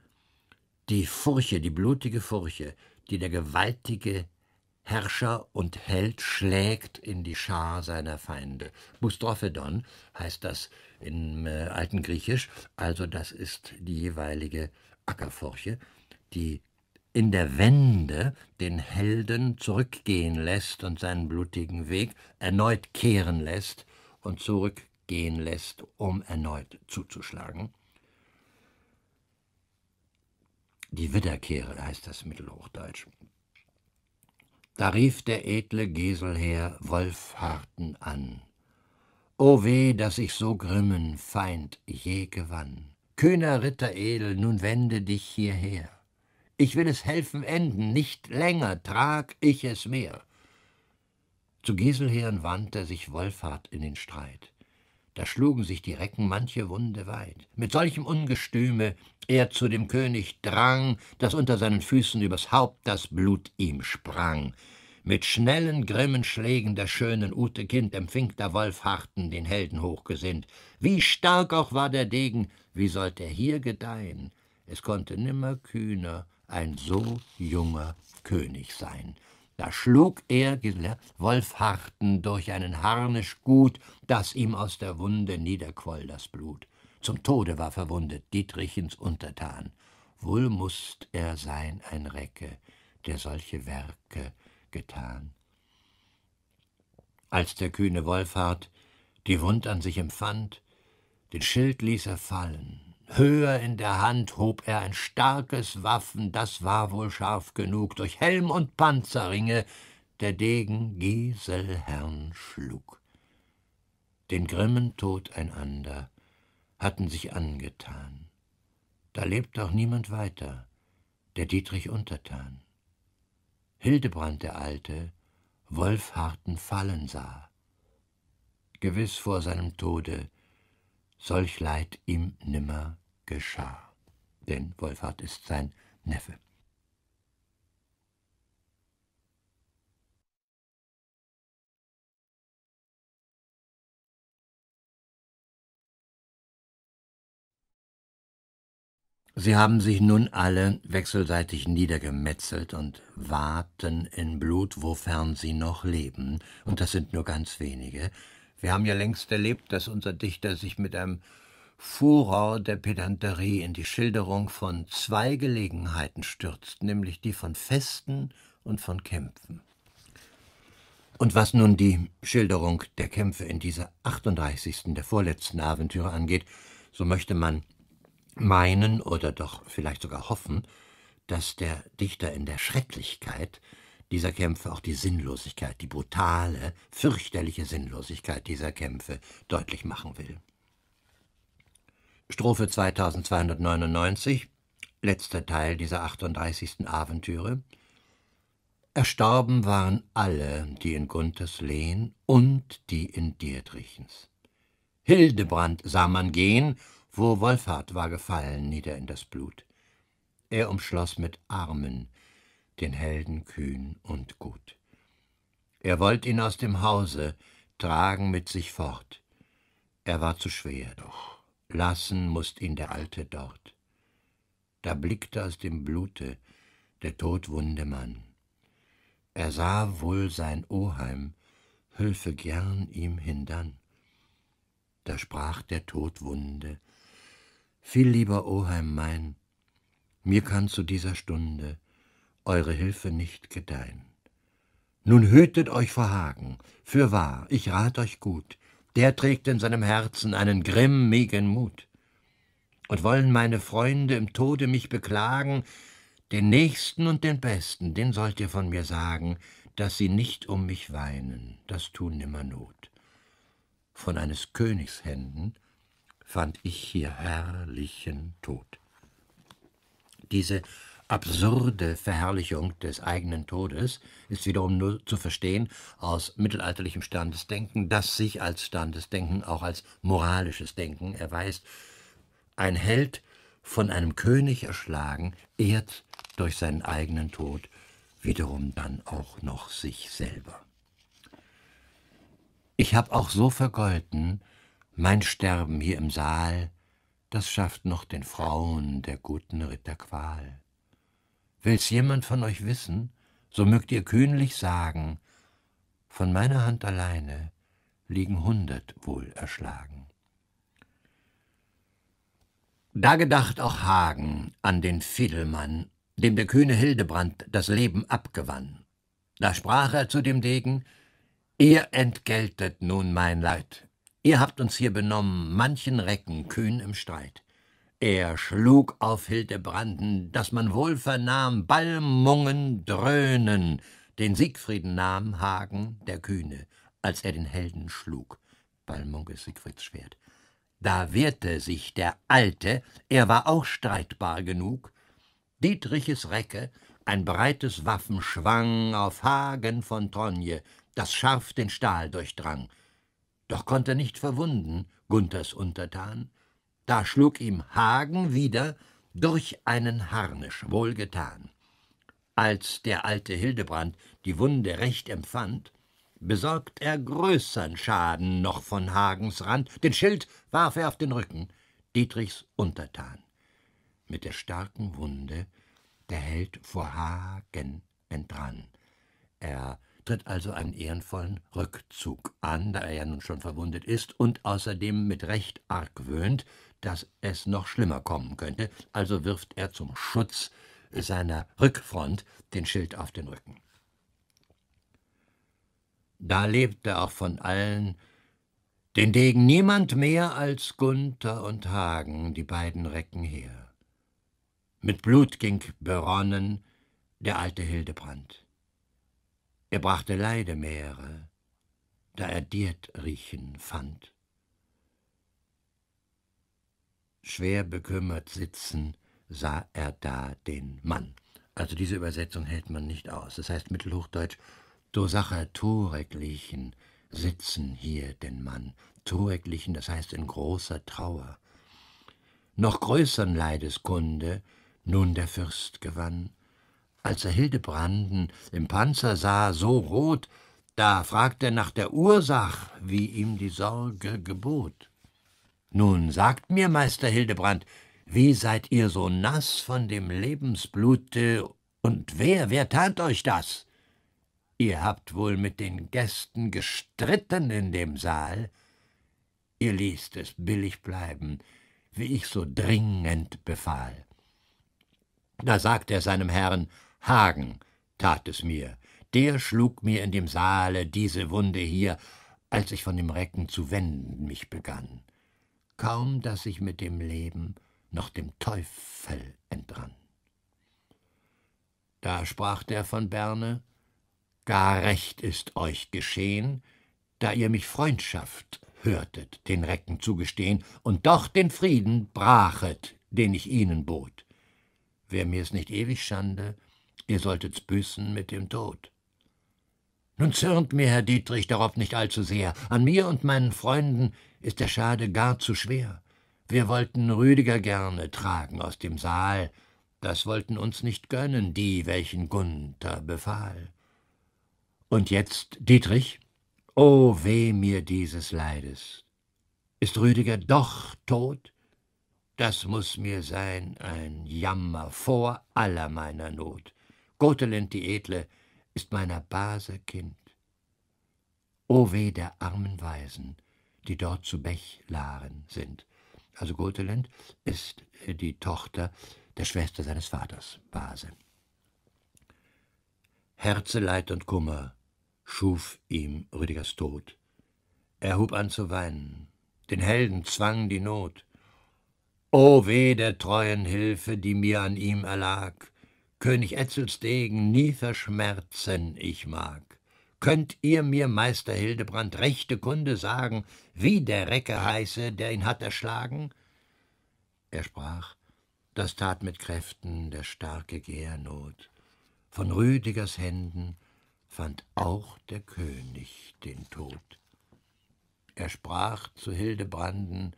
die Furche, die blutige Furche, die der gewaltige Herrscher und Held schlägt in die Schar seiner Feinde. Bustrophedon heißt das im äh, alten Griechisch, also das ist die jeweilige Ackerfurche, die in der Wende den Helden zurückgehen lässt und seinen blutigen Weg erneut kehren lässt und zurück gehen lässt, um erneut zuzuschlagen? Die Widderkehre heißt das Mittelhochdeutsch. Da rief der edle Geselher Wolfharten an. O weh, dass ich so grimmen Feind je gewann. Kühner Ritter edel, nun wende dich hierher. Ich will es helfen enden, nicht länger trag ich es mehr. Zu Geselheren wandte sich Wolfhart in den Streit da schlugen sich die Recken manche Wunde weit. Mit solchem Ungestüme er zu dem König drang, daß unter seinen Füßen übers Haupt das Blut ihm sprang. Mit schnellen, grimmen Schlägen der schönen Ute Kind empfing der Wolf Harten den Helden hochgesinnt. Wie stark auch war der Degen, wie sollte er hier gedeihen? Es konnte nimmer kühner ein so junger König sein. Da schlug er Wolfharten durch einen Harnisch gut, daß ihm aus der Wunde niederquoll das Blut. Zum Tode war verwundet Dietrichens Untertan. Wohl mußt er sein ein Recke, der solche Werke getan. Als der kühne Wolfhart die Wund an sich empfand, den Schild ließ er fallen, Höher in der Hand hob er ein starkes Waffen, das war wohl scharf genug, durch Helm und Panzerringe der Degen Giselherrn schlug. Den grimmen Tod einander hatten sich angetan. Da lebt auch niemand weiter, der Dietrich untertan. Hildebrand der Alte, Wolfharten fallen sah. Gewiss vor seinem Tode solch Leid ihm nimmer geschah. Denn Wolfhard ist sein Neffe. Sie haben sich nun alle wechselseitig niedergemetzelt und waten in Blut, wofern sie noch leben, und das sind nur ganz wenige, wir haben ja längst erlebt, dass unser Dichter sich mit einem Furor der Pedanterie in die Schilderung von zwei Gelegenheiten stürzt, nämlich die von Festen und von Kämpfen. Und was nun die Schilderung der Kämpfe in dieser 38. der vorletzten Aventüre angeht, so möchte man meinen oder doch vielleicht sogar hoffen, dass der Dichter in der Schrecklichkeit dieser Kämpfe auch die Sinnlosigkeit, die brutale, fürchterliche Sinnlosigkeit dieser Kämpfe deutlich machen will. Strophe 2299, letzter Teil dieser 38. Aventüre. Erstorben waren alle, die in Gunthers Lehen und die in Dietrichens. Hildebrand sah man gehen, wo Wolfhard war gefallen nieder in das Blut. Er umschloss mit Armen den Helden kühn und gut. Er wollt ihn aus dem Hause tragen mit sich fort. Er war zu schwer, doch lassen mußt ihn der Alte dort. Da blickte aus dem Blute der todwunde Mann. Er sah wohl sein Oheim, hülfe gern ihm hindann. Da sprach der todwunde, viel lieber Oheim mein, mir kann zu dieser Stunde eure Hilfe nicht gedeihen. Nun hütet euch vor Hagen, fürwahr, ich rat euch gut, der trägt in seinem Herzen einen grimmigen Mut. Und wollen meine Freunde im Tode mich beklagen, den Nächsten und den Besten, den sollt ihr von mir sagen, dass sie nicht um mich weinen, das tun nimmer Not. Von eines Königs Händen fand ich hier herrlichen Tod. Diese absurde Verherrlichung des eigenen Todes ist wiederum nur zu verstehen aus mittelalterlichem Standesdenken, das sich als Standesdenken auch als moralisches Denken erweist. Ein Held, von einem König erschlagen, ehrt durch seinen eigenen Tod wiederum dann auch noch sich selber. Ich hab auch so vergolten, mein Sterben hier im Saal, das schafft noch den Frauen der guten Ritter Qual. Will's jemand von euch wissen, so mögt ihr kühnlich sagen, von meiner Hand alleine liegen hundert wohl erschlagen. Da gedacht auch Hagen an den Fiedelmann, dem der kühne Hildebrand das Leben abgewann. Da sprach er zu dem Degen, Ihr entgeltet nun mein Leid, ihr habt uns hier benommen, manchen Recken kühn im Streit. Er schlug auf Hildebranden, daß man wohl vernahm Balmungen dröhnen, den Siegfrieden nahm Hagen der Kühne, als er den Helden schlug. Balmung ist Siegfrieds Schwert. Da wehrte sich der Alte, er war auch streitbar genug. Dietriches Recke, ein breites Waffen schwang auf Hagen von Tronje, das scharf den Stahl durchdrang. Doch konnte nicht verwunden Gunthers Untertan, da schlug ihm Hagen wieder durch einen Harnisch, wohlgetan. Als der alte Hildebrand die Wunde recht empfand, besorgt er größern Schaden noch von Hagens Rand, den Schild warf er auf den Rücken, Dietrichs untertan. Mit der starken Wunde der Held vor Hagen entrann. Er tritt also einen ehrenvollen Rückzug an, da er ja nun schon verwundet ist und außerdem mit Recht argwöhnt, dass es noch schlimmer kommen könnte, also wirft er zum Schutz seiner Rückfront den Schild auf den Rücken. Da lebte auch von allen den Degen niemand mehr als Gunther und Hagen, die beiden Recken her. Mit Blut ging beronnen der alte Hildebrand. Er brachte Leidemeere, da er Diert riechen fand. Schwer bekümmert sitzen, sah er da den Mann. Also diese Übersetzung hält man nicht aus. Das heißt mittelhochdeutsch, do sacher toreglichen, sitzen hier den Mann. Toreglichen, das heißt in großer Trauer. Noch größern Leideskunde nun der Fürst gewann. Als er Hildebranden im Panzer sah, so rot, da fragt er nach der Ursach, wie ihm die Sorge gebot. Nun sagt mir, Meister Hildebrand, wie seid ihr so nass von dem Lebensblute, und wer, wer tat euch das? Ihr habt wohl mit den Gästen gestritten in dem Saal? Ihr ließt es billig bleiben, wie ich so dringend befahl. Da sagt er seinem Herrn, Hagen tat es mir, der schlug mir in dem Saale diese Wunde hier, als ich von dem Recken zu wenden mich begann kaum dass ich mit dem Leben noch dem Teufel entrann. Da sprach der von Berne, gar recht ist euch geschehen, da ihr mich Freundschaft hörtet, den Recken zugestehen, und doch den Frieden brachet, den ich ihnen bot. Wär mir's nicht ewig Schande, ihr solltet's büßen mit dem Tod. Nun zürnt mir Herr Dietrich darauf nicht allzu sehr. An mir und meinen Freunden ist der Schade gar zu schwer. Wir wollten Rüdiger gerne tragen aus dem Saal. Das wollten uns nicht gönnen, die, welchen Gunther befahl. Und jetzt, Dietrich? O oh, weh mir dieses Leides! Ist Rüdiger doch tot? Das muß mir sein ein Jammer vor aller meiner Not. Gotelind die Edle, ist meiner Base Kind. O weh der armen Waisen, die dort zu Bechlaren sind. Also Gotelend ist äh, die Tochter der Schwester seines Vaters, Base. Herzeleid und Kummer schuf ihm Rüdigers Tod. Er hub an zu weinen, den Helden zwang die Not. O weh der treuen Hilfe, die mir an ihm erlag! König Etzels Degen nie verschmerzen ich mag. Könnt ihr mir, Meister Hildebrand, rechte Kunde sagen, wie der Recke heiße, der ihn hat erschlagen? Er sprach, das tat mit Kräften der starke Gernot. Von Rüdigers Händen fand auch der König den Tod. Er sprach zu Hildebranden,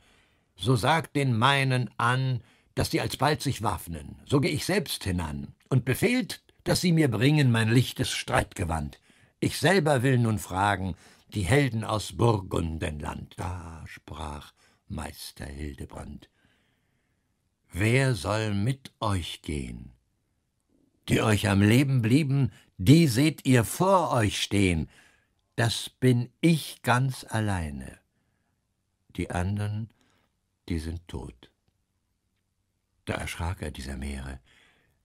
so sagt den meinen an, dass sie alsbald sich waffnen. So gehe ich selbst hinan und befehlt, dass sie mir bringen mein lichtes Streitgewand. Ich selber will nun fragen, die Helden aus Burgundenland. Da sprach Meister Hildebrand. Wer soll mit euch gehen? Die euch am Leben blieben, die seht ihr vor euch stehen. Das bin ich ganz alleine. Die anderen, die sind tot. Da erschrak er dieser Meere.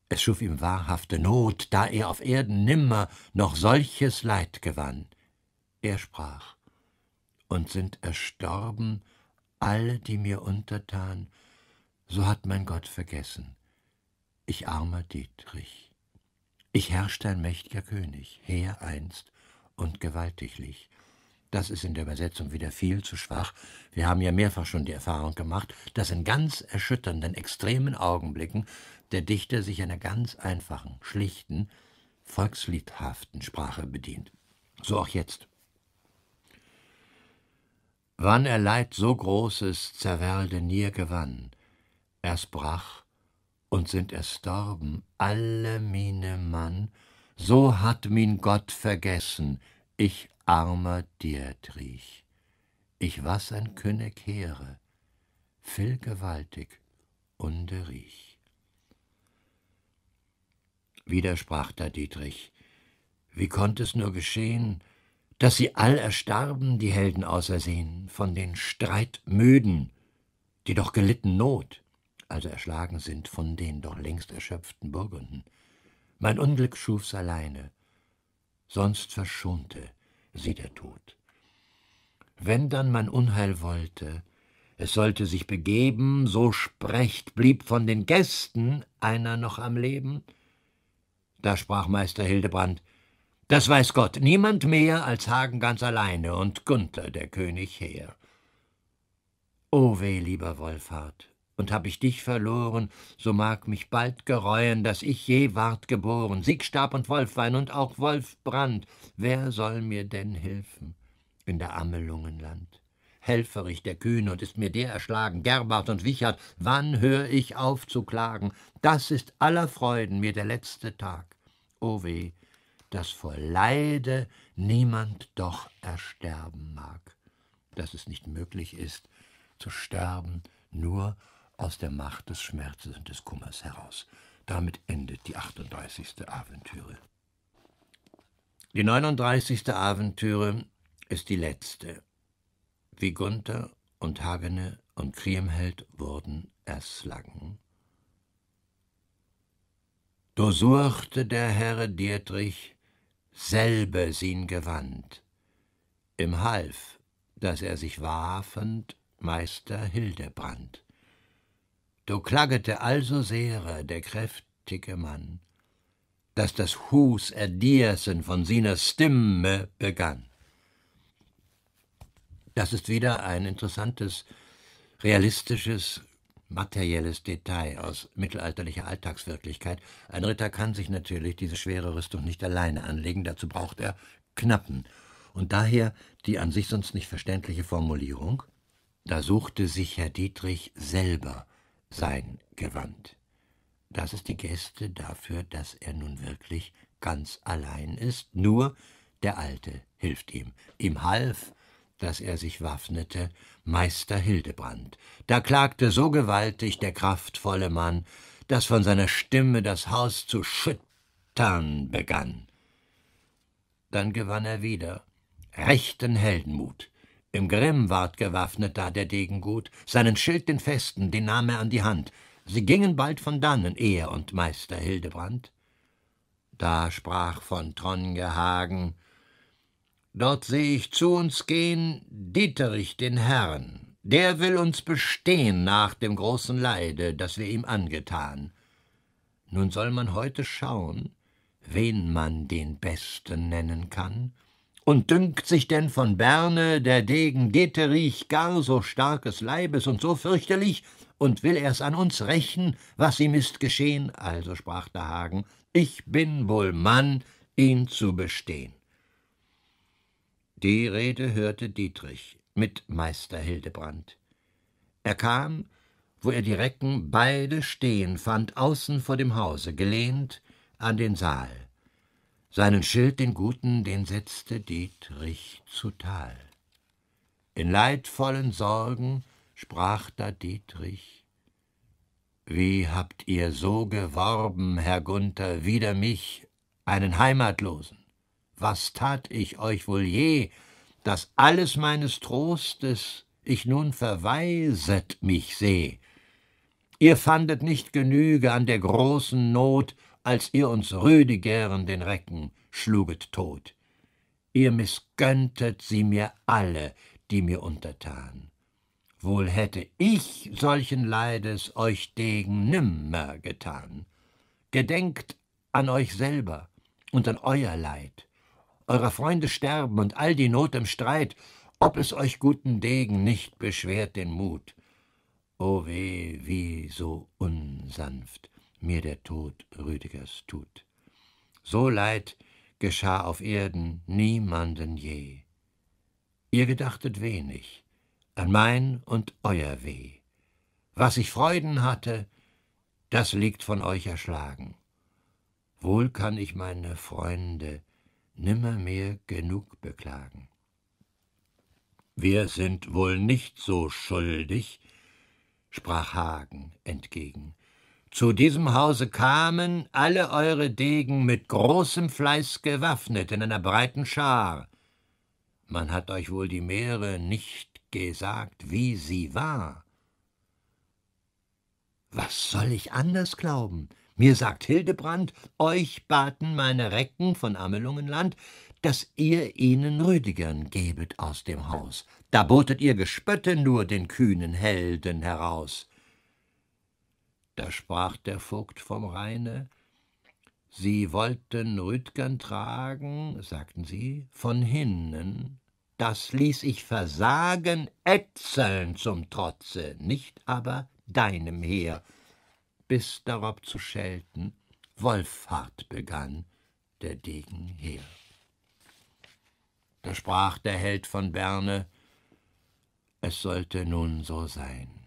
Es schuf ihm wahrhafte Not, da er auf Erden nimmer noch solches Leid gewann. Er sprach, und sind erstorben alle, die mir untertan, so hat mein Gott vergessen. Ich armer Dietrich. Ich herrschte ein mächtiger König, heer einst und gewaltiglich. Das ist in der Übersetzung wieder viel zu schwach. Wir haben ja mehrfach schon die Erfahrung gemacht, dass in ganz erschütternden, extremen Augenblicken der Dichter sich einer ganz einfachen, schlichten, volksliedhaften Sprache bedient. So auch jetzt. Wann er Leid so großes zerwerde nie gewann, erst brach und sind erstorben alle mine Mann, so hat min Gott vergessen, ich armer Dietrich, ich was ein König heere, viel gewaltig unterrich. Wieder sprach da Dietrich, wie konnt es nur geschehen, dass sie all erstarben, die Helden außersehen, von den Streitmüden, die doch gelitten Not, also erschlagen sind von den doch längst erschöpften Burgunden. Mein Unglück schuf's alleine, sonst verschonte sie der Tod. Wenn dann man Unheil wollte, es sollte sich begeben, so sprecht, blieb von den Gästen einer noch am Leben. Da sprach Meister Hildebrand, das weiß Gott, niemand mehr als Hagen ganz alleine und Gunther, der König, her. O weh, lieber Wolfhard, und hab ich dich verloren, so mag mich bald gereuen, dass ich je ward geboren. Siegstab und Wolfwein und auch Wolfbrand, wer soll mir denn helfen in der Amelungenland? Helferich der Kühne und ist mir der erschlagen, Gerbart und Wichert, wann hör ich auf zu klagen? Das ist aller Freuden mir der letzte Tag. O weh, dass vor Leide niemand doch ersterben mag, dass es nicht möglich ist, zu sterben nur aus der Macht des Schmerzes und des Kummers heraus. Damit endet die 38. Aventüre. Die 39. Aventüre ist die letzte. Wie Gunther und Hagene und Kriemhild wurden erschlagen. suchte der Herr Dietrich selber sin gewandt, im Half, dass er sich warfend Meister Hildebrand. Du klagete also sehr, der kräftige Mann, dass das Hus Erdiersen von seiner Stimme begann. Das ist wieder ein interessantes, realistisches, materielles Detail aus mittelalterlicher Alltagswirklichkeit. Ein Ritter kann sich natürlich diese schwere Rüstung nicht alleine anlegen, dazu braucht er Knappen. Und daher die an sich sonst nicht verständliche Formulierung, da suchte sich Herr Dietrich selber sein Gewand, Das ist die Geste dafür, dass er nun wirklich ganz allein ist, nur der Alte hilft ihm. Ihm half, dass er sich waffnete, Meister Hildebrand. Da klagte so gewaltig der kraftvolle Mann, dass von seiner Stimme das Haus zu schüttern begann. Dann gewann er wieder rechten Heldenmut. Im Grimm ward gewaffnet da der Degen gut, seinen Schild den festen, den nahm er an die Hand. Sie gingen bald von dannen, er und Meister Hildebrand. Da sprach von Tronje Hagen, Dort seh ich zu uns gehen Dieterich den Herrn, der will uns bestehn nach dem großen Leide, das wir ihm angetan. Nun soll man heute schauen, wen man den Besten nennen kann, und dünkt sich denn von Berne der Degen Deterich gar so starkes Leibes und so fürchterlich, und will er's an uns rächen, was ihm ist geschehen? Also sprach der Hagen, ich bin wohl Mann, ihn zu bestehen. Die Rede hörte Dietrich mit Meister Hildebrand. Er kam, wo er die Recken beide stehen fand, außen vor dem Hause, gelehnt an den Saal. Seinen Schild, den guten, den setzte Dietrich zu Tal. In leidvollen Sorgen sprach da Dietrich, Wie habt ihr so geworben, Herr Gunther, wider mich, einen Heimatlosen? Was tat ich euch wohl je, daß alles meines Trostes ich nun verweiset mich seh? Ihr fandet nicht Genüge an der großen Not, als ihr uns Rüdigeren den Recken schluget tot. Ihr missgönntet sie mir alle, die mir untertan. Wohl hätte ich solchen Leides euch degen nimmer getan. Gedenkt an euch selber und an euer Leid. Eurer Freunde sterben und all die Not im Streit, ob es euch guten Degen nicht beschwert den Mut. O oh weh, wie so unsanft, mir der Tod Rüdigers tut. So leid geschah auf Erden niemanden je. Ihr gedachtet wenig an mein und euer Weh. Was ich Freuden hatte, das liegt von euch erschlagen. Wohl kann ich meine Freunde nimmermehr genug beklagen. Wir sind wohl nicht so schuldig, sprach Hagen entgegen, zu diesem Hause kamen alle eure Degen mit großem Fleiß gewaffnet in einer breiten Schar. Man hat euch wohl die Meere nicht gesagt, wie sie war. Was soll ich anders glauben? Mir sagt Hildebrand, euch baten meine Recken von Amelungenland, dass ihr ihnen Rüdigern gebet aus dem Haus. Da botet ihr Gespötte nur den kühnen Helden heraus da sprach der Vogt vom Rheine, Sie wollten Rüdgern tragen, sagten sie, von hinnen, das ließ ich versagen, Etzeln zum Trotze, nicht aber deinem Heer. Bis darob zu schelten, Wolfhart begann, der Degen Heer. Da sprach der Held von Berne, es sollte nun so sein.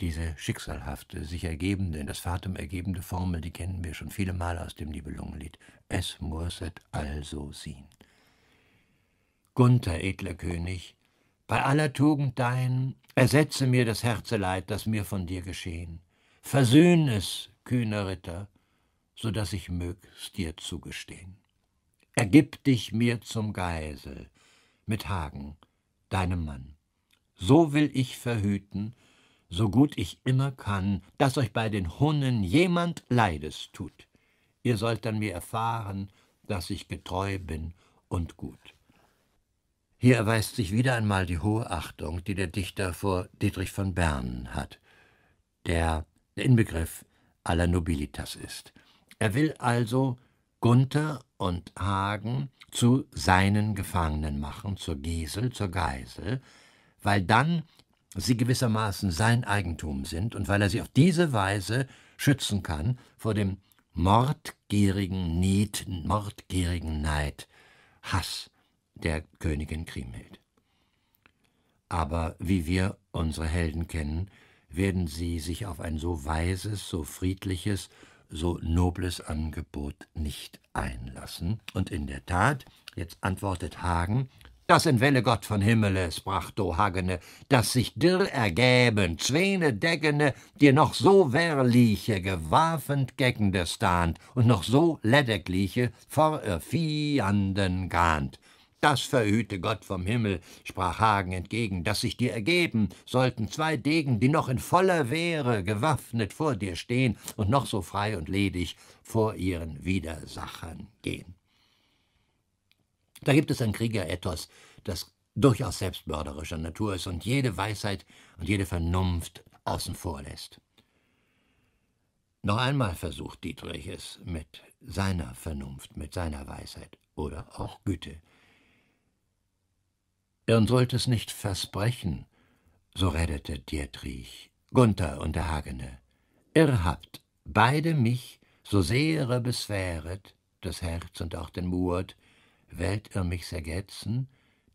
Diese schicksalhafte, sich ergebende, in das Fatum ergebende Formel, die kennen wir schon viele Male aus dem Nibelungenlied. Es musset also sein. Gunther, edler König, bei aller Tugend dein, ersetze mir das Herzeleid, das mir von dir geschehen. Versöhn es, kühner Ritter, so daß ich mög's dir zugestehen. Ergib dich mir zum Geisel, mit Hagen, deinem Mann. So will ich verhüten, so gut ich immer kann, dass euch bei den Hunnen jemand Leides tut. Ihr sollt an mir erfahren, dass ich getreu bin und gut. Hier erweist sich wieder einmal die hohe Achtung, die der Dichter vor Dietrich von Bern hat, der der Inbegriff aller Nobilitas ist. Er will also Gunther und Hagen zu seinen Gefangenen machen, zur Gesel, zur Geisel, weil dann sie gewissermaßen sein Eigentum sind und weil er sie auf diese Weise schützen kann vor dem mordgierigen Need, mordgierigen Neid, Hass der Königin Kriemhild. Aber wie wir unsere Helden kennen, werden sie sich auf ein so weises, so friedliches, so nobles Angebot nicht einlassen. Und in der Tat, jetzt antwortet Hagen das entwelle Gott von Himmeles, sprach do dass sich dir ergäben, zwene Deggene, dir noch so wehrliche, gewaffend Geckende stand und noch so ledeckliche, vor Viehanden gahnt. Das verhüte Gott vom Himmel, sprach Hagen entgegen, dass sich dir ergeben sollten zwei Degen, die noch in voller Wehre gewaffnet vor dir stehen und noch so frei und ledig vor ihren Widersachern gehen. Da gibt es ein Kriegerethos, das durchaus selbstmörderischer Natur ist und jede Weisheit und jede Vernunft außen vor lässt. Noch einmal versucht Dietrich es mit seiner Vernunft, mit seiner Weisheit oder auch Güte. Irren sollte es nicht versprechen, so redete Dietrich, Gunther und der Hagene. Irr habt beide mich, so sehre beswäret, das Herz und auch den Mut, wät er mich ergetzen,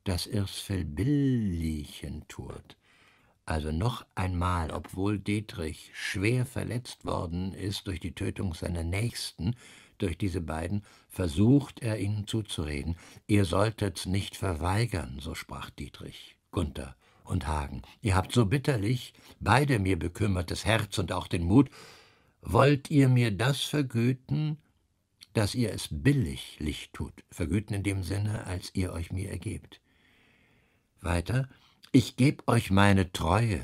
dass er's verbillichen tut. Also noch einmal, obwohl Dietrich schwer verletzt worden ist durch die Tötung seiner Nächsten, durch diese beiden, versucht er ihnen zuzureden. Ihr solltet's nicht verweigern, so sprach Dietrich. Gunther und Hagen, ihr habt so bitterlich beide mir bekümmertes Herz und auch den Mut, wollt ihr mir das vergüten, dass ihr es billig Licht tut, vergüten in dem Sinne, als ihr euch mir ergebt. Weiter, ich geb euch meine Treue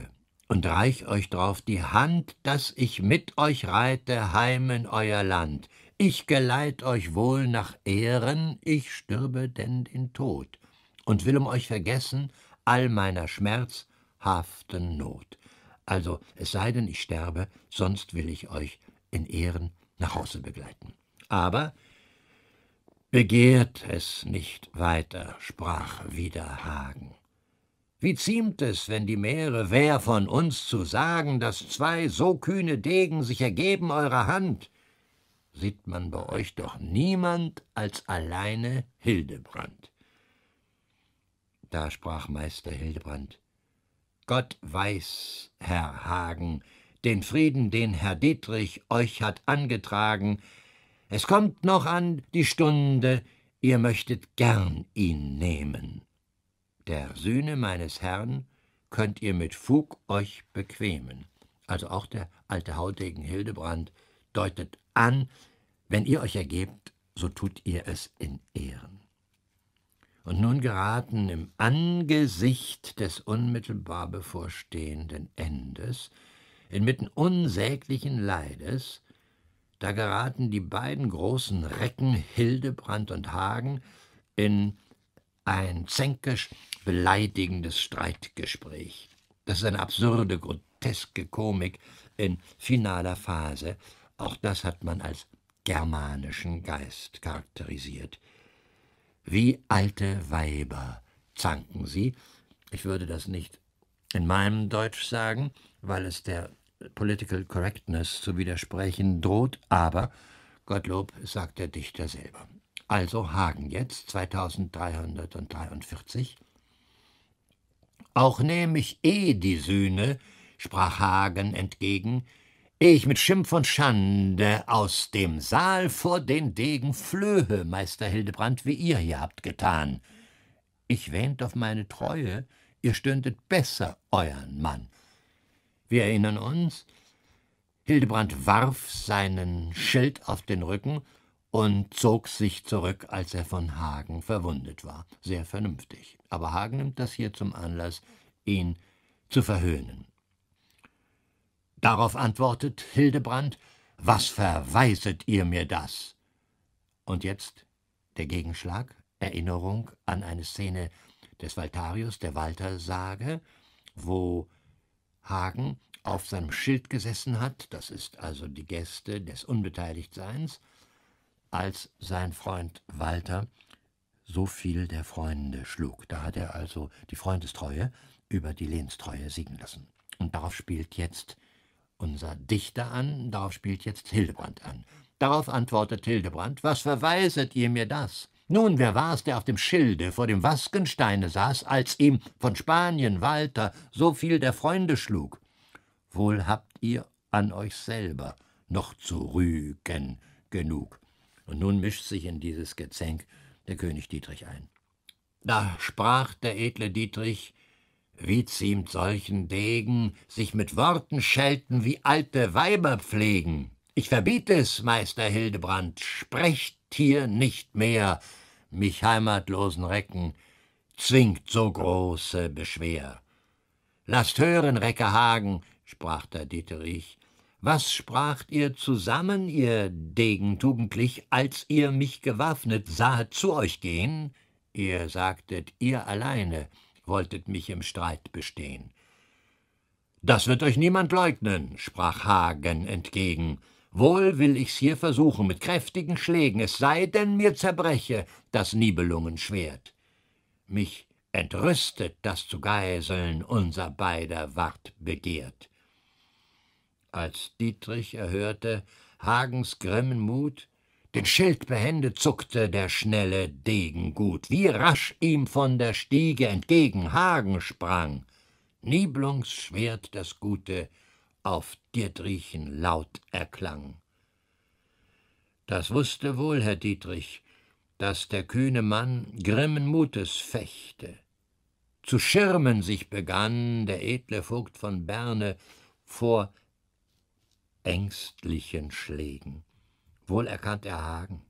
und reich euch drauf die Hand, dass ich mit euch reite heim in euer Land. Ich geleit euch wohl nach Ehren, ich stürbe denn den Tod und will um euch vergessen all meiner schmerzhaften Not. Also, es sei denn, ich sterbe, sonst will ich euch in Ehren nach Hause begleiten aber Begehrt es nicht weiter, sprach wieder Hagen. Wie ziemt es, wenn die Meere wär von uns zu sagen, daß zwei so kühne Degen sich ergeben eurer Hand? Sieht man bei euch doch niemand als alleine Hildebrand. Da sprach Meister Hildebrand: Gott weiß, Herr Hagen, den Frieden, den Herr Dietrich euch hat angetragen, es kommt noch an die Stunde, ihr möchtet gern ihn nehmen. Der Sühne meines Herrn könnt ihr mit Fug euch bequemen. Also auch der alte Haudegen Hildebrand deutet an, wenn ihr euch ergebt, so tut ihr es in Ehren. Und nun geraten im Angesicht des unmittelbar bevorstehenden Endes, inmitten unsäglichen Leides, da geraten die beiden großen Recken Hildebrand und Hagen in ein zänkisch beleidigendes Streitgespräch. Das ist eine absurde, groteske Komik in finaler Phase. Auch das hat man als germanischen Geist charakterisiert. Wie alte Weiber zanken sie. Ich würde das nicht in meinem Deutsch sagen, weil es der Political Correctness zu widersprechen droht, aber, Gottlob, sagt der Dichter selber. Also Hagen jetzt, 2343. Auch nehme ich eh die Sühne, sprach Hagen entgegen, ehe ich mit Schimpf und Schande aus dem Saal vor den Degen flöhe, Meister Hildebrand, wie ihr hier habt getan. Ich wähnt auf meine Treue, ihr stündet besser euren Mann. Wir erinnern uns, Hildebrand warf seinen Schild auf den Rücken und zog sich zurück, als er von Hagen verwundet war. Sehr vernünftig. Aber Hagen nimmt das hier zum Anlass, ihn zu verhöhnen. Darauf antwortet Hildebrand, was verweiset ihr mir das? Und jetzt der Gegenschlag, Erinnerung an eine Szene des Waltarius, der Waltersage, wo Hagen auf seinem Schild gesessen hat, das ist also die Gäste des Unbeteiligtseins, als sein Freund Walter so viel der Freunde schlug. Da hat er also die Freundestreue über die Lehnstreue siegen lassen. Und darauf spielt jetzt unser Dichter an, darauf spielt jetzt Hildebrand an. Darauf antwortet Hildebrand, was verweiset ihr mir das? Nun, wer war's, der auf dem Schilde vor dem Waskensteine saß, als ihm von Spanien Walter so viel der Freunde schlug? Wohl habt ihr an euch selber noch zu rügen genug. Und nun mischt sich in dieses Gezänk der König Dietrich ein. Da sprach der edle Dietrich, wie ziemt solchen Degen, sich mit Worten schelten, wie alte Weiber pflegen. Ich verbiet es, Meister Hildebrand, sprecht hier nicht mehr, mich heimatlosen Recken, zwingt so große Beschwer. Lasst hören, Recke Hagen, sprach da Dieterich, was spracht ihr zusammen, ihr Degen tugendlich, als ihr mich gewaffnet sahet zu euch gehen? Ihr sagtet, ihr alleine wolltet mich im Streit bestehen. Das wird euch niemand leugnen, sprach Hagen entgegen, Wohl will ich's hier versuchen, mit kräftigen Schlägen, es sei denn, mir zerbreche das Nibelungenschwert. Mich entrüstet, dass zu Geiseln unser beider Wart begehrt. Als Dietrich erhörte Hagens grimmen Mut, den Schild behende zuckte der schnelle Degen gut, wie rasch ihm von der Stiege entgegen Hagen sprang. Niblungs Schwert das Gute auf Dietrichen laut erklang. Das wußte wohl Herr Dietrich, dass der kühne Mann grimmen Mutes fechte. Zu schirmen sich begann der edle Vogt von Berne vor ängstlichen Schlägen. Wohl erkannt er Hagen,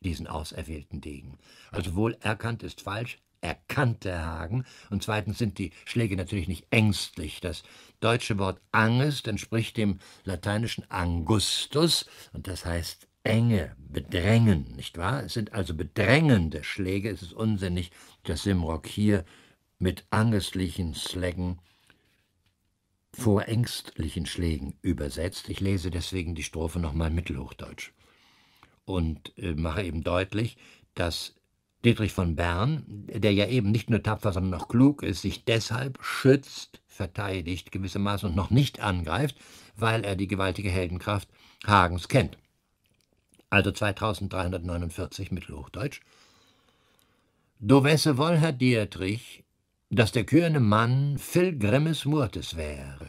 diesen auserwählten Degen. Also wohl erkannt ist falsch, erkannte Hagen und zweitens sind die Schläge natürlich nicht ängstlich. Das deutsche Wort Angst entspricht dem lateinischen Angustus und das heißt Enge, Bedrängen, nicht wahr? Es sind also bedrängende Schläge. Es ist unsinnig, dass Simrock hier mit angstlichen Slaggen vor ängstlichen Schlägen übersetzt. Ich lese deswegen die Strophe nochmal mittelhochdeutsch und äh, mache eben deutlich, dass Dietrich von Bern, der ja eben nicht nur tapfer, sondern auch klug ist, sich deshalb schützt, verteidigt gewissermaßen und noch nicht angreift, weil er die gewaltige Heldenkraft Hagens kennt. Also 2349 Mittelhochdeutsch. Du wesse wohl, Herr Dietrich, dass der kühne Mann viel grimmes Murtes wäre.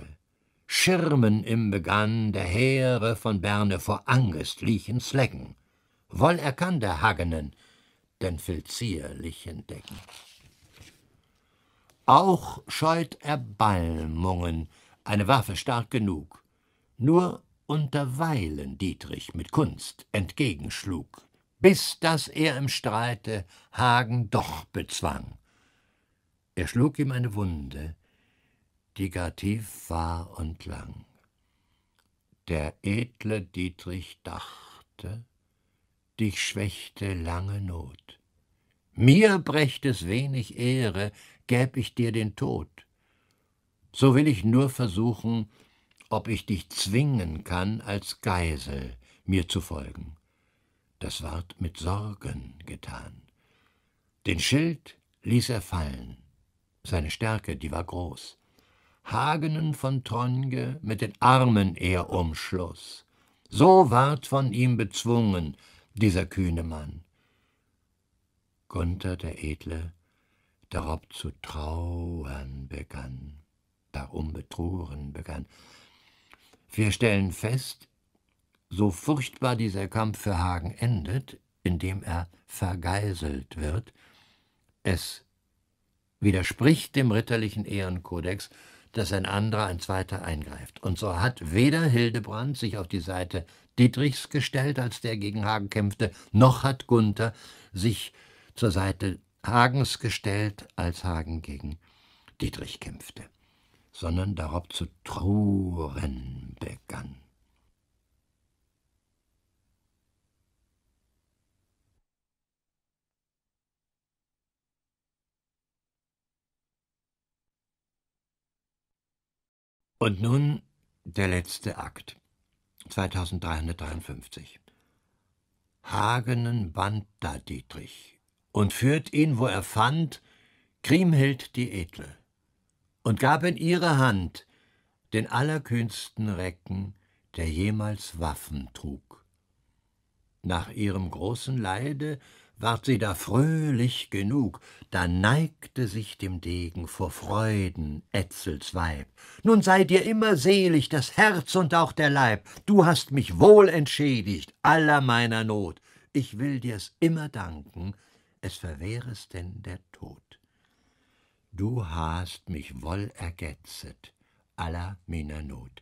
Schirmen im Begann der Heere von Berne vor Angestlichen Slecken. Wohl erkannt der Hagenen, denn zierlich entdecken. Auch scheut Erbalmungen, eine Waffe stark genug, nur unterweilen Dietrich mit Kunst entgegenschlug, bis daß er im Streite Hagen doch bezwang. Er schlug ihm eine Wunde, die gar tief war und lang. Der edle Dietrich dachte, dich schwächte lange Not. Mir brächt es wenig Ehre, gäb ich dir den Tod. So will ich nur versuchen, ob ich dich zwingen kann, als Geisel mir zu folgen. Das ward mit Sorgen getan. Den Schild ließ er fallen. Seine Stärke, die war groß. Hagenen von Tronge mit den Armen er umschloß. So ward von ihm bezwungen, dieser kühne Mann. Gunther der Edle darob zu trauern begann, darum betruren begann. Wir stellen fest, so furchtbar dieser Kampf für Hagen endet, indem er vergeiselt wird, es widerspricht dem ritterlichen Ehrenkodex, dass ein anderer, ein zweiter eingreift. Und so hat weder Hildebrand sich auf die Seite Dietrichs gestellt, als der gegen Hagen kämpfte, noch hat Gunther sich zur Seite Hagens gestellt, als Hagen gegen Dietrich kämpfte, sondern darauf zu trauern begann. Und nun der letzte Akt. 2353. Hagenen band da Dietrich und führt ihn, wo er fand, Kriemhild die Edle und gab in ihre Hand den allerkühnsten Recken, der jemals Waffen trug. Nach ihrem großen Leide ward sie da fröhlich genug, da neigte sich dem Degen vor Freuden Etzels Weib. Nun sei dir immer selig das Herz und auch der Leib, du hast mich wohl entschädigt aller meiner Not, ich will dir's immer danken, es verwehr es denn der Tod. Du hast mich wohl ergetzet aller meiner Not.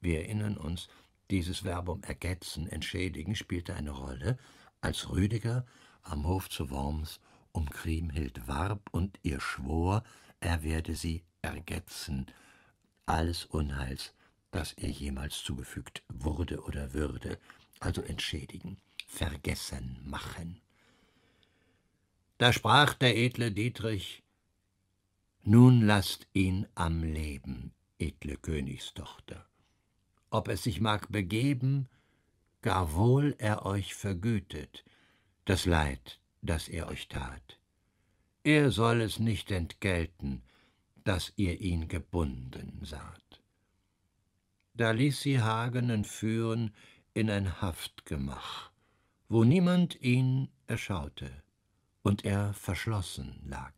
Wir erinnern uns, dieses Verbum ergetzen, entschädigen, spielte eine Rolle, als Rüdiger am Hof zu Worms um Kriemhild warb und ihr schwor, er werde sie ergetzen, alles Unheils, das ihr jemals zugefügt wurde oder würde, also entschädigen, vergessen machen. Da sprach der edle Dietrich, nun lasst ihn am Leben, edle Königstochter. Ob es sich mag begeben, gar wohl er euch vergütet, das Leid, das er euch tat. Er soll es nicht entgelten, dass ihr ihn gebunden saht. Da ließ sie Hagenen führen in ein Haftgemach, wo niemand ihn erschaute und er verschlossen lag.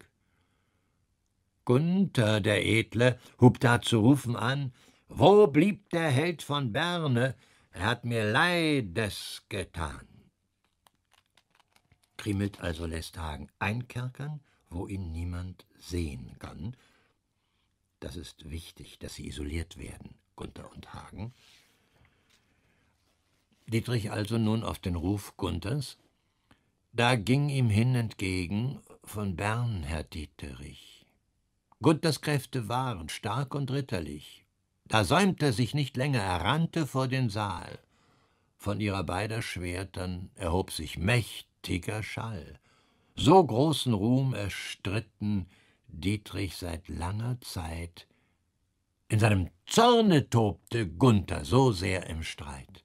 Gunther der Edle hub da zu rufen an, wo blieb der Held von Berne, er hat mir Leides getan. Kriemelt also lässt Hagen einkerkern, wo ihn niemand sehen kann. Das ist wichtig, dass sie isoliert werden, Gunther und Hagen. Dietrich also nun auf den Ruf Gunthers. Da ging ihm hin entgegen von Bern, Herr Dieterich. Gunthers Kräfte waren stark und ritterlich. Da säumt er sich nicht länger, er rannte vor den Saal. Von ihrer beider Schwertern erhob sich mächtig heftiger Schall. So großen Ruhm erstritten Dietrich seit langer Zeit. In seinem Zorne tobte Gunther so sehr im Streit.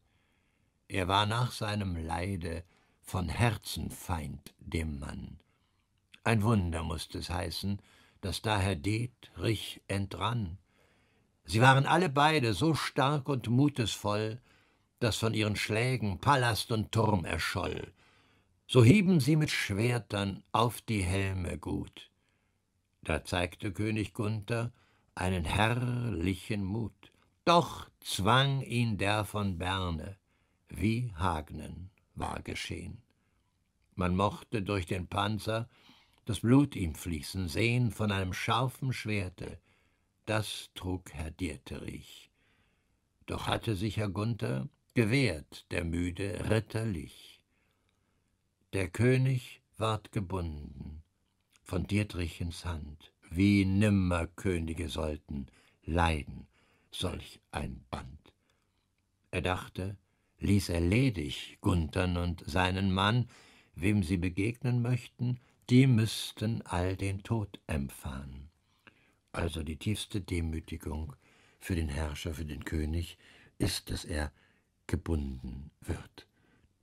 Er war nach seinem Leide von Herzen Feind dem Mann. Ein Wunder mußt es heißen, daß daher Dietrich entrann. Sie waren alle beide so stark und mutesvoll, daß von ihren Schlägen Palast und Turm erscholl so hieben sie mit Schwertern auf die Helme gut. Da zeigte König Gunther einen herrlichen Mut, doch zwang ihn der von Berne, wie Hagnen war geschehen. Man mochte durch den Panzer das Blut ihm fließen sehen von einem scharfen Schwerte, das trug Herr Dieterich. Doch hatte sich Herr Gunther gewehrt, der müde ritterlich. Der König ward gebunden von Dietrichens Hand, wie nimmer Könige sollten leiden solch ein Band. Er dachte, ließ er ledig Guntern und seinen Mann, wem sie begegnen möchten, die müssten all den Tod empfahen. Also die tiefste Demütigung für den Herrscher, für den König, ist, dass er gebunden wird.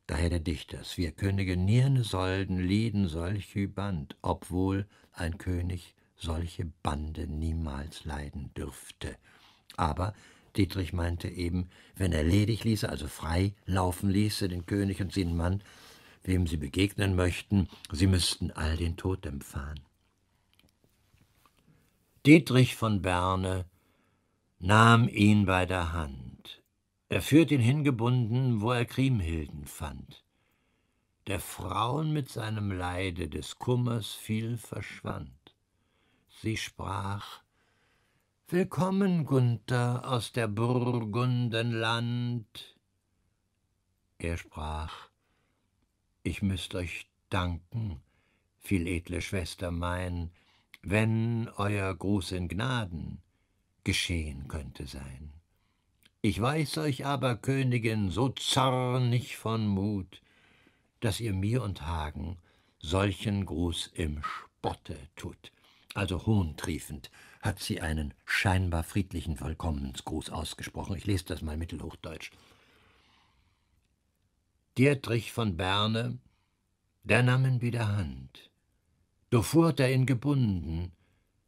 Daher der Dichters, wir Könige nierne solden, lieden solche Band, obwohl ein König solche Bande niemals leiden dürfte. Aber Dietrich meinte eben, wenn er ledig ließe, also frei laufen ließe, den König und seinen Mann, wem sie begegnen möchten, sie müssten all den Tod empfahen. Dietrich von Berne nahm ihn bei der Hand er führt ihn hingebunden, wo er Kriemhilden fand, der Frauen mit seinem Leide des Kummers viel verschwand. Sie sprach, Willkommen, Gunther, aus der Burgundenland. Er sprach, Ich müßt euch danken, viel edle Schwester mein, wenn euer Gruß in Gnaden geschehen könnte sein. Ich weiß euch aber, Königin, so zornig von Mut, dass ihr mir und Hagen solchen Gruß im Spotte tut. Also hohntriefend hat sie einen scheinbar friedlichen Vollkommensgruß ausgesprochen. Ich lese das mal mittelhochdeutsch. Dietrich von Berne, der nahm ihn wieder Hand, do fuhrt er ihn gebunden,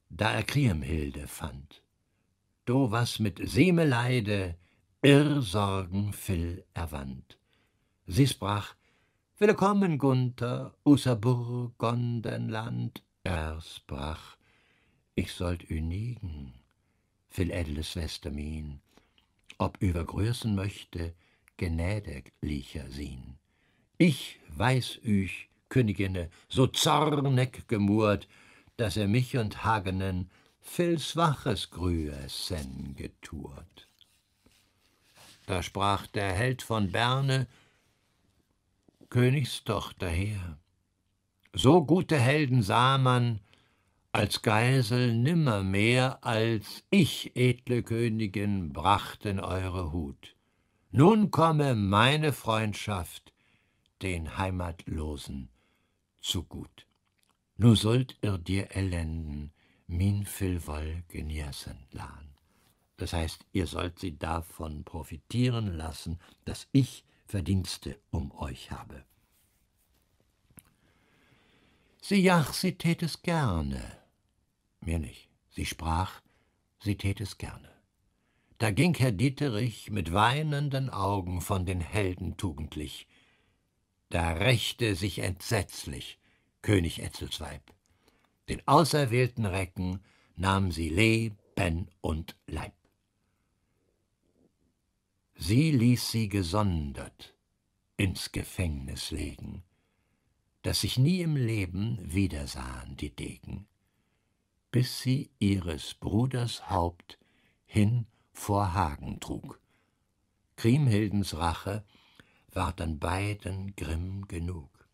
da er Kriemhilde fand. Do was mit Semeleide, Irrsorgen Phil erwand. Sie sprach, Willkommen, Gunther, außer Burgondenland. Er sprach, ich sollt ünigen, Phil edles Westermin, ob übergrößen möchte, gnädiglicher sien. Ich weiß üch, Königinne, so zornig gemurt, dass er mich und Hagenen Phils waches Grüessen geturt. Da sprach der Held von Berne, Königstochter her. So gute Helden sah man als Geisel nimmermehr, als ich, edle Königin, brachten eure Hut. Nun komme meine Freundschaft den Heimatlosen zugut. Nu sollt ihr dir Elenden min viel filvoll genießen lahn. Das heißt, ihr sollt sie davon profitieren lassen, dass ich Verdienste um euch habe. Sie jach, sie tät es gerne. Mir nicht. Sie sprach, sie tät es gerne. Da ging Herr Dieterich mit weinenden Augen von den Helden tugendlich. Da rächte sich entsetzlich König Etzels Weib. Den auserwählten Recken nahm sie Leben und Leib. Sie ließ sie gesondert ins Gefängnis legen, dass sich nie im Leben wiedersahen die Degen, bis sie ihres Bruders Haupt hin vor Hagen trug. Kriemhildens Rache ward dann beiden grimm genug.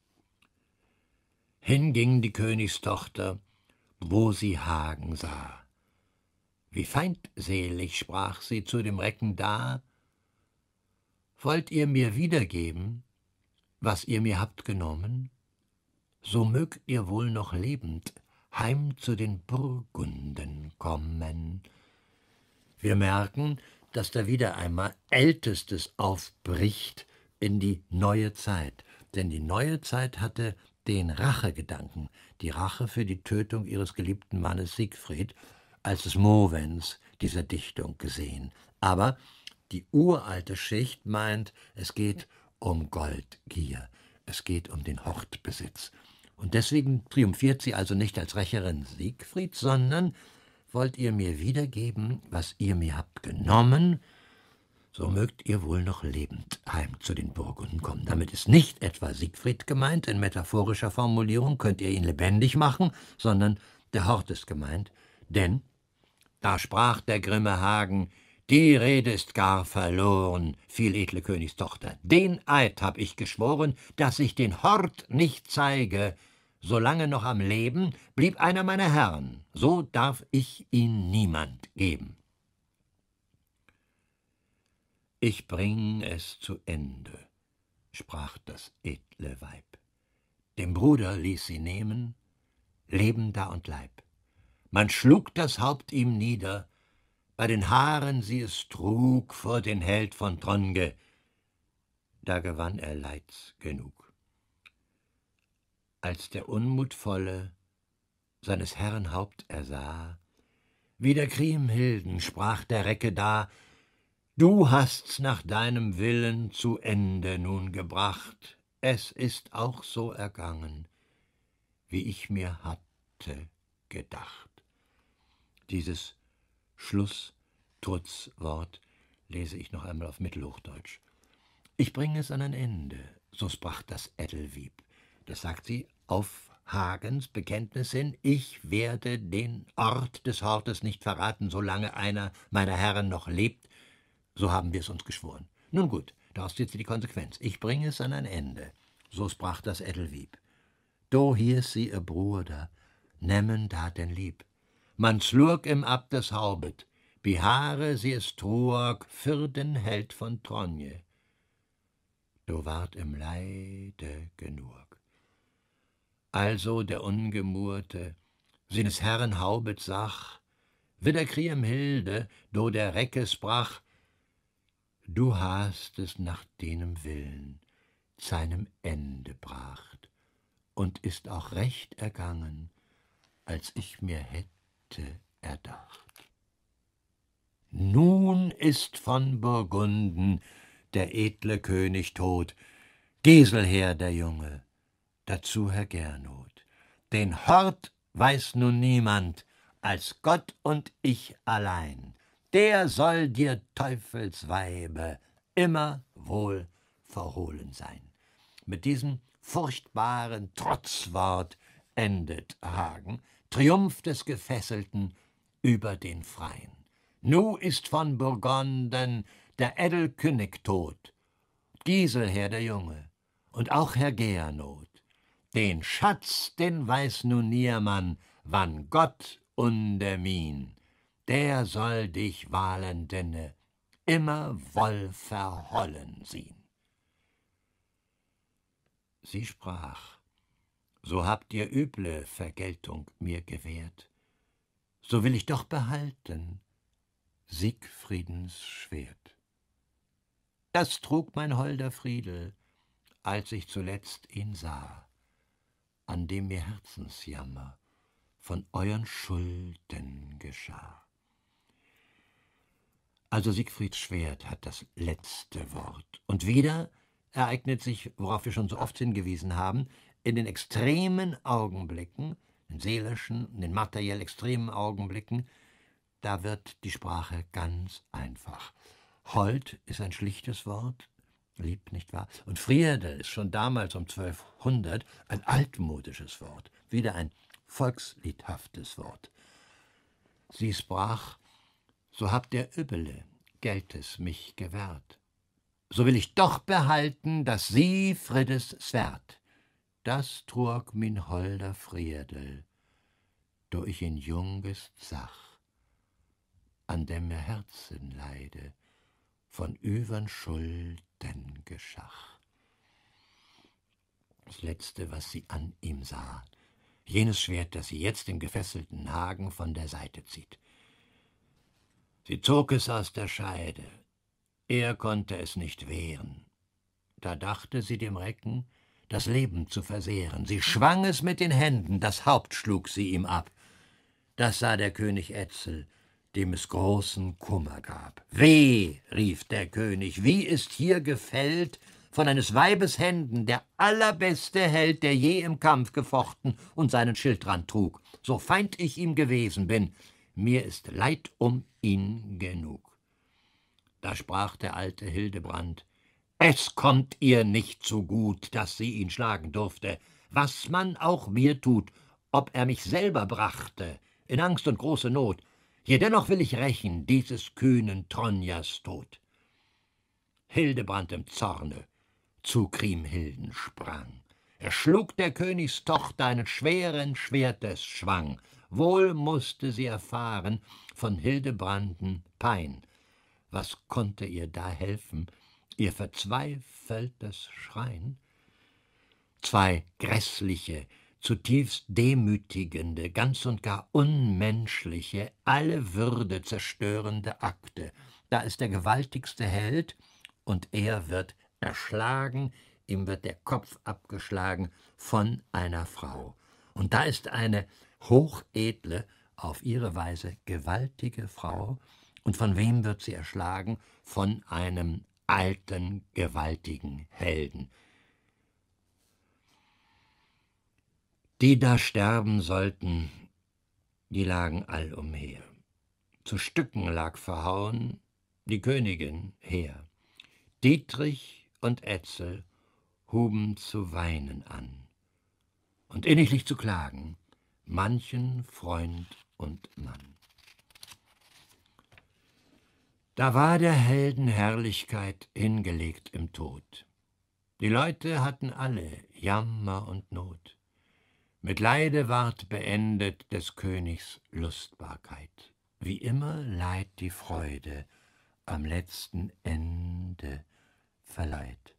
Hinging die Königstochter, wo sie Hagen sah. Wie feindselig sprach sie zu dem Recken da, Wollt ihr mir wiedergeben, was ihr mir habt genommen? So mögt ihr wohl noch lebend heim zu den Burgunden kommen. Wir merken, dass da wieder einmal Ältestes aufbricht in die neue Zeit. Denn die neue Zeit hatte den Rachegedanken, die Rache für die Tötung ihres geliebten Mannes Siegfried, als es Movens dieser Dichtung gesehen. Aber die uralte Schicht meint, es geht um Goldgier, es geht um den Hortbesitz. Und deswegen triumphiert sie also nicht als Rächerin Siegfried, sondern wollt ihr mir wiedergeben, was ihr mir habt genommen, so mögt ihr wohl noch lebend heim zu den Burgunden kommen. Damit ist nicht etwa Siegfried gemeint, in metaphorischer Formulierung könnt ihr ihn lebendig machen, sondern der Hort ist gemeint, denn da sprach der grimme Hagen, die Rede ist gar verloren, fiel edle Königstochter. Den Eid hab ich geschworen, daß ich den Hort nicht zeige. Solange noch am Leben blieb einer meiner Herren, so darf ich ihn niemand geben. Ich bring es zu Ende, sprach das edle Weib. Dem Bruder ließ sie nehmen, Leben da und Leib. Man schlug das Haupt ihm nieder, bei den Haaren sie es trug vor den Held von Tronge, da gewann er Leids genug. Als der Unmutvolle seines Herrn Haupt ersah, wie der Kriemhilden sprach der Recke da, Du hast's nach deinem Willen zu Ende nun gebracht, es ist auch so ergangen, wie ich mir hatte gedacht. Dieses Schluss, Trutz, Wort lese ich noch einmal auf Mittelhochdeutsch. Ich bringe es an ein Ende, so sprach das Edelwieb. Das sagt sie auf Hagens Bekenntnis hin, ich werde den Ort des Hortes nicht verraten, solange einer meiner Herren noch lebt. So haben wir es uns geschworen. Nun gut, daraus zieht sie die Konsequenz. Ich bringe es an ein Ende. So sprach das Edelwieb. Do hieß sie ihr Bruder, nemmen da den Lieb. Man schlug im ab das Haubet, behare sie es Troag für den Held von Tronje. Du ward im Leide genug. Also der Ungemurte, seines Herren Haubet sach, widder Kriemhilde, do der Reckes brach, du hast es nach denem Willen, seinem Ende bracht und ist auch recht ergangen, als ich mir hätt Seite erdacht. Nun ist von Burgunden der edle König tot, Geselher der Junge, dazu Herr Gernot. Den Hort weiß nun niemand, als Gott und ich allein. Der soll dir Teufelsweibe immer wohl verhohlen sein. Mit diesem furchtbaren Trotzwort endet Hagen, Triumph des Gefesselten über den Freien. Nu ist von Burgonden der Edelkönig tot, Giselher der Junge und auch Herr Geernot. Den Schatz, den weiß nun niemand, wann Gott untermin, der soll dich Wahlendenne immer wohl verhollen sehen. Sie sprach, so habt ihr üble Vergeltung mir gewährt. So will ich doch behalten Siegfriedens Schwert. Das trug mein holder Friedel, als ich zuletzt ihn sah, an dem mir Herzensjammer von euren Schulden geschah. Also Siegfrieds Schwert hat das letzte Wort. Und wieder ereignet sich, worauf wir schon so oft hingewiesen haben, in den extremen Augenblicken, den seelischen, den materiell extremen Augenblicken, da wird die Sprache ganz einfach. Hold ist ein schlichtes Wort, lieb, nicht wahr? Und Friede ist schon damals um 1200 ein altmodisches Wort, wieder ein volksliedhaftes Wort. Sie sprach, so habt ihr Übele, Geltes mich gewährt. So will ich doch behalten, dass sie Friedes Swert das trug min holder Friedel, do ich in junges Zach, an dem mir Herzen leide, von übern Schulden geschach. Das Letzte, was sie an ihm sah, jenes Schwert, das sie jetzt im gefesselten Hagen von der Seite zieht. Sie zog es aus der Scheide. Er konnte es nicht wehren. Da dachte sie dem Recken, das Leben zu versehren. Sie schwang es mit den Händen, das Haupt schlug sie ihm ab. Das sah der König Etzel, dem es großen Kummer gab. Weh, rief der König, wie ist hier gefällt von eines Weibes Händen der allerbeste Held, der je im Kampf gefochten und seinen Schildrand trug. So feind ich ihm gewesen bin, mir ist Leid um ihn genug. Da sprach der alte Hildebrand, es kommt ihr nicht so gut, dass sie ihn schlagen durfte, was man auch mir tut, ob er mich selber brachte, in Angst und große Not. Jedennoch will ich rächen dieses kühnen Tronjas Tod. Hildebrand im Zorne zu Kriemhilden sprang. Er schlug der Königstochter einen schweren Schwertes schwang. Wohl mußte sie erfahren von Hildebranden Pein. Was konnte ihr da helfen, ihr verzweifeltes Schreien? Zwei grässliche, zutiefst demütigende, ganz und gar unmenschliche, alle Würde zerstörende Akte. Da ist der gewaltigste Held und er wird erschlagen, ihm wird der Kopf abgeschlagen von einer Frau. Und da ist eine hochedle, auf ihre Weise gewaltige Frau, und von wem wird sie erschlagen? Von einem alten, gewaltigen Helden. Die da sterben sollten, die lagen all umher. Zu Stücken lag verhauen die Königin her. Dietrich und Etzel huben zu weinen an und inniglich zu klagen, manchen Freund und Mann. Da war der Helden Herrlichkeit hingelegt im Tod. Die Leute hatten alle Jammer und Not. Mit Leide ward beendet des Königs Lustbarkeit. Wie immer leid die Freude, am letzten Ende verleiht.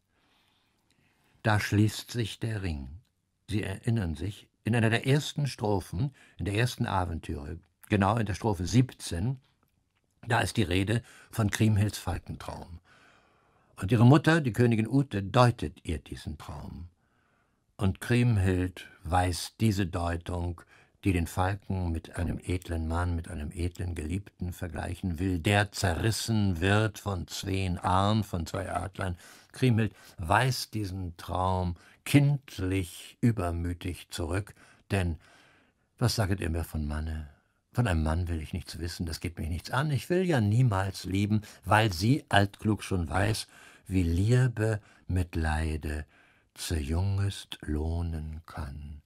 Da schließt sich der Ring. Sie erinnern sich, in einer der ersten Strophen, in der ersten Abenteuer, genau in der Strophe 17, da ist die Rede von Kriemhilds Falkentraum. Und ihre Mutter, die Königin Ute, deutet ihr diesen Traum. Und Kriemhild weiß diese Deutung, die den Falken mit einem edlen Mann, mit einem edlen Geliebten vergleichen will, der zerrissen wird von zween Armen, von zwei Adlern. Kriemhild weiß diesen Traum kindlich übermütig zurück, denn was saget ihr mir von Manne? Von einem Mann will ich nichts wissen, das geht mich nichts an. Ich will ja niemals lieben, weil sie altklug schon weiß, wie Liebe mit Leide zu jungest lohnen kann.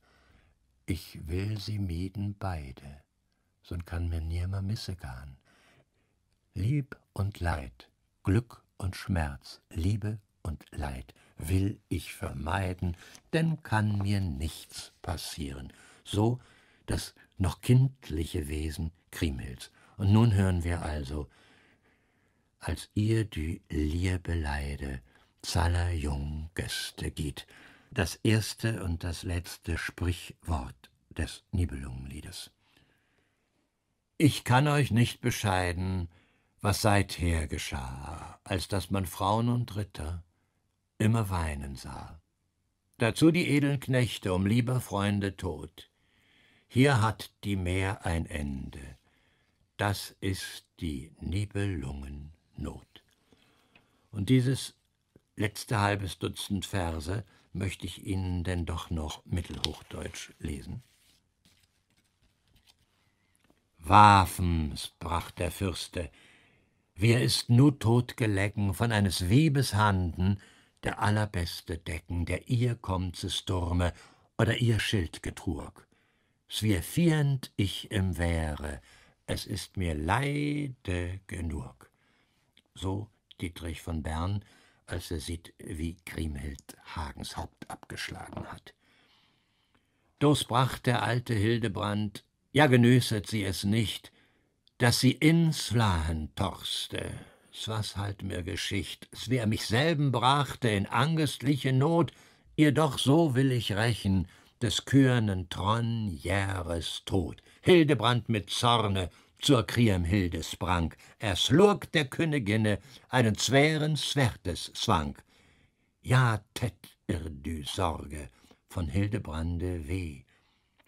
Ich will sie mieden beide, sonst kann mir nimmer missegan. Lieb und Leid, Glück und Schmerz, Liebe und Leid will ich vermeiden, denn kann mir nichts passieren. So, dass noch kindliche Wesen Kriemhilds. Und nun hören wir also, als ihr die Liebe leide, zaller jung Gäste geht, das erste und das letzte Sprichwort des Nibelungenliedes. Ich kann euch nicht bescheiden, was seither geschah, als dass man Frauen und Ritter immer weinen sah. Dazu die edlen Knechte um lieber Freunde Tod. Hier hat die Meer ein Ende. Das ist die Nibelungennot. Und dieses letzte halbes Dutzend Verse möchte ich Ihnen denn doch noch mittelhochdeutsch lesen. Wafens, brach der Fürste, wer ist nu tot gelegen von eines Webes Handen, der allerbeste Decken, der ihr kommt zu Sturme oder ihr Schild getrug swirfierend ich im wäre, es ist mir leide genug. So Dietrich von Bern, als er sieht, wie Kriemhild Hagens Haupt abgeschlagen hat. Dos brach der alte Hildebrand, ja genüßet sie es nicht, dass sie ins Lahen torste, s was halt mir Geschicht, s wer mich selben brachte in angestliche Not, ihr doch so will ich rächen, des kühnen Tron Järes Tod. Hildebrand mit Zorne zur Kriemhilde sprang, er schlug der Königinne einen schweren Swertes Swank. Ja, tät ihr die Sorge von Hildebrande weh.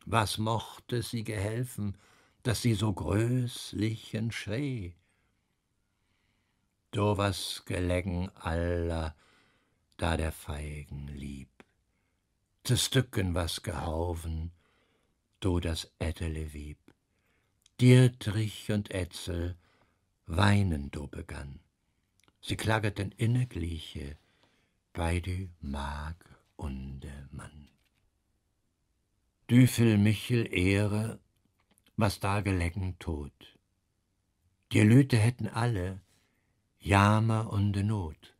Was mochte sie gehelfen, dass sie so größlichen schrie? Do was gelegen aller, da der Feigen lieb letzte Stücken was gehaufen, du das Ättele wieb. Dietrich und Etzel weinen du begann. Sie klageten innegliche, beide Mag und Mann. Düfel Michel Ehre, was da gelegen tot. Die Lüte hätten alle Jammer und Not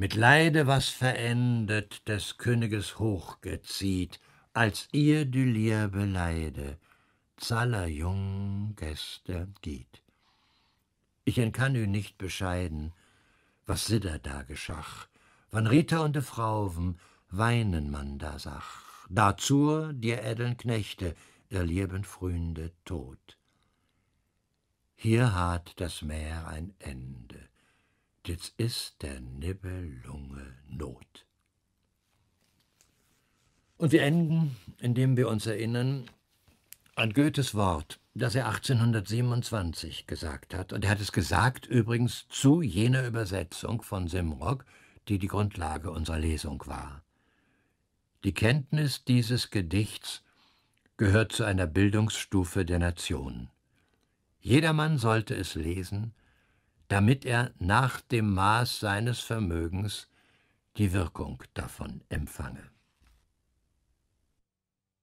mit Leide was verendet, des Königes hochgezieht, als ihr die Liebe leide, zaller jung Gäste geht. Ich entkann ihn nicht bescheiden, was sidder da geschach, wann Ritter und de Frauen weinen man da sach, dazu dir edeln Knechte, ihr lieben Fründe tot. Hier hat das Meer ein Ende jetzt ist der Nibelunge Not. Und wir enden, indem wir uns erinnern an Goethes Wort, das er 1827 gesagt hat. Und er hat es gesagt übrigens zu jener Übersetzung von Simrock, die die Grundlage unserer Lesung war. Die Kenntnis dieses Gedichts gehört zu einer Bildungsstufe der Nation. Jedermann sollte es lesen damit er nach dem Maß seines Vermögens die Wirkung davon empfange.